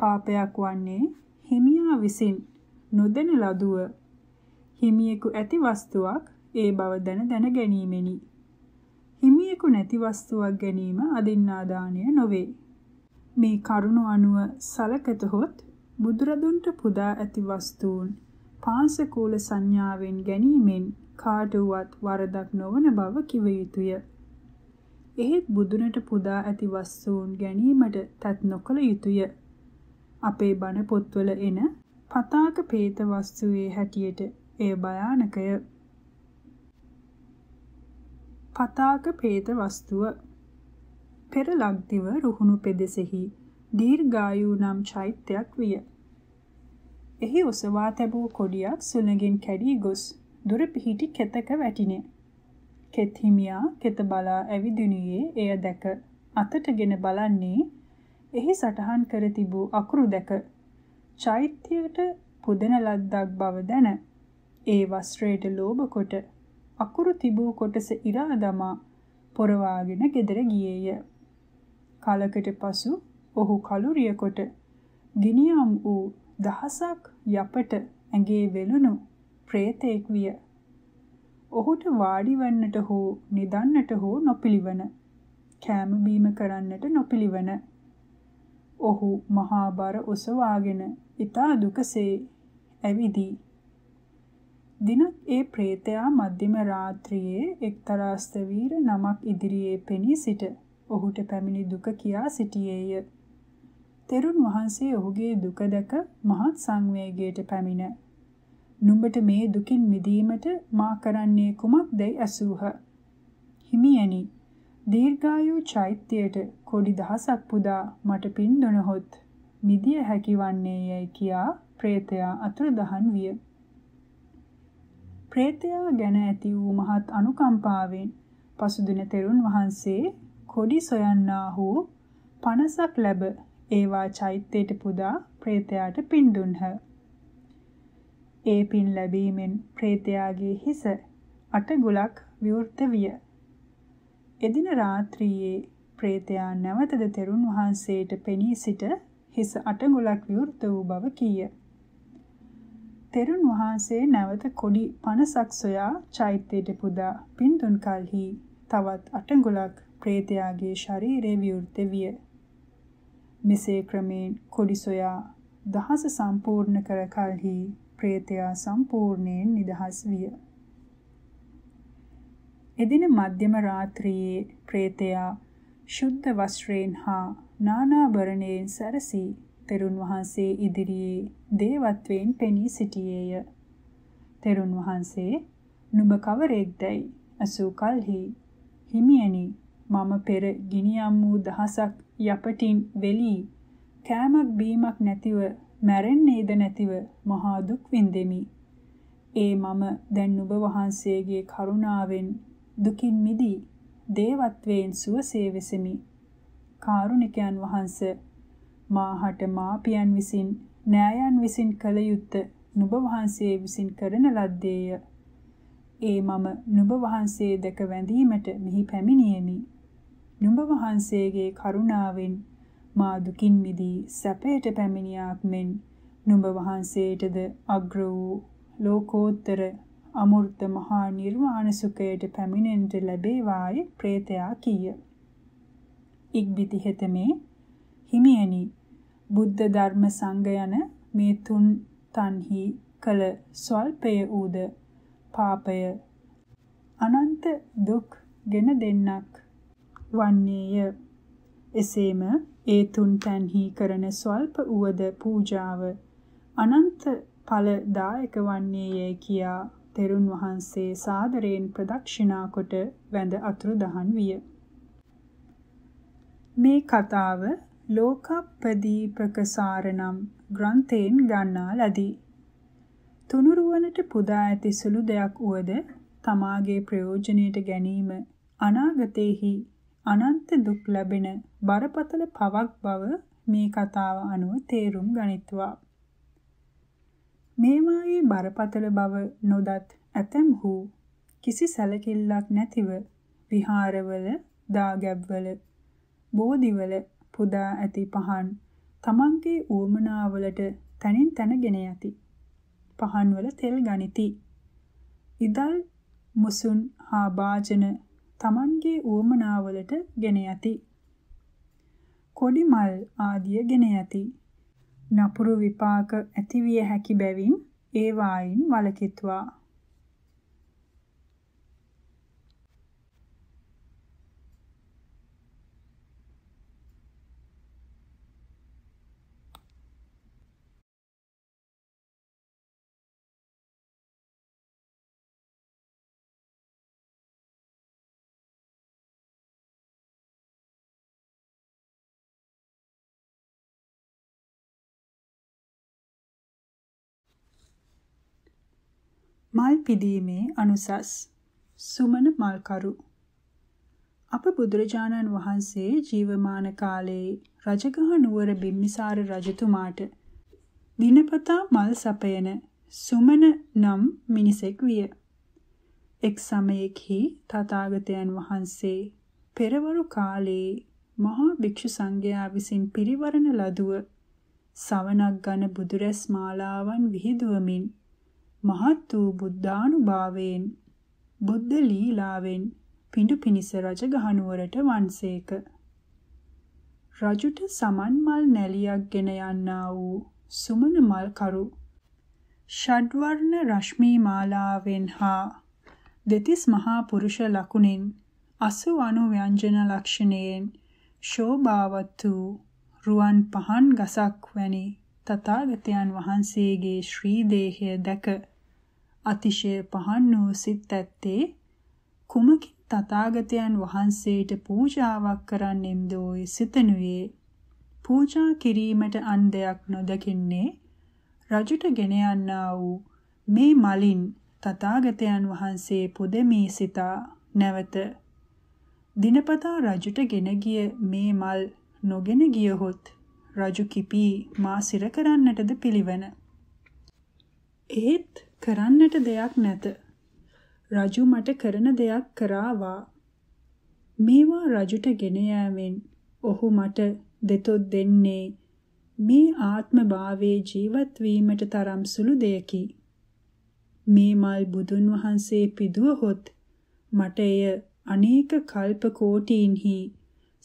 A: පාපයක් වන්නේ හිමියා විසින් නොදෙන ලදුව හිමියෙකු ඇති වස්තුවක් ඒ බව දැන දැන ගැනීමෙනි. හිමියෙකු නැති වස්තුවක් ගැනීම අදින්නාදානය නොවේ. මේ කරුණු අනුව සලකතොත් බුදුරදුන්ට පුදා ඇති වස්තුන් පාංශකූල සංඥාවෙන් ගැනීමෙන් කාට වුවත් වරදක් නොවන බව කිව යුතුය. එහෙත් බුදුනට පුදා ඇති වස්තුන් ගැනීමට තත් නොකළ යුතුය. අපේ බණ පොත්වල එන පතාක പ്രേත වස්තුවේ හැටියට එය භයානකය. පතාක ප්‍රේත වස්තුව පෙර ලක්දිව රුහුණු පෙදෙසෙහි දීර්ඝායු නම් චෛත්‍යයක් විය. එහි ඔසවා තැබූ කොඩියක් සුළඟින් කැඩී ගොස් දුර පිහිටි කෙතක වැටිනේ. කෙත් හිමියා කෙත බලා ඇවිදිනුයේ එය දැක අතටගෙන බලන්නේ එහි සටහන් කර තිබූ අකුරු දැක චෛත්‍යයට පුදන ලද්දක් බව දැන ඒ වස්ත්‍රයට ලෝභ කොට අකුරු තිබූ කොටස ඉරා දමා පොරවාගෙන ගෙදර ගියේය. කලකට පසු ඔහු කලුරිය කොට ගිනියම් වූ දහසක් යපට ඇඟේ වෙලුණු ප්‍රේතෙක් විය. ඔහුට වාඩි වන්නට හෝ නිදන්නට හෝ නොපිළිවන. කෑම බීම කරන්නට නොපිළිවන. ඔහු මහා බර ඔසවාගෙන ඊතා දුකසේ ඇවිදී දිනක් ඒ ප්‍රේතයා මධ්‍යම රාත්‍රියේ එක්තරා ස්තවීර නමක් ඉදිරියේ පෙනී සිට ඔහුට පැමිණි දුක කියා සිටියේය. තෙරුන් වහන්සේ ඔහුගේ දුක දැක මහත් සංවේගයට පැමිණ "නුඹට මේ දුකින් මිදීමට මා කරන්නේ කුමක්දයි?" ඇසූහ. "හිමියනි, දීර්ඝායු චෛත්‍යයට කොඩි දහසක් පුදා මට පින් දොනහොත් මිදිය හැකි වන්නේයයි කියා ප්‍රේතයා අතුරුදහන් විය. ප්‍රේතයා ගැන ඇති වූ මහත් අනුකම්පාවෙන් පසුදින තෙරුන් වහන්සේ කොඩි සොයන්නාහු පනසක් ලැබ ඒවා චෛත්‍යයට පුදා ප්‍රේතයාට පින් දුන්හ. ඒ පින් ලැබීමෙන් ප්‍රේතයාගේ හිස අටගුලක් විවෘත විය. එදින රාත්‍රියේ ප්‍රේතයා නැවතද තෙරුන් වහන්සේට පෙනී සිට හිස අටගුලක් විවෘත වූ බව කීය. තෙරුන් වහන්සේ නැවත කොඩි 50ක් සොයා චෛත්‍යයට පුදා පින්දුන් කලෙහි තවත් අටඟුලක් ප්‍රේතයාගේ ශරීරේ විවෘත විය. මෙසේ ක්‍රමයෙන් කොඩි සොයා දහස සම්පූර්ණ කර කලෙහි ප්‍රේතයා සම්පූර්ණයෙන් නිදහස් විය. එදින මධ්‍යම රාත්‍රියේ ප්‍රේතයා ශුද්ධ වස්ත්‍රයෙන් හා නානාභරණයෙන් සැරසී තෙරුන් වහන්සේ ඉදිරියේ දේවත්වයෙන් පෙනී සිටියේය. තෙරුන් වහන්සේ "නුඹ කවරෙක්දයි?" අසූ කලෙහි "හිමියනි, මම පෙර ගිනියම් වූ දහසක් යපටින් වෙලී කෑමක් බීමක් නැතිව මැරෙන්නේද නැතිව මහා දුක් විඳෙමි. ඒ මම දැන් නුඹ වහන්සේගේ කරුණාවෙන් දුකින් මිදී දේවත්වයෙන් සුවසේ වෙසෙමි. කාරුණිකයන් වහන්සේ මාහට මාපියන් විසින් නෑයන් විසින් කළ යුත්තේ නුඹ වහන්සේ විසින් කරන ලද්දේය. ඒ මම නුඹ වහන්සේ දැක වැඳීමට මෙහි පැමිණියෙමි. නුඹ වහන්සේගේ කරුණාවෙන් මා දුකින් මිදී සැපයට පැමිණියාක් මෙන් නුඹ වහන්සේටද අග්‍ර වූ ලෝකෝත්තර අමෘත මහා නිර්වාණ සුඛයට පැමිණෙන්නට ලැබේවායි ප්‍රේතයා කීය. ඉක්බිති හෙතමේ හිමියනි බුද්ධ ධර්ම සංඝ යන මේ තුන් තන්හි කල ස්වල්පය ඌද පාපය අනන්ත දුක් ගෙන දෙන්නක් වන්නේය එසේම ඒ තුන් තන්හි කරන ස්වල්ප ඌද පූජාව අනන්ත ඵල දායක වන්නේය කියා තෙරුන් වහන්සේ සාදරයෙන් ප්‍රදක්ෂිනා කොට වැඳ අතුරු දහන් විය. මේ කතාව ලෝකප්පදීපක සාරනම් ග්‍රන්ථයෙන් ගන්නා ලදී. තුනුරුවනට පුදා ඇති සුළු දෙයක් වුවද තමාගේ ප්‍රයෝජනයට ගැනීම අනාගතයේහි අනන්ත දුක් ලැබෙන බරපතල පවක් බව මේ කතාව අනුව තේරුම් ගනිත්වා. මේවායේ බරපතල බව නොදත් ඇතැම්හු කිසි සැලකිල්ලක් නැතිව විහාරවල දාගැබ්වල බෝධිවල පුදා ඇති පහන් තමන්ගේ ඌමනාවලට තනින් තනගෙන යති. පහන්වල තෙල් ගනිති. ඉදල් මුසුන් හා වාජන තමන්ගේ ඌමනාවලට ගෙන යති. කොඩි මල් ආදිය ගෙන යති. නපුරු විපාක ඇතිවිය හැකි බැවින් ඒ වායින් වලකිත්වා මල් පිදීමේ අනුසස් සුමන මල්කරු අප බුදුරජාණන් වහන්සේ ජීවමාන කාලයේ රජගහ නුවර බිම්බිසාර රජතුමාට දිනපතා මල් සපයන සුමන නම් මිනිසෙක් විය. එක් සමයෙහි තථාගතයන් වහන්සේ පෙරවරු කාලයේ මහා භික්ෂු සංඝයා විසින් පිරිවරණ ලදුව සවනක් ගන බුදුරැස් මාලාවන් විහිදුවමින් මහත් වූ බුද්ධානුභාවයෙන් බුද්ධ ලීලාවෙන් පිඬු පිනිස රජ ගහනුවරට වන්සේක. රජුට සමන් මල් නැලියක් ගෙන යන්නා වූ සුමන මල් කරු ෂඩ්වර්ණ රශ්මී මාලාවෙන් හා දෙතිස් මහා පුරුෂ ලකුණෙන් අසු අනු ව්‍යංජන ලක්ෂණයෙන් ශෝභාවත් වූ රුවන් පහන් ගසක් වැනි තථාගතයන් වහන්සේගේ ශ්‍රී දේහය දැක අතිශය පහන් වූ සිත් ඇත්තේ කුමකින් තථාගතයන් වහන්සේට පූජාවක් කරන්නෙම්දෝයි සිතනුයේ පූජා කිරීමට අන් දෙයක් නොදකින්නේ රජුට ගෙන යන්නා වූ මේ මලින් තථාගතයන් වහන්සේ පුදමී සිතා නැවත දිනපතා රජුට ගෙන ගිය මේ මල් නොගෙන ගියහොත් රජු කිපී මා සිර කරන්නටද පිළිවන. ඒත් කරන්නට දෙයක් නැත. රජු මට කරන දෙයක් කරාවා. මේවා රජුට ගෙන යෑමෙන් ඔහු මට දෙතොත් දෙන්නේ මේ ආත්මභාවයේ ජීවත් වීමට තරම් සුළු දෙයකි. මේ මල් බුදුන් වහන්සේ පිදුවහොත් මට එය අනේක කල්ප කෝටීන්හි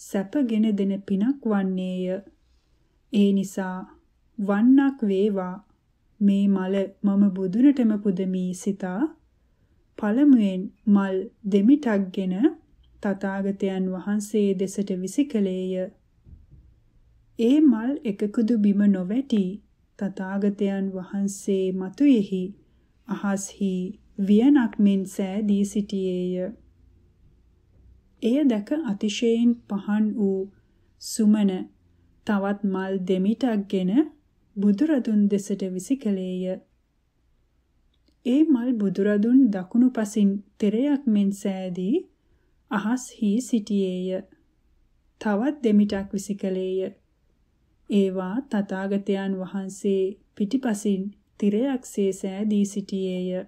A: සැපගෙන දෙන පිනක් වන්නේය. ඒ නිසා වන්නක් වේවා මේ මල මම බුදුනටම පුදමි සිතා පළමුවෙන් මල් දෙමිටක්ගෙන තථාගතයන් වහන්සේ දෙසට විසිකලේය. ඒ මල් එකකුදු බිම නොවැටි තථාගතයන් වහන්සේ මතුයෙහි අහස්හි වියනක් මෙන් සෑදී සිටියේය. එය දැක අතිශයින් පහන් වූ සුමන තවත් මල් දෙමිටක්ගෙන බුදුරදුන් දෙසට විසිකලේය. ඒ මල් බුදුරදුන් දකුණු පසින් තෙරයක් මෙන් සෑදී අහස් හී සිටියේය. තවත් දෙමිටක් විසිකලේය. ඒවා තථාගතයන් වහන්සේ පිටිපසින් තිරයක්සේ සෑදී සිටියේය.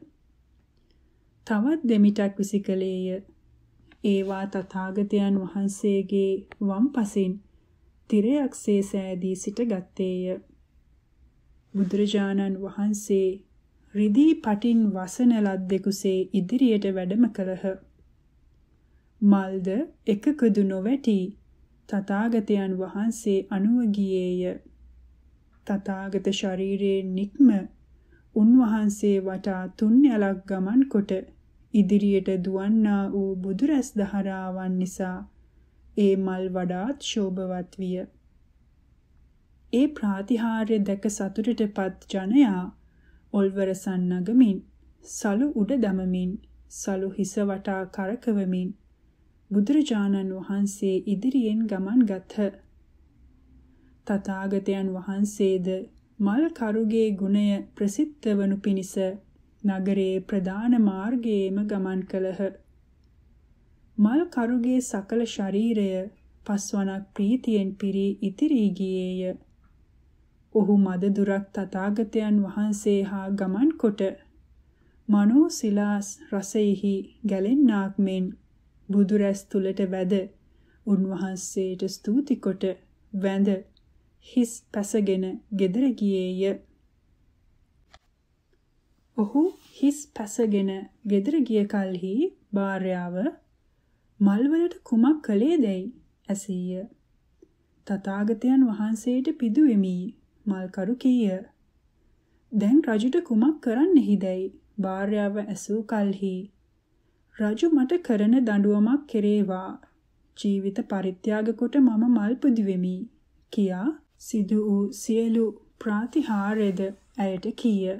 A: තවත් දෙමිටක් විසිකලේය. ඒවා තථාගතයන් වහන්සේගේ වම් පසින් තිරයක්සේ සෑදී සිට ගත්තේය. බුදුරජාණන් වහන්සේ රිදී පටින් වසන ලද්දෙකුසේ ඉදිරියට වැඩම කළහ. මල්ද එකකදු නොවැටි තථාගතයන් වහන්සේ අනුව ගියේය. තථාගත ශරීරයේ නික්ම උන්වහන්සේ වටා තුන්යලක් ගමන් කොට ඉදිරියට දුවන්නා වූ බුදුරැස් දහරාවන් නිසා ඒ මල් වඩාත් ශෝභවත් විය. ඒ ප්‍රාතිහාර්ය දැක සතුටටපත් ජනයා ඔල්වරසන් නගමින් සලු උඩ දමමින් සලු හිස වටා කරකවමින් බුදුරජාණන් වහන්සේ ඉදිරියෙන් ගමන් ගත්හ. තථාගතයන් වහන්සේද මල් කරුගේ ගුණය ප්‍රසිද්ධ වනු පිණිස නගරයේ ප්‍රධාන මාර්ගයේම ගමන් කළහ. මල් කරුගේ සකල ශරීරය පස්වනක් ප්‍රීතියෙන් පිරී ඉතිරී ගියේය. ඔහු මද දුරක් තථාගතයන් වහන්සේ හා ගමන් කොට මනෝ සිලාස් රසෙහි ගැලෙන්නාක් මෙන් බුදු රැස් තුලට වැද උන්වහන්සේට ස්තුති කොට වැඳ හිස් පැසගෙන gedara ගියේය ඔහු හිස් පැසගෙන gedara ගිය කලෙහි භාර්යාව මල්වලට කුමක් කළේදයි ඇසීය. තථාගතයන් වහන්සේට පිදුවෙමි. මල්කරු කීය. දැන් රජුට කුමක් කරන්නෙහිදැයි භාර්යාව ඇසූ කල්හි රජු මට කරන දඬුවමක් කෙරේවා. ජීවිත පරිත්‍යාග කොට මම මල් පුදි වෙමි කියා සිදු වූ සියලු ප්‍රාතිහාර්යද ඇයට කීය.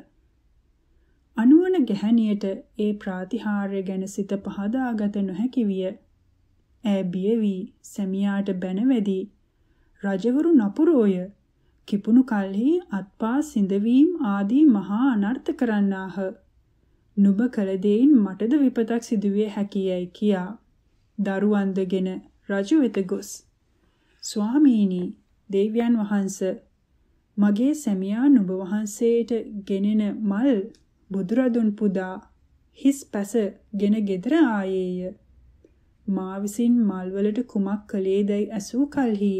A: අනුවන ගැහණියට ඒ ප්‍රාතිහාර්ය ගැන සිත පහදාගත නොහැකි විය. ඈ බිය වී සැමියාට බැනවැදී රජවරු නපුරෝය කිපුණු කල්හි අත්පා සිඳවීම් ආදී මහා අනර්ථ කරන්නාහ. නුඹ කළ දෙයින් මටද විපතක් සිදුවිය හැකියයි කියා. දරුවන්දගෙන රජු වෙත ගොස් ස්වාමීනි දෙවියන් වහන්ස මගේ සැමියා නුඹ වහන්සේට ගෙනෙන මල් බුදුරදුන් පුදා හිස් පැස ගෙන ගෙදර ආයේය. මා විසින් මල්වලට කුමක් කළේදයි ඇසූ කලෙහි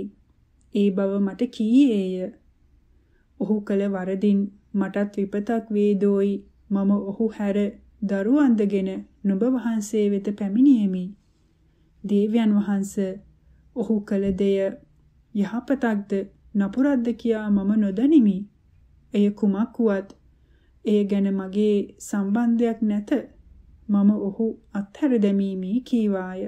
A: ඒ බව මට කීයේය. ඔහු කළ වරදින් මටත් විපතක් වේදෝයි මම ඔහු හැර දරුවන්දගෙන නුඹ වහන්සේ වෙත පැමිණියෙමි. දේවයන් වහන්ස ඔහු කළ දෙය යහපතක්ද නපුරක්ද කියා මම නොදනිමි. එය කුමක් වුවත් එය ගැන මගේ සම්බන්ධයක් නැත. මම ඔහු අත්හැර දැමීමි කීවාය.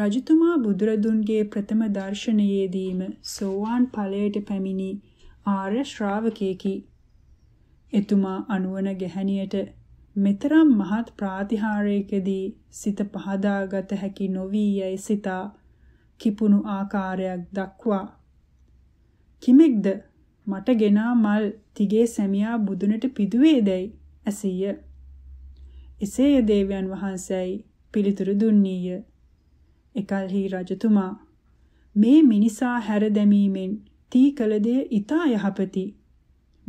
A: රජතුමා බුදුරදුන්ගේ ප්‍රථම දර්ශනයේදීම සෝවාන් ඵලයට පැමිණි ආර්ය ශ්‍රාවකයෙකි. එතුමා අනුවන ගැහණියට මෙතරම් මහත් ප්‍රාතිහාරයකදී සිත පහදාගත හැකි නොවී යයි සිතා කිපුණු ආකාරයක් දක්වා කිමෙක්ද මට ගෙනා මල් තිගේ සැමියා බුදුනට පිදුවේදැයි ඇසීය එසේය දේවයන් වහන්සේයි පිළිතුරු දුන්නීය එකල්හි රජතුමා මේ මිනිසා හැර දැමීමෙන් තී කළ දෙය ඊතා යහපති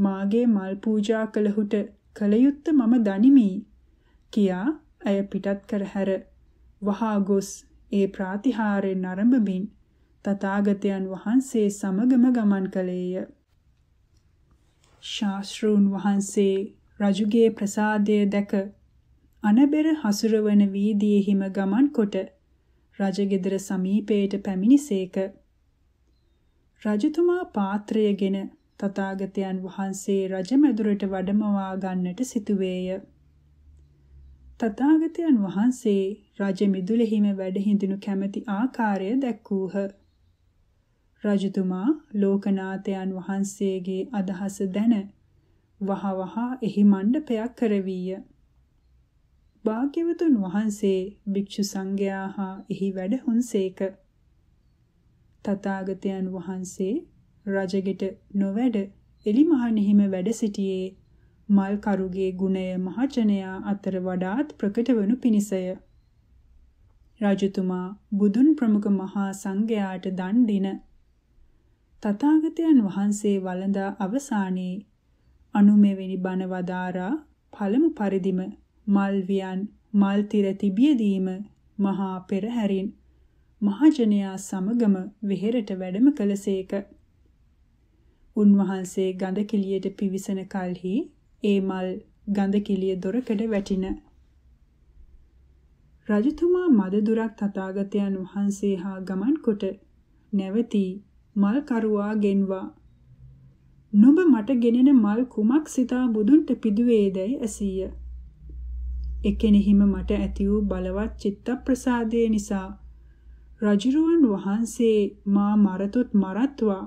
A: මාගේ මල් පූජා කළහුට කලයුත්ත මම දනිමි කියා ඇය පිටත් කර හැර වහා ගොස් ඒ ප්‍රාතිහාරයෙන් ආරම්භමින් තථාගතයන් වහන්සේ සමගම ගමන් කළේය ශාස්ත්‍රූන් වහන්සේ රජුගේ ප්‍රසාදය දැක අනබෙර හසුරවන වීදියෙහිම ගමන් කොට රජගෙදර සමීපයට පැමිණිසේක. රජතුමා පාත්‍රයගෙන තථාගතයන් වහන්සේ රජමැදුරට වැඩමවා ගන්නට සිටුවේය. තථාගතයන් වහන්සේ රජ මිදුලෙහිම වැඩ හිඳිනු කැමැති ආකාරය දැක්වූහ. රජතුමා ලෝකනාථයන් වහන්සේගේ අදහස දැන වහවහා එහි මණ්ඩපයක් කරවීය. භාග්‍යවතුන් වහන්සේ භික්ෂු සංඝයා හා එහි වැඩහුන්සේක. තථාගතයන් වහන්සේ රජගෙට නොවැඩ එලිමහනෙහිම වැඩ සිටියේ මල් කරුගේ ගුණය මහජනයා අතර වඩාත් ප්‍රකට වනු පිණිසය. රජතුමා බුදුන් ප්‍රමුඛ මහා සංඝයාට දන් දින තථාගතයන් වහන්සේ වළඳා අවසානයේ අනුමෙවෙනි බණ වදාරා පළමු පරිදිම මල්වියන් මල් තිරති බියදීම මහා පෙරහැරින් මහජනයා සමගම වෙහෙරට වැඩම කළසේක. උන්වහන්සේ ගඳ කිලියට පිවිසන කලෙහි ඒ මල් ගඳ කිලිය දොරකඩ වැටින. රජතුමා මද දුරක් තථාගතයන් වහන්සේ හා ගමන් කොට නැවතී මල් කරුවා ගෙන්වා නොබ මට ගෙනෙන මල් කුමක් සිතා බුදුන්ට පිදුවේදැයි ඇසීය. එකෙනෙහිම මට ඇති වූ බලවත් චිත්ත ප්‍රසාදය නිසා රජුරුවන් වහන්සේ මා මරතොත් මරත්වා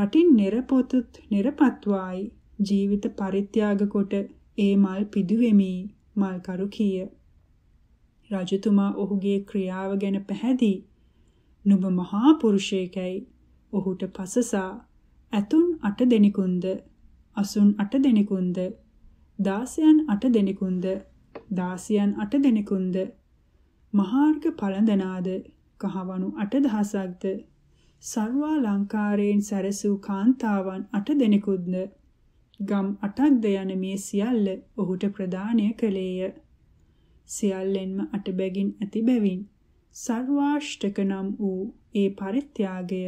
A: රටින් නිරපොතුත් නිරපත්වායි ජීවිත පරිත්‍යාග කොට ඒ මල් පිදුවෙමි මල්කරු කීය. රජතුමා ඔහුගේ ක්‍රියාව ගැන පැහැදී නුඹ මහා පුරුෂයෙකයි ඔහුට පසසා ඇතුන් අට දෙනෙකුන්ද අසුන් අට දෙනෙකුන්ද දාසයන් අට දෙනෙකුන්ද දාසියන් අට දෙනෙකුන්ද මහාර්ග පළඳනාද කහවණු අට දහසක්ද සර්වාලංකාරයෙන් සැරසූ කාන්තාවන් අට දෙනෙකුද්ද ගම් අටක්ද යන මේ සියල්ල ඔහුට ප්‍රදානය කළේය. සියල්ලෙන්ම අට බැගින් ඇති බැවින් සර්වාෂ්ටක නම් වූ ඒ පරිත්‍යාගය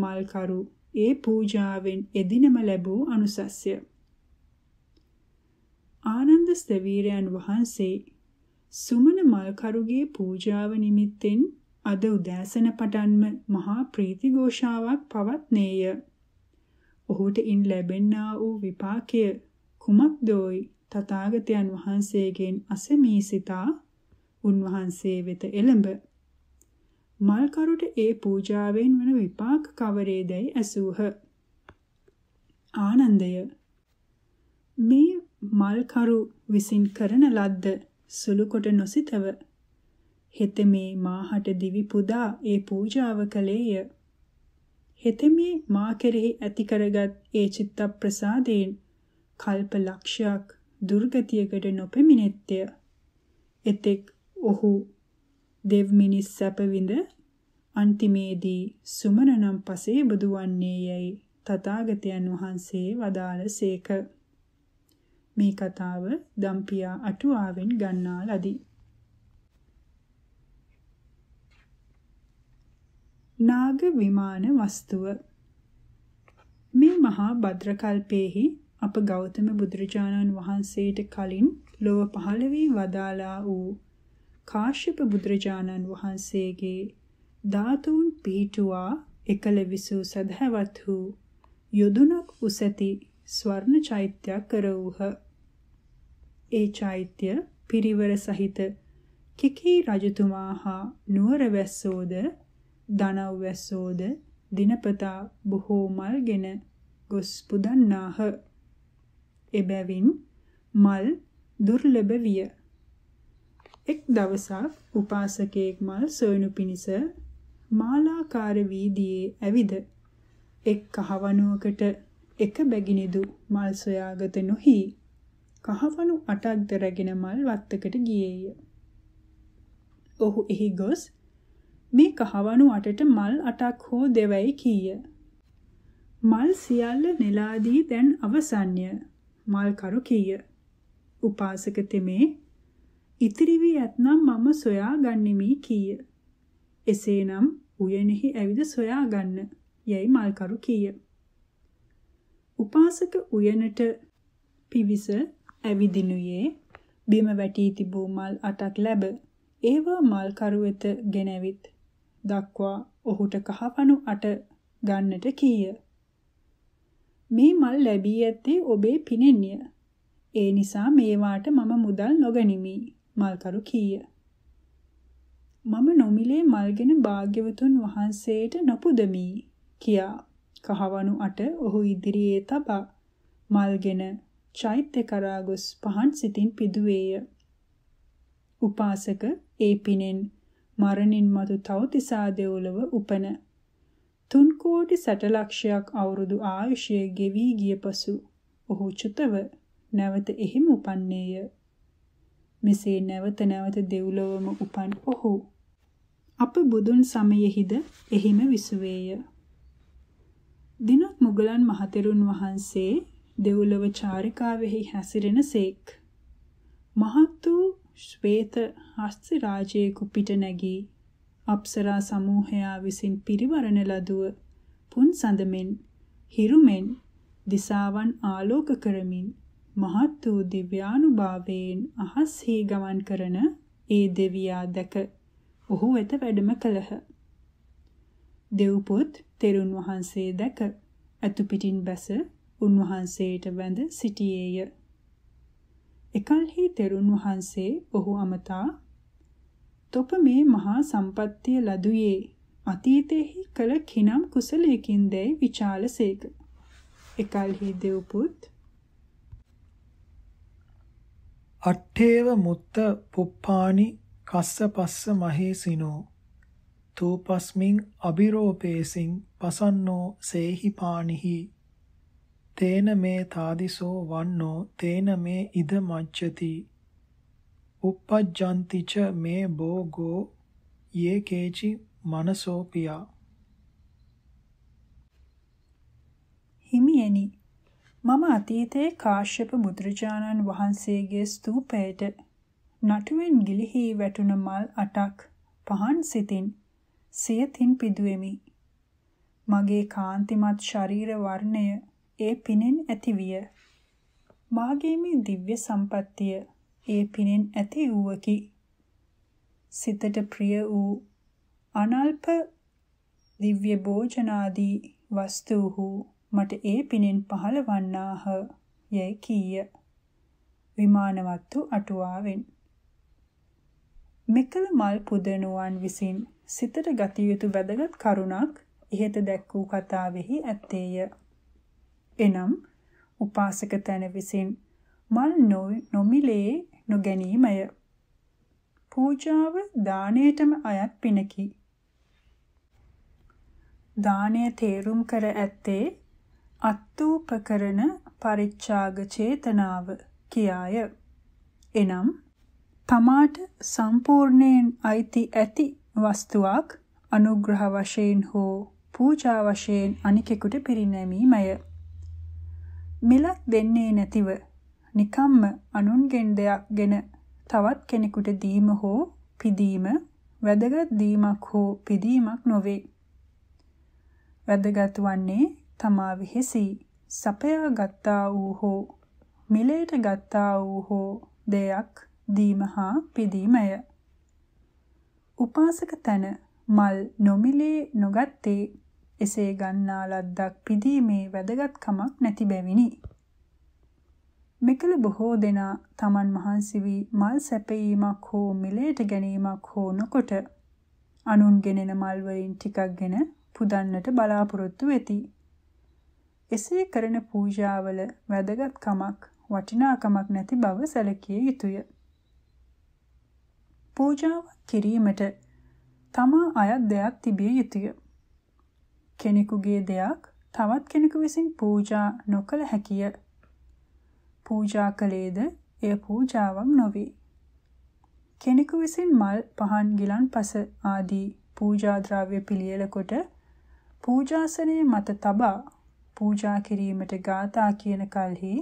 A: මල්කරු ඒ පූජාවෙන් එදිනම ලැබූ අනුසස්ය. ආනන්ද ස්තවීරයන් වහන්සේ සුමන මල්කරුගේ පූජාව නිමිත්තෙන් අද උදෑසන පටන්ම මහා ප්‍රීති ഘോഷාවක් පවත්නේය. ඔහුට ඉන් ලැබෙන්නා වූ විපාකය කුමක්දෝයි තථාගතයන් වහන්සේගෙන් අසමී සිතා උන්වහන්සේ වෙත එළඹ. මල්කරුට ඒ පූජාවෙන් වන විපාක කවරේදැයි ඇසූහ. ආනන්දය මේ මල්කරු විසින් කරන ලද්ද සුළු කොට නොසිතව හෙතෙමේ මාහට දිවි පුදා ඒ පූජාව කළේය හෙතෙමේ මා කෙරෙහි ඇති කරගත් ඒ චිත්ත ප්‍රසාදයෙන් කල්ප ලක්ෂයක් දුර්ගතියකට නොපෙමිණෙත්ය එතෙක් ඔහු දෙව් මිනිස් සැප විඳ අන්තිමේදී සුමනනම් පසේ බුදුවන්නේ යයි තථාගතයන් වහන්සේ වදාළ සේක මේ කතාව දම්පියා අටුවාවෙන් ගන්නා ලදී. නාග විමාන වස්තුව මේ මහා භද්‍රකල්පේහි අප ගෞතම බුදුරජාණන් වහන්සේට කලින් ලොව පහළ වී වදාලා වූ කාශ්‍යප බුදුරජාණන් වහන්සේගේ ධාතුන් පිහිටුවා එකල විසූ සදහවත් වූ යොදුනක් උසැති ස්වර්ණ චෛත්‍යයක් කරවූහ. ඒ චෛත්‍ය පිරිවර සහිත කිකී රජතුමා හා නුවර වැස්සෝද දනව් වැස්සෝද දිනපතා බොහෝ මල්ගෙන ගොස් පුදන්නාහ. එබැවින් මල් දුර්ලභ විය. එක් දවසක් උපාසකයෙක් මල් සොයනු පිණිස මාලාකාර වීදියේ ඇවිද එක් කහවණුවකට එක බැගිනිදු මල් සොයාගත නොහී කහවණු අටක්ද රැගෙන මල් වත්තකට ගියේය. ඔහු එහි ගොස් මේ කහවණු අටට මල් අටක් හෝ දෙවයි කීය. මල් සියල්ල නෙලාදී දැන් අවසන්ය. මල් කරු කීය. උපාසක තෙමේ ඉතිරි වී ඇතනම් මම සොයා ගන්නෙමි කීය. එසේනම් උයනෙහි ඇවිද සොයා ගන්න යයි මල්කරු කීය. උපාසක උයනට පිවිස ඇවිදිනුයේ බිම වැටී තිබූ මල් අටක් ලැබ ඒවා මල් කරු වෙත ගෙනවිත් දක්වා ඔහුට කහපණු අට ගන්නට කීය. මේ මල් ලැබී ඇත්තේ ඔබේ පිනෙන්ය. ඒ නිසා මේවාට මම මුදල් නොගනිමි. මල්කරු කීය. මම නොමිලේ මල්ගෙන භාග්‍යවතුන් වහන්සේට නොපුදමි කියා කහවණු අට ඔහු ඉදිරියේ තබා මල්ගෙන චෛත්‍ය කරා ගොස් පහන් සිතින් පිදුවේය. උපාසක ඒ පිනෙන් මරණින් මතු තවතිසා දෙව්ලොව උපන. තුන් කෝටි සැට ලක්ෂයක් අවුරුදු ආයුෂය ගෙවී ගිය පසු ඔහු චුතව නැවත එහිම උපන්නේය. මෙසේ නැවත නැවත දෙව්ලොවම උපන් ඔහු අප බුදුන් සමයෙහිද එහිම විසුවේය. දිනක් මුගලන් මහතෙරුන් වහන්සේ දෙව්ලොව චාරිකාවෙහි හැසිරෙන සේක්. මහත් වූ ශ්වේත හස්ති රාජයෙකු පිට නැගී අප්සරා සමූහයා විසින් පිරිවරණ ලදුව පුන් සඳමෙන් හිරුමෙන් දිසාවන් ආලෝක කරමින් මහත් වූ දිව්‍යානුභාවයෙන් අහස් හි ගමන් කරන ඒ දෙවියා දැක ඔහු වෙත වැඩම කළහ. දෙව්පොත් තෙරුන් වහන්සේ දැක අතු පිටින් බැස උන්වහන්සේට බැඳ සිටියේය. එකල්හි තෙරුන් වහන්සේ ඔහු අමතා තොප මේ මහා සම්පත්තිය ලදුයේ අතීතයෙහි කළ කිනම් කුසලයකින් දැයි විචාලසේක. එකල්හි
B: දෙව්පුත් අට්ඨේව මුත්ත පුප්පානි කස්ස පස්ස මහේසිනෝ තෝපස්මින් අබිරෝපේසින් පසන්නෝ සේහි පානිහි තේන මේ තාදිසෝ වන්නෝ තේන මේ ඉද මච්ඡති uppajjanti cha me bogo ye kechi manasopiya හිමියනි
A: මම අතීතයේ කාශ්‍යප බුදුරජාණන් වහන්සේගේ ස්තූපයට නටුවෙන් ගිලිහි වැටුණ මල් අටක් පහන් සිතින් සියතින් පිදුවෙමි. මගේ කාන්තිමත් ශරීර වර්ණය ඒ පිනෙන් ඇති විය. මාගේ මේ දිව්‍ය සම්පත්තිය ඒ පිනෙන් ඇති වූවකි. සිතට ප්‍රිය වූ අනල්ප දිව්‍ය භෝජනාදී වස්තුහු මට ඒ පිනෙන් පහළවන්නාහ යැයි කීය. විමානවත්තු අටුවාවෙන් මෙකල මල් පුදනුවන් විසින් සිතට ගතිය යුතු වැදගත් කරුණක් ඉහත දැක් වූ කතාවෙහි ඇත්තේය. එනම් උපාසක තැන විසින් මල් නොමිලේ නොගැනීමය. පූජාව දාණයටම අයත් පිනකි. දාණය තේරුම් කර ඇත්තේ අත්ූපකරණ පරිත්‍යාග චේතනාව කියාය. එනම් තමාට සම්පූර්ණයෙන් අයිති ඇති වස්තුවක් අනුග්‍රහ වශයෙන් හෝ පූජා වශයෙන් අනිකෙකුට පිරිනැමීමය. මිලක් දෙන්නේ නැතිව නිකම්ම අනුන්ගෙන් දෙයක් ගෙන තවත් කෙනෙකුට දීම හෝ පිදීම වැදගත් දීමක් හෝ පිදීමක් නොවේ. වැදගත් වන්නේ තමා විහිසි සපයා ගත්තා වූ හෝ මිලේට ගත්තා වූ හෝ දෙයක් දීම හා පිදීමය. උපාසක තන මල් නොමිලේ නොගත්තේ එසේ ගන්නා ලද්දක් පිදීමේ වැදගත්කමක් නැති බැවිනි. මෙකල බොහෝ දෙනා Taman මහන්සි වී මල් සැපයීමක් හෝ මිලයට ගැනීමක් හෝ නොකොට අනුන් ගෙනෙන මල් වලින් ටිකක්ගෙන පුදන්නට බලාපොරොත්තු වෙති. එසේ කරන පූජාවල වැදගත්කමක් වටිනාකමක් නැති බව සැලකිය යුතුය. පූජාවක් කිරීමට තමා අයත් දෙයක් තිබිය යුතුය. කෙනෙකුගේ දෙයක් තවත් කෙනෙකු විසින් පූජා නොකළ හැකිය. පූජා කළේද එය පූජාවක් නොවේ. කෙනෙකු විසින් මල් පහන් ගිලන් පස ආදී පූජා ද්‍රව්‍ය පිළියෙල කොට පූජාසනයේ මත තබා පූජා කිරීමට ගාථා කියන කලෙහි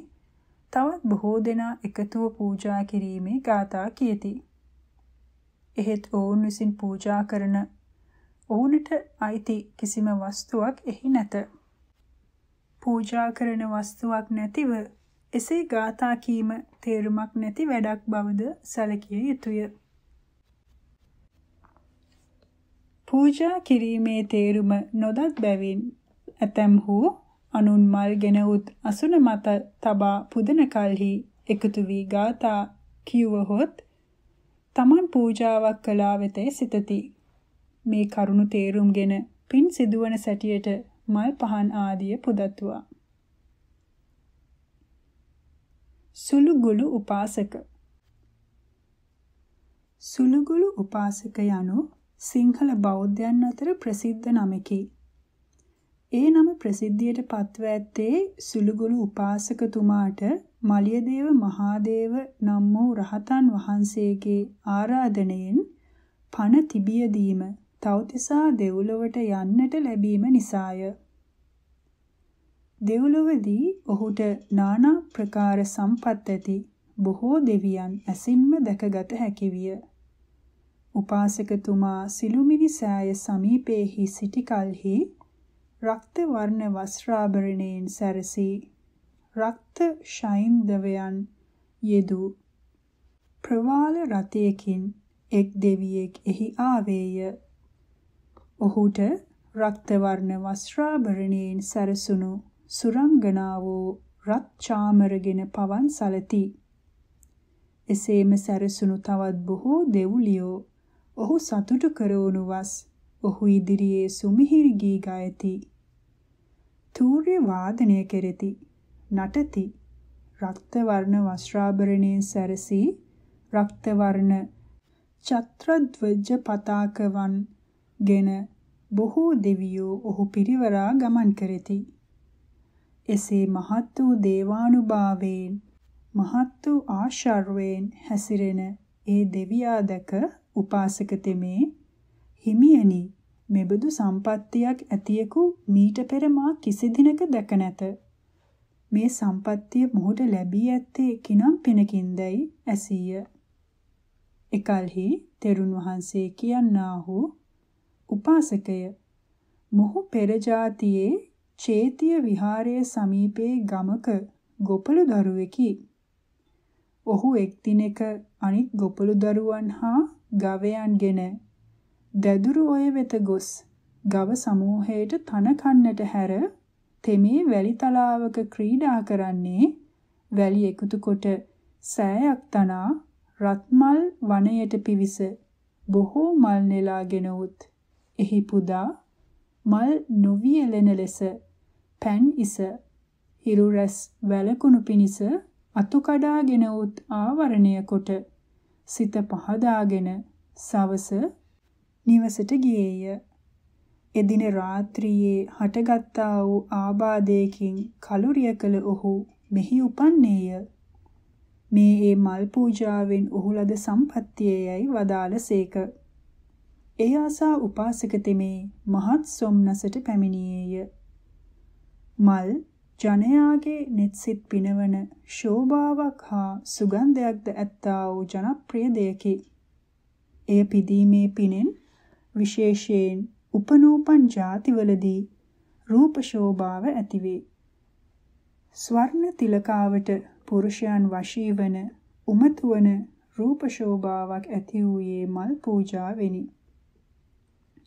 A: තවත් බොහෝ දෙනා එකතුව පූජා කිරීමේ ගාථා කියති. එහෙත් ඔවුන් විසින් පූජා කරන ඔවුනට අයිති කිසිම වස්තුවක් එහි නැත. පූජා කරන වස්තුවක් නැතිව එසේ ගාථා කීම තේරුමක් නැති වැඩක් බවද සැලකිය යුතුය. පූජා කිරීමේ තේරුම නොදත් බැවින් ඇතැම්හු අනුන් මල්ගෙන උත් අසුන මත තබා පුදන කල්හි එකතු වී ගාථා කියවහොත් තමන් පූජාවක් කළා වෙතේ සිතති මේ කරුණු තේරුම්ගෙන පින් සිදුවන සැටියට මල් පහන් ආදිය පුදත්වා. සුළුගුළු උපාසක සුළුගුළු උපාසක යනු සිංහල බෞද්ධයන් අතර ප්‍රසිද්ධ නමකි. ඒ නම ප්‍රසිද්ධියට පත්ව ඇත්තේ සුළුගුළු උපාසකතුමාට මලියදේව මහාදේව නම් වූ රහතන් වහන්සේගේ ආරාධනයෙන් පණ තිබියදීම තව්තිසා දෙව්ලොවට යන්නට ලැබීම නිසාය. දෙව්ලොවදී ඔහුට নানা ප්‍රකාර සම්පත් ඇති බොහෝ දෙවියන් ඇසින්ම දැකගත හැකිවිය. උපාසකතුමා සිළුමිනිසෑය සමීපයේහි සිටි කලෙහි රක්ත වර්ණ වස්ත්‍රාභරණයෙන් සැරසී රක්ත ශෛන්දවයන් යෙදු ප්‍රවාල රතයකින් එක් දෙවියෙක් එහි ආවේය ඔහුට රක්ත වර්ණ වස්ත්‍රාභරණයෙන් සැරසුණු සුරංගනාවෝ රත් චාමරගෙන පවන් සලති. එසේම සැරසුණු තවත් බොහෝ දෙව්ලියෝ ඔහු සතුටු කරවනු වස් ඔහු ඉදිරියේ සුමිහිරි ගී ගයති. තූර්ය වාදනය කෙරෙති. නටති. රක්ත වර්ණ වස්ත්‍රාභරණයෙන් සැරසී රක්ත වර්ණ චත්‍රද්වජ පතාකවන් ගෙන බොහෝ දෙවියෝ ඔහු පිරිවරා ගමන් කරති. එසේ මහත් වූ දේවානුභාවයෙන් මහත් වූ ආශර්වයෙන් හැසිරෙන ඒ දෙවියා දැක උපාසක තෙමේ හිමියනි මෙබඳු සම්පත්තියක් ඇතියෙකු මීට පෙර මා කිසි දිනක දැක නැත මේ සම්පත්තිය මොහුට ලැබී ඇත්තේ කිනම් පිනකින්දයි ඇසීය එකල්හි තෙරුන් වහන්සේ කියන්නාහු උපාසකය මොහු පෙර જાතියේ චේතිය විහාරයේ සමීපේ ගමක ගොපළු දරුවෙකි. ඔහු එක් දිනක අනිත් ගොපළු දරුවන් හා ගවයන්ගෙන දදුරු ඔය වෙත ගොස් ගව සමූහයට තන කන්නට හැර තෙමේ වැලි තලාවක ක්‍රීඩා කරන්නේ වැලි එකතු කොට සෑයක් තනා රත්මල් වනයට පිවිස බොහෝ මල් නෙලාගෙන උත් එහි පුදා මල් නොවියලෙන ලෙස පැන් ඉස හිරු රැස් වැලකුණු පිනිස අතු කඩාගෙන උත් ආවරණය කොට සිත පහදාගෙන සවස නිවසට ගියේය. එදින රාත්‍රියේ හටගත්තා වූ ආබාධයකින් කලුරිය කළ ඔහු මෙහි උපන්නේය. මේ ඒ මල් පූජාවෙන් ඔහු ලද සම්පත්තියයි වදාළසේක. ඒ ආසා උපාසක තෙමේ මහත් සොම්නසට පැමිණියේය. මල් ජනයාගේ netsit පිනවන ශෝභාවක් හා සුගන්ධයක්ද ඇත්තා වූ ජනප්‍රිය දෙයකි. එය පිදීමේ පිනෙන් විශේෂයෙන් උපනූපන් ಜಾතිවලදී රූප ශෝභාව ඇතිවේ. ස්වර්ණ තිලකාවට පුරුෂයන් වශී වන උමතුවන රූප ශෝභාවක් ඇති වූයේ මල් පූජාවෙනි.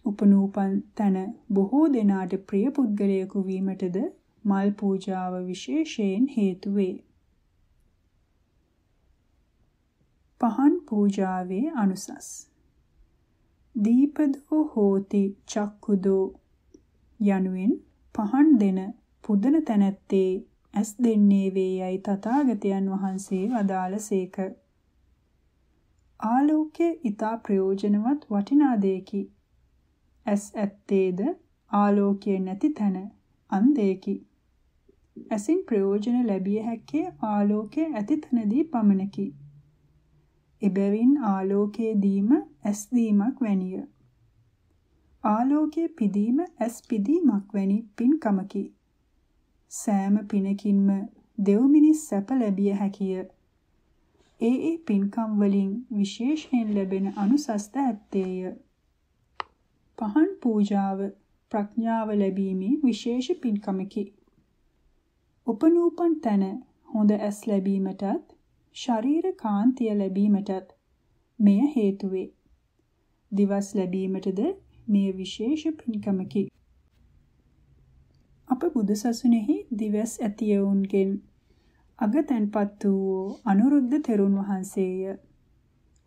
A: උපනූපන් තන බොහෝ දෙනාට ප්‍රිය පුද්ගලයෙකු වීමටද මල් පූජාව විශේෂයෙන් හේතු වේ. පහන් පූජාවේ අනුසස් දීපදෝ හෝති චක්කුදෝ යනුවෙන් පහන් දෙන පුදන තැනැත්තේ ඇස් දෙන්නේ වේ යයි තථාගතයන් වහන්සේ වදාළසේක. ආලෝකය ඊතා ප්‍රයෝජනවත් වටිනා දෙයකි ඇස් ඇත්තේද ආලෝකය නැති තැන අන්ධයේකි. ඇසින් ප්‍රයෝජන ලැබිය හැක්කේ ආලෝකය ඇති තැනදී පමණකි. එබැවින් ආලෝකයේ දීම ඇස් දීමක් වැනිය. ආලෝකයේ පිදීම ඇස් පිදීමක් වැනි පින්කමකි. සෑම පිනකින්ම දෙව් මිනිස් සැප ලැබිය හැකිය. ඒ ඒ පින්කම් වලින් විශේෂයෙන් ලැබෙන අනුසස්ත ඇත්තේය. පහන් පූජාව ප්‍රඥාව ලැබීමේ විශේෂ පින්කමකි. උපනූපන් තන හොඳ ඇස් ලැබීමටත් ශරීර කාන්තිය ලැබීමටත් මෙය හේතු වේ. දිවස් ලැබීමටද මේ විශේෂ පින්කමකි. අප බුදුසසුනේහි දිවස් ඇතියවුන්ගෙන් අගතන්පත් වූ අනුරුද්ධ තෙරුන් වහන්සේය.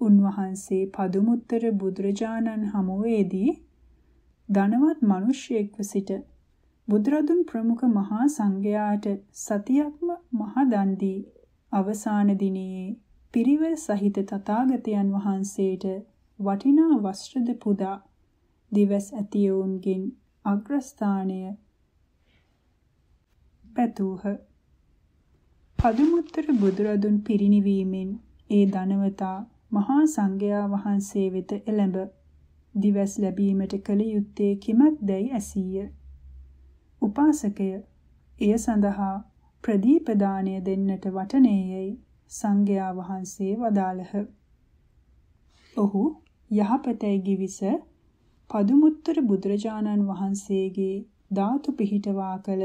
A: උන්වහන්සේ පදුමුත්තර බුදුරජාණන් හමුවේදී ධනවත් මිනිසෙක්ව සිට බුදුරදුන් ප්‍රමුඛ මහා සංඝයාට සතියක්ම මහ දන් දී අවසාන දිනේ පිරිවර සහිත තථාගතයන් වහන්සේට වටිනා වස්ත්‍රද පුදා දිවස් ඇතියෝන්ගෙන් අග්‍රස්ථානය පැතූහ. පදුමුත්තර බුදුරදුන් පිරිණිවීමෙන් ඒ ධනවතා මහා සංඝයා වහන්සේ වෙත එළඹ දිවස් ලැබීමට කළ යුත්තේ කිමක් දැයි ඇසීය. උපාසකය එය සඳහා ප්‍රදීපදානය දෙන්නට වටනේයයි සංඝයා වහන්සේ වදාළහ. ඔහු යහපතයි ගිවිස පදුමුත්තර බුදුරජාණන් වහන්සේගේ ධාතු පිහිටවා කළ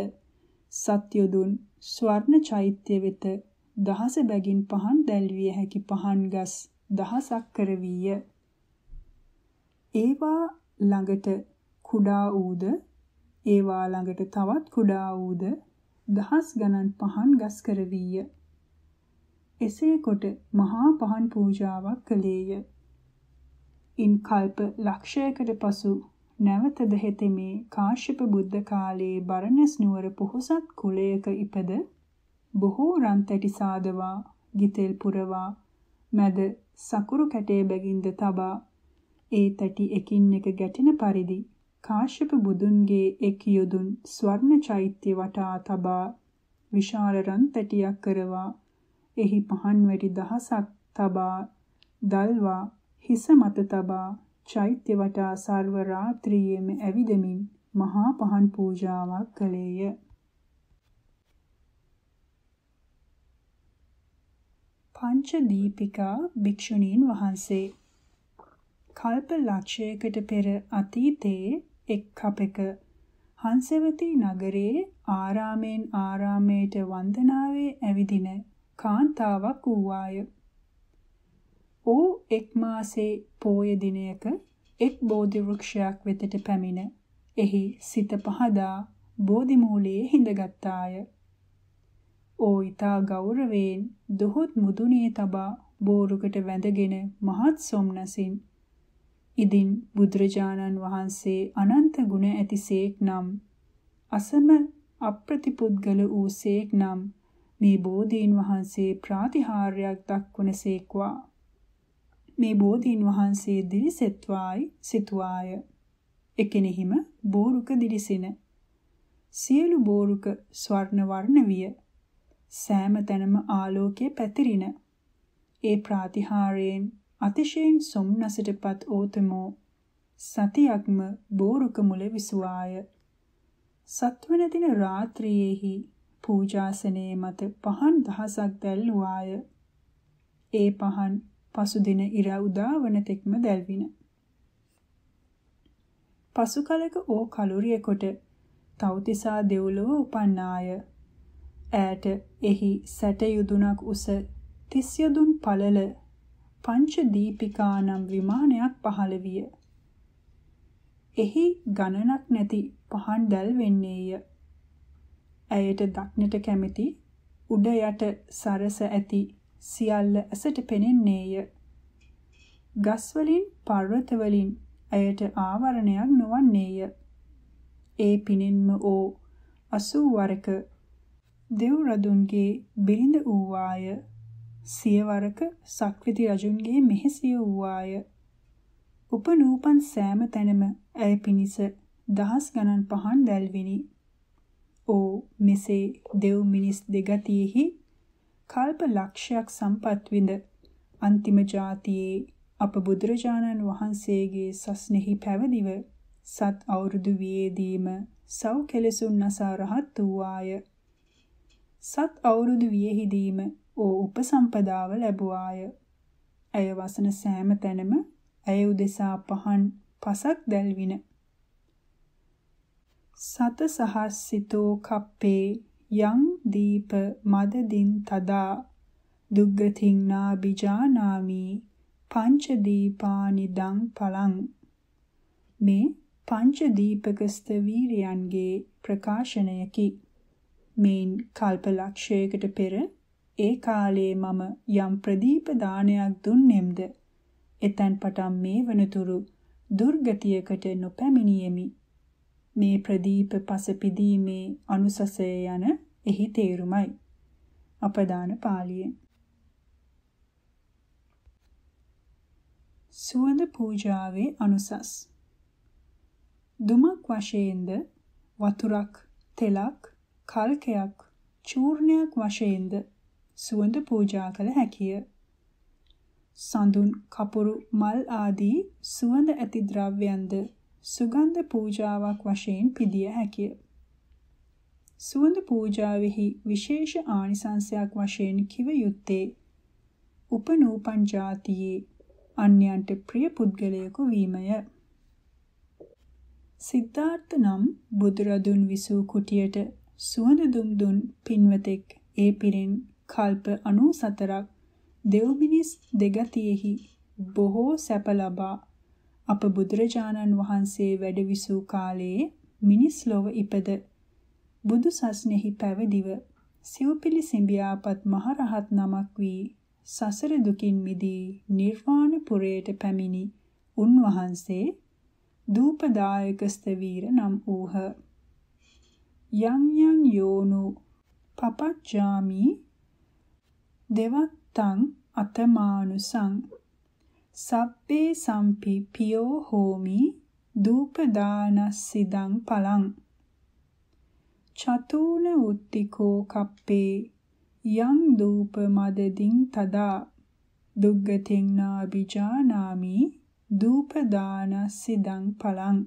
A: සත්‍යදුන් ස්වර්ණ චෛත්‍ය වෙත දහස බැගින් පහන් දැල්විය හැකි පහන් ගස් දහසක් කරවීය. ඒවා ළඟට කුඩා ඌද ඒවා ළඟට තවත් කුඩා ඌද දහස් ගණන් පහන් ගස් කරවීය. එසේ කොට මහා පහන් පූජාවක් කළේය. ඉන් කල්ප ලක්ෂයකට පසු නැවත දෙහෙතෙමේ කාශ්‍යප බුද්ධ කාලයේ බරණස් නුවර පොහොසත් කුලයක ඉපද බොහෝ රන්තැටි සාදවා, ගිතෙල් පුරවා, මැද සකුරු කැටේ බැගින්ද තබා ඒ තැටි එකින් එක ගැටෙන පරිදි කාශ්‍යප බුදුන්ගේ එක් යොදුන් ස්වර්ණ චෛත්‍ය වටා තබා විශාල රන් තැටියක් කරවා එහි පහන් වැටි දහසක් තබා දල්වා හිස මත තබා චෛත්‍ය වටා සර්ව රාත්‍රියේම ඇවිදමින් මහා පහන් පූජාවක් කළේය. පංච දීපිකා භික්ෂුණීන් වහන්සේ කල්ප ලක්ෂයකට පෙර අතීතයේ එක් කපෙක හංසවති නගරයේ ආරාමෙන් ආරාමයට වන්දනාවේ ඇවිදින කාන්තාවක් වූවාය. ඌ එක් මාසේ පෝය දිනයක එක් බෝධි වෘක්ෂයක් වෙතට පැමිණ එහි සිත පහදා බෝධි මූලයේ හිඳගත්තාය. ඌ ඊතා ගෞරවයෙන් දුහුත් මුදුනේ තබා බෝරුකට වැඳගෙන මහත් සොම්නසින් ඉදින් බුදුරජාණන් වහන්සේ අනන්ත ගුණ ඇතිසේක් නම් අසම අප්‍රතිපුද්ගල වූසේක් නම් මේ බෝධීන් වහන්සේ ප්‍රාතිහාර්යයක් දක්වනසේක්වා මේ බෝධීන් වහන්සේ දිලිසෙත්වායි සිතුවාය එකෙනෙහිම බෝරුක දිලිසින සියලු බෝරුක ස්වර්ණ වර්ණ විය සෑම තැනම ආලෝකයේ පැතිරින ඒ ප්‍රාතිහාරයෙන් අතිශයින් සොම්නසටපත් ඕතමෝ සතියක්ම බෝරුක මුල විසුආය සත්වන දින රාත්‍රියේහි පූජාසනයේ මත පහන් දහසක් දැල්ුවාය ඒ පහන් පසු දින ඉර උදාවන තෙක්ම දැල්වින පසු කලක ඕ කලුරියකොට තවතිසා දෙව්ලොව උපන්නාය ඈට එහි සැට යුදුනක් උස තිස් යදුන් පළල පංචදීපිකා නම් විමානයක් පහළ විය. එහි ගණනක් නැති පහන් දැල් වෙන්නේය. ඇයට දක්නට කැමැති උඩ යට සරස ඇති සියල්ල ඇසට පෙනෙන්නේය. ගස්වලින් පර්වතවලින් ඇයට ආවරණයක් නොවන්නේය. ඒ පිනෙන්ම ඕ අසූ වරක දෙව් රදුන්ගේ බිරිඳ වූවාය සියවරක සක්විති රජුන්ගේ මෙහෙසිය වූාය. උපනූපන් සෑම තැනම ඇය පිණිස දහස් ගණන් පහන් දැල්විනි. ඕ මෙසේ දෙව් මිනිස් දෙගතියෙහි කල්ප ලක්ෂයක් සම්පත් විඳ අන්තිම જાතියේ අප බුදුරජාණන් වහන්සේගේ සස්නෙහි පැවදිව සත් අවුරුදු වියේදීම සව් කෙලසුන් නසා රහත් වූාය. සත් අවුරුදු වියෙහිදීම ඌ උපසම්පදාව ලැබුවාය. ඇය වසන සෑම තැනම ඇය උදෙසා පහන් පසක් දැල්වින. සත සහස්සිතෝ කප්පේ යං දීප මදදින් තදා දුග්ගතින්නා බිජානාමි පංච දීපානි දං පලං මේ පංච දීපක ස්තවීරයන්ගේ ප්‍රකාශනයකි. මේන් කල්ප ලක්ෂයකට පෙර ඒ කාලේ මම යම් ප්‍රදීප දානයක් දුන්නේම්ද එතෙන් පටන් මේ වනතුරු දුර්ගතියකට නොපැමිණියෙමි මේ ප්‍රදීප පසපිදීමේ අනුසසය යන එහි තේරුමයි අපදාන පාළියෙන් සුවඳ පූජාවේ අනුසස් දුමක් වශයෙන්ද වතුරක් තෙලක් කල්කයක් චූර්ණයක් වශයෙන්ද සුවඳ පූජා කළ හැකිය. සඳුන් කපුරු මල් ආදී සුවඳ ඇති ද්‍රව්‍යන්ද සුගන්ධ පූජාවක් වශයෙන් පිදිය හැකිය. සුවඳ පූජාවෙහි විශේෂ ආනිසංසයක් වශයෙන් කිව යුත්තේ උපනූපන් જાතියේ අන්‍යයන්ට ප්‍රිය පුද්ගලයෙකු වීමය. සිද්ධාර්ථ නම් බුදුරදුන් විසූ කුටියට සුවඳ දුම් දුන් පින්වතෙක් ඒ පිරින් කල්ප 94ක් දෙව්මිනිස් දෙගතියෙහි බොහෝ සැප ලබා අප බුදුරජාණන් වහන්සේ වැඩ විසූ කාලයේ මිනිස් ලොව ඉපද බුදු සස්නෙහි පැවදිව සිව්පිලි සිඹියාපත් මහරහත් නමක් වී සසර දුකින් මිදී නිර්වාණ පුරයට පැමිණි උන්වහන්සේ දූපදායක ස්තවීර නම් වූහ යම් යම් යෝනු පපච්චාමි දෙවත්තං අතමානුසං සබ්බේ සම්පි පියෝ හෝමි දූපදානස්සිදං පලං චතුන උත්තිකෝ කප්පේ යං දූප මදදින් තදා දුග්ගතින් නාබිජානාමි දූපදානස්සිදං පලං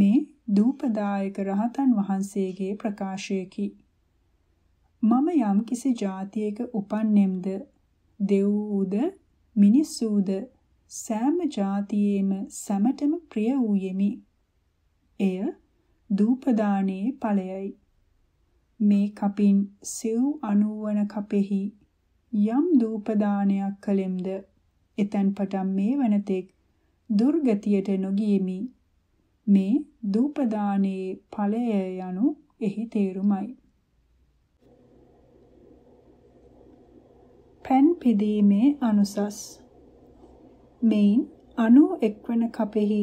A: මේ දූපදායක රහතන් වහන්සේගේ ප්‍රකාශයකි මම යම්කිසි જાතියක උපන්නෙම්ද දෙව්වූද මිනිස්සූද සෑම જાතියේම සැමටම ප්‍රිය වූයෙමි. එය දූපදානයේ ඵලයයි. මේ කපින් සිව් අනුවන කපෙහි යම් දූපදානයක් කලෙම්ද එතැන් පටන් මේ වනතෙක් දුර්ගතියට නොගියෙමි. මේ දූපදානයේ ඵලය යනු එහි තේරුමයි. පැන් පිදීමේ අනුසස් මෙයින් 91 වන කපෙහි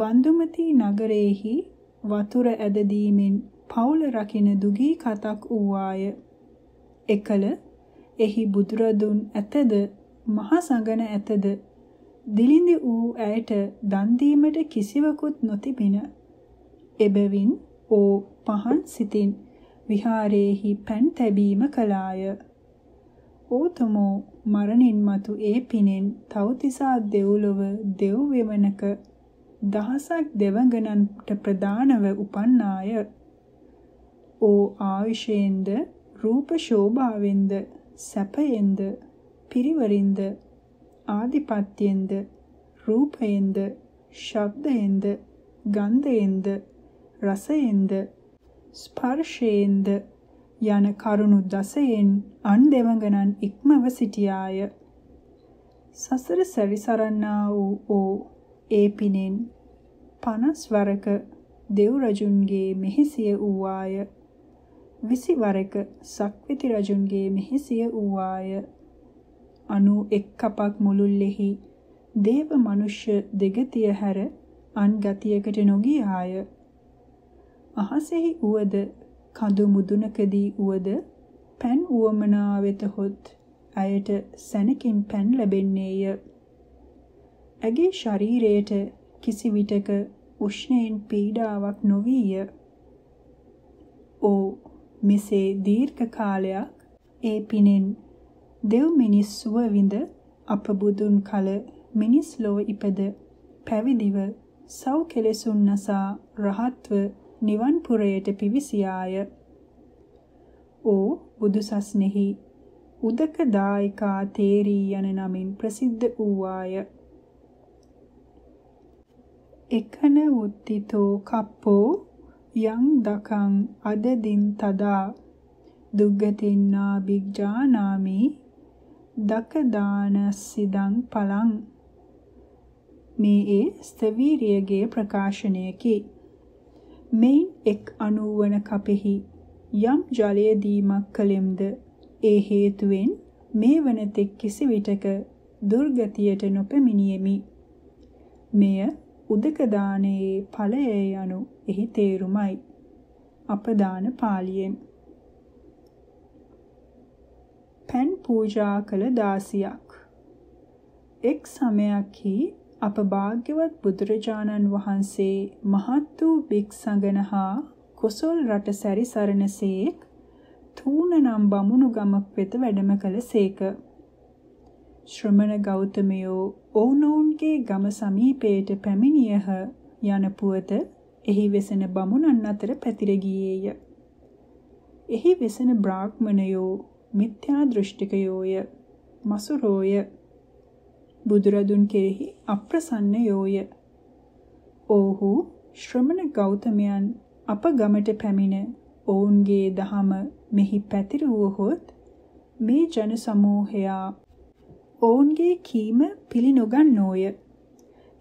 A: බන්දුමති නගරයේහි වතුර ඇදදීමෙන් පවුල රකින දුගී කතක් වූවාය එකල එහි බුදුරදුන් ඇතද මහා සංගන ඇතද දිලිඳි වූ ඇයට දන් දීමට කිසිවකුත් නොතිබින එබැවින් ඕ පහන් සිතින් විහාරයේහි පැන් තැබීම කළාය ඕතමෝ මරණින් මතු ඒ පිනෙන් තවතිසා දෙව්ලොව දෙව් වෙවනක දහසක් දෙවඟනන්ට ප්‍රදානව උපන්නාය. ඕ ආයුෂයෙන්ද රූප ශෝභාවෙන්ද සැපයෙන්ද පිරිවරින්ද ආධිපත්‍යෙන්ද රූපයෙන්ද ශබ්දයෙන්ද ගන්ධයෙන්ද රසයෙන්ද ස්පර්ශයෙන්ද යන කරුණු දසයෙන් අන් දෙවඟනන් ඉක්මව සිටියාය. සසර සැරිසරන්නා වූ ඕ ඒ පිනෙන් පනස් වරක දෙව් රජුන්ගේ මෙහෙසිය වූවාය. විසි වරක සක්විති රජුන්ගේ මෙහෙසිය වූවාය. අනු එක් කපක් මුළුල්ලෙහි දේව මනුෂ්‍ය දෙගතිය හැර අන් ගතියකට නොගියාය. අහසෙහි උවද කඳු මුදුනකදී වුවද පෑන් උවමනා වෙත හොත් ඇයට සැනකින් පෑන් ලැබෙන්නේය. ඇගේ ශරීරයට කිසිවිටක උෂ්ණයෙන් පීඩාවක් නොවිය. ඕ මෙසේ දීර්ඝ කාලයක් ඒ පිනෙන් දෙව් මිනිස් සුව විඳ අප බුදුන් කල මිනිස් ලොව ඉපද පැවිදිව සව් කෙලෙසුන් නසා රහත්ව නිවන් පුරයට පිවිසියාය. ඕ බුදුසස්නෙහි උදක දායකා තේරී යන නමින් ප්‍රසිද්ධ වූවාය. එකන උත්තිතෝ කප්පෝ යං දකං අදදින් තදා දුග්ගතින්නා බිග්ජානාමි දකදානස්සිදං පලං මේ ඒ ස්තවීරියගේ ප්‍රකාශනයකි මෙයින් එක් අණුවන කපෙහි යම් ජලය දීමක් කලෙම්ද ඒ හේතුවෙන් මේ වනතෙක් කිසිවිටක දුර්ගතියට නොපැමිණියෙමි. මෙය උදක දානයේ ඵලය යනු එහි තේරුමයි. අපදාන පාළියෙන් පන් පූජා කළ දාසියක් එක් සමයකී අප භාග්‍යවත් බුදුරජාණන් වහන්සේ මහත් වූ භික්ෂඟන හා කොසල් රට සැරිසරණසේක් තූන නම් බමුණු ගමක් වෙත වැඩම කළසේක. ශ්‍රමණ ගෞතමයෝ ඔවුනොවුන්ගේ ගම සමීපයට පැමිණියහ යන පුවත එහි වෙසෙන බමුණන් අතර පැතිර ගියේය. එහි වෙසෙන බ්‍රාහ්මණයෝ මිත්‍යා දෘෂ්ටිකයෝය, මසුරෝය, බුදුරදුන් කෙරෙහි අප්‍රසන්න යෝය. ඔව්හු ශ්‍රමණ ගෞතමයන් අප ගමට පැමිණ ඔවුන්ගේ දහම මෙහි පැතිරුවහොත් මේ ජන සමූහයා ඔවුන්ගේ කීම පිළි නොගන්නෝය.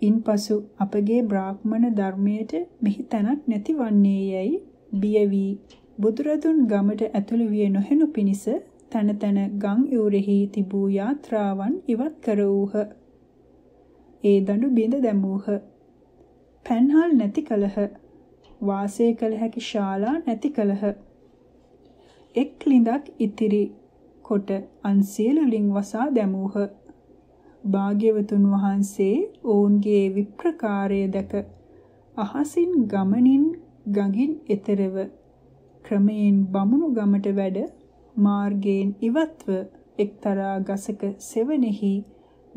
A: ඉන්පසු අපගේ බ්‍රාහ්මණ ධර්මයට මෙහි තැනක් නැතිවන්නේ යැයි බිය වී බුදුරදුන් ගමට ඇතුළු විය නොහැනු පිණිස තන තන ගම් යෝරෙහි තිබූ යාත්‍රාවන් ඉවත් කර වූහ. ඒ දඬු බිඳ දැමූහ. පැන්හල් නැති කලහ. වාසය කළ හැකි ශාලා නැති කලහ. එක් ලිඳක් ඉතිරි කොට අන්සියලුලින් වසා දැමූහ. භාග්‍යවතුන් වහන්සේ ඔවුන්ගේ විප්‍රකාරය දැක අහසින් ගමනින් ගඟින් එතරව ක්‍රමයෙන් බමුණු ගමට වැඩ මාර්ගයෙන් ඉවත්ව එක්තරා ගසක සෙවණෙහි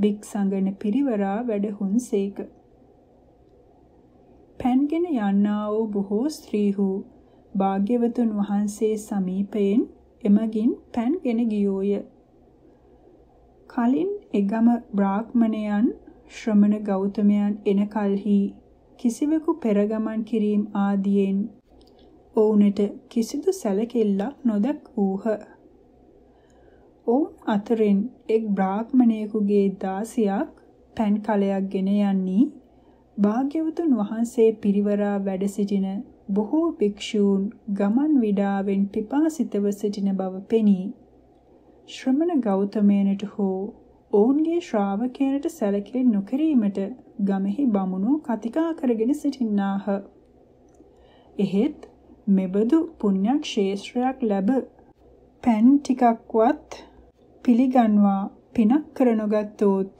A: වික්සංගන පිරිවරා වැඩහුන් සේක. පැන්ගෙන යන්නා වූ බොහෝ ස්ත්‍රීහු භාග්‍යවතුන් වහන්සේ සමීපයෙන් එමගින් පැන්ගෙන ගියෝය. කලින් එගම බ්‍රාහ්මණයන් ශ්‍රමණ ගෞතමයන් එන කලෙහි කිසිවෙකු පෙරගමන් කිරීම ආදියෙන් ඔවුනට කිසිදු සැලකිල්ලක් නොදක් වූහ. ඔවුන් අතරින් එක් බ්‍රාහ්මණයෙකුගේ දාසියක් පැන් කලයක් ගෙන යන්නේ භාග්‍යවතුන් වහන්සේ පිරිවරා වැඩ සිටින බොහෝ භික්ෂූන් ගමන් විඩාවෙන් පිපාසිතව සිටින බව පෙනී ශ්‍රමණ ගෞතමයනට හෝ ඔවුන්ගේ ශ්‍රාවකයනට සැලකිලි නොකිරීමට ගමෙහි බමුණු කතිකා කරගෙන සිටින්නාහ. එහෙත් මෙබඳු පුණ්‍යක් ශේෂ්ත්‍රයක් ලැබ පෑන් ටිකක්වත් පිළිගන්වා පිනක් කරනොගත්තොත්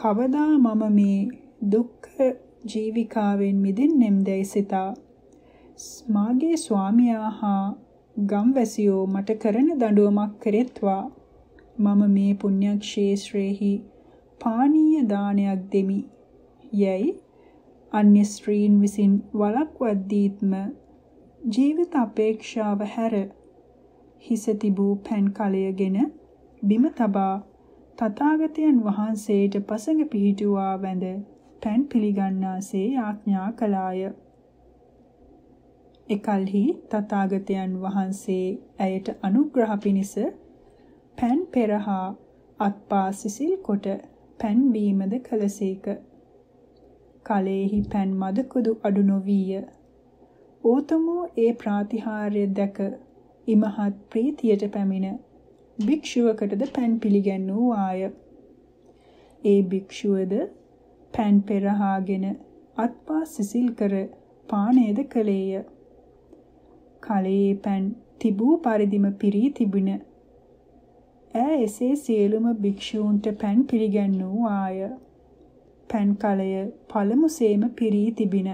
A: කවදා මම මේ දුක්ඛ ජීවිකාවෙන් මිදෙන්නෙම්දැයි සිතා මාගේ ස්වාමියා හා ගම්වැසියෝ මට කරන දඬුවමක් කෙරෙත්වා මම මේ පුණ්‍යක්ෂේත්‍රයේහි පානීය දානයක් දෙමි යැයි අන්‍ය ස්ත්‍රීන් විසින් වළක්වද්දීත්ම ජීවිත අපේක්ෂාව හැර හිස තිබූ පෑන් කලයගෙන බිම තබා තථාගතයන් වහන්සේට පසඟ පිහිටුවා වැඳ පෑන් පිළිගන්නාසේ ආඥා කළාය. එකල්හි තථාගතයන් වහන්සේ ඇයට අනුග්‍රහ පිණිස පෑන් පෙරහා අත්පා සිසිල් කොට පෑන් බීමද කළසේක. කලෙහි පෑන් මදකුදු අඩු නොවිය. ගෝතමෝ ඒ ප්‍රාතිහාර්ය දැක ඉමහත් ප්‍රීතියට පැමිණ භික්ෂුවකටද පෑන් පිළිගැන්වූ ආය. ඒ භික්ෂුවද පෑන් පෙරහාගෙන අත්පා සිසිල් කර පානයද කළේය. කලයේ පෑන් තිබූ පරිදිම පිරී තිබින ඈ එසේ සියලුම භික්ෂූන්ට පෑන් පිළිගැන්වූ ආය. පෑන් කලය පළමුසේම පිරී තිබින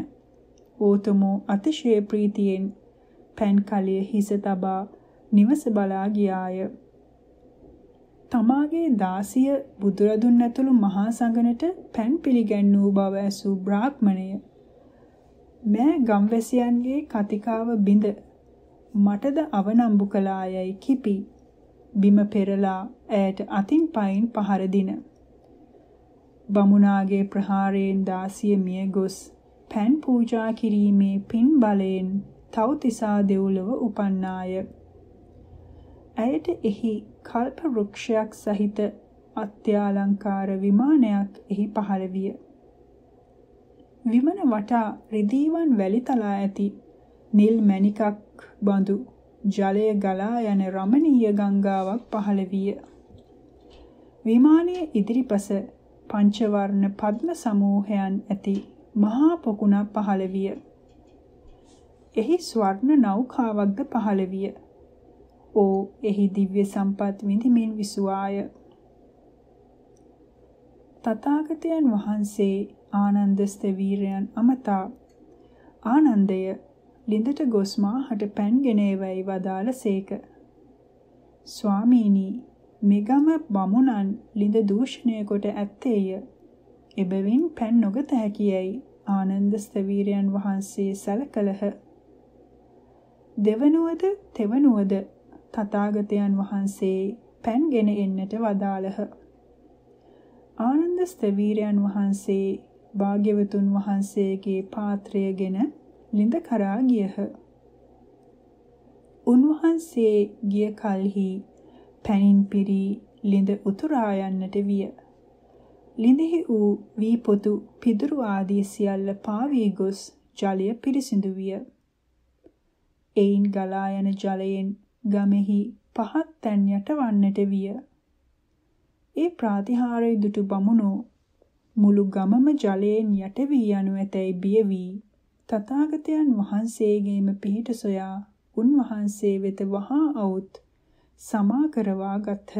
A: ගෝතමෝ අතිශය ප්‍රීතියෙන් පෑන් කලයේ හිස තබා නිවස බලා ගියාය. තමාගේ දාසිය බුදුරදුන් ඇතුළු මහා සංඝනට පෑන් පිළිගැන්වූ බව ඇසූ බ්‍රාහ්මණය මෑ ගම්වැසියන්ගේ කතිකාව බිඳ මටද අවනම්බු කළායයි කිපි බිම පෙරලා ඇයට අතින් පයින් පහර දින බමුණාගේ ප්‍රහාරයෙන් දාසිය මිය ගොස් පැන් පූජා කිරීමේ පින් බලයෙන් තවතිසා දෙව්ලොව උපන්නාය. ඇයට එහි කල්ප වෘක්ෂයක් සහිත අත්‍යාලංකාර විමානයක් එහි පහළ විය. විමන වටා රිදීවන් වැලි තලා ඇති නිල් මණිකක් බඳු ජලය ගලා යන රමණීය ගංගාවක් පහළ විය. විමානයේ ඉදිරිපස පංචවර්ණ පද්ම සමූහයන් ඇති මහා පොකුණක් පහළ විය. එහි ස්වර්ණ නෞකාවක්ද පහළ විය. ඕ එහි දිව්‍ය සම්පත් විඳිමින් විසුආය. තථාගතයන් වහන්සේ ආනන්ද ස්තවීරයන් අමතා ආනන්දය ලිඳට ගොස් මාහට පැන්ගෙන එවයි වදාළසේක. ස්වාමීනි මෙගම බමුණන් ලිඳ දූෂණය කොට ඇත්තේය. එබැවින් පැන් නොගත හැකියයි ආනන්ද ස්තවීරයන් වහන්සේ සැලකලහ. දෙවනුවද තෙවනුවද තථාගතයන් වහන්සේ පැන්ගෙන එන්නට වදාළහ. ආනන්ද ස්තවීරයන් වහන්සේ භාග්‍යවතුන් වහන්සේගේ පාත්‍රයගෙන ලිඳ කරා ගියහ. උන්වහන්සේ ගිය කලෙහි පැනින් පිරි ලිඳ උතුරා යන්නට විය. ලිඳෙහි වූ වී පොතු පිදුරු ආදී සියල්ල පාවී ගොස් ජලය පිරිසිදු විය. එයින් ගලා යන ජලයෙන් ගමෙහි පහත් තැන් යටවන්නට විය. ඒ ප්‍රාතිහාරය දුටු බමුණෝ මුළු ගමම ජලයෙන් යට වී යනු ඇතැයි බිය වී තථාගතයන් වහන්සේගේම පිහිට සොයා උන්වහන්සේ වෙත වහා අවුත් සමා කරවා ගත්හ.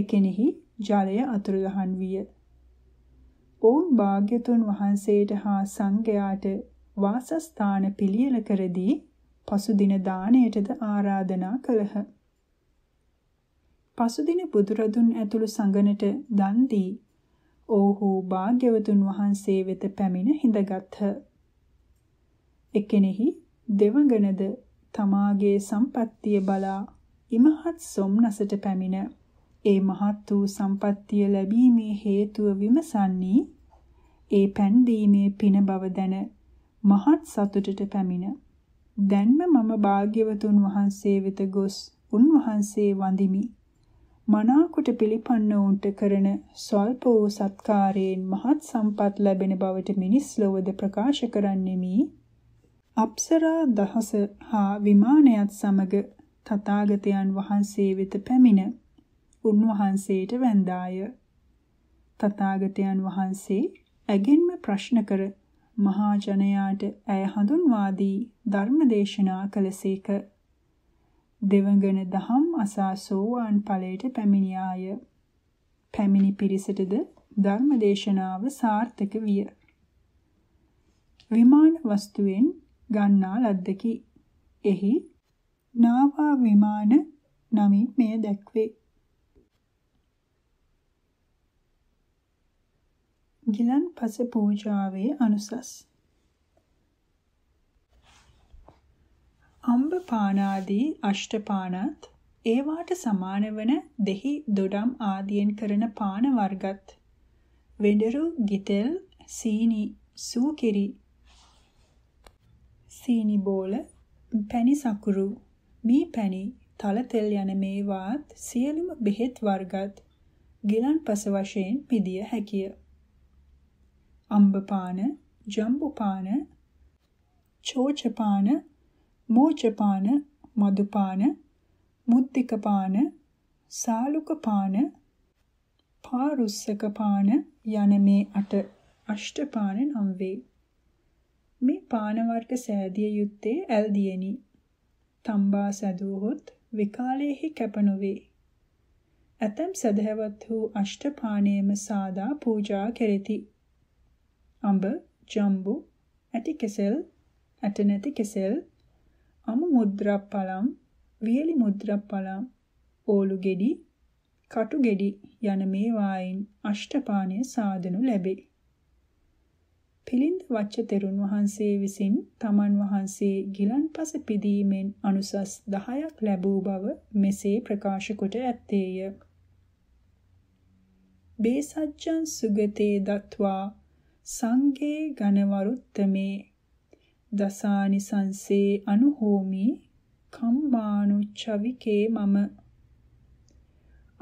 A: එකෙනෙහි ජලය අතුරුදහන් විය. ඔවුන් භාග්‍යතුන් වහන්සේට හා සංඝයාට වාසස්ථාන පිළියෙල කරදී පසුදින දාණයටද ආරාධනා කළහ. පසුදින බුදුරදුන් ඇතුළු සංඝනට දන් දී ඔව්හු භාග්‍යවතුන් වහන්සේ වෙත පැමිණ හිඳගත්හ. එකෙනෙහි දෙවඟනද තමාගේ සම්පත්තිය බලා ඉමහත් සොම්නසට පැමිණ ඒ මහත් වූ සම්පත්තිය ලැබීමේ හේතුව විමසන්නේ ඒ පෑන් දීමේ පින බව දැන මහත් සතුටට පැමිණ දැන්ම මම භාග්‍යවතුන් වහන්සේ වෙත ගොස් උන්වහන්සේ වඳිමි. මනාකොට පිළිපන්න උන්ට කරන ස්වල්ප වූ සත්කාරයෙන් මහත් සම්පත් ලැබෙන බවට මිනිස් ලොවද ප්‍රකාශ කරන්නෙමි. අප්සරා දහස හා විමානයත් සමග තථාගතයන් වහන්සේ වෙත පැමිණ උන්වහන්සේට වැඳාය. තථාගතයන් වහන්සේ ඇගෙන්ම ප්‍රශ්න කර මහා ජනයාට ඇය හඳුන්වා දී ධර්ම දේශනා කළසේක. දෙවඟන දහම් අසා සෝවාන් ඵලයට පැමිණියාය. පැමිණි පිරිසටද ධර්ම දේශනාව සාර්ථක විය. විමාන වස්තුවෙන් ගන්නා ලද්දකි. එහි නාවා විමාන නමින් මෙය දැක්වේ. ගිලන් පස පූජාවේ අනුසස් අම්බ පානාදී අෂ්ටපානත් ඒවාට සමාන වන දෙහි දොඩම් ආදියෙන් කරන පාන වර්ගත් වෙඬරු ගිතෙල් සීනි සූකිරි සීනි බෝල පැණි සකුරු මී පැණි තල තෙල් යන මේවාත් සියලුම බෙහෙත් වර්ගත් ගිලන් පස වශයෙන් පිදිය හැකිය අම්බපාන, ජම්බුපාන, චෝචපාන, මෝචපාන, මදුපාන, මුද්దికපාන, සාලුකපාන, පාරුස්සකපාන යන මේ අට අෂ්ටපාන නම් වේ. මේ පාන වර්ග සෑදිය යුත්තේ ඇල්දියෙනි. තම්බා සැදුවහොත් විකාලයේහි කැප නොවේ. ඇතම් සදහවත් වූ අෂ්ටපානයේම සාදා පූජා කෙරෙති. අඹ, ජම්බු, ඇටි කෙසෙල්, ඇට නැති කෙසෙල්, අමු මුද්‍රප්පලම්, වියලි මුද්‍රප්පලම්, ඕලු ගෙඩි, කටු ගෙඩි යන මේවායින් අෂ්ටපාණය සාදනු ලැබේ. පිළින්ද වච්ච තෙරුන් වහන්සේ විසින් තමන් වහන්සේ ගිලන්පස පිදීමෙන් අනුසස් 10ක් ලැබූ බව මෙසේ ප්‍රකාශ කොට ඇත්තේය. බේසජ්ජං සුගතේ දත්වා සංගේ ඝනවරුත්තමේ දසානි සංසේ අනුහෝමි කම්මානුච්චවිකේ මම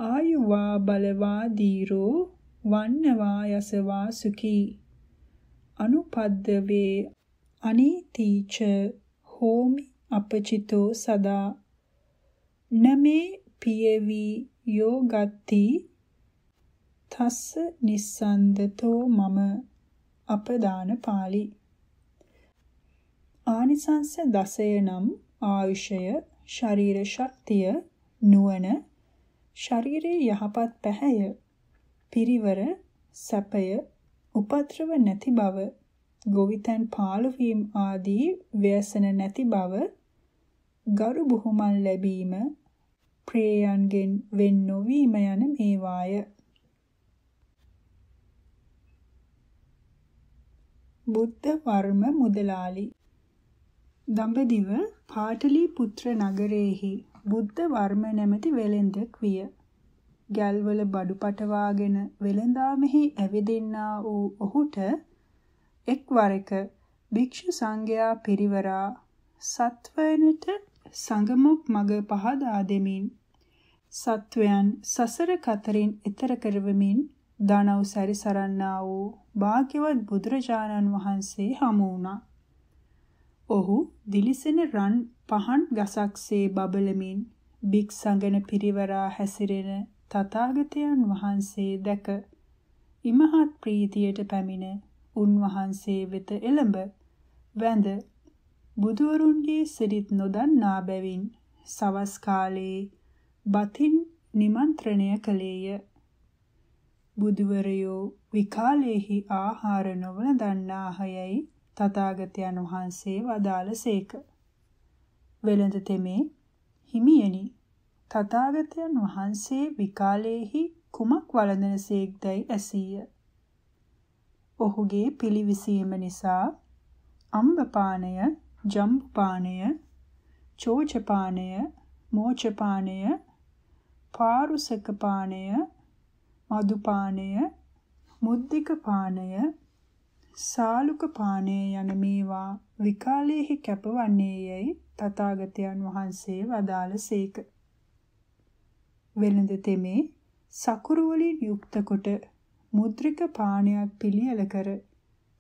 A: ආයුවා බලවා දීරෝ වන්නවා යසවා සුකී අනුපද්දවේ අනීතිච හෝමි අපචිතෝ සදා නමේ පියවි යෝගත්ති තස්ස නිස්සන්දතෝ මම අපදාන පාළි ආනිසංස දසය නම් ආයුෂය ශරීර ශක්තිය නුවණ ශරීරයේ යහපත් පැහැය පිරිවර සැපය උපద్రව නැති බව ගොවිතැන් පාලු වීම ආදී ව්‍යසන නැති බව ගරු බුහුමන් ලැබීම ප්‍රේයන්ගෙන් වෙන් නොවීම යන මේවාය බුද්ධ වර්ම මුදලාලි දඹදිව පාටලිපුත්‍ර නගරයේහි බුද්ධ වර්ම නැමැති වෙළෙන්දෙක් විය. ගැල්වල බඩු පටවාගෙන වෙළඳාමෙහි ඇවිදින්නා වූ ඔහුට එක්වරක භික්ෂු සංඝයා පිරිවරා සත්වයනට සංගමුක් මග පහදා දෙමින් සත්වයන් සසර කතරින් එතර කරවමින් දනව් සැරිසරන්නා වූ භාග්‍යවත් බුදුරජාණන් වහන්සේ හමු වුණා. ඔහු දිලිසෙන රන් පහන් ගසක්සේ බබලමින් බික් සංගන පිරිවරා හැසිරෙන තථාගතයන් වහන්සේ දැක ඉමහත් ප්‍රීතියට පැමිණ උන්වහන්සේ වෙත එළඹ වැඳ බුදුවරුන්ගේ සිරිත් නොදන්නා බැවින් සවස් කාලයේ බතින් නිමන්ත්‍රණය කළේය. බුදුවරයෝ විකාලේහි ආහාර නොවන දන්නාහයයි තථාගතයන් වහන්සේ වදාළසේක. වෙළඳ තෙමේ හිමියනි තථාගතයන් වහන්සේ විකාලේහි කුමක් වළඳනසේක්දයි ඇසීය. ඔහුගේ පිළිවිසීම නිසා අම්බපානය, ජම්බුපානය, චෝචපානය, මෝචපානය, පාරුසකපානය මදුපානය, මුද්දික පානය, සාලුක පානය යන මේවා විකාලයේහි කැපවන්නේ යයි තථාගතයන් වහන්සේ වදාළසේක. වෙළඳ තෙමේ සකුරු වලින් යුක්ත කොට මුද්‍රික පානයක් පිළියෙල කර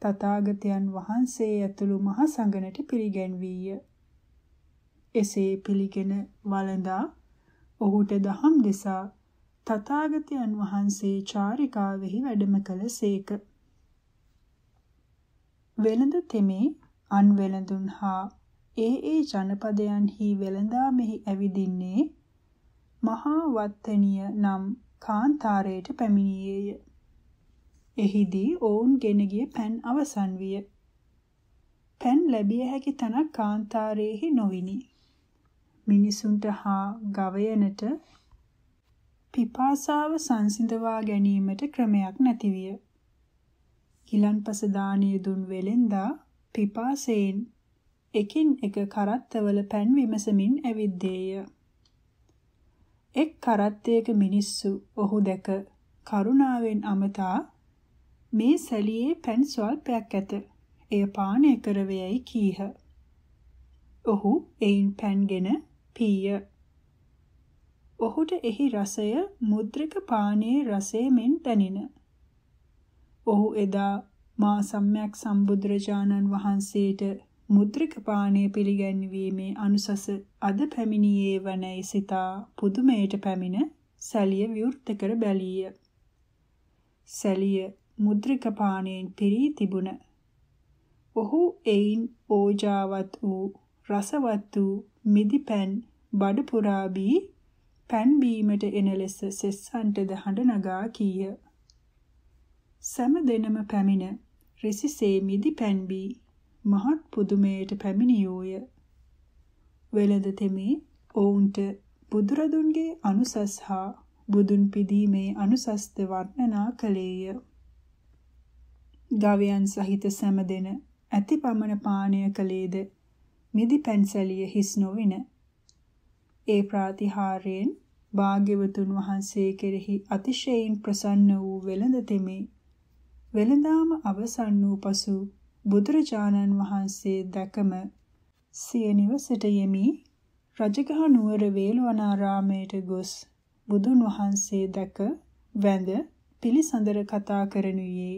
A: තථාගතයන් වහන්සේ ඇතුළු මහ සංඝනට පිළිගැන්වීය. එසේ පිළිගෙන වළඳා ඔහුට දහම් දෙසා තථාගතයන් වහන්සේ චාරිකාවෙහි වැඩම කළ සේක. වෙළඳ තෙමේ අන් වෙළඳුන් හා ඒ ඒ ජනපදයන්හි වෙළඳා මෙහි ඇවිදින්නේ මහා වත්තනිය නම් කාන්තාරයට පැමිණියේය. එහිදී ඔවුන් ගෙන ගිය පෑන් අවසන් විය. පෑන් ලැබිය හැකි තැනක් කාන්තාරයේහි නොවිනි. මිනිසුන්ට හා ගවයනට පිපාසාව සංසිඳවා ගැනීමට ක්‍රමයක් නැතිවිය. ගිලන්පස දානීය දුන් වෙලෙන්දා පිපාසයෙන් එකින් එක කරත්තවල පැන් විමසමින් ඇවිද්දේය. එක් කරත්තයක මිනිස්සු ඔහු දැක කරුණාවෙන් අමතා මේ සැලියේ පැන් ස්වල්පයක් ඇත. එය පානය කරවේයි කීහ. ඔහු එයින් පැන්ගෙන පීය. ඔහුට එහි රසය මුද්‍රික පානයේ රසයෙන් මෙන් දැනින. ඔහු එදා මා සම්්‍යක් සම්බුදුරජාණන් වහන්සේට මුද්‍රික පානය පිළිගැන්වීමේ අනුසස අද පැමිණියේ වනයි සිතා පුදුමයට පැමිණ සැලිය විවෘත කර බැලීය. සැලිය මුද්‍රික පානයෙන් පිරී තිබුණ. ඔහු එයින් ඕජාවත් වූ රසවත් වූ මිදිපැන් බඩ පුරාබී පෑන් බීමට එන ලෙස සෙස්සන්ටද හඬ නගා කීය. සෑම දිනම පැමිණ රිසිසේ මිදි පෑන් බී මහත් පුදුමයට පැමිණියෝය. වෙළඳ තෙමේ ඔවුන්ට බුදුරදුන්ගේ අනුසස් හා බුදුන් පිදීමේ අනුසස්ත වර්ණනා කළේය. ගවයන් සහිත සෑම දින ඇති පමණ පානය කළේද මිදි පැන්සලිය හිස් නොවින ඒ ප්‍රාතිහාර්යෙන් භාග්‍යවතුන් වහන්සේ කෙරෙහි අතිශයින් ප්‍රසන්න වූ වෙළඳ තෙමේ වෙළඳාම අවසන් වූ පසු බුදුරජාණන් වහන්සේ දැකම සිය නිවසට යෙමි රජගහ නුවර වේලවනාරාමයට ගොස් බුදුන් වහන්සේ දැක වැඳ පිළිසඳර කතා කරනුයේ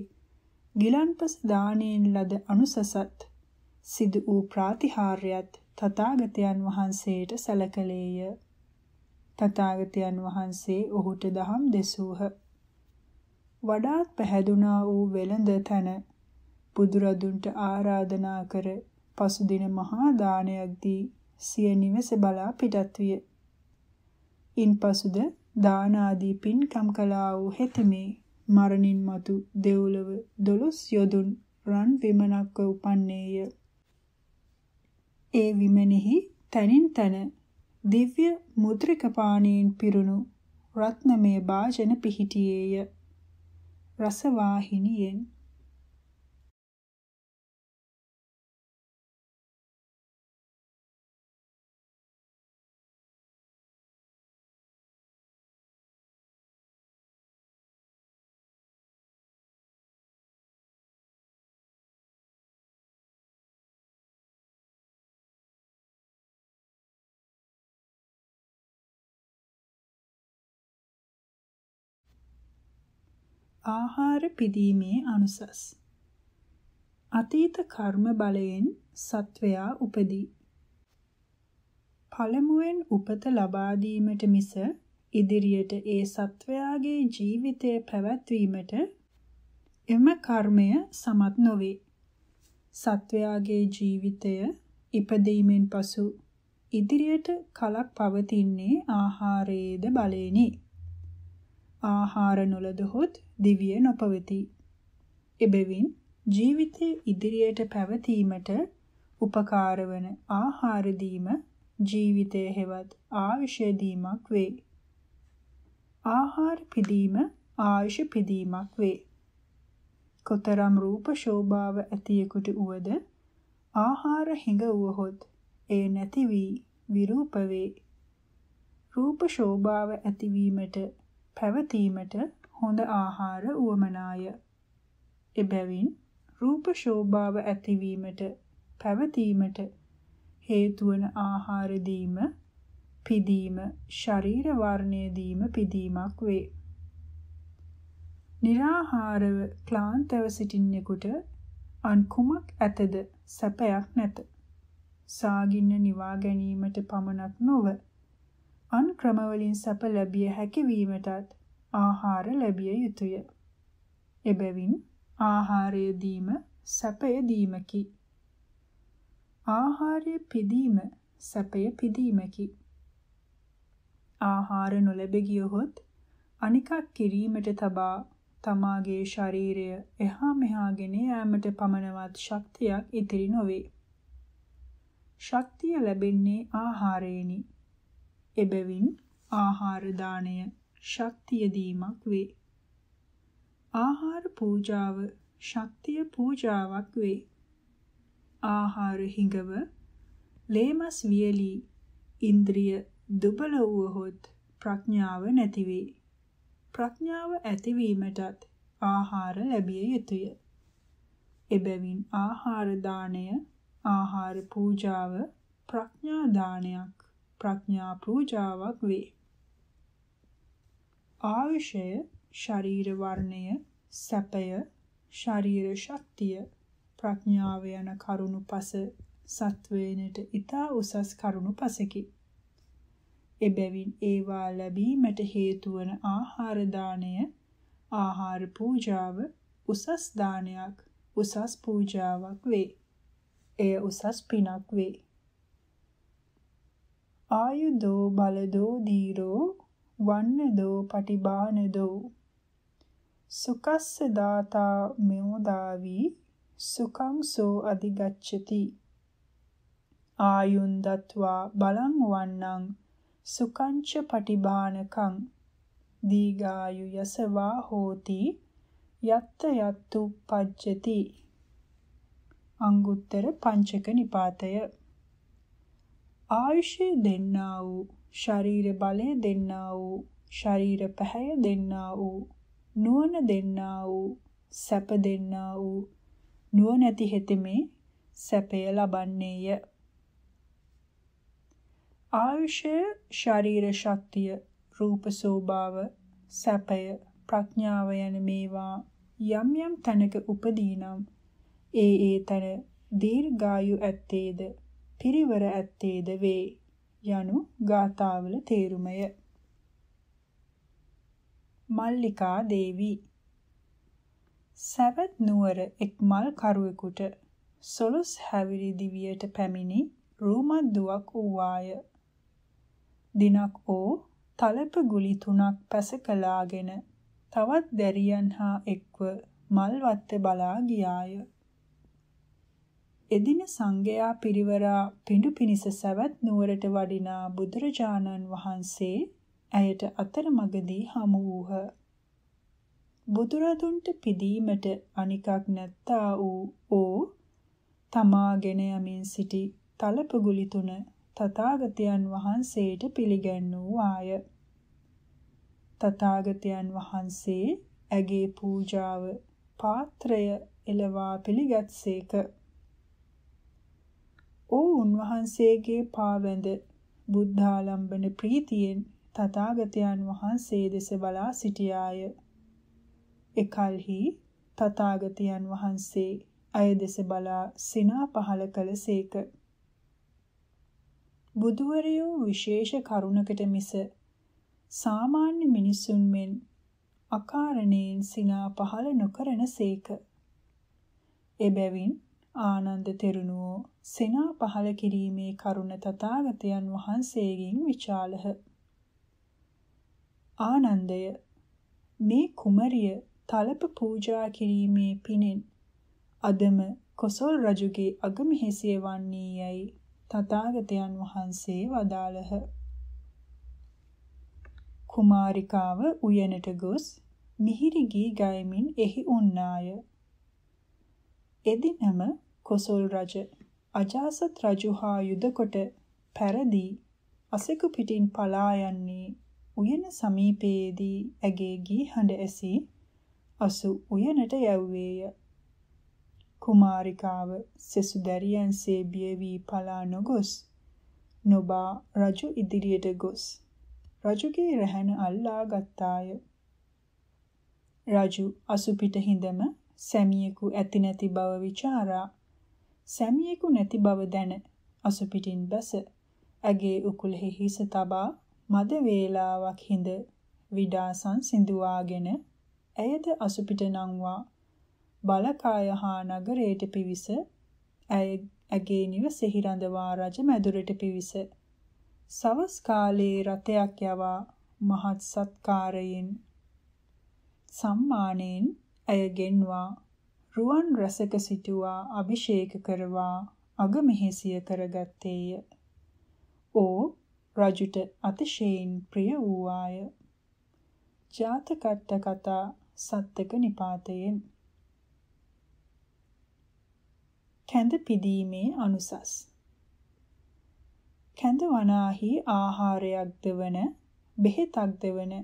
A: ගිලන්පස දාණයෙන් ලද අනුසසත් සිදු වූ ප්‍රාතිහාර්යත් තථාගතයන් වහන්සේට සැලකලේය. තථාගතයන් වහන්සේ ඔහුට දහම් දෙසූහ. වඩාත් පැහැදුනා වූ වෙළඳ තන බුදුරදුන්ට ආරාධනා කර පසුදින මහා දානයක් දී සිය නිවස බලා පිටත් විය. ඉන්පසුද දාන ආදී පින්කම් කළා වූ හෙතෙමේ මරණින් මතු දෙව්ලොව දොළොස් යොදුන් රන් විමනක්ව උපන්නේය. ඒ විමනෙහි තනින් තන දිව්‍ය මුද්‍රික පාණීන් පිරුණු රත්නමය වාජන පිහිටියේය රසවාහිනියෙන් ආහාර පිදීමේ අනුසස් අතීත කර්ම බලයෙන් සත්වයා උපදී පළමුවෙන් උපත ලබා දීමට මිස ඉදිරියට ඒ සත්වයාගේ ජීවිතය පැවැත්වීමට එම කර්මය සමත් නොවේ සත්වයාගේ ජීවිතය ඉපදීමෙන් පසු ඉදිරියට කලක් පවතින්නේ ආහාරයේද බලයෙනි ආහාර නොලදහොත් දිවිය නොපවති. එබැවින් ජීවිතයේ ඉදිරියට පැවතීමට උපකාර වන ආහාර දීම ජීවිතයේ හෙවත් ආයුෂය දීමක් වේ. ආහාර පිදීම ආයුෂ පිදීමක් වේ. කොතරම් රූප ශෝභාව ඇතියෙකුට උවද ආහාර හිඟ වුවහොත් ඒ නැති වී විරූප වේ. රූප ශෝභාව ඇතිවීමට පැවතීමට හොඳ ආහාර උවමනාය. එබැවින් රූප ශෝභාව ඇතිවීමට පැවතීමට හේතුවන ආහාර දීම පිදීම ශරීර වර්ණය දීම පිදීමක් වේ. निराහාරව ක්ලාන්තව සිටින්නෙකුට අන් කුමක් ඇතද සැපයක් නැත. සාගින්න නිවා ගැනීමට පමණක් නොවේ අන් ක්‍රමවලින් සැප ලැබිය හැකි වීමටත් ආහාර ලැබිය යුතුය. එබැවින් ආහාරය දීම සැපය දීමකි. ආහාරය පිදීම සැපය පිදීමකි. ආහාර නොලැබ ගියොත් අනිකක් කිරීමට තබා තමාගේ ශරීරය එහා මෙහා ගෙන යාමට පමණවත් ශක්තියක් ඉතිරි නොවේ. ශක්තිය ලැබෙන්නේ ආහාරයෙනි. එබැවින් ආහාර දාණය ශක්තිය දීමක් වේ. ආහාර පූජාව ශක්තිය පූජාවක් වේ. ආහාර හිඟව ලේමස් වියලි ඉන්ද්‍රිය දුබල වූහොත් ප්‍රඥාව නැති වේ. ප්‍රඥාව ඇතිවීමටත් ආහාර ලැබිය යුතුය. එබැවින් ආහාර දාණය ආහාර පූජාව ප්‍රඥා දානයක් ප්‍රඥා පූජාවක් වේ. ආයුෂය ශරීර වර්ණය සැපය ශරීර ශක්තිය ප්‍රඥාව යන කරුණු පස සත්වේනට ඊතා උසස් කරුණු පසකි. එබැවින් ඒවා ලැබීමට හේතු වන ආහාර දාණය ආහාර පූජාව උසස් දානයක් උසස් පූජාවක් වේ. එය උසස් පිනක් වේ. ආයුදෝ බලදෝ දීරෝ වන්නදෝ පටිබානදෝ සුකස්ස දාතා මෙෝදාවි සුකං සෝ අධිගච්ඡති ආයුන් දත්වා බලං වන්නං සුකංච පටිභානකං දීගායු යසවා හෝති යත්ත යත්තු පජ්ජති අංගුත්තර පංචක නිපාතය ආයුෂය දෙන්නා වූ ශරීර බලය දෙන්නා වූ ශරීර පැහැය දෙන්නා වූ නුවණ දෙන්නා වූ සැප දෙන්නා වූ නුවණැති හෙතෙමේ සැපය ලබන්නේය ආයුෂය ශරීර ශක්තිය රූප සෝභාව සැපය ප්‍රඥාව යන මේවා යම් යම් තැනක උපදීනම් ඒ ඒ තැන දීර්ඝායු ඇත්තේද පිරිවර ඇත්තේද වේ යනු ගාථාවල තේරුමය. මල්ලිකා දේවී සවැත් නුවර එක්මල් කරුවෙකුට සොළොස් හැවිරි දිවියට පැමිණි රූමද්දුවක් වූවාය. දිනක් ඕ තලප ගුලි තුනක් පැස කලාගෙන තවත් දැරියන් හා එක්ව මල්වත්ත බලා ගියාය. එදින සංඝයා පිරිවරා පිඬු පිනිස සවැත් නුවරට වඩිනා බුදුරජාණන් වහන්සේ ඇයට අතරමඟදී හමු වූහ. බුදුරදුන්ට පිදීමට අනිකක් නැත්තා වූ ඕ තමාගෙන යමින් සිටි තලපගුලි තුන තථාගතයන් වහන්සේට පිළිගැන්වූ ආය. තථාගතයන් වහන්සේ ඇගේ පූජාව පාත්‍රය එලවා පිළිගත්සේක. ඕ උන්වහන්සේගේ පාවැඳ බුද්ධාලම්බන ප්‍රීතියෙන් තථාගතයන් වහන්සේ දෙස බලා සිටියාය. එකල්හි තථාගතයන් වහන්සේ අය දෙස බලා සිනා පහල කළසේක. බුදුවරයෝ විශේෂ කරුණකට මිස සාමාන්‍ය මිනිසුන් මෙන් අකාරණයෙන් සිනා පහල නොකරන සේක. එබැවින් ආනන්ද තෙරුණුවෝ සෙනා පහල කිරීමේ කරුණ තථාගතයන් වහන්සේගෙන් විචාලහ. ආනන්දය මේ කුමරිය තලප පූජා කිරීමේ පිනෙන් අදම කොසල් රජුගේ අගමෙහිසිය වන්නේ යයි තථාගතයන් වහන්සේ වදාළහ. කුමාරිකාව උයනට ගොස් මිහිරි ගී ගයමින් එහි උන්නාය. එදිනම කොසල් රජ අජාසත් රජු හා යුදකොට පැරදී අසෙකු පිටින් පලා යන්නේ උයන සමීපයේදී ඇගේ ගී හඬ ඇසී අසු උයනට යැව්වේය. කුමාරිකාව සෙසු දැරියන්සේ බිය වී පලා නොගොස් නොබා රජු ඉදිරියට ගොස් රජුගේ රැහන අල්ලා ගත්තාය. රජු අසුපිට හිඳම සැමියෙකු ඇති නැති බව විචාරා සැමියෙකු නැති බව දැන අසුපිටින් බැස ඇගේ උකුලෙහි හිස තබා මද වේලාවක් හිඳ විඩාසන් සිඳුවාගෙන ඇයද අසුපිට නංවා බලකාය හා නගරයට පිවිස ඇගේ නිවසෙහි රඳවා රජ මැදුරට පිවිස සවස් කාලයේ රතයක් යවා මහත් සත්කාරයෙන් සම්මානයෙන් ඇය ගෙන්වා රුවන් රසක සිටුවා අභිෂේක කරවා අග මෙහෙසිය කරගත්තේය. ඕ රජුට අතිශයින් ප්‍රිය වූවාය. ජාතකට්ට කතා සත්තක නිපාතයෙන් කැඳ පිදීමේ අනුසස් කැඳ වනාහි ආහාරයක්ද වන බෙහෙතක්ද වන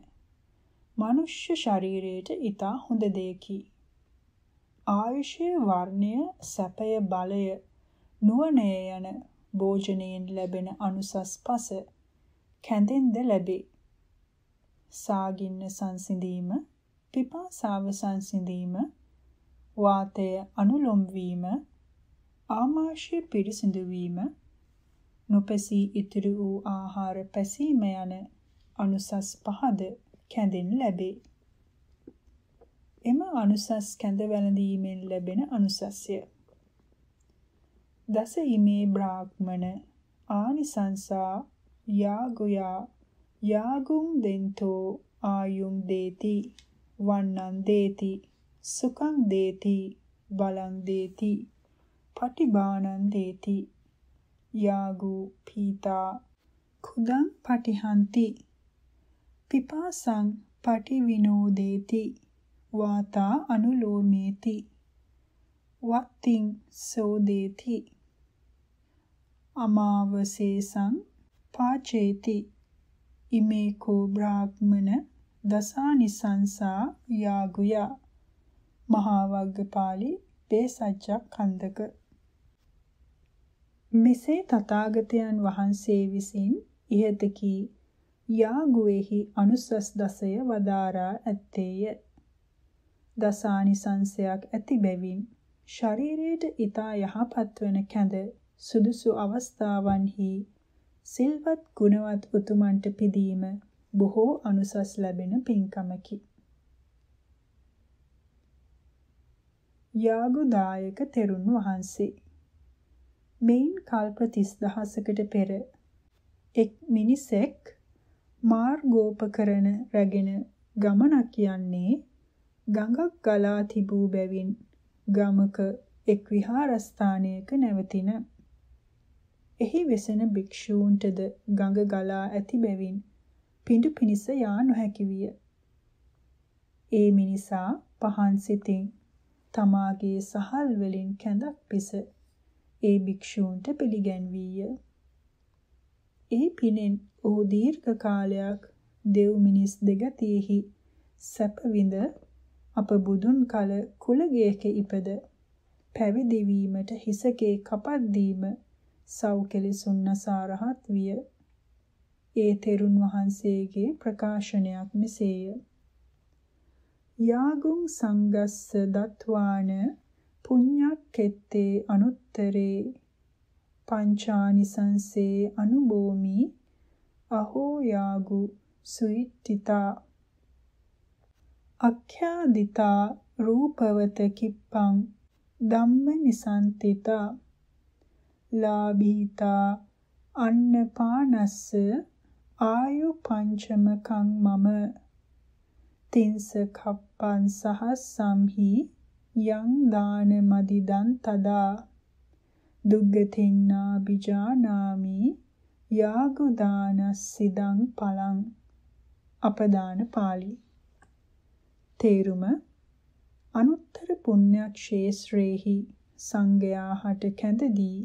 A: මනුෂ්‍ය ශරීරයට ඊට හොඳ දෙයකි ආයුෂය වර්ණය සැපය බලය නුවණය යන භෝජනයෙන් ලැබෙන අනුසස් පස කැඳෙන්ද ලැබේ. සාගින්න සංසිඳීම පිපාසාව සංසිඳීම වාතය අනුලොම් වීම ආමාශය පිරිසිදු වීම නොපැසී ඉතිරි වූ ආහාර පැසීම යන අනුසස් පහද කැඳෙන් ලැබේ එම අනුසස් කැඳ වැළඳීමෙන් ලැබෙන අනුසස්ය. දස ීමේ බ්‍රාහ්මණ ආනිසංසා යාගුයා යාගුම් දෙන්තෝ ආයුම් දේති වන්නං දේති සුඛං දේති බලං දේති පටිබාණං දේති යාගු පීතා කුදං පටිහන්ති පිපාසං පටිවිනෝදේති වාතා අනුලෝමේති වත්තිං සෝදේති අමාවසේසං පාචේති ඉමේකෝ බ්‍රාහ්මන දසානිසංසා යාගුය මහා වග්ගපාලි බේසජ්ජක් කන්දක මෙසේ තථාගතයන් වහන්සේ විසින් ඉහත කී යාගුවේහි අනුසස් දසය වදාරා ඇත්තේය දසානිසංශයක් ඇති බැවින් ශරීරයට ඊතා යහපත් වෙන කැඳ සුදුසු අවස්ථාවන්හි සිල්වත් ගුණවත් උතුමන්ට පිදීම බොහෝ අනුසස් ලැබෙන පින්කමකි. යාගුදායක තෙරුන් වහන්සේ මෙයින් කල්ප 30000කට පෙර එක් මිනිසෙක් මාර්ගෝපකරණ රැගෙන ගමනක් යන්නේ ගඟක් ගලා තිබූ බැවින් ගමක එක් විහාරස්ථානයක නැවතින. එහි වෙසෙන භික්ෂූන්ටද ගඟ ගලා ඇති බැවින් පිඬු පිනිස යා නොහැකි විය. ඒ මිනිසා පහන් සිතින් තමාගේ සහල් වලින් කැඳක් පිස ඒ භික්ෂූන්ට පිළිගැන්වීය. ඒ පිනෙන් ඔහු දීර්ඝ කාලයක් දෙව් මිනිස් දෙගතියෙහි සැප විඳ අප බුදුන් කල කුලගයක ඉපද පැවිදි වීමට හිසකේ කපත් දීම සව් කෙලිසුන් නසාරහත් විය. ඒ තෙරුන් වහන්සේගේ ප්‍රකාශනයක් මෙසේය. යාගුං සංගස්ස දත්වාන පුඤ්ඤක්කෙත්තේ අනුත්තරේ පංචානිසංසේ අනුභෝමි අහෝ යාගු සුයිත්‍තිතා අක්ඛ්‍යාදිතා රූපවත කිප්පං ධම්ම නිසන්තිතා ලාභීතා අන්නපානස්ස ආයු පංචමකං මම තින්ස කප්පං සහස්සම්හි යං දාන මදිදන් තදා දුග්ගතින් නාබිජානාමි යාගු දානස්සිදං පලං අපදාන පාළි තේරුම අනුත්තර පුණ්‍යක්ෂේත්‍රයේහි සංගයා හට කැඳදී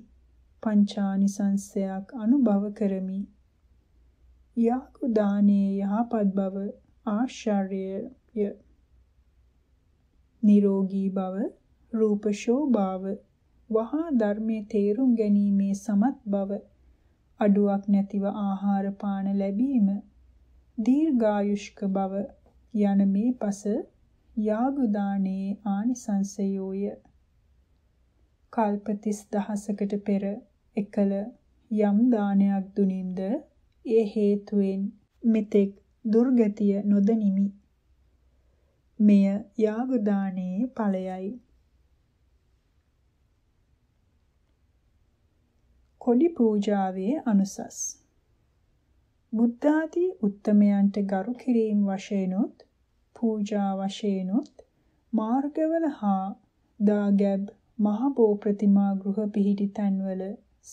A: පංචානිසංසයක් අනුභව කරමි. යාකු දානේ යහපත් බව ආශ්චර්යය. නිරෝගී බව, රූප ශෝභාව, වහා ධර්මයේ තේරුම් ගැනීමේ සමත් බව, අඩුවක් නැතිව ආහාර පාන ලැබීම, දීර්ඝායුෂ්ක බව යන මේ පස යාගුදානයේ ආනිසංසයෝය. කල්ප 30000කට පෙර එකල යම් දානයක් දුනින්ද ඒ හේතුවෙන් මෙතෙක් දුර්ගතිය නොදනිමි. මෙය යාගුදානයේ ඵලයයි. කොඩි පූජාවේ අනුසස් බුද්ධාදී උත්තමයන්ට ගරු කිරීම වශයෙන්ොත් පූජා වශයෙන්ොත් මාර්ගවල හා දාගැබ් මහබෝ ප්‍රතිමා ගෘහ පිහිටි තැන්වල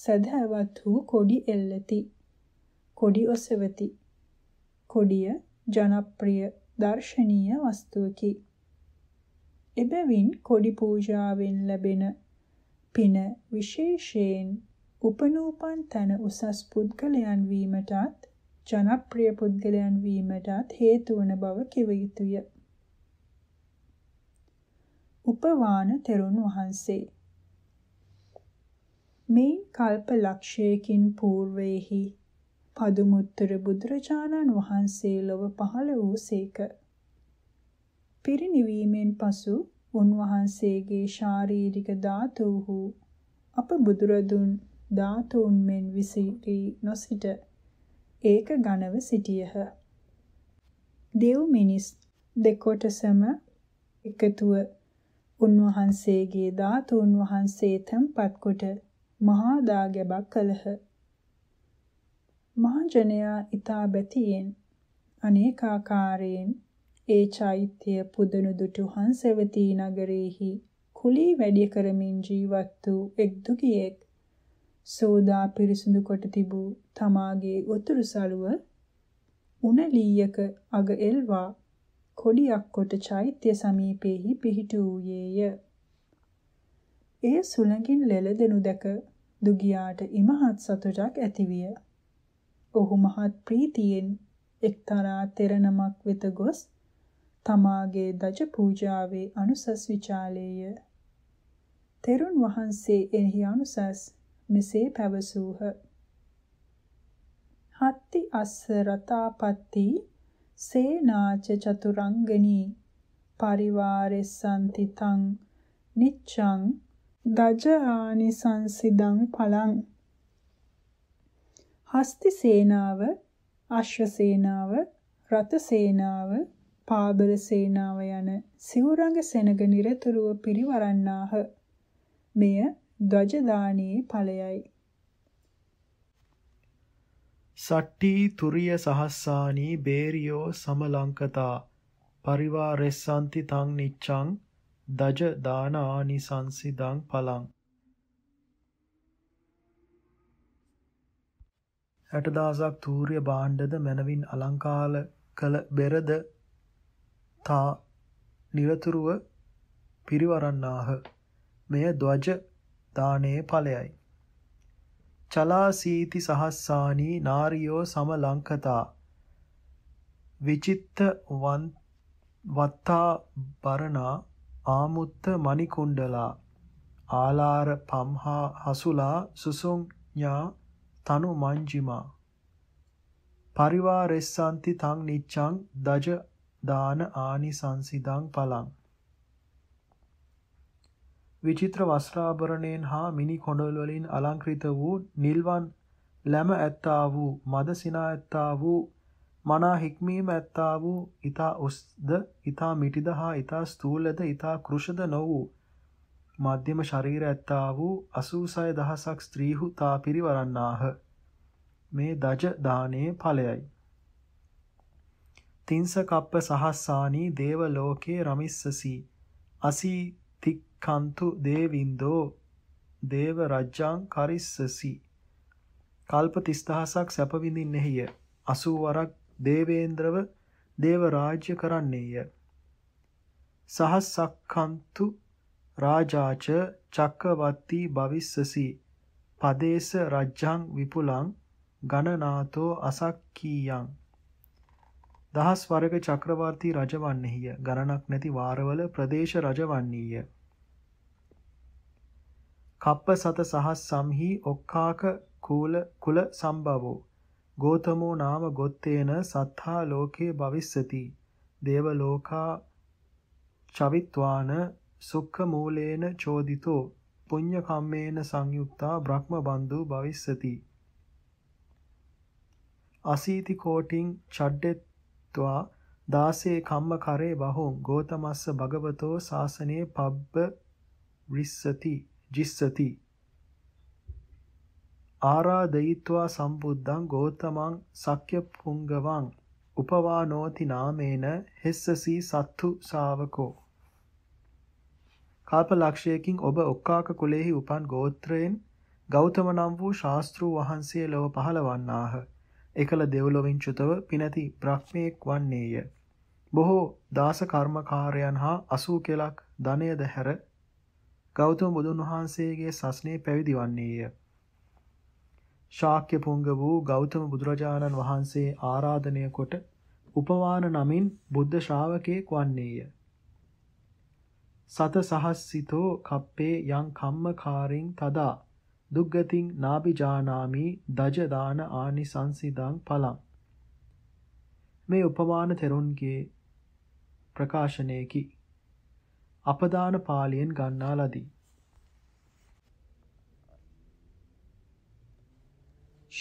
A: සදහවත් වූ කොඩි එල්ලති කොඩි ඔසවති කොඩිය ජනප්‍රිය දර්ශනීය වස්තුවකි. එබැවින් කොඩි පූජාවෙන් ලැබෙන පින විශේෂයෙන් උපනූපන් තන උසස් පුද්ගලයන් වීමටත් ජනප්‍රිය පුද්ගලයන් වීමටත් හේතු වන බව කිව යුතුය. උපවාන තෙරුන් වහන්සේ මේ කල්ප ලක්ෂයකින් పూర్වෙහි පදුමුත්තර බුදුරජාණන් වහන්සේ ලොව පහළ වූසේක. පිරිණිවීමෙන් පසු උන්වහන්සේගේ ශාරීරික ධාතූහු අප බුදුරදුන් ධාතුන් මෙන් විසිරී නොසිට ඒක ඝනව සිටියහ. දෙව් මිනිස් දෙකොටසම එකතුව උන්වහන්සේගේ ධාතුන් වහන්සේ තම්පත් කොට මහා දාගැබක් කළහ. මහජනයා ඊතා බැතියෙන් අනේකාකාරයෙන් ඒ චෛත්‍ය පුදනු දුටු හංසවතී නගරේහි කුලී වැඩි කරමින් ජීවත් වූ එක් දුගියෙක් සෝදා පිරිසුදු කොට තිබූ තමාගේ උතුරු සළුව උණලීයක අග එල්වා කොඩියක් කොට චෛත්‍ය සමීපෙහි පිහිටු වූයේය. එය සුළඟින් ලෙලදෙනු දැක දුගියාට ඉමහත් සතුටක් ඇතිවිය. ඔහු මහත් ප්‍රීතියෙන් එක්තරා තෙරණමක් වෙත ගොස් තමාගේ දජ පූජාවේ අනුසස් විචාලේය. තෙරුන් වහන්සේ එහි අනුසස් මෙසේ පැවසූහ. හත්ති අස්ස රතාපත්ති සේනාච චතුරංගනී පරිවාරෙස්සන්ති තං නිච්ඡං දජානි සංසිදං පලං හස්ති සේනාව අශ්ව සේනාව රත සේනාව පාබල සේනාව යන සිවුරඟ සෙනග නිරතුරුව පිරිවරන්නාහ මෙය ධජ දානයේ ඵලයයි.
B: සට්ටි තුරිය සහස්සානී බේරියෝ සමලංකතා පරිවාරෙස්සන්ති තං නිච්ඡං දජ දාන ආනිසංසිදං පලං 60000ක් තූර්ය භාණ්ඩද මනවින් අලංකාල කළ බෙරද තා නිරතුරුව පිරිවරන්නාහ මෙය ධ්වජ දානයේ ඵලයයි. චලාසීති සහස්සානී නාරියෝ සමලංකතා විචිත්ත වත්තා බරණා ආමුත්ත මණිකුණ්ඩලා ආලාර පම්හා හසුලා සුසුඤ්ඤා තනු මංජිමා පරිවාරෙස්සන්ති තං නිච්ඡං දජ දාන ආනිසංසිදං පලං විචිත්‍ර වස්ත්‍රාභරණයෙන් හා මිනි කොඬල් වලින් අලංකෘත වූ නිල්වන් ලැබ ඇත්තා වූ මද සිනා ඇත්තා වූ මනා හික්මීම ඇත්තා වූ ඊතා උස්ද ඊතා මිටිද හා ඊතා ස්ථූලද ඊතා කෘෂද නො වූ මධ්‍යම ශරීර ඇත්තා වූ 86000ක් ස්ත්‍රීහු තා පිරිවරන්නාහ මේ දජ දානයේ ඵලයයි තින්ස කප්ප සහස්සානී දේව ලෝකේ රමිස්සසී අසී කන්තු දේවින්දෝ දේව රජ්ජාං කරිස්සසි කල්ප 30000ක් සැප විඳින්නෙහිය 80 වරක් දේවේන්ද්‍රව දේව රාජ්‍ය කරන්නේය සහස්සක්කන්තු රාජාච චක්කවත්ති භවිස්සසි පදේශ රජ්ජං විපුලං ගණනාතෝ අසක්කීයං දහස් වරක චක්‍රවර්ති රජවන්නේය ගණනක් නැති වාරවල ප්‍රදේශ රජවන්නේය කප්ප සත සහ සම්හි ඔක්කාක කූල කුල සම්භවෝ ගෝතමෝ නාම ගොත්තේන සත්හා ලෝකේ භවිස්සති දේව ලෝකා චවිත්වාන සුක්ඛ මූලේන චෝදිතෝ පුඤ්ඤ කම්මේන සංයුක්තා බ්‍රහ්ම බන්දු භවිස්සති අසීති කෝටිං චඩ්ඩෙත්වා දාසේ කම්ම කරේ බහෝ ගෝතමස්ස භගවතෝ ශාසනයේ පබ්බ විස්සති ජිස්සති ආරාදයිත්වා සම්බුද්ධං ගෝතමං සක්්‍ය පුංගවං උපවානෝති නාමේන හෙස්සසී සත්තු ශාවකෝ කල්පලක්ෂයකින් ඔබ ඔක්කාක කුලෙහි උපන් ගෝත්‍රයෙන් ගෞතම නම් වූ ශාස්ත්‍රූ වහන්සේ ලොව පහළවන්නාහ එකල දෙව්ලොවින් චුතව පිනැති බ්‍රහ්මයෙක් වන්නේය බොහෝ දාස කර්මකාරයන් හා අසූ කෙලක් ධනයද හැර ගෞතම බුදුන් වහන්සේගේ සස්නේ පැවිදි වන්නේය. ශාක්‍ය පුංග වූ ගෞතම බුදුරජාණන් වහන්සේ ආරාධනය කොට උපවාන නමින් බුද්ධ ශ්‍රාවකයෙක් වන්නේය. සත සහස්සිතෝ කප්පේ යං කම්මකාරින් තදා දුග්ගතින් නාබිජානාමි දජදාන ආනිසංසිදං පලං මේ උපමාන තෙරුන්ගේ ප්‍රකාශනයකි අපදාන පාලියෙන් ගන්නා ලදී.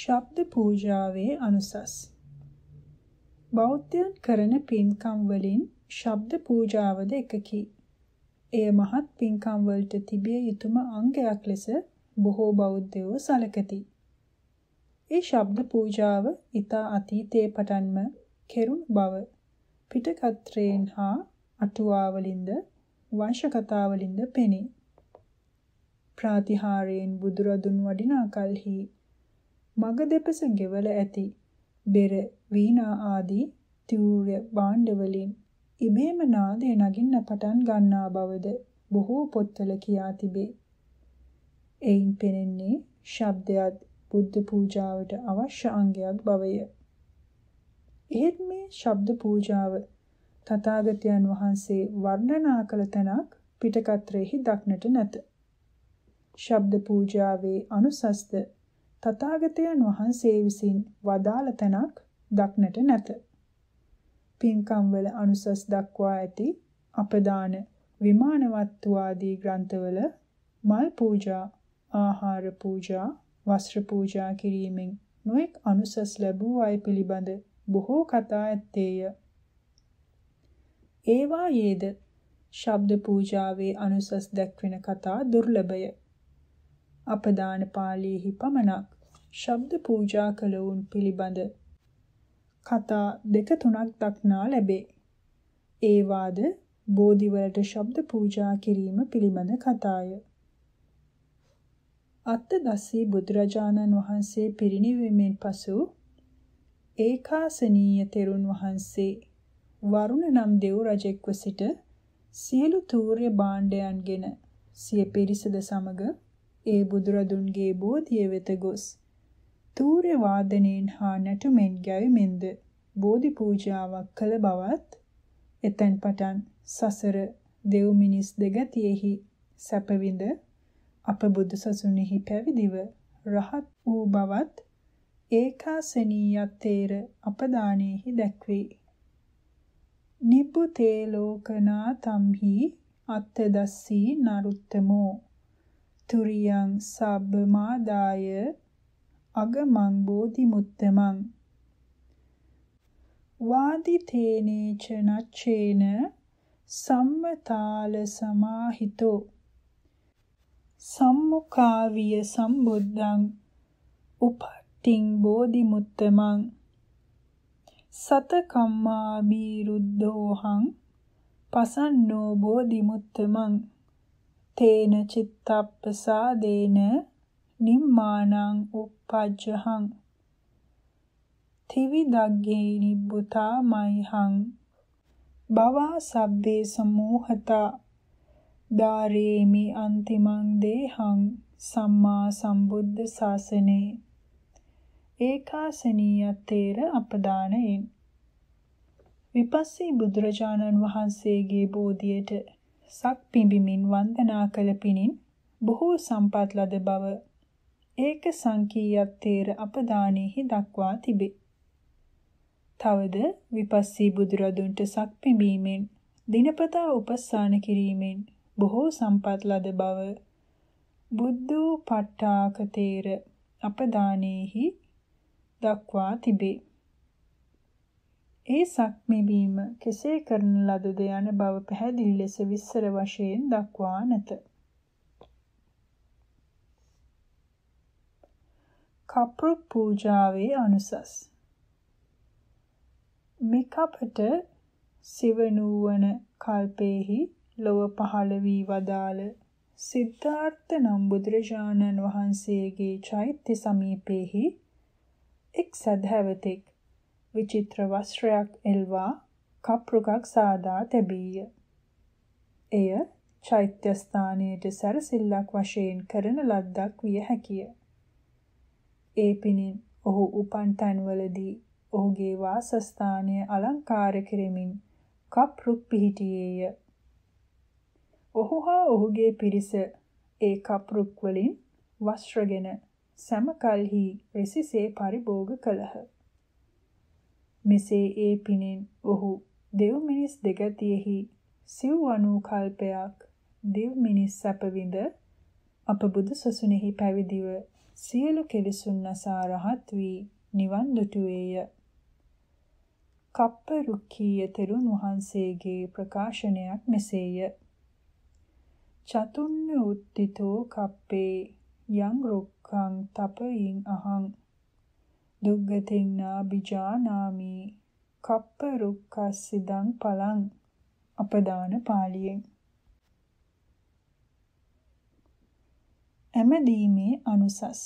A: ශබ්ද පූජාවේ අනුසස් බෞද්ධයන් කරන පින්කම් වලින් ශබ්ද පූජාවද එකකි. එය මහත් පින්කම් වලට තිබිය යුතුම අංගයක් ලෙස බොහෝ බෞද්ධයෝ සැලකති. ඒ ශබ්ද පූජාව ඊතා අතීතයේ පටන්ම කෙරුණු බව පිටකත්‍රයෙන් හා අටුවාවලින්ද වංශ කතාවලින්ද පෙනේ. ප්‍රාතිහාරයෙන් බුදුරදුන් වඩිනා කලෙහි මග දෙපස ගෙවල ඇති බෙර වීණා ආදී තිවුර්ය භාණ්ඩ වලින් ඉබේම නාදය නගින්න පටන් ගන්නා බවද බොහෝ පොත්වල කියා තිබේ. එයින් පෙනෙන්නේ ශබ්දයත් බුද්ධ පූජාවට අවශ්‍ය අංගයක් බවය. එහෙත් මේ ශබ්ද පූජාව තථාගතයන් වහන්සේ වර්ණනා කළ තැනක් පිටකත්‍රයේහි දක්නට නැත. ශබ්ද පූජාවේ අනුසස්ත තථාගතයන් වහන්සේ විසින් වදාළ තැනක් දක්නට නැත. පින්කම් වල අනුසස් දක්වා ඇති අපදාන විමානවත්තු ආදී ග්‍රන්ථවල මල් පූජා, ආහාර පූජා, වස්ත්‍ර පූජා කිරීමෙන් නොඑක් අනුසස් ලැබූ අය පිළිබඳ බොහෝ කතා ඇත්තේය. ඒවායේද ශබ්ද පූජාවේ අනුසස් දැක්වෙන කතා දුර්ලභය. අපදාන පාළියේහි පමණක් ශබ්ද පූජා කළවුන් පිළිබඳ කතා දෙක තුනක් දක්නා ලැබේ. ඒවාද බෝධිවලට ශබ්ද පූජා කිරීම පිළිබඳ කතාය. අත්තදස්සී බුදුරජාණන් වහන්සේ පිරිණිවීමෙන් පසු ඒකාසනීය තෙරුන් වහන්සේ වරුණ නම් දෙව් රජෙක්ව සිට සියලු තූර්ය භාණ්ඩයන්ගෙන සිය පිරිසද සමග ඒ බුදුරදුන්ගේ බෝධිය වෙත ගොස් තූර්ය වාදනෙන් හා නැටුමෙන් ගැවෙමින්ද බෝධි පූජාවක් කළ බවත් එතෙන් පටන් සසර දෙව් මිනිස් දෙගතියෙහි සැපවිඳ අප බුදු සසුනේහි පැවිදිව රහත් වූ බවත් ඒකාසනීයත්තේර අපදානෙහි දැක්වේ නිබ්බුතේ ලෝකනා තම්හි අත්තදස්සී නරුත්තමෝ තුරියං සබ්බමාදාය අගමං බෝධි මුත්තමං වාදිතේනේච නච්චේන සම්මතාල සමාහිතෝ සම්මුඛාවිය සම්බුද්ධං උපට්ඨින් බෝධි මුත්තමං සත කම්මා බීරුද්ධෝහං පසන්නෝ බෝධිමුත්තමං තේන චිත්තප්පසාදේන නිම්මානං uppajjahං තිවිදග්ගේ නිබ්බුතා මයිහං බවා සබ්බේ සමෝහතා දාරේමි අන්තිමං දේහං සම්මා සම්බුද්ධ ශාසනේ ඒකාසනීයතේර අපදානයෙන් විපස්සී බුදුරජාණන් වහන්සේගේ බෝධියට සක් පිඹිමින් වන්දනා කළ පිණින් බොහෝ සම්පත් ලද බව ඒක සංකීයතේර අපදානෙහි දක්වා තිබේ. තවද විපස්සී බුදුරදුන්ට සක් පිඹීමෙන් දිනපතා උපස්සාන කිරීමෙන් බොහෝ සම්පත් ලද බව බුද්ධෝ පට්ඨාකතේර අපදානෙහි දක්වා තිබේ. ඒ සක්මෙවීම කෙසේ කරන ලදද යන බව පැහැදිලි ලෙස විස්තර වශයෙන් දක්වා නැත. කප්‍ර පූජාවේ අනුසස් මිකපට සිවනුවන කල්පේහි ලොව පහළ වී වදාළ සිද්ධාර්ථ නම් බුදුරජාණන් වහන්සේගේ චෛත්‍ය සමීපෙහි එක් සැදැහැවතෙක් විචිත්‍ර වස්ත්‍රයක් එල්වා කප්රුකක් සාදා තැබීය. එය චෛත්‍ය ස්ථානයේට සැරසිල්ලක් වශයෙන් කරන ලද්දක් විය හැකිය. ඒ පිණින් ඔහු උපන් තැන්වලදී ඔහුගේ වාසස්ථානය අලංකාර කෙරෙමින් කප්රුක් පිහිටියේය. ඔහු හා ඔහුගේ පිරිස ඒ කප්රුක් වලින් වස්ත්‍රගෙන සම කල්හි රෙසිසේ පරිභෝග කළහ. මෙසේ ඒ පිනෙන් ඔහු දෙව් මිනිස් දෙගතියෙහි සිව් අනූ කල්පයක් දෙව් මිනිස් සැපවිඳ අප බුදු සසුනේහි පැවිදිව සියලු කෙලෙසුන් නසා රහත් වී නිවන් දුටුවේය. කප්ප රුක්ඛීය තෙරුන් වහන්සේගේ ප්‍රකාශනයක් මෙසේය. චතුන්න උත්තිතෝ කප්පේ යං රුක්ඛං තපයින් අහං දුග්ගතෙන් නාබිජානාමි කප්ප රුක්ඛස්සිදං පලං අපදාන පාළියෙන් ඇමදීමේ අනුසස්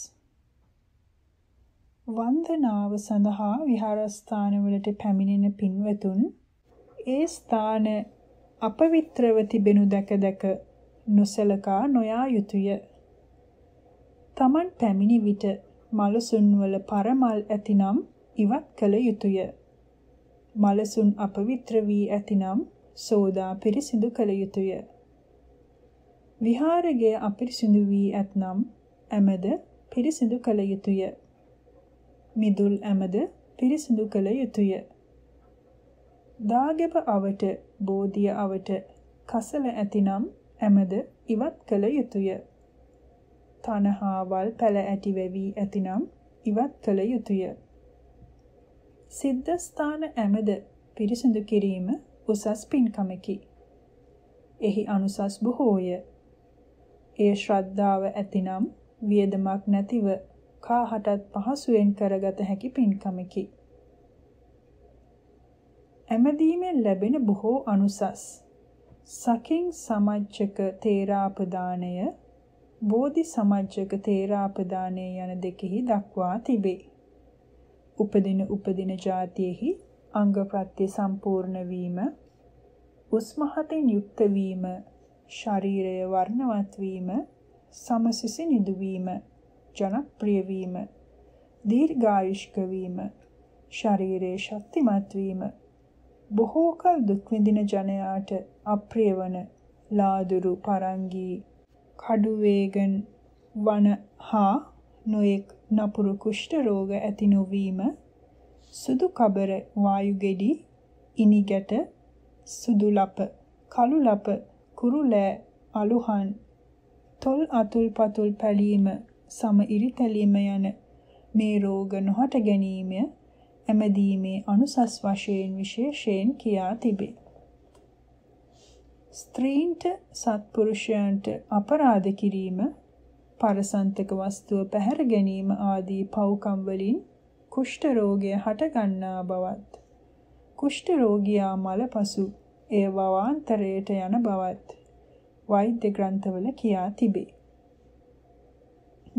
A: වන්දනාව සඳහා විහාරස්ථානවලට පැමිණෙන පින්වතුන් ඒ ස්ථාන අපවිත්‍රව තිබෙනු දැක දැක නොසලකා නොයා යුතුය. Taman පැමිණි විට මලසුන්වල පරමල් ඇතිනම් ඉවත් කළ යුතුය. මලසුන් අපවිත්‍ර වී ඇතිනම් සෝදා පිරිසිදු කළ යුතුය. විහාරය අපිරිසිදු වී ඇතනම් ඇමද පිරිසිදු කළ යුතුය. මිදුල් ඇමද පිරිසිදු කළ යුතුය. දාගැබ අවට බෝධිය අවට කසල ඇතිනම් ඇමද ඉවත් කළ යුතුය. තණහාවල් පැල ඇති වෙවි ඇතිනම් ඉවත් කළ යුතුය. සිද්ධ ස්ථාන ඇමද පිරිසිදු කිරීම උසස් පින්කමකි. එහි අනුසස් බොහෝය. ඒ ශ්‍රද්ධාව ඇතිනම් වියදමක් නැතිව කාහටත් පහසුවෙන් කරගත හැකි පින්කමකි. ඇමදීමෙන් ලැබෙන බොහෝ අනුසස් සකින් සමච්චක තේරාපදානය බෝධි සමජ්ජක තේරාපදානය යන දෙකෙහි දක්වා තිබේ. උපදින උපදින જાතියෙහි අංග ප්‍රත්‍ය සම්පූර්ණ වීම උස්මහතෙන් යුක්ත වීම ශරීරය වර්ණවත් වීම සමසිසි නිදුවීම ජනප්‍රිය වීම දීර්ඝායුෂ්ක වීම ශරීරයේ ශක්තිමත් වීම බොහෝ කල දුක් විඳින ජනයාට අප්‍රිය වන ලාදුරු පරංගී කඩුවේගන් වන හා නොයෙක් නපුරු කුෂ්ඨ රෝග ඇති නොවීම සුදු කබර වායු ගෙඩි ඉනි ගැට සුදු ලප කළු ලප කුරුලෑ අලුහන් තොල් අතුල් පතුල් පැලීම සම ඉරිතැලීම යන මේ රෝග නොහට ගැනීම ඇමදීමේ අනුසස් වශයෙන් විශේෂයෙන් කියා තිබේ ස්ත්‍රීන්ට සත්පුරුෂයන්ට අපරාධ කිරීම පරසන්තක වස්තුව පැහැර ගැනීම ආදී පව්කම් වලින් කුෂ්ඨ රෝගය හටගන්නා බවත් කුෂ්ඨ රෝගියා මලපසු එය වවාන්තරයට යන බවත් වෛද්‍ය ග්‍රන්ථවල කියා තිබේ.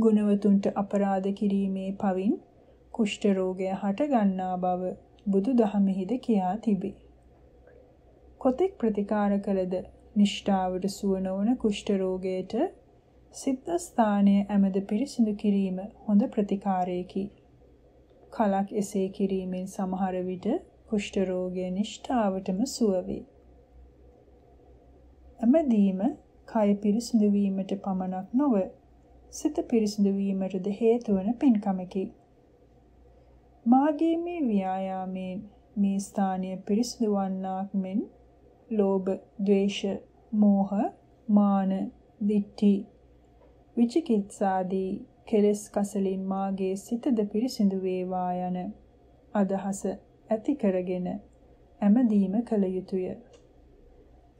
A: ගුණවතුන්ට අපරාධ කිරීමේ පවින් කුෂ්ඨ රෝගය හටගන්නා බව බුදුදහමෙහිද කියා තිබේ. කොතෙක් ප්‍රතිකාර කළද නිෂ්ඨාවට සුව නොවන කුෂ්ඨ රෝගයට සිද්ධ ස්ථානයේ ඇමද පිරිසිදු කිරීම හොඳ ප්‍රතිකාරයකි. කලක් එසේ කිරීමෙන් සමහර විට කුෂ්ඨ රෝගය නිෂ්ඨාවටම සුව වේ. ඇමදීම කය පිරිසිදු වීමට පමණක් නොව සිත පිරිසිදු වීමටද හේතු වන පින්කමකි. මාගේ මේ ව්‍යායාමයෙන් මේ ස්ථානය පිරිසිදු වන්නාක් මෙන් ලෝභ, ద్వේෂ, මෝහ, මාන, දිට්ඨි, විචිකිත්සාදී කෙලෙස් කසලින් මාගේ සිතද පිරිසිදු වේවා යන අදහස ඇති කරගෙන ඇමදීම කළ යුතුය.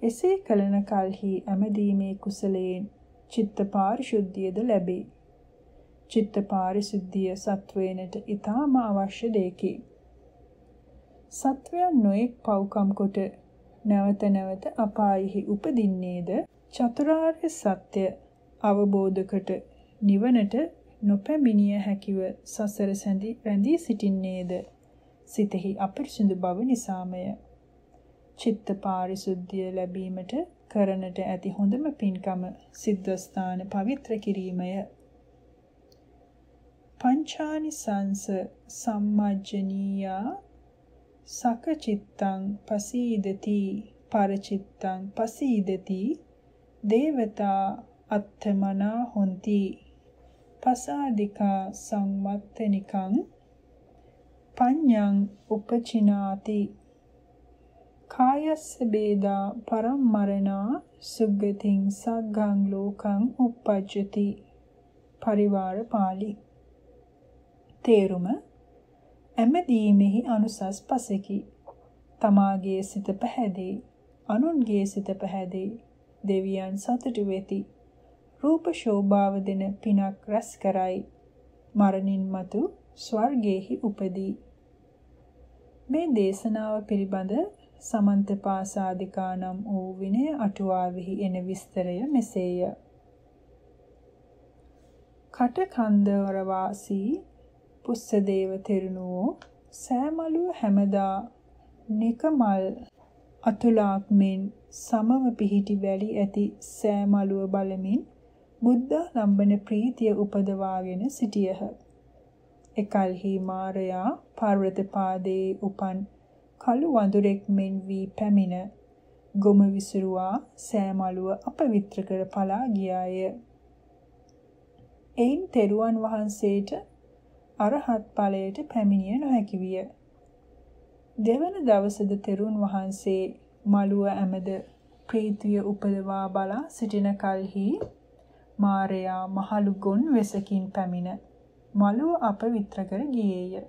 A: එසේ කලන කල්හි ඇමදීමේ කුසලයෙන් චිත්ත පාරිශුද්ධියද ලැබේ. චිත්ත පාරිශුද්ධිය සත්වේනට ඊටාම අවශ්‍ය දෙකි. සත්වයන් නොඑක් පව්කම් කොට නැවත නැවත අපායෙහි උපදින්නේද චතුරාර්ය සත්‍ය අවබෝධකට නිවනට නොපැමිණිය හැකිව සසර සැඳි රැඳී සිටින්නේද සිතෙහි අපිරිසිදු බව නිසාමය චිත්ත පාරිශුද්ධිය ලැබීමට කරනට ඇති හොඳම පින්කම සිද්ධස්ථාන පවිත්‍ර කිරීමය පංචානි සංස සම්මජ්ජනීයා සකචිත්තං පසීදති පරචිත්තං පසීදති දේවතා අත්තමනා හොಂತಿ පසාදිකා සංවත්තනිකං පඤ්ඤං උපචිනාති කායස්ස බේදා පරම්මරණා සුග්ගතින් සග්ගං ලෝකං uppajjati පරිවාර පාළි තේරුම ඇමදීමෙහි අනුසස් පසෙකි. තමාගේ සිත පැහැදේ, අනුන්ගේ සිත පැහැදේ. දෙවියන් සතුටු වෙති. රූප ශෝභාව දෙන පිනක් රැස් කරයි. මරණින් මතු ස්වර්ගයේහි උපදී. මේ දේශනාව පිළිබඳ සමන්ත පාසාදිකා නම් වූ විනය අටුවාවෙහි එන විස්තරය මෙසේය. කටකන්දවර වාසී පුස්සදේව තෙරණුවෝ සෑමලුව හැමදා නිකමල් අතුලාක් මෙන් සමව පිහිටි වැලි ඇති සෑමලුව බලමින් බුද්ධ ලම්බන ප්‍රීතිය උපදවාගෙන සිටියහ. එකල්හි මාරයා පර්වත පාදයේ උපන් කළු වඳුරෙක් මෙන් වී පැමිණ ගොම විසිරුවා සෑමලුව අපවිත්‍ර කර පලා ගියාය. එයින් තෙරුවන් වහන්සේට අරහත් ඵලයට පැමිණිය නොහැකි විය. දෙවන දවසද තෙරුන් වහන්සේ මළුව ඇමද ප්‍රීතිය උපදවා බලා සිටින කල්හි මාරයා මහලු ගොන් වෙසකින් පැමිණ මළුව අපවිත්‍ර කර ගියේය.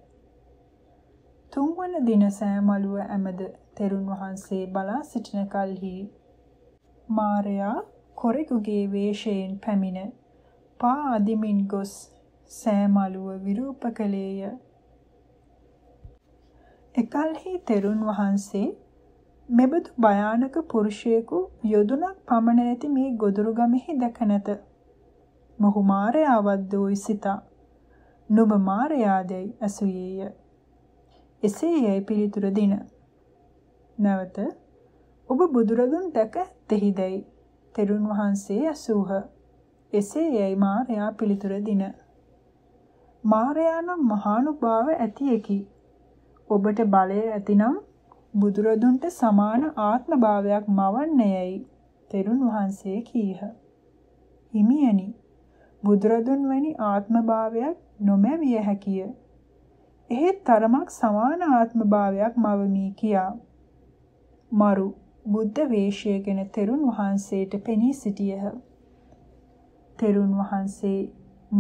A: තුන්වන දින සෑ මළුව ඇමද තෙරුන් වහන්සේ බලා සිටින කල්හි මාරයා කොරෙකුගේ වේශයෙන් පැමිණ පා අදිමින් ගොස් සෑම අලුව විරූප කළේය. එකල්හි තෙරුන් වහන්සේ මෙබඳු භයානක පුරුෂයෙකු යොදුනක් පමණ ඇති මේ ගොදුරුගමෙහි දැක නැත. මොහු මාරයාවත් දෝයි සිතා. නුඹ මාරයාදැයි ඇසුයේය. එසේ යැයි පිළිතුර දින. නැවත ඔබ බුදුරදුන් දැක ඇත්තෙහිදැයි තෙරුන් වහන්සේ ඇසූහ. එසේ යැයි මාරයා පිළිතුර දින. මාරයානම් මහානුභාව ඇති එකි. ඔබට බලය ඇතිනම් බුදුරදුන්ට සමාන ආත්මභාවයක් මවන්නේයයි තෙරුන් වහන්සේ කීහ. හිමියනි බුදුරදුන් වැනි ආත්මභාවයක් නොමැවිය හැකිය. එහෙත් තරමක් සමාන ආත්මභාවයක් මවමි කියා. මරු බුද්ධ වේශය ගැන තෙරුන් වහන්සේට පෙනී සිටියහ. තෙරුන් වහන්සේ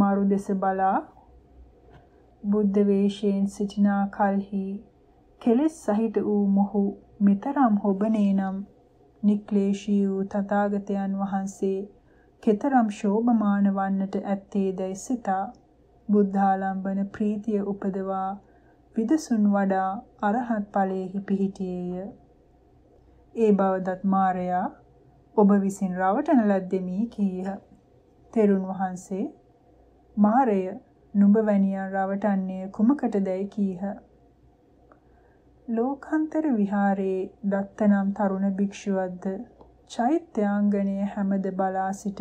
A: මරු දෙස බලා බුද්ධ වේශයෙන් සිටිනා කල්හි කෙලෙස් සහිත වූ මොහු මෙතරම් හොබනේ නම් නික්ලේශී වූ තථාගතයන් වහන්සේ කෙතරම් ශෝභමාන වන්නට ඇත්තේදයි සිතා බුද්ධාලම්බන ප්‍රීතිය උපදවා විදසුන් වඩා අරහත් ඵලයේහි පිහිටියේය. ඒ බවදත් මාරයා ඔබ විසින් රවටන ලද්දෙමි කීහ. තෙරුන් වහන්සේ මාරය නුඹ වැනියා රවටන්නේ කුමකටදැයි කීහ. ලෝකාන්තර විහාරයේ දත්තනම් තරුණ භික්ෂුවක්ද චෛත්‍යාංගණයේ හැමද බලා සිට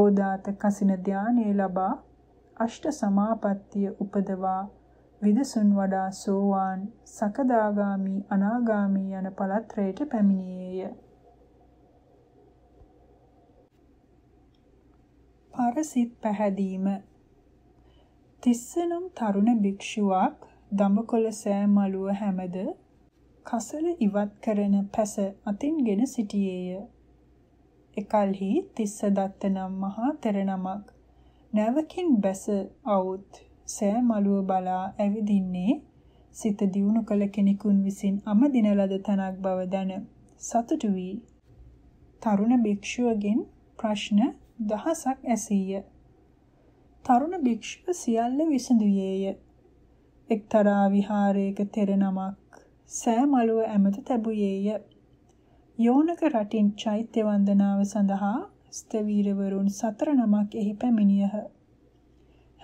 A: ඕදාත කසින ධානයේ ලබා අෂ්ට සමාපත්තිය උපදවා විදසුන් වඩා සෝවාන් සකදාගාමි අනාගාමි යන පළත්‍රයට පැමිණියේය. පරසිට පැහැදීම තිස්සනම් තරුණ භික්ෂුවක් දඹකොළ සෑ මලුව හැමද කසල ඉවත් කරන පැස අතින්ගෙන සිටියේය. එකල්හි තිස්ස දත්ත නම් මහා තෙරණමක් නැවකින් බැස අවුත් සෑ මලුව බලා ඇවිදින්නේ සිත දියුණු කළ කෙනෙකුන් විසින් අමදින ලද තනක් බව දන සතුටු වී තරුණ භික්ෂුවගෙන් ප්‍රශ්න දහසක් ඇසීය. තරුණ භික්ෂුව සියල්ල විසඳුයේය. එක්තරා විහාරයක තෙරනමක් සෑ මළුව ඇමත තැබුයේය. යෝනක රටින් චෛත්‍ය වන්දනාව සඳහා ස්තවීරවරුන් සතර නමක් එහි පැමිණියහ.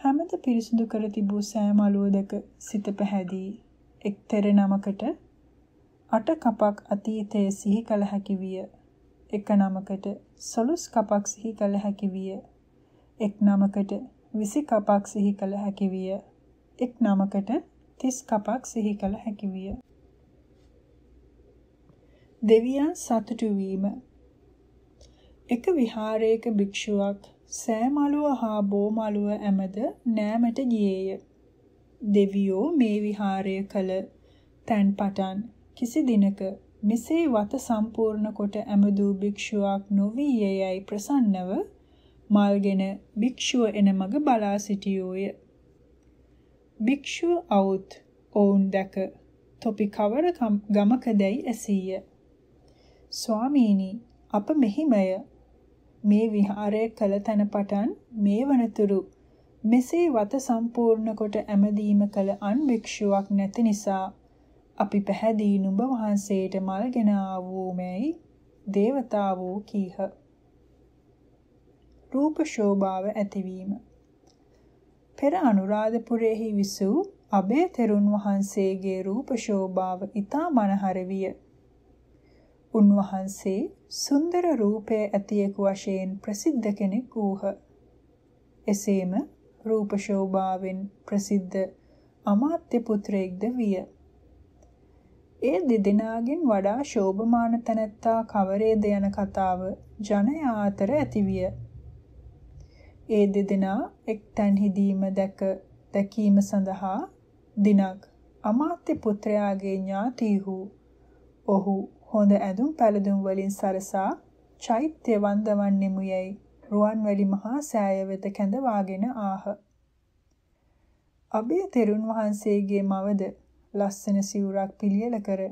A: හැමද පිරිසිදු කර තිබූ සෑ මළුව දැක සිත පැහැදී එක්තෙර නමකට අට කපක් අතීතය සිහි කළ හැකි විය. එක නමකට සොළොස් කපක් සිහි කළ හැකි විය. එක් නමකට විසි කපක් සිහි කළ හැකි විය. එක් නමකට තිස් කපක් සිහි කළ හැකි විය. දෙවියන් සතුටු වීම එක විහාරයක භික්ෂුවක් සෑමලුව හා බෝමලුව ඇමද නෑමට ගියේය. දෙවියෝ මේ විහාරය කළ තැන් පටන් කිසි දිනක මෙසේ වත සම්පූර්ණ කොට ඇමදූ භික්ෂුවක් නොවීය යැයි ප්‍රසන්නව මල්ගෙන භික්ෂුව එන මග බලා සිටියෝය. භික්ෂුව අවුත් ඔවුන් දැක තොපි කවර ගමකදැයි ඇසීය. ස්වාමීනි අප මෙහිමය මේ විහාරය කළ තැන පටන් මේ වනතුරු මෙසේ වත සම්පූර්ණ කොට ඇමදීම කළ අන් භික්ෂුවක් නැති නිසා අපි පැහැදී නුඹ වහන්සේට මල්ගෙන ආවෝමැයි දේවතාවෝ කීහ. රූප ශෝභාව ඇතිවීම. පෙර අනුරාධපුරෙහි විසූ අබේ තෙරුන් වහන්සේගේ රූප ශෝභාව ඊතා මනහර විය. උන්වහන්සේ සුන්දර රූපයේ ඇතියෙකු වශයෙන් ප්‍රසිද්ධ කෙනෙක් වූහ. එසේම රූප ශෝභාවෙන් ප්‍රසිද්ධ අමාත්‍ය පුත්‍රයෙක්ද විය. ඒ දෙදෙනාගෙන් වඩා ශෝභමාන තැනැත්තා කවරේද යන කතාව ජනයා අතර ඇතිවිය. ඒ දෙදෙනා එක්තැන්හිදීම දැක දැකීම සඳහා දිනක් අමාත්‍ය පුත්‍රයාගේ ඥාතීහු ඔහු හොඳ ඇඳුම් පැළඳුම් වලින් සරසා චෛත්‍ය වන්දවන්නෙමු යයි රුවන්වැලි මහා සෑය වෙත කැඳවාගෙන ආහ. අබේ තෙරුන් වහන්සේගේ මවද ලස්සන සිවුරක් පිළියෙල කර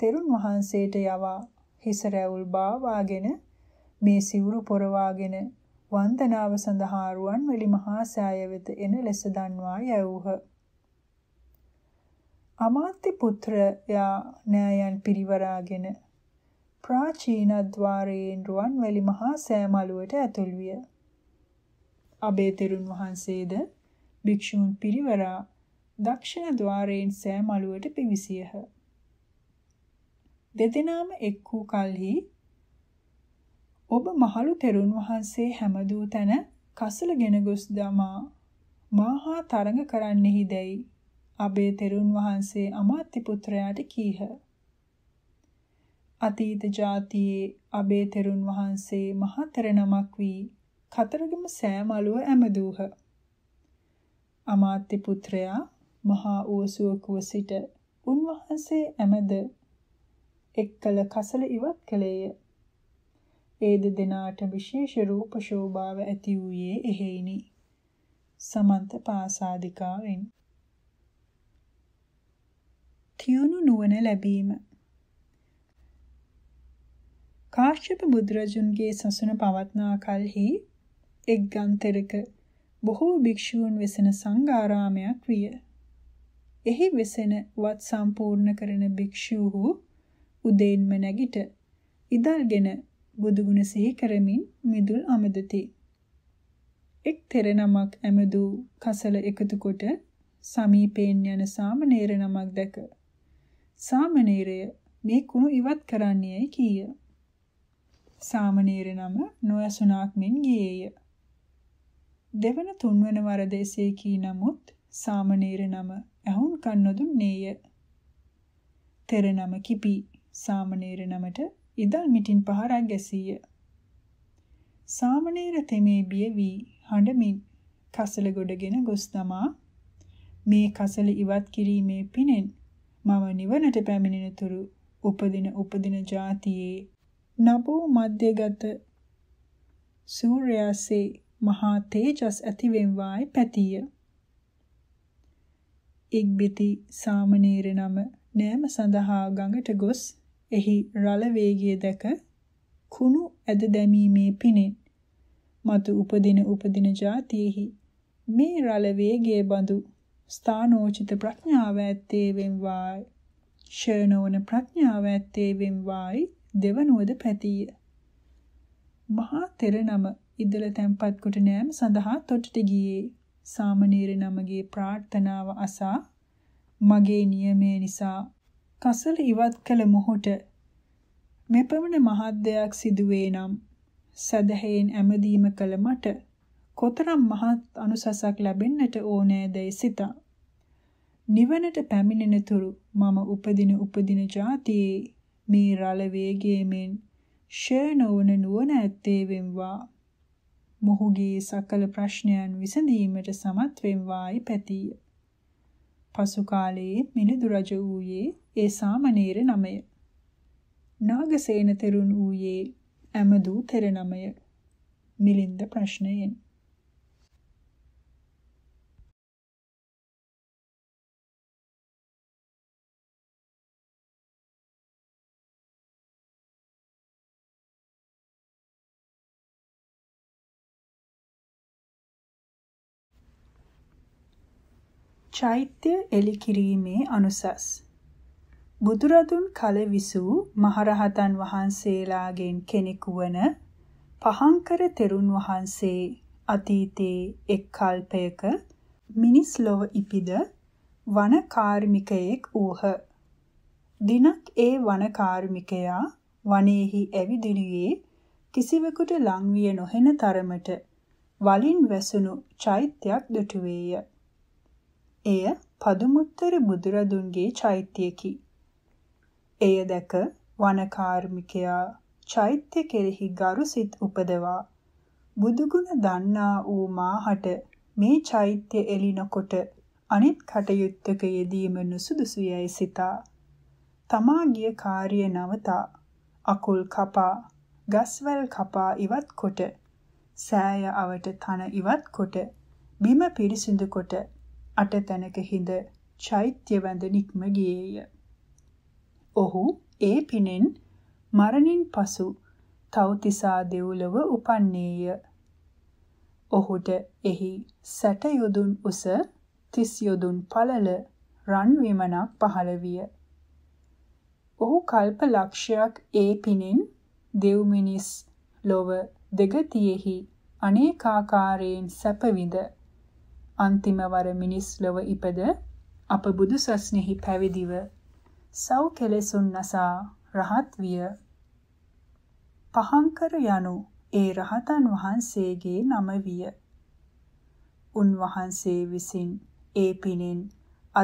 A: තෙරුන් වහන්සේට යවා හිස රැවුල් බාවාගෙන මේ සිවුරු පොරවාගෙන වන්දනාව සඳහා රුවන්වැලි මහා සෑය වෙත එන ලෙස දන්වා යැවූහ. අමාත්‍ය පුත්‍රයා නෑයන් පිරිවරාගෙන ප්‍රාචීන ద్వාරයෙන් රුවන්වැලි මහා සෑය මළුවට ඇතුල් විය. අබේ තෙරුන් වහන්සේද භික්ෂූන් පිරිවරා දක්ෂිණ ద్వාරයෙන් සෑ මළුවට පිවිසියහ. දෙදෙනාම එක් වූ කලෙහි ඔබ මහලු තෙරුන් වහන්සේ හැමදූ තැන කසලගෙන ගොස් දමා මාහා තරඟ කරන්නෙහි දැයි අබේ තෙරුන් වහන්සේ අමාත්‍ය පුත්‍රයාට කීහ. අතීත ජාතියේ අබේ තෙරුන් වහන්සේ මහතර නමක් වී කතරගම සෑමලුව ඇමදූහ. අමාත්‍ය පුත්‍රයා මහා ඌසුවකුව සිට උන්වහන්සේ ඇමද එක්කල කසල ඉවත් කළේය. ඒ දෙදෙනාට විශේෂ රූප ශෝභාව ඇති වූයේ එහෙයිනි. සමන්ත පාසාదికාවෙන් තියුණු නුවණ ලැබීම කාශ්‍යප බුදුරජුන්ගේ සසුන පවත්නා කලෙහි එක් ගන්තරක බොහෝ භික්ෂූන් වෙසෙන සංඝාරාමයක් විය. එහි වෙසෙන වත් සම්පූර්ණ කරන භික්ෂූහු උදේන්ම නැගිට ඉදල්ගෙන බුදුගුණ සිහි කරමින් මිදුල් අමදති. එක් තෙරනමක් ඇමදූ කසල එකතු කොට සමීපයෙන් යන සාමණේර නමක් දැක. සාමණේරය මේ කුණු ඉවත් කරන්නේයි කීය. සාමණේර නම නොඇසුණාක් මෙන් ගියේය. දෙවන තුන්වන වරද එසේ කී නමුත් සාමණේර නම ඇහුන් කන් නොදුන්නේය. තෙර නම කිපි සාමණේර නමට ඉදල් මිටින් පහරක් ගැසීය. සාමණේර තෙමේ බිය වී හඬමින් කසල ගොඩගෙන ගොස් තමා මේ කසල ඉවත් කිරීමේ පිනෙන් මම නිවනට පැමිණෙනතුරු උපදින උපදින જાතියේ නබෝ මධ්‍යගත සූර්යාසේ මහා තේජස් ඇතිවෙන් වායි පැතිය. ඉක්බිති සාමණේර නම නෑම සඳහා ගඟට ගොස් එහි රළ වේගය දැක කුණු ඇද දැමීමේ පිනෙන් මතු උපදින උපදින જાතියෙහි මේ රළ වේගයේ බඳු ස්ථානෝචිත ප්‍රඥාව ඇත්තේ වෙම්වායි ශරණවන ප්‍රඥාව ඇත්තේ වෙම්වායි දෙවනුවද පැතිය මහා තෙර නම ඉදල තැන්පත් කොට නෑම සඳහා තොටට ගියේ සාමණේර නමගේ ප්‍රාර්ථනාව අසා මගේ නියමය නිසා කසල ඉවත් කළ මොහොට මෙපමණ මහත් දෙයක් සිදුවේ නම් සදහයෙන් ඇමදීම කළ මට කොතරම් මහත් අනුසසක් ලැබෙන්නට ඕනෑදැයි සිතා. නිවනට පැමිණෙන තුරු මම උපදින උපදින જાතියේ මේ රළ වේගයෙන් ෂේ නොවන නුවණ ඇත්තේ වෙම්වා. මොහුගේ සකල ප්‍රශ්නයන් විසඳීමට සමත් වෙම්වායි පැතිය. පසු කාලයේ මිනිඳු රජ වූයේ ඒ සාමණේර නමය. නාගසේන තෙරුන් වූයේ ඇමදූ තෙර නමය. මිලින්ද ප්‍රශ්නයෙන් චෛත්‍ය එලි කිරීමේ අනුසස් බුදුරදුන් කල විසූ මහරහතන් වහන්සේලාගෙන් කෙනෙකු වන පහංකර තෙරුන් වහන්සේ අතීතයේ එක් කල්පයක මිනිස් ලොව ඉපිද වන කාර්මිකයෙක් වූහ. දිනක් ඒ වන කාර්මිකයා වනයේහි ඇවිදිනුයේ කිසිවෙකුට ලංවිය නොහෙන තරමට වලින් වැසුණු චෛත්‍යයක් දුටුවේය. එය පදුමුත්තර බුදුරදුන්ගේ චෛත්‍යයකි. එය දැක වනකාර්මිකයා චෛත්‍ය කෙරෙහි ගරුසිත උපදවා බුදුගුණ දන්නා වූ මාහට මේ චෛත්‍ය එළිනකොට අනිත් කටයුත්තක යෙදීම නුසුදුසු යයි සිතා තමාගිය කාර්ය නවතා අකුල් කපා ගස්වැල් කපා ඉවත් කොට සෑය අවට තන ඉවත් කොට බිම පිරිසිදු කොට අටතැනක හිඳ චෛත්‍ය වැඳ නික්ම ගියේය ඔහු ඒ පිනෙන් මරණින් පසු තවතිසා දෙව්ලොව උපන්නේය. ඔහුට එහි සැට යොදුන් උස තිස් යොදුන් පළල රන් විමනක් පහළ විය. ඔහු කල්ප ලක්ෂයක් ඒ පිනෙන් දෙව් මිනිස් ලොව දෙගතියෙහි අනේකාකාරයෙන් සැපවිඳ අන්තිම වර මිනිස් ලොව ඉපද අප බුදු සස්නෙහි පැවිදිව සව් කෙලෙසුන් නසා රහත් විය පහංකර යනු ඒ රහතන් වහන්සේගේ නම විය. උන්වහන්සේ විසින් ඒ පිනෙන්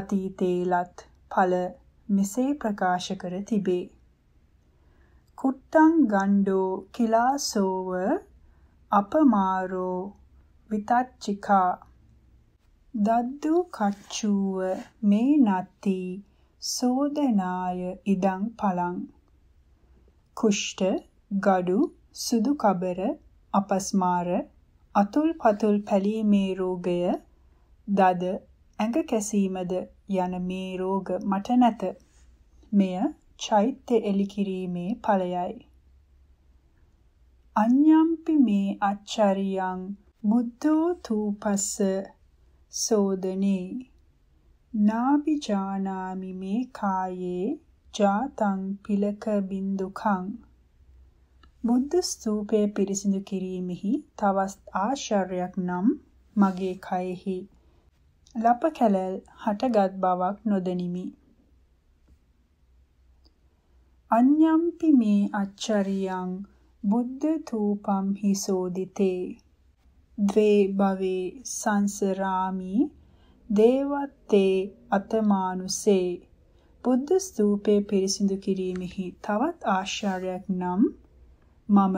A: අතීතේලත් ඵල මෙසේ ප්‍රකාශ කර තිබේ. කුට්ටං ගණ්ඩෝ කිලාසෝව අපමාරෝ විතච්චිකා දද්දු කච්චුව මේ නත්ති සෝදනාය ඉදං පලං කුෂ්ඨ ගඩු සුදු කබර අපස්මාර අතුල් පතුල් පැලීමේ රෝගය දද ඇඟ කැසීමද යන මේ රෝග මට නැත මෙය චෛත්‍ය එලි කිරීමේ ඵලයයි අඤ්ඤම්පි මේ අච්චරියං බුද්ධෝ තූපස්ස සෝදනේ නාබිජානාමි මේ කායේ ජාතං පිලක බින්දුකං බුද්ධ ස්තූපය පිරිසිදු කිරීමෙහි තවස් ආශ්චර්යයක් නම් මගේ කයෙහි ලප කැලල් හටගත් බවක් නොදනිමි අඤ්ඤම්පි මේ අච්චරියං බුද්ධ තූපම් හිසෝදිතේ ද්වේ භවේ සංසරාමි දේවත්තේ අතමානුසේ බුද්ධ ස්තූපේ පිරිසිදු කිරීමෙහි තවත් ආශ්චර්යයක් නම් මම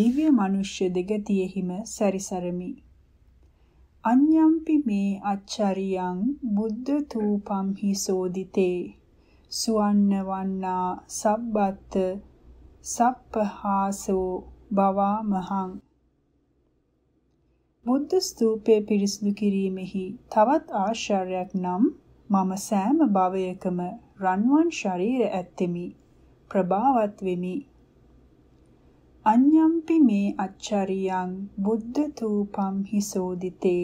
A: දිව්‍ය මනුෂ්‍ය දෙගතියෙහිම සැරිසරමි. අඤ්ඤම්පි මේ අච්චරියං බුද්ධ තූපම්හි සෝදිතේ සුවන්න වන්නා සබ්බත් සප්පහාසෝ බවා මහං බුද්ධ ස්තූපය පිරිසිදු කිරීමෙහි තවත් ආශ්චර්යයක් නම් මම සෑම භවයකම රන්වන් ශරීර ඇත්තෙමි ප්‍රභාවත් වෙමි අඤ්ඤම්පි මේ අච්චරියං බුද්ධ තූපම් හිසෝදිතේ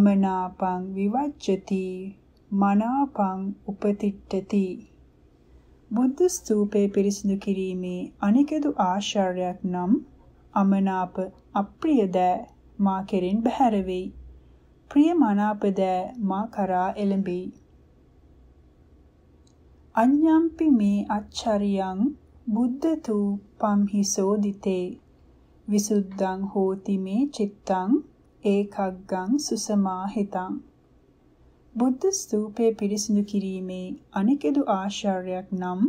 A: අමනාපං විවජ්ජති මනාපං උපතිට්ඨති බුද්ධ ස්තූපේ පිරිසිදු කිරීමේ අනිකදු ආශ්චර්යයක් නම් අමනාප අප්‍රිය දෑ මා කෙරෙන් බැහැර වෙයි. ප්‍රිය මනාප දෑ මා කරා එළඹෙයි. අඤ්ඤම්පි මේ අච්චරියං බුද්ධතු පම්හිසෝ දිතේ විසුද්ධං හෝති මේ චිත්තං ඒකග්ගං සුසමාහිතං බුද්ධ ස්තූපේ පිරිසිදු කිරීමේ අනෙකෙදු ආශ්චර්යයක් නම්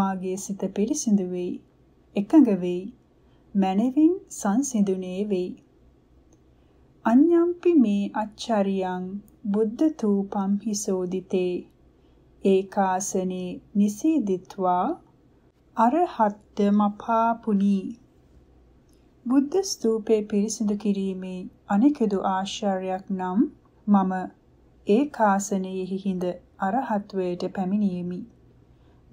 A: මාගේ සිත පිරිසිදු වෙයි එකඟ වෙයි මනවින් සංසිඳුනේ වෙයි අඤ්ඤම්පි මේ අච්චරියං බුද්ධ තූපම් හිසෝදිතේ ඒකාසනේ නිසීදිත්වා අරහත්ත මපාපුනි බුද්ධ ස්තූපේ පිරිසිදු කිරීමේ අනෙකදු ආශ්චර්යයක් නම් මම ඒකාසනයෙහි හිඳ අරහත්වයට පැමිණීමි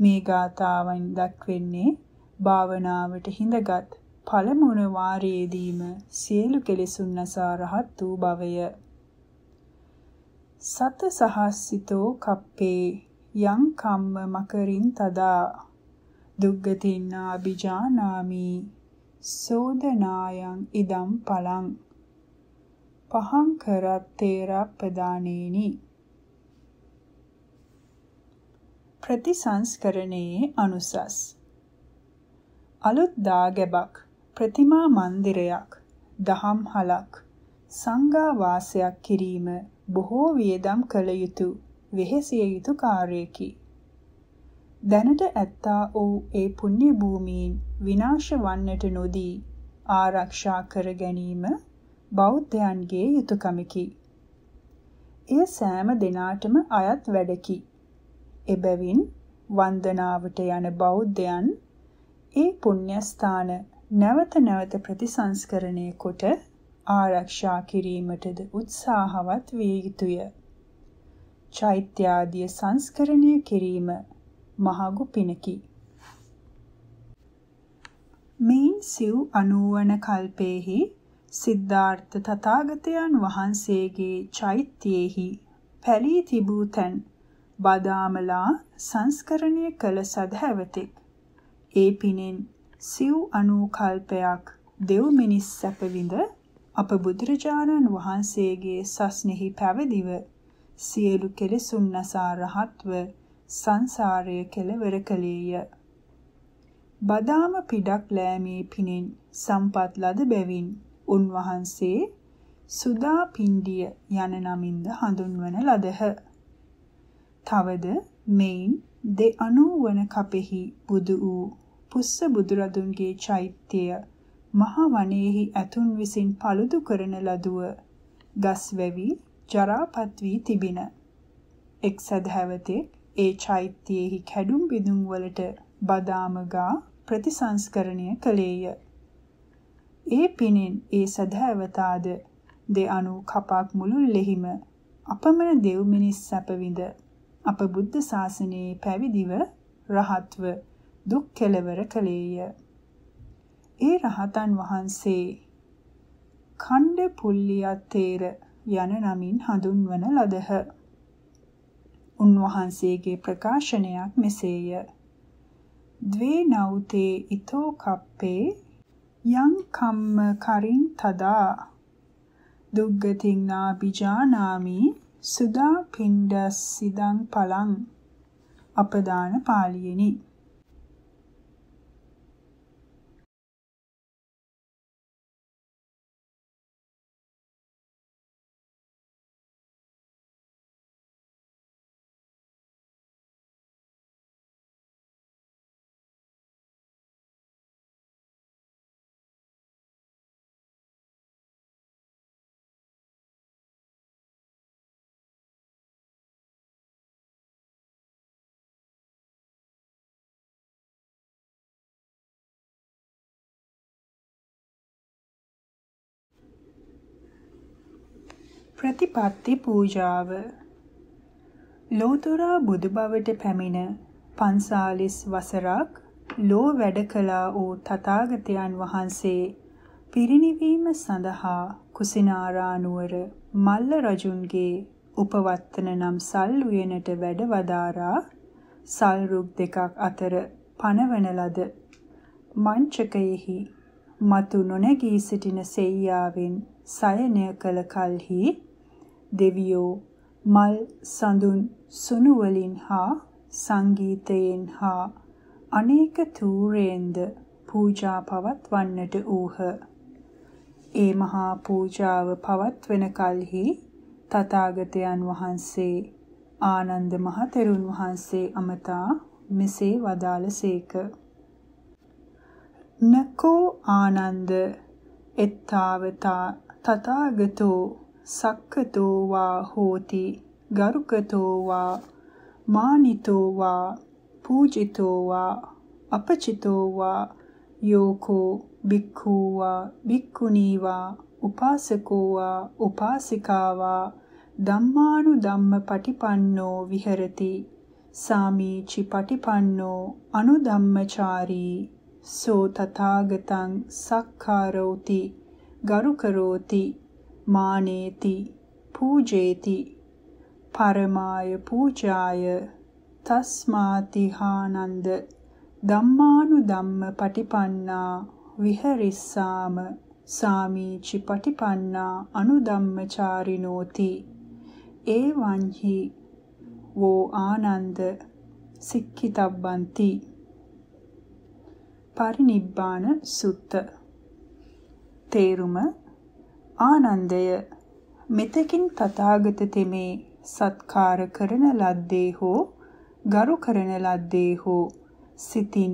A: මේ ගාතාවන් දක්වන්නේ භාවනාවට හිඳගත් පළමුවන වාරයේදීම සියලු කෙලෙසුන් නසා රහත් වූ භවය සත සහස්සිතෝ කප්පේ යං කම්ම මකරින් තදා දුග්ගතින්නා බිජානාමි සෝදනායන් ඉදම් පලං පහං කරත් තේරා ප්‍රදානේනි ප්‍රතිසංස්කරණයේ අනුසස් අලුත් දාගැබක් ප්‍රතිමා මන්දිරයක්, දහම් හලක්, සංඝාවාසයක් කිරීම බොහෝ වියදම් කළ යුතු වෙහෙසිය යුතු කාර්යකි. දැනට ඇත්තා වූ ඒ පුණ්‍ය භූමීන් විනාශ වන්නට නොදී ආරක්ෂා කර ගැනීම බෞද්ධයන්ගේ යුතුයකමකි. එය සෑම දිනාටම අයත් වැඩකි. එබැවින් වන්දනාවට යන බෞද්ධයන් ඒ පුණ්‍ය ස්ථාන නැවත නැවත ප්‍රතිසංස්කරණය කොට ආරක්ෂා කිරීමටද උත්සාහවත් විය යුතුය. චෛත්‍ය ආදී සංස්කරණය කිරීම මහඟු පිනකි. මේන් සිව් අනුවන කල්පේහි සිද්ධාර්ථ තථාගතයන් වහන්සේගේ චෛත්‍යයේහි පැලී තිබූ තැන් බදාමලා සංස්කරණය කළ සදහැවතෙක් ඒ පිනෙන් සිව් අනුකල්පයක් දෙව් මිනිස් සැපවිඳ අප බුදුරජාණන් වහන්සේගේ සස්නෙහි පැවදිව සියලු කෙලෙසුන් නසා රහත්ව සංසාරය කෙලවර කළේය. බදාම පිඩක් ලෑමේ පිනෙන් සම්පත් ලද බැවින් උන්වහන්සේ සුදා පින්ඩිය යන නමින්ද හඳුන්වන ලදහ. තවද මෙයින් දෙ අනුවන කපෙහි බුදු වූ පුස්ස බුදුරදුන්ගේ චෛත්‍යය මහා වනයේහි ඇතුන් විසින් paludu කරන ලදුව ගස් වැවි ජරාපත් වී තිබින එක්සත් හැවතෙක් ඒ චෛත්‍යයේහි කැඩුම් බිදුම් වලට බදාමගා ප්‍රතිසංස්කරණය කළේය ඒ පිනෙන් ඒ සදහැවතාද දෙඅනු කපක් මුළුල්ලෙහිම අපමණ දෙව් මිනිස් සැපවිඳ අප බුද්ධ ශාසනයේ පැවිදිව රහත්ව දුක් කෙලවර කළේය. ඒ රහතන් වහන්සේ ඛණ්ඩ පුල්ලියතේර යන නමින් හඳුන්වන ලදහ. උන්වහන්සේගේ ප්‍රකාශනයක් මෙසේය. ද්වේ නෞතේ ඊතෝ කප්පේ යං කම්ම කරින් තදා දුග්ගතින් නාබිජානාමි සුදා පින්ඩ සිදං පලං අපදාන පාලියෙනි ප්‍රතිපත්ති පූජාව ලෝතර බුදු බවට පැමිණ 45 වසරක් ලෝ වැඩ කළා වූ තථාගතයන් වහන්සේ පිරිණිවීම සඳහා කුසිනාරානුවර මල්ල රජුන්ගේ උපවත්තන නම් සල් උයනට වැඩ වදාරා සල් රුක් දෙකක් අතර පනවන ලද මංචකයෙහි මතු නොනැගී සිටින සෙයියාවෙන් සයනය කළ කල්හි දෙවියෝ මල් සඳුන් සුණු වලින් හා සංගීතයෙන් හා අනේක තූරෙන්ද පූජා පවත්වන්නට ඌහ. ඒ මහා පූජාව පවත්වන කලෙහි තථාගතයන් වහන්සේ ආනන්ද මහතෙරුන් වහන්සේ අමතා මෙසේ වදාළසේක. නකෝ ආනන්ද එත්තාවතා තථාගතෝ සක්කතෝ වා හෝති ගරුකතෝ වා මානිතෝ වා පූජිතෝ වා අපචිතෝ වා යෝකෝ භික්ඛූ වා භික්ඛුණී වා උපාසකෝ වා උපාසිකා වා ධම්මානු ධම්ම පටිපන්නෝ විහෙරති සාමීචි පටිපන්නෝ අනුධම්මචාරී සෝ තථාගතං සක්කාරෝති ගරු කරෝති මානේති පූජේති පරමාය පූජාය තස්මාති හානන්ද ධම්මානු ධම්ම පටිපන්නා විහරිස්සාම සාමීචි පටිපන්නා අනුධම්මචාරිනෝති ඒ වංහි වෝ ආනන්ද සික්ඛිතබ්බන්ති පරිනිබ්බාන සුත්ත තේරුම ආනන්දය මෙතකින් තථාගත තෙමේ සත්කාර කරන ලද්දේ හෝ ගරු කරන ලද්දේ හෝ සිතින්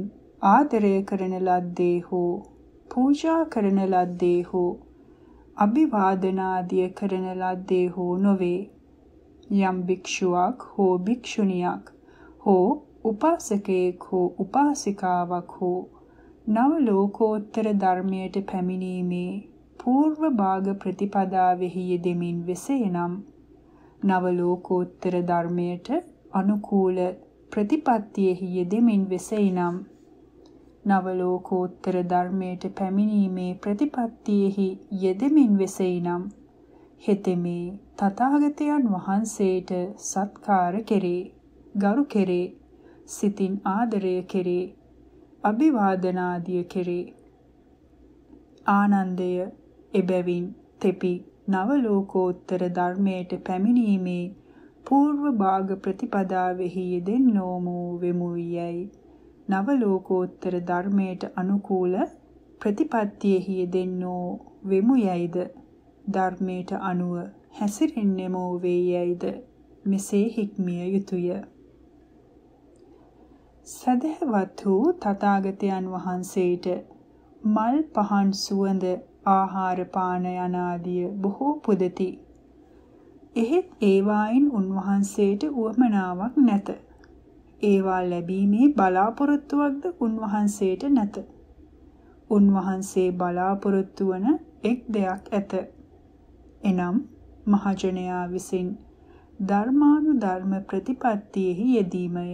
A: ආදරය කරන ලද්දේ හෝ පූජා කරන ලද්දේ හෝ අභිවාදනාදිය කරන ලද්දේ හෝ නොවේ යම් භික්ෂුවක් හෝ භික්ෂුණියක් හෝ උපාසකයෙක් හෝ උපාසිකාවක් හෝ නව ලෝකෝත්තර ධර්මයට පැමිණීමේ పూර්ව භාග ප්‍රතිපදාවෙහි යෙදෙමින් වෙසේනම් නව ලෝකෝත්තර ධර්මයට අනුකූල ප්‍රතිපත්තියෙහි යෙදෙමින් වෙසේනම් නව ලෝකෝත්තර ධර්මයට පැමිණීමේ ප්‍රතිපත්තියෙහි යෙදෙමින් වෙසෙයිනම් හෙතෙමේ තථාගතයන් වහන්සේට සත්කාර කෙරේ ගරු කෙරේ සිතින් ආදරය කෙරේ අභිවාදනාදිය කෙරේ ආනන්දය එබැවින් තෙපි නව ලෝකෝත්තර ධර්මයට පැමිණීමේ పూర్ව භාග ප්‍රතිපදාවෙහි යෙදෙන්නෝම වෙමු යයි නව ලෝකෝත්තර ධර්මයට අනුකූල ප්‍රතිපත්තියෙහි යෙදෙන්නෝ වෙමු යයිද ධර්මයට අනුව හැසිරෙන්නෙම වේ යයිද මෙසේ හික්මිය යුතුය සදහවත් වූ තථාගතයන් වහන්සේට මල් පහන් සුවඳ ආහාර පාන යනාදිය බොහෝ පුදති. එහෙත් ඒවායින් උන්වහන්සේට උවමනාවක් නැත. ඒවා ලැබීමේ බලාපොරොත්තුවක්ද උන්වහන්සේට නැත. උන්වහන්සේ බලාපොරොත්තු වන එක් දෙයක් ඇත. එනම් මහජනයා විසින් ධර්මානුධර්ම ප්‍රතිපත්තියෙහි යෙදීමය.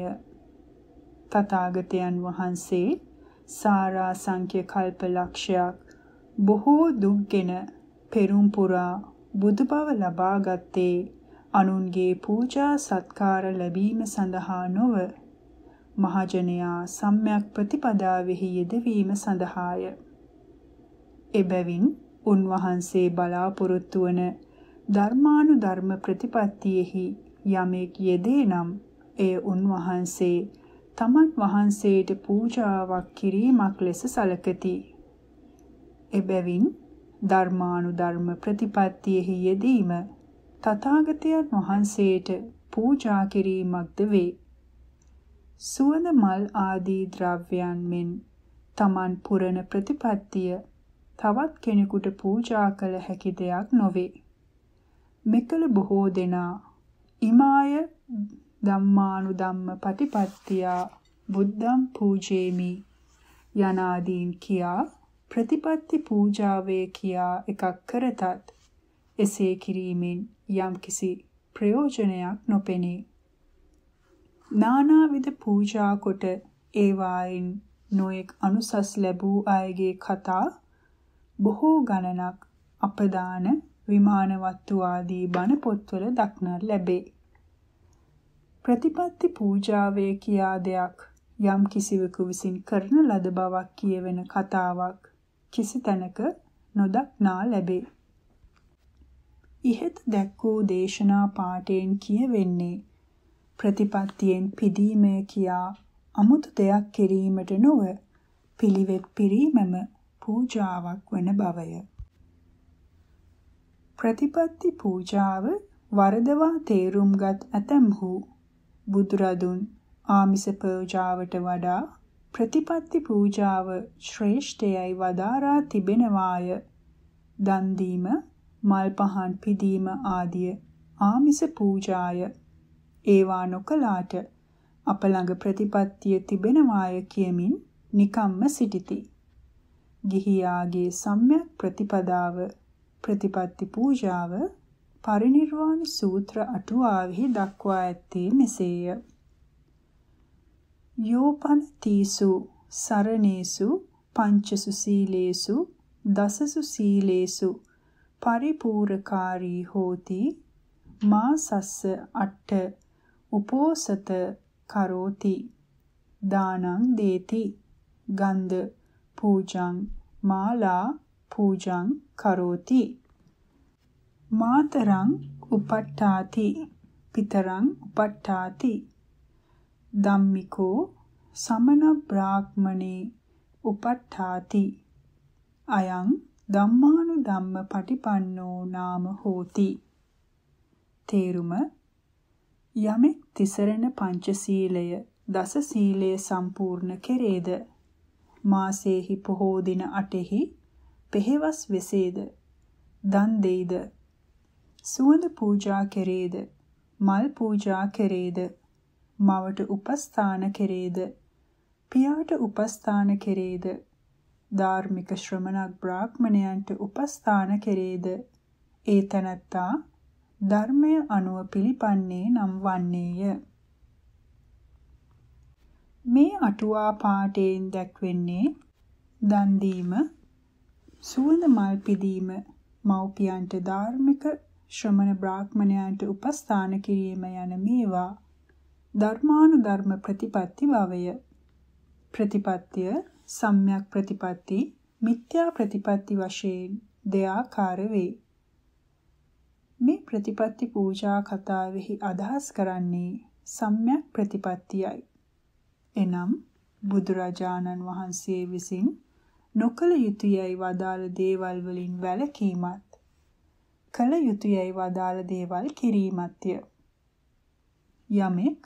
A: තථාගතයන් වහන්සේ සාරා සංඛ්‍ය කල්ප ලක්ෂයක් බොහෝ දුක්ගෙන පෙරුම් පුරා බුදුබව ලබා ගත්තේ අනුන්ගේ පූජා සත්කාර ලැබීම සඳහා නොව මහජනයා සම්‍යක් ප්‍රතිපදාවෙහි යෙදවීම සඳහාය. එබැවින් උන්වහන්සේ බලාපොරොත්තු වන ධර්මානුධර්ම ප්‍රතිපත්තියෙහි යමෙක් යෙදේ නම් එය උන්වහන්සේ තමන් වහන්සේට පූජාවක් කිරීමක් ලෙස සැලකති. එබැවින් ධර්මානුධර්ම ප්‍රතිපත්තියෙහි යෙදීම තථාගතයන් වහන්සේට පූජා කිරීමක්ද වේ. සුවඳ මල් ආදී ද්‍රව්‍යයන් මෙන් Taman පුරණ ප්‍රතිපත්තිය තවත් කෙනෙකුට පූජා කළ හැකි දෙයක් නොවේ. මෙකල බොහෝ දෙනා ඉමාය ධම්මානුධම්ම පටිපත්තියා බුද්ධම් පූජේමි යනාදීන් කියා ප්‍රතිපත්ති පූජාවේ කියා එකක් කරතත් එසේ කිරීමෙන් යම්කිසි ප්‍රයෝජනයක් නොපෙනේ. නානාවිධ පූජා කොට ඒවායින් නොඑක් අනුසස් ලැබූ අයගේ කතා බොහෝ ගණනක් අපදාන විමානවත්තු ආදී බණ පොත්වල දක්නට ලැබේ. ප්‍රතිපත්ති පූජාවේ කියා දෙයක් යම් කිසිවෙකු විසින් කරන ලද බවක් කියවෙන කතාවක් කිසි තැනක නොදක්නා ලැබේ. ඉහත දැක් වූ දේශනා පාඩයෙන් කියවෙන්නේ ප්‍රතිපත්තියෙන් පිදීමේ කියා අමුතු දෙයක් කිරීමට නොව පිළිවෙත් පිරීමම පූජාවක් වන බවය. ප්‍රතිපත්ති පූජාව වරදවා තේරුම්ගත් ඇතැම්හු බුදුරදුන් ආමිස පූජාවට වඩා ප්‍රතිපත්ති පූජාව ශ්‍රේෂ්ඨයයි වදාරා තිබෙනවාය. දන් දීම, මල් පහන් පිදීම ආදී ආමිස පූජාය. ඒවා නොකලාට අප ළඟ ප්‍රතිපත්තිය තිබෙනවාය කියමින් නිකම්ම සිටිති. ගිහියාගේ සම්‍යක් ප්‍රතිපදාව ප්‍රතිපත්ති පූජාව පරිනිර්වාණ සූත්‍ර අටුවාවෙහි දක්වා ඇත්තේ මෙසේය. යෝපනතිසු සරණේසු පංචසු සීලේසු දසසු සීලේසු පරිපූර්ණකාරී හෝති මා සස්ස අට්ඨ උපෝසත කරෝති දානං දේති ගන්ධ පූජං මාලා පූජං කරෝති මාතරං උපට්ඨාති පිතරං උපට්ඨාති ධම්මිකෝ සමන බ්‍රාහ්මණේ උපට්ඨාති අයං ධම්මානු ධම්ම පටිපන්නෝ නාම හෝති තේරුම යමෙක් තිසරණ පංචශීලය දස සීලය සම්පූර්ණ කෙරේද මාසේහි පොහෝ දින අටෙහි පෙහෙවස් වෙසේද දන් දෙයිද සුවඳ පූජා කෙරේද මල් පූජා කෙරේද මවට උපස්ථාන කෙරේද පියාට උපස්ථාන කෙරේද ධාර්මික ශ්‍රමණක් බ්‍රාහ්මණයන්ට උපස්ථාන කෙරේද ඒ තැනැත්තා ධර්මය අනුව පිළිපන්නේ නම් වන්නේය මේ අටුවා පාඨයෙන් දැක්වෙන්නේ දන් දීම සුවඳ මල් පිදීම මව්පියන්ට ධාර්මික ශ්‍රමණ බ්‍රාහ්මණයන්ට උපස්ථාන කිරීම යන මේවා ධර්මානුධර්ම ප්‍රතිපatti භවය ප්‍රතිපත්තිය සම්‍යක් ප්‍රතිපatti මිත්‍යා ප්‍රතිපatti වශයෙන් දෙආකාර වේ මේ ප්‍රතිපatti පූජා කතාවෙහි අදහස් කරන්නේ සම්‍යක් ප්‍රතිපත්තියයි එනම් බුදුරජාණන් වහන්සේ විසින් නොකල යුතුයයි වදාළ දේවල් වලින් වැළකීමත් කල යුතුයයි වදාළ දේවල් කිරීමත්ය යමෙක්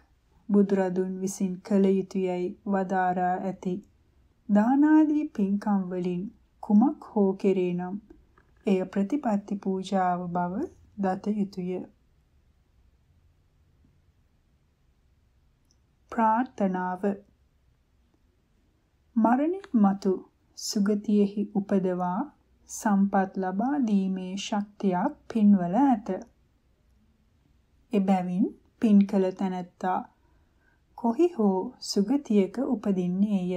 A: බුදුරදුන් විසින් කළ යුතුයයි වදාරා ඇති. දානාදී පින්කම් වලින් කුමක් හෝ කෙරේනම් එය ප්‍රතිපත්ති පූජාව බව දත යුතුය. ප්‍රාර්ථනාව මරණින් මතු සුගතියෙහි උපදවා සම්පත් ලබා දීමේ ශක්තියක් පින්වල ඇත. එබැවින් පින් කළ තැනැත්තා කොහි හෝ සුගතියක උපදින්නේය.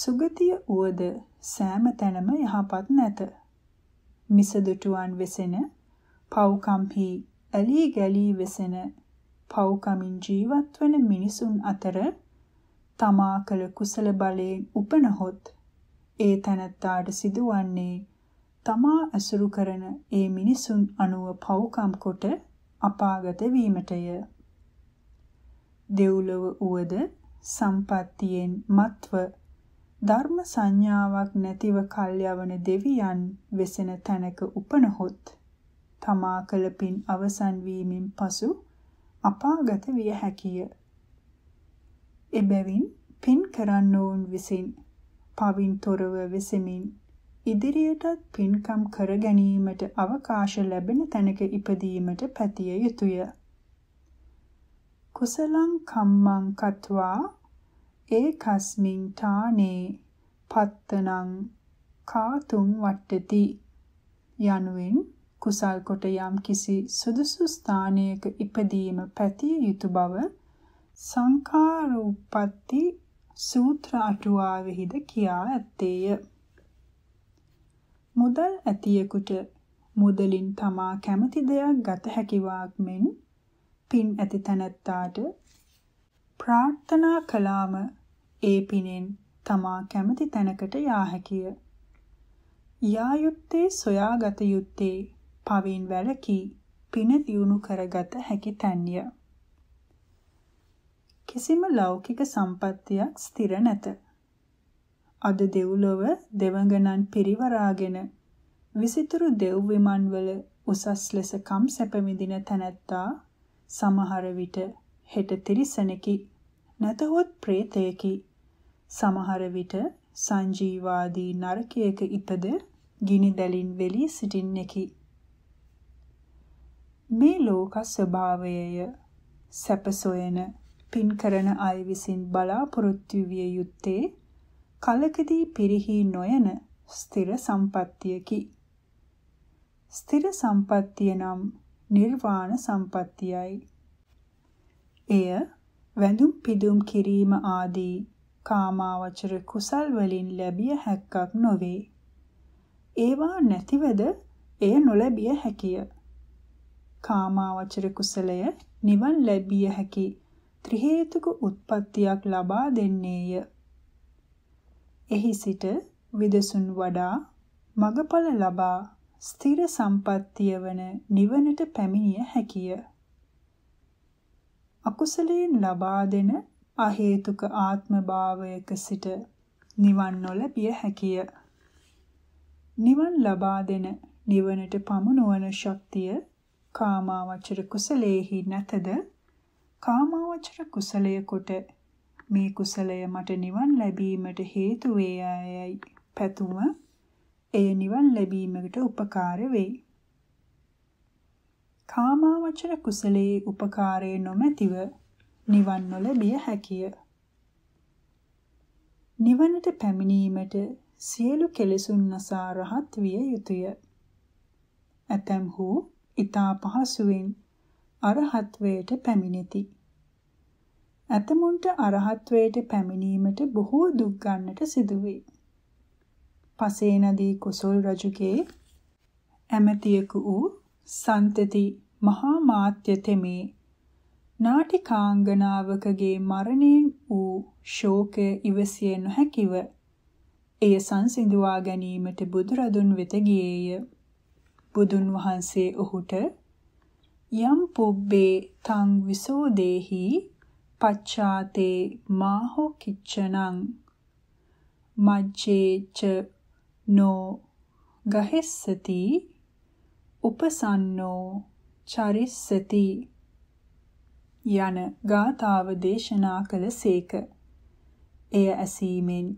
A: සුගතිය උවද සෑම තැනම යහපත් නැත. මිසදුටුවන් වෙසෙන පව්කම්හි ඇලී ගැලී වෙසෙන පව්කමින් ජීවත් වන මිනිසුන් අතර තමා කළ කුසල බලයෙන් උපනහොත් ඒ තැනැත්තාට සිදුවන්නේ තමා ඇසුරු කරන ඒ මිනිසුන් අනුව පව්කම් කොට අපාගත වීමටය. දෙව්ලොව උවද සම්පත්තියෙන් මත්ව ධර්ම සංඥාවක් නැතිව කල්යවන දෙවියන් වෙසෙන තැනක උපනහොත් තමා කළ පින් අවසන් වීමෙන් පසු අපාගත විය හැකිය. එබැවින් පින් කරන්නෝන් විසින් පවින් තොරව වෙසෙමින් ඉදිරියටත් පින්කම් කර ගැනීමට අවකාශ ලැබෙන තැනක ඉපදීමට පැතිය යුතුය. කුසලං කම්මං කତ୍වා ඒකස්මින් තානේ පත්තනං කාතුම් වට්ටති යනුවෙන් කුසල් කොට යම් කිසි සුදුසු ස්ථානයක ඉපදීම පැතිය යුතු බව සංඛාරූපපති සූත්‍ර අටුවාවෙහිද කියා ඇත්තේය. මුදල් ඇතියෙකුට මුදලින් තමා කැමති දෙයක් ගත හැකි වාක් මෙන් පින් ඇති තැනැත්තාට ප්‍රාර්ථනා කළාම ඒ පිනෙන් තමා කැමති තැනකට යා හැකිය. යා යුත්තේ සොයාගත යුත්තේ පවෙන් වැළකී පින දියුණු කරගත හැකි තැන්ය. කිසිම ලෞකික සම්පත්තියක් ස්ථිර නැත. අද දෙව්ලොව දෙවඟනන් පිරිවරාගෙන විසිතුරු දෙව් විමන්වල උසස් ලෙස කම් සැප විඳින තැනැත්තා සමහර විට හෙට තිරිසනෙකි නැතහොත් പ്രേතයෙකි සමහර විට සංජීවාදී නරකයක ඉපද ගිනි දැලින් වෙලී සිටින්නෙකි මේ ලෝක ස්වභාවයය සැප සොයන පින් කරන අය විසින් බලාපොරොත්තු විය යුත්තේ කලකදී පිරිහි නොයන ස්ථිර සම්පත්තියකි. ස්ථිර සම්පත්තිය නම් නිර්වාණ සම්පත්තියයි. එය වැඳුම් පිදුම් කිරීම ආදී කාමාවචර කුසල් වලින් ලැබිය හැක්කක් නොවේ. ඒවා නැතිවද එය නොලැබිය හැකිය. කාමාවචර කුසලය නිවන් ලැබිය හැකි ත්‍රි හේතුක උත්පත්තියක් ලබා දෙන්නේය. එහි සිට විදසුන් වඩා මගඵල ලබා ස්ථිර සම්පත්තිය වන නිවනට පැමිණිය හැකිය. අකුසලයෙන් ලබා දෙන අහේතුක ආත්මභාවයක සිට නිවන් නොලැබිය හැකිය. නිවන් ලබා දෙන නිවනට පමුණුවන ශක්තිය කාමාවචර කුසලයේහි නැතද කාමාවචර කුසලය කොට මේ කුසලය මට නිවන් ලැබීමට හේතු වේ යයි පැතුම එය නිවන් ලැබීමකට උපකාර වෙයි. කාමාවචර කුසලයේ උපකාරය නොමැතිව නිවන් නොලැබිය හැකිය. නිවනට පැමිණීමට සියලු කෙලෙසුන් නසා රහත් විය යුතුය. ඇතැම්හු ඊතා පහසුවෙන් අරහත්වයට පැමිණෙති. ඇතමුන්ට අරහත්වයට පැමිණීමට බොහෝ දුක් ගන්නට සිදුවේ. පසේනදී කුසල් රජුගේ ඇමතියෙකු වූ සන්තති මහා මාත්‍ය තෙමේ නාටිකාංගනාවකගේ මරණයෙන් වූ ශෝකය ඉවසිය නොහැකිව එය සංසිඳුවා ගැනීමට බුදුරදුන් වෙත ගියේය. බුදුන් වහන්සේ ඔහුට යම් පුබ්බේ තං විසෝදේහි පච්ඡාතේ මාහෝ කිච්චනං මජ්ජේච නෝ ගහෙස්සති උපසන්නෝ චරිස්සති යන ගාතාව දේශනා කළසේක. එය ඇසීමෙන්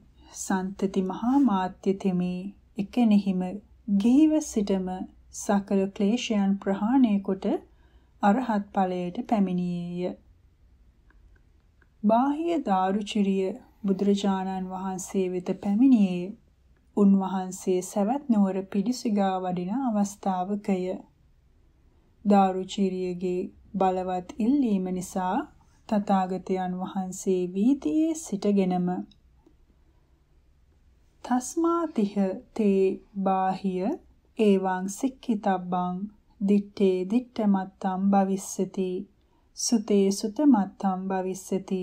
A: සන්තති මහා මාත්‍ය තෙමේ එකෙනෙහිම ගිහිව සිටම සකල ක්ලේශයන් ප්‍රහාණය කොට අරහත් ඵලයට පැමිණියේය. බාහ්‍ය දාරුචිරිය බුදුරජාණන් වහන්සේ වෙත පැමිණියේ උන්වහන්සේ සවැත් නුවර පිඩිසිගා වඩින අවස්ථාවකය. දාරුචීරියගේ බලවත් ඉල්ලීම නිසා තථාගතයන් වහන්සේ වීතියේ සිටගෙනම තස්මාතිහ තේ බාහිය ඒවං සික්කිතබ්බං දිත්තේ දිත්තමත්තම් භවිස්සති සුතේ සුතමත්තම් භවිස්සති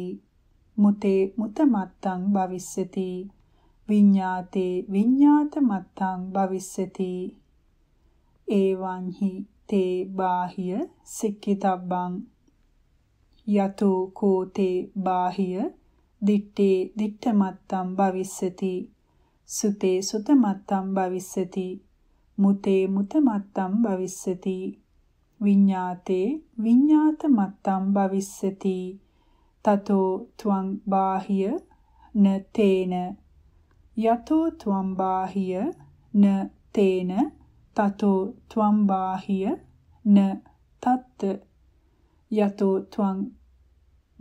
A: මුතේ මුතමත්තම් භවිස්සති විඤ්ඤාතේ විඤ්ඤාත මත්තං භවිස්සති එවං හි තේ බාහිය සික්කිතබ්බං යතු කෝතේ බාහිය දිත්තේ දිත්ත මත්තං භවිස්සති සුතේ සුත මත්තං භවිස්සති මුතේ මුත මත්තං භවිස්සති විඤ්ඤාතේ විඤ්ඤාත මත්තං භවිස්සති තතෝ ත්වං බාහිය නතේන යතෝ ත්වම්බාහිය න තේන තතෝ ත්වම්බාහිය න තත්ත යතෝ ත්වං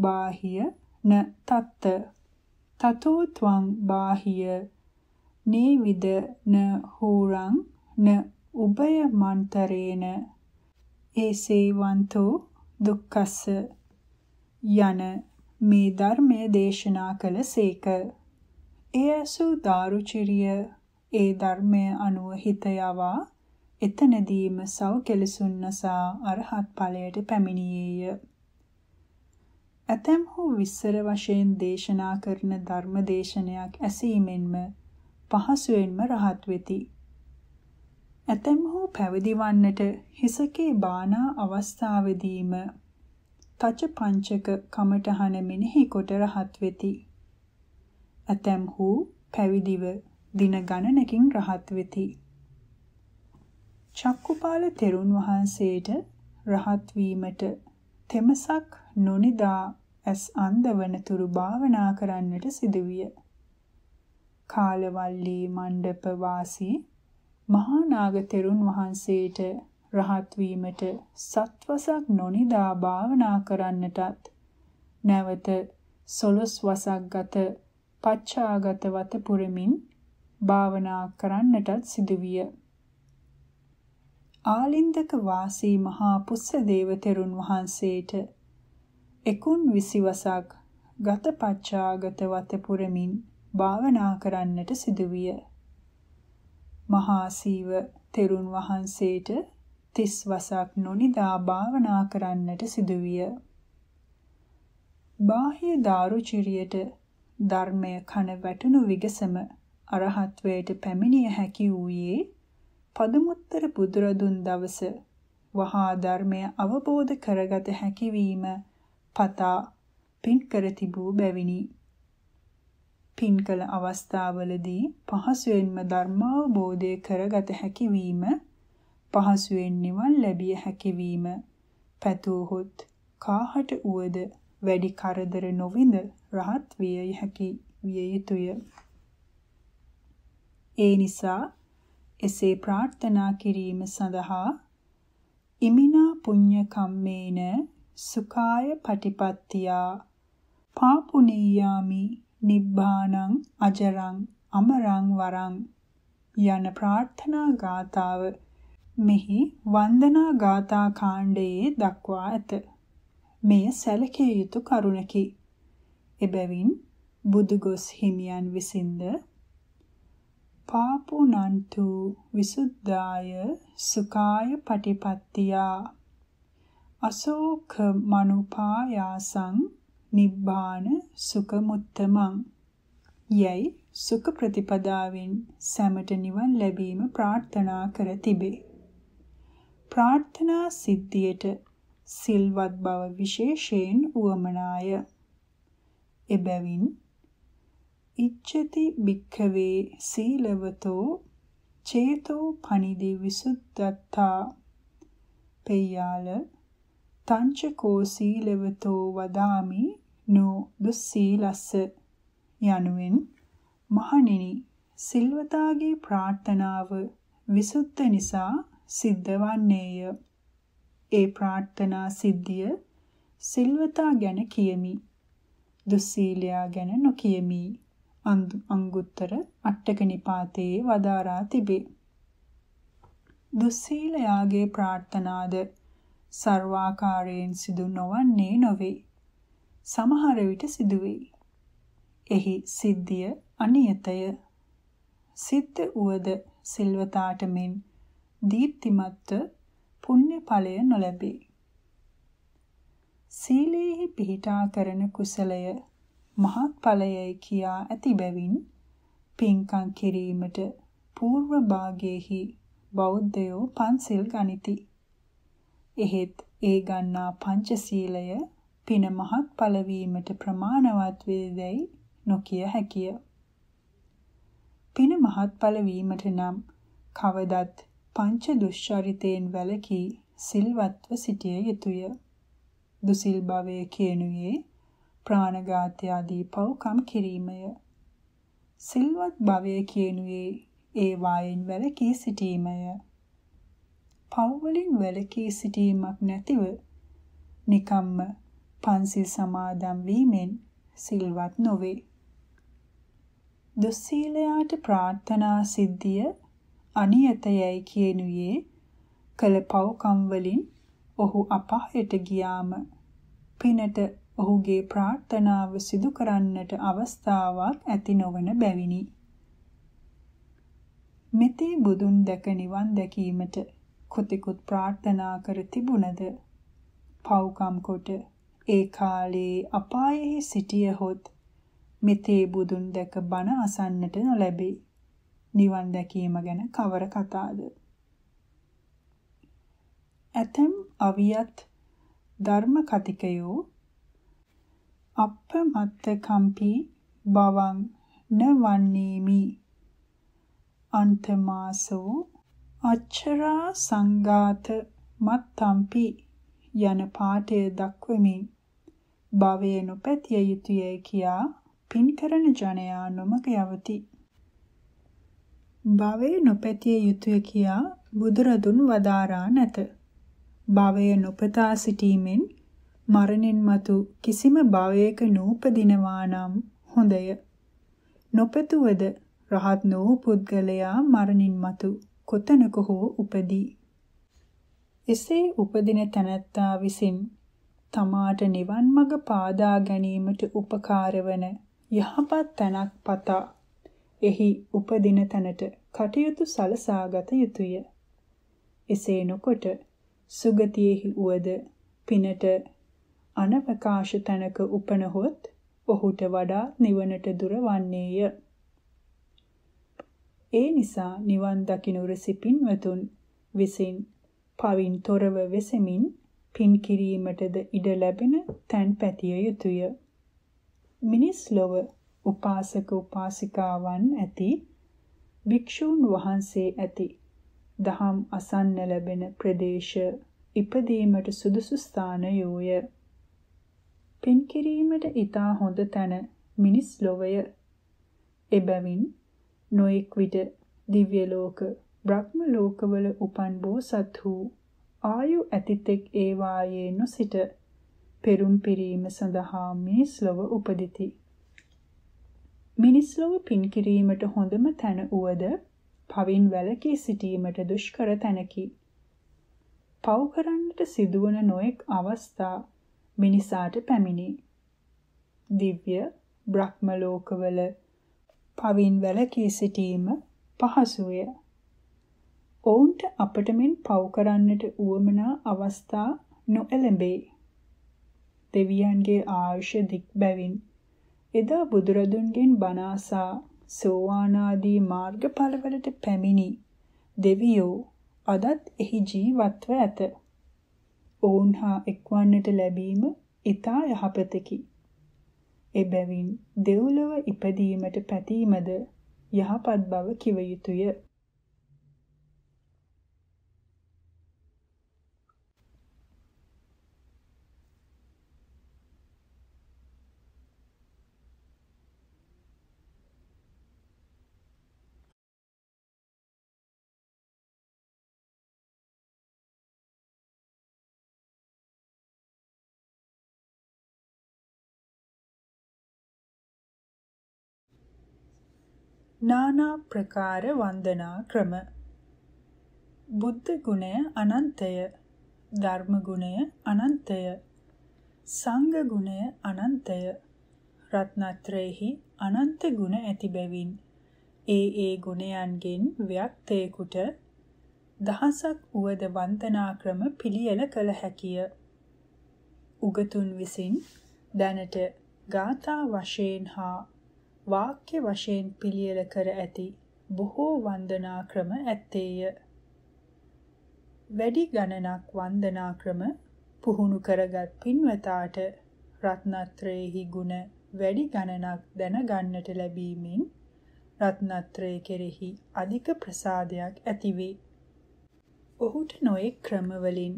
A: බාහිය න තත්ත තතෝ ත්වං බාහිය නේවිද න හෝරං න උභය මන්තරේන ඒසේවන්තෝ දුක්ඛස්ස යන මේ ධර්මය දේශනා කළ සේක එය ඇසූ දාරුචිරිය ඒ ධර්මය අනුව හිත යවා එතනදීම සව කෙලසුන් නසා අරහත් ඵලයට පැමිණියේය. ඇතැම් හෝ විස්තර වශයෙන් දේශනා කරන ධර්ම දේශනයක් ඇසීමෙන්ම පහසුවෙන්ම රහත් වෙති. ඇතැම් හෝ පැවිදි වන්නට හිසකේ බානා අවස්ථාවේදීම තච පංචක කමඨහන මෙනෙහි කොට රහත් වෙති. ඇතැම්හු පැවිදිව දින ගණනකින් රහත් වෙති. චක්කුපාල තෙරුන් වහන්සේට රහත් වීමට තෙමසක් නොනිදා ඇස් අන්දවන තුරු භාවනා කරන්නට සිදුවිය. කාලවල්ලී මණ්ඩප වාසී මහා නාග තෙරුන් වහන්සේට රහත් වීමට සත්වසක් නොනිදා භාවනා කරන්නටත් නැවත සොළොස් වසක් ගත පච්චාගතවත පුරමින් භාවනා කරන්නටත් සිදුවිය. ආලින්දක වාසී මහා පුස්සදේව තෙරුන් වහන්සේට එකුන් විසිවසක් ගත පච්චාගත වත පුරමින් භාවනා කරන්නට සිදුවිය. මහා සීව තෙරුන් වහන්සේට තිස් වසක් නොනිදා භාවනා කරන්නට සිදුවිය. බාහ්‍ය දාරුචිරියට ධර්මය කන වැටුණු විගසම අරහත්වයට පැමිණිය හැකි වූයේ පදුමුත්තර බුදුරදුන් දවස වහා ධර්මය අවබෝධ කරගත හැකිවීම පතා පින් කර තිබූ බැවිනි. පින් කළ අවස්ථාවලදී පහසුවෙන්ම ධර්මාවබෝධය කරගත හැකිවීම පහසුවෙන් නිවන් ලැබිය හැකිවීම පැතූහොත් කාහට උවද වැඩි කරදර නොවිඳ රහත් විය හැකි විය යුතුය. ඒ නිසා එසේ ප්‍රාර්ථනා කිරීම සඳහා ඉමිනා පුඤ්ඤ කම්මේන සුඛාය පටිපත්තියා පාපුනීයාමි නිබ්බාණං අජරං අමරං වරං යන ප්‍රාර්ථනා ගාතාව මෙහි වන්දනා ගාථා කාණ්ඩයේ දක්වා ඇත. මෙය සැලකිය යුතු කරුණකි. එබැවින් බුදුගොස් හිමියන් විසින්ද පාපුනන්තු විසුද්ධාය සුඛාය පටිපත්තියා අසෝක මනුපායාසං නිබ්බාන සුඛමුත්තමං යයි සුඛ ප්‍රතිපදාවෙන් සැමට නිවන් ලැබීම ප්‍රාර්ථනා කර තිබේ. ප්‍රාර්ථනා සිද්ධියට සිල්වත් බව විශේෂයෙන් උවමනාය. එබැවින් ඉච්ඡති භික්ඛවේ සීලවතෝ චේතෝ පනිදි විසුද්ධත්තා පෙයාල තංචකෝ සීලවතෝ වදාමි නෝ දුස්සීලස්ස යනුවෙන් මහණෙනි සිල්වතාගේ ප්‍රාර්ථනාව විසුද්ධ නිසා සිද්ධවන්නේය ඒ ප්‍රාර්ථනා සිද්ධිය සිල්වතා ගැන කියමි. දුස්සීලයා ගැන නොකියමි. අංගුත්තර අට්ඨක නිපාතයේ වදාරා තිබේ. දුස්සීලයාගේ ප්‍රාර්ථනාද සර්වාකාරයෙන් සිදු නොවන්නේ නොවේ. සමහර විට සිදුවේ. එහි සිද්ධිය අනියතය. සිද්ද උවද සිල්වතාට මෙන් දීප්තිමත්ව පුණ්‍ය ඵලය නොලැබේ. සීලේහි පිහිටා කරන කුසලය මහත් ඵලයයි කියා ඇති බැවින් පින්කම් කිරීමට పూర్ව භාගයේහි බෞද්ධයෝ පන්සිල් ගනිති. එහෙත් ඒ ගන්නා පංචශීලය පින මහත් ඵල වීමට ප්‍රමාණවත් වේදැයි නොකිය හැකිය. පින මහත් ඵල වීමට නම් කවදත් පංච දුෂ්චරිතයෙන් වැළකී සිල්වත්ව සිටිය යුතුය. දුසිල් භවය කියනුයේ ප්‍රාණඝාතය ආදී පව්කම් කිරීමය. සිල්වත් භවය කියනුයේ ඒ වායෙන් වැළකී සිටීමය. පව් වලින් වැළකී සිටීමක් නැතිව නිකම්ම පන්සිල් සමාදන් වීමෙන් සිල්වත් නොවේ. දුස්සීලයාට ප්‍රාර්ථනා සිද්ධිය අනියතයයි කියනුයේ කළ පව්කම් වලින් ඔහු අපායට ගියාම පිනට ඔහුගේ ප්‍රාර්ථනාව සිදු කරන්නට අවස්ථාවක් ඇති නොවන බැවිනි. මෙතේ බුදුන් දැක නිවන් දැකීමට කොතෙකුත් ප්‍රාර්ථනා කර තිබුණද පව්කම් කොට ඒ කාලේ අපායේ සිටියහොත් මෙතේ බුදුන් දැක බණ අසන්නට නොලැබේ. නිවන් දැකීම ගැන කවර කතාද? ඇතම් අවියත් ධර්ම කතිකයෝ අප්පමත්ත කම්පි බවං නවන්නේමි අන්තමාසෝ අච්චරා සංඝාත මත්තම්පි යන පාඨය දක්වමින් භවය නොපැතිය යුතුයයි කියා පින්කරන ජනයා නොමග යවති. භවය නොපැතිය යුතුය කියා බුදුරදුන් වදාරා නැත. භවය නොපතා සිටීමෙන් මරණින් මතු කිසිම භවයක නූපදිනවා නම් හොඳය. නොපැතුවද රහත් වූ පුද්ගලයා මරණින් මතු කොතනක හෝ උපදී. එසේ උපදින තැනැත්තා විසින් තමාට නිවන් මඟ පාදා ගැනීමට උපකාර වන යහපත් තැනක් පතා එහි උපදින තැනට කටයුතු සලසාගත යුතුය. එසේ නොකොට සුගතියෙහි උවද පිනට අනවකාශ තැනක උපනහොත් ඔහුට වඩා නිවනට දුර වන්නේය. ඒ නිසා නිවන් දකිනු රසිපින්වතුන් විසින් පවින් තොරව වෙසෙමින් පින් කිරීමටද ඉඩ ලැබෙන තැන් පැතිය යුතුය. මිනිස් ලොව උපාසක උපාසිකාවන් ඇති භික්ෂූන් වහන්සේ ඇති දහම් අසන්න ලැබෙන ප්‍රදේශ ඉපදීමට සුදුසු ස්ථානයෝය පින් කිරීමට ඊතා හොඳ තැන මිනිස් ලොවය එබැවින් නොඑක් විට දිව්‍ය ලෝක බ්‍රහ්ම ලෝකවල උපන් බෝසත් වූ ආයු ඇතිතෙක් ඒ වායේ නොසිට පෙරුම් පිරීම සඳහා මේ ස්ලව උපදිති මිනිස් ලොව පින් කිරීමට හොඳම තැන උවද පවින් වැළකී සිටීමට දුෂ්කර තැනකි. පව් කරන්නට සිදුවන නොඑක් අවස්ථා මිනිසාට පැමිණි. දිව්‍ය බ්‍රහ්ම ලෝකවල පවින් වැළකී සිටීම පහසුය. ඔවුන්ට අපට මෙන් පව් කරන්නට උවමනා අවස්ථා නොඑළඹේ. දෙවියන්ගේ ආයුෂ දික්බැවින් එදා බුදුරදුන්ගෙන් බණ අසා සෝවාන ආදී මාර්ගඵලවලට පැමිණි දෙවියෝ අදත් එහි ජීවත්ව ඇත. ඔවුන් හා එක්වන්නට ලැබීම ඊතා යහපතකි. එබැවින් දෙව්ලොව ඉපදීමට පැතීමද යහපත් බව කිව යුතුය. නානා ප්‍රකාර වන්දනා ක්‍රම බුද්ධ ගුණය අනන්තය ධර්ම ගුණය අනන්තය සංඝ ගුණය අනන්තය රත්නත්‍රේහි අනන්ත ගුණ ඇති බැවින් ඒ ඒ ගුණයන්ගෙන් ව්‍යක්තේකුට දහසක් වූද වන්දනා ක්‍රම පිළියෙල කළ හැකිය. උගතුන් විසින් දැනට ගාථා වශයෙන් හා වාක්‍ය වශයෙන් පිළියෙල කර ඇති බොහෝ වන්දනා ක්‍රම ඇත්තේය. වැඩි ගණනක් වන්දනා ක්‍රම පුහුණු කරගත් පින්වතාට රත්නත්‍රයේහි ගුණ වැඩි ගණනක් දැනගන්නට ලැබීමෙන් රත්නත්‍රය කෙරෙහි අධික ප්‍රසාදයක් ඇතිවේ. ඔහුට නොයෙක් ක්‍රමවලින්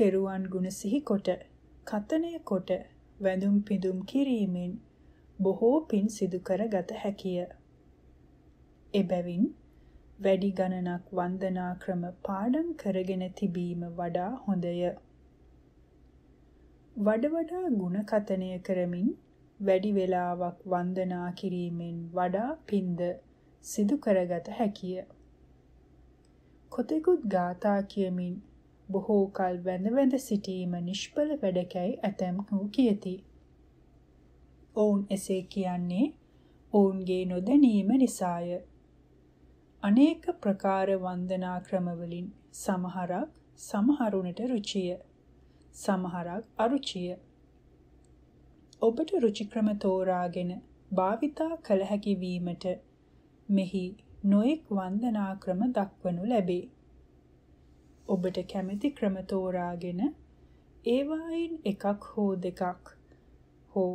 A: තෙරුවන් ගුණ සිහිකොට, කතනය කොට, වැඳුම් පිදුම් කිරීමෙන් බොහෝ පින් සිදු කරගත හැකිය. එබැවින් වැඩි ගණනක් වන්දනා ක්‍රම පාඩම් කරගෙන තිබීම වඩා හොඳය. වඩ වඩා ಗುಣකතනය කරමින් වැඩි වේලාවක් වන්දනා කිරීමෙන් වඩා පින්ද සිදු කරගත හැකිය. කොතෙකුත් ගාථා කියමින් බොහෝ කල් වැඳ වැඳ සිටීම නිෂ්ඵල වැඩකැයි ඇතැම් වූ කියති. ඔවුන් එසේ කියන්නේ ඔවුන්ගේ නොදැනීම නිසාය. අනේක ප්‍රකාර වන්දනා ක්‍රමවලින් සමහරක් සමහරුණට රුචිය, සමහරක් අරුචිය. ඔබට රුචි ක්‍රම තෝරාගෙන භාවිතා කළ හැකි වීමට මෙහි නොඑක් වන්දනා ක්‍රම දක්වනු ලැබේ. ඔබට කැමති ක්‍රම තෝරාගෙන ඒවායින් එකක් හෝ දෙකක් හෝ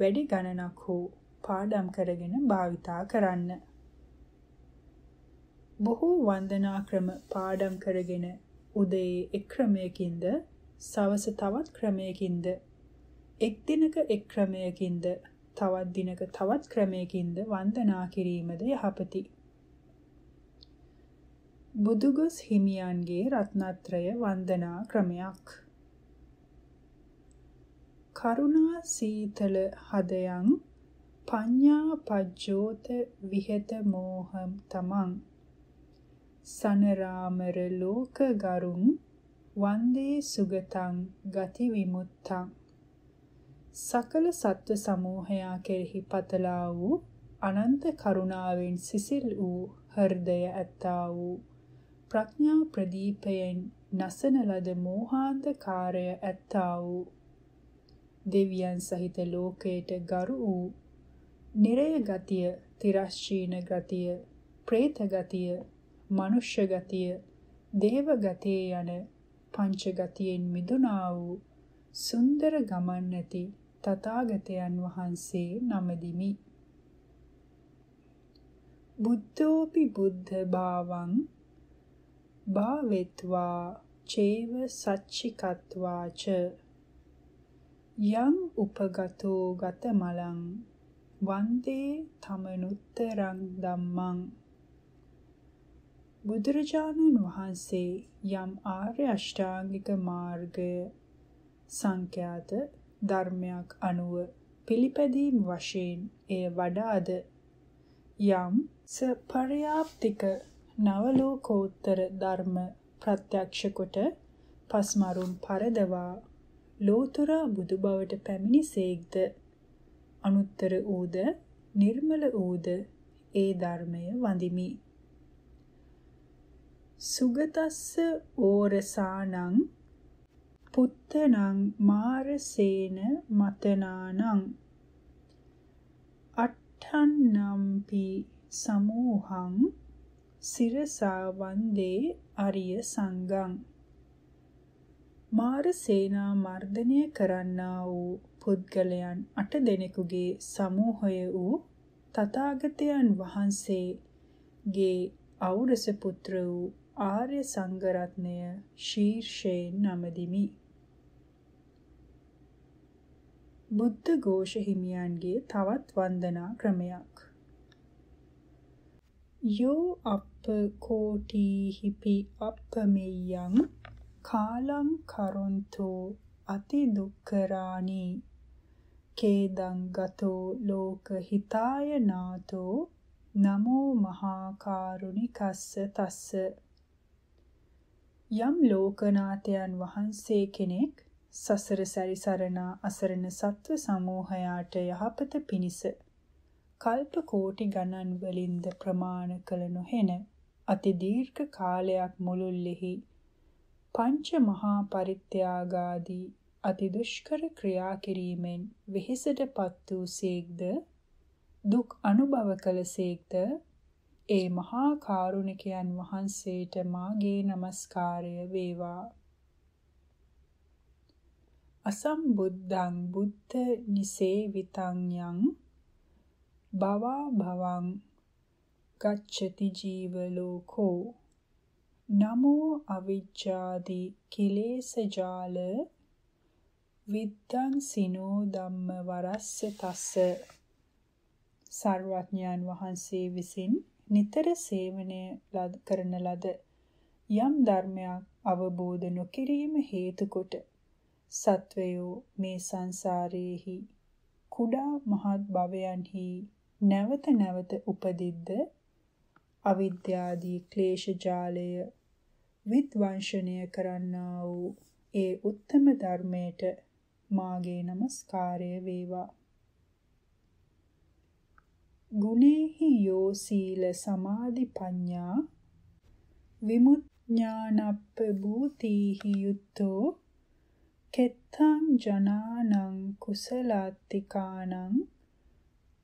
A: වැඩි ගණනක් හෝ පාඩම් කරගෙන භාවිතා කරන්න. බොහෝ වන්දනා ක්‍රම පාඩම් කරගෙන උදේ එක් ක්‍රමයකින්ද සවස තවත් ක්‍රමයකින්ද එක් දිනක එක් ක්‍රමයකින්ද තවත් දිනක තවත් ක්‍රමයකින්ද වන්දනා කිරීමද යහපති. බුදුගොස් හිමියන්ගේ රත්නත්‍රය වන්දනා ක්‍රමයක්. කරුණා සීතල හදයන් පඤ්ඤා පජ්ජෝත විහෙත මෝහම් තමං සනරාමර ලෝක ගරුම් වන්දේ සුගතං ගති විමුත්තං සකල සත්ව සමූහයා කෙරෙහි පතලා වූ අනන්ත කරුණාවෙන් සිසිල් වූ හෘදය ඇත්තා වූ ප්‍රඥා ප්‍රදීපයෙන් නසන ලද මෝහාන්තකාරය ඇත්තා වූ දෙවියන් සහිත ලෝකයට ගරු වූ නිරය ගතිය, තිරස්චීන ගතිය, പ്രേත ගතිය, මනුෂ්‍ය ගතිය, දේව ගතිය යන පංච ගතියෙන් මිදුණා වූ සුන්දර ගමන් නැති තථාගතයන් වහන්සේ නමදිමි. බුද්ධෝපි බුද්ධ භාවං භාවෙත්වා චේව සච්චිකත්වාච යං උපගතෝ ගත මලං වන්දේ තමනුත්තරං ධම්මං බුදුරජාණන් වහන්සේ යම් ආර්ය අෂ්ටාංගික මාර්ගය සංඛ්‍යාත ධර්මයක් අනුව පිළිපැදීම් වශයෙන් එය වඩාද යම් ස පරියාප්තික නවලෝකෝත්තර ධර්ම ප්‍රත්‍යක්ෂ කොට පස්මරුන් පරදවා ලෝතුරා බුදු බවට පැමිණිසේක්ද අනුත්තර ඌද නිර්මල ඌද ඒ ධර්මය වඳිමි සුගතස්ස ඕරසානං පුත්තනං මාරසේන මතනානං අට්ඨන්නම්පි සමෝහං සිරසා වන්දේ අරිය සංගං මාර සේනා මර්ධනය කරන්නා වූ පුද්ගලයන් අට දෙනෙකුගේ සමූහය වූ තථාගතයන් වහන්සේගේ අවුරස පුත්‍ර වූ ආර්ය සංඝරත්නය ශීර්ෂයෙන් නමදිමි. බුද්ධ ഘോഷ හිමියන්ගේ තවත් වන්දනා ක්‍රමයක්. යෝ අප්ප කෝටි හිපි අප්පමෙයං කාලං කරොන්තෝ අති දුක්කරානි කේදං ගතෝ ලෝක හිතාය නාතෝ නමෝ මහා කරුණිකස්ස තස්ස යම් ලෝකනාථයන් වහන්සේ කෙනෙක් සසර සැරිසරනා අසරණ සත්ව සමූහයාට යහපත පිණිස කල්ප කෝටි ගණන් වලින්ද ප්‍රමාණ කළ නොහෙන අති දීර්ඝ කාලයක් මුළුල්ලෙහි පංච මහා පරිත්‍යාගාදී අති දුෂ්කර ක්‍රියා කිරීමෙන් වෙහෙසටපත් වූසේක්ද දුක් අනුභව කළසේක්ද ඒ මහා කරුණිකයන් වහන්සේට මාගේ নমස්කාරය වේවා අසම්බුද්ධං බුද්ධ නිසේවිතං යං භවා භවං ගච්ඡති ජීව ලෝකෝ නමෝ අවිජ්ජාදි කෙලේශ ජාල විද්ධං සිනෝ ධම්ම වරස්ස තස්ස සර්වඥයන් වහන්සේ විසින් නිතර සේවනය කරන ලද යම් ධර්මයක් අවබෝධ නොකිරීම හේතු කොට සත්වයෝ මේ සංසාරයේහි කුඩා මහත් භවයන්හි නැවත නැවත උපදිද්ද අවිද්‍යාදී ක්ලේශ ජාලය විද්වංශනය කරන්නා වූ ඒ උත්තම ධර්මයට මාගේ নমස්කාරය වේවා. ගුණේහි යෝ සීල සමාධි පඤ්ඤා විමුඥානප්ප භූතිහි යුත්තෝ කෙත්තං ජනානං කුසලාත්තිකානං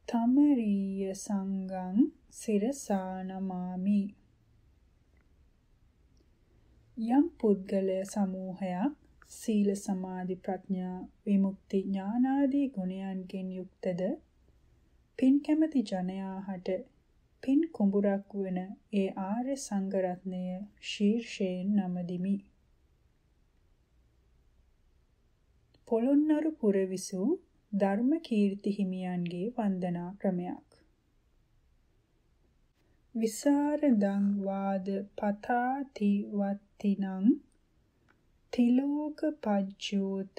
A: තමරීය සංගං සිරසා නමාමි යම් පුද්ගල සමූහයක් සීල සමාධි ප්‍රඥා විමුක්ති ඥානාදී ගුණයන්ගෙන් යුක්තද පින් කැමැති ජනයාට පින් කුඹුරක් වන ඒ ආර්ය සංඝ රත්නය ශීර්ෂයෙන් නමදිමි. පොළොන්නරු පුරවිසු ධර්ම කීර්ති හිමියන්ගේ වන්දනා ක්‍රමයක්. විසරදං වාද පතාති වත් තිනං තිලෝක පජ්ජෝත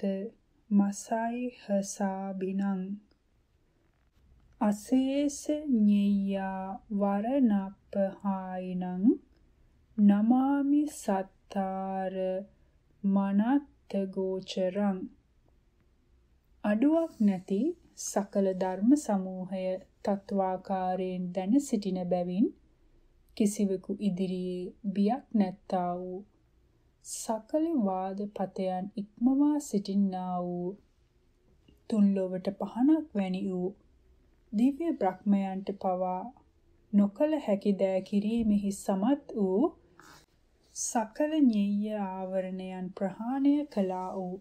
A: මසයි හසාබිනං අසේස ඤෙය්‍යා වරණප්පහායිනං නමාමි සත්තාර මනත්ත ගෝචරං අඩුවක් නැති සකල ධර්ම සමූහය තත්වාකාරයෙන් දැන සිටින බැවින් කිසිවෙකු ඉදිරියේ බියක් නැත්තා වූ සකල වාද පතයන් ඉක්මවා සිටින්නා වූ තුන් ලොවට පහනක් වැනි වූ දිව්‍ය බ්‍රහ්මයන්ට පවා නොකල හැකි දෑ කිරීමෙහි සමත් වූ සකල ඤෙය්‍ය ආවරණයන් ප්‍රහාණය කළා වූ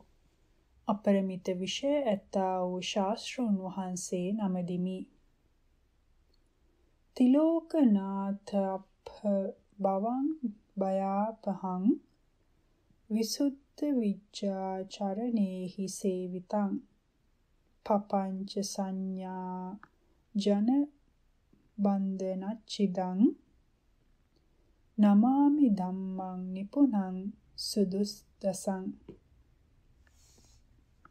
A: අපරමිත විෂය ඇත්තා වූ ශාස්ත්‍රුන් වහන්සේ නමදිමි තිලෝකනාථ භවං බයාපහං විසුද්ධ විජ්ජා චරණේහි සේවිතං පපංච සංඥා ජන බන්දනච්චිදං නමාමි ධම්මං නිපුනං සුදුස්සසං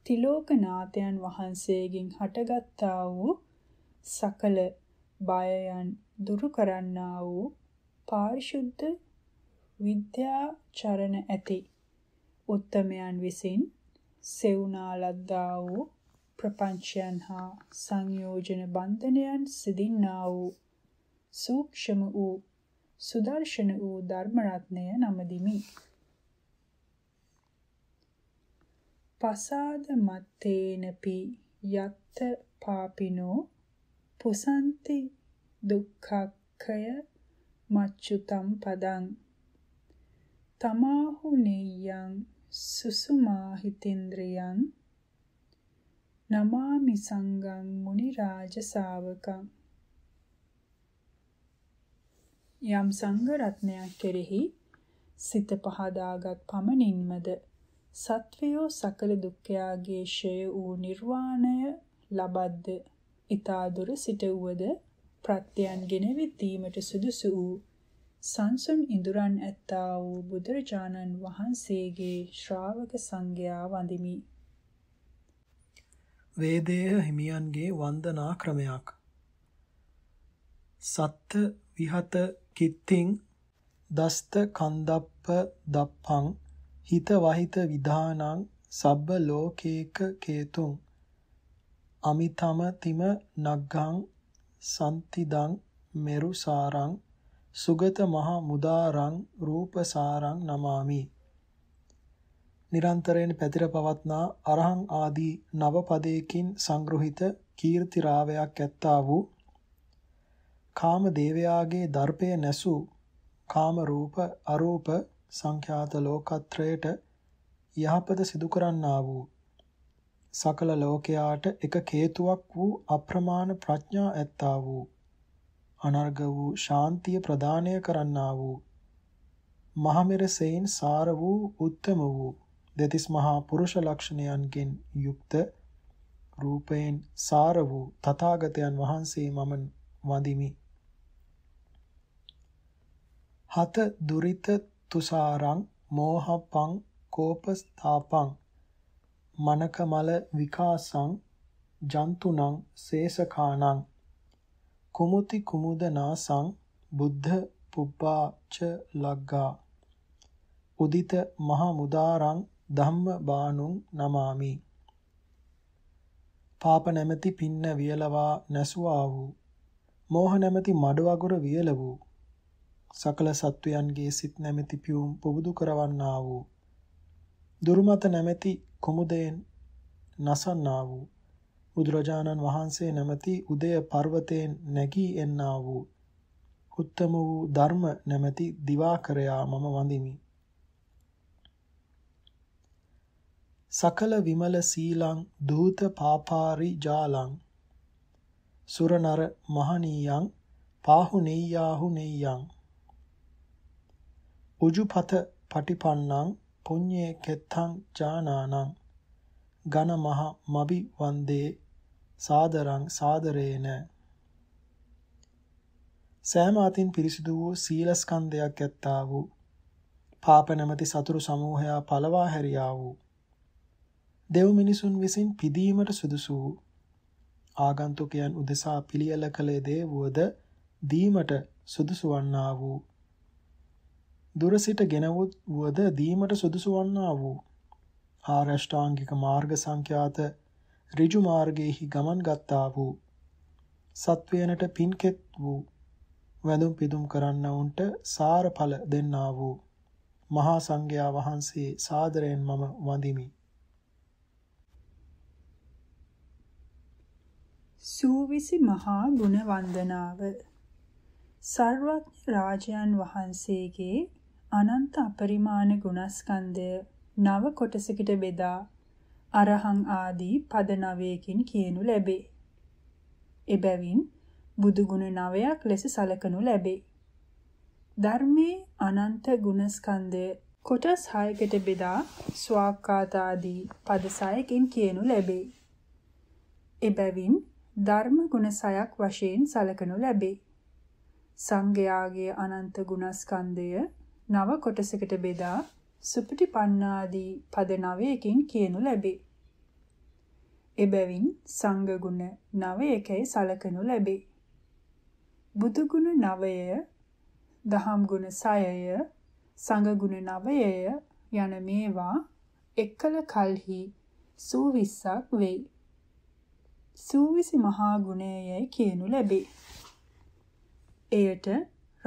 A: තිලෝකනාථයන් වහන්සේගෙන් හටගත්තා වූ සකල බයයන් දුරු කරන්නා වූ පාරිශුද්ධ විද්‍යාචරණ ඇති. උත්තමයන් විසින් සෙවුනා ලද්දා වූ ප්‍රපංචයන් හා සංයෝජන බන්ධනයන් සිදින්නා වූ සූක්ෂම වූ සුදර්ශන වූ ධර්ම රත්නය නමදිමි. පසාද මත්තේනපි යත්ත පාපිනෝ පුසන්ති දුක්ඛක්ඛය මච්චුතම් පදං තමාහු නෙය්‍යං සුසුමාහිතේන්ද්‍රයන් නමාමි සංගම් මුනි රාජ ශාවකං යම් සංඝ රත්නයක් කෙරෙහි සිත පහදාගත් පමණින්මද සත්වයෝ සකල දුක්ඛයාගේ ෂය වූ නිර්වාණය ලබද්ද ඊතා දුර සිට වූද ප්‍රත්‍යයන් ගෙනවිත් දීමට සුදුසු වූ සංසුන් ඉඳුරන් ඇත්තා වූ බුදුරජාණන් වහන්සේගේ ශ්‍රාවක සංඝයා වඳිමි.
B: වේදේහ හිමියන්ගේ වන්දනා ක්‍රමයක්. සත්ත විහත කිත්තිං දස්ත කන්දප්ප දප්පං හිත වහිත විධානං සබ්බ ලෝකේක කේතුං අමිතම තිම නග්ගං සන්තිදං මෙරුසාරං සුගත මහ මුදාරං රූපසාරං නමාමි නිරන්තරයෙන් පැතිර පවත්නා අරහං ආදී නව පදයකින් සංග්‍රහිත කීර්ති රාවයක් ඇත්තා වූ කාම දේවයාගේ දර්පය නැසූ කාම රූප අරූප සංඛ්‍යාත ලෝකත්‍රයට යහපත සිදු කරන්නා වූ සකල ලෝකයාට එක හේතුවක් වූ අප්‍රමාණ ප්‍රඥා ඇත්තා වූ අනර්ග වූ ශාන්තිය ප්‍රදානය කරන්නා වූ මහමෙර සෙයින් සාර වූ උත්තම වූ දෙතිස් මහා පුරුෂ ලක්ෂණයන්ගෙන් යුක්ත රූපයෙන් සාර වූ තථාගතයන් වහන්සේ මම වඳිමි හත දුරිත තුසාරං මෝහපං කෝපස්ථාපං මනකමල විකාසං ජන්තුනං සේසකානං කුමුති කුමුදනාසං බුද්ධ පුබ්බාච ලග්ගා උදිත මහ මුදාරං ධම්ම බාණුං නමාමි පාප නැමැති පින්න වියලවා නැසුවා වූ මෝහ නැමැති මඩ වගුර වියල වූ සකල සත්වයන්ගේ සිත් නැමැති පියුම් පොබුදු කරවන්නා වූ දුරුමත නැමැති කුමුදයෙන් නසන්නා වූ බුදුරජාණන් වහන්සේ නැමැති උදය පර්වතයෙන් නැගී එන්නා වූ උත්තම වූ ධර්ම නැමැති දිවාකරයා මම වඳිමි. සකල විමල සීලං දූත පාපාරි ජාලං සුරනර මහණීයං පාහුනේයාහුනේයං උජුපත පටිපන්නං පුඤ්ඤේ කෙත්තං ඥානානං ඝන මහ මබි වන්දේ සාදරං සාදරේන සෑම අතින් පිරිසිදු වූ සීලස්කන්ධයක් ඇත්තා වූ පාප නැමැති සතුරු සමූහයා පළවා හැරියා වූ දෙව් මිනිසුන් විසින් පිදීමට සුදුසු වූ ආගන්තුකයන් උදෙසා පිළියෙල කළේ දේ වුවද දීමට සුදුසු වන්නා වූ දුර සිට ගෙනවොත් වුවද දීමට සුදුසු වන්නා වූ ආරෂ්ඨාංගික මාර්ග සංඛ්‍යාත ඍජු මාර්ගයේහි ගමන් ගත්තා වූ සත්වයනට පින්කෙත් වූ වැඳුම් පිදුම් කරන්නවුන්ට සාරඵල දෙන්නා වූ මහා සංඝයා වහන්සේ සාදරයෙන් මම වඳිමි
A: සූවිසි මහා ගුණ වන්දනාව සර්වඥ රාජයන් වහන්සේගේ අනන්ත අපරිමාණ ගුණස්කන්ධය නව කොටසකට බෙදා අරහං ආදී පද නවයකින් කියනු ලැබේ. එබැවින් බුදු ගුණ නවයක් ලෙස සලකනු ලැබේ. ධර්මයේ අනන්ත ගුණස්කන්ධය කොටස් 6කට බෙදා ස්වාක්කාත ආදී පද 6කින් කියනු ලැබේ. එබැවින් ධර්ම ගුණ 6ක් වශයෙන් සලකනු ලැබේ. සංගයාගේ අනන්ත ගුණස්කන්ධය නව කොටසකට බෙදා සුපටිපන්නාදී පද නවයකින් කියනු ලැබේ. එබැවින් සංගගුණ නවයකැයි සලකනු ලැබේ. බුදුගුණ නවය දහම්ගුණ සයය සංගගුණ නවයය යන මේවා එක්කල කල්හි සූවිස්සක් වෙයි. සූවිසි මහා ගුණයයි කියනු ලැබේ. එයට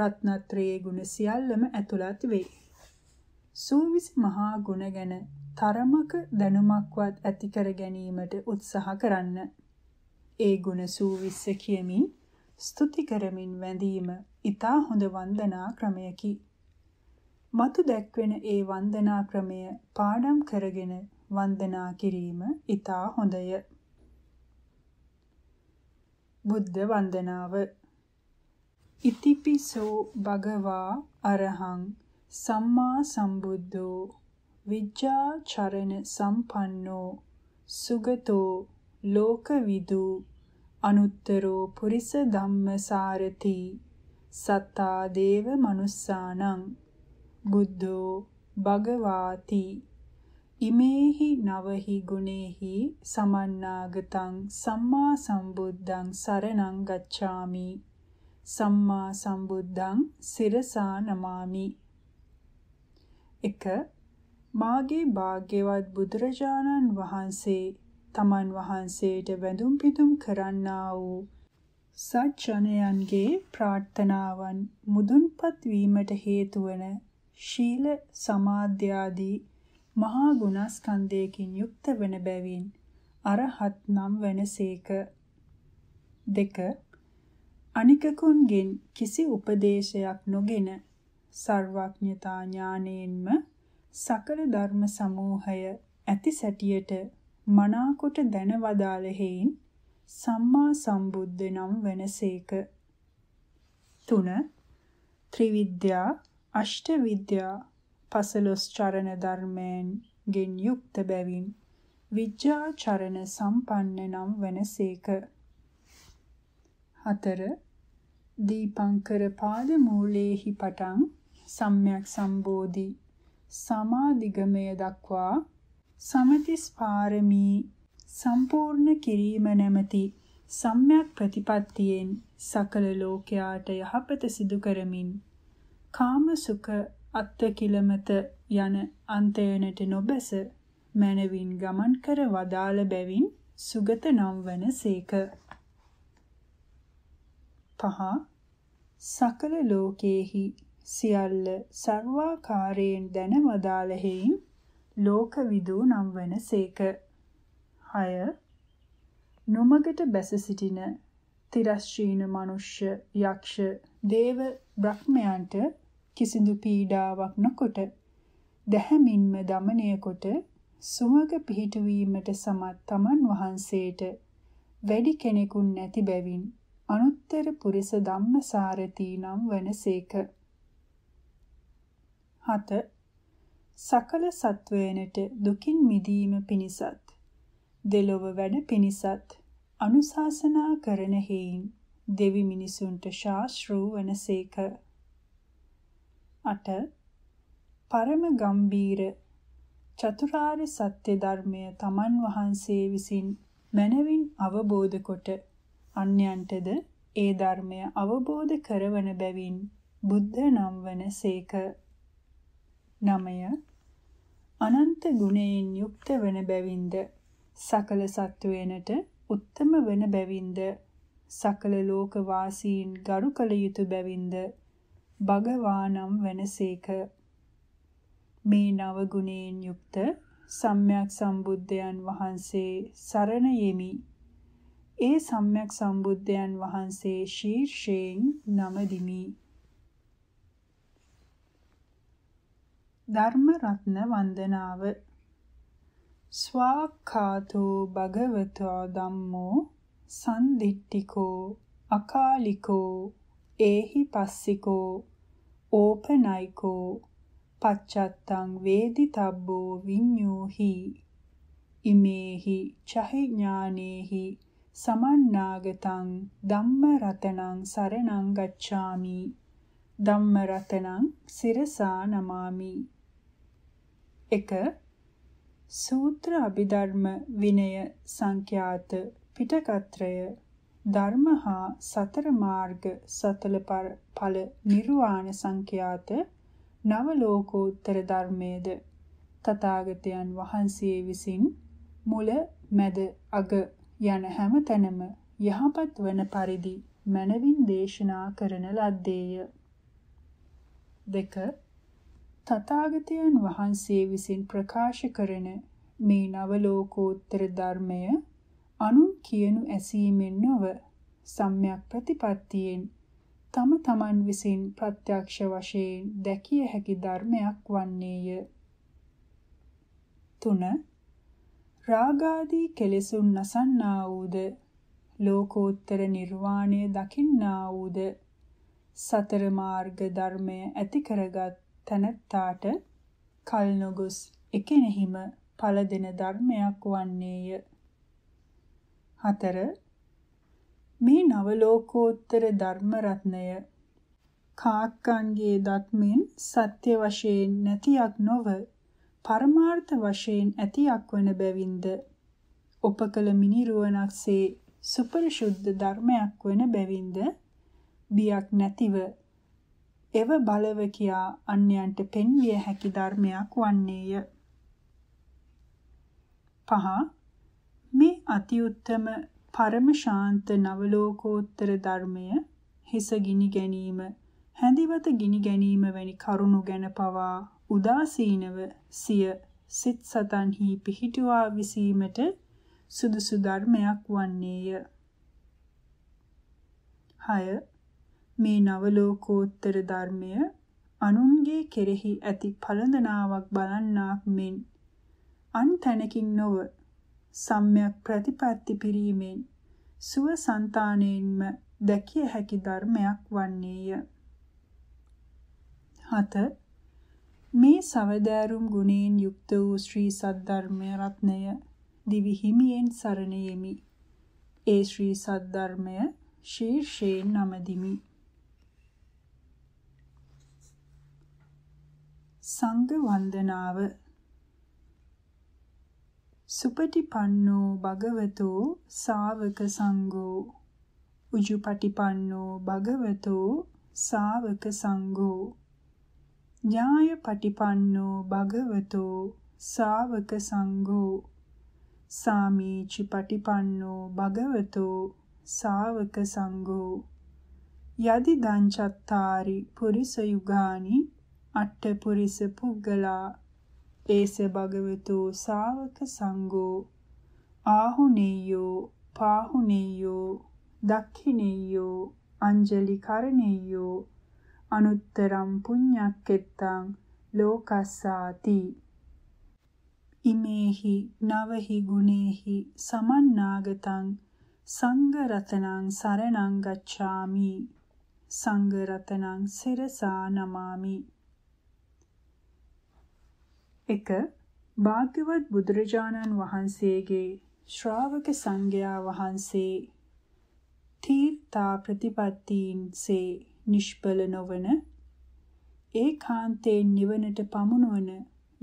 A: රත්නත්‍රයේ ගුණ සියල්ලම ඇතුළත් වෙයි. සූවිසි මහා ගුණ ගැන තරමක දැනුමක්වත් ඇති කර ගැනීමට උත්සාහ කරන්න. ඒ ගුණ සූවිස්ස කියමින් ස්තුති කරමින් වැඳීම ඊතා හොඳ වන්දනා ක්‍රමයකි. මතු දැක්වෙන ඒ වන්දනා ක්‍රමය පාඩම් කරගෙන වන්දනා කිරීම ඊතා හොඳය. බුද්ධ වන්දනාව ඉතිපිසෝ භගවා අරහං සම්මා සම්බුද්ධෝ විජ්ජා චරණ සම්පන්නෝ සුගතෝ ලෝකවිදු අනුත්තරෝ පුරිස ධම්මසාරති සත්තා දේව මනුස්සානං බුද්ධෝ භගවාති ඉමේහි නවහි ගුණේහි සමන්නාගතං සම්මා සම්බුද්ධං සරණං ගච්ඡාමි සම්මා සම්බුද්ධං සිරසා නමාමි 1 මාගේ භාග්‍යවත් බුදුරජාණන් වහන්සේ තමන් වහන්සේට වැඳුම් පිදුම් කරන්නා වූ සත්ජනයන්ගේ ප්‍රාර්ථනාවන් මුදුන්පත් වීමට හේතු වන ශීල සමාධ්‍යාදී මහා ගුණස්කන්ධයකින් යුක්ත වන බැවින් අරහත් නම් වෙනසේක 2 අනිකකුන්ගෙන් කිසි උපදේශයක් නොගෙන සර්වඥතා ඥානයෙන්ම සකල ධර්ම සමූහය ඇති සැටියට මනාකොට දැනවදාළ හේයින් සම්මා සම්බුද්ධ නම් වෙනසේක 3 ත්‍රිවිද්‍යා අෂ්ට විද්‍යා පසලොස් චරණ ධර්මයෙන් ගෙන් යුක්ත බැවින් විජ්ජා චරණ සම්පන්න නම් වෙනසේක 4 දීපංකර පාද මූලේහි පටන් සම්්‍යක් සම්බෝධි සමාධිගමය දක්වා සමතිස් පාරමී සම්පූර්ණ කිරීම නැමැති සම්්‍යක් ප්‍රතිපත්තියෙන් සකල ලෝකයාට යහපත සිදු කරමින් කාම සුඛ අත්කිලමත යන අන්තයනට නොබැස මනවින් ගමන් කර වදාළ බැවින් සුගත නම් වන සේක පහ සකල ලෝකේහි සියල්ල ਸਰවාකාරයෙන් දැනම දාලෙහින් ලෝකවිදූ නම් වන සේක. 6. නොමගට බැස සිටින තිරස්චීන මනුෂ්‍ය යක්ෂ දේව බ්‍රහ්මයන්ට කිසිදු පීඩාවක් නොකොට දැහැමින්ම দমনය කොට සුමග පිහිටුවීමට සමත් තමන් වහන්සේට වැඩි කෙනෙකුන් නැති බැවින් අනුත්තර පුරිස ධම්මසාරති නම් වනසේක. 7. සකල සත්වයනට දුකින් මිදීම පිණිසත් දෙලොව වැඩ පිණිසත් අනුශාසනා කරන හේයින් දෙවි මිනිසුන්ට ශාස්ත්‍රූ වනසේක. 8. පරම ගම්බීර චතුරාර්ය සත්‍ය ධර්මය තමන් වහන්සේ විසින් මනවින් අවබෝධ කොට අන්‍යයන්ටද ඒ ධර්මය අවබෝධ කරවන බැවින් බුද්ධ නම් වන සේක. 9. අනන්ත ගුණයෙන් යුක්ත වන බැවින්ද සකල සත්වයනට උත්තම වන බැවින්ද සකල ලෝකවාසීන් ගරු කළ යුතු බැවින්ද භගවානම් වෙනසේක මේ නව ගුණයෙන් යුක්ත සම්්‍යක් සම්බුද්ධයන් වහන්සේ සරණ යෙමි ඒ සම්්‍යක් සම්බුද්ධයන් වහන්සේ ශීර්ෂයෙන් නමදිමි. ධර්ම රත්න වන්දනාව ස්වාක්ඛාතෝ භගවතෝ ධම්මෝ සම්දිට්ඨිකෝ අකාලිකෝ ඒහි පස්සිකෝ ඕපනයිකෝ පච්චත්තං වේදිතබ්බෝ විඤ්ඤෝහි ඉමේහි චහි ඥානේහි සමන්නාගතං ධම්ම රතනං සරණං ගච්ඡාමි ධම්ම රතනං සිරසා නමාමි 1 සූත්‍ර අභිධර්ම විනය සංඛ්‍යාත පිටකත්‍රය ධර්මහා සතර මාර්ග සතල ඵල නිර්වාණ සංඛ්‍යාත නව ලෝකෝත්තර ධර්මයේද තථාගතයන් වහන්සේ විසින් මුල මැද අග යන හැම තැනම යහපත් වන පරිදි මනවින් දේශනා කරන ලද්දේය. දෙක තථාගතයන් වහන්සේ විසින් ප්‍රකාශ කරන මේ නව ලෝකෝත්තර ධර්මය අනුන් කියනු ඇසීමෙන් නොව සම්‍යක් ප්‍රතිපත්තියෙන් තම තමන් විසින් ප්‍රත්‍යක්ෂ වශයෙන් දැකිය හැකි ධර්මයක් වන්නේය. 3 රාගාදී කෙලෙසුන් නසන්නා වූද ලෝකෝත්තර නිර්වාණය දකින්නා වූද සතර මාර්ග ධර්මය ඇති කරගත් තැනැත්තාට කල් නොගොස් එකෙනෙහිම ඵල දෙන ධර්මයක් වන්නේය. 4. මේ නව ලෝකෝත්තර ධර්ම රත්නය කාක්කන්ගේ දත්මෙන් සත්‍ය වශයෙන් නැතියක් නොව පරමාර්ථ වශයෙන් ඇතියක් වන බැවින්ද උපකල මිනිරුවණක්සේ සුපරිශුද්ධ ධර්මයක් වන බැවින්ද බියක් නැතිව එව බලව කියා අන්‍යයන්ට පෙන්විය හැකි ධර්මයක් වන්නේය. පහ මේ අතිඋත්තම පරම ශාන්ත නවලෝකෝත්තර ධර්මය හිස ගිනි ගැනීම හැඳිවත ගිනි ගැනීම වැනි කරුණු ගැන පවා උදාසීනව සිය සිත් සතන්හි පිහිටුවා විසීමට සුදුසු ධර්මයක් වන්නේය. 6. මේ නව ලෝකෝත්තර ධර්මය අනුන්ගේ කෙරෙහි ඇති පළඳනාවක් බලන්නාක් මෙන් අන් තැනකින් නොව සම්්‍යක් ප්‍රතිපත්ති පිරීමෙන් සුව సంతාණයෙන්ම දැකිය හැකි ධර්මයක් වන්නේය. 7 මේ සවදාරුම් ගුණයෙන් යුක්ත වූ ශ්‍රී සද්ධර්මය රත්නය දිවි හිමියෙන් සරණ යෙමි. ඒ ශ්‍රී සද්ධර්මය ශීර්ෂයෙන් නමදිමි. සංඝ වන්දනාව සුපටිපන්නෝ භගවතෝ සාවක සංඝෝ උජුපටිපන්නෝ භගවතෝ සාවක සංඝෝ ඥාය පටිපන්නෝ භගවතෝ සාවක සංඝෝ සාමීචි පටිපන්නෝ භගවතෝ සාවක සංඝෝ යදි දංචත්තාරි පුරිස යුගානි අට්ඨ පුරිස පුග්ගලා ඒස භගවතෝ සාවක සංඝෝ ආහුනේයෝ පාහුනේයෝ දක්ඛිනේයෝ අංජලි කරණේයෝ අනුත්තරම් පුඤ්ඤක්කෙත්තං ලෝකස්සාති ඉමේහි නවහි ගුණේහි සමන්නාගතං සංඝරතනං සරණං ගච්ඡාමි සංඝරතනං සිරසා නමාමි 1 භාග්‍යවත් බුදුරජාණන් වහන්සේගේ ශ්‍රාවක සංඝයා වහන්සේ තීර්ථා ප්‍රතිපත්තීන්සේ නිෂ්ඵල නොවන ඒකාන්තයෙන් නිවනට පමුණුවන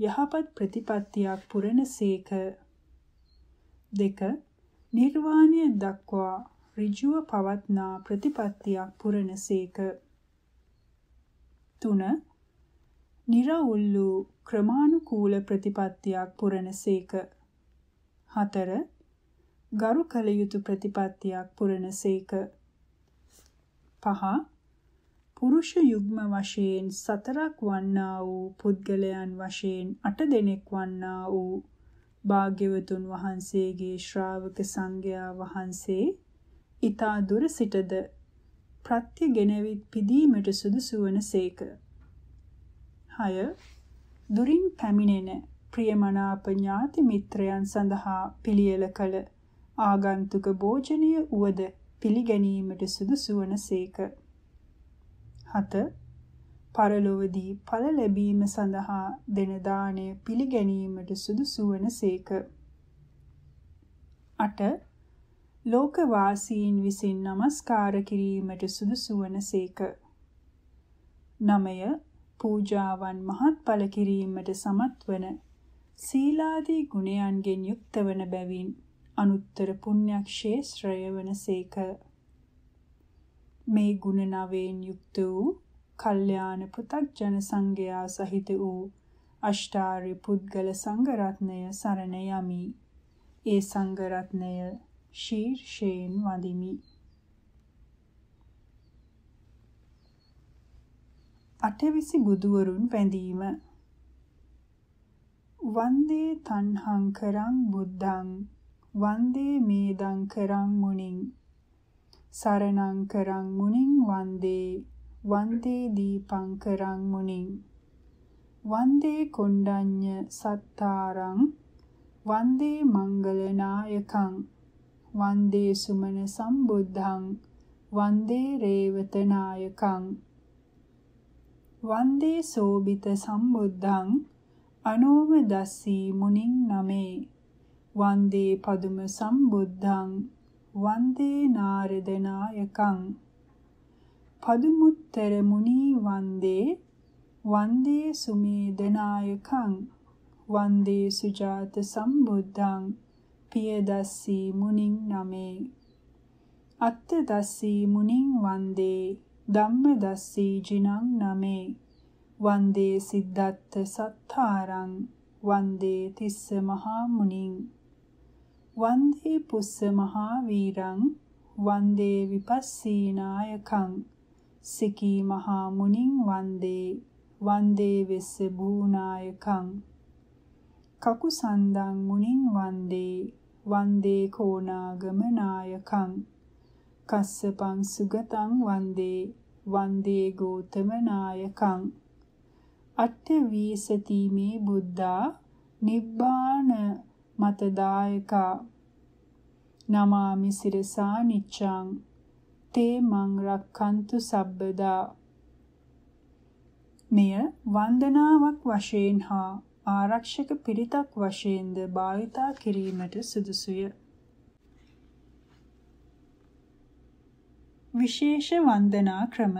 A: යහපත් ප්‍රතිපත්තියක් පුරනසේක. දෙක නිර්වාණය දක්වා ඍජුව පවත්නා ප්‍රතිපත්තියක් පුරනසේක. තුන නිර්වුල්ලු ක්‍රමානුකූල ප්‍රතිපත්තියක් පුරනසේක. හතර ගරු කළ යුතු ප්‍රතිපත්තියක් පුරනසේක. පහ පුරුෂ යුග්ම වශයෙන් සතරක් වන්නා වූ පුද්ගලයන් වශයෙන් අට දෙනෙක් වන්නා වූ භාග්‍යවතුන් වහන්සේගේ ශ්‍රාවක සංඝයා වහන්සේ ඊතා දුර සිටද ප්‍රත්‍යගෙනවිත් පිදීමට සුදුසු වනසේක. 6. දුරින් පැමිණෙන ප්‍රියමනාප ඥාති මිත්‍රයන් සඳහා පිළියෙල කළ ආගන්තුක භෝජනීය උවද පිළිගැනීමට සුදුසු වනසේක. 7 පරලොවදී ඵල ලැබීම සඳහා දෙන දාණය පිළිගැනීමට සුදුසු වනසේක 8 ලෝකවාසීන් විසින් নমස්කාර කිරීමට සුදුසු වනසේක 9 පූජාවන් මහත්ඵල කිරීමට සමත් වන සීලාදී ගුණයන්ගෙන් යුක්ත වන බැවින් අනුත්තර පුණ්‍යක්ෂේත්‍රය වනසේක මේ ගුණ නවයෙන් යුක්ත වූ කල්යාණ පුතක් ජන සංඝයා සහිත වූ අෂ්ටාර්ය පුද්ගල සංඝ රත්නය සරණ යමි. ඒ සංඝ රත්නය ශීර්ෂයෙන් වඳිමි. අටවිසි බුදුවරුන් වැඳීම වන්දේ තණ්හං කරං බුද්ධං වන්දේ මේදං කරං මුනිං සරණං කරං මුනිං වන්දේ වන්දේ දීපං කරං මුනිං වන්දේ කොණ්ඩඤ්ඤ සත්තාරං වන්දේ මංගල නායකං වන්දේ සුමන සම්බුද්ධං වන්දේ රේවත නායකං වන්දේ සෝබිත සම්බුද්ධං අනෝම දස්සී මුනින් නමේ වන්දේ පදුම සම්බුද්ධං වන්දේ නාරදනායකං පදුමුත්තර මුනි වන්දේ වන්දේ සුමේදනායකං වන්දේ සුජාත සම්බුද්ධං පියදස්සී මුනිං නමේ අත්තදස්සී මුනිං වන්දේ ධම්මදස්සී ජිනං නමේ වන්දේ සිද්ධාත්ථ සත්තාරං වන්දේ තිස්ස මහා මුනිං වන්දේ පුස්ස මහා වීරං වන්දේ විපස්සීනායකං සිකී මහා මුනිං වන්දේ වන්දේ වෙස්ස භූනායකං කකුසන්දං මුනිං වන්දේ වන්දේ කෝණාගම නායකං කස්සපං සුගතං වන්දේ වන්දේ ගෝතම නායකං අට්ඨ වීසති මේ බුද්ධා නිබ්බාන මතදායකා නමාමි සිරසා නිච්ඡං තේ මං රක්칸තු සබ්බදා මෙය වන්දනාවක් වශයෙන් හා ආරක්ෂක පිරිතක් වශයෙන්ද භාවිතා කිරීමට සුදුසුය. විශේෂ වන්දනා ක්‍රම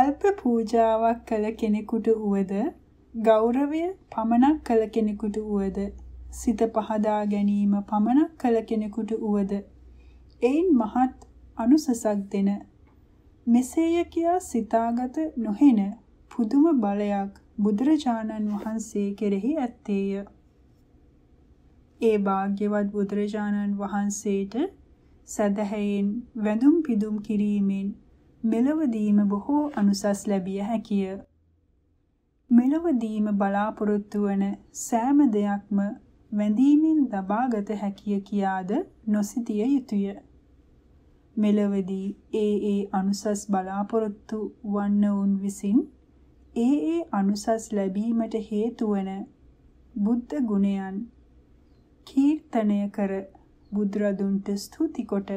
A: අල්ප පූජාවක් කළ කෙනෙකුට උවද ගෞරවය පමණක් කළ කෙනෙකුට උවද සිත පහදා ගැනීම පමණක් කළ කෙනෙකුට උවද එයින් මහත් අනුසසක් දෙන මෙසේය කියා සිතාගත නොහෙන පුදුම බලයක් බුදුරජාණන් වහන්සේ කෙරෙහි ඇත්තේය ඒ භාග්‍යවත් බුදුරජාණන් වහන්සේට සදහයෙන් වැඳුම් පිදුම් කිරීමෙන් මෙලවදීම බොහෝ අනුසස් ලැබිය හැකිය මෙලොවදීම බලාපොරොත්තු වන සෑම දෙයක්ම වැඳීමෙන් දබාගත හැකිය කියාද නොසිතිය යුතුය. මෙලොවදී ඒ ඒ අනුසස් බලාපොරොත්තු වන්නවුන් විසින් ඒ ඒ අනුසස් ලැබීමට හේතු වන බුද්ධ ගුණයන් කීර්තනය කර බුදුරදුන්ට ස්තුති කොට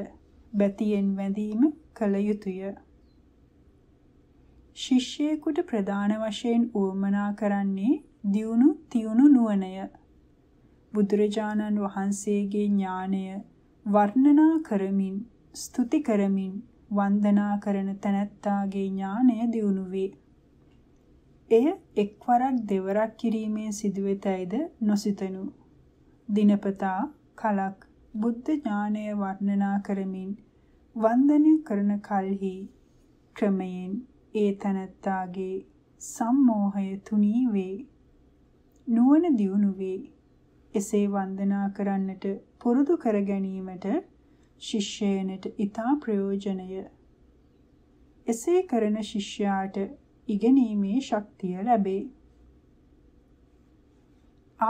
A: බැතියෙන් වැඳීම කළ යුතුය. ශිෂ්‍යයෙකුට ප්‍රධාන වශයෙන් උවමනා කරන්නේ දියුණු තියුණු නුවණය. බුදුරජාණන් වහන්සේගේ ඥාණය වර්ණනා කරමින් ස්තුති කරමින් වන්දනා කරන තැනැත්තාගේ ඥාණය දියුණු වේ. එය එක්වරක් දෙවරක් කිරීමේ සිදුවෙතයිද නොසිතනු. දිනපතා කලක් බුද්ධ ඥානය වර්ණනා කරමින් වන්දනය කරන කල්හි ක්‍රමයෙන් ඒ තනත්තාගේ සම්මෝහය තුනී වේ. නුවණ දියුණු වේ. එසේ වන්දනා කරන්නට පුරුදු කර ගැනීමට ශිෂ්‍යයනට ඊතා ප්‍රයෝජනය. එසේ කරන ශිෂ්‍යයාට ඉගෙනීමේ ශක්තිය ලැබේ.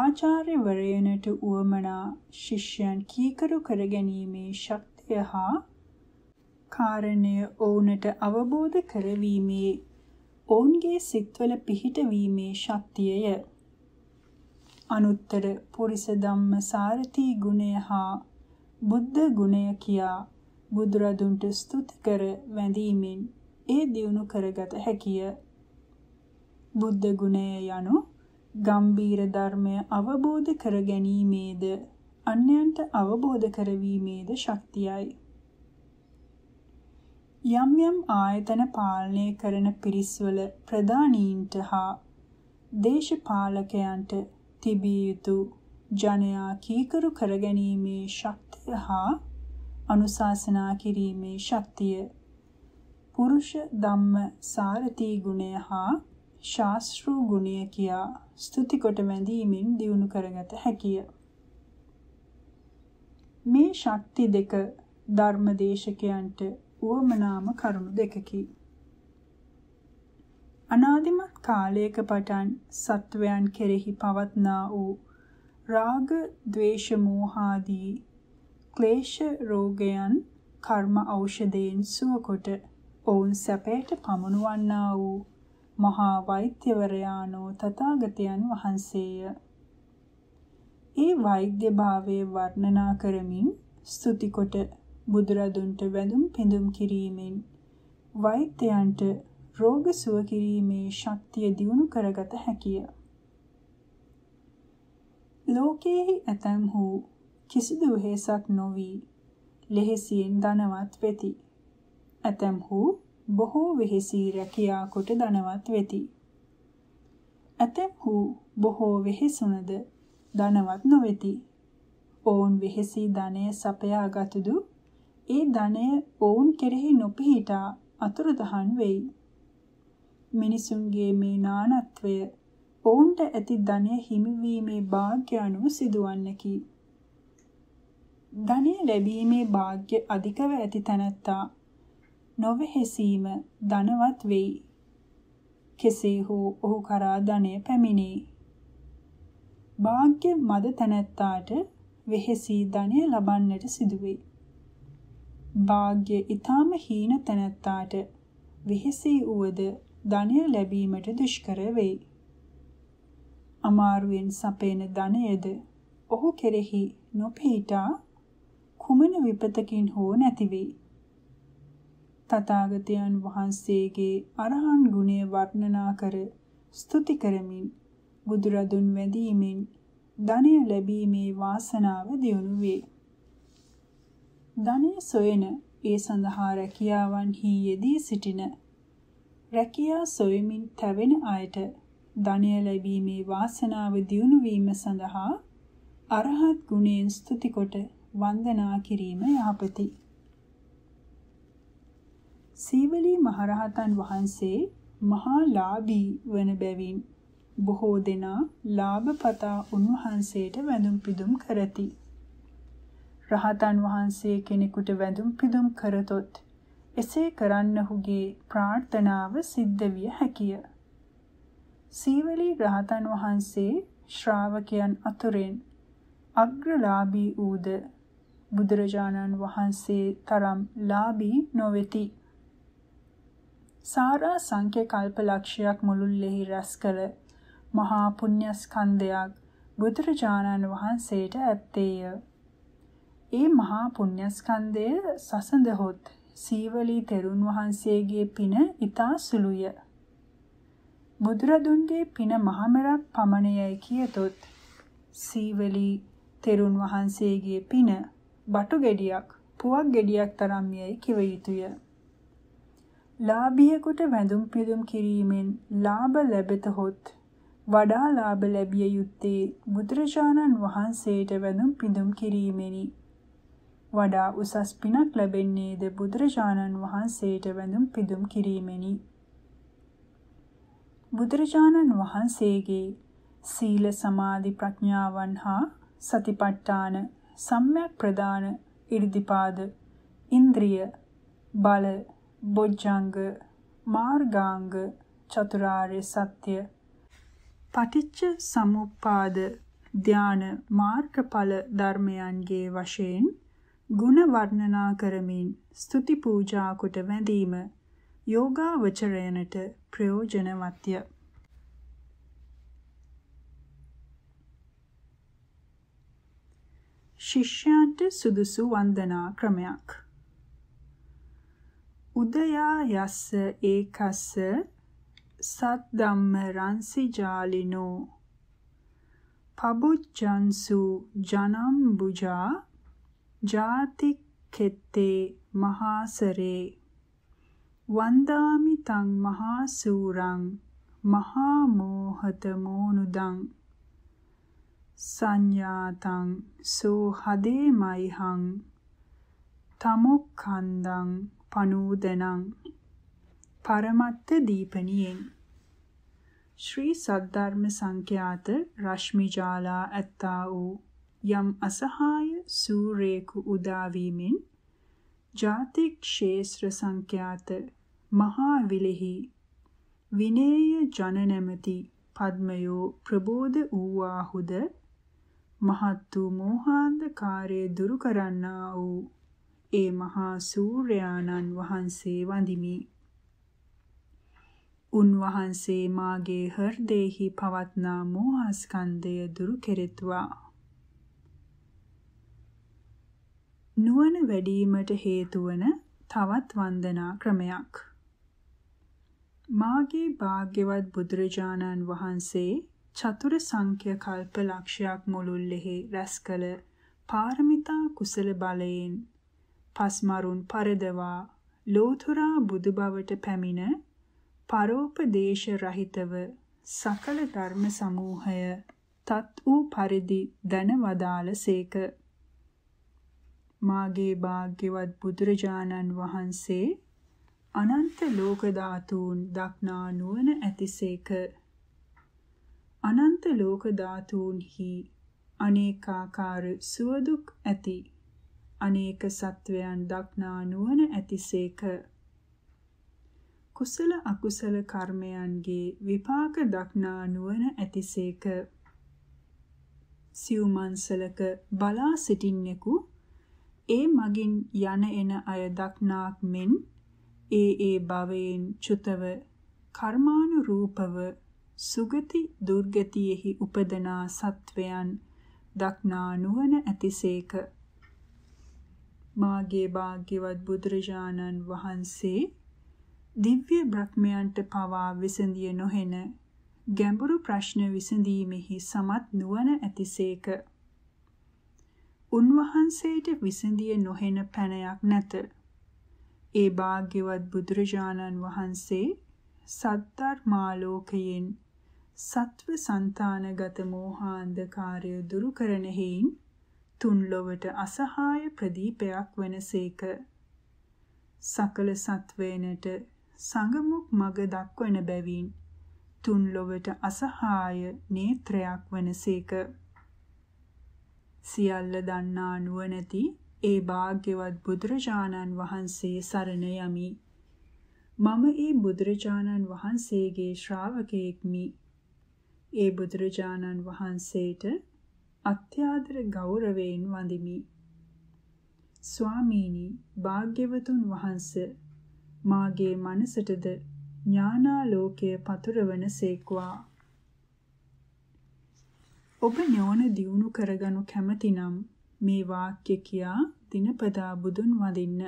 A: ආචාර්යවරයනට උවමනා ශිෂ්‍යයන් කීකරු කර ගැනීමේ ශක්තිය හා කාරණය ඔවුනට අවබෝධ කරවීමේ ඔවුන්ගේ සිත්වල පිහිටවීමේ ශක්තියය. අනුත්තර පුරිස ධම්ම සාරති ගුණය හා බුද්ධ ගුණය කියා බුදුරදුන්ට ස්තුති කර වැඳීමෙන් ඒ දියුණු කරගත හැකිය. බුද්ධ ගුණය යනු ගම්බීර ධර්මය අවබෝධ කර ගැනීමේද අන්‍යයන්ට අවබෝධ කරවීමේද ශක්තියයි. යම් යම් ආයතන පාලනය කරන පිරිස්වල ප්‍රධානීන්ට හා දේශපාලකයන්ට තිබිය යුතු ජනයා කීකරු කරගැනීමේ ශක්තිය හා අනුශාසනා කිරීමේ ශක්තිය පුරුෂ ධම්ම සාරති ගුණය හා ශාස්ත්‍රු ගුණය කියා ස්තුති කොට වැඳීමෙන් දියුණු කරගත හැකිය. මේ ශක්ති දෙක ධර්මදේශකයන්ට වුවමනාම කරුණු දෙකකි. අනාදිමත් කාලයක පටන් සත්වයන් කෙරෙහි පවත්නා වූ රාග, ద్వේෂ, මෝහාදී ක්ලේශ රෝගයන් කර්ම ඖෂධයෙන් සුවකොට ඔවුන් සැපයට පමුණුවන්නා වූ මහා වෛද්‍යවරයාණෝ තථාගතයන් වහන්සේය. ඒ වෛද්‍ය භාවයේ වර්ණනා කරමින් ස්තුති කොට බුදුරදුන්ට වැඳුම් පිඳුම් කිරීමෙන් වෛද්‍යයන්ට රෝග සුව කිරීමේ ශක්තිය දියුණු කරගත හැකිය. ලෝකයේ ඇතම් වූ කිසිදු වෙහසක් නොවි ලෙහෙසියෙන් ධනවත් වෙති. ඇතම් වූ බොහෝ වෙහෙසී රැකියා කොට ධනවත් වෙති. ඇතම් වූ බොහෝ වෙහෙසුනද ධනවත් නොවෙති. ඔවුන් වෙහෙසී ධනය සපයා ගතුදු ඒ ධනය ඔවුන් කෙරෙහි නොපිහිටා අතුරුදහන් වෙයි. මිනිසුන්ගේ මේ නානත්වය ඔවුන්ට ඇති ධනය හිමිවීමේ වාග්ය අනුව සිදුවන්නකි. ධනය ලැබීමේ වාග්ය අධිකව ඇති තැනැත්තා නොවෙහෙසීම ධනවත් වෙයි. කෙසේ හෝ ඔහු කරා ධනය පැමිණේ. වාග්ය මද තැනැත්තාට වෙහෙසී ධනය ලබන්නට සිදුවේ. වාග්ය ඊටාම හීන තැනැත්තාට වෙහෙසී වූද ධනය ලැබීමට දුෂ්කර වෙයි. අමාරුවෙන් සපේන ධනයද ඔහු කෙරෙහි නොපීඩා කුමන විපතකින් හෝ නැතිවේ. තථාගතයන් වහන්සේගේ අරහන් ගුණය වර්ණනා කර ස්තුති කරමින් බුදුරදුන් වැඳීමෙන් ධනය ලැබීමේ වාසනාව දියුණු වේ. ධනය සොයන ඒ සඳහා රැකියාවන්හි යෙදී සිටින රැකියා සොයමින් තැවෙන අයට ධනය ලැබීමේ වාසනාව දියුණු වීම සඳහා අරහත් ගුණයෙන් ස්තුති කොට වන්දනා කිරීම යහපති. සීවලී මහරහතන් වහන්සේ මහා ලාභී වන බැවින් බොහෝ දෙනා ලාභපතා උන්වහන්සේට වැඳුම් පිදුම් කරති. රහතන් වහන්සේ කෙනෙකුට වැඳුම් පිදුම් කරතොත් එසේ කරන්නහුගේ ප්‍රාර්ථනාව සිද්ධ විය හැකිය. සීවලී රහතන් වහන්සේ ශ්‍රාවකයන් අතුරෙන් අග්‍රලාභී ඌද බුදුරජාණන් වහන්සේ තරම් ලාභී නොවෙති. සාරා සංඛ්‍ය කල්පලක්ෂයක් මුළුල්ලෙහි රැස් කළ මහා පුණ්‍යස්කන්ධයක් බුදුරජාණන් වහන්සේට ඇත්තේය. ඒ මහා පුණ්‍යස්කන්ධය සසඳහොත් සීවලී තෙරුන් වහන්සේගේ පින ඊතා සුළුය. බුදුරදුන්ගේ පින මහමරක් පමණයයි කියතොත් සීවලී තෙරුන් වහන්සේගේ පින බටු ගෙඩියක් පුවක් ගෙඩියක් තරම් යයි කිව යුතුය. ලාභියෙකුට වැඳුම් පිදුම් කිරීමෙන් ලාභ ලැබෙතහොත් වඩා ලාභ ලැබිය යුත්තේ බුදුරජාණන් වහන්සේට වැඳුම් පිදුම් කිරීමෙනි. වඩා උසස් පිනක් ලැබෙන්නේද බුදුරජාණන් වහන්සේට වැඳුම් පිදුම් කිරීමෙනි. බුදුරජාණන් වහන්සේගේ සීල සමාධි ප්‍රඥාවන් හා සතිපට්ඨාන සම්‍යක් ප්‍රදාන ඉර්ධිපාද ඉන්ද්‍රිය බල බොජ්ජංග මාර්ගාංග චතුරාර්ය සත්‍ය පටිච්ච සමුප්පාද ධාන මාර්ගඵල ධර්මයන්ගේ වශයෙන් ගුණ වර්ණනා කරමින් స్తుති පූජා කොට වැඳීම යෝගාවචරයනට ප්‍රයෝජනවත්ය. ශිෂ්‍යයන්ට සුදුසු වන්දනා ක්‍රමයක් උදයා යස්ස ඒකස්ස සත් ධම්ම රන්සි ජාලිනෝ පබුච්චන්සු ජනම් බුජා ජාති කෙත්තේ මහාසරේ වන්දාමි තං මහාසූරං මහා මෝහත මෝනුදං සංඥාතං සෝ හදේමයිහං තමුක්ඛන්දං පනූදනං පරමත්ත දීපණියෙන් ශ්‍රී සද්ධර්ම සංඛ්‍යාත රශ්මිජාලා ඇත්තා වූ යම් අසහාය සූරේකු උදාවීමෙන් ජාතික් ශේස්ත්‍ර සංඛ්‍යාත මහා විලෙහි විනේය ජන නැමැති පද්මයෝ ප්‍රබෝධ වූවාහුද මහත් වූ මෝහාන්ධකාරය දුරු කරන්නා වූ ඒ මහා සූර්යාණන් වහන්සේ වඳිමි. උන්වහන්සේ මාගේ හෘදේහි පවත්නා මෝහස්කන්ධය දුරු කෙරෙත්වා. නුවණ වැඩිවීමට හේතු වන තවත් වන්දනා ක්‍රමයක්. මාගේ භාග්‍යවත් බුදුරජාණන් වහන්සේ චතුර සංඛ්‍ය කල්ප ලක්ෂයක් මුළුල්ලෙහි රැස් කළ පාරමිතා කුසල බලයෙන් පස්මරුන් පරදවා ලෝතුරා බුදු බවට පැමිණ පරෝපදේශ රහිතව සකල ධර්ම සමූහය තත් වූ පරිදි දැන වදාළ සේක. මාගේ භාග්‍යවත් බුදුරජාණන් වහන්සේ අනන්ත ලෝක ධාතුන් දක්නා නුවණ ඇතිසේක අනන්ත ලෝක ධාතුන්හි අනේකාකාර සුවදුක් ඇති අනේක සත්වයන් දක්නා නුවණ ඇතිසේක කුසල අකුසල කර්මයන්ගේ විපාක දක්නා නුවණ ඇතිසේක සිව්මන්සලක බලා සිටින්නෙකු ඒ මගින් යන එන අය දක්නාක් මෙන් ඒ ඒ භවයෙන් චුතව කර්මානුරූපව සුගති දුර්ගතියෙහි උපදනා සත්වයන් දක්නා නුවණ ඇතිසේක මාගේ භාග්‍යවත් බුදුරජාණන් වහන්සේ දිව්‍ය බ්‍රහ්මයන්ට පවා විසඳිය නොහෙන ගැඹුරු ප්‍රශ්න විසඳීමෙහි සමත් නුවණ ඇතිසේක උන්වහන්සේට විසඳිය නොහෙන පැනයක් නැත. ඒ භාග්‍යවත් බුදුරජාණන් වහන්සේ සත්තරමාලෝකයෙන් සත්ව సంతානගත මෝහාන්ධකාරය දුරු කරන හේයින් තුන් ලොවට අසහාය ප්‍රදීපයක් වෙනසේක. සකල සත්වේනට සංගමුක් මග දක්වන බැවින් තුන් ලොවට අසහාය නේත්‍රයක් වෙනසේක. සියල්ල දන්නා නුවණැති ඒ භාග්‍යවත් බුදුරජාණන් වහන්සේ සරණ යමි. මම ඒ බුදුරජාණන් වහන්සේගේ ශ්‍රාවකයෙක්මි. ඒ බුදුරජාණන් වහන්සේට අත්‍යාදර ගෞරවයෙන් වඳිමි. ස්වාමීනි භාග්‍යවතුන් වහන්ස මාගේ මනසටද ඥානාලෝකය පතුරවන සේක්වා ඔබ ඥාන දියුණු කරගනු කැමතිනම් මේ වාක්‍ය කියා දිනපතා බුදුන් වඳින්න.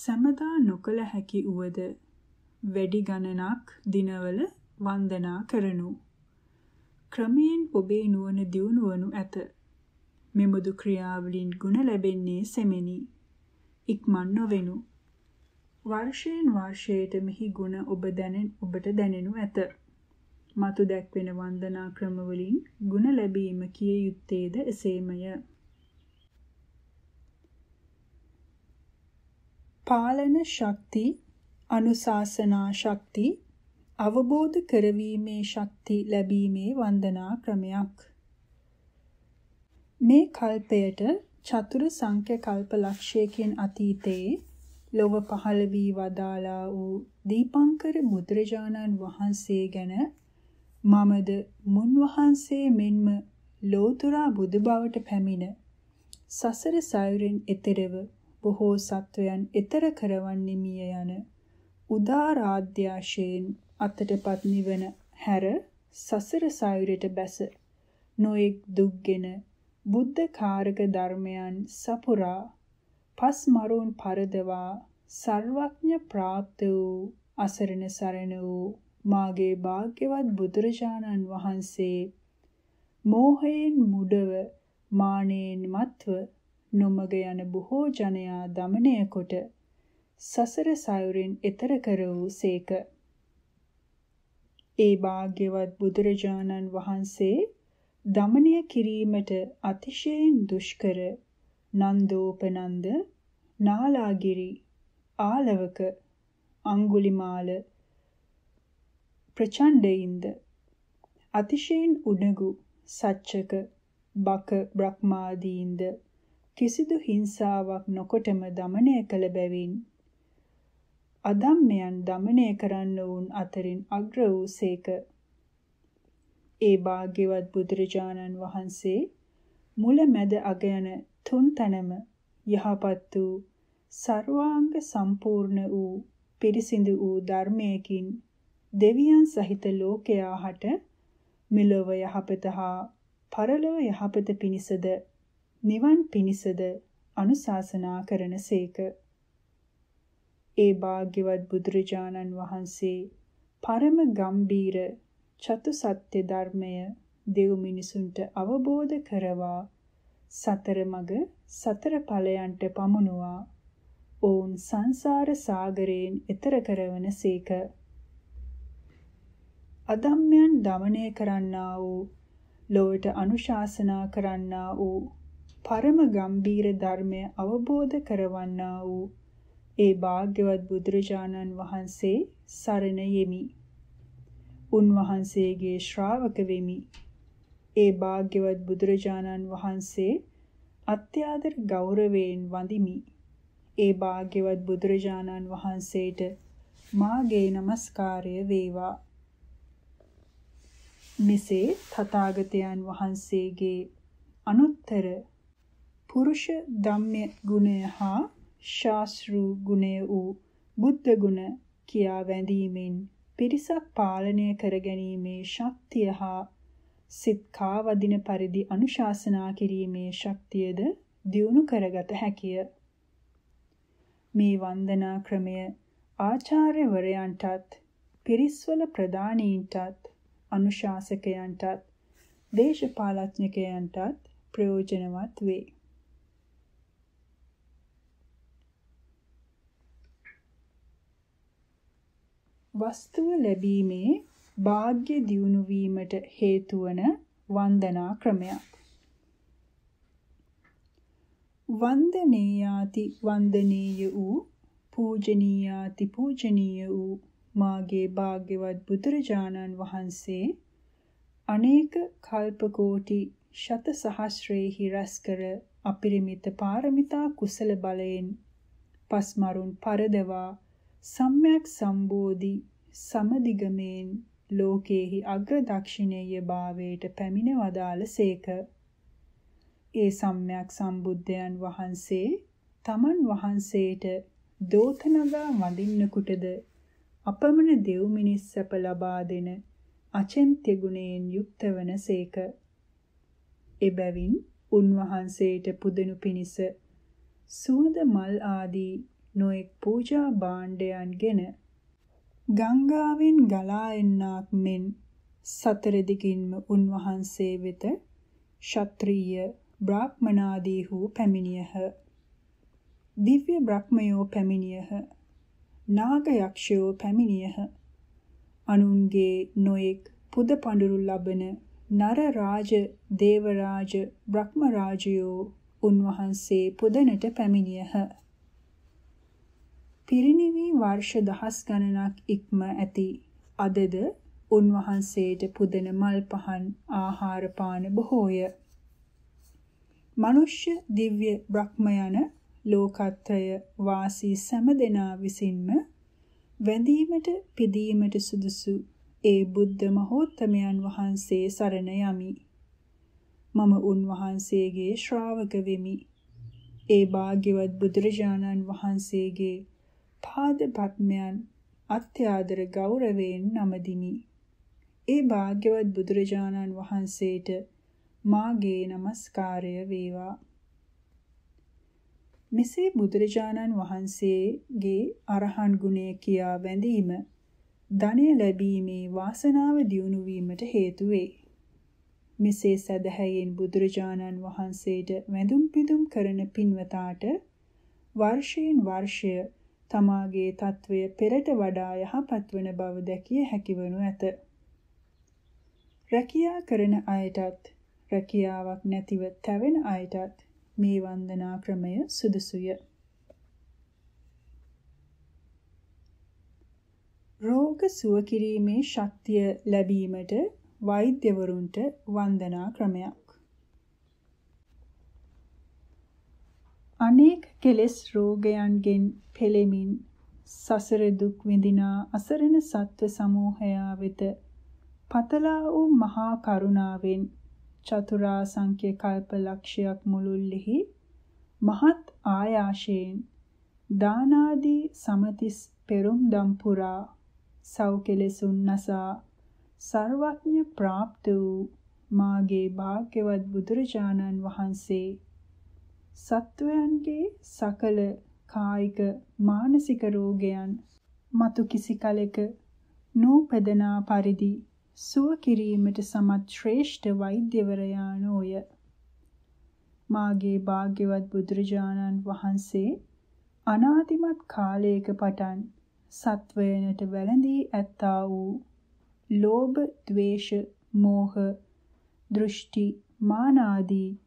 A: සමදා නොකල හැකි උවද වැඩි ගණනක් දිනවල වන්දනා කරනු. ක්‍රමයෙන් ඔබේ නුවණ දියුණුවනු ඇත. මෙමුදු ක්‍රියාවලින් ගුණ ලැබෙන්නේ සෙමෙනි. ඉක්මන් නොවෙනු. වර්ෂයෙන් වර්ෂයට මෙහි ගුණ ඔබ දැනෙන් ඔබට දැනෙනු ඇත. මතු දැක්වෙන වන්දනා ක්‍රමවලින් ಗುಣ ලැබීම කිය යුත්තේද එසේමය. පාලන ශක්ති, අනුශාසනා ශක්ති, අවබෝධ කරවීමේ ශක්ති ලැබීමේ වන්දනා ක්‍රමයක්. මේ කල්පයට චතුරු සංඛ්‍ය කල්ප ලක්ෂයකින් අතීතයේ ලොව පහළ වී වදාලා වූ දීපංකර බුදුරජාණන් වහන්සේ ගැන මමද මුන්වහන්සේ මෙන්ම ලෝතුරා බුදු බවට පැමිණ සසර සයුරෙන් එතරව බොහෝ සත්වයන් එතර කරවන්නේමිය යන උදාරාද්‍යාශයෙන් අතටපත් නිවන හැර සසර සයුරට බැස නොඑක් දුක්ගෙන බුද්ධ කාරක ධර්මයන් සපුරා පස් මරුන් පරදවා සර්වඥ ප්‍රාප්ත වූ අසරණ සරණ වූ මාගේ භාග්‍යවත් බුදුරජාණන් වහන්සේ මෝහයෙන් මුඩව මානෙන් මත්ව නොමග යන බොහෝ ජනයා দমনය කොට සසර සයුරින් එතර කර වූසේක. ඒ භාග්‍යවත් බුදුරජාණන් වහන්සේ দমনය කිරීමට අතිශයින් දුෂ්කර නන්දෝපනන්ද නාලාගිරි ආලවක අඟුලිමාල ප්‍රචණ්ඩයින්ද අතිශයින් උඩඟු සච්චක බක බ්‍රහ්මාදීන්ද කිසිදු හිංසාවක් නොකොටම দমনය කළ බැවින් අදම්මයන් দমনය කරන්න වුන් අතරින් අග්‍ර වූ සේක ඒ භාග්‍යවත් බුදුරජාණන් වහන්සේ මුල මැද අග යන තුන් තැනම යහපත් වූ ਸਰවාංග සම්පූර්ණ වූ පිරිසිදු වූ ධර්මයකින් දෙවියන් සහිත ලෝකයා හට මෙලොව යහපත හා පරලොව යහපත පිණිසද නිවන් පිණිසද අනුශාසනා කරන සේක. ඒ භාග්‍යවත් බුදුරජාණන් වහන්සේ පරම ගම්බීර චතු සත්‍ය ධර්මය දෙව් මිනිසුන්ට අවබෝධ කරවා සතර මග සතර ඵලයන්ට පමුණුවා ඔවුන් සංසාර සාගරයෙන් එතර කරවන සේක. අධම්මයන් දමණය කරන්නා වූ ලොවට අනුශාසනා කරන්නා වූ පරම ගම්බීර ධර්මය අවබෝධ කරවන්නා වූ ඒ භාග්‍යවත් බුදුරජාණන් වහන්සේ සරණ යෙමි. උන්වහන්සේගේ ශ්‍රාවක වෙමි. ඒ භාග්‍යවත් බුදුරජාණන් වහන්සේ අත්‍යාදර ගෞරවයෙන් වඳිමි. ඒ භාග්‍යවත් බුදුරජාණන් වහන්සේට මාගේ নমස්කාරය වේවා. මෙසේ තථාගතයන් වහන්සේගේ අනුත්තර පුරුෂ ධම්ම ගුණය හා ශාස්ත්‍රු ගුණය වූ බුද්ධ ගුණ කියා වැඳීමෙන් පිරිසක් පාලනය කර ගැනීමේ ශක්තිය හා සිත කාවදින පරිදි අනුශාසනා කිරීමේ ශක්තියද දියුණු කරගත හැකිය. මේ වන්දනා ක්‍රමය ආචාර්යවරයන්ටත් පිරිස්වල ප්‍රධානීන්ටත් අනුශාසකයන්ටත් දේශපාලඥකයන්ටත් ප්‍රයෝජනවත් වේ. වස්තුව ලැබීමේ වාග්ය දියුණු වීමට හේතු වන වන්දනා ක්‍රමයක්. වන්දනීයාති වන්දනීය වූ පූජනීයාති පූජනීය වූ මාගේ භාග්‍යවත් බුදුරජාණන් වහන්සේ අනේක කල්ප කෝටි ශත සහස්‍රේහි රැස්කර අපිරිමිත පාරමිතා කුසල බලයෙන් පස්මරුන් පරදවා සම්්‍යක් සම්බෝධි සමදිගමෙන් ලෝකේහි අග්‍ර දක්ෂිනේය භාවයට පැමිණ වදාළ සේක. ඒ සම්්‍යක් සම්බුද්ධයන් වහන්සේ තමන් වහන්සේට දෝතනගා වඳින්නකුටද අපමණ දෙව් මිනිස් සැප ලබා දෙන අචෙන්ත්‍ය ගුණයෙන් යුක්ත වන සේක. එබැවින් උන්වහන්සේට පුදනු පිණිස සුවඳ මල් ආදී නොඑක් පූජා භාණ්ඩයන්ගෙන ගංගාවෙන් ගලා එන්නාක් මෙන් සතර දිගින්ම උන්වහන්සේ වෙත ශාත්‍රීය බ්‍රාහ්මනාදී වූ පැමිණියහ. දිව්‍ය බ්‍රහ්මයෝ පැමිණියහ. නාග යක්ෂයෝ පැමිණියහ. අනුන්ගේ නොයෙක් පුද පඳුරු ලබන නර රාජ, දේව රාජ, බ්‍රහ්ම රාජයෝ උන්වහන්සේ පුදනට පැමිණියහ. පිරිණිවි වර්ෂ දහස් ගණනක් ඉක්ම ඇති අදද උන්වහන්සේට පුදන මල් පහන් ආහාර පාන බොහෝය. මනුෂ්‍ය දිව්‍ය බ්‍රහ්ම යන ලෝකත්වය වාසී සෑම දෙනා විසින්ම වැඳීමට පිදීමට සුදුසු ඒ බුද්ධ මහෝත්තමයන් වහන්සේ සරණ යමි. මම උන්වහන්සේගේ ශ්‍රාවක වෙමි. ඒ භාග්‍යවත් බුදුරජාණන් වහන්සේගේ පාද පත්මයන් අත්‍යාදර ගෞරවයෙන් නමදිමි. ඒ භාග්‍යවත් බුදුරජාණන් වහන්සේට මාගේ নমස්කාරය වේවා. මෙසේ බුදුරජාණන් වහන්සේගේ අරහන් ගුණය කියා වැඳීම ධනය ලැබීමේ වාසනාව දියුණු වීමට හේතු වේ. මෙසේ සදහැයෙන් බුදුරජාණන් වහන්සේට වැඳුම් පිදුම් කරන පින්වතාට වර්ෂයෙන් වර්ෂය තමාගේ తත්වය පෙරට වඩා යහපත් වන බව දැකිය හැකිවනු ඇත. රැකියා කරන අයටත් රැකියාවක් නැතිව තැවෙන අයටත් මේ වන්දනා ක්‍රමය සුදුසුය. රෝග සුව කිරීමේ ශක්තිය ලැබීමට වෛද්‍යවරුන්ට වන්දනා ක්‍රමයක්. අනේක කෙලෙස් රෝගයන්ගෙන් පෙළෙමින් සසර දුක් විඳිනා අසරණ සත්ව සමූහයා වෙත පතලා වූ මහා කරුණාවෙන් චතුරාසංඛ්‍ය කල්ප ලක්ෂයක් මුළුල්ලෙහි මහත් ආයාශයෙන් දානාදී සමතිස් පෙරුම් දම් පුරා සෞකලෙසුන් නසා ਸਰවඥ પ્રાપ્ત වූ මාගේ භාග්‍යවත් බුදුරජාණන් වහන්සේ සත්වයන්ගේ සකල කායික මානසික රෝගයන් මතු කිසි කලෙක නූපදනා පරිදි සුව කිරීමට සමත් ශ්‍රේෂ්ඨ වෛද්‍යවරයාණෝය. මාගේ භාග්‍යවත් බුදුරජාණන් වහන්සේ අනාදිමත් කාලයක පටන් සත්වයනට වැළඳී ඇත්තා වූ ලෝභ, ద్వේෂ, මෝහ, දෘෂ්ටි, මාන ආදී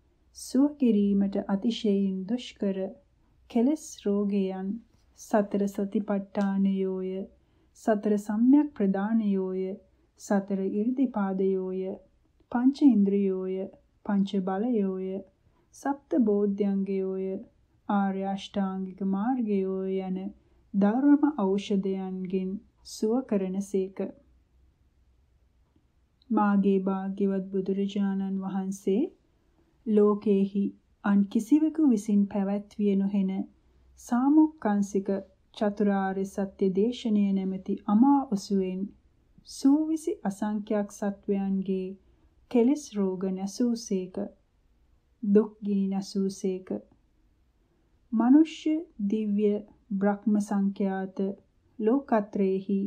A: සුව කිරීමට අතිශයින් දුෂ්කර කෙලස් රෝගයන් සතර සතිපට්ඨානයෝය, සතර සම්‍යක් ප්‍රදානයෝය සතර ඉර්ධිපාදයෝය පංචේන්ද්‍රයෝය පංච බලයෝය සප්ත බෝධ්‍යංගයෝය ආර්ය අෂ්ටාංගික මාර්ගයෝය යන ධර්ම ඖෂධයන්ගෙන් සුව කරනසේක මාගේ භාග්‍යවත් බුදුරජාණන් වහන්සේ ලෝකේහි අන් කිසිවෙකු විසින් පැවැත්විය නොහෙන සාමුක්කාංශික චතුරාර්ය සත්‍ය දේශනය නැමැති අමා ඔසුවෙන් සූවිසි අසංඛ්‍යක් සත්වයන්ගේ කෙලෙස් රෝග නැසූසේක දුක් ගිනි නැසූසේක මිනිස්්‍ය දිව්‍ය බ්‍රහ්ම සංඛ්‍යාත ලෝකත්‍රේහි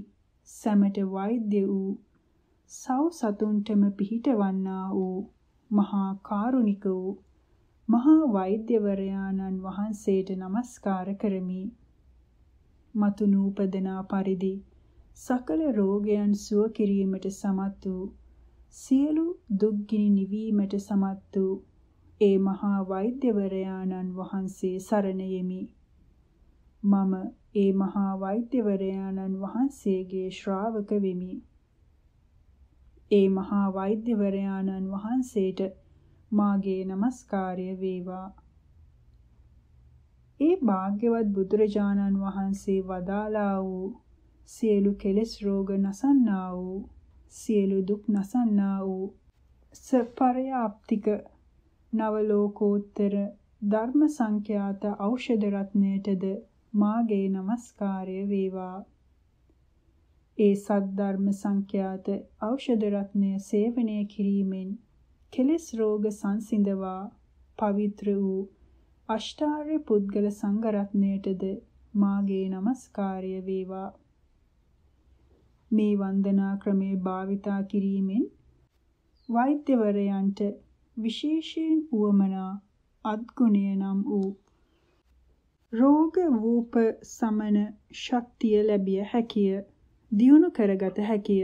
A: සැමට වෛද්‍ය වූ සව් සතුන්ටම පිහිටවන්නා වූ මහා කාරුණික වූ මහා වෛද්‍යවරයාණන් වහන්සේට নমස්කාර කරමි. මතු නූපදනා පරිදි සකල රෝගයන් සුව කිරීමට සමත් වූ සියලු දුක්ගිනි නිවීමට සමත් වූ ඒ මහා වෛද්‍යවරයාණන් වහන්සේ සරණ යෙමි. මම ඒ මහා වෛද්‍යවරයාණන් වහන්සේගේ ශ්‍රාවක වෙමි. ඒ මහා වෛද්‍යවරයාණන් වහන්සේට මාගේ নমස්කාරය වේවා. ඒ භාග්‍යවත් බුදුරජාණන් වහන්සේ වදාලා වූ සියලු කෙලෙස් රෝග නසන්නා වූ සියලු දුක් නසන්නා වූ සපරයාප්තික නව ලෝකෝත්තර ධර්ම සංඛ්‍යාත ඖෂධ රත්නයටද මාගේ নমස්කාරය වේවා ඒ සද්ධර්ම සංඛ්‍යාත ඖෂධ රත්නය සේවනය කිරීමෙන් කෙලෙස් රෝග සංසිඳවා පවිත්‍ර වූ අෂ්ටාර්ය පුද්ගල සංඝ රත්නයටද මාගේ নমස්කාරය වේවා මේ වන්දනා ක්‍රමය භාවිතා කිරීමෙන් වෛද්‍යවරයන්ට විශේෂයෙන් උවමනා අත්ගුණය නම් වූ රෝග වූප සමන ශක්තිය ලැබිය හැකිය දියුණු කරගත හැකිය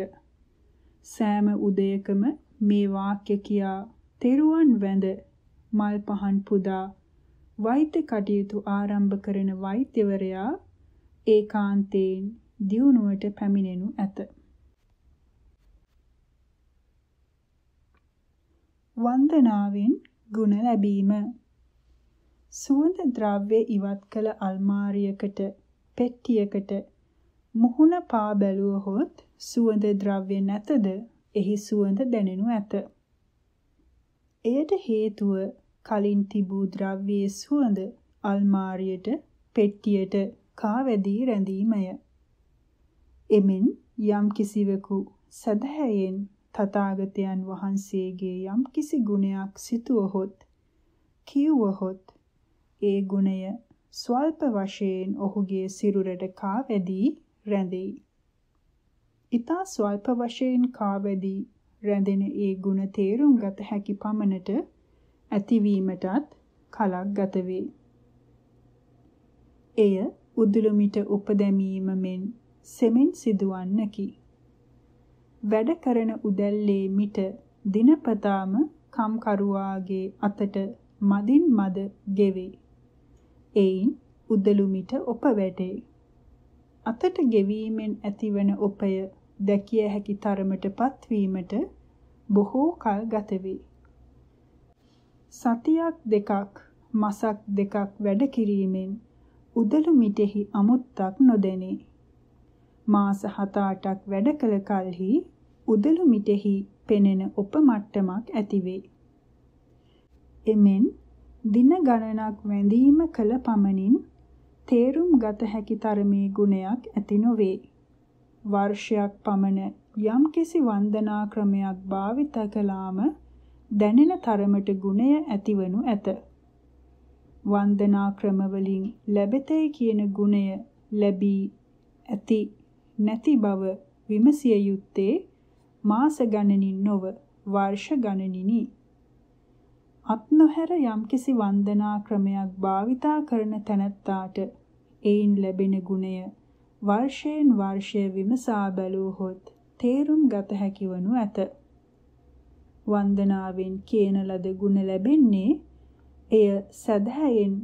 A: සෑම උදයකම මේ වාක්‍ය කියා තෙරුවන් වැඳ මල් පහන් පුදා වෛද්‍ය කටයුතු ආරම්භ කරන වෛද්‍යවරයා ඒකාන්තයෙන් දියුණුවට පැමිණෙනු ඇත. වන්දනාවෙන් ගුණ ලැබීම සුවඳ ද්‍රව්‍ය ඉවත් කළ අල්මාරියකට පෙට්ටියකට මුහුණ පා බැලුවහොත් සුවඳ ද්‍රව්‍ය නැතද එහි සුවඳ දැනෙනු ඇත. එයට හේතුව කලින් තිබූ ද්‍රව්‍යයේ සුවඳ අල්මාරියට පෙට්ටියට කාවැදී රැඳීමය. එමෙන් යම් කිසිවෙකු සදහැයෙන් තථාගතයන් වහන්සේගේ යම් කිසි ගුණයක් සිතුවහොත් කියවහොත් ඒ ගුණය ස්වල්ප වශයෙන් ඔහුගේ සිරුරට කාවැදී රැඳෙයි. ඊතා ස්වල්ප වශයෙන් කාවැදී රැඳෙන ඒ ගුණ තේරුම් ගත හැකි පමණට ඇතිවීමටත් කලක් ගත වේ. එය උදුළුමිට උපදැමීම මෙන් සෙමින් සිදුවන්නකි. වැඩ කරන උදැල්ලේ මිට දිනපතාම කම්කරුවාගේ අතට මදින් මද ගෙවේ. එයින් උදළු මිට ඔප වැටේ. අතට ගෙවීමෙන් ඇතිවන ඔපය දැකිය හැකි තරමට පත්වීමට බොහෝ කල් ගත වේ. සතියක් දෙකක් මසක් දෙකක් වැඩ කිරීමෙන් උදළු මිටෙහි අමුත්තක් නොදැනේ. මාස 7-8ක් වැඩ කළ කලෙහි උදළු මිටෙහි පෙනෙන උපමට්ටමක් ඇතිවේ. එමෙන් දින ගණනක් වැඳීම කළ පමණින් තේරුම් ගත හැකි තරමේ ගුණයක් ඇති නොවේ. වර්ෂයක් පමණ යම්කිසි වන්දනා ක්‍රමයක් භාවිත කළාම දැනෙන තරමට ගුණය ඇතිවනු ඇත. වන්දනා ක්‍රමවලින් ලැබෙතේ කියන ගුණය ලැබී ඇති නැති බව විමසිය යුත්තේ මාස ගණනින් නොව වර්ෂ ගණනිනි. අත් නොහැර යම්කිසි වන්දනා ක්‍රමයක් භාවිතා කරන තැනැත්තාට එයින් ලැබෙන ගුණය වර්ෂයෙන් වර්ෂය විමසා බැලුවහොත් තේරුම් ගත හැකිවනු ඇත. වන්දනාවෙන් කියන ලද ගුණ ලැබෙන්නේ එය සදහැයෙන්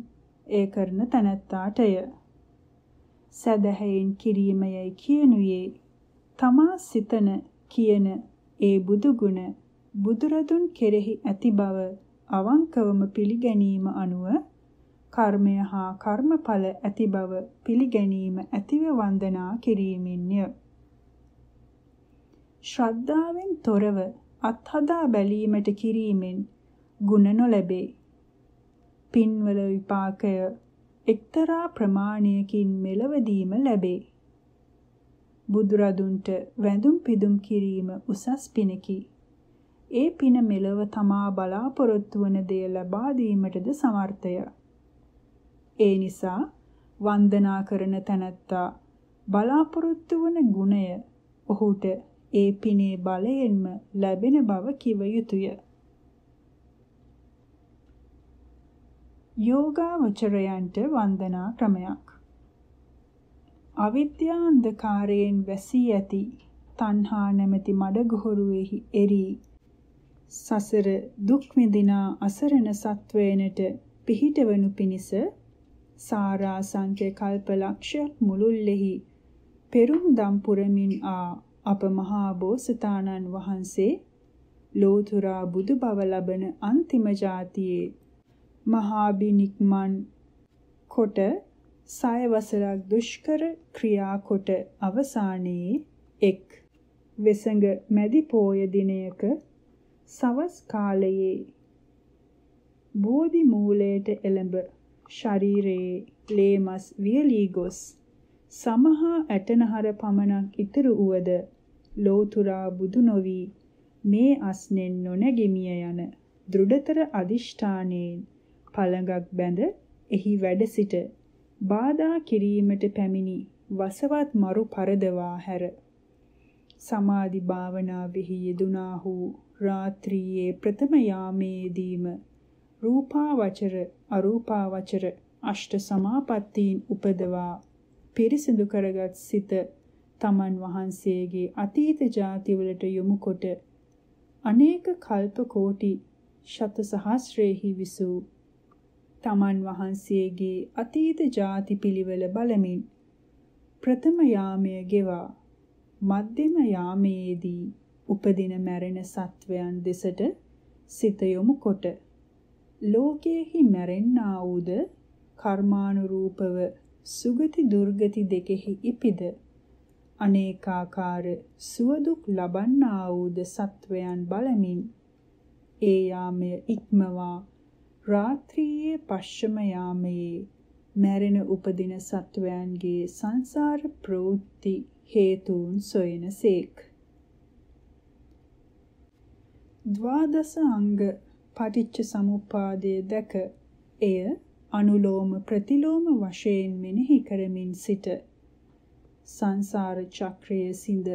A: එය කරන තැනැත්තාටය. සදහැයෙන් කිරීමයයි කියනුවේ තමා සිතන කියන ඒ බුදුගුණ බුදුරදුන් කෙරෙහි ඇති බව අවංකවම පිළිගැනීම අනුව කර්මය හා කර්මඵල ඇති බව පිළිගැනීම ඇතිව වන්දනා කිරීමෙන්ය. ශ්‍රද්ධාවෙන් තොරව අත්හදා බැලීමට කිරීමෙන් ಗುಣ නොලැබේ. පින්වල විපාකය එක්තරා ප්‍රමාණයකින් මෙලවදීම ලැබේ. බුදුරදුන්ට වැඳුම් පිදුම් කිරීම උසස් පිනකි. ඒ පින මෙලව තමා බලාපොරොත්තු වන දෙය ලබා දීමටද සමර්ථය. ඒ නිසා වන්දනා කරන තැනැත්තා බලාපොරොත්තු වන ගුණය ඔහුට ඒ පිනේ බලයෙන්ම ලැබෙන බව කිව යුතුය. යෝගාවචරයන්ට වන්දනා ක්‍රමයක්. අවිද්‍යා අන්ධකාරයෙන් වැසී ඇති තණ්හා නැමැති මඩ ගොහරුවේහි එරී සසර දුක් විඳිනා අසරණ සත්වයනට පිහිටවනු පිණිස සාරා සංඛ්‍ය කල්ප ලක්ෂයක් මුළුල්ලෙහි පෙරුම් දම් පුරමින් ආ අප මහා බෝසතාණන් වහන්සේ ලෝතුරා බුදු බව ලබන අන්තිම જાතියේ මහාබිනික්මන් කොට සය වසරක් දුෂ්කර ක්‍රියා කොට අවසානයේ එක් වෙසඟ මැදි පෝය දිනයක සවස් කාලයේ බෝධි මූලයට එළඹ ශරීරයේ ලේමස් වියලී ගොස් සමහා ඇටනහර පමණක් ඉතුරු වුවද ලෝතුරා බුදු නොවි මේ අස්නෙන් නොනැගිමිය යන දෘඩතර අදිෂ්ඨානයේ පළඟක් බැඳ එහි වැඩ සිට බාධා කිරීමට පැමිණි වසවත් මරු පරදවා හැර සමාධි භාවනාවෙහි යෙදුනාහු රාත්‍රියේ ප්‍රථම යාමේදීම රූපාවචර අරූපාවචර අෂ්ට සමාපත්තීන් උපදවා පිරිසිදු කරගත් සිත තමන් වහන්සේගේ අතීත જાතිවලට යොමුකොට අනේක කල්ප කෝටි ශත සහස්‍රේහි විසූ තමන් වහන්සේගේ අතීත ಜಾති පිළිවෙල බලමින් ප්‍රථම යාමයේ ගෙවා මධ්‍යම යාමයේදී උපදින මැරෙන සත්වයන් දෙසට සිත යොමු කොට ලෝකයේහි මැරෙන්නා වූද කර්මානුරූපව සුගති දුර්ගති දෙකෙහි ඉපිද අනේකාකාර සුවදුක් ලබන්නා වූද සත්වයන් බලමින් ඒ යාමය ඉක්මවා රාත්‍රියේ පශ්චම යාමයේ මැරෙන උපදින සත්වයන්ගේ සංසාර ප්‍රවෘත්ති හේතුන් සොයනසේක්. ද්වාදස අංග පටිච්ච සමුප්පාදය දැක එය අනුලෝම ප්‍රතිලෝම වශයෙන් මෙනෙහි කරමින් සිට සංසාර චක්‍රයේ සිඳ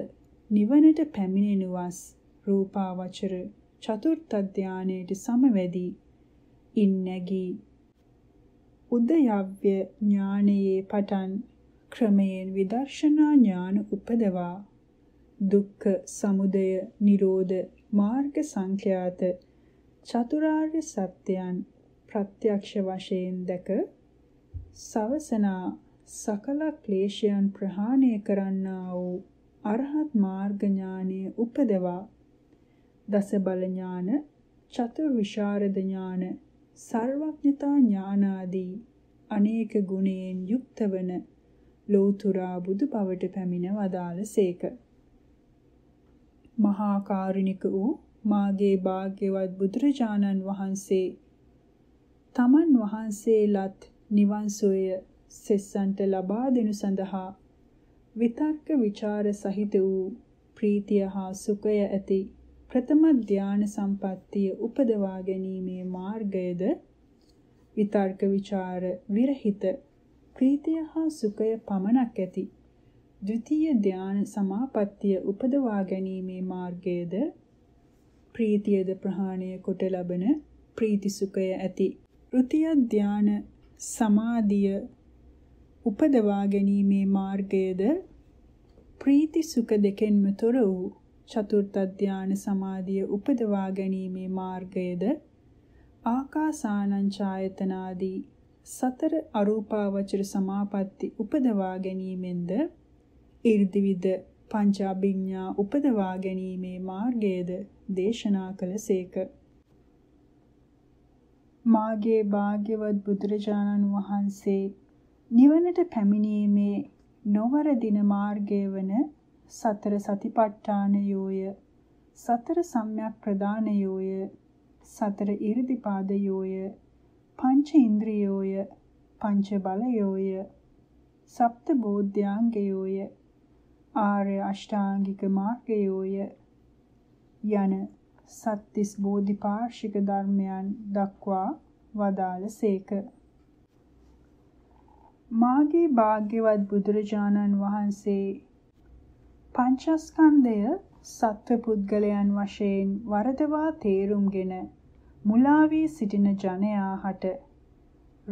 A: නිවනට පැමිණෙනුවස් රූපාවචර චතුර්ථ ධානයේට සමවැදී ඉන්නැගී උදයව්‍ය ඥානයේ පටන් ක්‍රමයෙන් විදර්ශනා ඥාන උපදවා දුක්ඛ සමුදය නිරෝධ මාර්ග සංඛ්‍යාත චතුරාර්ය සත්‍යයන් ප්‍රත්‍යක්ෂ වශයෙන් දැක සවසනා සකල ක්ලේශයන් ප්‍රහාණය කරන්නා වූ අරහත් මාර්ග ඥානයේ උපදවා දස බල ඥාන චතුර් විශාරද ඥාන සර්වඥතා ඥානාදී අනේක ගුණයෙන් යුක්තවන ලෝතුරා බුදු බවට පැමිණ වදාළසේක. මහා කාරුණික වූ මාගේ භාග්‍යවත් බුදුරජාණන් වහන්සේ තමන් වහන්සේලත් නිවන් සෝය සෙස්සන්ට ලබා දෙනු සඳහා විතර්ක ਵਿਚාර සහිත වූ ප්‍රීතිය හා සුඛය ඇති ප්‍රථම ධාන සම්පත්තිය උපදවා ගැනීමේ මාර්ගයද විතර්ක ਵਿਚාර විරහිත ප්‍රීතිය හා සුඛය පමණක් ඇති ද්විතීය ධාන සමාපත්තිය උපදවා ගැනීමේ මාර්ගයද ප්‍රීතියද ප්‍රහාණය කොට ලබන ප්‍රීති සුඛය ඇති ෘතිය ධාන සමාධිය උපදවා ගැනීමේ මාර්ගයද ප්‍රීති සුඛ දෙකෙන්ම තොර වූ චතුර්ථ ධාන සමාධිය උපදවා ගැනීමේ මාර්ගයද ආකාසානංචායතනාදී සතර අරූපාවචර සමාපatti උපදවා ගැනීමෙන්ද 이르දිවිද පංචාභිඥා උපදවා ගැනීමේ මාර්ගයද දේශනා කළසේක මාගේ භාග්‍යවත් බුදුරජාණන් වහන්සේ නිවනට පැමිණීමේ නොවරදින මාර්ගය වන සතර සතිපට්ඨානයෝය සතර සම්‍යක් ප්‍රදානයෝය සතර ඉරිදිපාදයෝය පංච ඉන්ද්‍රියෝය පංච බලයෝය සප්ත බෝධ්‍යාංගයෝය ආර්ය අෂ්ටාංගික මාර්ගයෝය යන සත්තිස් බෝධිපාර්ශික ධර්මයන් දක්වා වදාළසේක මාගේ භාග්‍යවත් බුදුරජාණන් වහන්සේ පංචස්කන්ධය සත්ව පුද්ගලයන් වශයෙන් වරදවා තේරුම්ගෙන මුලා වී සිටින ජනයා හට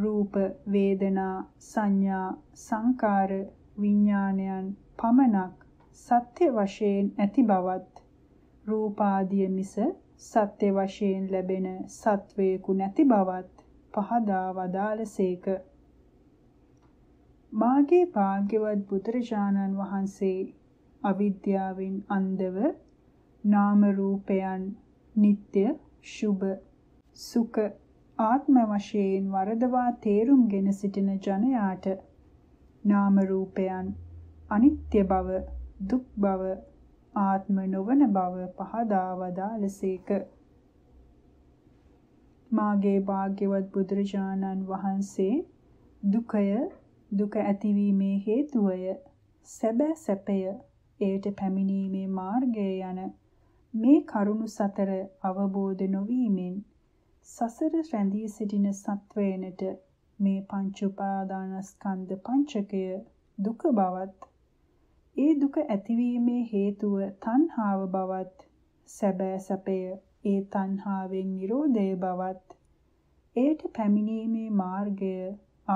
A: රූප වේදනා සංඥා සංකාර විඥානයන් පමණක් සත්‍ය වශයෙන් ඇති බවත් රූපාදිය මිස සත්‍ය වශයෙන් ලැබෙන සත්වේකු නැති බවත් පහදා වදාළසේක මාගේ භාග්‍යවත් බුදුරජාණන් වහන්සේ අවිද්‍යාවෙන් අන්ධව නාම රූපයන් නিত্য සුභ සුඛ ආත්ම වශයෙන් වරදවා තේරුම්ගෙන සිටින ජනයාට නාම රූපයන් අනිත්‍ය බව දුක් බව ආත්ම නොවන බව පහදා වදාළසේක මාගේ භාග්‍යවත් බුදුරජාණන් වහන්සේ දුකය දුක ඇතිවීමේ හේතුවය සැබෑ සැපය එයට පැමිණීමේ මාර්ගය යන මේ කරුණු සතර අවබෝධ නොවීමෙන් සසර රැඳී සිටින සත්වයනට මේ පංච උපාදානස්කන්ධ පංචකය දුක බවත් ඒ දුක ඇතිවීමේ හේතුව තණ්හාව බවත් සැබෑ සැපය ඒ තණ්හාවෙන් නිරෝධය බවත් එයට පැමිණීමේ මාර්ගය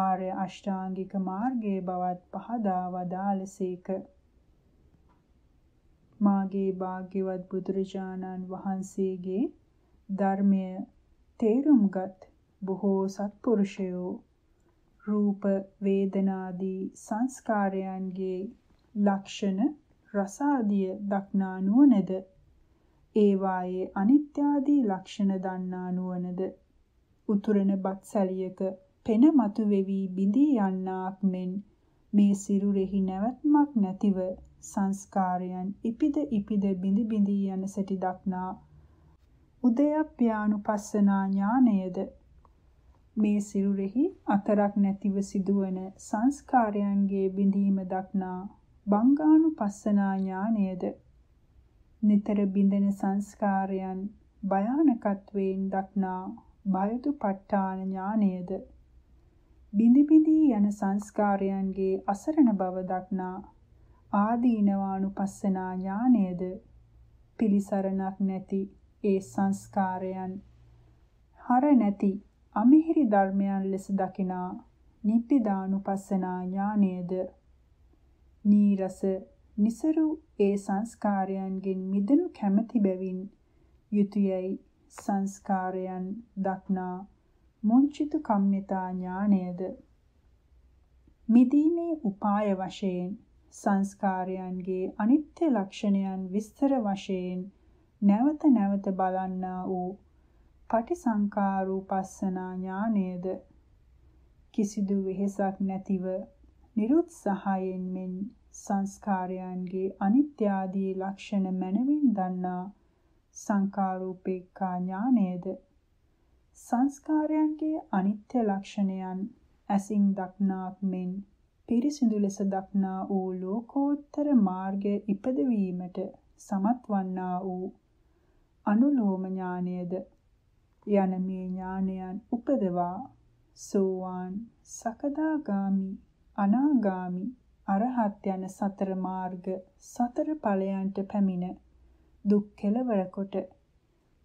A: ආර්ය අෂ්ටාංගික මාර්ගයේ බවත් පහදා වදාළසේක. මාගේ භාග්‍යවත් බුදුරජාණන් වහන්සේගේ ධර්මය තේරුම්ගත් බොහෝ සත්පුරුෂයෝ රූප වේදනාදී සංස්කාරයන්ගේ ලක්ෂණ රසාදිය දක්නා නුවණද ඒවායේ අනිත්‍යාදී ලක්ෂණ දන්නා නුවණද උතුරන බත් සැලියක පෙන මතු වෙවි බිඳී යන්නාක් මෙන් මේ සිරුරෙහි නැවත්මක් නැතිව සංස්කාරයන් ඉපිද ඉපිද බිඳි බිඳි යන සැටි දක්නා උදයප්‍යානුපස්සනා ඥානයද මේ සිරුරෙහි අතරක් නැතිව සිදුවන සංස්කාරයන්ගේ බිඳීම දක්නා බංගානුපස්සනා ඥානයද නිතර බිඳෙන සංස්කාරයන් භයානකත්වයෙන් දක්නා බයතුපට්ඨාන ඥානයද බිඳි බිඳී යන සංස්කාරයන්ගේ අසරණ බව දක්නා ආදීනවානුපස්සනා ඥානයද පිලිසරණක් නැති ඒ සංස්කාරයන් හර නැති අමිහිරි ධර්මයන් ලෙස දකිනා නිබ්බිදානුපස්සනා ඥානයද නීරස નિසරු ඒ සංස්කාරයන්ගෙන් මිදෙනු කැමැති බැවින් යුතුයයි සංස්කාරයන් දක්නා මුංචිත කම්මිතා ඥානයද මිදීමේ උපාය වශයෙන් සංස්කාරයන්ගේ අනිත්‍ය ලක්ෂණයන් විස්තර වශයෙන් නැවත නැවත බලන්නා වූ පටිසංකාරූපස්සනා ඥානයේද කිසිදු වෙහෙසක් නැතිව නිරුත්සහයෙන් මෙන් සංස්කාරයන්ගේ අනිත්‍ය ආදී ලක්ෂණ මනමින් දන්නා සංකාරූපේක්ඛා ඥානයේද සංස්කාරයන්ගේ අනිත්‍ය ලක්ෂණයන් ඇසින් දක්නාක් මෙන් පිරිසිදු ලෙස දක්නා වූ ලෝකෝත්තර මාර්ගය ඉපදවීමට සමත් වන්නා වූ අනුලෝම ඥානයේද යන මේ ඥානයන් උපදවා සෝවාන් සකදාගාමි අනාගාමි අරහත් යන සතර මාර්ග සතර ඵලයන්ට පැමිණ දුක් කෙලවර කොට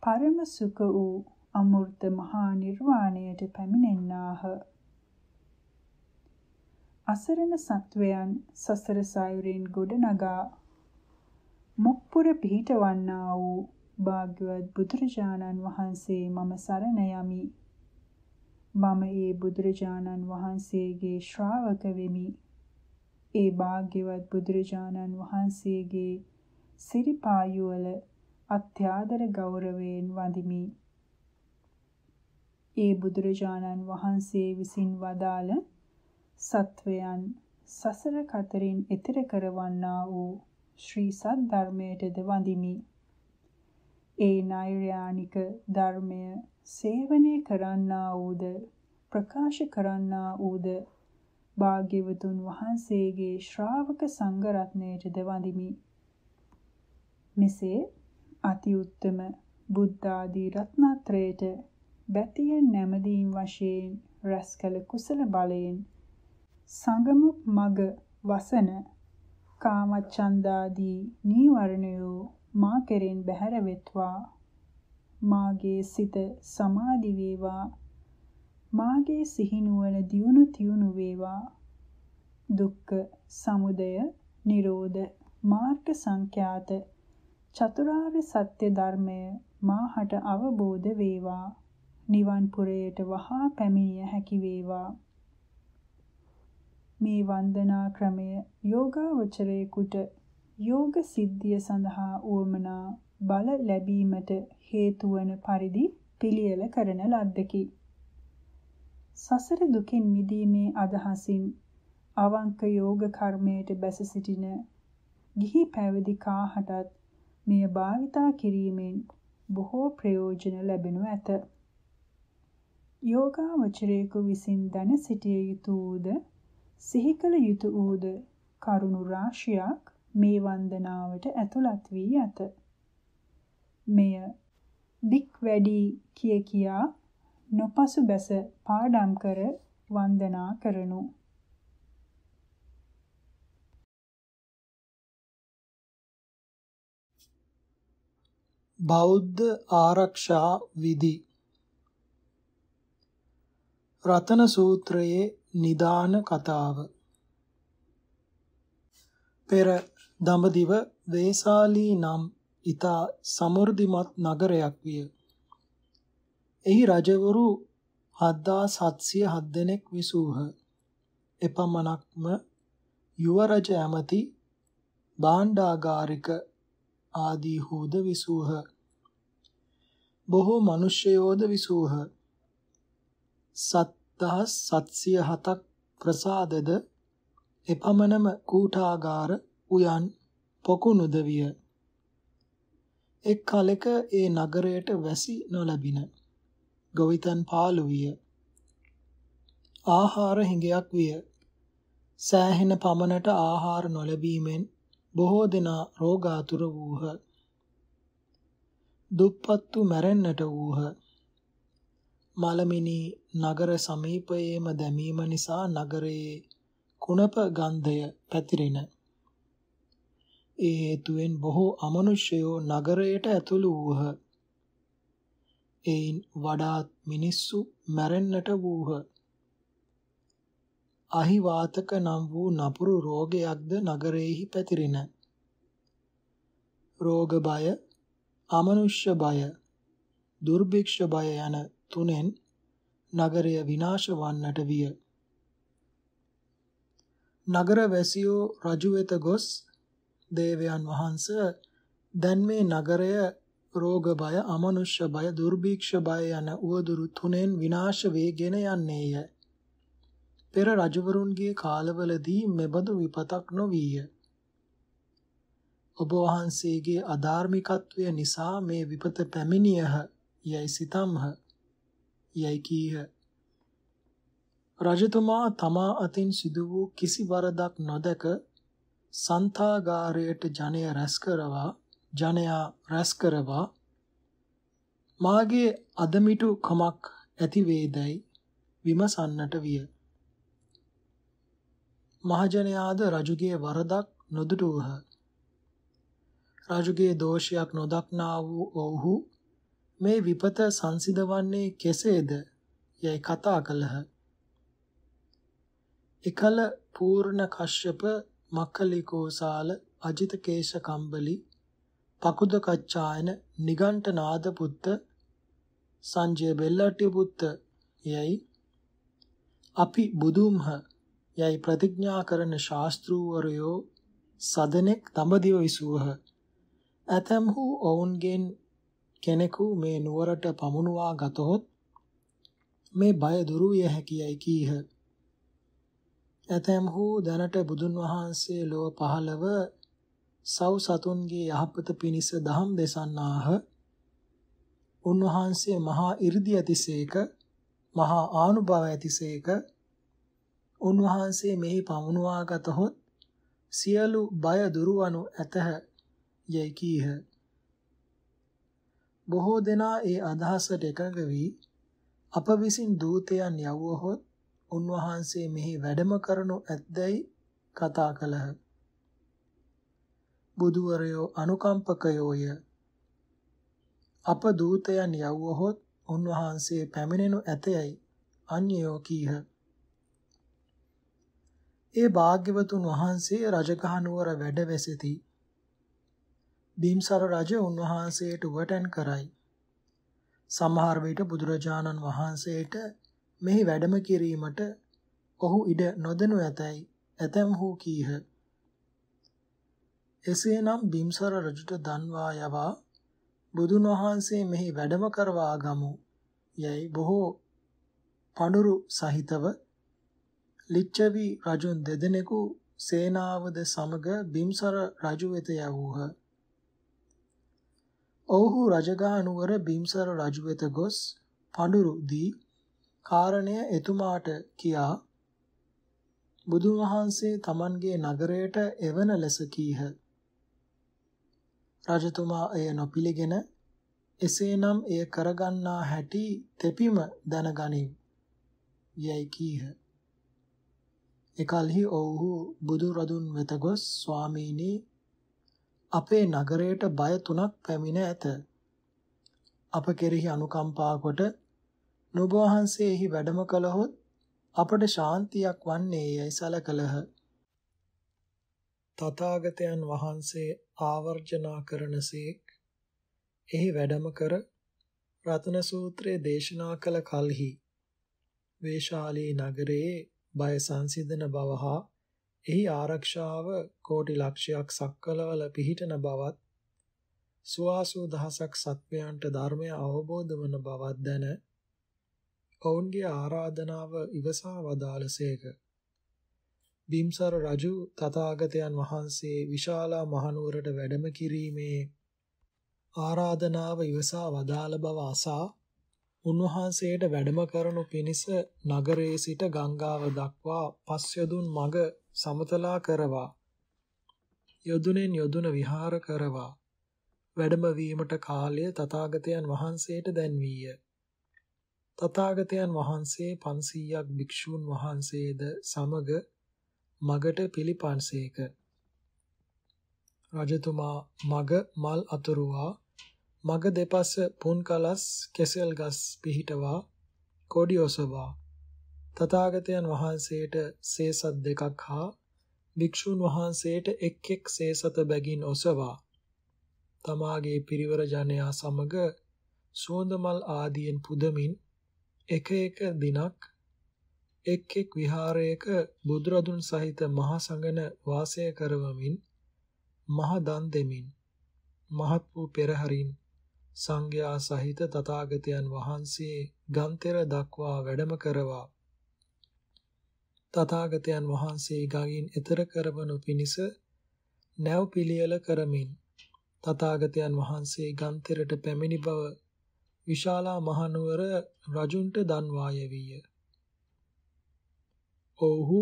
A: පරම සුඛ වූ අමෘත මහා නිර්වාණයට පැමිණෙන්නාහ අසරණ සත්වයන් සසර සයුරෙන් ගොඩනගා මොක්පුර පිහිටවන්නා වූ භාග්‍යවත් බුදුරජාණන් වහන්සේ මම සරණ යමි. මම ඒ බුදුරජාණන් වහන්සේගේ ශ්‍රාවක වෙමි. ඒ භාග්‍යවත් බුදුරජාණන් වහන්සේගේ සිරිපායුවල අත්‍යාදර ගෞරවයෙන් වඳිමි. ඒ බුදුරජාණන් වහන්සේ විසින් වදාළ සත්වයන් සසර කතරින් එතෙර කරවන්නා වූ ශ්‍රී සත් ධර්මයටද වඳිමි. ඒ නෛර්යානික ධර්මය සේවනය කරන්නා වූද ප්‍රකාශ කරන්නා වූද භාග්‍යවතුන් වහන්සේගේ ශ්‍රාවක සංඝ රත්නයටද වඳිමි. මෙසේ අති උත්තම බුද්ධ ආදී රත්නත්‍රයට බැතිය නැමදීන් වශයෙන් රැස්කල කුසල බලයෙන් සංගම මග වසන කාමච්ඡන්දාදී නීවරණයෝ මා කෙරෙන් බැහැර වෙත්වා මාගේ සිත සමාධි වේවා මාගේ සිහිනුවන දියුණු තියුණු වේවා දුක්ඛ සමුදය නිරෝධ මාර්ග සංඛ්‍යාත චතුරාර්ය සත්‍ය ධර්මය මාහට අවබෝධ වේවා නිවන් පුරයට වහා පැමිණිය හැකි වේවා මේ වන්දනා ක්‍රමය යෝගාවචරයෙකුට යෝග සිද්ධිය සඳහා උවමනා බල ලැබීමට හේතු වන පරිදි පිළියෙල කරන ලද්දකි. සසර දුකින් මිදීමේ අදහසින් අවංක යෝග කර්මයට බැස සිටින ගිහි පැවිදි කාහටත් මෙය භාවිතා කිරීමෙන් බොහෝ ප්‍රයෝජන ලැබෙනු ඇත. යෝගාවචරයෙකු විසින් දැන සිටිය යුතුද සිහි කළ යුතු වූද කරුණු රාශියක් මේ වන්දනාවට ඇතුළත් වී ඇත. මෙය දික් වැඩි කිය කියා නොපසුබැස පාඩම් කර වන්දනා කරනු.
B: බෞද්ධ ආරක්ෂා විදි රතන සූත්‍රයේ නිදාන කතාව පෙර දඹදිව වේසාලී නම් ඊතා සමෘද්ධිමත් නගරයක් විය. එහි රජවරු 7707 දෙනෙක් විසූහ. එපමණක්ම යුව රජ ඇමති භාණ්ඩාගාරික ආදී හෝද විසූහ. බොහෝ මිනිස්යෝද විසූහ. සත් 1707ක් ප්‍රසාදද එපමණම කූටාගාර උයන් පොකුණුද විය. එක් කලෙක ඒ නගරයට වැසි නොලැබින ගොවිතන් පාළු විය. ආහාර හිඟයක් විය. සෑහෙන පමණට ආහාර නොලැබීමෙන් බොහෝ දෙනා රෝගාතුර වූහ. දුප්පත්තු මැරෙන්නට වූහ. මලමිනි නගර සමීපයේම දැමීම නිසා නගරයේ කුණප ගන්ධය පැතිරෙන. ඒ හේතුවෙන් බොහෝ අමනුෂ්‍යයෝ නගරයට ඇතුළු වූහ. එයින් වඩාත් මිනිස්සු මැරෙන්නට වූහ. අහිවාතක නම් වූ නපුරු රෝගයක්ද නගරෙහි පැතිරින. රෝග බය, අමනුෂ්‍ය බය, දුර්භික්ෂ බය යන තුනෙන් නගරය විනාශ වන්නට විය. නගර වැසියෝ රජු වෙත ගොස් දේවයන් වහන්ස දැන් මේ නගරය රෝග බය, අමනුෂ්‍ය බය, දුර්භීක්ෂ බය යන උවදුරු තුනෙන් විනාශ වේගෙන යන්නේය. පෙර රජවරුන්ගේ කාලවලදී මෙබඳු විපතක් නොවිය. ඔබ වහන්සේගේ අධාර්මිකත්වය නිසා මේ විපත පැමිණියහ යයි සිතම්හ. යැයි කීහ. රජතුමා තමා අතින් සිදු වූ කිසි වරදක් නොදැක සන්තාගාරයට ජනය රැස් කරවා ජනයා රැස් කරවා මාගේ අදමිටු කමක් ඇති වේදයි විමසන්නට විය. මහජනයාද රජුගේ වරදක් නොදුටුවහ. රජුගේ දෝෂයක් නොදක්නා වූ ඔවුහු මේ විපත සංසිඳවන්නේ කෙසේද යයි කතා කළහ. එකල පූර්ණ කශ්‍යප මක්කලිකෝසාල අජිත කේශ කම්බලි පකුද කච්චායන නිගණ්ඨනාද පුත්ත සංජය බෙල්ලට්ටිය පුත්ත යයි අපි බුදුම්හ යයි ප්‍රතිඥා කරන ශාස්ත්‍රූවරයෝ සදනෙක් දඹදිව විසූහ. ඇතැම්හු ඔවුන්ගෙන් කෙනෙකු මේ නුවරට පමුණුවා ගතහොත් මේ බය දුරු විය හැකියයි කීහ. ඇතැම්හු දැනට බුදුන් වහන්සේ ලොව පහළව සව් සතුන්ගේ යහපත පිණිස දහම් දෙසන්නාහ. උන්වහන්සේ මහා 이르දි ඇතිසේක, මහා ආනුභව ඇතිසේක. උන්වහන්සේ මෙහි පමුණුවා ගතහොත් සියලු බය දුරවනු ඇතහ යයි කීහ. බොහෝ දෙනා ඒ අදහසට එකඟ වී අප විසින් දූතයන් යවුවහොත් උන්වහන්සේ මෙහි වැඩම කරනු ඇත්දැයි කතා කළහ. බුදුවරයෝ අනුකම්පකයෝය. අප දූතයන් යවුවහොත් උන්වහන්සේ පැමිණෙනු ඇතයයි අන්‍යයෝ කීහ. ඒ භාග්‍යවතුන් වහන්සේ රජගහනුවර වැඩ වෙසිතී බිම්සර රජ උන්වහන්සේට උවටන් කරයි. සමහර විට බුදුරජාණන් වහන්සේට මෙහි වැඩම කිරීමට ඔහු ඉඩ නොදෙනු ඇතැයි ඇතැම්හු කීහ. එසේනම් බිම්සර රජුට දන්වා යවා බුදුන් වහන්සේ මෙහි වැඩම කරවා ගමු යැයි බොහෝ පඳුරු සහිතව ලිච්ඡවි රජුන් දෙදෙනෙකු සේනාවද සමග බිම්සර රජු වෙත යවූහ. ඔවුහු රජගහ නුවර බිම්සර රජු වෙත ගොස් පඳුරු දී කාරණය එතුමාට කියා බුදුන් වහන්සේ තමන්ගේ නගරයට එවන ලෙස කීහ. රජතුමා එය නොපිළිගෙන එසේනම් එය කරගන්නා හැටි තෙපිම දැනගනිව් යැයි කීහ. එකල්හි ඔවුහු බුදුරදුන් වෙත ගොස් ස්වාමීනී අපේ නගරයට බය තුනක් පැමිණ ඇත. අප කෙරෙහි අනුකම්පා කොට නුඹ වහන්සේෙහි වැඩම කළහොත් අපට ශාන්තියක් වන්නේ යයි සැලකලහ. තථාගතයන් වහන්සේ ආවර්ජනා කරනසේක් එහි වැඩම කර රතන සූත්‍රය දේශනා කළ කලෙහි වේශාලී නගරයේ බය සංසිඳන බව හා එහි ආරක්ෂාව කෝටි ලක්ෂයක් සක්වලවල පිහිටන බවත් සුවාසූ දහසක් සත්වයන්ට ධර්මය අවබෝධ වන බවත් දැන ඔවුන්ගේ ආරාධනාව ඉවසා වදාළසේක. බිම්සර රජු තථාගතයන් වහන්සේ විශාලා මහනුවරට වැඩම කිරීමේ ආරාධනාව ඉවසා වදාළ බව අසා උන්වහන්සේට වැඩම කරනු පිණිස නගරයේ සිට ගංගාව දක්වා පස්යදුන් මග සමතලා කරවා යොදුනෙන් යොදුන විහාර කරවා වැඩම වීමට කාලය තථාගතයන් වහන්සේට දැන්වීය. තථාගතයන් වහන්සේ 500ක් භික්ෂූන් වහන්සේද සමග මගට පිළිපන්සේක. රජතුමා මග මල් අතුරුවා මග දෙපස පුන් කලස් කෙසෙල් ගස් පිහිටවා කොඩි ඔසවා තථාගතයන් වහන්සේට සේසත් දෙකක් හා භික්ෂුන් වහන්සේට එක් එක් සේසත බැගින් ඔසවා තමාගේ පිරිවර ජනයා සමග සුවඳමල් ආදියෙන් පුදමින් එක එක දිනක් එක් එක් විහාරයක බුදුරදුන් සහිත මහ සංඝන වාසය කරවමින් මහ දන් දෙමින් මහත් වූ පෙරහරින් සංඝයා සහිත තථාගතයන් වහන්සේ ගන්තර දක්වා වැඩම කරවා තථාගතයන් වහන්සේ ගාගින් එතර කරවනු පිණිස නැව් පිළියෙල කරමින් තථාගතයන් වහන්සේ ගන්තරට පැමිණි බව විශාලා මහනුවර රජුන්ට දන්වාය විය. ඔහු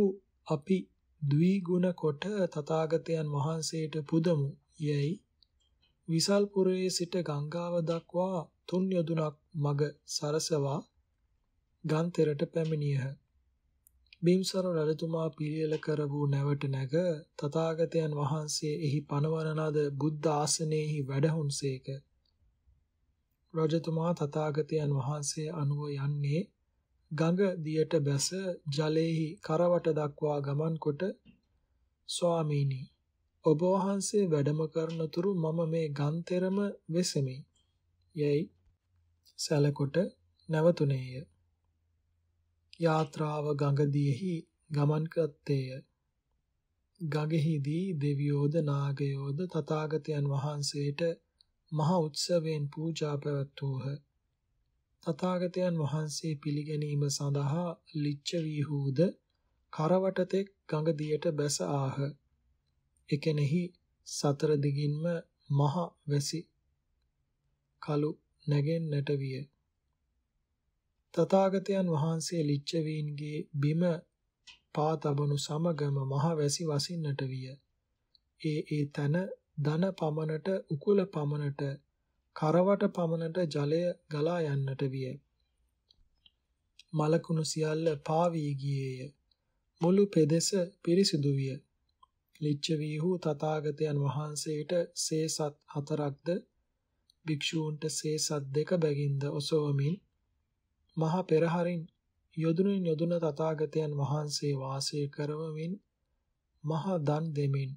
B: අපි ද්විගුණ කොට තථාගතයන් වහන්සේට පුදමු යයි විසල්පුරයේ සිට ගංගාව දක්වා තුන් යොදුනක් මග සරසවා ගන්තරට පැමිණියහ. බිම්සර රජතුමා පිළියෙල කර වූ නැවට නැග තථාගතයන් වහන්සේ එහි පනවන ලද බුද්ධ ආසනයේහි වැඩහුන්සේක රජතුමා තථාගතයන් වහන්සේ අනුව යන්නේ ගඟ දියට බැස ජලයේහි කරවට දක්වා ගමන් කොට ස්වාමීනි ඔබ වහන්සේ වැඩම කරනතුරු මම මේ ගන්තරම වෙසෙමි යයි සැලකොට නැවතුණේය යාත්‍රාව ගඟදීෙහි ගමන් කත්තේය. ගඟෙහිදී දෙවියෝද නාගයෝද තථාගතයන් වහන්සේට මහ උත්සවයෙන් පූජා පැවැත්වූහ. තථාගතයන් වහන්සේ පිළිගැනීම සඳහා ලිච්ඡ වීහූද කරවටතෙක් ගඟදියට බැස ආහ. එකෙනෙහි සතර දිගින්ම මහ වැසි කලු නැගෙන්නට විය. තථාගතයන් වහන්සේ ලිච්ඡවීන්ගේ බිම පාතබනු සමගම මහවැසි වසින්නට විය. ඒ ඒ තන ධන පමණට උකුල පමණට කරවට පමණට ජලය ගලා යන්නට විය. මලකුණු සියල්ල පාවී ගියේය. මුළු පෙදෙස පිරිසිදු විය. ලිච්ඡවීහු තථාගතයන් වහන්සේට සේසත් හතරක්ද භික්ෂූන්ට සේසත් දෙක බැගින්ද ඔසවමින් මහා පෙරහරින් යොදුනින් යොදුන තථාගතයන් වහන්සේ වාසය කරවමින් මහා දන් දෙමින්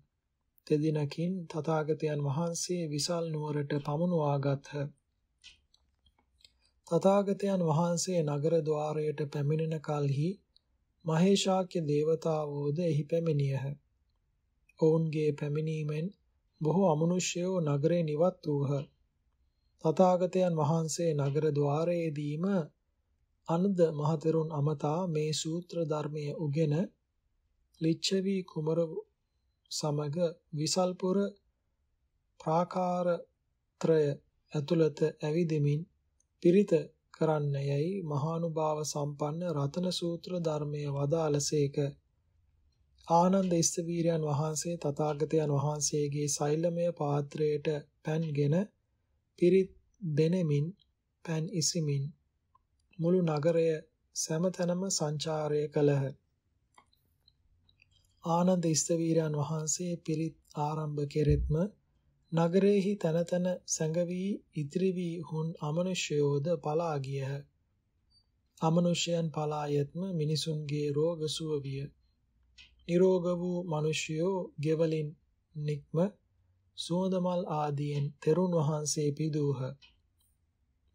B: තෙදිනකින් තථාගතයන් වහන්සේ විසල් නුවරට පමුණවාගත්හ. තථාගතයන් වහන්සේ නගර ద్వාරයට පැමිණෙන කලෙහි මහේශාක්‍ය දේවතාවෝද එහි පැමිණියහ. ඔවුන්ගේ පැමිණීමෙන් බොහෝ අමනුෂ්‍යයෝ නගරේ නිවත් වූහ. තථාගතයන් වහන්සේ නගර ద్వාරයේදීම අනද මහතෙරුන් අමතා මේ සූත්‍ර ධර්මයේ උගෙන ලිච්ඡවි කුමර සමග විසල්පුර ප්‍රාකාරත්‍රය ඇතුළත ඇවිදෙමින් පිරිත කරන්න යයි මහානුභාව සම්පන්න රතන සූත්‍ර ධර්මයේ වදාළසේක ආනන්ද ඉස්සවීරයන් වහන්සේ තථාගතයන් වහන්සේගේ සෛලමය පාත්‍රයට පැන්ගෙන පිරිත් දෙනෙමින් පැන් ඉසිමින් මුළු නගරය සෑම සංචාරය කළහ. ආනන්ද ඉස්තවීරයන් වහන්සේ පිරිත් ආරම්භ කෙරෙත්ම නගරෙහි තන තන සැඟවි ඉතිරි වී හුන් අමනුෂ්‍යයෝද පලා ගියහ. අමනුෂ්‍යයන් පලා යත්ම මිනිසුන්ගේ රෝග සුව විය. නිරෝග වූ මිනිසයෝ ගෙවලින් නික්ම සුවඳ මල් ආදීන් තෙරුන් වහන්සේ පිදූහ.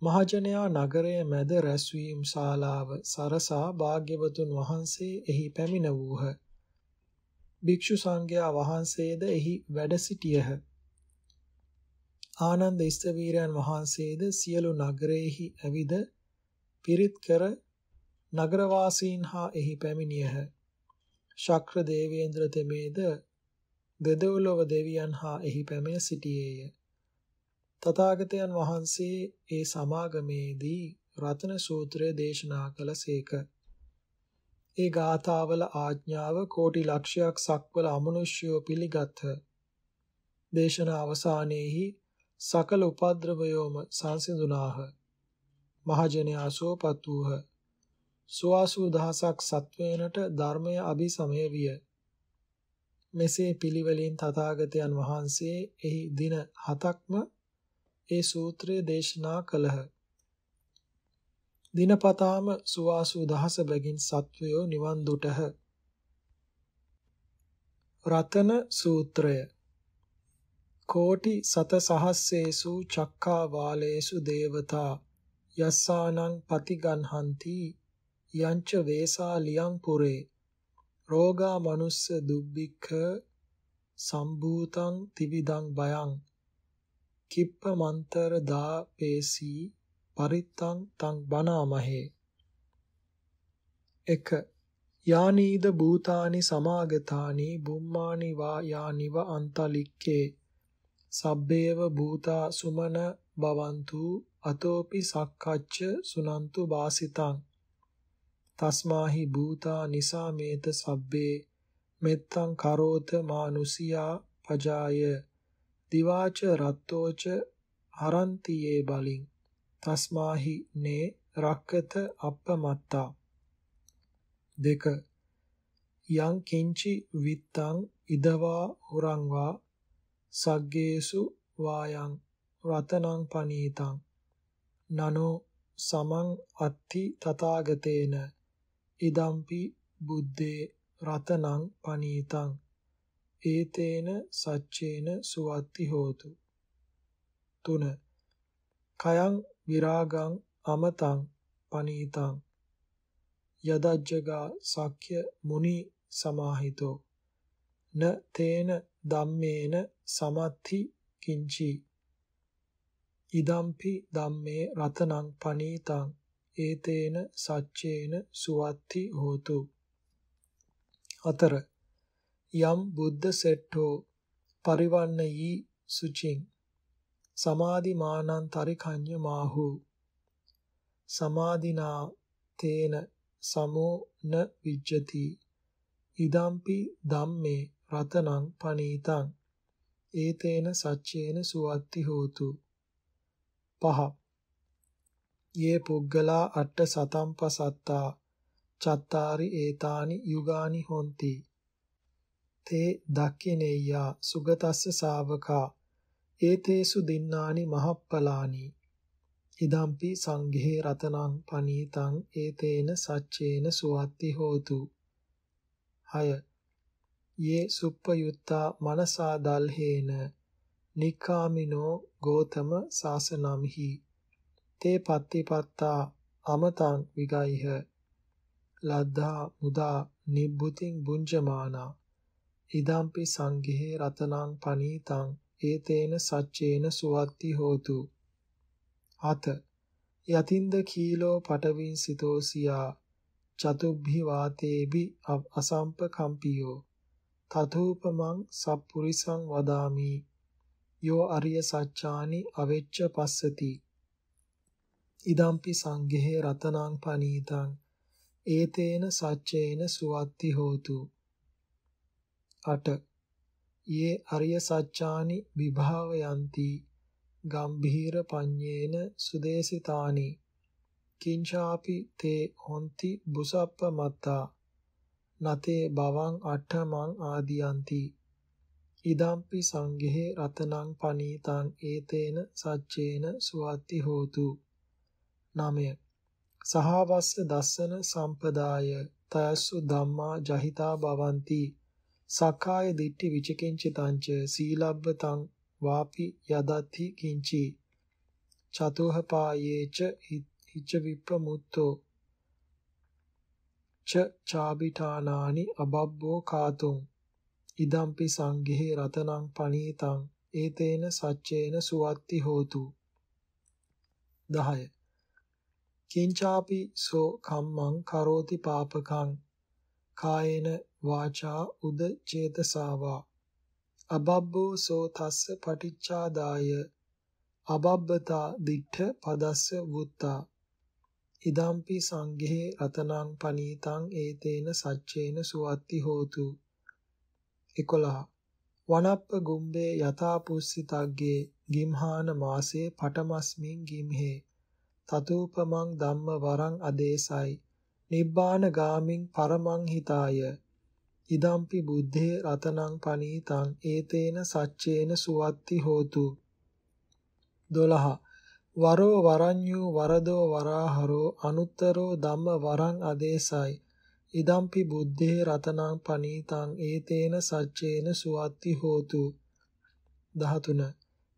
B: මහජනයා නගරය මැද රැස්වීම් ශාලාව සරසා භාග්‍යවතුන් වහන්සේ එහි පැමිණ වූහ. භික්ෂු සංඝයා වහන්සේද එහි වැඩ සිටියහ. ආනන්ද ඉස්තවීරයන් වහන්සේද සියලු නගරෙහි ඇවිද පිරිත් කර නගරවාසීන් හා එහි පැමිණියහ. ශක්‍ර දේවේන්ද්‍ර තෙමේද දෙදවලොව දෙවියන් හා එහි පැමිණ සිටියේය. තථාගතයන් වහන්සේ ඒ සමාගමේදී රතන සූත්‍රය දේශනා කළසේක. ඒ ගාථාවල ආඥාව කෝටි ලක්ෂයක් සක්වල අමනුෂ්‍යෝ පිළිගත්හ. දේශනා අවසානයේහි සකල උපද්‍රවයෝම සංසිඳුනාහ. මහජනයා සෝපත් වූහ. සුවාසූ දහසක් සත්වයනට ධර්මය අභිසමය විය. මෙසේ පිළිවෙලින් තථාගතයන් වහන්සේ එහි දින හතක්ම ඒ සූත්‍රය දේශනා කළහ. දිනපතාම සුවාසු දහස බැගින් සත්වයෝ නිවන් දුටහ. රතන සූත්‍රය කෝටි සත සහස්සේසු චක්ඛා වාලේසු දේවතා යස්සානං පතිගන්හන්ති යංච වේසා ලියං පුරේ රෝගා මනුස්ස දුබ්බික්ඛ සම්භූතං තිවිදං බයං කිප්ප මන්තර දා පේසී පරිත්තං තං බනාමහේ 1 යානීද භූතානි සමාගතානි බුම්මානි වා යානිව අන්තලික්කේ සබ්බේව භූතා සුමන බවන්තු අතෝපි සක්කච්ඡ සුනන්තු වාසිතං තස්මාහි භූතා නිසාමේත සබ්බේ මෙත්තං කරෝත මානුසියා පජාය දිවාච රත්තෝච හරන්තියේ බලින් තස්මාහි නේ රක්කත අප්පමත්තා දෙක යං කිංචි විත්තං ඉදවා හුරංවා සග්ගේසු වායං රතනං පනීතං නනෝ සමං අත්ති තථාගතේන ඉදම්පි බුද්දේ රතනං පනීතං ඒතේන සච්චේන සුවත්ති හෝතු. තුන කයං විරාගං අමතං පනීතං යදජ්ජගා සක්්‍ය මුනි සමාහිතෝ න තේන ධම්මේන සමත්ති කිංචි ඉදම්පි ධම්මේ රතනං පනීතං ඒතේන සච්චේන සුවත්ති හෝතු 4 යම් බුද්ධ සෙට්ඨෝ පරිවන්නයි සුචින් සමාධි මානං තරිකඤ්ඤ මාහු සමාධිනා තේන සමෝ න විජ්ජති ඉදම්පි ධම්මේ රතනං පනීතං ඒතේන සච්චේන සුවත්ති හෝතු පහ යේ පුග්ගලා අට්ඨ සතම්පසත්තා චත්තාරි ඒතානි යුගානි හොಂತಿ තේ දක්ඛිනේයා සුගතස්ස ශාවකා ඒතේසු දින්නානි මහප්පලානි ඉදම්පි සංඝේ රතනං පනීතං ඒතේන සච්චේන සුවත්ති හෝතු 6 යේ සුප්පයුත්තා මනසා දල්හේන නිකාමිනෝ ගෝතම සාසනම්හි තේ පත්තිපත්තා අමතං විගයිහ ලද්දා මුදා නිබ්බුතින් බුංජමානා ඉදම්පි සංඝේ රතනං පනීතං ඒතේන සච්චේන සුවත්ති හෝතු අත යතින්ද කීලෝ පටවින් සිතෝසියා චතුබ්හි වාතේබි අසම්ප කම්පියෝ තතූපමං සප්පුරිසං වදාමි යෝ අරිය සච්චානි අවෙච්ච පස්සති ඉදම්පි සංඝේ රතනං පනීතං ඒතේන සච්චේන සුවත්ති හෝතු 8 යේ අරිය සත්‍යානි විභාවයන්ති ගම්භීර පඤ්ඤේන සුදේසිතානි කිංචාපි තේ හොಂತಿ බුසප්ප මත්තා නතේ බවං අට්ඨමං ආදියන්ති ඉදම්පි සංඝේ රතනං පනීතං ඒතේන සච්චේන සුවත්ති හෝතු 9 සහවස්ස දස්සන සම්පදාය තයස්සු ධම්මා ජහිතා භවಂತಿ සකාය දිට්ඨි විචිකිංචිතංච සීලබ්බතං වාපි යදති කිංචි චතුහපායේච හිච්ච විප්‍රමුත්තෝ ච චාබිඨානානි අබබ්බෝ කාතුං ඉදම්පි සංඝේ රතනං පණීතං ඒතේන සච්චේන සුවත්ති හෝතු 10 කිංචාපි සෝ කම්මං කරෝති පාපකං කායේන වාචා උද චේතසාවා අබබ්බෝ සෝ තස්ස පටිච්චාදාය අබබ්බතා දිඨ පදස්ස වුත්තා ඉදම්පි සංඝේ රතනං පනීතං ඒතේන සච්චේන සුවත්ති හෝතු 11 වනප්ප ගුම්බේ යතා පුස්සිතග්ගේ ගිම්හාන මාසේ පටමස්මින් ගිම්හේ තතූපමං ධම්ම වරං අදේසයි නිබ්බාන ගාමින් පරමං හිතාය ඉදම්පි බුද්ධේ රතනං පනීතං ඒතේන සච්චේන සුවත්ති හෝතු 12 වරෝ වරඤ්ඤෝ වරදෝ වරාහරෝ අනුත්තරෝ ධම්ම වරං අදේසයි ඉදම්පි බුද්ධේ රතනං පනීතං ඒතේන සච්චේන සුවත්ති හෝතු 13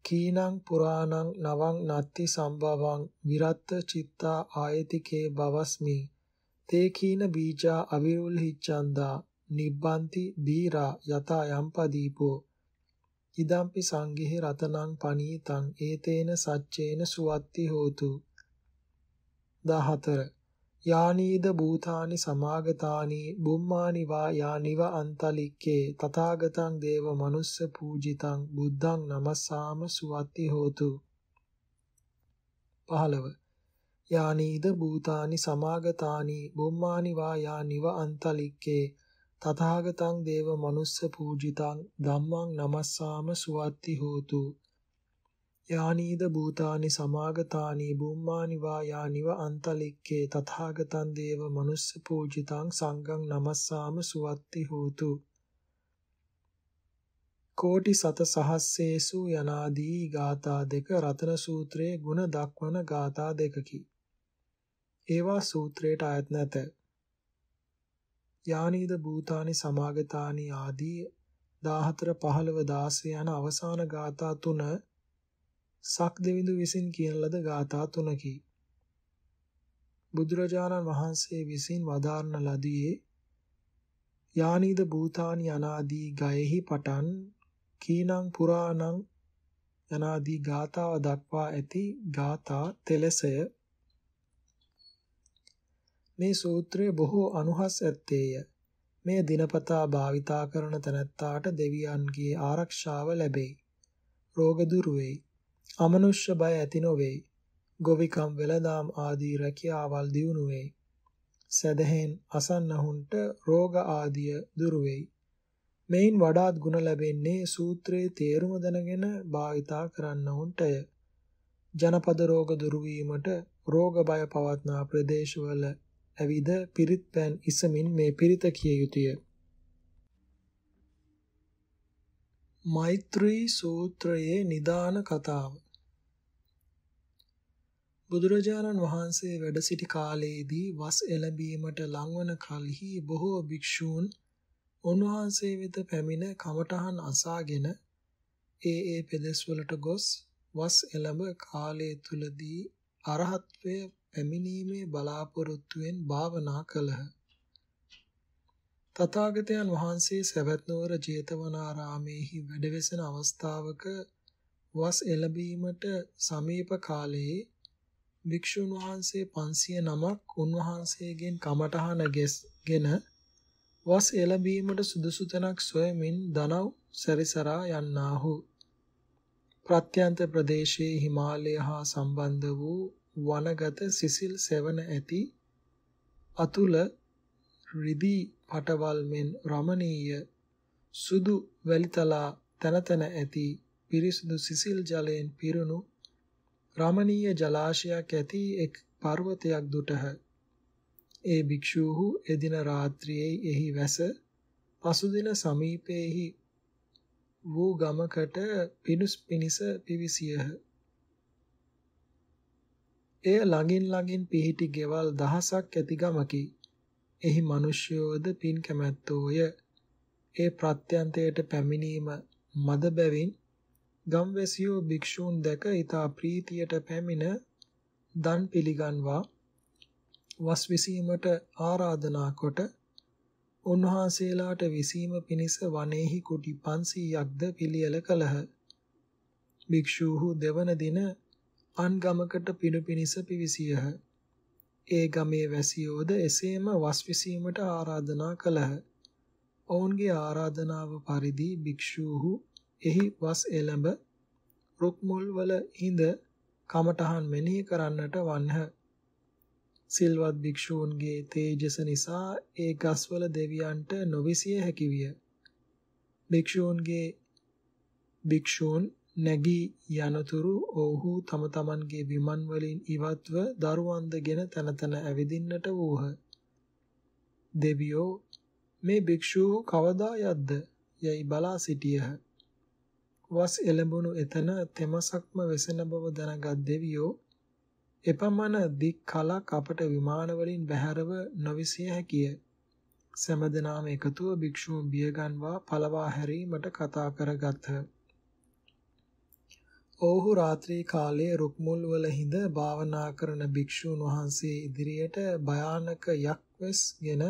B: කීනං පුරාණං නවං නත්ති සම්භවං විරත්ත චිත්තා ආයතිකේ බවස්මි තේකීන බීජා අවිරුල් හිච්ඡන්දා නිබ්බන්ති දීරා යතා යම්පදීපෝ ඉදම්පි සංඝේ රතනං පනීතං ඒතේන සච්චේන සුවත්ති හෝතු 14 යානීද භූතානි සමාගතානි බුම්මානි වා යානිව අන්තලික්කේ තථාගතං දේව මනුස්ස පූජිතං බුද්ධං නමස්සාම සුවත්ති හෝතු 15 යානීද භූතානි සමාගතානි බුම්මානි වා යානිව අන්තලික්කේ තථාගතං දේව මනුස්ස පූජිතං ධම්මං නමස්සාම සුවත්ති හෝතු යානීද භූතානි සමාගතානි බුම්මානි වා යානිව අන්තලික්කේ තථාගතං දේව මනුස්ස පූජිතං සංඝං නමස්සාම සුවත්ති හෝතු කෝටි සත සහස්සේසු යනාදී ගාථා දෙක රතන සූත්‍රයේ ಗುಣ දක්වන ගාථා දෙකකි. ඒවා සූත්‍රයට අයත් නැත. යානීද භූතානි සමාගතානි ආදී 14 15 16 යන අවසාන ගාථා තුන සක් දෙවිඳු විසින් කියන ලද ගාථා තුනකි. බුදුරජාණන් වහන්සේ විසින් වදාරන ලදී යානීද භූතානි අනාදී ගයෙහි පටන් කීනං පුරාණං යනාදී ගාථාව දක්වා ඇති ගාථා තෙලසය මේ සූත්‍රය බොහෝ අනුහස් ඇත්තේය. මෙය දිනපතා භාවිතා කරන තැනැත්තාට දෙවියන්ගේ ආරක්ෂාව ලැබෙයි. රෝග දුරු වෙයි. අමනුෂ්‍ය බය ඇති නොවේ. ගොවිකම් වෙළඳාම් ආදී රැකියාවල් දියුණු වෙයි. සදහෙන් අසන්නහුන්ට රෝග ආදිය දුරු වෙයි. මෙයින් වඩාත් ಗುಣ ලැබෙන්නේ සූත්‍රයේ තේරුම දැනගෙන භාවිතා කරන්නවුන්ටය. ජනපද රෝග දුරු වීමට රෝග බය පවත්නා ප්‍රදේශවල ඇවිද පිරිත් පෑන් ඉසමින් මේ පිරිත කිය යුතුය. මෛත්‍රී සූත්‍රයේ නිදාන කතාව බුදුරජාණන් වහන්සේ වැඩ සිටි කාලයේදී වස් එළඹීමට ලංවන කලෙහි බොහෝ භික්ෂූන් උන්වහන්සේ වෙත පැමිණ කමඨහන් අසාගෙන ඒ ඒ පෙදෙස් වලට ගොස් වස් එළඹ කාලය තුලදී අරහත්ත්වය පැමිණීමේ බලාපොරොත්තුවෙන් භාවනා කළහ. තථාගතයන් වහන්සේ සවැත් නුවර ජේතවනාරාමේහි වැඩවෙසෙන අවස්ථාවක වස් එළඹීමට සමීප කාලයේ භික්ෂුන් වහන්සේ 500 නමක් උන්වහන්සේගෙන් කමඨහන ගෙස්ගෙන වස් එළඹීමට සුදුසු තැනක් සොයමින් දනව් සැරිසරා යන්නාහු. ප්‍රත්‍යන්ත ප්‍රදේශයේ හිමාලය හා සම්බන්ධ වූ වනගත සිසිල් සෙවන ඇති අතුල රිදී පටවල් මෙන් රමණීය සුදු වැලිතලා තනතන ඇති පිරිසුදු සිසිල් ජලයෙන් පිරුණු රමණීය ජලාශයක් ඇති එක් පර්වතයක් දුටහ. ඒ භික්ෂූහු එදින රාත්‍රියේ එහි වැස පසුදින සමීපයේහි වූ ගමකට පිණුස් පිනිස පිවිසියහ. එය ළඟින් ළඟින් පිහිටි ගෙවල් දහසක් ඇති ගමකි. එහි මිනිස්යෝද පින් කැමැත්තෝය. ඒ ප්‍රත්‍යන්තයට පැමිණීම මද බැවින් ගම්වැසියෝ භික්ෂූන් දැක ඊතා ප්‍රීතියට පැමිණ දන් පිළිගන්වා වස් විසීමට ආරාධනා කොට උන්වහන්සේලාට විසීම පිණිස වනේහි කුටි 500ක්ද පිළියෙල කළහ. භික්ෂූහු දෙවන දින අන් ගමකට පිඩු පිනිස පිවිසියහ. ඒ ගමේ වැසියෝද එසේම වස් විසීමට ආරාධනා කළහ. ඔවුන්ගේ ආරාධනාව පරිදි භික්ෂූහු එහි වස් එළඹ රුක් මුල් වල හිඳ කමඨහන් මෙනෙහි කරන්නට වන්හ. සිල්වත් භික්ෂූන්ගේ තේජස නිසා ඒ ගස්වල දෙවියන්ට නොවිසිය හැකි විය. භික්ෂූන්ගේ භික්ෂූන් නැගී යනතුරු ඔවුහු තම තමන්ගේ විමන් වලින් ඉවත්ව දරුවන්දගෙන තන තන ඇවිදින්නට වූහ. දෙවියෝ මේ භික්ෂූහු කවදා යද්ද යයි බලා සිටියහ. වස් එළඹුණු එතන තෙමසක්ම වෙසෙන බව දැනගත් දෙවියෝ එපමණ දික් කලක් අපට විමාන වලින් බැහැරව නොවිසිය හැකිය. සෑම දිනම එකතුව භික්ෂූන් බියගන්වා පළවා හැරීමට කතා කරගත්හ. ඔවුහු රාත්‍රී කාලයේ රුක්මුල් වල හිඳ භාවනා කරන භික්ෂූන් වහන්සේ ඉදිරියට භයානක යක්වස්ගෙන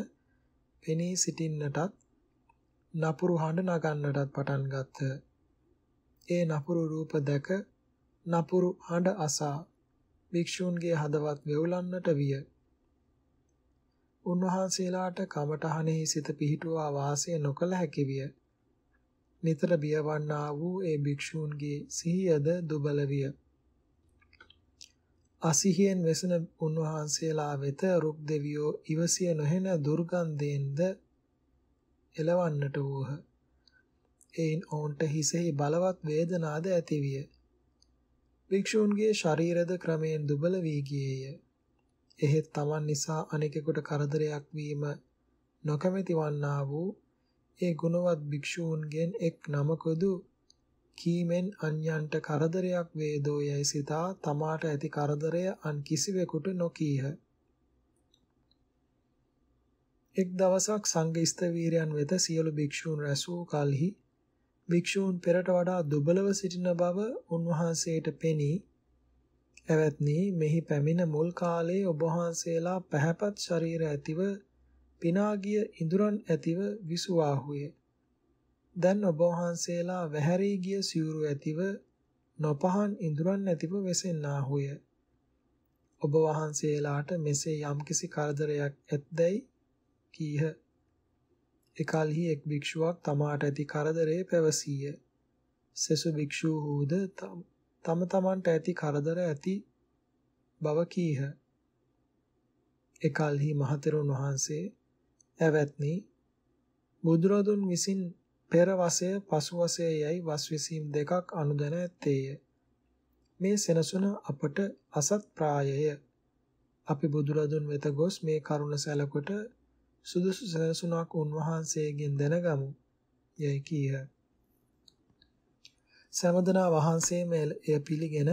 B: පෙනී සිටින්නටත් නපුරු හඬ නගන්නටත් පටන් ගත්හ. ඒ නපුරු රූප දැක නපුරු හඬ අසා භික්ෂූන්ගේ හදවත් වෙවුලන්නට විය. උන්වහන්සේලාට කමඨහනෙහි සිත පිහිටුවා වාසය නොකළ හැකි විය. නිතර බියවන්නා වූ ඒ භික්ෂූන්ගේ සිහියද දුබල විය. අසිහියෙන් වෙසෙන උන්වහන්සේලා වෙත රුක් දෙවියෝ ඉවසිය නොහෙන දුර්ගන්ධයෙන්ද එලවන්නට වූහ. එයින් ඔවුන්ට හිසෙහි බලවත් වේදනාද ඇතිවිය. භික්ෂූන්ගේ ශරීරද ක්‍රමයෙන් දුබල වී ගියේය. එහෙත් Taman නිසා අනිකෙකුට කරදරයක් වීම නොකමැති වන්නා වූ ඒ ගුණවත් භික්ෂූන්ගෙන් එක් නමකදු කීමෙන් අන්‍යන්ට කරදරයක් වේදෝ යයි සිතා තමාට ඇති කරදරය අන් කිසිවෙකුට නොකීහ. එක් දවසක් සංඝ ස්ථවීරයන් වෙත සියලු භික්ෂූන් රැස් වූ කලෙහි භික්ෂූන් පෙරට වඩා දුබලව සිටින බව උන්වහන්සේට පෙනී එවත්නි මෙහි පැමිණ මුල් කාලයේ ඔබ වහන්සේලා පැහැපත් ශරීර ඇතිව පිනාගිය ඉඳුරන් ඇතිව විසුවාහුය. දැන් ඔබ වහන්සේලා වැහැරී ගිය සිවුරු ඇතිව නොපහන් ඉඳුරන් ඇතිව වෙසෙන්නාහුය. ඔබ වහන්සේලාට මෙසේ යම්කිසි කරදරයක් ඇත්දැයි කීහ. එකල්හි එක් භික්ෂුවක් තමාට ඇති කරදරේ පැවසීය. සෙසු භික්ෂූහුද තම තමන්ට ඇති කරදර ඇති බව කීහ. එකල්හි මහතෙරුන් වහන්සේ එවත්නි බුදුරදුන් විසින් පෙර වසය පසු වසය යයි වස් 22ක් අනුදැන ඇත්තේය. මේ සෙනසුන අපට අසත් ප්‍රායය. අපි බුදුරදුන් වෙත ගොස් මේ කරුණ සැලකොට සුදුසු සෙනසුනක් උන්වහන්සේගෙන් දැනගමු යයි කීහ. සමදනා වහන්සේම එය පිළිගෙන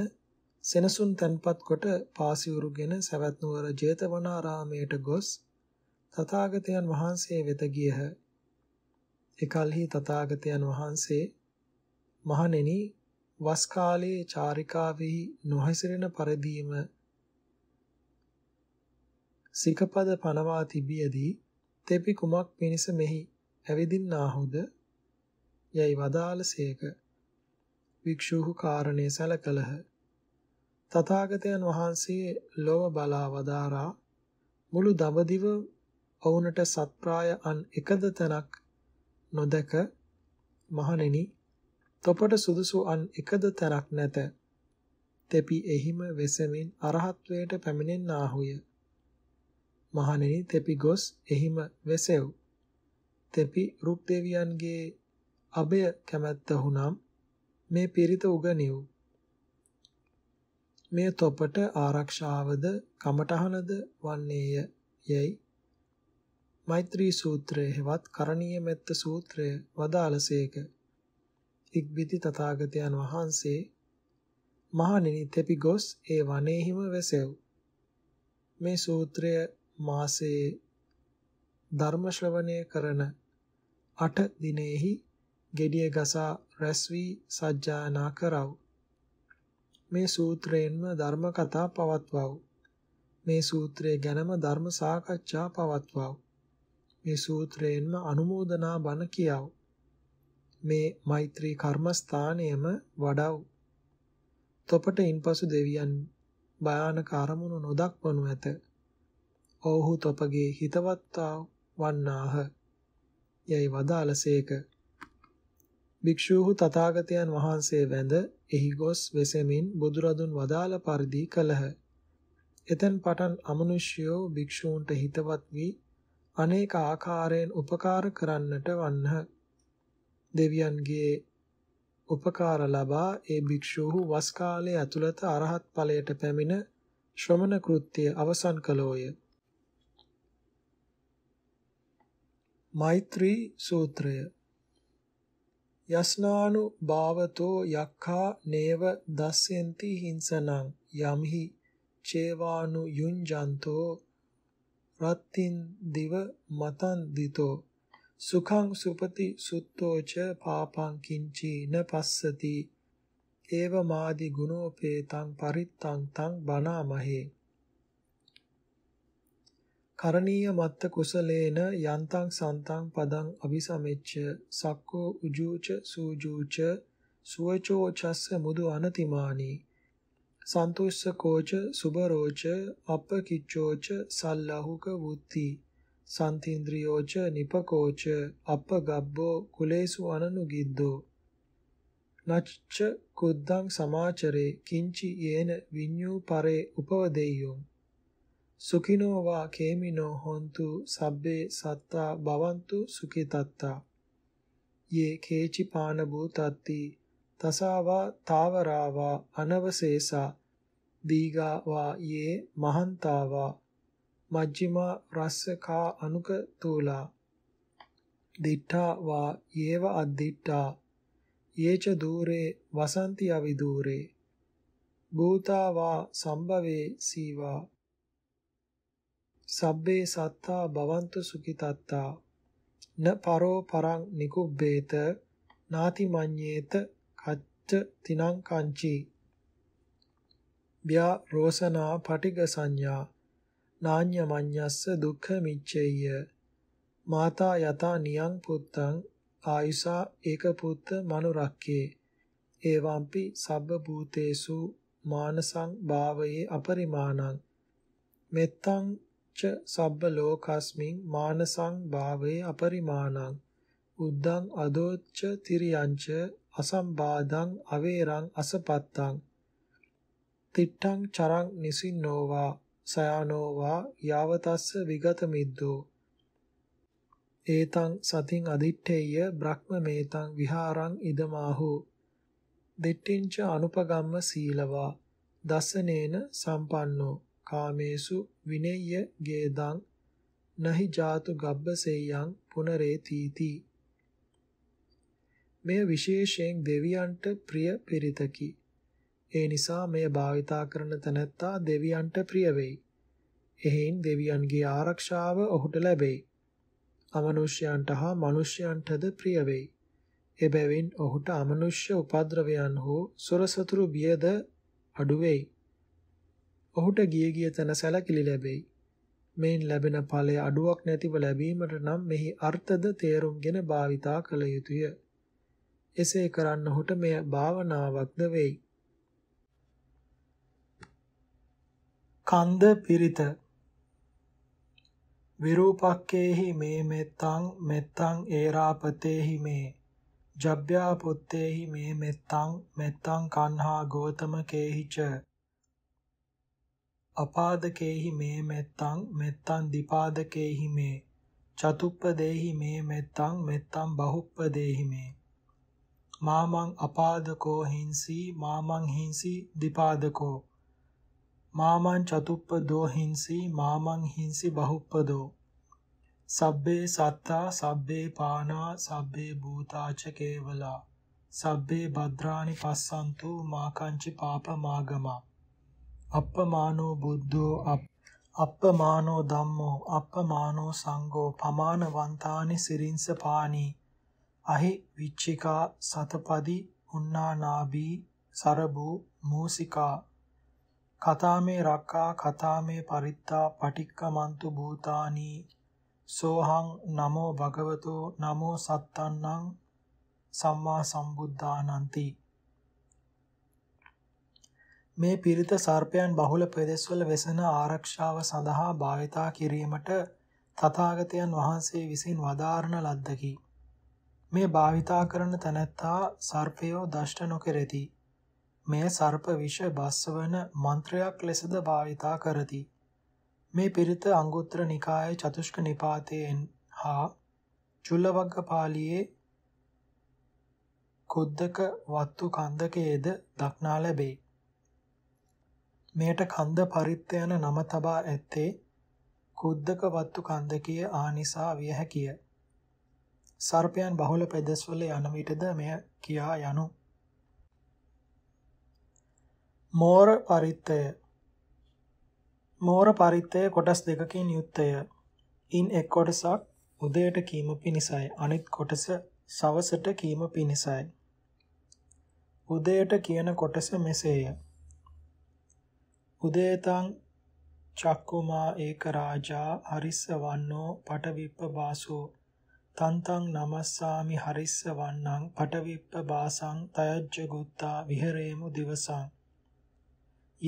B: සෙනසුන් තන්පත් කොට පාසිවුරුගෙන සවැත් නුවර ජේතවනාරාමයට ගොස් තථාගතයන් වහන්සේ වෙත ගියහ. එකල්හි තථාගතයන් වහන්සේ මහණෙනි වස් කාලයේ චාරිකාවෙහි නොහැසිරෙන පරිදීම සිකපද පනවා තිබියදී තෙපි කුමක් පිණිස මෙහි ඇවිදින්නාහුද යයි වදාළසේක වික්ෂූහු කාරණේ සැලකලහ තථාගතයන් වහන්සේ ලොව බලා වදාරා මුළු දඹදිව ඔවුනට සත්ප්‍රාය අන් එකද තැනක් නොදක මහණෙනි තොපට සුදුසු අන් එකද තැනක් නැත තෙපි එහිම වෙසමින් අරහත්වයට පැමිණෙන්නාහුය මහණෙනි තෙපි ගොස් එහිම වෙසෙව් තෙපි රුක් දෙවියන්ගේ අබය කැමැත්තහුනම් මේ පිරිත උගනිව් මේ තොපට ආරක්ෂාවද කමටහනද වන්නේය යැයි මෛත්‍රී සූත්‍රය හෙවත් කරණීය මෙත්ත සූත්‍රය වදාළසේක. ඉක්බිති තථාගතයන් වහන්සේ මහණෙනි තෙපි ගොස් ඒ වනයේහිම වැසෙව්. මේ සූත්‍රය මාසයේ ධර්ම ශ්‍රවණය කරන 8 දිනෙහි gediya gasa රැස්වි සජ්ජානා කරව. මේ සූත්‍රයෙන්ම ධර්ම කතා පවත්වව. මේ සූත්‍රය ගැනම ධර්ම සාකච්ඡා පවත්වව. මේ සූත්‍රයෙන්ම අනුමෝදනා බණ කියව. මේ මෛත්‍රී කර්මස්ථානයම වඩව. තොපටින් පසු දෙවියන් භයානක අරමුණු නොදක්වනු ඇත. ඔව්හු තොපගේ හිතවත්තා වන්නාහ. යයි වදාළසේක. භික්ෂූහු තථාගතයන් වහන්සේ වැඳ එහි ගොස් වෙසෙමින් බුදුරදුන් වදාළ පරිදි කළහ. එතෙන් පටන් අමනුෂ්‍යෝ භික්ෂූන්ට හිතවත් වී අනේක ආකාරයෙන් උපකාර කරන්නට වන්නහ. දෙවියන්ගේ උපකාර ලබා ඒ භික්ෂූහු වස් කාලයේ ඇතුළත අරහත් ඵලයට පැමිණ ශ්‍රමණ කෘත්‍ය අවසන් කළෝය. මෛත්‍රී සූත්‍රය යස්නානු භාවතෝ යක්ඛා නේව දස්සෙන්ති හිංසනං යම්හි චේවානු යුංජන්තෝ රත්තින් දිව මතන් දිතෝ සුඛං සුපති සුත්තෝ ච පාපං කිංචීන පස්සති ඒව මාදි ගුණෝපේ තං පරිත්තං තං බණාමහේ කරණීය මත්ත කුසලේන යන්තං සන්තං පදං අபிසමෙච්ච සක්කෝ උජූච සූජූච සුවචෝ චස්ස මුදු අනතිමානී සන්තුස්සකෝච සුබරෝච අපකිච්චෝච සල්ලාහුක වූති සන්තේන්ද්‍රියෝච නිපකෝච අපගබ්බෝ කුලේසු අනනුගිද්දෝ නච්ච කුද්දං සමාචරේ කිංචි යේන විඤ්ඤූ පරේ උපවදෙය්‍යෝ සුඛිනෝ වා කේමිනෝ හොන්තු සබ්බේ සත්තා භවන්තු සුඛිතත්තා යේ කේචි පාන භූතත්ති තසාවා තාවරාවා අනවශේෂා දීගාවා යේ මහන්තාවා මජ්ජිමා රස්සකා අනුක තූලා දිට්ඨා වා යේව අද්දිට්ඨා යේච দূරේ වසන්ති අවිදූරේ භූතා වා සම්භවේ සීවා සබ්බේ සත්තා භවන්තු සුඛිතත්තා න පරෝ පරං නිකුබ්බේත නාති මඤ්ඤේත තිනං කංචී ව්‍යා රෝසනා පටිග සංඥා නාඤ්‍ය මඤ්ඤස්ස දුක්ඛ මිච්ඡේය මාතා යතා නියං පුත්තං ආයුසා ඒක පුත්ත මනුරක්කේ ඒවම්පි සබ්බ භූතේසු මානසං භාවයේ අපරිමාණං මෙත්තං ච සබ්බ ලෝකස්මින් මානසං භාවයේ අපරිමාණං උද්දං අදෝච්ච තිරියංච අසම්බාධං අවේරං අසපත්තං තිට්ඨං චරං නිසින්නෝවා සයානෝවා යාවතස්ස විගත මිද්දෝ ඒතං සතින් අදිත්තේය බ්‍රහ්මමේතං විහාරං ඉදමාහු දෙට්ටිංච අනුපගම්ම සීලවා දසනේන සම්පන්නෝ කාමේසු විනෙය්‍ය ගේදං නහි ජාතු ගබ්බසේයං පුනරේතිති මෙය විශේෂයෙන් දෙවියන්ට ප්‍රිය පිරිතකි. ඒ නිසා මෙය භාවිතා කරන තැනැත්තා දෙවියන්ට ප්‍රිය වෙයි. එහෙන් දෙවියන්ගේ ආරක්ෂාව ඔහුට ලැබෙයි. අමනුෂ්‍යයන්ට හා මනුෂ්‍යයන්ටද ප්‍රිය වෙයි. එබැවින් ඔහුට අමනුෂ්‍ය උපද්‍රවයන් හෝ සොරසතුරු බියද අඩු වෙයි. ඔහුට ගිය ගිය තැන සැලකිලි ලැබෙයි. මෙයින් ලැබෙන ඵලය අඩුවක් නැතිව ලැබීමට නම් මෙහි අර්ථද තේරුම්ගෙන භාවිතා කළ යුතුය. එසේ කරන්නහුට මෙය භාවනාවක්ද වෙයි. කන්ද පිරිත විරූපක්කේහි මේ මෙත්තං මෙත්තං ඒරාපතේහි මේ ජබ්භ්‍යා පුත්තේහි මේ මෙත්තං මෙත්තං කන්හා ගෝතමකේහිච අපාදකේහි මේ මෙත්තං මෙත්තං දීපාදකේහි මේ චතුප්පදේහි මේ මෙත්තං මෙත්තං බහුප්පදේහි මේ මාමං අපාදකෝ හිංසි මාමං හිංසි දීපාදකෝ මාමං චතුප්පදෝ හිංසි මාමං හිංසි බහුප්පදෝ සබ්බේ සත්තා සබ්බේ පානා සබ්බේ භූතාච කේවලා සබ්බේ භද්‍රාණි පස්සන්තු මාකංචි පාප මාගම අප්පමානෝ බුද්ධෝ අප්පමානෝ ධම්මෝ අප්පමානෝ සංඝෝ පමානවන්තානි සිරින්ස පානී අහි විච්චිකා සතපදි උන්නානාබී සරබු මූසිකා කතාමේ රක්කා කතාමේ පරිත්තා පටික්කමන්තු භූතානි සෝහං නමෝ භගවතෝ නමෝ සත්තන්නං සම්මා සම්බුද්ධානන්ති මේ පිරිත සර්පයන් බහුල ප්‍රදේශවල වෙසෙන ආරක්ෂාව සඳහා භාවිතා කිරීමට තථාගතයන් වහන්සේ විසින් වදාारण ලද්දකි. මේ භාවිතා කරන තැනැත්තා සර්පයෝ දෂ්ට නොකෙරෙති. මෙය සර්ප විෂ බස්සවන මන්ත්‍රයක් ලෙසද භාවිතා කරති. මේ පිරිත අංගුත්තර නිකායේ චතුෂ්ක නිපාතයෙන් හා චුල්ලවග්ග පාළියේ කුද්දක වත්තු කන්දකයේද දක්නා ලැබේ. මෙයට කන්ද පරිත්‍ය යන නම තබා ඇත්තේ කුද්දක වත්තු කන්දකයේ ආනිසා විය හැකිය. සර්පයන් බහුල පෙදස්වල යන විටද මෙය කියා යනු. මෝර පරිත්තය මෝර පරිත්තය කොටස් දෙකකින් යුක්තය. ඉන් එක් කොටසක් උදයට කීම පිණිසයි අනිත් කොටස සවසට කීම පිණිසයි උදයට කියන කොටස මෙසේය උදේතං චක්කුමා ඒක රාජා හරිස්ස වන්නෝ පටවිප්ප බාසෝ තන්තං නමස්සාමි හරිස්ස වන්නං පටවිප්ප බාසං තයජ්ජ ගුත්තා විහෙරේමු දිවසං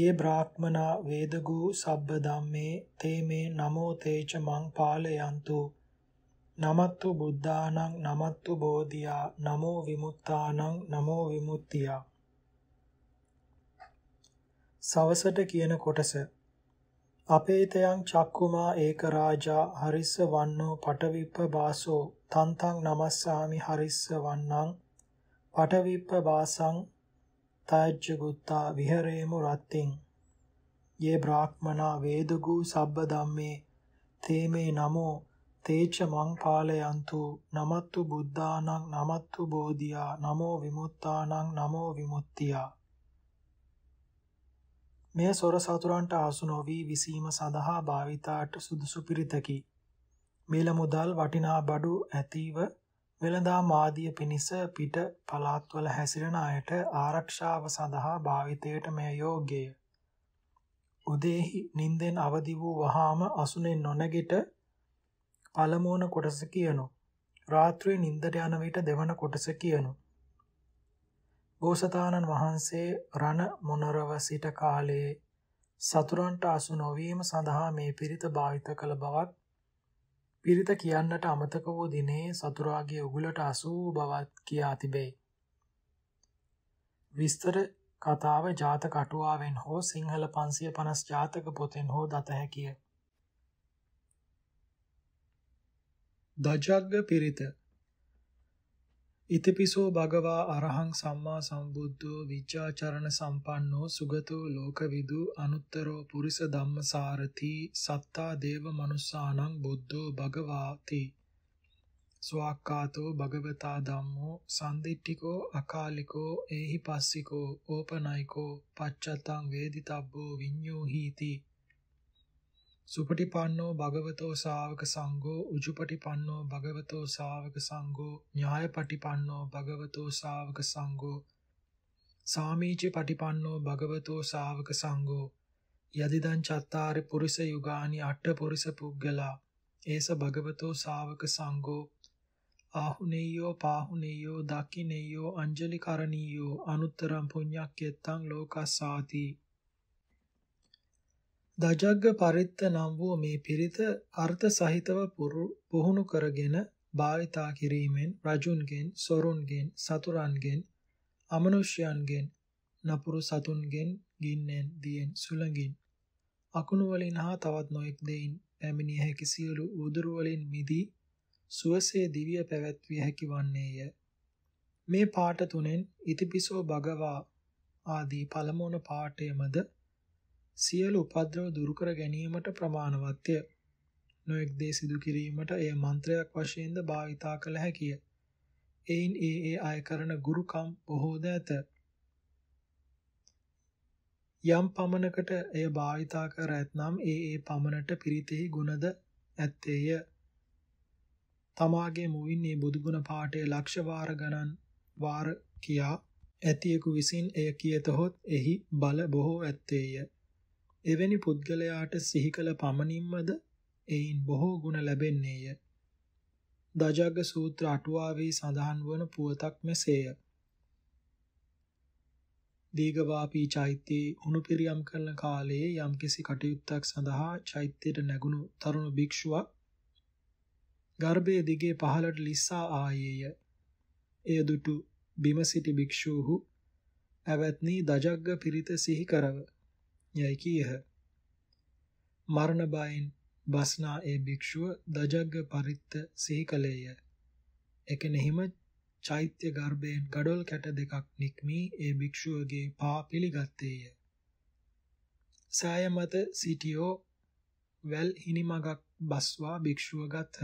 B: යේ බ්‍රාහ්මනා වේදගූ සබ්බ ධම්මේ තේ මේ නමෝ තේච මං පාලයන්තු නමත්තු බුද්ධානං නමත්තු බෝධියා නමෝ විමුක්තානං නමෝ විමුක්තියා සවසට කියන කොටස අපේතයන් චක්කුමා ඒක රාජා හරිස්ස වන්නෝ පටවිප්ප බාසෝ තන්තං නමස්සාමි හරිස්ස වන්නං පටවිප්ප බාසං තයජ්ජගුත්තා විහෙරේමු රත්තිං යේ බ්‍රාහ්මනා වේදගු සබ්බ ධම්මේ තේමේ නමෝ තේච මං පාලයන්තු නමත්තු බුද්ධානං නමත්තු බෝධියා නමෝ විමුත්තානං නමෝ විමුක්තියා මෙය සොර සතුරන්ට ආසු නොවී විසීම සඳහා භාවිතාට සුදුසු පිරිතකි. මිල මුදල් වටිනා බඩු ඇතිව වෙළඳා මාදිය පිණිස පිට පළාත්වල හැසිරෙන අයට ආරක්ෂාව සඳහා භාවිතයට මෙය යෝග්‍යය. උදේහි නින්දෙන් අවදි වූ වහාම අසුනෙන් නොනැගිට පළමුවන කොටස කියනු. රාත්‍රියේ නින්දට යන විට දෙවන කොටස කියනු. බෝසතාණන් වහන්සේ රණ මොනරව සිට කාලයේ සතුරන්ට අසු නොවීම සඳහා මේ පිරිත භාවිත කළ බවත් පිරිත කියන්නට අමතක වූ දිනේ සතුරාගේ උගුලට අසු බවත් කියා තිබේ. විස්තර කතාව ජාතක අටුවාවෙන් හෝ සිංහල 550 ජාතක පොතෙන් හෝ දත හැකිය. දජග්ග පිරිත ඉතිපිසෝ භගවා අරහං සම්මා සම්බුද්ධෝ විචාචරණ සම්පන්නෝ සුගතෝ ලෝකවිදු අනුත්තරෝ පුරිස ධම්මසාරති සත්තා දේව මනුස්සානං බුද්ධෝ භගවාති ස්වාක්කාතෝ භගවතා ධම්මෝ සම්දිට්ඨිකෝ අකාලිකෝ ඒහි පස්සිකෝ ඕපනයිකෝ පච්චත්තං වේදිතබ්බෝ විඤ්ඤෝහීති සුපටිපන්නෝ භගවතෝ සාවක සංඝෝ උජුපටිපන්නෝ භගවතෝ සාවක සංඝෝ ඥායපටිපන්නෝ භගවතෝ සාවක සංඝෝ සාමීචි පටිපන්නෝ භගවතෝ සාවක සංඝෝ යදිදං චත්තාරි පුරිස යුගානි අට්ඨ පුරිස පුග්ගලා ඒස භගවතෝ සාවක සංඝෝ ආහුනේයෝ පාහුනේයෝ දකිනේයෝ අංජලි කරණීයෝ අනුත්තරම් පුඤ්ඤක්කෙත්තං ලෝකස්සාති දජග්ග පරිත්ත නම් වූ මේ පිරිත අර්ථ සහිතව පුහුණු කරගෙන භාවිතා කිරීමෙන් රජුන්ගෙන් සොරුන්ගෙන් සතුරන්ගෙන් අමනුෂ්‍යයන්ගෙන් නපුරු සතුන්ගෙන් ගින්නෙන් දියෙන් සුළඟින් අකුණු වලින් හා තවත් නොඑක් දෙයින් පැමිණිය හැකි සියලු උදුරු වලින් මිදී සුවසේ දිව්‍ය පැවැත්විය හැකි වන්නේය මේ පාඨ තුනෙන් ඉතිපිසෝ භගවා ආදී පළමුවන පාඨයමද සියලු උපද්‍රව දුරු කර ගැනීමට ප්‍රමාණවත්ය. නොඑක් දේ සිදු කිරීමට එය මන්ත්‍රයක් වශයෙන්ද භාවිතා කළ හැකිය. එයින් ඒ ඒ අය කරන ගුරුකම් බොහෝද ඇත. යම් පමණකට එය භාවිතා කර ඇතනම් ඒ ඒ පමණට පිරිතෙහි ගුණද ඇත්තේය. තමාගේ මුවින් මේ බුදුගුණ පාඨයේ ලක්ෂ වාර ගණන් වාර කියා ඇතියෙකු විසින් එය කියතහොත් එහි බල බොහෝ ඇත්තේය. එවැනි පුද්ගලයාට සිහි කළ පමණින්මද එයින් බොහෝ ගුණ ලැබෙන්නේය. දජග්ග සූත්‍ර අටුවාවේ සඳහන් වන පුවතක් මෙසේය. දීගවාපී චෛත්‍යයේ උණුපිරියම් කරන කාලයේ යම්කිසි කටයුත්තක් සඳහා චෛත්‍යයට නැගුණු තරුණ භික්ෂුවක් ගර්භයේ දිගේ පහළට ලිස්සා ආයේය. එය දුටු බිම සිටි භික්ෂූහු ඇවත්නි දජග්ග පිරිත සිහි කරව. යයි කීහ. මරණ බයෙන් බස්නා ඒ භික්ෂුව දජග්ග පරිත්ත සිහි කළේය. එකෙනෙහිම චෛත්‍ය ගර්භයෙන් ගඩොල් කැට දෙකක් නික්මී ඒ භික්ෂුවගේ පා පිළිගත්තේය. සෑය මත සිටියෝ වැල් හිනිමගක් බස්වා භික්ෂුව ගත්හ.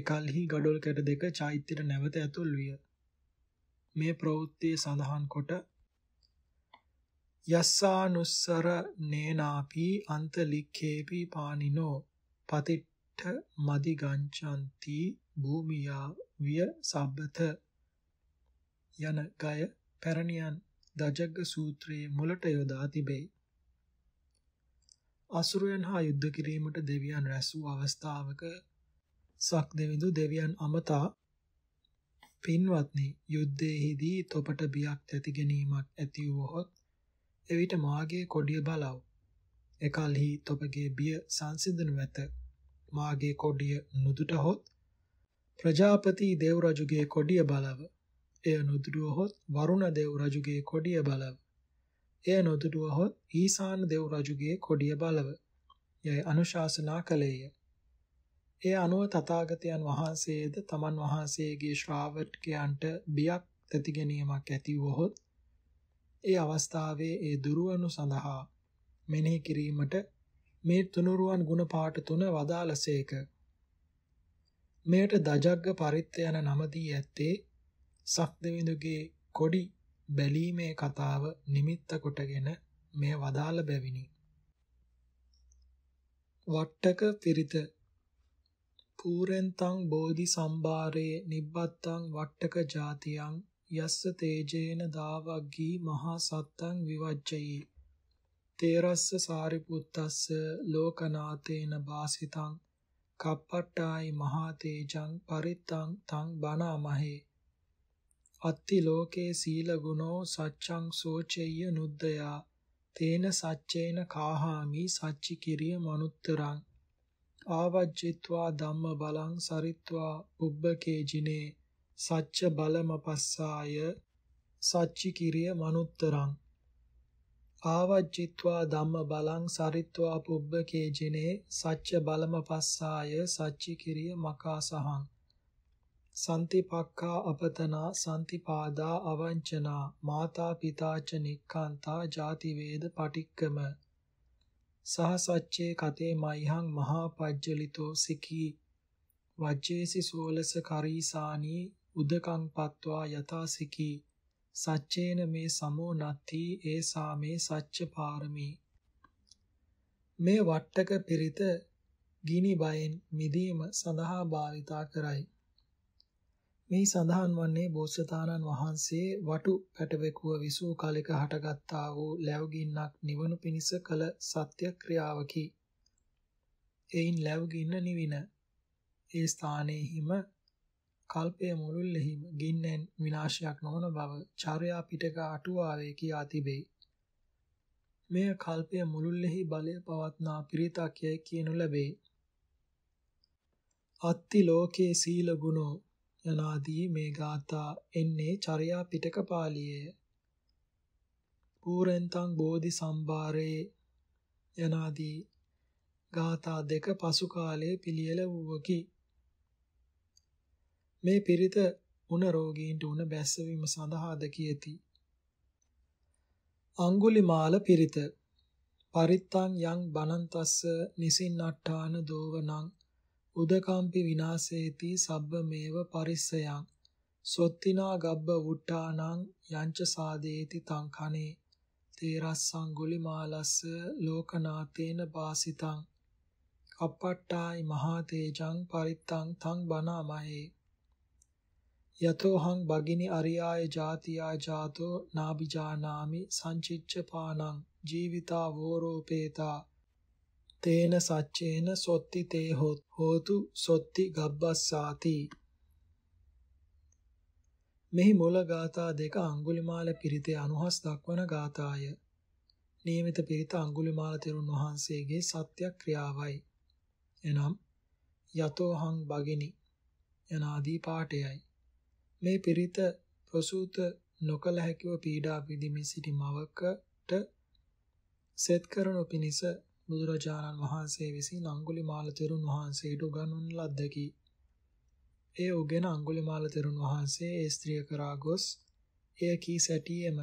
B: එකල්හි ගඩොල් කැට දෙක චෛත්‍යයට නැවත ඇතුල් විය. මේ ප්‍රවෘත්තිය සඳහන් කොට යස්සානුස්සර නේනාපි අන්තලික්ඛේපි පානිනෝ පතිට්ඨ මදි ගංඡanti භූමියා විය සබ්බත යන ගය පැරණියන් දජග්ග සූත්‍රයේ මුලට යොදා තිබේ. අසුරයන් හා යුද්ධ කිරීමට දෙවියන් රැස් වූ අවස්ථාවක සක්දෙවිඳු දෙවියන් අමතා පින්වත්නි යුද්ධයේදී තොපට බියක් තැති ගැනීමක් ඇති වූවොත් එවිට මාගේ කොඩිය බලව. එකල්හි තොපගේ බිය සංසිඳනු ඇත. මාගේ කොඩිය නුදුට හොත් ප්‍රජාපති දේව රජුගේ කොඩිය බලව. එය නුදුටුව හොත් වරුණ දේව රජුගේ කොඩිය බලව. එය නොදුටුව හොත් ඊසාන දේව රජුගේ කොඩිය බලව. යයි අනුශාසනා කළේය. ඒ අනුව තථාගතයන් වහන්සේද තමන් වහන්සේගේ ශ්‍රාවකයන්ට බියක් තැති ගැනීමක් ඇති වොහොත් ඒ අවස්ථාවේ ඒ දුරවනු සඳහා මෙනෙහි කිරීමට මේ තුනුරුවන් ගුණ පාට තුන වදාළසේක. මෙයට දජග්ග පරිත්ත යන නම දී ඇත්තේ සක්දවිඳුගේ කොඩි බැලීමේ කතාව නිමිත්ත කොටගෙන මෙය වදාළ බැවිනි. වට්ටක පිරිත පූරෙන්තං බෝධි සම්භාරයේ නිබ්බත්තං වට්ටක ජාතියං යස්ස තේජේන දාවග්ගී මහා සත්තං විවජ්ජයි තේරස්ස සාරිපුත්තස්ස ලෝකනාතේන වාසිතං කප්පට්ටායි මහා තේජං පරිත්තං තං බණමහේ අත්ති ලෝකේ සීල ගුණෝ සච්ඡං සෝචෙය්‍ය නුද්දයා තේන සච්චේන කාහාමි සච්චි කිරිය මනුත්තරං ආවජ්ජිත්වා ධම්ම බලං සරිත්වා උබ්බකේජිනේ සච්ච බලමපස්සාය සච්චි කිරිය මනුත්තරං ආවජ්ජිත්වා ධම්ම බලං සරිත්වා පුබ්බ කේජිනේ සච්ච බලමපස්සාය සච්චි කිරිය මකාසහං සන්තිපක්ඛා අපතනා සන්තිපාදා අවංචනා මාතා පිතාච නික්ඛාන්තා ජාති වේද පටික්කම සහ සච්චේ කතේ මයිහං මහා පජ්ජලිතෝ සිකී වජ්ජේසි සෝලස කරීසානී උදකං පත්වා යතාසිකී සච්චේන මේ සමෝ නත්ති ඒසා මේ සච්ච පාරමී මේ වට්ටක පිරිත ගිනි බයෙන් මිදීම සඳහා භාවිතා කරයි මේ සඳහන් වන්නේ බෝසතාණන් වහන්සේ වටු පැටවෙකුව විසූ කලෙක හටගත්තා වූ ලැබගින්නක් නිවනු පිණිස කළ සත්‍ය ක්‍රියාවකි එයින් ලැබගින්න නිවින ඒ ස්ථානයේහිම කල්පය මුළුල්ලෙහිම ගින්නෙන් විනාශයක් නොවන බව චර්යා පිටක අටුවාවේ කියා තිබේ. මෙය කල්පය මුළුල්ලෙහි බලය පවත්නා පිරිතක් යැයි කියනු ලැබේ. අත්ති ලෝකේ සීල ගුණෝ යනාදී මේ ගාථා එන්නේ චර්යා පිටක පාළියේ. පූරෙන්තං බෝධි සම්භාරේ යනාදී ගාථා දෙක පසු කාලයේ පිළියෙල වූවකි. මේ පිරිත උණ රෝගීන්ට උණ බැස්සවීම සඳහාද කියති. අඟුලිමාල පිරිත පරිත්තං යං බනන්තස්ස නිසින්නට්ඨාන දෝවනං උදකම්පි විනාශේති සබ්බමේව පරිස්සයං සොත්තිනා ගබ්බ වුට්ටානං යංච සාදේති තං කනේ තේරස්සං ගුලිමාලස්ස ලෝකනාතේන වාසිතං කප්පට්ටායි මහා තේජං පරිත්තං තං බනාමහේ යතෝහං බගිනි අරියාය ජාතියා ජාතෝ නාබිජානාමි සංචිච්ඡපානං ජීවිතා වෝරෝපේතා තේන සච්චේන සොත්ති තේ හෝතු සොත්ති ගබ්බස්සාති මෙහි මුල ගාථා දෙක අඟුලිමාල පිරිතේ අනුහස් දක්වන ගාථාය නියමිත පිරිත අඟුලිමාල තෙරුන් වහන්සේගේ සත්‍ය ක්‍රියාවයි එනම් යතෝහං බගිනි යනාදී පාඨයයි මේ පිරිත ප්‍රසූත නොකල හැකිව පීඩා විඳිමින් සිටි මවකට සෙත් කරනු පිණිස බුදුරජාණන් වහන්සේ විසින් අඟුලිමාල තෙරුන් වහන්සේට උගන්වන ලද්දකි. ඒ උගෙන අඟුලිමාල තෙරුන් වහන්සේ ඒ ස්ත්‍රිය කරා ගොස් එය කී සැටියෙම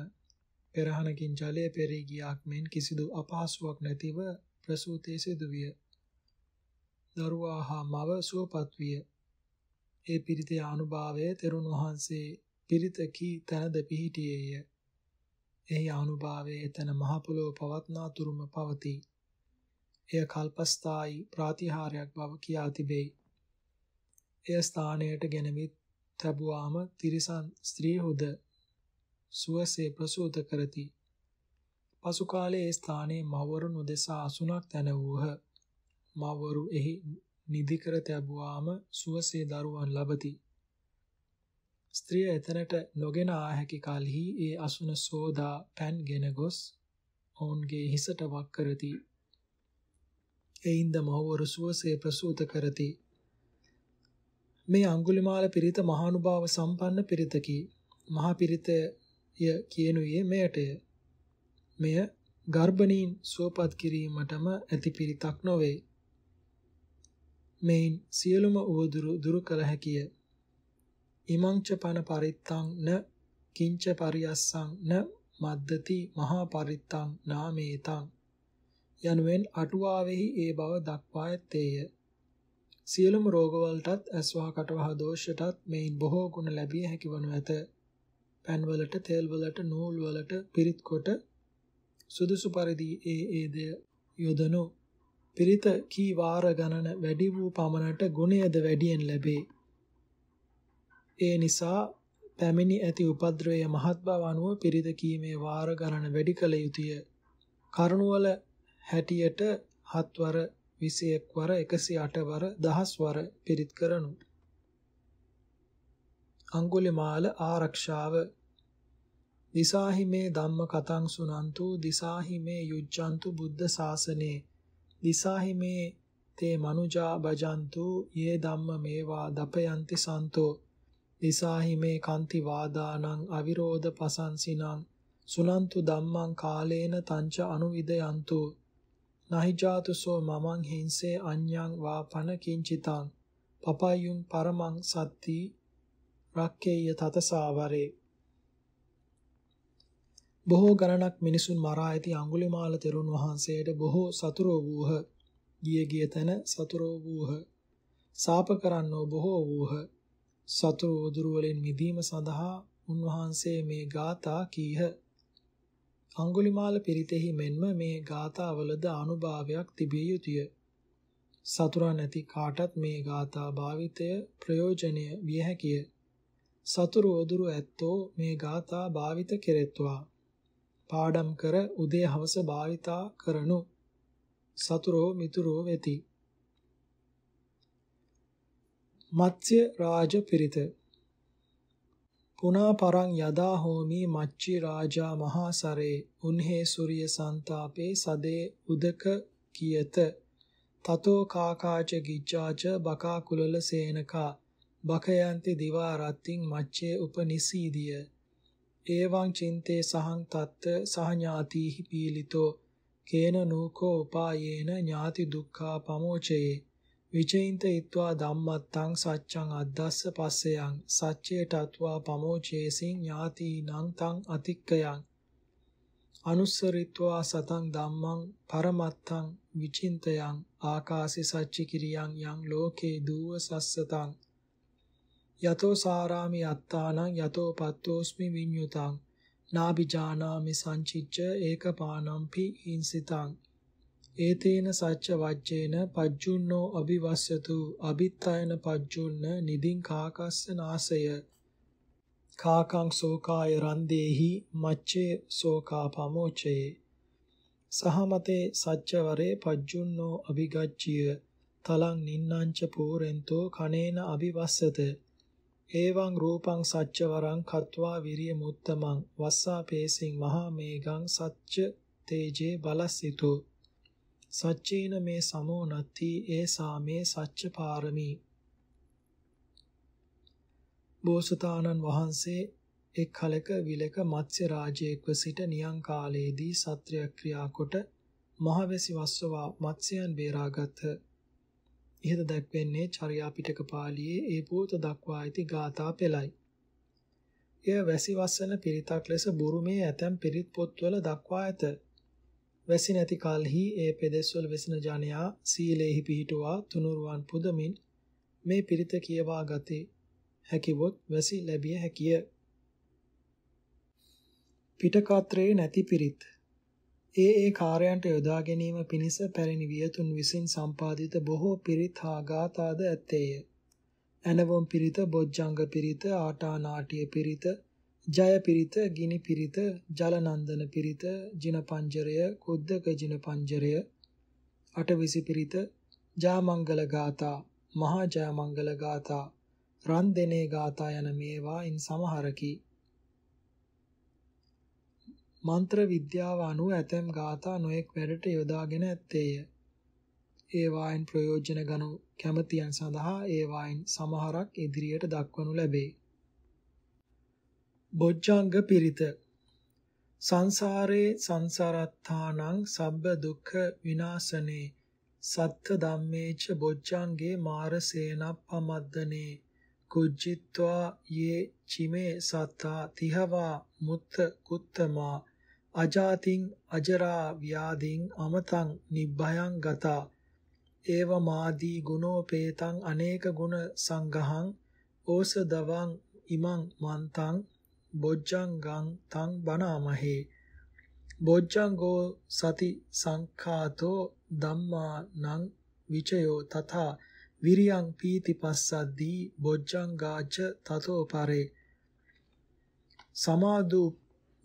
B: පෙරහනකින් ජලය පෙරී ගියාක් මෙන් කිසිදු අපහසුාවක් නැතිව ප්‍රසූතයේ සිදුවිය. දරුවා හා මව සුවපත් විය. ඒ පිරිතේ ආනුභාවය තෙරුන් වහන්සේ පිරිත කී තැනද පිහිටියේය. එහි ආනුභාවය එතන මහ පොළොව පවත්නා තුරුම පවතී. එය කල්පස්ථායි ප්‍රාතිහාරයක් බව කියා තිබේ. එය ස්ථානයට ගෙනවිත් තබුවාම තිරිසන් ස්ත්‍රීහුද සුවසේ ප්‍රසූත කරති. පසු කාලයේ ස්ථානයේ මවරු නොදෙසා අසුනක් තැන වූහ. මවරු එහි නිදි කර තැබුවාම සුවසේ දරුවන් ලබති. ස්ත්‍රිය එතනට නොගෙන ආ හැකි කලෙහි ඒ අසුන සෝදා පැන්ගෙන ගොස් ඔවුන්ගේ හිසට වක් කරති. එයින්ද මහවරු සුවසේ ප්‍රසූත කරති. මේ අඟුලිමාල පිරිත මහානුභාව සම්පන්න පිරිතකි. මහා පිරිතය කියනුයේ මෙයටය. මෙය ගර්භණීන් සුවපත් කිරීමටම ඇති පිරිතක් නොවේ. මෙයින් සියලුම උවදුරු දුරු කළ හැකිය. ඉමංච පන පරිත්තං න කිංච පරියස්සං න මද්දති මහා පරිත්තං නාමේතං යනුවෙන් අටුවාවෙහි ඒ බව දක්වා ඇත්තේය. සියලුම රෝගවලටත් ඇස්වහ කටවහ දෝෂයටත් මෙයින් බොහෝ ගුණ ලැබිය හැකිවනු ඇත. පැන්වලට, තෙල්වලට, නූල්වලට පිරිත් කොට සුදුසු පරිදි ඒ ඒ දය යොදනෝ පිරිත කී වාර ගණන වැඩි වූ පමණට ගුණයද වැඩියෙන් ලැබේ. ඒ නිසා පැමිණි ඇති උපද්‍රවය මහත් බව අනුව පිරිත කීමේ වාර ගණන වැඩි කළ යුතුය. කරුණවල හැටියට හත්වර 21 වර 108 වර 1000 වර පිරිත් කරනු. අඟුලිමාල ආරක්ෂාව දිසාහි මේ ධම්ම කතං සුනන්තු දිසාහි මේ යුජ්ජන්තු බුද්ධ ශාසනේ දිසාහි මේ තේ මනුජා භජන්තු යේ ධම්ම මේවා දපයන්ති සන්තෝ දිසාහි මේ කන්ති වාදානං අවිරෝධ පසංසිනං සුනන්තු ධම්මං කාලේන තංච අනුවිදයන්තු නහි ජාතුසෝ මමං හිංසේ අඤ්ඤං වාපන කිංචිතං පපයුම් පරමං සත්‍ති රක්කේය තතසාවරේ බොහෝ ගණනක් මිනිසුන් මරා ඇති අඟුලිමාල තෙරුන් වහන්සේට බොහෝ සතුරෝ වූහ. ගිය ගිය තැන සතුරෝ වූහ. සාප කරන්නෝ බොහෝ වූහ. සතුරු උදුරු වලින් මිදීම සඳහා උන්වහන්සේ මේ ගාථා කීහ. අඟුලිමාල පිරිතෙහි මෙන්ම මේ ගාථාවලද අනුභාවයක් තිබිය යුතුය. සතුරා නැති කාටත් මේ ගාථා භාවිතය ප්‍රයෝජනීය විය හැකිය. සතුරු උදුරු ඇත්තෝ මේ ගාථා භාවිත කෙරෙත්වා. පාඩම් කර උදේ හවස භාවිතා කරනු සතුරෝ මිතුරෝ වෙති මත්ස්‍ය රාජ පිරිත පුනා පරං යදා හෝමි මච්චි රාජා මහා සරේ උන්හේ සූර්ය සන්තාපේ සදේ උදක කියත තතෝ කාකාච ගිජ්ජාච බකා කුලල සේනකා බකයන්ති දිවා රත්තින් මච්චේ උපනිසීදිය ඒවං චින්තේ සහං තත්ත සහඥාතිහි පීලිතෝ කේන නූකෝ උපායේන ඥාති දුක්ඛා පමෝචයේ විචින්ත ඊත්වා ධම්මත්තං සච්ඡං අද්දස්ස පස්සයන් සච්චේටත්වා පමෝචේසින් ඥාතිනං තං අතික්කයන් අනුස්සරිත්වා සතං ධම්මං පරමත්තං විචින්තයන් ආකාසි සච්චි කිරියං යං ලෝකේ දූව සස්සතං යතෝ සාරාමි අත්තානං යතෝ පත්තෝස්මි විඤ්ඤුතං නාබිජානාමි සංචිච්ච ඒකපානම්පි හිංසිතං ඒතේන සච්ච වජ්ජේන පජ්ජුන්නෝ අභිවස්සතු අබිත්තයන පජ්ජුන්න නිදින් කාකස්ස නාසය කාකං සෝකාය රන්දේහි මච්චේ සෝකා පමෝචේ සහමතේ සච්චවරේ පජ්ජුන්නෝ අභිගච්ඡිය තලං නින්නංච පූරෙන්තෝ කනේන අභිවස්සත ඒවං රූපං සච්චවරං කତ୍වා විරිය මුත්තමං වස්සා පේසින් මහා මේගං සච්ච තේජේ බලස්සිතෝ සච්චේන මේ සමෝ නත්ති ඒසා මේ සච්ච පාරමී බෝසතාණන් වහන්සේ එක් කලක විලක මත්ස්‍ය රාජයෙක්ව සිට නියං කාලයේදී සත්‍ය ක්‍රියා කොට මහවැසි වස්සවා මත්ස්‍යයන් බේරාගත්හ ඉහත දැක්වෙන්නේ චර්යා පිටක පාළියේ ඒ පොත දක්වා ඇති ගාථා පෙළයි. එය වැසිවස්සන පිරිතක් ලෙස බුරුමේ ඇතැම් පිරිත් පොත්වල දක්වා ඇත. වැසි නැති කලෙහි ඒ පෙදෙස්වල වෙසෙන ජනයා සීලෙහි පිහිටුවා තුනුරුවන් පුදමින් මේ පිරිත කියවා ගතේ. හැකිවොත් වැසි ලැබිය හැකිය. පිටකාත්‍රයේ නැති පිරිත් ඒ ඒ කාර්යයන්ට යොදා ගැනීම පිණිස පැරණි වියතුන් විසින් සම්පාදිත බොහෝ පිරිත් හා ගාථාද ඇත්තේය. ඇනවොම් පිරිත, බොජ්ජංග පිරිත, ආටානාටිය පිරිත, ජය පිරිත, ගිනි පිරිත, ජලනන්දන පිරිත, ජින පංජරය, කුද්දක ජින පංජරය, අටවිසි පිරිත, ජාමංගල ගාථා, මහා ජයමංගල ගාථා, රන් දෙනේ ගාථා යන මේවායින් සමහරකි. මන්ත්‍ර විද්‍යාව අනුව ඇතැම් ගාථා නොඑක් වැඩට යොදාගෙන ඇත්තේය. ඒ වයින් ප්‍රයෝජන ගනු කැමැතියන් සඳහා ඒ වයින් සමහරක් ඉදිරියට දක්වනු ලැබේ. බොජ්ජංග පිරිත සංසාරේ සංසාරත්තානං සබ්බ දුක්ඛ විනාශනේ සත්ත ධම්මේච බොජ්ජංගේ මාරසේනප්පමද්දනේ කුජ්ජිත්වා යේ චිමේ සත්තා තිහවා මුත්ත කුත්තමා අජාතින් අජරා ව්‍යාධින් අමතං නිබ්බයං ගතා ඒව මාදී ගුණෝපේතං අනේක ගුණ සංගහං ඕසදවං ඉමං මන්තං බොජ්ජංගං තං බණාමහේ බොජ්ජංගෝ සති සංඛාතෝ ධම්මා නං විචයෝ තථා විරියං පීති පස්සද්දී බොජ්ජංගාච තතෝ පරේ සමාදු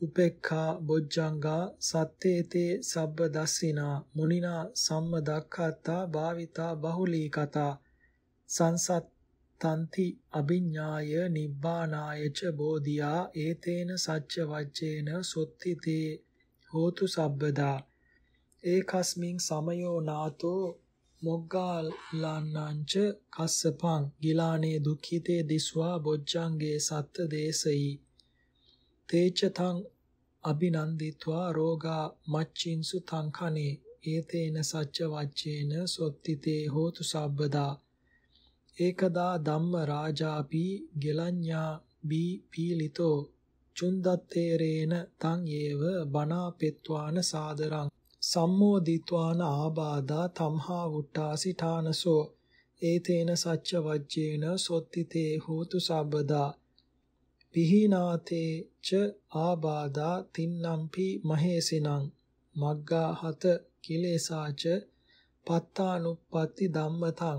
B: උපේක්ඛා බොජ්ජංගා සත්තේතේ සබ්බ දස්සිනා මුනිනා සම්ම දක්ඛාතා භාවිතා බහුලී කතා සංසත්තන්ති අභිඥාය නිබ්බානාය ච බෝධියා ඒතේන සච්ච වජ්ජේන සොත්තිතේ හෝතු සබ්බදා ඒකස්මින් සමයෝ නාතෝ මොග්ගාලාන්නංච කස්සපං ගිලානේ දුක්ඛිතේ දිස්වා බොජ්ජංගේ සත්ත දේසයි තේචතං අභිනන්දිත්වා රෝගා මච්චින්සු තංකනේ ඒතේන සච්ච වච්චේන සොත්තිතේ හෝතු සබ්බදා ඒකදා ධම්ම රාජාපි ගෙලඤ්ඤා බී පීලිතෝ චුන්දත්තේරේන තං යේව බනාපෙත්වාන සාදරං සම්මෝදිත්වාන ආබාධා තම්හා වුට්ටාසි ඨානසෝ ඒතේන සච්ච වච්චේන සොත්තිතේ හෝතු සබ්බදා පිහිනාතේ ච ආබාධා තින්නම්පි මහේසිනං මග්ගාහත කිලේසාච පත්තානුප්පatti ධම්මතං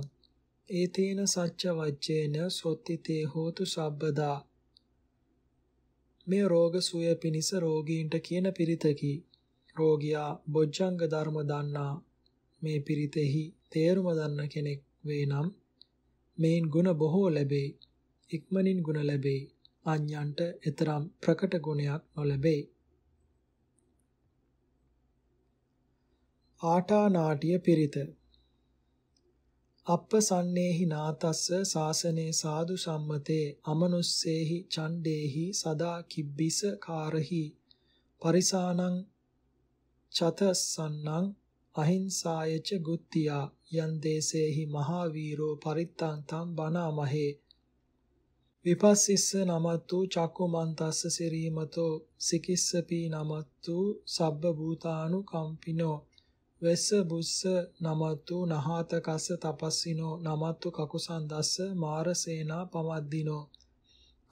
B: ඒතේන සච්ච වච්චේන සොත්තිතේ හෝතු සබ්බදා මේ රෝග සුවය පිණිස රෝගීන්ට කියන පිරිතකි රෝගියා බොජ්ජංග ධර්ම දන්නා මේ පිරිතෙහි තේරුම දන්න කෙනෙක් වේ නම් මේන් ಗುಣ බොහෝ ලැබේ ඉක්මනින් ಗುಣ ලැබේ අඥයන්ට එතරම් ප්‍රකට ගුණයක් නොලැබේ. ආටානාටිය පිරිත අප්පසන්නේහි නාතස්ස සාසනේ සාදු සම්මතේ අමනුස්සේහි චණ්ඩේහි සදා කිබ්බිස කාරහි පරිසානං චතසන්නං අහිංසායච ගුත්තියා යන් දේසේහි මහාවීරෝ පරිත්තන්තං බණාමහේ විපස්සිස්ස නමත්තු චක්කු මන්තස්ස සිරීමතෝ සිකිස්සපි නමත්තු සබ්බ භූතානු කම්පිනෝ වෙස්ස බුස්ස නමත්තු නහාතකස්ස තපස්සිනෝ නමත්තු කකුසන්දස්ස මාරසේනා පමද්දිනෝ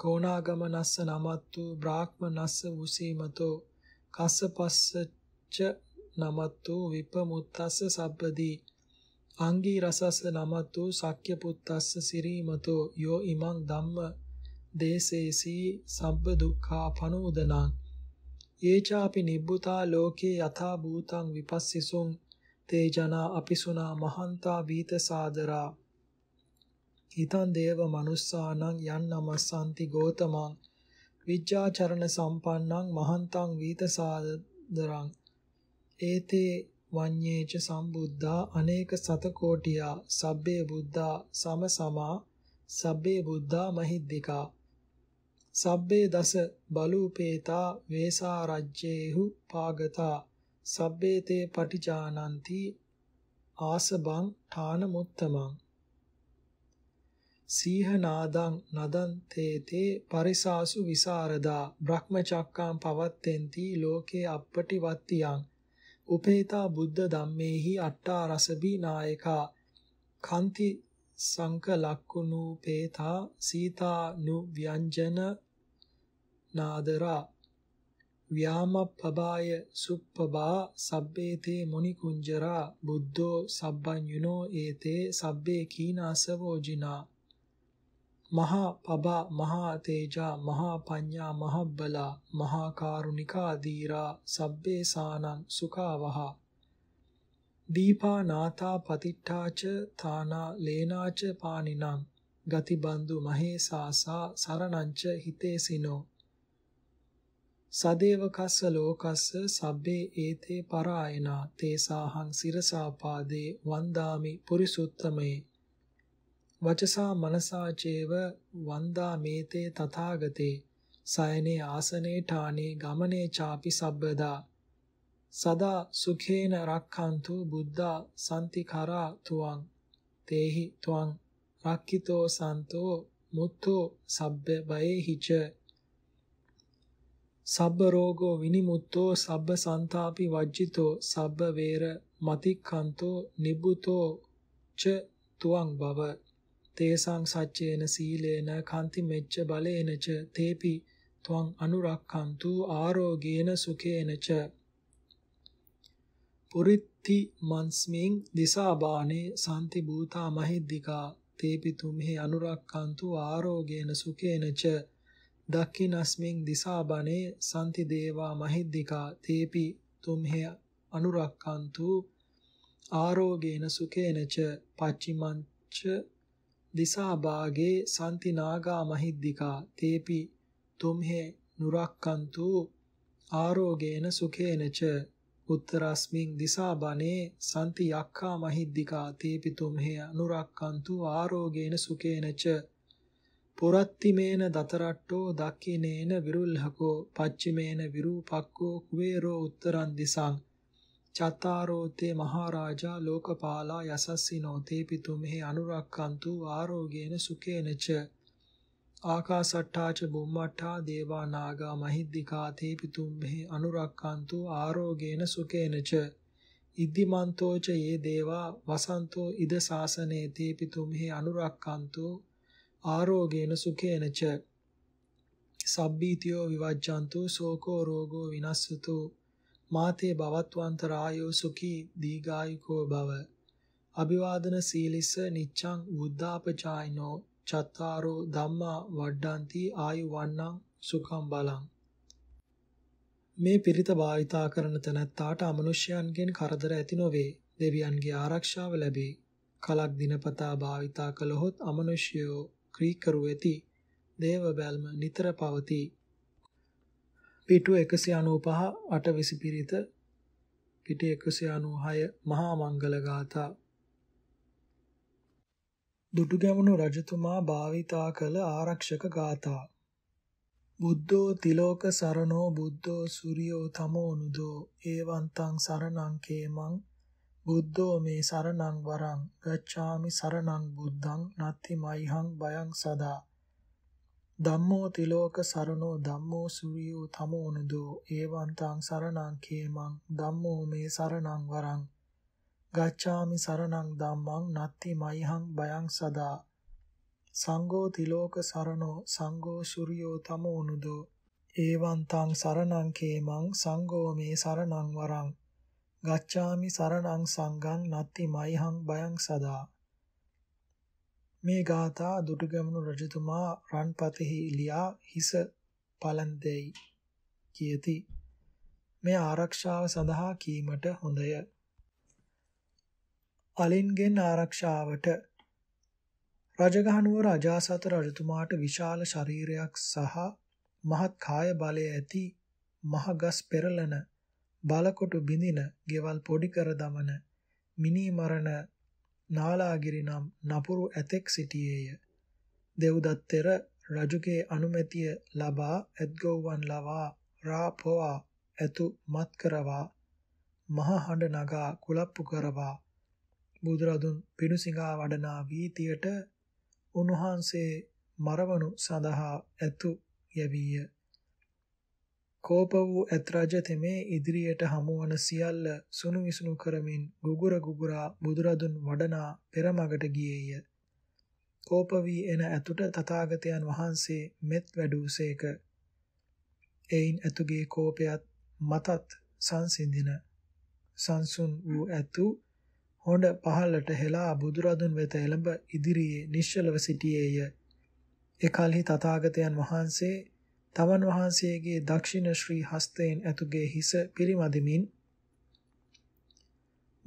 B: කෝණාගමනස්ස නමත්තු බ්‍රාහ්මනස්ස උසීමතෝ කස්සපස්සච්ච නමත්තු විපමුත්තස්ස සබ්බදී අංගී රසස්ස නමතු සක්්‍ය පුත්තස්ස සිරීමතෝ යෝ ඉමං ධම්ම දේසේසී සබ්බ දුක්ඛා පනෝදනං ඒචාපි නිබ්බුතා ලෝකේ යථා භූතං විපස්සිසුං තේජනා අපිසුනා මහන්තා වීත සාදරා හිතං දේව මනුස්සානං යන්නමස්සාන්ති ගෝතමං විජ්ජාචරණ සම්පන්නං මහන්තං වීත සාදරං ඒතේ වඤ්ඤේච සම්බුද්ධා අනේක සතකෝටියා සබ්බේ බුද්ධා සමසමා සබ්බේ බුද්ධා මහිද්దికා සබ්බේ දස බලූපේතා වේසා රජ්ජේහු පාගතා සබ්බේ තේ පටිචානಂತಿ ආසබං ඨානමුත්තමං සීහනාදං නදන් තේතේ පරිසාසු විසරදා බ්‍රහ්මචක්කාම් පවත්තෙන්ති ලෝකේ අප්පටි වත්තියං උපේතා බුද්ධ ධම්මේහි අට්ඨා රසබී නායකා කන්ති සංක ලක්කුණු පේතා සීතා නු ව්‍යංජන නාදරා ව්‍යාමප්පබාය සුප්පබා සබ්බේතේ මොනි කුංජරා බුද්ධෝ සබ්බඤුනෝ ඒතේ සබ්බේ කීනාසවෝජිනා මහා පබා මහා තේජා මහා පඤ්ඤා මහබ්බලා මහා කාරුණිකා දීරා සබ්බේ සානං සුඛාවහ දීපා නාථා පතිට්ඨාච තානා ලේනාච පානිනං ගතිබන්දු මහේසාසා සරණංච හිතේසිනෝ සදේවකස්ස ලෝකස්ස සබ්බේ ඒතේ පරායනා තේසාහං සිරසාපාදේ වන්දාමි පුරිසුත්තමේ වචසා මනසා චේව වන්දා මේතේ තථාගතේ සයනේ ආසනේ ඨානේ ගමනේ ചാපි සබ්බදා සදා සුඛේන රක්ඛන්තු බුද්ධා සම්තිකරා තුවං තේහි තුවං රක්ඛිතෝ සන්තෝ මුත්තෝ සබ්බ බයේහිච සබ්බ රෝගෝ විනිමුත්තෝ සබ්බ සන්තාපි වජ්ජිතෝ සබ්බ වේර මතික්ඛන්තෝ නිබ්බුතෝ ච තුවං බව තේසං සච්චේන සීලේන කාන්ති මෙච්ච බලේන ච තේපි තුවං අනුරක්ඛන්තු ආරෝගේන සුඛේන ච පුරිත්ති මන්ස්මින් දිසාබානේ සාන්ති භූතා මහිද්దికා තේපි තුම්හි අනුරක්ඛන්තු ආරෝගේන සුඛේන ච දක්ඛිනස්මින් දිසාබනේ සම්ති දේවා මහිද්దికා තේපි තුම්හෙ අනුරක්ඛන්තු ආරෝගේන සුකේනච පච්චිමංච දිසාභාගේ සම්ති නාගා මහිද්దికා තේපි තුම්හෙ නුරක්ඛන්තු ආරෝගේන සුකේනච උත්තරස්මින් දිසාබනේ සම්ති යක්ඛා මහිද්దికා තේපි තුම්හෙ අනුරක්ඛන්තු ආරෝගේන සුකේනච පුරත්තිමේන දතරට්ටෝ දක්ඛිනේන විරුල්හකෝ පච්චිමේන විරූපක්කෝ කුවේරෝ උත්තරන් දිසං චත්තාරෝතේ මහරජා ලෝකපාලා යසස්සිනෝ තේ පිතුමෙහි අනුරක්칸තු ආරෝගේන සුකේනච ආකාසට්ටාච බුම්මට්ටා දේවා නාගා මහිද්దికා තේ පිතුමෙහි අනුරක්칸තු ආරෝගේන සුකේනච ඉද්ධිමන්තෝච යේ දේවා වසන්තෝ ඉද සාසනේ තේ පිතුමෙහි අනුරක්칸තු ආරෝගේන සුඛේනච සබ්බීතියෝ විවජ්ජන්තු සෝකෝ රෝගෝ විනස්සතු මාතේ භවත්වන්තරායෝ සුඛී දීගායුකෝ භව අභිවාදන සීලිස නිච්ඡං බුද්ධාපචායිනෝ චත්තාරෝ ධම්මා වඩ්ඩಂತಿ ආයු වන්නං සුඛං බලං මේ පිරිත භාවිතා කරන තැනැත්තාට අමනුෂ්‍යයන්ගෙන් කරදර ඇති නොවේ දෙවියන්ගේ ආරක්ෂාව ලැබේ කලක් දිනපතා භාවිතා කළහොත් අමනුෂ්‍යයෝ ක්‍රීකරු වෙති. දේව බැල්ම නිතර පවතී. පිටු 195 820 පිරිත පිටි 196 මහා මංගල ගාථා දුටුගැමුණු රජතුමා භාවිතා කළ ආරක්ෂක ගාථා බුද්ධෝ තිලෝක සරණෝ බුද්ධෝ සූර්යෝ තමෝ නුදෝ ඒවන්තං සරණං කේමං බුද්ධෝ මේ සරණං වරං ගච්ඡාමි සරණං බුද්ධං නත්ති මයිහං බයං සදා ධම්මෝ තිලෝක සරණෝ ධම්මෝ සූරියෝ තමෝනුදෝ ඒවන්තං සරණං කේමං ධම්මෝ මේ සරණං වරං ගච්ඡාමි සරණං ධම්මං නත්ති මයිහං බයං සදා සංඝෝ තිලෝක සරණෝ සංඝෝ සූරියෝ තමෝනුදෝ ඒවන්තං සරණං කේමං සංඝෝ මේ සරණං වරං ගච්ඡාමි සරණං සංඝං නත්ති මයිහං බයං සදා මේ ගාථා දුටුගැමුණු රජතුමා රන්පතෙහි ලියා හිස පලන් දෙයි කියති මේ ආරක්ෂාව සඳහා කීමට හොඳය අලින්ගෙන් ආරක්ෂාවට රජගහනුවර අජාසත රජතුමාට විශාල ශරීරයක් සහ මහත් කාය බලය ඇති මහගස් පෙරලන බලකොටු බිඳින, ගෙවල් පොඩි කර දමන, මිනී මරණ නාලාගිරි නම් නපුරු ඇතෙක් සිටියේය. දෙව්දත් තෙර රජුගේ අනුමැතිය ලබා ඇත්ගොව්වන් ලවා රාපොවා ඇතු මත් කරවා මහ හඬ නගා කුලප්පු කරවා බුදුරදුන් පිණුසිඟා වඩනා වීතියට උන්වහන්සේ මරවණු සඳහා ඇතු යැවීය. කෝප වූ ඇත්රාජ තෙමේ ඉදිරියට හමුවන සියල්ල සුණු විසුණු කරමින් ගුගුර ගුගුරා බුදුරදුන් වඩනා පෙරමගට ගියේය. කෝප වී එන ඇතුට තථාගතයන් වහන්සේ මෙත් වැඩූසේක. එයින් ඇතුගේ කෝපයත් මතත් සංසිඳින සංසුන් වූ ඇතු හොඬ පහළට හෙලා බුදුරදුන් වෙත එළඹ ඉදිරියේ නිශ්චලව සිටියේය. එකල්හි තථාගතයන් වහන්සේ තමන් වහන්සේගේ දක්ෂිණ ශ්‍රී හස්තයෙන් ඇතුගේ හිස පිරිමදිමින්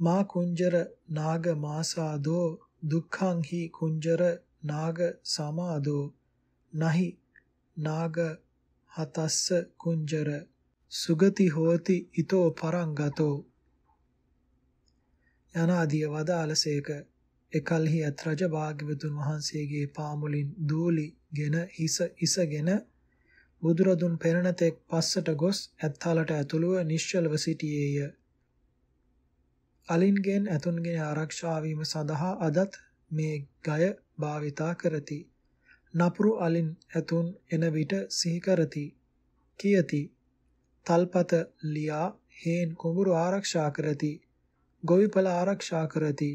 B: මා කුංජර නාග මාසාදෝ දුක්ඛං හි කුංජර නාග සමාදෝ නහි නාග හතස්ස කුංජර සුගති හෝති ඊතෝ පරංගතෝ යනාදී වදාලසේක එකල්හි අත් රජ භාග්‍යවතුන් වහන්සේගේ පාමුලින් දූලිගෙන හිස ඉසගෙන බුදුරදුන් පෙරණතෙක් පස්සට ගොස් ඇත්තාලට ඇතුළුව නිශ්චලව සිටියේය. අලින්ගෙන් ඇතුන්ගෙන ආරක්ෂා වීම සඳහා අදත් මේ ගය භාවිතා කරති. නපුරු අලින් ඇතුන් එන විට සිහි කරති. කියති. තල්පත ලියා හේන් කුඹුරු ආරක්ෂා කරති. ගොවිපල ආරක්ෂා කරති.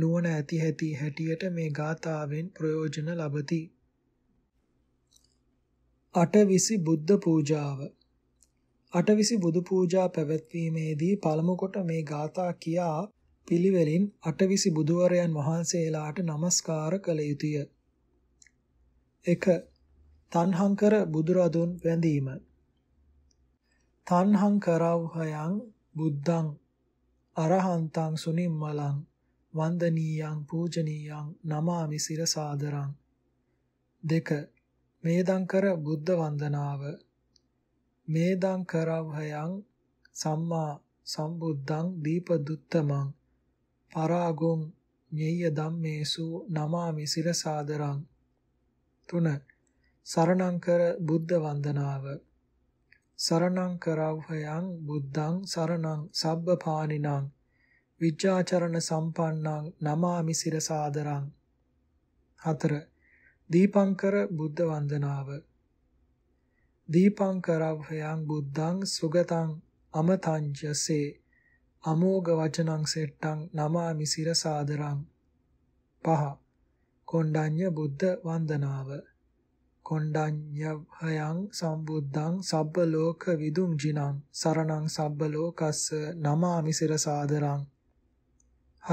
B: නුවණ ඇති ඇති හැටියට මේ ගාථාවෙන් ප්‍රයෝජන ලබති. අටවිසි බුද්ධ පූජාව අටවිසි බුදු පූජා පැවැත්වීමේදී පළමු කොට මේ ගාථා කියා පිළිවෙලින් අටවිසි බුදුවරයන් වහන්සේලාට নমස්කාර කළ යුතුය. 1. තණ්හංකර බුදුරදුන් වැඳීම. තණ්හංකරවහයන් බුද්ධං අරහන්තං සුනිම්මලං වන්දනීයං පූජනීයං නමාමි සිරසාදරං 2 මේදංකර බුද්ධ වන්දනාව මේදංකරවහයන් සම්මා සම්බුද්ධං දීපදුත්තමං පරාගොං ඤෙය ධම්මේසු නමාමි සිරසාදරං 3 සරණංකර බුද්ධ වන්දනාව සරණංකරවහයන් බුද්ධං සරණං සබ්බපාණිනං විචාචරණ සම්පන්නං නමාමි සිරසාදරං 4 දීපංකර බුද්ධ වන්දනාව දීපංකරවයන් බුද්ධං සුගතං අමතංජසේ අමෝග වචනං සෙට්ටං නමාමි සිරසාදරං පහ කොණ්ඩඤ්ඤ බුද්ධ වන්දනාව කොණ්ඩඤ්ඤවයන් සම්බුද්ධං සබ්බ ලෝක විදුං ජිනං සරණං සබ්බ ලෝකස්ස නමාමි සිරසාදරං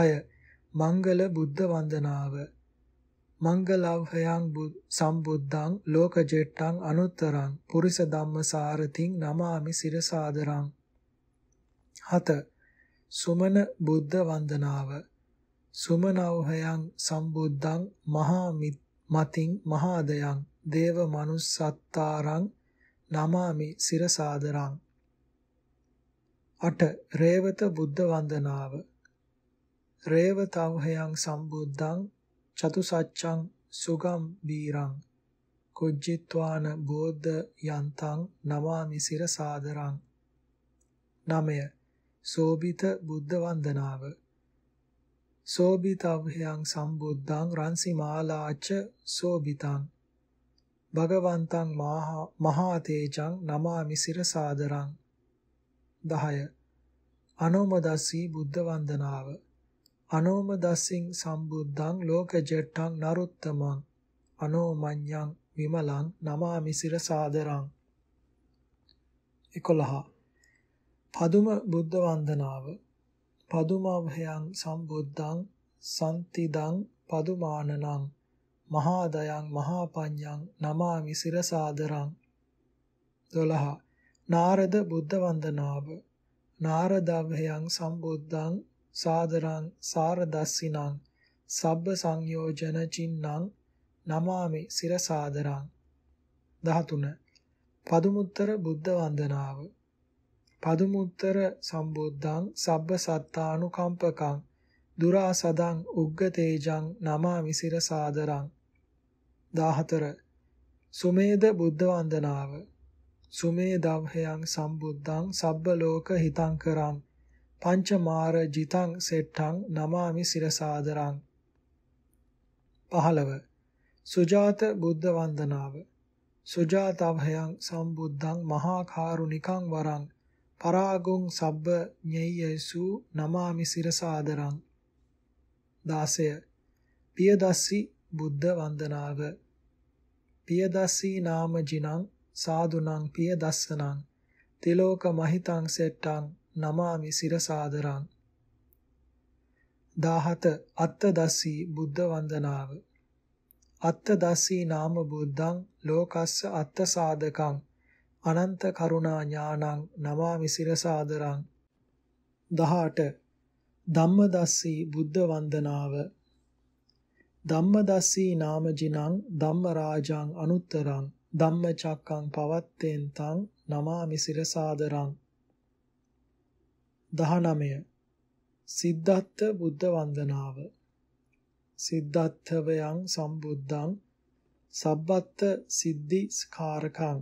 B: 6 මංගල බුද්ධ වන්දනාව මංගලව්හයං සම්බුද්ධං ලෝකජෙට්ටං අනුත්තරං පුරිස ධම්මසාරතිං නමාමි සිරසාදරං 7 සුමන බුද්ධ වන්දනාව සුමනව්හයං සම්බුද්ධං මහා මතින් මහාදයන් දේව මනුස්සත්තාරං නමාමි සිරසාදරං 8 රේවත බුද්ධ වන්දනාව රේවතව්හයං සම්බුද්ධං චතුසච්ඡං සුගම් වීරං කුජ්ජිත්වාන බෝධ යන්තං නමාමි සිර සාදරං 9 සෝබිත බුද්ධ වන්දනාව සෝබිතව්හයන් සම්බුද්ධං රන්සිමාලාච සෝබිතං භගවන්තං මහා තේජං නමාමි සිර සාදරං 10 අනෝමදස්සී බුද්ධ වන්දනාව අනෝම දස්සින් සම්බුද්ධං ලෝකජට්ඨං නරුත්තමං අනෝමඤ්ඤං විමලං නමාමි සිරසාදරං 11 පදුම බුද්ධ වන්දනාව පදුමවහයන් සම්බුද්ධං සම්තිදං පදුමානනං මහාදයන් මහාපඤ්ඤං නමාමි සිරසාදරං 12 නාරද බුද්ධ වන්දනාව නාරදවහයන් සම්බුද්ධං සාදරං සාරදස්සිනං සබ්බ සංයෝජන චින්නං නමාමි සිරසාදරං 13 පදුමුත්තර බුද්ධ වන්දනාව පදුමුත්තර සම්බුද්ධං සබ්බ සත්තානුකම්පකං දුරාසදං උග්ගතේජං නමාමි සිරසාදරං 14 සුමේද බුද්ධ වන්දනාව සුමේදව්හයන් සම්බුද්ධං සබ්බ ලෝක හිතං කරං පංචමාර ජිතං සෙට්ටං නමාමි සිරසාදරං 15 සුජාත බුද්ධ වන්දනාව සුජාතවහයන් සම්බුද්ධං මහා කරුණිකං වරං පරාගුං සබ්බ ඤෙය්‍යසු නමාමි සිරසාදරං 16 පියදස්සි බුද්ධ වන්දනාව පියදස්සී නාම ජිනං සාදුනං පියදස්සනං තිලෝක මහිතං සෙට්ටං නමාමි සිරසාදරං 17 අත්තදස්සී බුද්ධ වන්දනාව අත්තදස්සී නාම බුද්ධං ලෝකස්ස අත්ත සාධකං අනන්ත කරුණා ඥානං නමාමි සිරසාදරං 18 ධම්මදස්සී බුද්ධ වන්දනාව ධම්මදස්සී නාම ජිනං ධම්මරාජං අනුත්තරං ධම්මචක්කං පවත්තෙන් තං නමාමි සිරසාදරං 19 සිද්ධාර්ථ බුද්ධ වන්දනාව සිද්ධාර්ථවයන් සම්බුද්ධං සබ්බත්ත සිද්ධි ස්කාරකං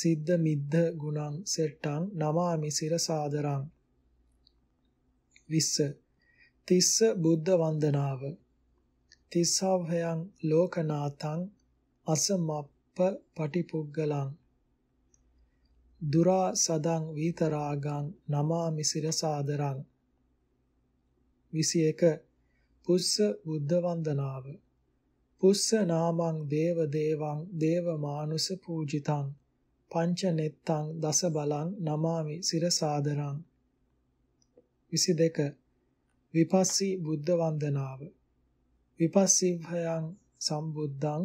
B: සිද්ධ මිද්ධ ගුණං සෙට්ටං නමාමි සිර සාදරං 20 තිස්ස බුද්ධ වන්දනාව තිස්සවයන් ලෝකනාතං අසමප්ප පටිපුග්ගලං දුරා සදං වීතරාගං නමාමි සිරසාදරං 21 පුස්ස බුද්ධ වන්දනාව පුස්ස නාමං දේව දේවං දේව මානුස පූජිතං පංච නෙත්තං දස බලං නමාමි සිරසාදරං 22 විපස්සී බුද්ධ වන්දනාව විපස්සීභයං සම්බුද්ධං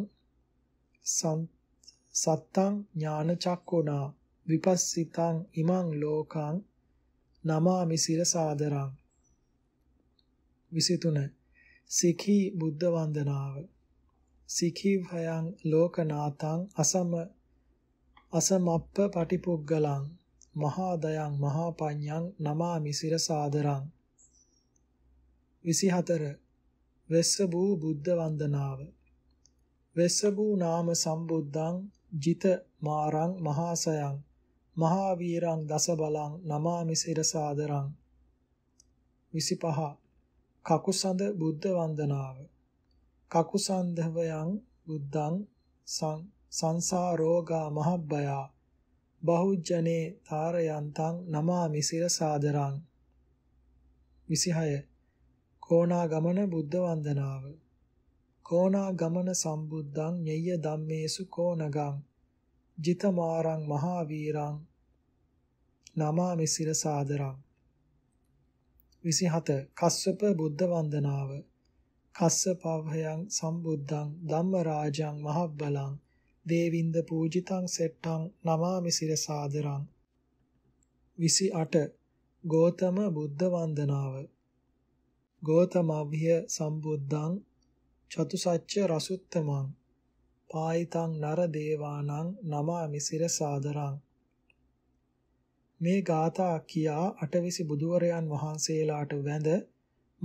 B: සත්තං ඥාන චක්කුණා විපස්සිතං ඉමං ලෝකං නමාමි සිර සාදරං 23 සිඛී බුද්ධ වන්දනාව සිඛී භයං ලෝකනාතං අසම අසමප්ප පටිපුග්ගලං මහා දයං මහා පඤ්ඤං නමාමි සිර සාදරං 24 වෙස්ස වූ බුද්ධ වන්දනාව වෙස්ස වූ නාම සම්බුද්ධං ජිත මාරං මහාසයං මහාවීරං දස බලං නමාමි සිරසාදරං 25 කකුසඳ බුද්ධ වන්දනාව කකුසන්ධවයන් බුද්ධං සංසාරෝගා මහබ්බය බහුජනේ තාරයන්තං නමාමි සිරසාදරං 26 කෝණාගමන බුද්ධ වන්දනාව කෝණාගමන සම්බුද්ධං ඤය ධම්මේසු කෝණගං ජිතමාරං මහාවීරං නමාමි සිරසාදරං 27 කස්සප බුද්ධ වන්දනාව කස්සපවහයන් සම්බුද්ධං ධම්මරාජං මහබ්බලං දේවින්ද පූජිතං සෙට්ටං නමාමි සිරසාදරං 28 ගෝතම බුද්ධ වන්දනාව ගෝතමව්‍ය සම්බුද්ධං චතුසච්ච රසුත්තමං පායිතං නර දේවානං නමාමි සිරසාදරං මේ ගාථා කියා අටවිසි බුදුවරයන් වහන්සේලාට වැඳ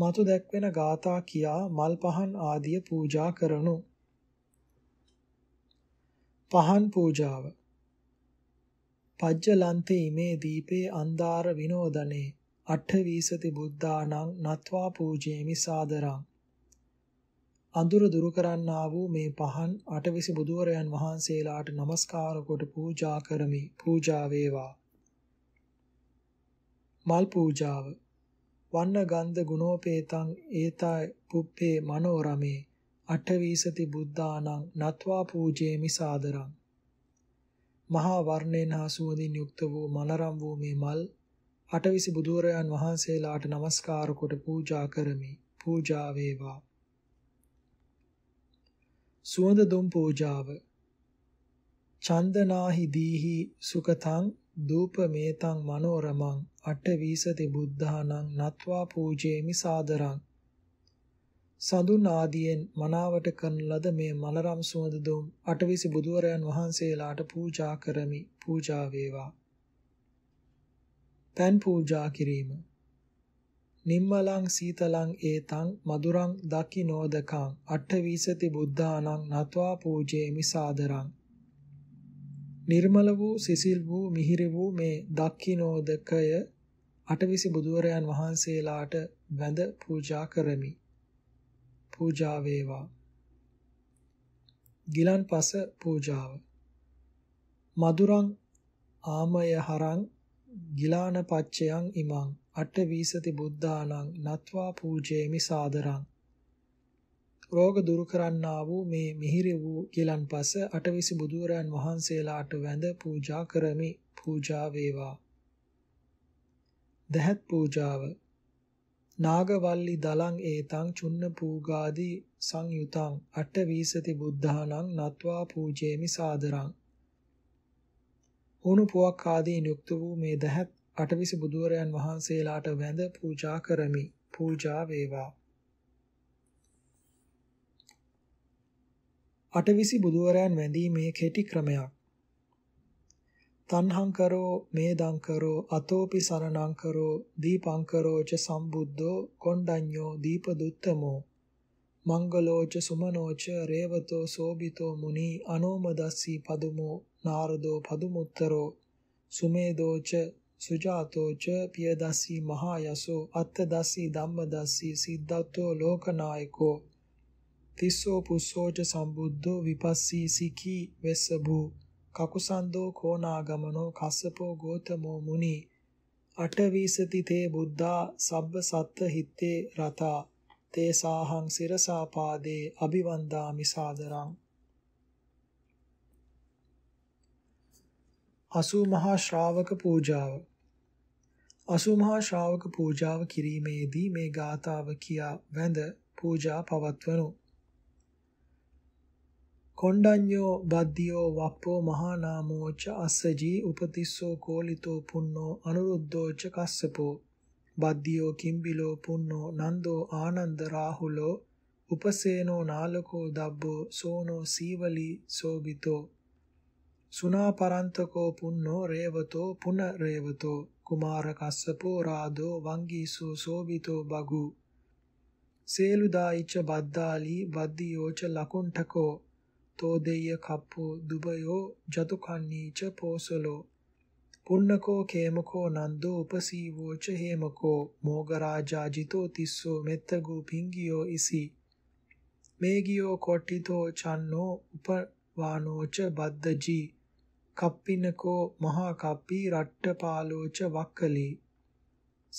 B: මතු දැක්වෙන ගාථා කියා මල් පහන් ආදිය පූජා කරනු පහන් පූජාව පජ්ජලන්ති මේ දීපේ අන්දාර විනෝදනේ අට්ඨ වීසති බුද්ධානං නත්වා පූජේමි සාදරං අඳුර දුරු කරන්නා වූ මේ පහන් අටවිසි බුදුවරයන් වහන්සේලාට নমස්කාර කොට පූජා කරමි පූජා වේවා මල් පූජාව වන්න ගන්ධ ගුණෝපේතං ඒතා පුප්පේ මනෝරමේ අටවිසති බුද්ධානං නත්වා පූජේමි සාදරං මහා වර්ණයෙන් හා සුවඳින් යුක්ත වූ මනරම් වූ මේ මල් අටවිසි බුදුරයන් වහන්සේලාට নমස්කාර කොට පූජා කරමි පූජා වේවා සුවඳ දුම් පූජාව චන්දනාහි දීහි සුකතං දූපමේතං මනෝරමං අටවිසති බුද්ධානං නත්වා පූජේමි සාදරං සඳුන් ආදියෙන් මනාවට කරන ලද මේ මලරම් සුවඳ දුම් අටවිසි බුදුවරයන් වහන්සේලාට පූජා කරමි පූජා වේවා පන් පූජා කිරීම නිම්මලං සීතලං ඒතං මදුරං දකිනෝදකං අට්ඨවිසති බුද්ධානං නත්වා පූජේමි සාදරං නිර්මල වූ සිසිල් වූ මිහිරි වූ මේ දක්ඛිනෝදකය අටවිසි බුදුවරයන් වහන්සේලාට වැඳ පූජා කරමි පූජා වේවා ගිලන්පස පූජාව මදුරං ආමය හරං ගිලාන පච්චයන් ඉමං අට්ඨවිසති බුද්ධානං නත්වා පූජේමි සාදරං රෝග දුරු කරන්නා වූ මේ මිහිරි වූ ගිලන් පස අටවිසි බුදුරයන් වහන්සේලාට වැඳ පූජා කරමි පූජා වේවා දහත් පූජාව නාගවල්ලි දලං ඒතං චුන්න පූගාදී සංයුතං අටවිසති බුද්ධානං නත්වා පූජේමි සාදරං උණු පුවක් ආදී යුක්ත වූ මේ දහත් අටවිසි බුදුවරයන් වහන්සේලාට වැඳ පූජා කරමි. පූජා වේවා. අටවිසි බුදුවරයන් වැඳීමේ කෙටි ක්‍රමයක්. තණ්හං කරෝ මේදං කරෝ අතෝපි සරණං කරෝ දීපං කරෝ ච සම්බුද්ධෝ කොණ්ඩඤ්ඤෝ දීපදුත්තමෝ මංගලෝච සුමනෝච රේවතෝ සෝබිතෝ මුනි අනෝමදස්සී පදුමෝ නාරදෝ පදුමුත්තරෝ සුමේදෝච සුජාතෝච පියදස්සී මහා යසෝ අත්තදස්සී ධම්මදස්සී සිද්ධාතෝ ලෝකනායකෝ තිස්සෝ පුස්සෝච සම්බුද්ධෝ විපස්සී සිකී වෙස්සභූ කකුසන්தோ කෝනාගමනෝ කස්සපෝ ගෝතමෝ මුනි අටවිසති තේ බුද්ධා සබ්බ සත්ත හිත්තේ රතා තේ සාහං සිරසා පාදේ අභිවන්දාමි සාදරං අසු මහා ශ්‍රාවක පූජාව අසුමහා ශ්‍රාවක පූජාව කිරීමේදී මේ ගාතාව කියා වැඳ පූජා පවත්වනු. කොණ්ඩඤ්ඤෝ බද්ධියෝ වප්පෝ මහානාමෝච අස්සජී උපතිස්සෝ කෝලිතෝ පුන්නෝ අනුරුද්ධෝච කස්සපෝ බද්ධියෝ කිම්බිලෝ පුන්නෝ නන්දෝ ආනන්ද රාහුලෝ උපසේනෝ නාලකෝ දබ්බෝ සෝනෝ සීවලි සෝබිතෝ සුනාපරන්තකෝ පුන්නෝ රේවතෝ පුන රේවතෝ කුමාරකස්සපෝ රාදෝ වංගීසෝ සෝවිතෝ බගු සේලුදායිච්ච බද්දාලි වද්දියෝච ලකුණ්ඨකෝ තෝදෙය්‍ය කප්පෝ දුබයෝ ජතුකන්නීච පෝසලෝ පුන්නකෝ කේමකෝ නන්දෝ උපසීවෝච හේමකෝ මෝගරාජාජිතෝ තිස්සෝ මෙත්තගෝ පිංගියෝ ඉසි මේගියෝ කොට්ටිතෝ චන්නෝ උපවානෝච බද්දජී කප්පිනකෝ මහා කප්පී රට්ඨපාලෝච වක්කලී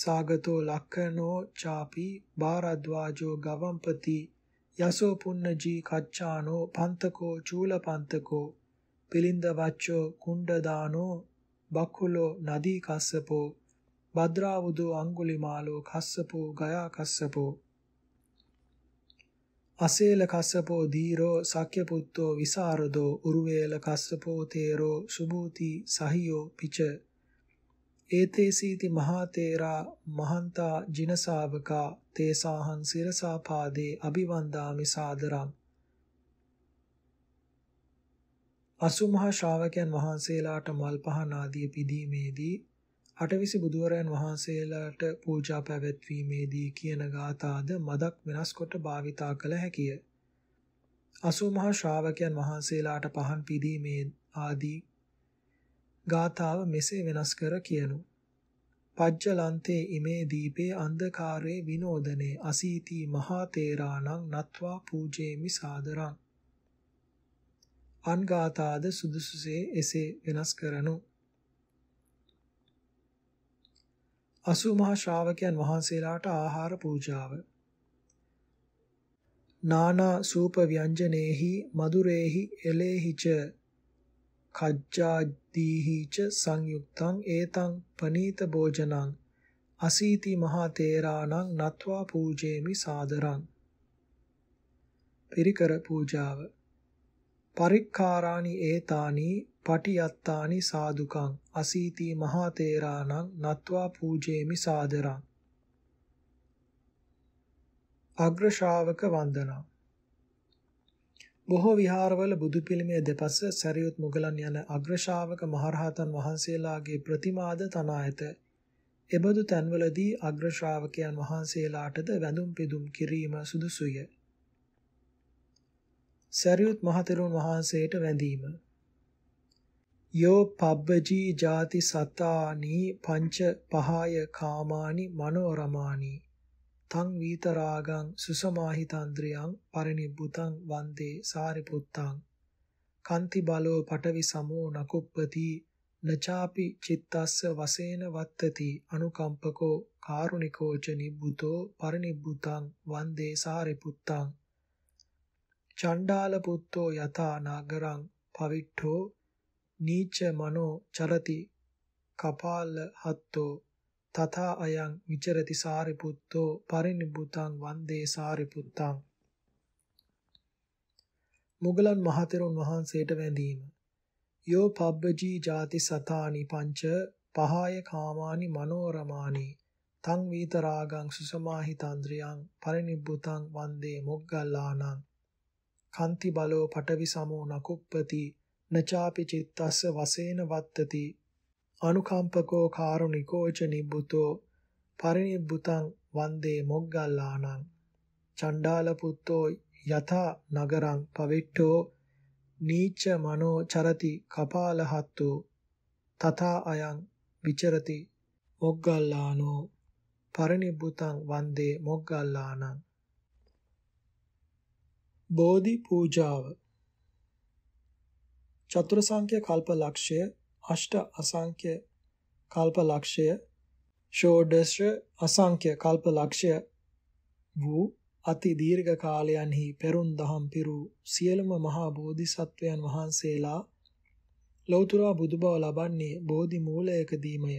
B: සාගතෝ ලක්ඛනෝ ചാපි බාරද්වාජෝ ගවම්පති යසෝ පුන්නජී කච්චානෝ පන්තකෝ චූලපන්තකෝ පිලින්ද වච්චෝ කුණ්ඩදානෝ බකුලෝ නදී කස්සපෝ භද්‍රාවුදෝ අඟුලිමාලෝ කස්සපෝ ගයා කස්සපෝ අසේල කස්සපෝ දීරෝ සක්්‍ය පුත්තෝ විසරදෝ උරුවේල කස්සපෝ තේරෝ සුභූති සහියෝ පිච ඒතේසීති මහතේරා මහන්තා ජිනසාවකා තේසාහං සිරසාපාදේ අභිවන්දාමි සාදරං අසුමහා ශ්‍රාවකයන් වහන්සේලාට මල් පහන් ආදී පිදීමේදී අටවිසි බුදුවරයන් වහන්සේලාට පූජා පැවැත්වීමේදී කියන ගාථාද මදක් වෙනස්කොට භාවිතා කළ හැකිය. අසූ මහා ශ්‍රාවකයන් වහන්සේලාට පහන් පිදීමේ ආදී ගාථාව මෙසේ වෙනස් කර කියනු. පජ්ජලන්තේ ඉමේ දීපේ අන්ධකාරේ විනෝදනේ අසීති මහා තේරාණං නත්වා පූජේමි සාදරං. අන්ගාතාද සුදුසුසේ එසේ වෙනස් කරනු. 80 මහා ශ්‍රාවකයන් වහන්සේලාට ආහාර පූජාව නානා සූප ව්‍යංජනේහි මధుරේහි එලේහිච කජ්ජාදීහිච සංයුක්තං ඒතං පනීත භෝජනං අසීති මහා තේරාණං නත්වා පූජේමි සාදරං පිරිකර පූජාව පරික්කාරාණි ඒතානි පටියත්තානි සාදුකං අසීති මහා තේරාණං නත්වා පූජේමි සාදරං අග්‍ර ශ්‍රාවක වන්දනා බොහෝ විහාරවල බුදු පිළිමය දෙපස සරියුත් මුගලන් යන අග්‍ර ශ්‍රාවක මහරහතන් වහන්සේලාගේ ප්‍රතිමාද තනා ඇත එබඳු තැන්වලදී අග්‍ර ශ්‍රාවකයන් වහන්සේලාටද වැඳුම් පිදුම් කිරීම සුදුසුය. සරියුත් මහතෙරුන් වහන්සේට වැඳීම යෝ පබ්බජී ජාති සතානි පංච පහය කාමානි මනෝරමානි තං වීතරාගං සුසමාහිතන්ද්‍රියං පරිනිබ්බුතං වන්දේ සාරිපුත්තං කන්ති බලෝ පටවි සමෝ නකුප්පති නචාපි චිත්තස්ස වසේන වත්තති අනුකම්පකෝ කාරුණිකෝච නිබ්බුතෝ පරිනිබ්බුතං වන්දේ සාරිපුත්තං චණ්ඩාල පුත්තෝ යථා නගරං පවිට්ඨෝ නීච මනෝ චරති කපාල හත්තෝ තථා අයං විචරති සාරිපුත්තෝ පරිනිබ්බුතං වන්දේ සාරිපුත්තං මුගලන් මහතෙරුන් වහන්සේට වැඳීම යෝ පබ්බජී ජාති සතානි පංච පහය කාමානි මනෝරමානි තං වීතරාගං සුසමාහිතාන්ද්‍රියං පරිනිබ්බුතං වන්දේ මොග්ගල්ලානං කන්ති බලෝ පටවි සමෝ නකුප්පති නචාපි චිත්තස්ස වසේන වත්තති අනුකම්පකෝ කාරුණිකෝ ච නිබ්බුතෝ පරිනිබ්බුතං වන්දේ මොග්ගල්ලාණං චණ්ඩාල පුත්තෝ යථා නගරං පවිට්ඨෝ නීච මනෝ චරති කපාලහත්තු තථා අයං විචරති මොග්ගල්ලානෝ පරිනිබ්බුතං වන්දේ මොග්ගල්ලාණං බෝධි පූජාව චතුර සංඛ්‍ය කල්ප ලක්ෂය අෂ්ට අසංඛ්‍ය කල්ප ලක්ෂය ෂෝඩශ අසංඛ්‍ය කල්ප ලක්ෂය වූ අති දීර්ඝ කාලයන්හි පෙරුන් දහම් පිරු සියලුම මහා බෝධිසත්වයන් වහන්සේලා ලෞතර බුදුබව ලබන්නේ බෝධි මූලයකදීමය.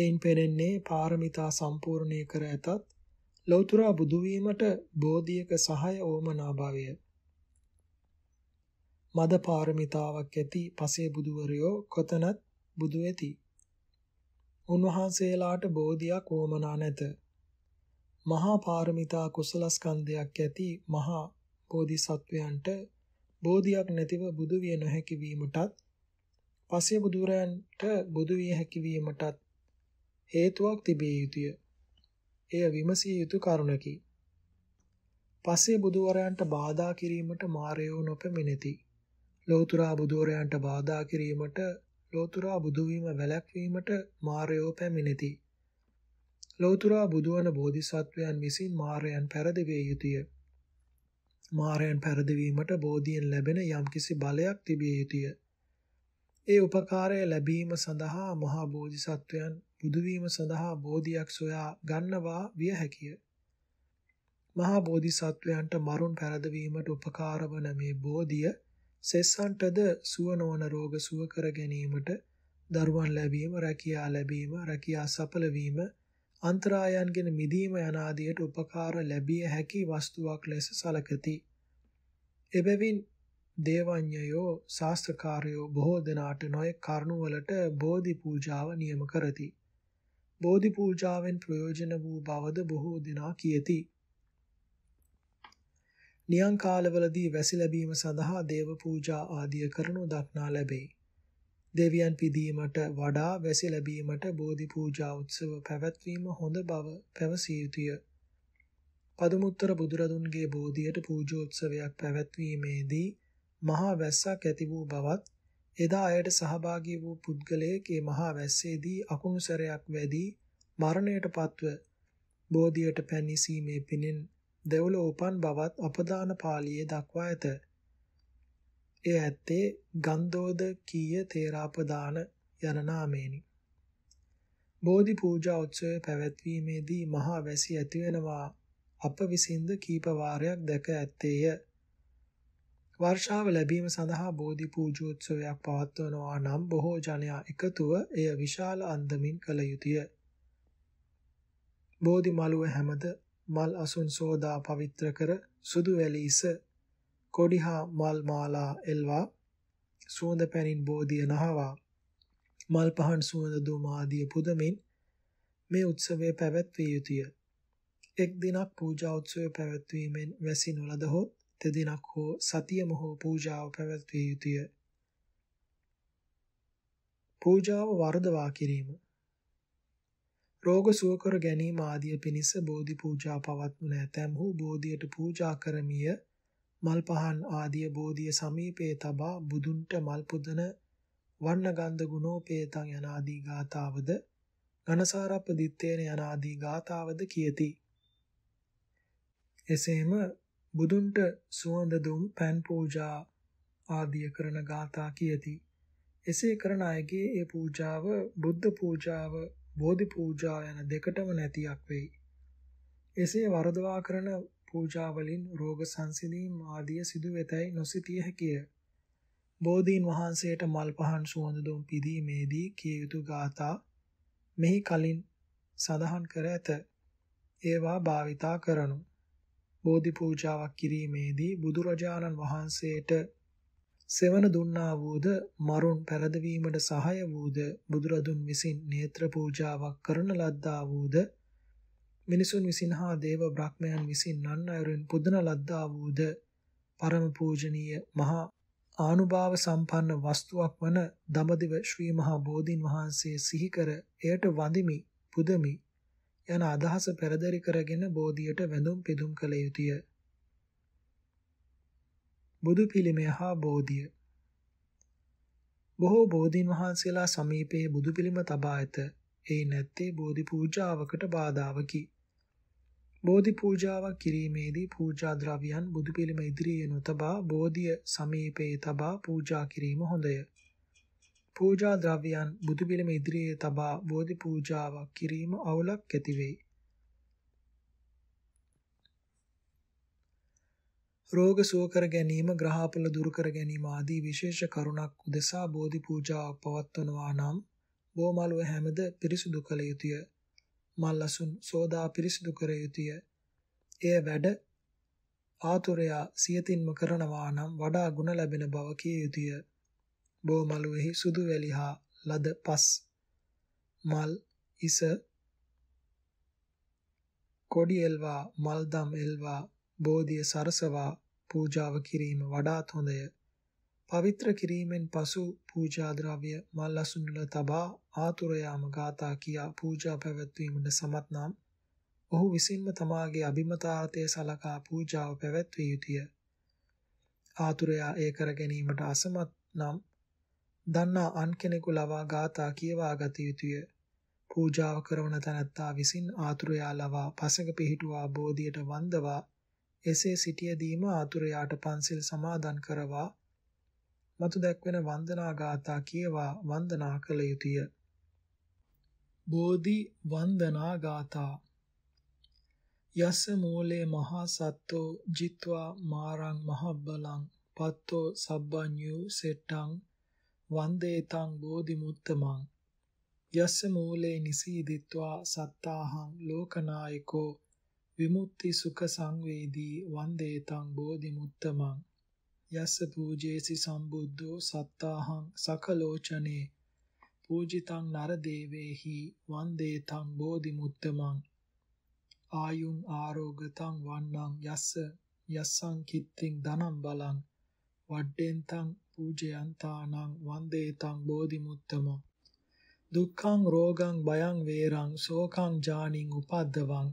B: එයින් පෙනෙන්නේ පාරමිතා සම්පූර්ණය කර ඇතත් ලෞතර බුදු වීමට බෝධියක සහාය ඕමනා භාවය මද පාරමිතාවක් ඇති පසේ බුදුවරයෝ කොතනත් බුදු ඇති. උන්වහන්සේලාට බෝධියක් වොමනා නැත. මහා පාරමිතා කුසලස්කන්ධයක් ඇති මහා බෝධිසත්වයන්ට බෝධියක් නැතිව බුදු විය නොහැකි වීමටත් පසේ බුදුරයන්ට බුදු විය හැකි වීමටත් හේතුවක් තිබිය යුතුය. එය විමසිය යුතු කරුණකි. පසේ බුදුවරයන්ට බාධා කිරීමට මාරයෝ නොපෙමිණෙති. ලෝතුරා බුදුරයන්ට බාධා කිරීමට ලෝතුරා බුදු වීම වැළැක්වීමට මායෝ පැමිණෙති. ලෝතුරා බුදුවන බෝධිසත්වයන් විසින් මායයන් පෙරදවිය යුතුය. මායයන් පෙරදවීමට බෝධියෙන් ලැබෙන යම්කිසි බලයක් තිබිය යුතුය. ඒ උපකාරය ලැබීම සඳහා මහා බෝධිසත්වයන් බුදු වීම සඳහා බෝධියක් සොයා ගන්නවා විය හැකිය. මහා බෝධිසත්වයන්ට මරුන් පෙරදවීමට උපකාර වන මේ බෝධිය සෙස්සන්ටද සුව නොවන රෝග සුව කර ගැනීමට දරුවන් ලැබීම, රැකියා ලැබීම, රැකියා සඵල වීම, අන්තරායන්ගෙන් මිදීම යන ආදියට උපකාර ලැබිය හැකි වස්තුවක් ලෙස සැලකති. එබැවින් දේවඥයෝ ශාස්ත්‍රකාරයෝ බොහෝ දෙනාට නොයෙක් කරුණු වලට බෝධි පූජාව නියම කරති. බෝධි පූජාවෙන් ප්‍රයෝජන වූ බවද බොහෝ දෙනා කියති. නියං කාලවලදී වැසි ලැබීම සඳහා දේව පූජා ආදිය කරනු දක්නා ලැබේ. දෙවියන් පිදීමට වඩා වැසි ලැබීමට බෝධි පූජා උත්සව පැවැත්වීම හොඳ බව පැවසිය යුතුය. පදුමුත්තර බුදුරදුන්ගේ බෝධියට පූජෝත්සවයක් පැවැත්වීමේදී මහා වැස්සක් ඇති වූ බවත් එදා අයට සහභාගී වූ පුද්ගලයෙක්ගේ මහා වැස්සේදී අකුණු සැරයක් වැදී මරණයට පත්ව බෝධියට පැනිසීමේ පිණින් දෙවොල උපන් බවත් අපදාන පාළියේ දක්වා ඇත. එය ඇත්තේ ගන්ධෝද කීය තේරාපදාන යන නාමයෙනි. බෝධි පූජා උත්සවය පැවැත්වීමේදී මහා වැසි ඇතිවෙනවා අප විසින්ද කීප වාරයක් දැක ඇත්තේය. වර්ෂාව ලැබීම සඳහා බෝධි පූජෝත්සවයක් පවත්වනවා නම් බොහෝ ජනයා එකතුව එය විශාල අන්දමින් කළ යුතුය. බෝධි මළුව හැමද මල් අසුන් සෝදා පවිත්‍ර කර සුදු වැලීස කොඩිහා මල් මාලා එල්වා සුවඳ පැනින් බෝධිය නහවා මල් පහන් සුවඳ දුම ආදී පුදමින් මේ උත්සවය පැවැත්විය යුතුය. එක් දිනක් පූජා උත්සවය පැවැත්වීමෙන් වැසි නොලද හොත් තෙදිනක් හෝ සතියම හෝ පූජාව පැවැත්විය යුතුය. පූජාව වර්ධවා කිරීම රෝග සුවකර ගැනීම ආදිය පිණිස බෝධි පූජා පවත්වන ඇතැම්හු බෝධියට පූජා කරමිය මල් පහන් ආදිය බෝධිය සමීපයේ තබා බුදුන්ට මල් පුදන වන්නගන්ධ ගුණෝපේතං යන ආදී ගාතාවද ඝනසාරප්ප දිත්තේන යන ආදී ගාතාවද කියති. එසේම බුදුන්ට සුවඳ දුම් පෑන් පූජා ආදිය කරන ගාථා කියති. එසේ කරන අයගේ ඒ පූජාව බුද්ධ පූජාව බෝධි පූජා යන දෙකටම නැතියක් වෙයි. එසේ වරදවා කරන පූජා වලින් රෝග සංසිඳීම් ආදිය සිදු වෙතයි නොසිතිය හැකිය. බෝධීන් වහන්සේට මල් පහන් සුවඳ දුම් පිදීමේදී කිය යුතු ගාථා මෙහි කලින් සඳහන් කර ඇත. ඒවා භාවිතා කරනු. බෝධි පූජාවක් කිරීමේදී බුදුරජාණන් වහන්සේට සෙවන දුන්නා වූද මරුන් පැරදවීමට සහාය වූද බුදුරදුන් විසින් නේත්‍ර පූජාවක් කරන ලද්දා වූද මිනිසුන් විසින් හා දේව බ්‍රහ්මයන් විසින් නන් අයුරින් පුදන ලද්දා වූද පරම පූජනීය මහා ආනුභාව සම්පන්න වස්තුවක් වන දඹදිව ශ්‍රී මහා බෝධින් වහන්සේ සිහි කර එයට වඳිමි පුදමි යන අදහස පෙරදරි කරගෙන බෝධියට වැඳුම් පිදුම් කළ යුතුය බුදු පිළිමය හා බෝධිය බොහෝ බෝධීන් වහන්සේලා සමීපයේ බුදු පිළිම තබා ඇත. එයි නැත්තේ බෝධි පූජාවකට බාධාවකි. බෝධි පූජාවක් කිරීමේදී පූජා ද්‍රව්‍යයන් බුදු පිළිම ඉදිරියේ නොතබා බෝධිය සමීපයේ තබා පූජා කිරීම හොඳය. පූජා ද්‍රව්‍යයන් බුදු පිළිම ඉදිරියේ තබා බෝධි පූජාවක් කිරීම අවුලක් ඇති වෙයි. රෝග සුව කර ගැනීම, ග්‍රහපල දුරු කර ගැනීම ආදී විශේෂ කරුණක් උදෙසා බෝධි පූජාවක් පවත්වනවා නම් බෝමලුව හැමද පිරිසුදු කළ යුතුය. මල් අසුන් සෝදා පිරිසුදු කර යුතුය. එය වැඩ ආතුරයා සියතින්ම කරනවා නම් වඩා ගුණ ලැබෙන බව කිය යුතුය. බෝමලුවෙහි සුදු වැලි හා ලද පස් මල් ඉස කොඩි එල්වා මල්දම් එල්වා බෝධිය සරසවා පූජාව කිරීම වඩාත් හොඳය. පවිත්‍ර කිරීමෙන් පසු පූජා ද්‍රව්‍ය මල් අසුන්වල තබා ආතුර යාම ගාථා කියා පූජා පැවැත්වීමට සමත් නම් ඔහු විසින්ම තමාගේ අභිමතාර්ථය සලකා පූජාව පැවැත්විය යුතුය. ආතුරයා ඒ කර ගැනීමට අසමත් නම් දන්නා අන් කෙනෙකු ලවා ගාථා කියවා ගත යුතුය. පූජාව කරවන තැනැත්තා විසින් ආතුරයා ලවා පසඟ පිහිටුවා බෝධියට වන්දවා එසේ සිටියදීම ආතුරයාට පන්සිල් සමාදන් කරවා මතු දැක්වෙන වන්දනා ගාථා කියවා වන්දනා කළ යුතුය. බෝධි වන්දනා ගාථා යස්ස මූලේ මහා සත්තෝ ජිත්වා මාරං මහබ්බලං පත්තෝ සබ්බඤ්ඤු සෙට්ටං වන්දේතං බෝධිමුත්තමං යස්ස මූලේ නිසීදිත්වා සත්තාහං ලෝකනායකෝ විමුක්ති සුඛ සංවේදී වන්දේතං බෝධි මුත්තමං යස්ස පූජේසි සම්බුද්ධෝ සත්තාහං සකලෝචනේ පූජිතං නරදේවේහි වන්දේතං බෝධි මුත්තමං ආයුං ආරෝගතං වන්නං යස්ස යස්සං කිත්තිං ධනම් බලං වඩ්ඩෙන්තං පූජයන්තානං වන්දේතං බෝධිමුත්තම දුක්ඛං රෝගං භයං වේරං ශෝකං ජානින් උපද්දවං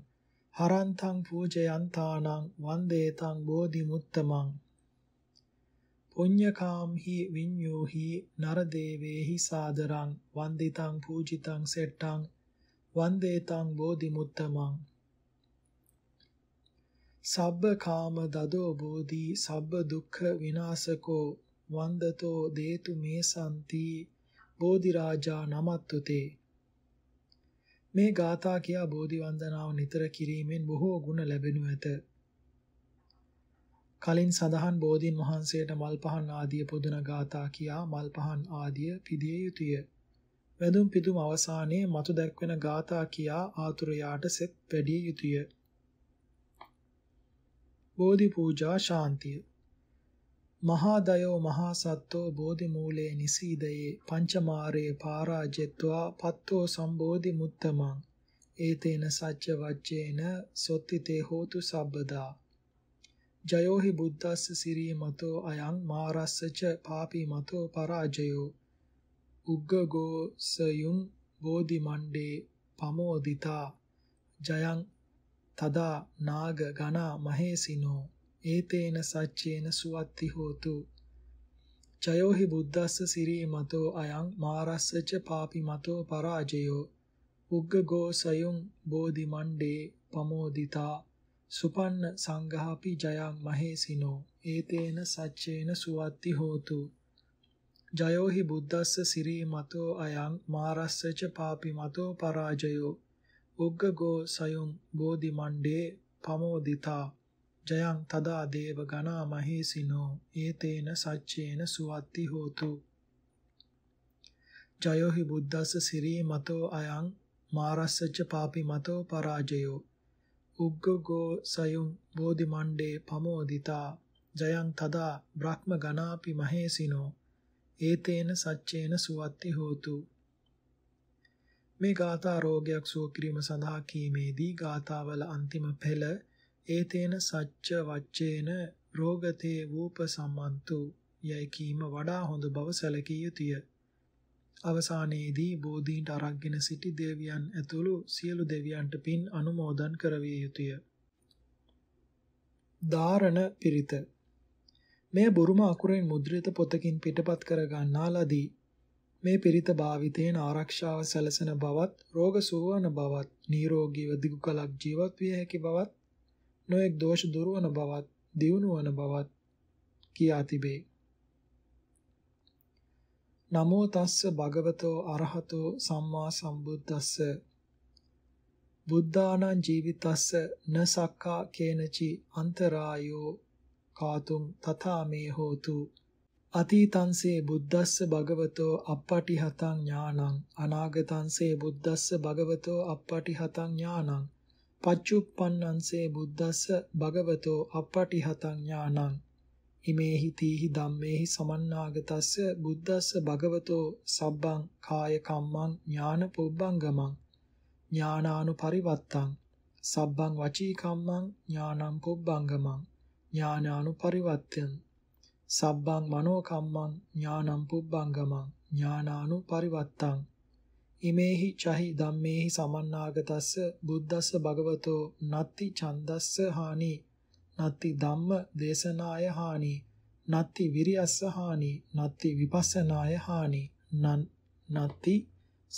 B: හරන්තං පූජයන්තානං වන්දේතං බෝධිමුත්තමං පුඤ්ඤකාම්හි විඤ්ඤෝහි නරදේවේහි සාදරං වන්දිතං පූජිතං සෙට්ටං වන්දේතං බෝධිමුත්තමං සබ්බ කාම දදෝ බෝධි සබ්බ දුක්ඛ විනාශකෝ වන්දතෝ දේතු මේ සම්ති බෝධි රාජා නමත්තුතේ මේ ගාථා කියා බෝධි වන්දනාව නිතර කිරීමෙන් බොහෝ ගුණ ලැබෙනු ඇත. කලින් සඳහන් බෝධින් වහන්සේට මල් පහන් ආදිය පුදන ගාථා කියා මල් පහන් ආදිය පිදිය යුතුය. වැඳුම් පිදුම් අවසානයේ මතු දැක්වෙන ගාථා කියා ආතුරයාට සෙත් වැඩිය යුතුය. බෝධි පූජා ශාන්තිය මහා දයෝ මහා සත්තෝ බෝධි මූලේ නිසීදයේ පංචමාරේ පාරාජෙත්වා පත්තෝ සම්බෝධි මුත්තමං ඒතේන සච්ච වච්චේන සොත්තිතේ හෝතු සබ්බදා ජයෝහි බුද්දස්ස සිරී මතෝ අයං මාරස්ස ච පාපී මතෝ පරාජයෝ උග්ගගෝ සයුන් බෝධි මණ්ඩේ පමෝදිතා ජයං තදා නාග ගනා මහේසිනෝ ඒතේන සච්චේන සුවත්ති හෝතු චයෝහි බුද්දස්ස සිරී මතෝ අයං මාරස්සච පාපි මතෝ පරාජයෝ උග්ග ගෝසයුං බෝධි මණ්ඩේ පමෝදිතා සුපන්න සංඝාපි ජයං මහේසිනෝ ඒතේන සච්චේන සුවත්ති හෝතු ජයෝහි බුද්දස්ස සිරී මතෝ අයං මාරස්සච පාපි මතෝ පරාජයෝ උග්ග ගෝසයුං බෝධි මණ්ඩේ පමෝදිතා ජයං තදා දේව ගනා මහේසිනෝ ඒතේන සච්චේන සුවත්ති හෝතු ජයෝ හි බුද්දස්ස සිරී මතෝ අයං මාරස්සච්ච පාපි මතෝ පරාජයෝ උග්ගගෝ සයුම් බෝධි මණ්ඩේ පමෝදිතා ජයං තදා බ්‍රහ්ම ගනාපි මහේසිනෝ ඒතේන සච්චේන සුවත්ති හෝතු මේ ගාථා රෝගයක් සුව කිරීම සඳහා කීමේදී ගාථාවල අන්තිම පෙළ ඒතේන සච්ච වච්චේන රෝගතේ වූපසම්මන්තු යයි කීම වඩා හොඳ බව සැලකිය යුතුය. අවසානයේදී බෝධීන්ට අරක්ගෙන සිටි දෙවියන් ඇතුළු සියලු දෙවියන්ට පින් අනුමෝදන් කරවිය යුතුය. ධාරණ පිරිත මේ බුරුම අකුරෙන් මුද්‍රිත පොතකින් පිටපත් කර ගන්නාලාදී මේ පිරිත භාවිතයෙන් ආරක්ෂාව සැලසෙන බවත් රෝග සුවවන බවත් නිරෝගීව දිගු කලක් ජීවත් විය හැකි බවත් නොඑක් දෝෂ දුරවන බවත්, දියුණු වන බවත් කියා තිබේ. නමෝ තස්ස භගවතෝ අරහතෝ සම්මා සම්බුද්දස්ස බුද්ධානං ජීවිතස්ස න සක්කා කේනචි අන්තරායෝ කාතුම් තථාමේ හෝතු අතීතංසේ බුද්දස්ස භගවතෝ අප්පටිහතං ඥානං අනාගතංසේ බුද්දස්ස භගවතෝ අප්පටිහතං ඥානං පච්චුප්පන්නංසේ බුද්දස්ස භගවතෝ අප්පටිහතං ඥානං ඉමේහි තීහි ධම්මේහි සමන්නාගතස්ස බුද්දස්ස භගවතෝ සබ්බං කාය කම්මං ඥාන පුබ්බංගමං ඥානානුපරිවත්තං සබ්බං වචී කම්මං ඥානං පුබ්බංගමං ඥානානුපරිවත්තං සබ්බං මනෝ කම්මං ඥානං පුබ්බංගමං ඥානානුපරිවත්තං ඉමේහි චහි ධම්මේහි සමන්නාගතස්ස බුද්දස්ස භගවතෝ නත්ති ඡන්දස්ස හානි නත්ති ධම්ම දේශනාය හානි නත්ති විරියස්ස හානි නත්ති විපස්සනාය හානි නන් නත්ති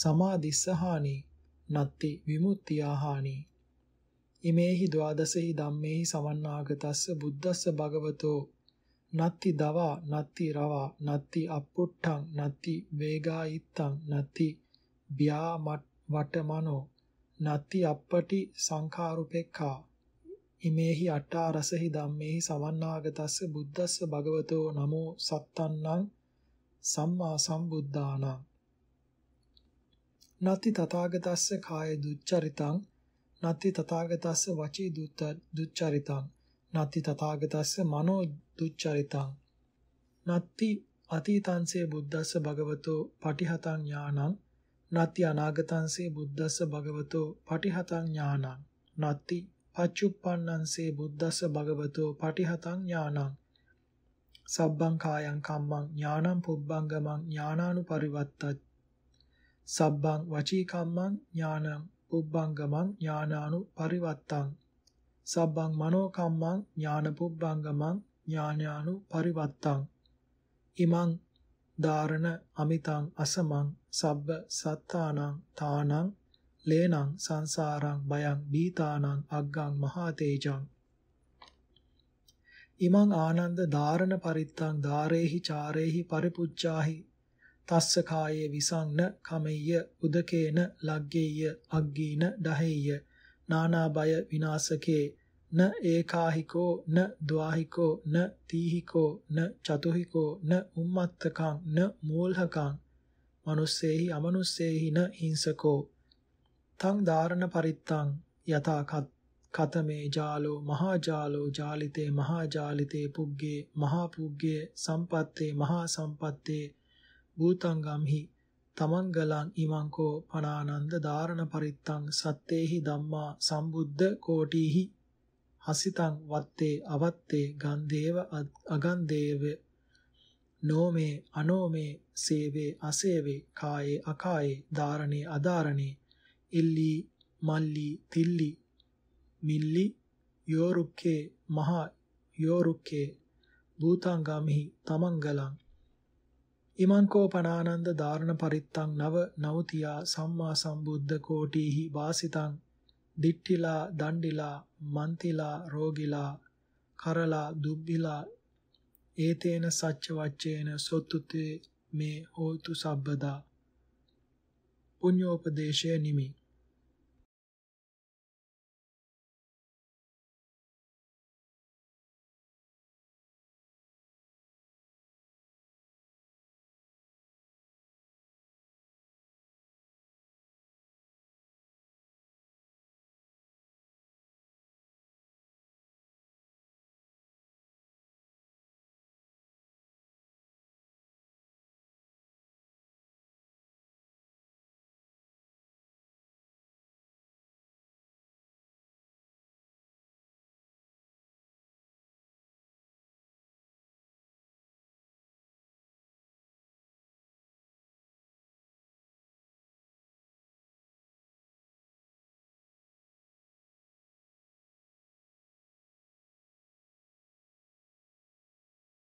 B: සමාධිස්ස හානි නත්ති විමුක්තියා හානි ඉමේහි ද්වාදසෙහි ධම්මේහි සමන්නාගතස්ස බුද්දස්ස භගවතෝ නත්ති දවා නත්ති රවා නත්ති අප්පුට්ටං නත්ති වේගායිත්තං නත්ති ව්‍යා වටමනෝ නත්ති අප්පටි සංඛාරුපෙක්ඛා ඉමේහි අට්ඨාරසහි ධම්මේහි සමන්නාගතස්ස බුද්දස්ස භගවතෝ නමෝ සත්තන්නං සම්මා සම්බුද්ධානං නති තථාගතස්ස කාය දුච්චරිතං නති තථාගතස්ස වචී දුච්චරිතං නති තථාගතස්ස මනෝ දුච්චරිතං නත්ති අතීතංසේ බුද්දස්ස භගවතෝ පටිහතං ඥානං නති අනාගතංසේ බුද්දස්ස භගවතෝ පටිහතං ඥානං නති පච්චුප්පන්නංසේ බුද්දස්ස භගවතෝ පටිහතං ඥානං සබ්බං කායං කම්මං ඥානං පුබ්බංගමං ඥානානුපරිවත්තත් සබ්බං වචී කම්මං ඥානං පුබ්බංගමං ඥානානුපරිවත්තං සබ්බං මනෝ කම්මං ඥාන පුබ්බංගමං ඥානානුපරිවත්තං ඉමං දාරණ අමිතං අසමං සබ්බ සත්තානං තානං ලේනං සංසාරං බයං බීතානං අග්ගං මහතේජං ඉමං ආනන්ද දාරණ පරිත්තං ධාරේහි චාරේහි පරිපුච්ඡාහි තස්ස කායේ විසංන කමෙය්‍ය උදකේන ලග්ගේය අග්ගීන දහෙය්‍ය නානා බය විනාශකේ න ඒකාහිකෝ න ද්වාහිකෝ න තීහිකෝ න චතුහිකෝ න උම්මත්තකං න මෝල්හකං මනුස්සේහි අමනුස්සේහි න හිංසකෝ තං ධාරණ පරිත්තං යතා කතමේ ජාලෝ මහා ජාලෝ ජාලිතේ මහා ජාලිතේ පුග්ගේ මහා පුග්ගේ සම්පත්තේ මහා සම්පත්තේ භූතංගම්හි තමන්ගලං ඉමංකෝ පණානන්ද ධාරණ පරිත්තං සත්තේහි ධම්මා සම්බුද්ධ කෝටිහි අසිතං වත්තේ අවත්තේ ගන්ධේව අගන්ධේව නෝමේ අනෝමේ සේවේ අසේවේ කායේ අකායේ ධාරණේ අධාරණේ එල්ලි මල්ලි තිල්ලි මිල්ලි යෝරුක්කේ මහා යෝරුක්කේ භූතංගාමිහි තමංගලං ඉමං කෝපනානන්ද ධාරණ පරිත්තං නව නවතියා සම්මා සම්බුද්ධ කෝටිහි වාසිතං දිට්ඨිලා දණ්ඩිලා මන්තිලා රෝගිලා කරලා දුබ්බිලා ඒතේන සච්ච වච්චේන සොත්තුතේ මේ හෝතු සබ්බදා පුඤ්ඤෝපදේශය නිමි